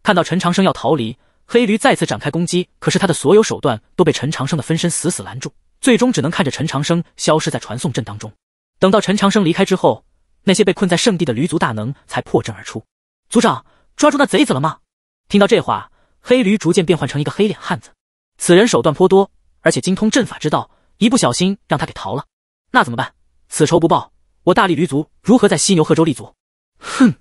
看到陈长生要逃离，黑驴再次展开攻击，可是他的所有手段都被陈长生的分身死死拦住。最终只能看着陈长生消失在传送阵当中。等到陈长生离开之后，那些被困在圣地的驴族大能才破阵而出。族长，抓住那贼子了吗？听到这话，黑驴逐渐变换成一个黑脸汉子。此人手段颇多，而且精通阵法之道，一不小心让他给逃了。那怎么办？此仇不报，我大力驴族如何在犀牛贺州立足？哼，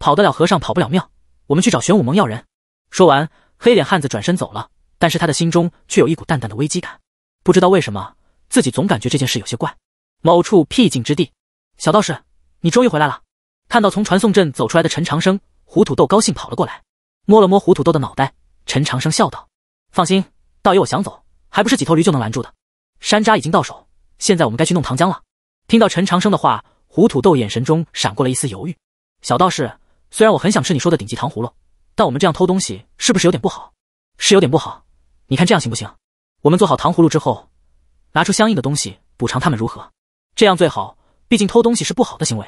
跑得了和尚跑不了庙。我们去找玄武盟要人。说完，黑脸汉子转身走了，但是他的心中却有一股淡淡的危机感。不知道为什么，自己总感觉这件事有些怪。某处僻静之地，小道士，你终于回来了！看到从传送阵走出来的陈长生，胡土豆高兴跑了过来，摸了摸胡土豆的脑袋。陈长生笑道：“放心，道爷，我想走，还不是几头驴就能拦住的。山楂已经到手，现在我们该去弄糖浆了。”听到陈长生的话，胡土豆眼神中闪过了一丝犹豫。小道士，虽然我很想吃你说的顶级糖葫芦，但我们这样偷东西是不是有点不好？是有点不好。你看这样行不行？我们做好糖葫芦之后，拿出相应的东西补偿他们，如何？这样最好，毕竟偷东西是不好的行为。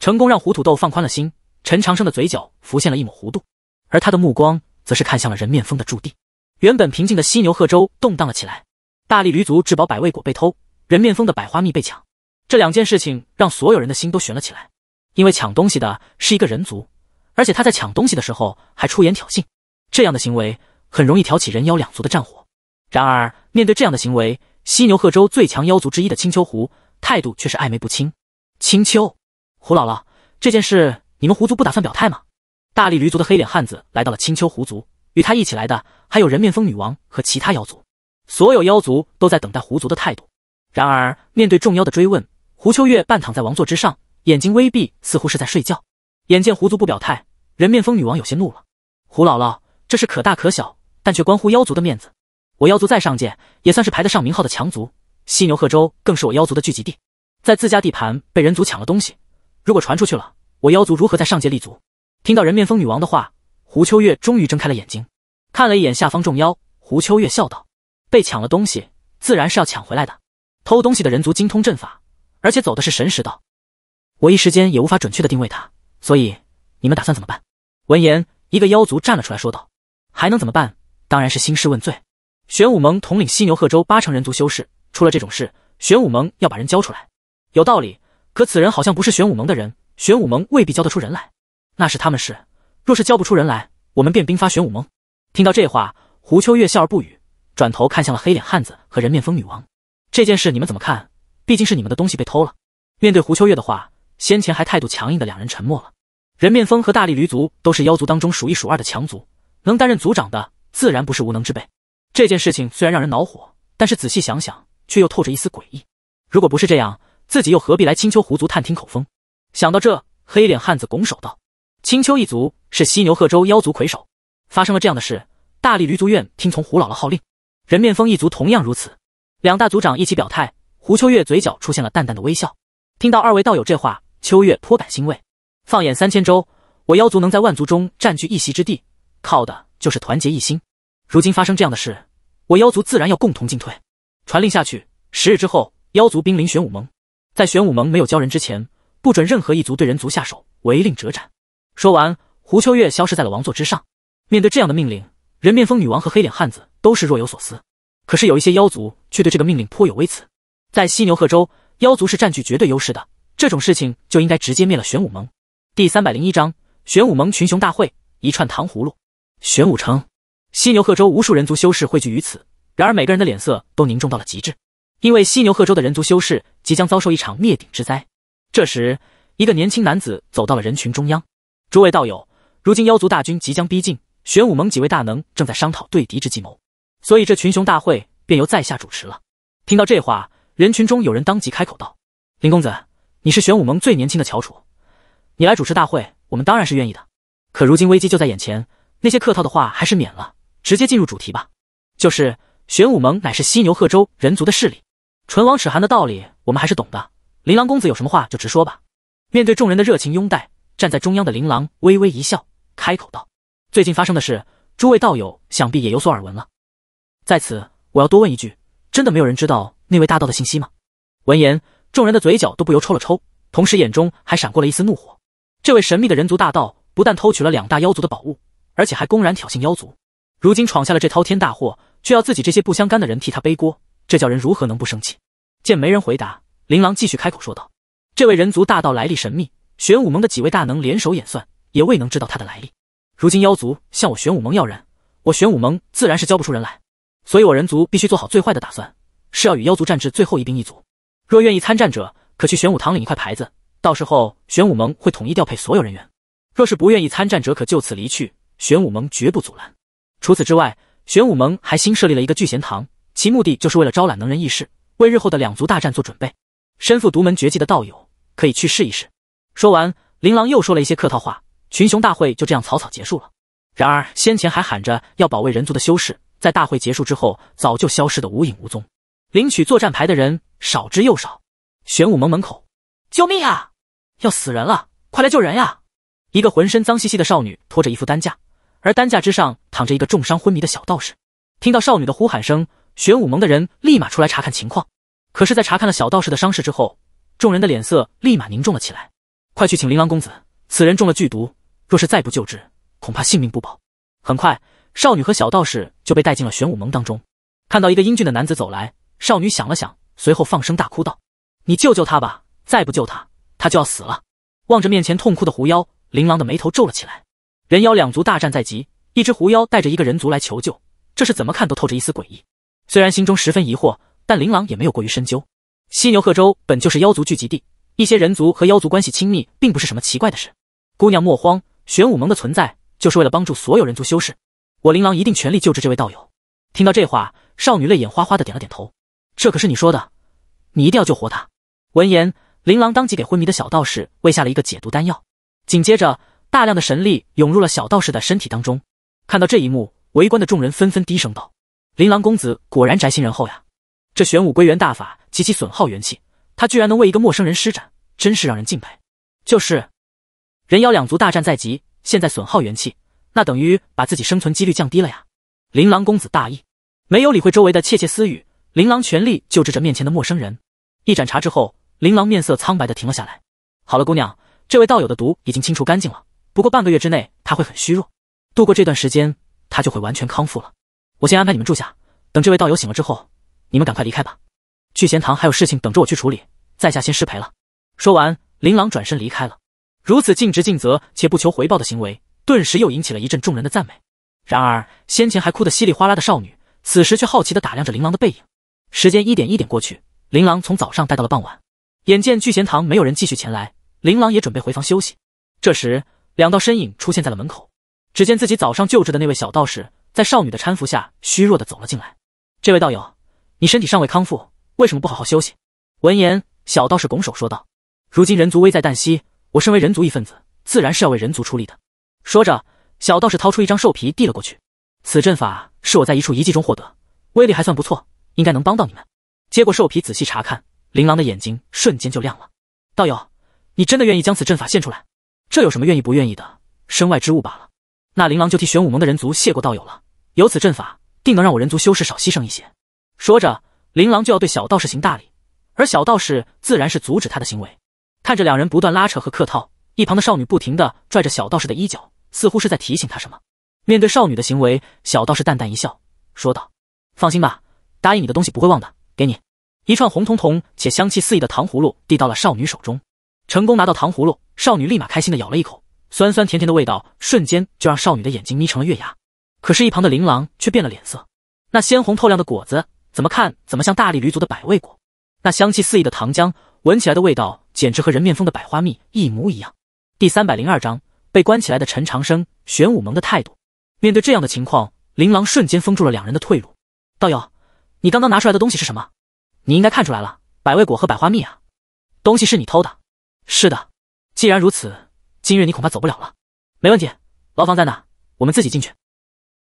成功让胡土豆放宽了心。陈长生的嘴角浮现了一抹弧度，而他的目光则是看向了人面蜂的驻地。原本平静的犀牛贺州动荡了起来。大力驴族至宝百味果被偷，人面蜂的百花蜜被抢，这两件事情让所有人的心都悬了起来。因为抢东西的是一个人族，而且他在抢东西的时候还出言挑衅，这样的行为很容易挑起人妖两族的战火。然而，面对这样的行为，犀牛贺州最强妖族之一的青丘狐态度却是暧昧不清。青丘狐姥姥，这件事你们狐族不打算表态吗？大力驴族的黑脸汉子来到了青丘狐族，与他一起来的还有人面蜂女王和其他妖族。所有妖族都在等待狐族的态度。然而，面对众妖的追问，胡秋月半躺在王座之上，眼睛微闭，似乎是在睡觉。眼见狐族不表态，人面蜂女王有些怒了。胡姥姥，这是可大可小，但却关乎妖族的面子。我妖族在上界也算是排得上名号的强族，犀牛贺州更是我妖族的聚集地。在自家地盘被人族抢了东西，如果传出去了，我妖族如何在上界立足？听到人面蜂女王的话，胡秋月终于睁开了眼睛，看了一眼下方众妖。胡秋月笑道：“被抢了东西，自然是要抢回来的。偷东西的人族精通阵法，而且走的是神识道，我一时间也无法准确的定位他。所以，你们打算怎么办？”闻言，一个妖族站了出来说道：“还能怎么办？当然是兴师问罪。”玄武盟统领犀牛贺州八成人族修士出了这种事，玄武盟要把人交出来，有道理。可此人好像不是玄武盟的人，玄武盟未必交得出人来。那是他们事，若是交不出人来，我们便兵发玄武盟。听到这话，胡秋月笑而不语，转头看向了黑脸汉子和人面蜂女王。这件事你们怎么看？毕竟是你们的东西被偷了。面对胡秋月的话，先前还态度强硬的两人沉默了。人面蜂和大力驴族都是妖族当中数一数二的强族，能担任族长的自然不是无能之辈。这件事情虽然让人恼火，但是仔细想想却又透着一丝诡异。如果不是这样，自己又何必来青丘狐族探听口风？想到这，黑脸汉子拱手道：“青丘一族是犀牛贺州妖族魁首，发生了这样的事，大力驴族院听从胡姥姥号令，人面风一族同样如此。”两大族长一起表态。胡秋月嘴角出现了淡淡的微笑。听到二位道友这话，秋月颇感欣慰。放眼三千州，我妖族能在万族中占据一席之地，靠的就是团结一心。如今发生这样的事。我妖族自然要共同进退，传令下去，十日之后妖族兵临玄武盟。在玄武盟没有交人之前，不准任何一族对人族下手，违令者斩。说完，胡秋月消失在了王座之上。面对这样的命令，人面蜂女王和黑脸汉子都是若有所思。可是有一些妖族却对这个命令颇有微词。在犀牛贺州，妖族是占据绝对优势的，这种事情就应该直接灭了玄武盟。第三百零一章：玄武盟群雄大会，一串糖葫芦，玄武城。犀牛贺州无数人族修士汇聚于此，然而每个人的脸色都凝重到了极致，因为犀牛贺州的人族修士即将遭受一场灭顶之灾。这时，一个年轻男子走到了人群中央：“诸位道友，如今妖族大军即将逼近，玄武盟几位大能正在商讨对敌之计谋，所以这群雄大会便由在下主持了。”听到这话，人群中有人当即开口道：“林公子，你是玄武盟最年轻的翘楚，你来主持大会，我们当然是愿意的。可如今危机就在眼前，那些客套的话还是免了。”直接进入主题吧，就是玄武盟乃是犀牛贺州人族的势力，唇亡齿寒的道理我们还是懂的。琳琅公子有什么话就直说吧。面对众人的热情拥戴，站在中央的琳琅微微一笑，开口道：“最近发生的事，诸位道友想必也有所耳闻了。在此，我要多问一句，真的没有人知道那位大道的信息吗？”闻言，众人的嘴角都不由抽了抽，同时眼中还闪过了一丝怒火。这位神秘的人族大道，不但偷取了两大妖族的宝物，而且还公然挑衅妖族。如今闯下了这滔天大祸，却要自己这些不相干的人替他背锅，这叫人如何能不生气？见没人回答，琳琅继续开口说道：“这位人族大盗来历神秘，玄武盟的几位大能联手演算，也未能知道他的来历。如今妖族向我玄武盟要人，我玄武盟自然是交不出人来，所以我人族必须做好最坏的打算，是要与妖族战至最后一兵一卒。若愿意参战者，可去玄武堂领一块牌子，到时候玄武盟会统一调配所有人员；若是不愿意参战者，可就此离去，玄武盟绝不阻拦。”除此之外，玄武盟还新设立了一个聚贤堂，其目的就是为了招揽能人异士，为日后的两族大战做准备。身负独门绝技的道友可以去试一试。说完，琳琅又说了一些客套话，群雄大会就这样草草结束了。然而，先前还喊着要保卫人族的修士，在大会结束之后，早就消失的无影无踪。领取作战牌的人少之又少。玄武盟门口，救命啊！要死人了，快来救人呀！一个浑身脏兮兮的少女拖着一副担架。而担架之上躺着一个重伤昏迷的小道士，听到少女的呼喊声，玄武盟的人立马出来查看情况。可是，在查看了小道士的伤势之后，众人的脸色立马凝重了起来。快去请琳琅公子，此人中了剧毒，若是再不救治，恐怕性命不保。很快，少女和小道士就被带进了玄武盟当中。看到一个英俊的男子走来，少女想了想，随后放声大哭道：“你救救他吧，再不救他，他就要死了。”望着面前痛哭的狐妖，琳琅的眉头皱了起来。人妖两族大战在即，一只狐妖带着一个人族来求救，这是怎么看都透着一丝诡异。虽然心中十分疑惑，但琳琅也没有过于深究。犀牛贺州本就是妖族聚集地，一些人族和妖族关系亲密，并不是什么奇怪的事。姑娘莫慌，玄武盟的存在就是为了帮助所有人族修士。我琳琅一定全力救治这位道友。听到这话，少女泪眼花花的点了点头。这可是你说的，你一定要救活他。闻言，琳琅当即给昏迷的小道士喂下了一个解毒丹药，紧接着。大量的神力涌入了小道士的身体当中。看到这一幕，围观的众人纷纷低声道：“琳琅公子果然宅心仁厚呀！这玄武归元大法极其损耗元气，他居然能为一个陌生人施展，真是让人敬佩。”就是人妖两族大战在即，现在损耗元气，那等于把自己生存几率降低了呀！琳琅公子大义，没有理会周围的窃窃私语。琳琅全力救治着面前的陌生人。一盏茶之后，琳琅面色苍白的停了下来。好了，姑娘，这位道友的毒已经清除干净了。不过半个月之内，他会很虚弱。度过这段时间，他就会完全康复了。我先安排你们住下，等这位道友醒了之后，你们赶快离开吧。聚贤堂还有事情等着我去处理，在下先失陪了。说完，琳琅转身离开了。如此尽职尽责且不求回报的行为，顿时又引起了一阵众人的赞美。然而，先前还哭得稀里哗啦的少女，此时却好奇地打量着琳琅的背影。时间一点一点过去，琳琅从早上待到了傍晚。眼见聚贤堂没有人继续前来，琳琅也准备回房休息。这时，两道身影出现在了门口。只见自己早上救治的那位小道士，在少女的搀扶下，虚弱的走了进来。这位道友，你身体尚未康复，为什么不好好休息？闻言，小道士拱手说道：“如今人族危在旦夕，我身为人族一份子，自然是要为人族出力的。”说着，小道士掏出一张兽皮递了过去。此阵法是我在一处遗迹中获得，威力还算不错，应该能帮到你们。接过兽皮，仔细查看，琳琅的眼睛瞬间就亮了。道友，你真的愿意将此阵法献出来？这有什么愿意不愿意的，身外之物罢了。那琳琅就替玄武盟的人族谢过道友了，有此阵法，定能让我人族修士少牺牲一些。说着，琳琅就要对小道士行大礼，而小道士自然是阻止他的行为。看着两人不断拉扯和客套，一旁的少女不停的拽着小道士的衣角，似乎是在提醒他什么。面对少女的行为，小道士淡淡一笑，说道：“放心吧，答应你的东西不会忘的。”给，你一串红彤彤且香气四溢的糖葫芦递到了少女手中。成功拿到糖葫芦，少女立马开心的咬了一口，酸酸甜甜的味道瞬间就让少女的眼睛眯成了月牙。可是，一旁的琳琅却变了脸色，那鲜红透亮的果子，怎么看怎么像大力驴族的百味果，那香气四溢的糖浆，闻起来的味道简直和人面蜂的百花蜜一模一样。第三百零二章被关起来的陈长生，玄武盟的态度。面对这样的情况，琳琅瞬间封住了两人的退路。道友，你刚刚拿出来的东西是什么？你应该看出来了，百味果和百花蜜啊，东西是你偷的。是的，既然如此，今日你恐怕走不了了。没问题，牢房在哪？我们自己进去。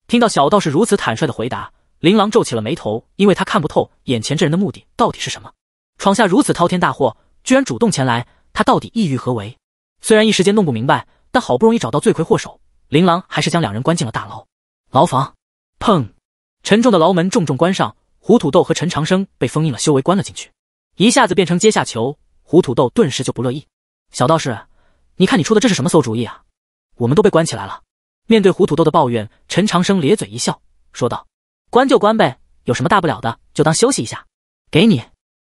听到小道士如此坦率的回答，琳琅皱起了眉头，因为他看不透眼前这人的目的到底是什么。闯下如此滔天大祸，居然主动前来，他到底意欲何为？虽然一时间弄不明白，但好不容易找到罪魁祸首，琳琅还是将两人关进了大牢。牢房，砰！沉重的牢门重重关上，胡土豆和陈长生被封印了修为，关了进去，一下子变成阶下囚。胡土豆顿时就不乐意，小道士，你看你出的这是什么馊主意啊！我们都被关起来了。面对胡土豆的抱怨，陈长生咧嘴一笑，说道：“关就关呗，有什么大不了的？就当休息一下。”给你，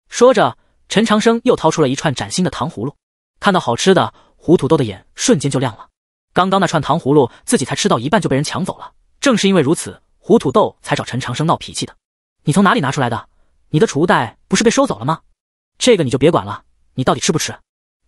说着，陈长生又掏出了一串崭新的糖葫芦。看到好吃的，胡土豆的眼瞬间就亮了。刚刚那串糖葫芦自己才吃到一半就被人抢走了，正是因为如此，胡土豆才找陈长生闹脾气的。你从哪里拿出来的？你的储物袋不是被收走了吗？这个你就别管了。你到底吃不吃？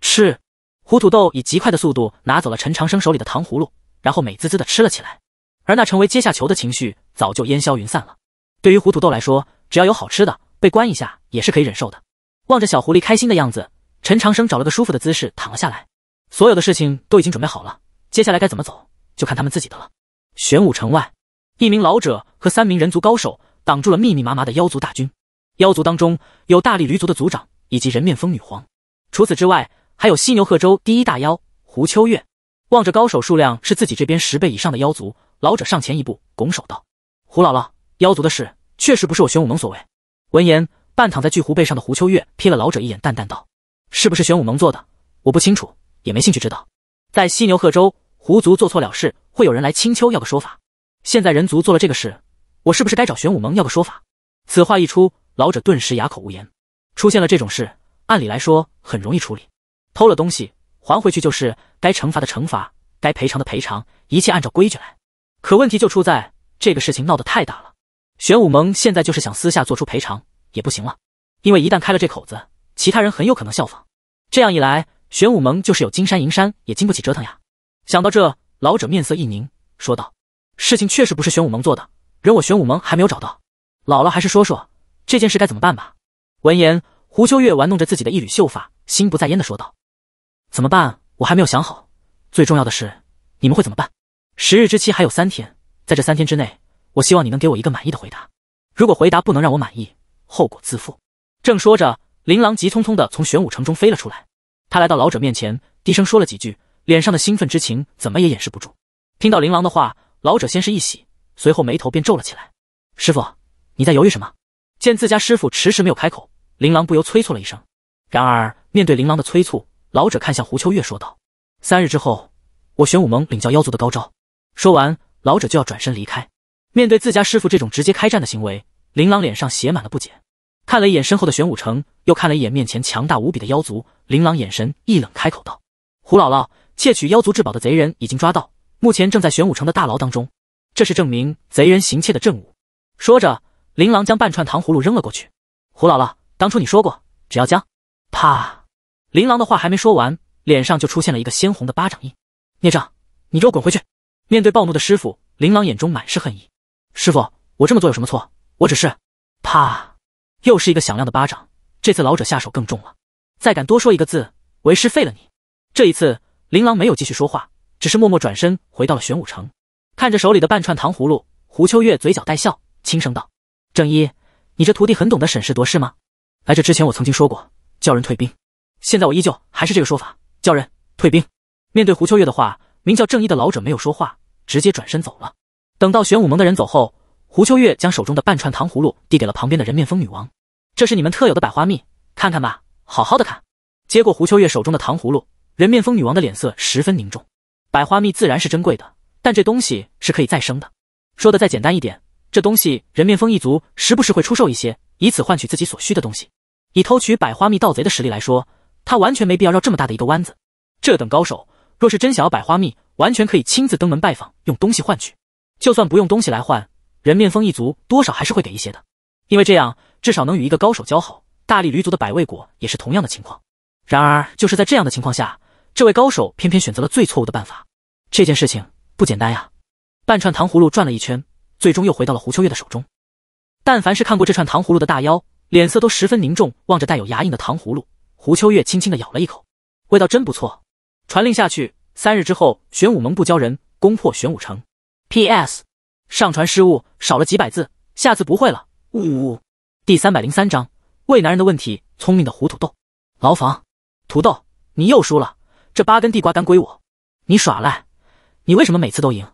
吃！胡土豆以极快的速度拿走了陈长生手里的糖葫芦，然后美滋滋的吃了起来。而那成为阶下囚的情绪早就烟消云散了。对于胡土豆来说，只要有好吃的，被关一下也是可以忍受的。望着小狐狸开心的样子，陈长生找了个舒服的姿势躺了下来。所有的事情都已经准备好了，接下来该怎么走，就看他们自己的了。玄武城外，一名老者和三名人族高手挡住了密密麻麻的妖族大军。妖族当中有大力驴族的族长以及人面蜂女皇。除此之外，还有犀牛贺州第一大妖胡秋月。望着高手数量是自己这边十倍以上的妖族，老者上前一步，拱手道：“胡姥姥，妖族的事确实不是我玄武盟所为。”闻言，半躺在巨狐背上的胡秋月瞥了老者一眼，淡淡道：“是不是玄武盟做的，我不清楚，也没兴趣知道。在犀牛贺州，狐族做错了事，会有人来青丘要个说法。现在人族做了这个事，我是不是该找玄武盟要个说法？”此话一出，老者顿时哑口无言。出现了这种事。按理来说很容易处理，偷了东西还回去就是该惩罚的惩罚，该赔偿的赔偿，一切按照规矩来。可问题就出在这个事情闹得太大了，玄武盟现在就是想私下做出赔偿也不行了，因为一旦开了这口子，其他人很有可能效仿，这样一来，玄武盟就是有金山银山也经不起折腾呀。想到这，老者面色一凝，说道：“事情确实不是玄武盟做的，人我玄武盟还没有找到，姥姥还是说说这件事该怎么办吧。”闻言。胡秋月玩弄着自己的一缕秀发，心不在焉的说道：“怎么办？我还没有想好。最重要的是，你们会怎么办？十日之期还有三天，在这三天之内，我希望你能给我一个满意的回答。如果回答不能让我满意，后果自负。”正说着，琳琅急匆匆地从玄武城中飞了出来。他来到老者面前，低声说了几句，脸上的兴奋之情怎么也掩饰不住。听到琳琅的话，老者先是一喜，随后眉头便皱了起来：“师傅，你在犹豫什么？”见自家师傅迟迟没有开口。琳琅不由催促了一声，然而面对琳琅的催促，老者看向胡秋月说道：“三日之后，我玄武盟领教妖族的高招。”说完，老者就要转身离开。面对自家师傅这种直接开战的行为，琳琅脸上写满了不解，看了一眼身后的玄武城，又看了一眼面前强大无比的妖族，琳琅眼神一冷，开口道：“胡姥姥，窃取妖族至宝的贼人已经抓到，目前正在玄武城的大牢当中，这是证明贼人行窃的证物。”说着，琳琅将半串糖葫芦扔了过去，胡姥姥。当初你说过，只要姜，怕。林琅的话还没说完，脸上就出现了一个鲜红的巴掌印。孽障，你给我滚回去！面对暴怒的师傅，林琅眼中满是恨意。师傅，我这么做有什么错？我只是怕。又是一个响亮的巴掌，这次老者下手更重了。再敢多说一个字，为师废了你！这一次，林琅没有继续说话，只是默默转身回到了玄武城。看着手里的半串糖葫芦，胡秋月嘴角带笑，轻声道：“正一，你这徒弟很懂得审时度势吗？”来这之前，我曾经说过叫人退兵，现在我依旧还是这个说法，叫人退兵。面对胡秋月的话，名叫正义的老者没有说话，直接转身走了。等到玄武盟的人走后，胡秋月将手中的半串糖葫芦递给了旁边的人面蜂女王，这是你们特有的百花蜜，看看吧，好好的看。接过胡秋月手中的糖葫芦，人面蜂女王的脸色十分凝重。百花蜜自然是珍贵的，但这东西是可以再生的。说的再简单一点。这东西，人面蜂一族时不时会出售一些，以此换取自己所需的东西。以偷取百花蜜盗贼的实力来说，他完全没必要绕这么大的一个弯子。这等高手，若是真想要百花蜜，完全可以亲自登门拜访，用东西换取。就算不用东西来换，人面蜂一族多少还是会给一些的，因为这样至少能与一个高手交好。大力驴族的百味果也是同样的情况。然而，就是在这样的情况下，这位高手偏偏选择了最错误的办法。这件事情不简单呀！半串糖葫芦转了一圈。最终又回到了胡秋月的手中。但凡是看过这串糖葫芦的大妖，脸色都十分凝重，望着带有牙印的糖葫芦。胡秋月轻轻的咬了一口，味道真不错。传令下去，三日之后，玄武盟不交人攻破玄武城。P.S. 上传失误，少了几百字，下次不会了。呜呜。第三百零三章，为男人的问题。聪明的胡土豆。牢房，土豆，你又输了，这八根地瓜干归我。你耍赖，你为什么每次都赢？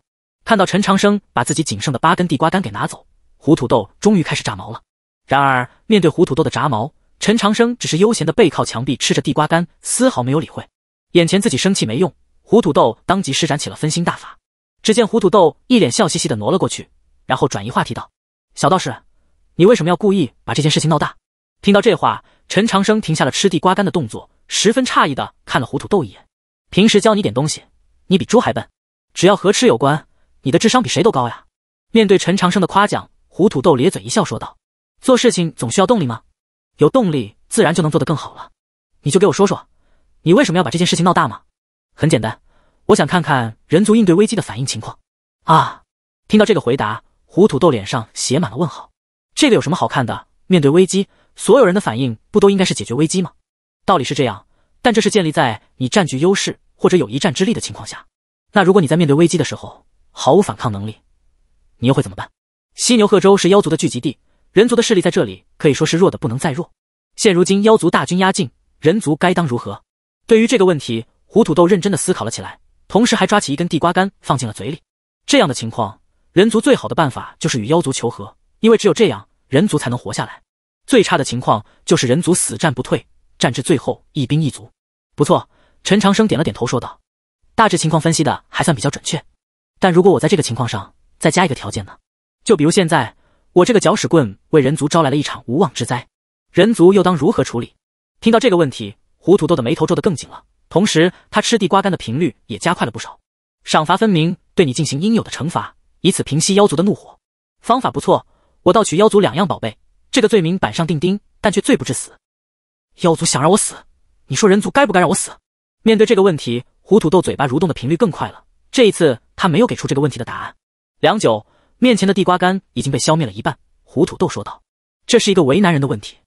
看到陈长生把自己仅剩的八根地瓜干给拿走，胡土豆终于开始炸毛了。然而，面对胡土豆的炸毛，陈长生只是悠闲的背靠墙壁吃着地瓜干，丝毫没有理会眼前自己生气没用。胡土豆当即施展起了分心大法，只见胡土豆一脸笑嘻嘻的挪了过去，然后转移话题道：“小道士，你为什么要故意把这件事情闹大？”听到这话，陈长生停下了吃地瓜干的动作，十分诧异的看了胡土豆一眼。平时教你点东西，你比猪还笨，只要和吃有关。你的智商比谁都高呀！面对陈长生的夸奖，胡土豆咧嘴一笑说道：“做事情总需要动力吗？有动力自然就能做得更好了。你就给我说说，你为什么要把这件事情闹大吗？很简单，我想看看人族应对危机的反应情况啊！”听到这个回答，胡土豆脸上写满了问号。这个有什么好看的？面对危机，所有人的反应不都应该是解决危机吗？道理是这样，但这是建立在你占据优势或者有一战之力的情况下。那如果你在面对危机的时候，毫无反抗能力，你又会怎么办？犀牛贺州是妖族的聚集地，人族的势力在这里可以说是弱的不能再弱。现如今妖族大军压境，人族该当如何？对于这个问题，胡土豆认真的思考了起来，同时还抓起一根地瓜干放进了嘴里。这样的情况，人族最好的办法就是与妖族求和，因为只有这样，人族才能活下来。最差的情况就是人族死战不退，战至最后一兵一卒。不错，陈长生点了点头说道：“大致情况分析的还算比较准确。”但如果我在这个情况上再加一个条件呢？就比如现在，我这个搅屎棍为人族招来了一场无妄之灾，人族又当如何处理？听到这个问题，胡土豆的眉头皱得更紧了，同时他吃地瓜干的频率也加快了不少。赏罚分明，对你进行应有的惩罚，以此平息妖族的怒火。方法不错，我盗取妖族两样宝贝，这个罪名板上钉钉，但却罪不至死。妖族想让我死，你说人族该不该让我死？面对这个问题，胡土豆嘴巴蠕动的频率更快了。这一次，他没有给出这个问题的答案。良久，面前的地瓜干已经被消灭了一半。胡土豆说道：“这是一个为难人的问题。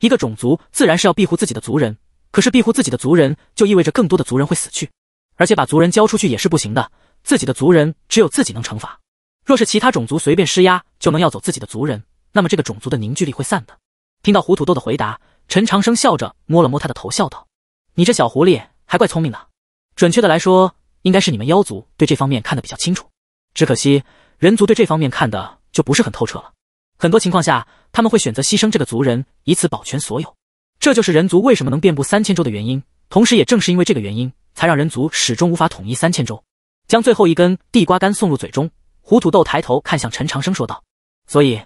一个种族自然是要庇护自己的族人，可是庇护自己的族人就意味着更多的族人会死去，而且把族人交出去也是不行的。自己的族人只有自己能惩罚。若是其他种族随便施压就能要走自己的族人，那么这个种族的凝聚力会散的。”听到胡土豆的回答，陈长生笑着摸了摸他的头，笑道：“你这小狐狸还怪聪明的。准确的来说。”应该是你们妖族对这方面看得比较清楚，只可惜人族对这方面看的就不是很透彻了。很多情况下，他们会选择牺牲这个族人，以此保全所有。这就是人族为什么能遍布三千州的原因，同时也正是因为这个原因，才让人族始终无法统一三千州。将最后一根地瓜干送入嘴中，胡土豆抬头看向陈长生，说道：“所以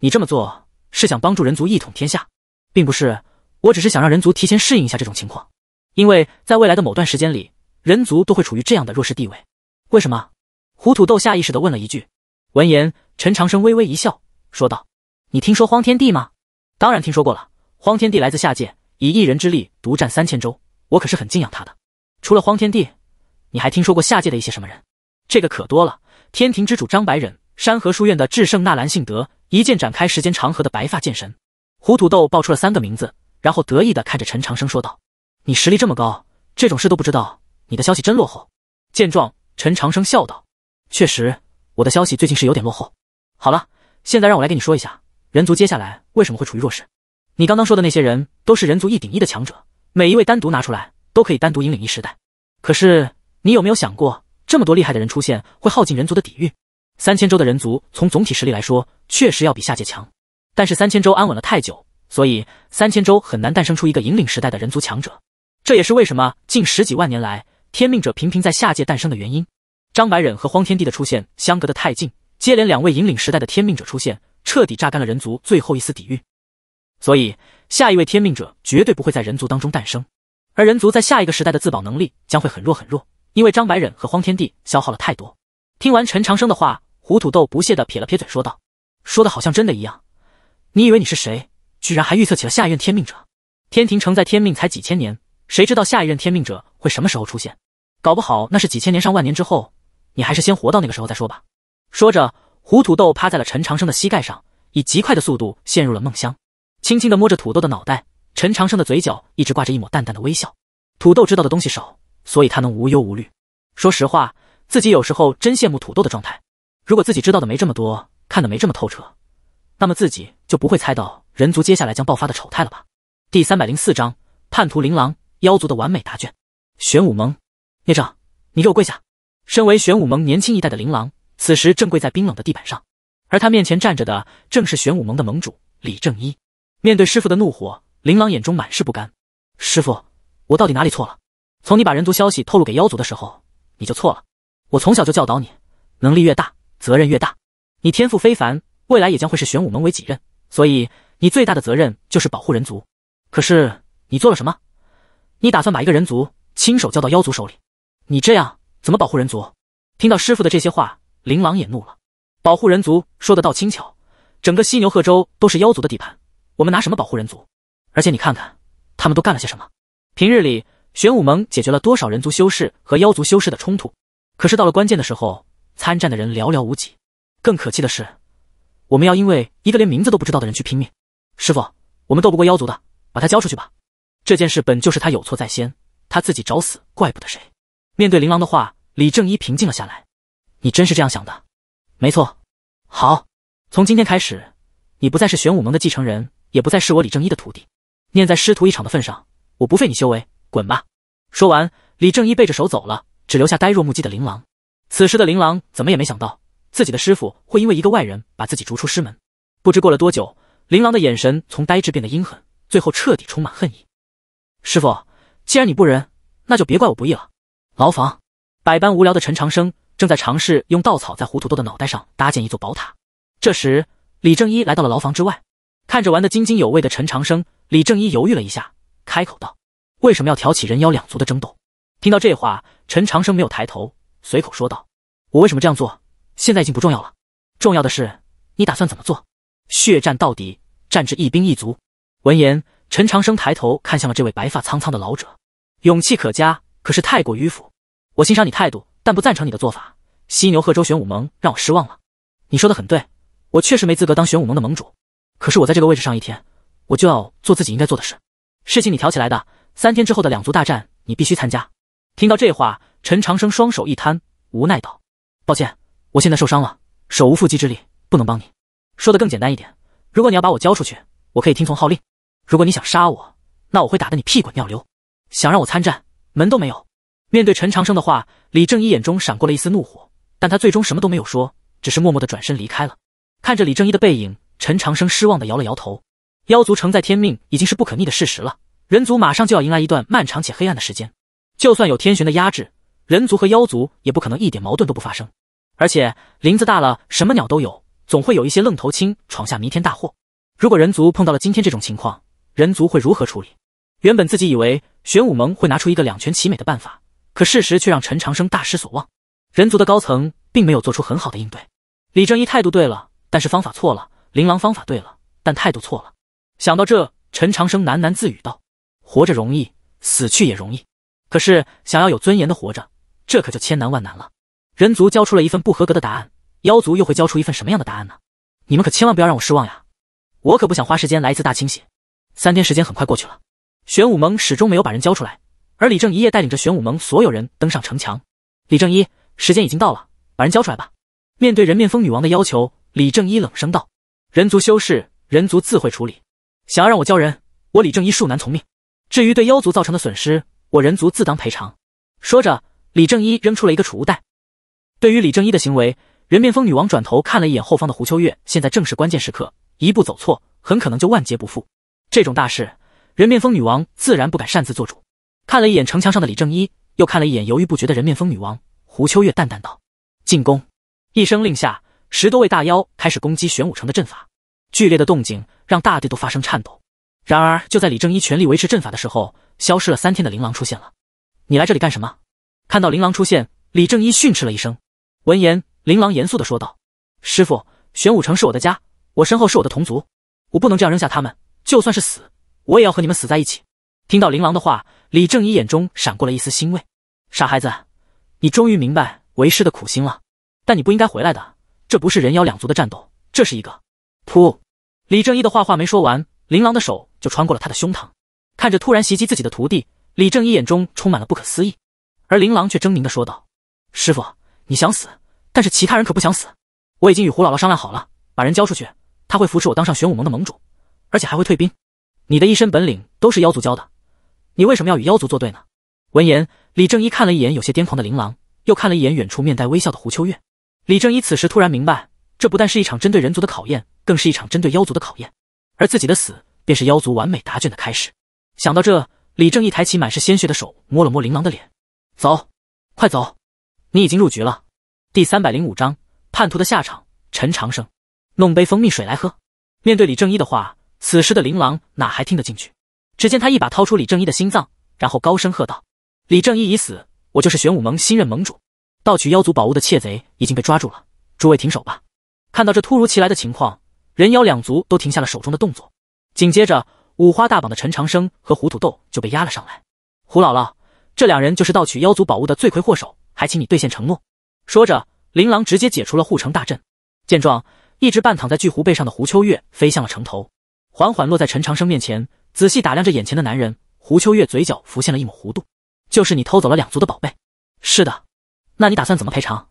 你这么做是想帮助人族一统天下，并不是，我只是想让人族提前适应一下这种情况，因为在未来的某段时间里。”人族都会处于这样的弱势地位，为什么？胡土豆下意识的问了一句。闻言，陈长生微微一笑，说道：“你听说荒天帝吗？当然听说过了。荒天帝来自下界，以一人之力独占三千州，我可是很敬仰他的。除了荒天帝，你还听说过下界的一些什么人？这个可多了。天庭之主张白忍，山河书院的至圣纳兰性德，一剑斩开时间长河的白发剑神。”胡土豆报出了三个名字，然后得意的看着陈长生说道：“你实力这么高，这种事都不知道？”你的消息真落后。见状，陈长生笑道：“确实，我的消息最近是有点落后。好了，现在让我来给你说一下，人族接下来为什么会处于弱势。你刚刚说的那些人都是人族一顶一的强者，每一位单独拿出来都可以单独引领一时代。可是，你有没有想过，这么多厉害的人出现，会耗尽人族的底蕴？三千州的人族从总体实力来说，确实要比下界强，但是三千州安稳了太久，所以三千州很难诞生出一个引领时代的人族强者。这也是为什么近十几万年来。”天命者频频在下界诞生的原因，张白忍和荒天地的出现相隔得太近，接连两位引领时代的天命者出现，彻底榨干了人族最后一丝底蕴。所以，下一位天命者绝对不会在人族当中诞生，而人族在下一个时代的自保能力将会很弱很弱，因为张白忍和荒天地消耗了太多。听完陈长生的话，胡土豆不屑地撇了撇嘴，说道：“说的好像真的一样，你以为你是谁？居然还预测起了下一任天命者？天庭承载天命才几千年，谁知道下一任天命者会什么时候出现？”搞不好那是几千年上万年之后，你还是先活到那个时候再说吧。说着，胡土豆趴在了陈长生的膝盖上，以极快的速度陷入了梦乡。轻轻的摸着土豆的脑袋，陈长生的嘴角一直挂着一抹淡淡的微笑。土豆知道的东西少，所以他能无忧无虑。说实话，自己有时候真羡慕土豆的状态。如果自己知道的没这么多，看的没这么透彻，那么自己就不会猜到人族接下来将爆发的丑态了吧。第三百零四章：叛徒琳琅，妖族的完美答卷，玄武盟。孽障，你给我跪下！身为玄武盟年轻一代的琳琅，此时正跪在冰冷的地板上，而他面前站着的正是玄武盟的盟主李正一。面对师傅的怒火，琳琅眼中满是不甘：“师傅，我到底哪里错了？从你把人族消息透露给妖族的时候，你就错了。我从小就教导你，能力越大，责任越大。你天赋非凡，未来也将会是玄武盟为己任，所以你最大的责任就是保护人族。可是你做了什么？你打算把一个人族亲手交到妖族手里？”你这样怎么保护人族？听到师傅的这些话，琳琅也怒了。保护人族说的倒轻巧，整个犀牛贺州都是妖族的地盘，我们拿什么保护人族？而且你看看，他们都干了些什么？平日里，玄武盟解决了多少人族修士和妖族修士的冲突？可是到了关键的时候，参战的人寥寥无几。更可气的是，我们要因为一个连名字都不知道的人去拼命。师傅，我们斗不过妖族的，把他交出去吧。这件事本就是他有错在先，他自己找死，怪不得谁。面对琳琅的话，李正一平静了下来。你真是这样想的？没错。好，从今天开始，你不再是玄武盟的继承人，也不再是我李正一的徒弟。念在师徒一场的份上，我不废你修为，滚吧！说完，李正一背着手走了，只留下呆若木鸡的琳琅。此时的琳琅怎么也没想到，自己的师傅会因为一个外人把自己逐出师门。不知过了多久，琳琅的眼神从呆滞变得阴狠，最后彻底充满恨意。师傅，既然你不仁，那就别怪我不义了。牢房，百般无聊的陈长生正在尝试用稻草在胡土豆的脑袋上搭建一座宝塔。这时，李正一来到了牢房之外，看着玩得津津有味的陈长生，李正一犹豫了一下，开口道：“为什么要挑起人妖两族的争斗？”听到这话，陈长生没有抬头，随口说道：“我为什么这样做，现在已经不重要了。重要的是，你打算怎么做？血战到底，战至一兵一卒。”闻言，陈长生抬头看向了这位白发苍苍的老者，勇气可嘉。可是太过迂腐，我欣赏你态度，但不赞成你的做法。犀牛贺州玄武盟让我失望了。你说的很对，我确实没资格当玄武盟的盟主。可是我在这个位置上一天，我就要做自己应该做的事。事情你挑起来的，三天之后的两族大战你必须参加。听到这话，陈长生双手一摊，无奈道：“抱歉，我现在受伤了，手无缚鸡之力，不能帮你。”说的更简单一点，如果你要把我交出去，我可以听从号令；如果你想杀我，那我会打得你屁滚尿流。想让我参战？门都没有。面对陈长生的话，李正一眼中闪过了一丝怒火，但他最终什么都没有说，只是默默的转身离开了。看着李正一的背影，陈长生失望的摇了摇头。妖族承载天命已经是不可逆的事实了，人族马上就要迎来一段漫长且黑暗的时间。就算有天玄的压制，人族和妖族也不可能一点矛盾都不发生。而且林子大了，什么鸟都有，总会有一些愣头青闯下弥天大祸。如果人族碰到了今天这种情况，人族会如何处理？原本自己以为玄武盟会拿出一个两全其美的办法，可事实却让陈长生大失所望。人族的高层并没有做出很好的应对。李正一态度对了，但是方法错了；琳琅方法对了，但态度错了。想到这，陈长生喃喃自语道：“活着容易，死去也容易，可是想要有尊严的活着，这可就千难万难了。”人族交出了一份不合格的答案，妖族又会交出一份什么样的答案呢？你们可千万不要让我失望呀！我可不想花时间来一次大清洗。三天时间很快过去了。玄武盟始终没有把人交出来，而李正一夜带领着玄武盟所有人登上城墙。李正一，时间已经到了，把人交出来吧！面对人面蜂女王的要求，李正一冷声道：“人族修士，人族自会处理。想要让我交人，我李正一恕难从命。至于对妖族造成的损失，我人族自当赔偿。”说着，李正一扔出了一个储物袋。对于李正一的行为，人面蜂女王转头看了一眼后方的胡秋月。现在正是关键时刻，一步走错，很可能就万劫不复。这种大事。人面蜂女王自然不敢擅自做主，看了一眼城墙上的李正一，又看了一眼犹豫不决的人面蜂女王胡秋月，淡淡道：“进攻！”一声令下，十多位大妖开始攻击玄武城的阵法。剧烈的动静让大地都发生颤抖。然而，就在李正一全力维持阵法的时候，消失了三天的琳琅出现了。“你来这里干什么？”看到琳琅出现，李正一训斥了一声。闻言，琳琅严肃地说道：“师傅，玄武城是我的家，我身后是我的同族，我不能这样扔下他们，就算是死。”我也要和你们死在一起。听到琳琅的话，李正一眼中闪过了一丝欣慰。傻孩子，你终于明白为师的苦心了。但你不应该回来的，这不是人妖两族的战斗，这是一个。噗！李正一的话话没说完，琳琅的手就穿过了他的胸膛。看着突然袭击自己的徒弟，李正一眼中充满了不可思议。而琳琅却狰狞的说道：“师傅，你想死，但是其他人可不想死。我已经与胡姥姥商量好了，把人交出去，他会扶持我当上玄武盟的盟主，而且还会退兵。”你的一身本领都是妖族教的，你为什么要与妖族作对呢？闻言，李正一看了一眼有些癫狂的琳琅，又看了一眼远处面带微笑的胡秋月。李正一此时突然明白，这不但是一场针对人族的考验，更是一场针对妖族的考验，而自己的死便是妖族完美答卷的开始。想到这，李正一抬起满是鲜血的手，摸了摸琳琅的脸，走，快走，你已经入局了。第三百零五章叛徒的下场。陈长生，弄杯蜂蜜水来喝。面对李正一的话。此时的琳琅哪还听得进去？只见他一把掏出李正一的心脏，然后高声喝道：“李正一已死，我就是玄武盟新任盟主。盗取妖族宝物的窃贼已经被抓住了，诸位停手吧！”看到这突如其来的情况，人妖两族都停下了手中的动作。紧接着，五花大绑的陈长生和胡土豆就被压了上来。胡姥姥，这两人就是盗取妖族宝物的罪魁祸首，还请你兑现承诺。”说着，琳琅直接解除了护城大阵。见状，一直半躺在巨狐背上的胡秋月飞向了城头。缓缓落在陈长生面前，仔细打量着眼前的男人。胡秋月嘴角浮现了一抹弧度：“就是你偷走了两族的宝贝。”“是的。”“那你打算怎么赔偿？”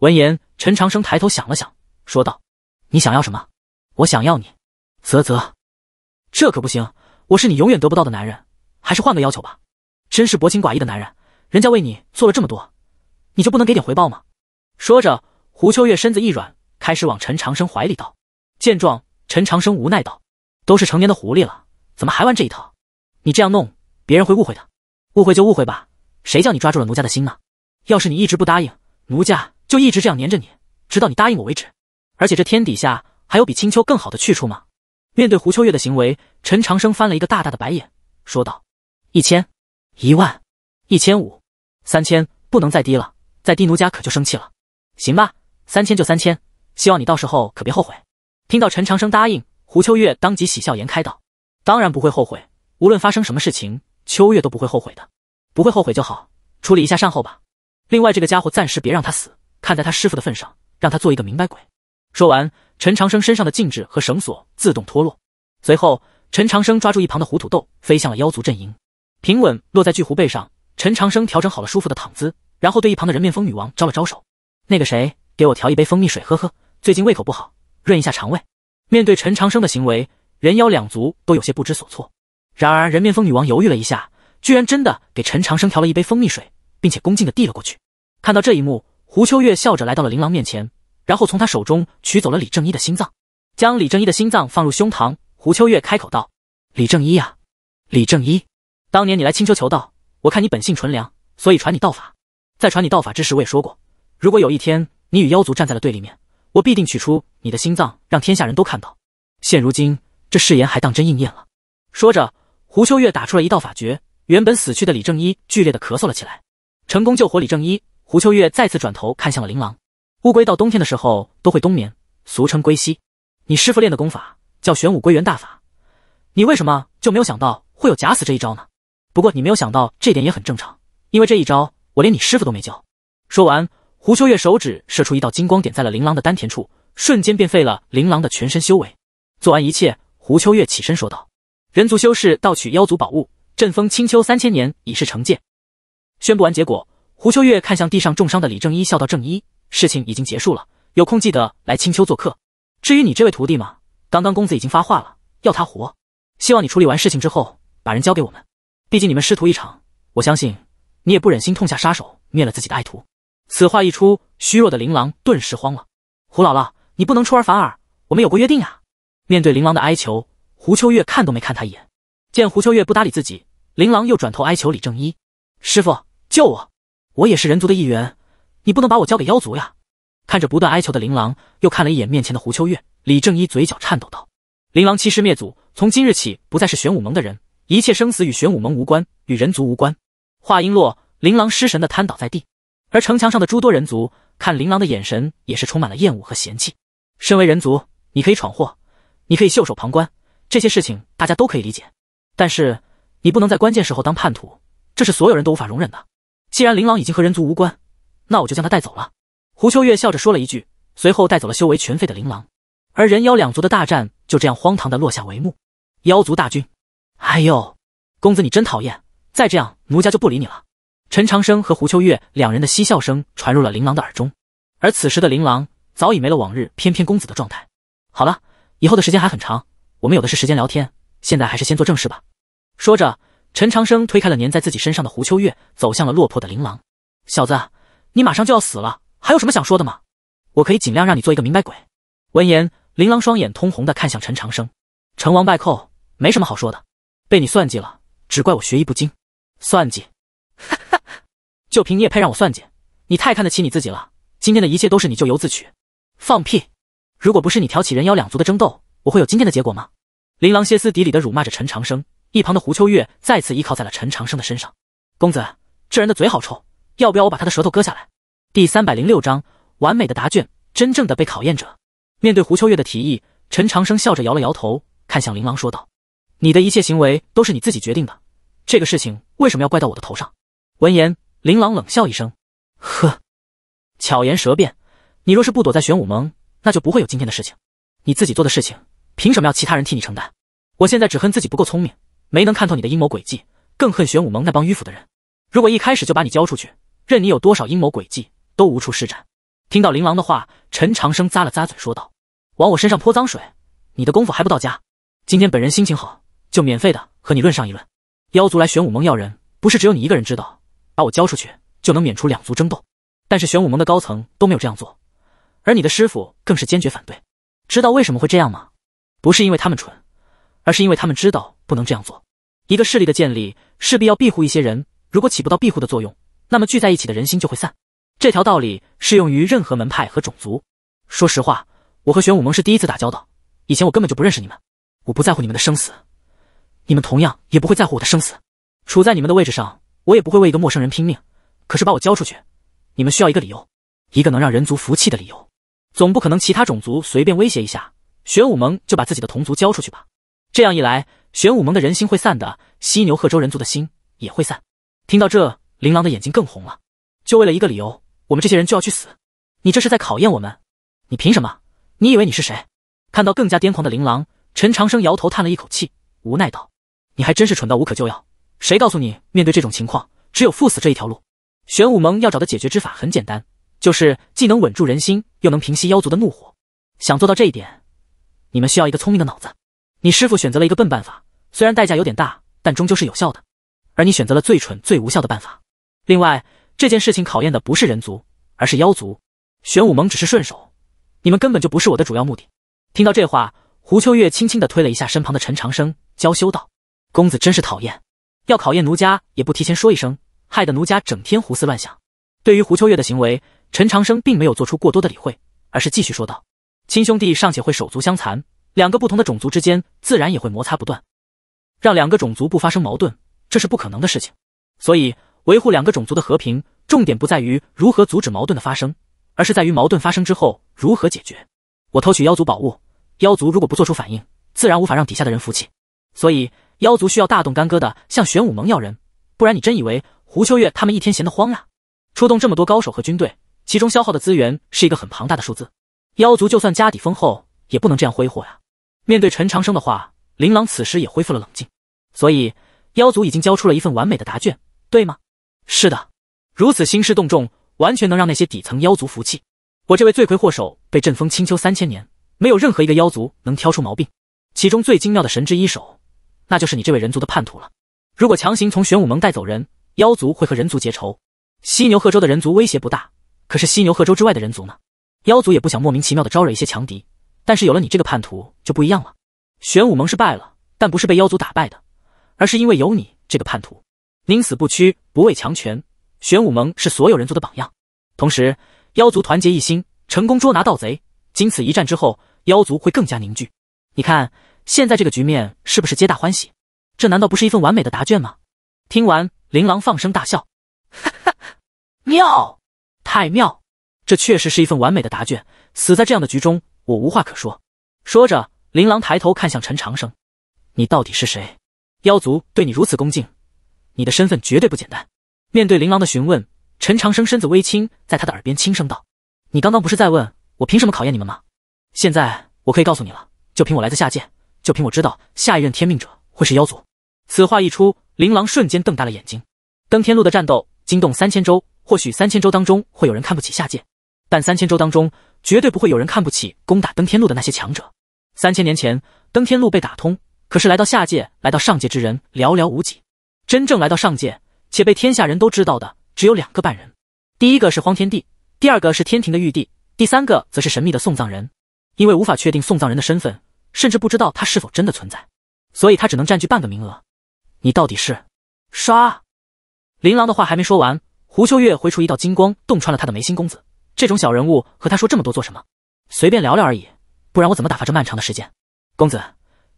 闻言，陈长生抬头想了想，说道：“你想要什么？”“我想要你。”“啧啧，这可不行，我是你永远得不到的男人。还是换个要求吧。”“真是薄情寡义的男人，人家为你做了这么多，你就不能给点回报吗？”说着，胡秋月身子一软，开始往陈长生怀里倒。见状，陈长生无奈道。都是成年的狐狸了，怎么还玩这一套？你这样弄，别人会误会的。误会就误会吧，谁叫你抓住了奴家的心呢？要是你一直不答应，奴家就一直这样粘着你，直到你答应我为止。而且这天底下还有比青丘更好的去处吗？面对胡秋月的行为，陈长生翻了一个大大的白眼，说道：“一千，一万，一千五，三千，不能再低了。再低，奴家可就生气了。行吧，三千就三千，希望你到时候可别后悔。”听到陈长生答应。胡秋月当即喜笑颜开道：“当然不会后悔，无论发生什么事情，秋月都不会后悔的。不会后悔就好，处理一下善后吧。另外，这个家伙暂时别让他死，看在他师傅的份上，让他做一个明白鬼。”说完，陈长生身上的禁制和绳索自动脱落，随后陈长生抓住一旁的胡土豆，飞向了妖族阵营，平稳落在巨狐背上。陈长生调整好了舒服的躺姿，然后对一旁的人面蜂女王招了招手：“那个谁，给我调一杯蜂蜜水喝喝，最近胃口不好，润一下肠胃。”面对陈长生的行为，人妖两族都有些不知所措。然而人面蜂女王犹豫了一下，居然真的给陈长生调了一杯蜂蜜水，并且恭敬的递了过去。看到这一幕，胡秋月笑着来到了琳琅面前，然后从他手中取走了李正一的心脏，将李正一的心脏放入胸膛。胡秋月开口道：“李正一呀，李正一，当年你来青丘求道，我看你本性纯良，所以传你道法。在传你道法之时，我也说过，如果有一天你与妖族站在了对立面。”我必定取出你的心脏，让天下人都看到。现如今，这誓言还当真应验了。说着，胡秋月打出了一道法诀，原本死去的李正一剧烈的咳嗽了起来，成功救活李正一。胡秋月再次转头看向了琳琅。乌龟到冬天的时候都会冬眠，俗称龟息。你师傅练的功法叫玄武归元大法，你为什么就没有想到会有假死这一招呢？不过你没有想到这点也很正常，因为这一招我连你师傅都没教。说完。胡秋月手指射出一道金光，点在了琳琅的丹田处，瞬间便废了琳琅的全身修为。做完一切，胡秋月起身说道：“人族修士盗取妖族宝物，镇封青丘三千年，以示惩戒。”宣布完结果，胡秋月看向地上重伤的李正一，笑道：“正一，事情已经结束了，有空记得来青丘做客。至于你这位徒弟嘛，刚刚公子已经发话了，要他活。希望你处理完事情之后，把人交给我们。毕竟你们师徒一场，我相信你也不忍心痛下杀手灭了自己的爱徒。”此话一出，虚弱的琳琅顿时慌了。胡姥姥，你不能出尔反尔，我们有过约定啊！面对琳琅的哀求，胡秋月看都没看他一眼。见胡秋月不搭理自己，琳琅又转头哀求李正一：“师傅，救我！我也是人族的一员，你不能把我交给妖族呀！”看着不断哀求的琳琅，又看了一眼面前的胡秋月，李正一嘴角颤抖道：“琳琅欺师灭祖，从今日起不再是玄武盟的人，一切生死与玄武盟无关，与人族无关。”话音落，琳琅失神的瘫倒在地。而城墙上的诸多人族看琳琅的眼神也是充满了厌恶和嫌弃。身为人族，你可以闯祸，你可以袖手旁观，这些事情大家都可以理解。但是你不能在关键时候当叛徒，这是所有人都无法容忍的。既然琳琅已经和人族无关，那我就将他带走了。”胡秋月笑着说了一句，随后带走了修为全废的琳琅。而人妖两族的大战就这样荒唐的落下帷幕。妖族大军，哎呦，公子你真讨厌！再这样，奴家就不理你了。陈长生和胡秋月两人的嬉笑声传入了琳琅的耳中，而此时的琳琅早已没了往日翩翩公子的状态。好了，以后的时间还很长，我们有的是时间聊天。现在还是先做正事吧。说着，陈长生推开了粘在自己身上的胡秋月，走向了落魄的琳琅。小子，你马上就要死了，还有什么想说的吗？我可以尽量让你做一个明白鬼。闻言，琳琅双眼通红的看向陈长生。成王败寇，没什么好说的。被你算计了，只怪我学艺不精。算计？就凭你也配让我算计？你太看得起你自己了！今天的一切都是你咎由自取！放屁！如果不是你挑起人妖两族的争斗，我会有今天的结果吗？琳琅歇斯底里的辱骂着陈长生，一旁的胡秋月再次依靠在了陈长生的身上。公子，这人的嘴好臭，要不要我把他的舌头割下来？第三百零六章完美的答卷，真正的被考验者。面对胡秋月的提议，陈长生笑着摇了摇头，看向琳琅说道：“你的一切行为都是你自己决定的，这个事情为什么要怪到我的头上？”闻言。琳琅冷笑一声：“呵，巧言舌辩。你若是不躲在玄武盟，那就不会有今天的事情。你自己做的事情，凭什么要其他人替你承担？我现在只恨自己不够聪明，没能看透你的阴谋诡计，更恨玄武盟那帮迂腐的人。如果一开始就把你交出去，任你有多少阴谋诡计，都无处施展。”听到琳琅的话，陈长生咂了咂嘴，说道：“往我身上泼脏水，你的功夫还不到家。今天本人心情好，就免费的和你论上一论。妖族来玄武盟要人，不是只有你一个人知道。”把我交出去就能免除两族争斗，但是玄武盟的高层都没有这样做，而你的师傅更是坚决反对。知道为什么会这样吗？不是因为他们蠢，而是因为他们知道不能这样做。一个势力的建立势必要庇护一些人，如果起不到庇护的作用，那么聚在一起的人心就会散。这条道理适用于任何门派和种族。说实话，我和玄武盟是第一次打交道，以前我根本就不认识你们。我不在乎你们的生死，你们同样也不会在乎我的生死。处在你们的位置上。我也不会为一个陌生人拼命，可是把我交出去，你们需要一个理由，一个能让人族服气的理由。总不可能其他种族随便威胁一下玄武盟就把自己的同族交出去吧？这样一来，玄武盟的人心会散的，犀牛贺州人族的心也会散。听到这，琳琅的眼睛更红了。就为了一个理由，我们这些人就要去死？你这是在考验我们？你凭什么？你以为你是谁？看到更加癫狂的琳琅，陈长生摇头叹了一口气，无奈道：“你还真是蠢到无可救药。”谁告诉你面对这种情况只有赴死这一条路？玄武盟要找的解决之法很简单，就是既能稳住人心，又能平息妖族的怒火。想做到这一点，你们需要一个聪明的脑子。你师父选择了一个笨办法，虽然代价有点大，但终究是有效的。而你选择了最蠢、最无效的办法。另外，这件事情考验的不是人族，而是妖族。玄武盟只是顺手，你们根本就不是我的主要目的。听到这话，胡秋月轻轻地推了一下身旁的陈长生，娇羞道：“公子真是讨厌。”要考验奴家，也不提前说一声，害得奴家整天胡思乱想。对于胡秋月的行为，陈长生并没有做出过多的理会，而是继续说道：“亲兄弟尚且会手足相残，两个不同的种族之间自然也会摩擦不断。让两个种族不发生矛盾，这是不可能的事情。所以，维护两个种族的和平，重点不在于如何阻止矛盾的发生，而是在于矛盾发生之后如何解决。我偷取妖族宝物，妖族如果不做出反应，自然无法让底下的人服气。所以。”妖族需要大动干戈的向玄武盟要人，不然你真以为胡秋月他们一天闲得慌呀？出动这么多高手和军队，其中消耗的资源是一个很庞大的数字。妖族就算家底丰厚，也不能这样挥霍呀。面对陈长生的话，琳琅此时也恢复了冷静。所以妖族已经交出了一份完美的答卷，对吗？是的，如此兴师动众，完全能让那些底层妖族服气。我这位罪魁祸首被镇封青丘三千年，没有任何一个妖族能挑出毛病。其中最精妙的神之一手。那就是你这位人族的叛徒了。如果强行从玄武盟带走人，妖族会和人族结仇。犀牛贺州的人族威胁不大，可是犀牛贺州之外的人族呢？妖族也不想莫名其妙的招惹一些强敌，但是有了你这个叛徒就不一样了。玄武盟是败了，但不是被妖族打败的，而是因为有你这个叛徒，宁死不屈，不畏强权。玄武盟是所有人族的榜样，同时妖族团结一心，成功捉拿盗贼。经此一战之后，妖族会更加凝聚。你看。现在这个局面是不是皆大欢喜？这难道不是一份完美的答卷吗？听完，琳琅放声大笑，哈哈，妙，太妙！这确实是一份完美的答卷。死在这样的局中，我无话可说。说着，琳琅抬头看向陈长生：“你到底是谁？妖族对你如此恭敬，你的身份绝对不简单。”面对琳琅的询问，陈长生身子微倾，在他的耳边轻声道：“你刚刚不是在问我凭什么考验你们吗？现在我可以告诉你了，就凭我来自下界。”就凭我知道，下一任天命者会是妖族。此话一出，琳琅瞬间瞪大了眼睛。登天路的战斗惊动三千州，或许三千州当中会有人看不起下界，但三千州当中绝对不会有人看不起攻打登天路的那些强者。三千年前，登天路被打通，可是来到下界、来到上界之人寥寥无几。真正来到上界且被天下人都知道的只有两个半人，第一个是荒天帝，第二个是天庭的玉帝，第三个则是神秘的送葬人。因为无法确定送葬人的身份。甚至不知道他是否真的存在，所以他只能占据半个名额。你到底是？刷？琳琅的话还没说完，胡秋月挥出一道金光，洞穿了他的眉心。公子，这种小人物和他说这么多做什么？随便聊聊而已，不然我怎么打发这漫长的时间？公子，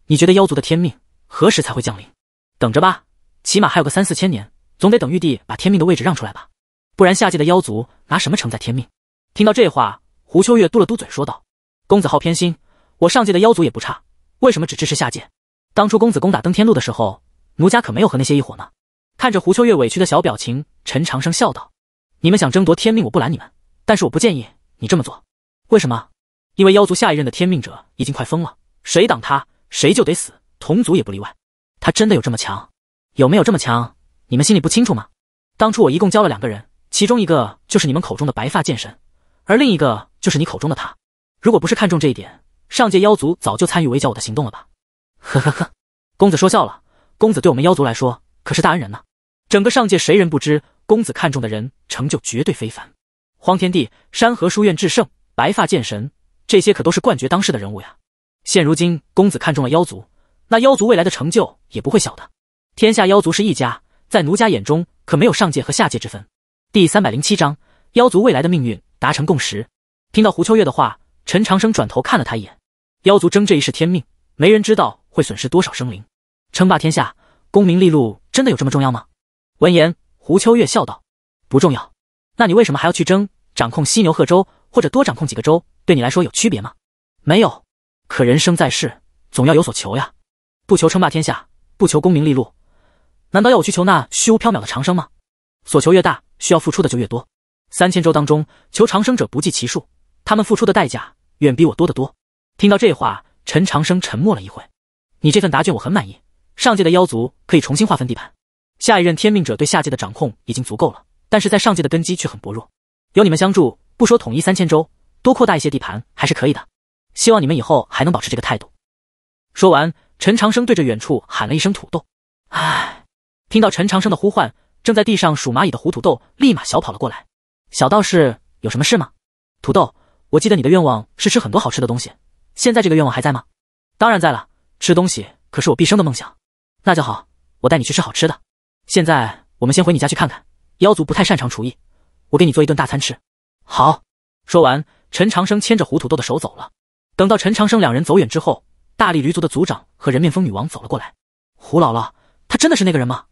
你觉得妖族的天命何时才会降临？等着吧，起码还有个三四千年，总得等玉帝把天命的位置让出来吧，不然下界的妖族拿什么承载天命？听到这话，胡秋月嘟了嘟嘴，说道：“公子好偏心。”我上界的妖族也不差，为什么只支持下界？当初公子攻打登天路的时候，奴家可没有和那些一伙呢。看着胡秋月委屈的小表情，陈长生笑道：“你们想争夺天命，我不拦你们，但是我不建议你这么做。为什么？因为妖族下一任的天命者已经快疯了，谁挡他，谁就得死，同族也不例外。他真的有这么强？有没有这么强？你们心里不清楚吗？当初我一共教了两个人，其中一个就是你们口中的白发剑神，而另一个就是你口中的他。如果不是看中这一点。”上界妖族早就参与围剿我的行动了吧？呵呵呵，公子说笑了。公子对我们妖族来说可是大恩人呢。整个上界谁人不知，公子看中的人成就绝对非凡。荒天帝、山河书院至圣、白发剑神，这些可都是冠绝当世的人物呀。现如今公子看中了妖族，那妖族未来的成就也不会小的。天下妖族是一家，在奴家眼中可没有上界和下界之分。第三百零七章：妖族未来的命运达成共识。听到胡秋月的话，陈长生转头看了他一眼。妖族争这一世天命，没人知道会损失多少生灵。称霸天下，功名利禄，真的有这么重要吗？闻言，胡秋月笑道：“不重要。那你为什么还要去争？掌控犀牛贺州，或者多掌控几个州，对你来说有区别吗？没有。可人生在世，总要有所求呀。不求称霸天下，不求功名利禄，难道要我去求那虚无缥缈的长生吗？所求越大，需要付出的就越多。三千州当中，求长生者不计其数，他们付出的代价远比我多得多。”听到这话，陈长生沉默了一会。你这份答卷我很满意。上界的妖族可以重新划分地盘，下一任天命者对下界的掌控已经足够了，但是在上界的根基却很薄弱。有你们相助，不说统一三千州，多扩大一些地盘还是可以的。希望你们以后还能保持这个态度。说完，陈长生对着远处喊了一声：“土豆！”哎，听到陈长生的呼唤，正在地上数蚂蚁的胡土豆立马小跑了过来。小道士有什么事吗？土豆，我记得你的愿望是吃很多好吃的东西。现在这个愿望还在吗？当然在了，吃东西可是我毕生的梦想。那就好，我带你去吃好吃的。现在我们先回你家去看看。妖族不太擅长厨艺，我给你做一顿大餐吃。好。说完，陈长生牵着胡土豆的手走了。等到陈长生两人走远之后，大力驴族的族长和人面蜂女王走了过来。胡姥姥，他真的是那个人吗？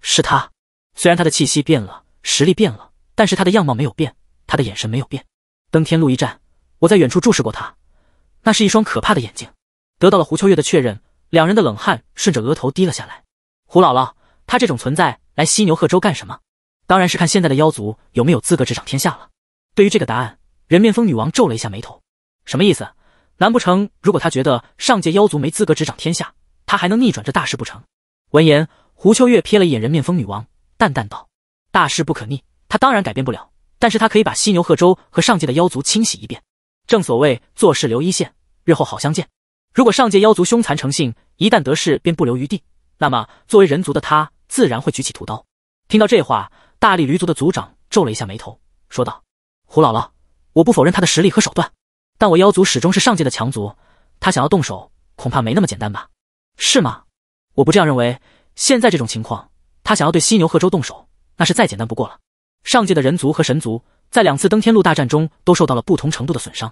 是他。虽然他的气息变了，实力变了，但是他的样貌没有变，他的眼神没有变。登天路一战，我在远处注视过他。那是一双可怕的眼睛，得到了胡秋月的确认，两人的冷汗顺着额头滴了下来。胡姥姥，他这种存在来犀牛贺州干什么？当然是看现在的妖族有没有资格执掌天下了。对于这个答案，人面蜂女王皱了一下眉头，什么意思？难不成如果他觉得上界妖族没资格执掌天下，他还能逆转这大事不成？闻言，胡秋月瞥了一眼人面蜂女王，淡淡道：“大事不可逆，他当然改变不了，但是他可以把犀牛贺州和上界的妖族清洗一遍。”正所谓做事留一线，日后好相见。如果上界妖族凶残成性，一旦得势便不留余地，那么作为人族的他，自然会举起屠刀。听到这话，大力驴族的族长皱了一下眉头，说道：“胡姥姥，我不否认他的实力和手段，但我妖族始终是上界的强族，他想要动手，恐怕没那么简单吧？是吗？我不这样认为。现在这种情况，他想要对犀牛贺州动手，那是再简单不过了。上界的人族和神族。”在两次登天路大战中，都受到了不同程度的损伤。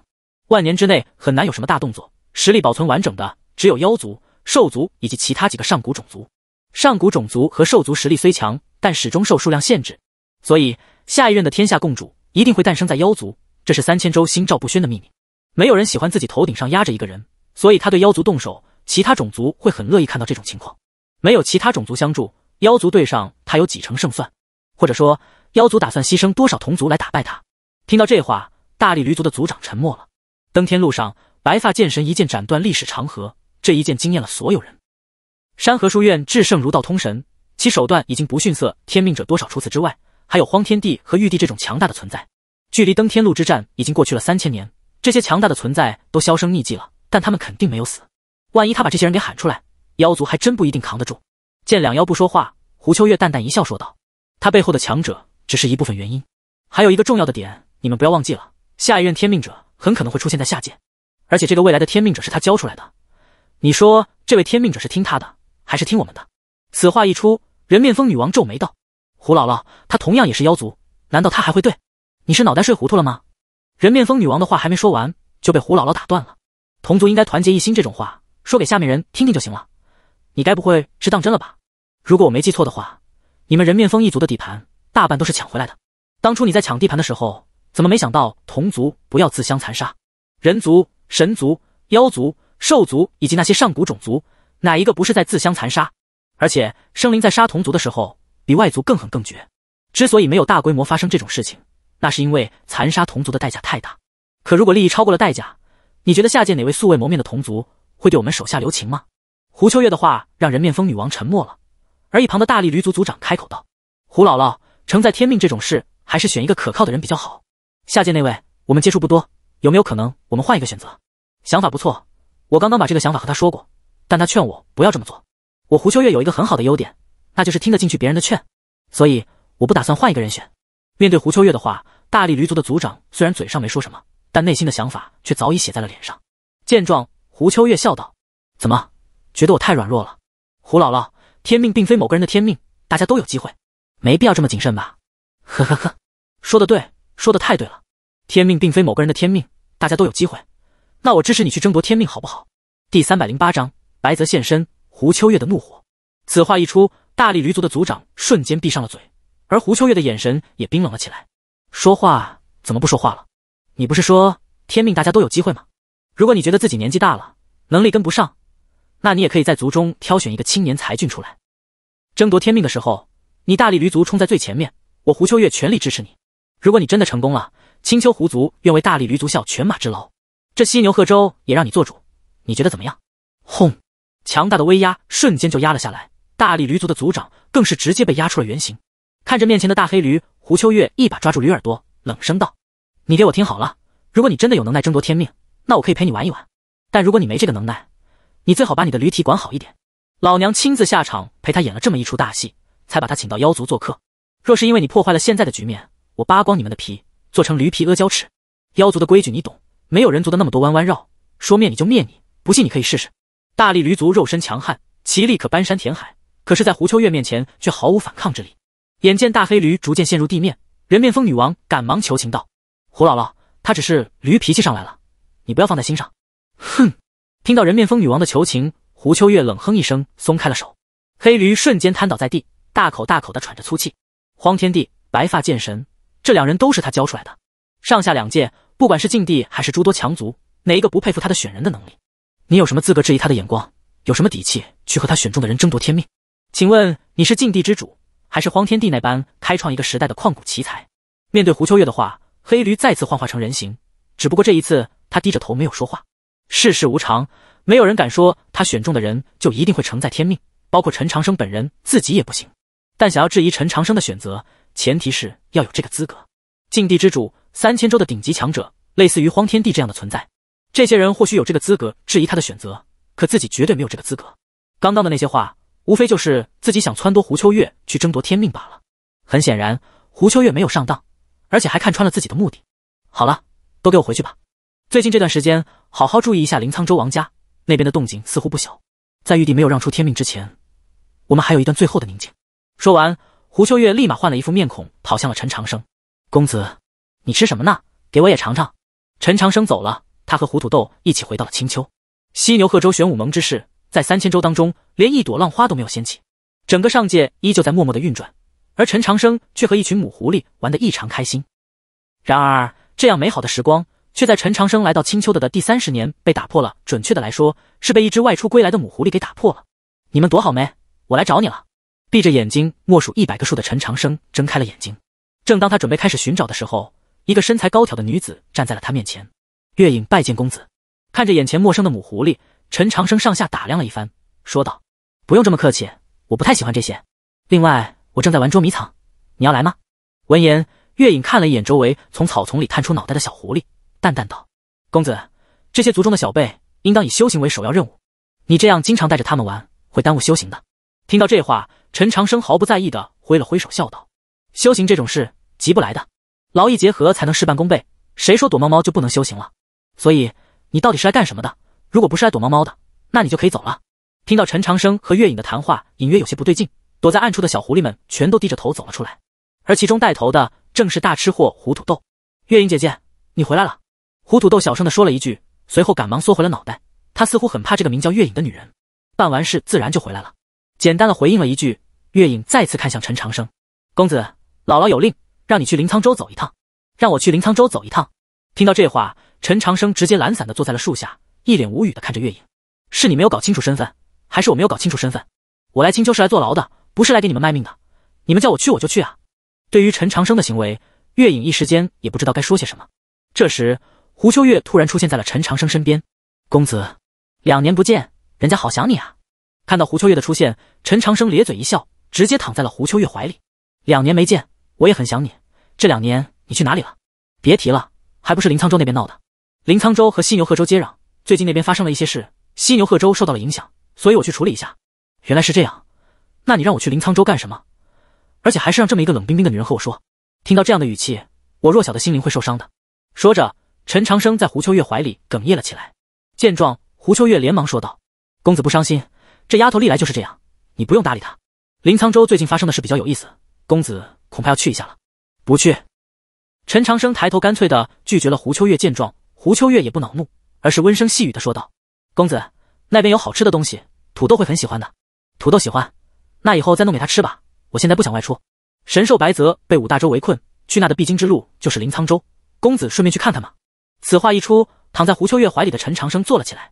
万年之内很难有什么大动作，实力保存完整的只有妖族、兽族以及其他几个上古种族。上古种族和兽族实力虽强，但始终受数量限制，所以下一任的天下共主一定会诞生在妖族，这是三千州心照不宣的秘密。没有人喜欢自己头顶上压着一个人，所以他对妖族动手，其他种族会很乐意看到这种情况。没有其他种族相助，妖族对上他有几成胜算？或者说？妖族打算牺牲多少同族来打败他？听到这话，大力驴族的族长沉默了。登天路上，白发剑神一剑斩断历史长河，这一剑惊艳了所有人。山河书院至圣如道通神，其手段已经不逊色天命者多少。除此之外，还有荒天帝和玉帝这种强大的存在。距离登天路之战已经过去了三千年，这些强大的存在都销声匿迹了，但他们肯定没有死。万一他把这些人给喊出来，妖族还真不一定扛得住。见两妖不说话，胡秋月淡淡一笑，说道：“他背后的强者。”只是一部分原因，还有一个重要的点，你们不要忘记了。下一任天命者很可能会出现在下界，而且这个未来的天命者是他教出来的。你说这位天命者是听他的，还是听我们的？此话一出，人面蜂女王皱眉道：“胡姥姥，她同样也是妖族，难道她还会对？你是脑袋睡糊涂了吗？”人面蜂女王的话还没说完，就被胡姥姥打断了。同族应该团结一心，这种话说给下面人听听就行了。你该不会是当真了吧？如果我没记错的话，你们人面蜂一族的底盘。大半都是抢回来的。当初你在抢地盘的时候，怎么没想到同族不要自相残杀？人族、神族、妖族、兽族以及那些上古种族，哪一个不是在自相残杀？而且生灵在杀同族的时候，比外族更狠更绝。之所以没有大规模发生这种事情，那是因为残杀同族的代价太大。可如果利益超过了代价，你觉得下界哪位素未谋面的同族会对我们手下留情吗？胡秋月的话让人面蜂女王沉默了，而一旁的大力驴族族长开口道：“胡姥姥。”承载天命这种事，还是选一个可靠的人比较好。下界那位我们接触不多，有没有可能我们换一个选择？想法不错，我刚刚把这个想法和他说过，但他劝我不要这么做。我胡秋月有一个很好的优点，那就是听得进去别人的劝，所以我不打算换一个人选。面对胡秋月的话，大力驴族的族长虽然嘴上没说什么，但内心的想法却早已写在了脸上。见状，胡秋月笑道：“怎么觉得我太软弱了？胡姥姥，天命并非某个人的天命，大家都有机会。”没必要这么谨慎吧？呵呵呵，说的对，说的太对了。天命并非某个人的天命，大家都有机会。那我支持你去争夺天命，好不好？第三百零八章白泽现身。胡秋月的怒火。此话一出，大力驴族的族长瞬间闭上了嘴，而胡秋月的眼神也冰冷了起来。说话怎么不说话了？你不是说天命大家都有机会吗？如果你觉得自己年纪大了，能力跟不上，那你也可以在族中挑选一个青年才俊出来，争夺天命的时候。你大力驴族冲在最前面，我胡秋月全力支持你。如果你真的成功了，青丘狐族愿为大力驴族效犬马之劳。这犀牛贺州也让你做主，你觉得怎么样？轰！强大的威压瞬间就压了下来，大力驴族的族长更是直接被压出了原形。看着面前的大黑驴，胡秋月一把抓住驴耳朵，冷声道：“你给我听好了，如果你真的有能耐争夺天命，那我可以陪你玩一玩。但如果你没这个能耐，你最好把你的驴蹄管好一点。老娘亲自下场陪他演了这么一出大戏。”才把他请到妖族做客。若是因为你破坏了现在的局面，我扒光你们的皮，做成驴皮阿胶吃。妖族的规矩你懂，没有人族的那么多弯弯绕。说灭你就灭你，不信你可以试试。大力驴族肉身强悍，其力可搬山填海，可是，在胡秋月面前却毫无反抗之力。眼见大黑驴逐渐陷入地面，人面蜂女王赶忙求情道：“胡姥姥，他只是驴脾气上来了，你不要放在心上。”哼！听到人面蜂女王的求情，胡秋月冷哼一声，松开了手，黑驴瞬间瘫倒在地。大口大口的喘着粗气，荒天帝、白发剑神，这两人都是他教出来的。上下两界，不管是禁地还是诸多强族，哪一个不佩服他的选人的能力？你有什么资格质疑他的眼光？有什么底气去和他选中的人争夺天命？请问你是禁地之主，还是荒天帝那般开创一个时代的旷古奇才？面对胡秋月的话，黑驴再次幻化成人形，只不过这一次他低着头没有说话。世事无常，没有人敢说他选中的人就一定会承载天命，包括陈长生本人自己也不行。但想要质疑陈长生的选择，前提是要有这个资格。禁地之主、三千州的顶级强者，类似于荒天帝这样的存在，这些人或许有这个资格质疑他的选择，可自己绝对没有这个资格。刚刚的那些话，无非就是自己想撺掇胡秋月去争夺天命罢了。很显然，胡秋月没有上当，而且还看穿了自己的目的。好了，都给我回去吧。最近这段时间，好好注意一下临沧州王家那边的动静，似乎不小。在玉帝没有让出天命之前，我们还有一段最后的宁静。说完，胡秋月立马换了一副面孔，跑向了陈长生。公子，你吃什么呢？给我也尝尝。陈长生走了，他和胡土豆一起回到了青丘。犀牛贺州玄武盟之事，在三千州当中，连一朵浪花都没有掀起。整个上界依旧在默默的运转，而陈长生却和一群母狐狸玩得异常开心。然而，这样美好的时光，却在陈长生来到青丘的的第三十年被打破了。准确的来说，是被一只外出归来的母狐狸给打破了。你们躲好没？我来找你了。闭着眼睛默数一百个数的陈长生睁开了眼睛。正当他准备开始寻找的时候，一个身材高挑的女子站在了他面前。月影拜见公子。看着眼前陌生的母狐狸，陈长生上下打量了一番，说道：“不用这么客气，我不太喜欢这些。另外，我正在玩捉迷藏，你要来吗？”闻言，月影看了一眼周围从草丛里探出脑袋的小狐狸，淡淡道：“公子，这些族中的小辈应当以修行为首要任务。你这样经常带着他们玩，会耽误修行的。”听到这话。陈长生毫不在意的挥了挥手，笑道：“修行这种事急不来的，劳逸结合才能事半功倍。谁说躲猫猫就不能修行了？所以你到底是来干什么的？如果不是来躲猫猫的，那你就可以走了。”听到陈长生和月影的谈话，隐约有些不对劲，躲在暗处的小狐狸们全都低着头走了出来。而其中带头的正是大吃货胡土豆。月影姐姐，你回来了。”胡土豆小声的说了一句，随后赶忙缩回了脑袋。他似乎很怕这个名叫月影的女人。办完事自然就回来了。简单的回应了一句，月影再次看向陈长生，公子，姥姥有令，让你去临沧州走一趟，让我去临沧州走一趟。听到这话，陈长生直接懒散的坐在了树下，一脸无语的看着月影。是你没有搞清楚身份，还是我没有搞清楚身份？我来青丘是来坐牢的，不是来给你们卖命的。你们叫我去我就去啊。对于陈长生的行为，月影一时间也不知道该说些什么。这时，胡秋月突然出现在了陈长生身边，公子，两年不见，人家好想你啊。看到胡秋月的出现，陈长生咧嘴一笑，直接躺在了胡秋月怀里。两年没见，我也很想你。这两年你去哪里了？别提了，还不是林沧州那边闹的。林沧州和犀牛贺州接壤，最近那边发生了一些事，犀牛贺州受到了影响，所以我去处理一下。原来是这样，那你让我去林沧州干什么？而且还是让这么一个冷冰冰的女人和我说。听到这样的语气，我弱小的心灵会受伤的。说着，陈长生在胡秋月怀里哽咽了起来。见状，胡秋月连忙说道：“公子不伤心。”这丫头历来就是这样，你不用搭理她。林沧州最近发生的事比较有意思，公子恐怕要去一下了。不去。陈长生抬头，干脆的拒绝了。胡秋月见状，胡秋月也不恼怒，而是温声细语的说道：“公子那边有好吃的东西，土豆会很喜欢的。土豆喜欢，那以后再弄给他吃吧。我现在不想外出。神兽白泽被五大洲围困，去那的必经之路就是林沧州。公子顺便去看看嘛。”此话一出，躺在胡秋月怀里的陈长生坐了起来。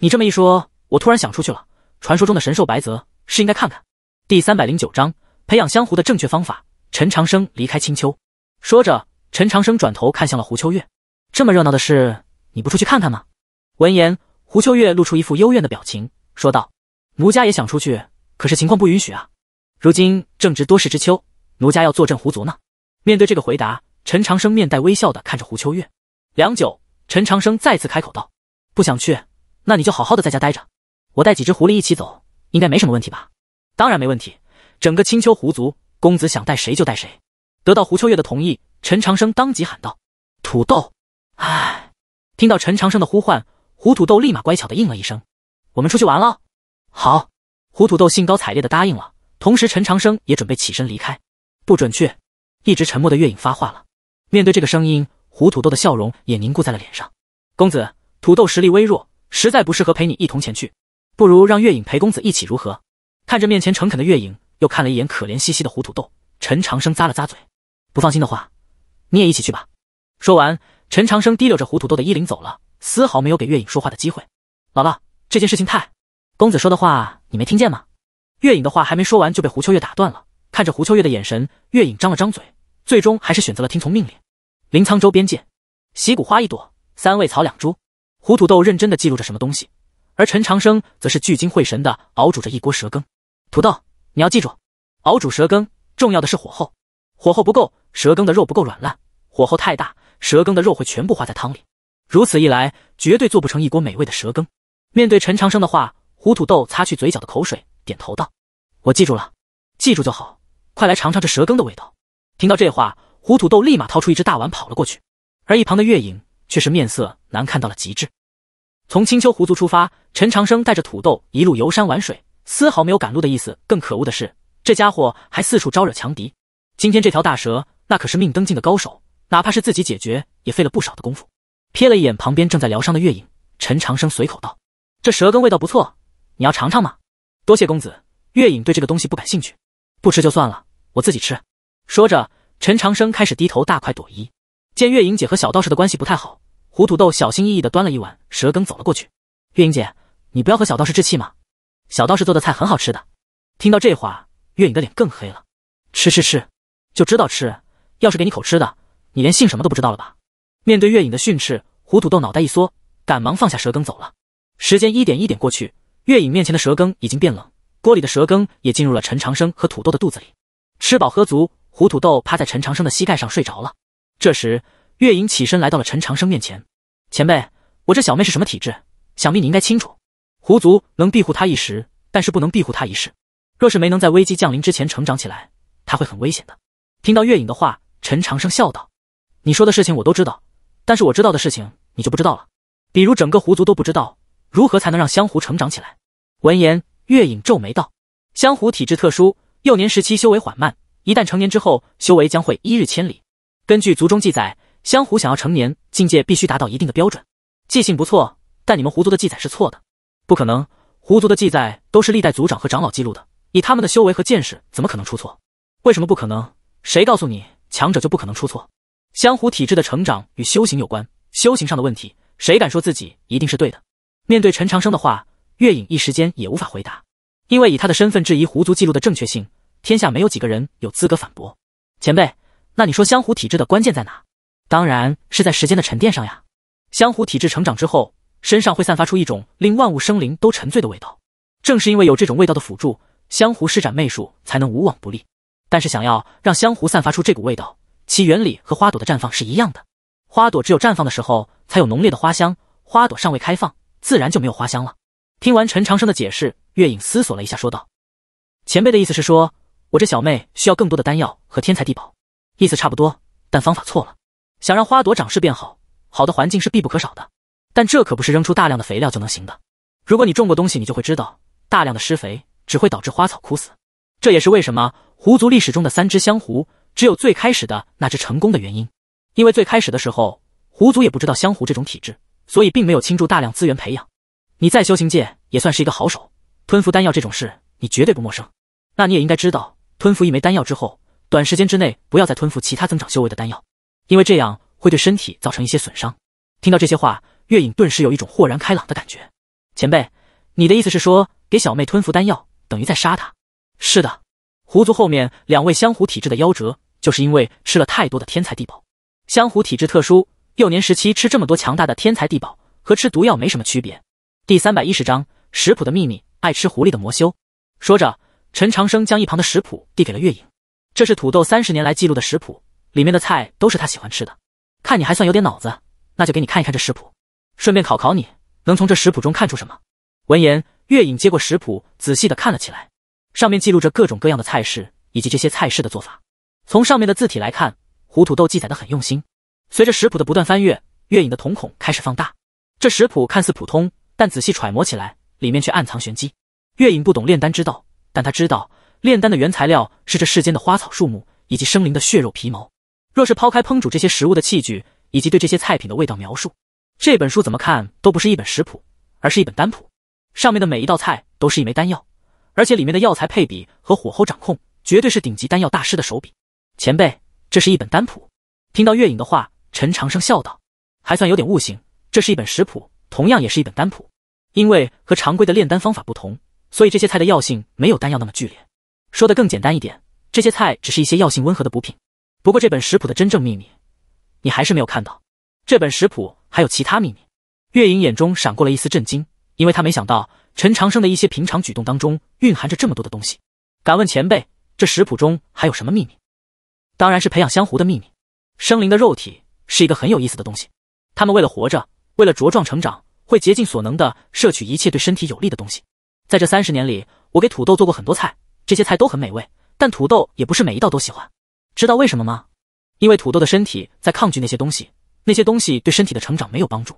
你这么一说，我突然想出去了。传说中的神兽白泽是应该看看。第三百零九章：培养香狐的正确方法。陈长生离开青丘，说着，陈长生转头看向了胡秋月：“这么热闹的事，你不出去看看吗？”闻言，胡秋月露出一副幽怨的表情，说道：“奴家也想出去，可是情况不允许啊。如今正值多事之秋，奴家要坐镇狐族呢。”面对这个回答，陈长生面带微笑的看着胡秋月，良久，陈长生再次开口道：“不想去，那你就好好的在家待着。”我带几只狐狸一起走，应该没什么问题吧？当然没问题，整个青丘狐族，公子想带谁就带谁。得到胡秋月的同意，陈长生当即喊道：“土豆，哎！”听到陈长生的呼唤，胡土豆立马乖巧的应了一声：“我们出去玩了。”好，胡土豆兴高采烈的答应了。同时，陈长生也准备起身离开。不准确，一直沉默的月影发话了。面对这个声音，胡土豆的笑容也凝固在了脸上。公子，土豆实力微弱，实在不适合陪你一同前去。不如让月影陪公子一起如何？看着面前诚恳的月影，又看了一眼可怜兮兮的胡土豆，陈长生咂了咂嘴，不放心的话，你也一起去吧。说完，陈长生提溜着胡土豆的衣领走了，丝毫没有给月影说话的机会。姥姥，这件事情太……公子说的话你没听见吗？月影的话还没说完就被胡秋月打断了。看着胡秋月的眼神，月影张了张嘴，最终还是选择了听从命令。临沧州边界，洗骨花一朵，三味草两株。胡土豆认真的记录着什么东西。而陈长生则是聚精会神的熬煮着一锅蛇羹。土豆，你要记住，熬煮蛇羹重要的是火候，火候不够，蛇羹的肉不够软烂；火候太大，蛇羹的肉会全部化在汤里。如此一来，绝对做不成一锅美味的蛇羹。面对陈长生的话，胡土豆擦去嘴角的口水，点头道：“我记住了，记住就好。”快来尝尝这蛇羹的味道。听到这话，胡土豆立马掏出一只大碗跑了过去，而一旁的月影却是面色难看到了极致。从青丘狐族出发，陈长生带着土豆一路游山玩水，丝毫没有赶路的意思。更可恶的是，这家伙还四处招惹强敌。今天这条大蛇，那可是命登境的高手，哪怕是自己解决，也费了不少的功夫。瞥了一眼旁边正在疗伤的月影，陈长生随口道：“这蛇羹味道不错，你要尝尝吗？”“多谢公子。”月影对这个东西不感兴趣，不吃就算了，我自己吃。说着，陈长生开始低头大快朵颐。见月影姐和小道士的关系不太好。胡土豆小心翼翼的端了一碗蛇羹走了过去。月影姐，你不要和小道士置气嘛，小道士做的菜很好吃的。听到这话，月影的脸更黑了。吃吃吃，就知道吃，要是给你口吃的，你连姓什么都不知道了吧？面对月影的训斥，胡土豆脑袋一缩，赶忙放下蛇羹走了。时间一点一点过去，月影面前的蛇羹已经变冷，锅里的蛇羹也进入了陈长生和土豆的肚子里。吃饱喝足，胡土豆趴在陈长生的膝盖上睡着了。这时。月影起身来到了陈长生面前，前辈，我这小妹是什么体质？想必你应该清楚。狐族能庇护她一时，但是不能庇护她一世。若是没能在危机降临之前成长起来，她会很危险的。听到月影的话，陈长生笑道：“你说的事情我都知道，但是我知道的事情你就不知道了。比如整个狐族都不知道如何才能让香湖成长起来。”闻言，月影皱眉道：“香湖体质特殊，幼年时期修为缓慢，一旦成年之后，修为将会一日千里。根据族中记载。”香湖想要成年，境界必须达到一定的标准。记性不错，但你们狐族的记载是错的，不可能。狐族的记载都是历代族长和长老记录的，以他们的修为和见识，怎么可能出错？为什么不可能？谁告诉你强者就不可能出错？香湖体质的成长与修行有关，修行上的问题，谁敢说自己一定是对的？面对陈长生的话，月影一时间也无法回答，因为以他的身份质疑狐族记录的正确性，天下没有几个人有资格反驳。前辈，那你说香湖体质的关键在哪？当然是在时间的沉淀上呀。香狐体质成长之后，身上会散发出一种令万物生灵都沉醉的味道。正是因为有这种味道的辅助，香狐施展媚术才能无往不利。但是想要让香狐散发出这股味道，其原理和花朵的绽放是一样的。花朵只有绽放的时候才有浓烈的花香，花朵尚未开放，自然就没有花香了。听完陈长生的解释，月影思索了一下，说道：“前辈的意思是说，我这小妹需要更多的丹药和天才地宝，意思差不多，但方法错了。”想让花朵长势变好，好的环境是必不可少的，但这可不是扔出大量的肥料就能行的。如果你种过东西，你就会知道，大量的施肥只会导致花草枯死。这也是为什么狐族历史中的三只香狐，只有最开始的那只成功的原因。因为最开始的时候，狐族也不知道香狐这种体质，所以并没有倾注大量资源培养。你在修行界也算是一个好手，吞服丹药这种事你绝对不陌生。那你也应该知道，吞服一枚丹药之后，短时间之内不要再吞服其他增长修为的丹药。因为这样会对身体造成一些损伤。听到这些话，月影顿时有一种豁然开朗的感觉。前辈，你的意思是说，给小妹吞服丹药等于在杀她？是的，狐族后面两位香狐体质的夭折，就是因为吃了太多的天才地宝。香狐体质特殊，幼年时期吃这么多强大的天才地宝，和吃毒药没什么区别。第三百一十章食谱的秘密。爱吃狐狸的魔修说着，陈长生将一旁的食谱递给了月影，这是土豆三十年来记录的食谱。里面的菜都是他喜欢吃的，看你还算有点脑子，那就给你看一看这食谱，顺便考考你能从这食谱中看出什么。闻言，月影接过食谱，仔细的看了起来，上面记录着各种各样的菜式以及这些菜式的做法。从上面的字体来看，胡土豆记载的很用心。随着食谱的不断翻阅，月影的瞳孔开始放大。这食谱看似普通，但仔细揣摩起来，里面却暗藏玄机。月影不懂炼丹之道，但他知道炼丹的原材料是这世间的花草树木以及生灵的血肉皮毛。若是抛开烹煮这些食物的器具，以及对这些菜品的味道描述，这本书怎么看都不是一本食谱，而是一本单谱。上面的每一道菜都是一枚丹药，而且里面的药材配比和火候掌控，绝对是顶级丹药大师的手笔。前辈，这是一本单谱。听到月影的话，陈长生笑道：“还算有点悟性。这是一本食谱，同样也是一本单谱。因为和常规的炼丹方法不同，所以这些菜的药性没有丹药那么剧烈。说的更简单一点，这些菜只是一些药性温和的补品。”不过，这本食谱的真正秘密，你还是没有看到。这本食谱还有其他秘密。月影眼中闪过了一丝震惊，因为他没想到陈长生的一些平常举动当中蕴含着这么多的东西。敢问前辈，这食谱中还有什么秘密？当然是培养香狐的秘密。生灵的肉体是一个很有意思的东西，他们为了活着，为了茁壮成长，会竭尽所能的摄取一切对身体有利的东西。在这三十年里，我给土豆做过很多菜，这些菜都很美味，但土豆也不是每一道都喜欢。知道为什么吗？因为土豆的身体在抗拒那些东西，那些东西对身体的成长没有帮助，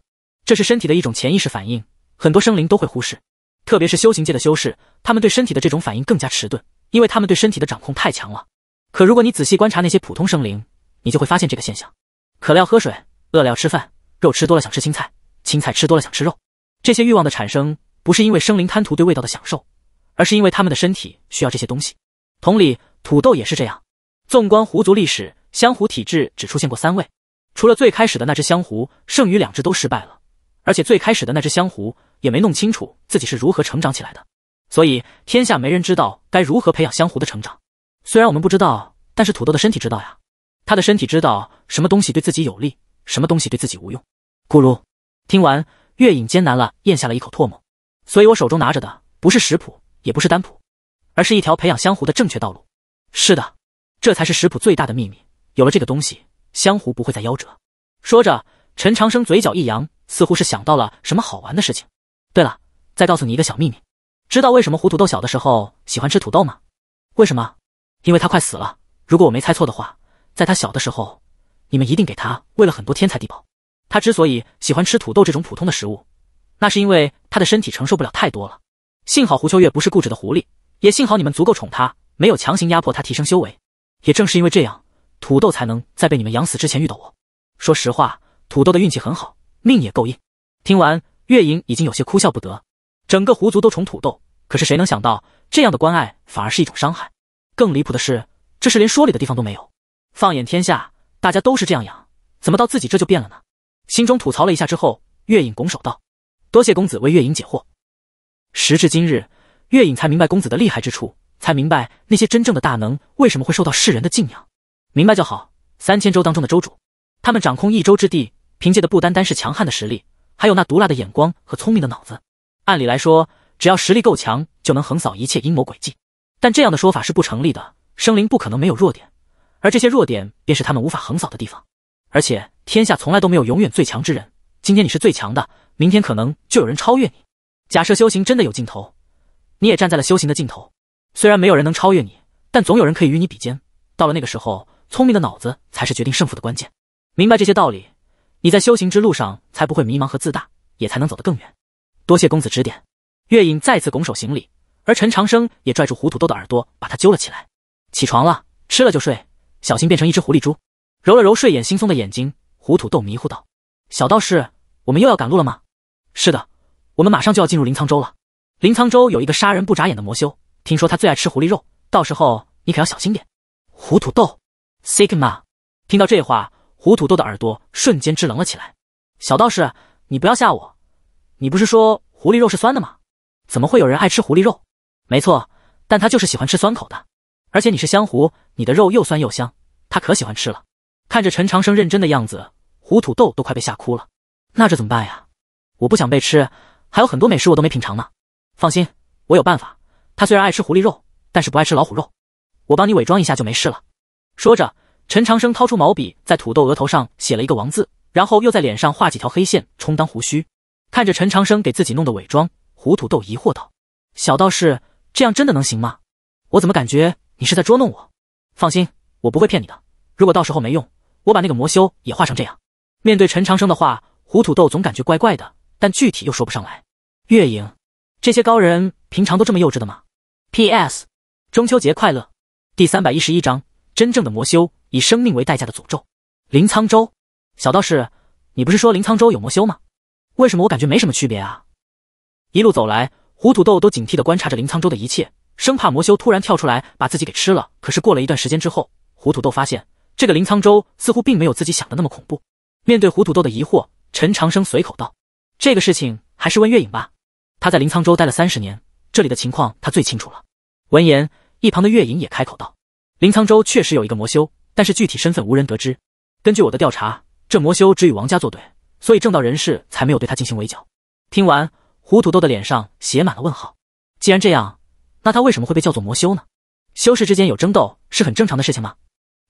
这是身体的一种潜意识反应。很多生灵都会忽视，特别是修行界的修士，他们对身体的这种反应更加迟钝，因为他们对身体的掌控太强了。可如果你仔细观察那些普通生灵，你就会发现这个现象：渴了喝水，饿了要吃饭，肉吃多了想吃青菜，青菜吃多了想吃肉。这些欲望的产生，不是因为生灵贪图对味道的享受，而是因为他们的身体需要这些东西。同理，土豆也是这样。纵观狐族历史，香狐体质只出现过三位，除了最开始的那只香狐，剩余两只都失败了。而且最开始的那只香狐也没弄清楚自己是如何成长起来的，所以天下没人知道该如何培养香狐的成长。虽然我们不知道，但是土豆的身体知道呀，他的身体知道什么东西对自己有利，什么东西对自己无用。咕噜，听完月影艰难了，咽下了一口唾沫。所以我手中拿着的不是食谱，也不是丹谱，而是一条培养香狐的正确道路。是的。这才是食谱最大的秘密，有了这个东西，香湖不会再夭折。说着，陈长生嘴角一扬，似乎是想到了什么好玩的事情。对了，再告诉你一个小秘密，知道为什么胡土豆小的时候喜欢吃土豆吗？为什么？因为他快死了。如果我没猜错的话，在他小的时候，你们一定给他喂了很多天才地宝。他之所以喜欢吃土豆这种普通的食物，那是因为他的身体承受不了太多了。幸好胡秋月不是固执的狐狸，也幸好你们足够宠他，没有强行压迫他提升修为。也正是因为这样，土豆才能在被你们养死之前遇到我。说实话，土豆的运气很好，命也够硬。听完，月影已经有些哭笑不得。整个狐族都宠土豆，可是谁能想到，这样的关爱反而是一种伤害？更离谱的是，这是连说理的地方都没有。放眼天下，大家都是这样养，怎么到自己这就变了呢？心中吐槽了一下之后，月影拱手道：“多谢公子为月影解惑。”时至今日，月影才明白公子的厉害之处。才明白那些真正的大能为什么会受到世人的敬仰。明白就好。三千州当中的州主，他们掌控一州之地，凭借的不单单是强悍的实力，还有那毒辣的眼光和聪明的脑子。按理来说，只要实力够强，就能横扫一切阴谋诡计。但这样的说法是不成立的。生灵不可能没有弱点，而这些弱点便是他们无法横扫的地方。而且，天下从来都没有永远最强之人。今天你是最强的，明天可能就有人超越你。假设修行真的有尽头，你也站在了修行的尽头。虽然没有人能超越你，但总有人可以与你比肩。到了那个时候，聪明的脑子才是决定胜负的关键。明白这些道理，你在修行之路上才不会迷茫和自大，也才能走得更远。多谢公子指点。月影再次拱手行礼，而陈长生也拽住胡土豆的耳朵，把他揪了起来。起床了，吃了就睡，小心变成一只狐狸猪。揉了揉睡眼惺忪的眼睛，胡土豆迷糊道：“小道士，我们又要赶路了吗？”“是的，我们马上就要进入临沧州了。临沧州有一个杀人不眨眼的魔修。”听说他最爱吃狐狸肉，到时候你可要小心点。胡土豆，Sigma，听到这话，胡土豆的耳朵瞬间支棱了起来。小道士，你不要吓我！你不是说狐狸肉是酸的吗？怎么会有人爱吃狐狸肉？没错，但他就是喜欢吃酸口的。而且你是香狐，你的肉又酸又香，他可喜欢吃了。看着陈长生认真的样子，胡土豆都快被吓哭了。那这怎么办呀？我不想被吃，还有很多美食我都没品尝呢。放心，我有办法。他虽然爱吃狐狸肉，但是不爱吃老虎肉。我帮你伪装一下就没事了。说着，陈长生掏出毛笔，在土豆额头上写了一个王字，然后又在脸上画几条黑线充当胡须。看着陈长生给自己弄的伪装，胡土豆疑惑道：“小道士，这样真的能行吗？我怎么感觉你是在捉弄我？”放心，我不会骗你的。如果到时候没用，我把那个魔修也画成这样。面对陈长生的话，胡土豆总感觉怪怪的，但具体又说不上来。月影，这些高人平常都这么幼稚的吗？P.S. 中秋节快乐！第三百一十一章：真正的魔修以生命为代价的诅咒。林沧州，小道士，你不是说林沧州有魔修吗？为什么我感觉没什么区别啊？一路走来，胡土豆都警惕的观察着林沧州的一切，生怕魔修突然跳出来把自己给吃了。可是过了一段时间之后，胡土豆发现这个林沧州似乎并没有自己想的那么恐怖。面对胡土豆的疑惑，陈长生随口道：“这个事情还是问月影吧，他在林沧州待了三十年。”这里的情况他最清楚了。闻言，一旁的月影也开口道：“林沧州确实有一个魔修，但是具体身份无人得知。根据我的调查，这魔修只与王家作对，所以正道人士才没有对他进行围剿。”听完，胡土豆的脸上写满了问号。既然这样，那他为什么会被叫做魔修呢？修士之间有争斗是很正常的事情吗？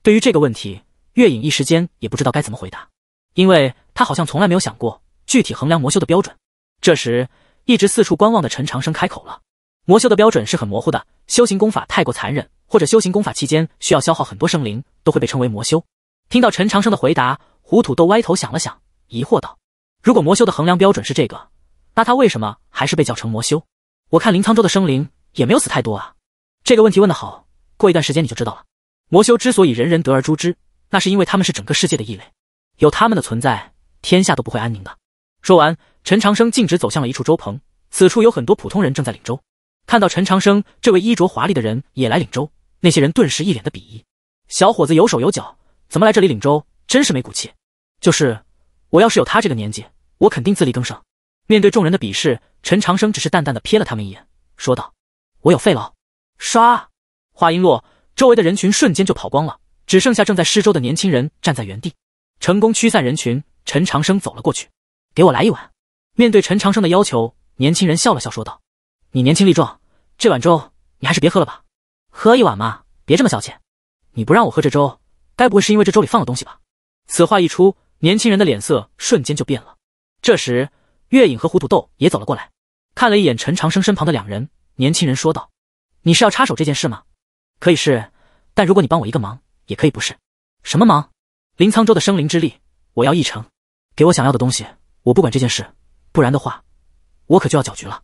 对于这个问题，月影一时间也不知道该怎么回答，因为他好像从来没有想过具体衡量魔修的标准。这时，一直四处观望的陈长生开口了。魔修的标准是很模糊的，修行功法太过残忍，或者修行功法期间需要消耗很多生灵，都会被称为魔修。听到陈长生的回答，胡土豆歪头想了想，疑惑道：“如果魔修的衡量标准是这个，那他为什么还是被叫成魔修？我看林沧州的生灵也没有死太多啊。”这个问题问得好，过一段时间你就知道了。魔修之所以人人得而诛之，那是因为他们是整个世界的异类，有他们的存在，天下都不会安宁的。说完，陈长生径直走向了一处粥棚，此处有很多普通人正在领粥。看到陈长生这位衣着华丽的人也来领粥，那些人顿时一脸的鄙夷。小伙子有手有脚，怎么来这里领粥？真是没骨气！就是我要是有他这个年纪，我肯定自力更生。面对众人的鄙视，陈长生只是淡淡的瞥了他们一眼，说道：“我有费痨。”刷，话音落，周围的人群瞬间就跑光了，只剩下正在施粥的年轻人站在原地。成功驱散人群，陈长生走了过去，给我来一碗。面对陈长生的要求，年轻人笑了笑，说道：“你年轻力壮。”这碗粥你还是别喝了吧，喝一碗嘛，别这么小气。你不让我喝这粥，该不会是因为这粥里放了东西吧？此话一出，年轻人的脸色瞬间就变了。这时，月影和胡土豆也走了过来，看了一眼陈长生身旁的两人，年轻人说道：“你是要插手这件事吗？可以是，但如果你帮我一个忙，也可以不是。什么忙？林沧州的生灵之力，我要一成，给我想要的东西，我不管这件事。不然的话，我可就要搅局了。”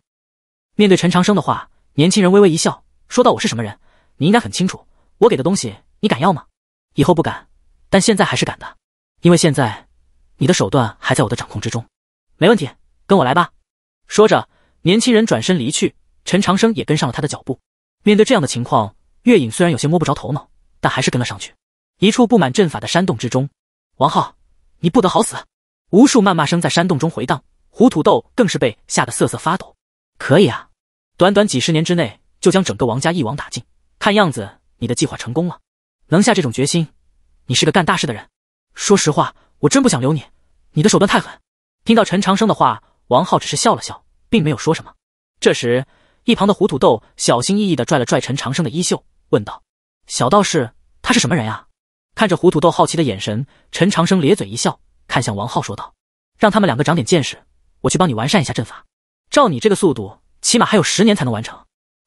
面对陈长生的话。年轻人微微一笑，说道：“我是什么人，你应该很清楚。我给的东西，你敢要吗？以后不敢，但现在还是敢的，因为现在你的手段还在我的掌控之中。没问题，跟我来吧。”说着，年轻人转身离去，陈长生也跟上了他的脚步。面对这样的情况，月影虽然有些摸不着头脑，但还是跟了上去。一处布满阵法的山洞之中，王浩，你不得好死！无数谩骂声在山洞中回荡，胡土豆更是被吓得瑟瑟发抖。可以啊！短短几十年之内就将整个王家一网打尽，看样子你的计划成功了。能下这种决心，你是个干大事的人。说实话，我真不想留你，你的手段太狠。听到陈长生的话，王浩只是笑了笑，并没有说什么。这时，一旁的胡土豆小心翼翼地拽了拽陈长生的衣袖，问道：“小道士，他是什么人啊？”看着胡土豆好奇的眼神，陈长生咧嘴一笑，看向王浩说道：“让他们两个长点见识，我去帮你完善一下阵法。照你这个速度。”起码还有十年才能完成。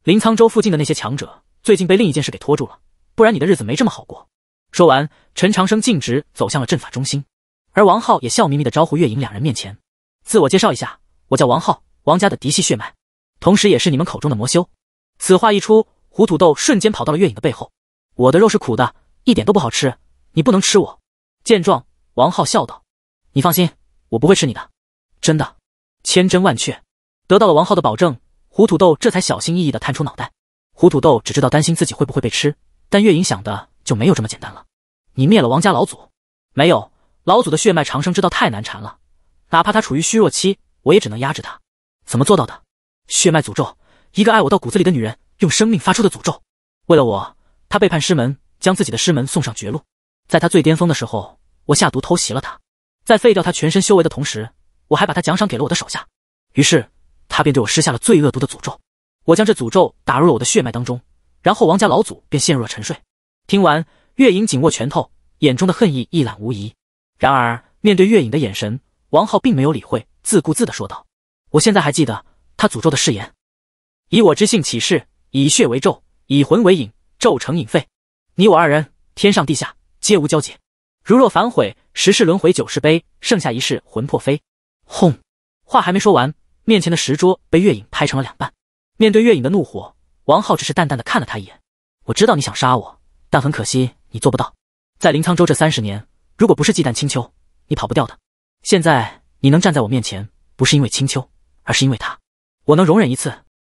临沧州附近的那些强者最近被另一件事给拖住了，不然你的日子没这么好过。说完，陈长生径直走向了阵法中心，而王浩也笑眯眯地招呼月影两人面前，自我介绍一下，我叫王浩，王家的嫡系血脉，同时也是你们口中的魔修。此话一出，胡土豆瞬间跑到了月影的背后。我的肉是苦的，一点都不好吃，你不能吃我。见状，王浩笑道：“你放心，我不会吃你的，真的，千真万确。”得到了王浩的保证。胡土豆这才小心翼翼的探出脑袋。胡土豆只知道担心自己会不会被吃，但月影想的就没有这么简单了。你灭了王家老祖？没有，老祖的血脉长生之道太难缠了，哪怕他处于虚弱期，我也只能压制他。怎么做到的？血脉诅咒，一个爱我到骨子里的女人用生命发出的诅咒。为了我，她背叛师门，将自己的师门送上绝路。在她最巅峰的时候，我下毒偷袭了她，在废掉她全身修为的同时，我还把她奖赏给了我的手下。于是。他便对我施下了最恶毒的诅咒，我将这诅咒打入了我的血脉当中，然后王家老祖便陷入了沉睡。听完，月影紧握拳头，眼中的恨意一览无遗。然而面对月影的眼神，王浩并没有理会，自顾自的说道：“我现在还记得他诅咒的誓言，以我之姓起誓，以血为咒，以魂为引，咒成引废。你我二人，天上地下皆无交集。如若反悔，十世轮回九世悲，剩下一世魂魄飞。”轰！话还没说完。面前的石桌被月影拍成了两半。面对月影的怒火，王浩只是淡淡的看了他一眼。我知道你想杀我，但很可惜，你做不到。在林沧州这三十年，如果不是忌惮青丘，你跑不掉的。现在你能站在我面前，不是因为青丘，而是因为他。我能容忍一次。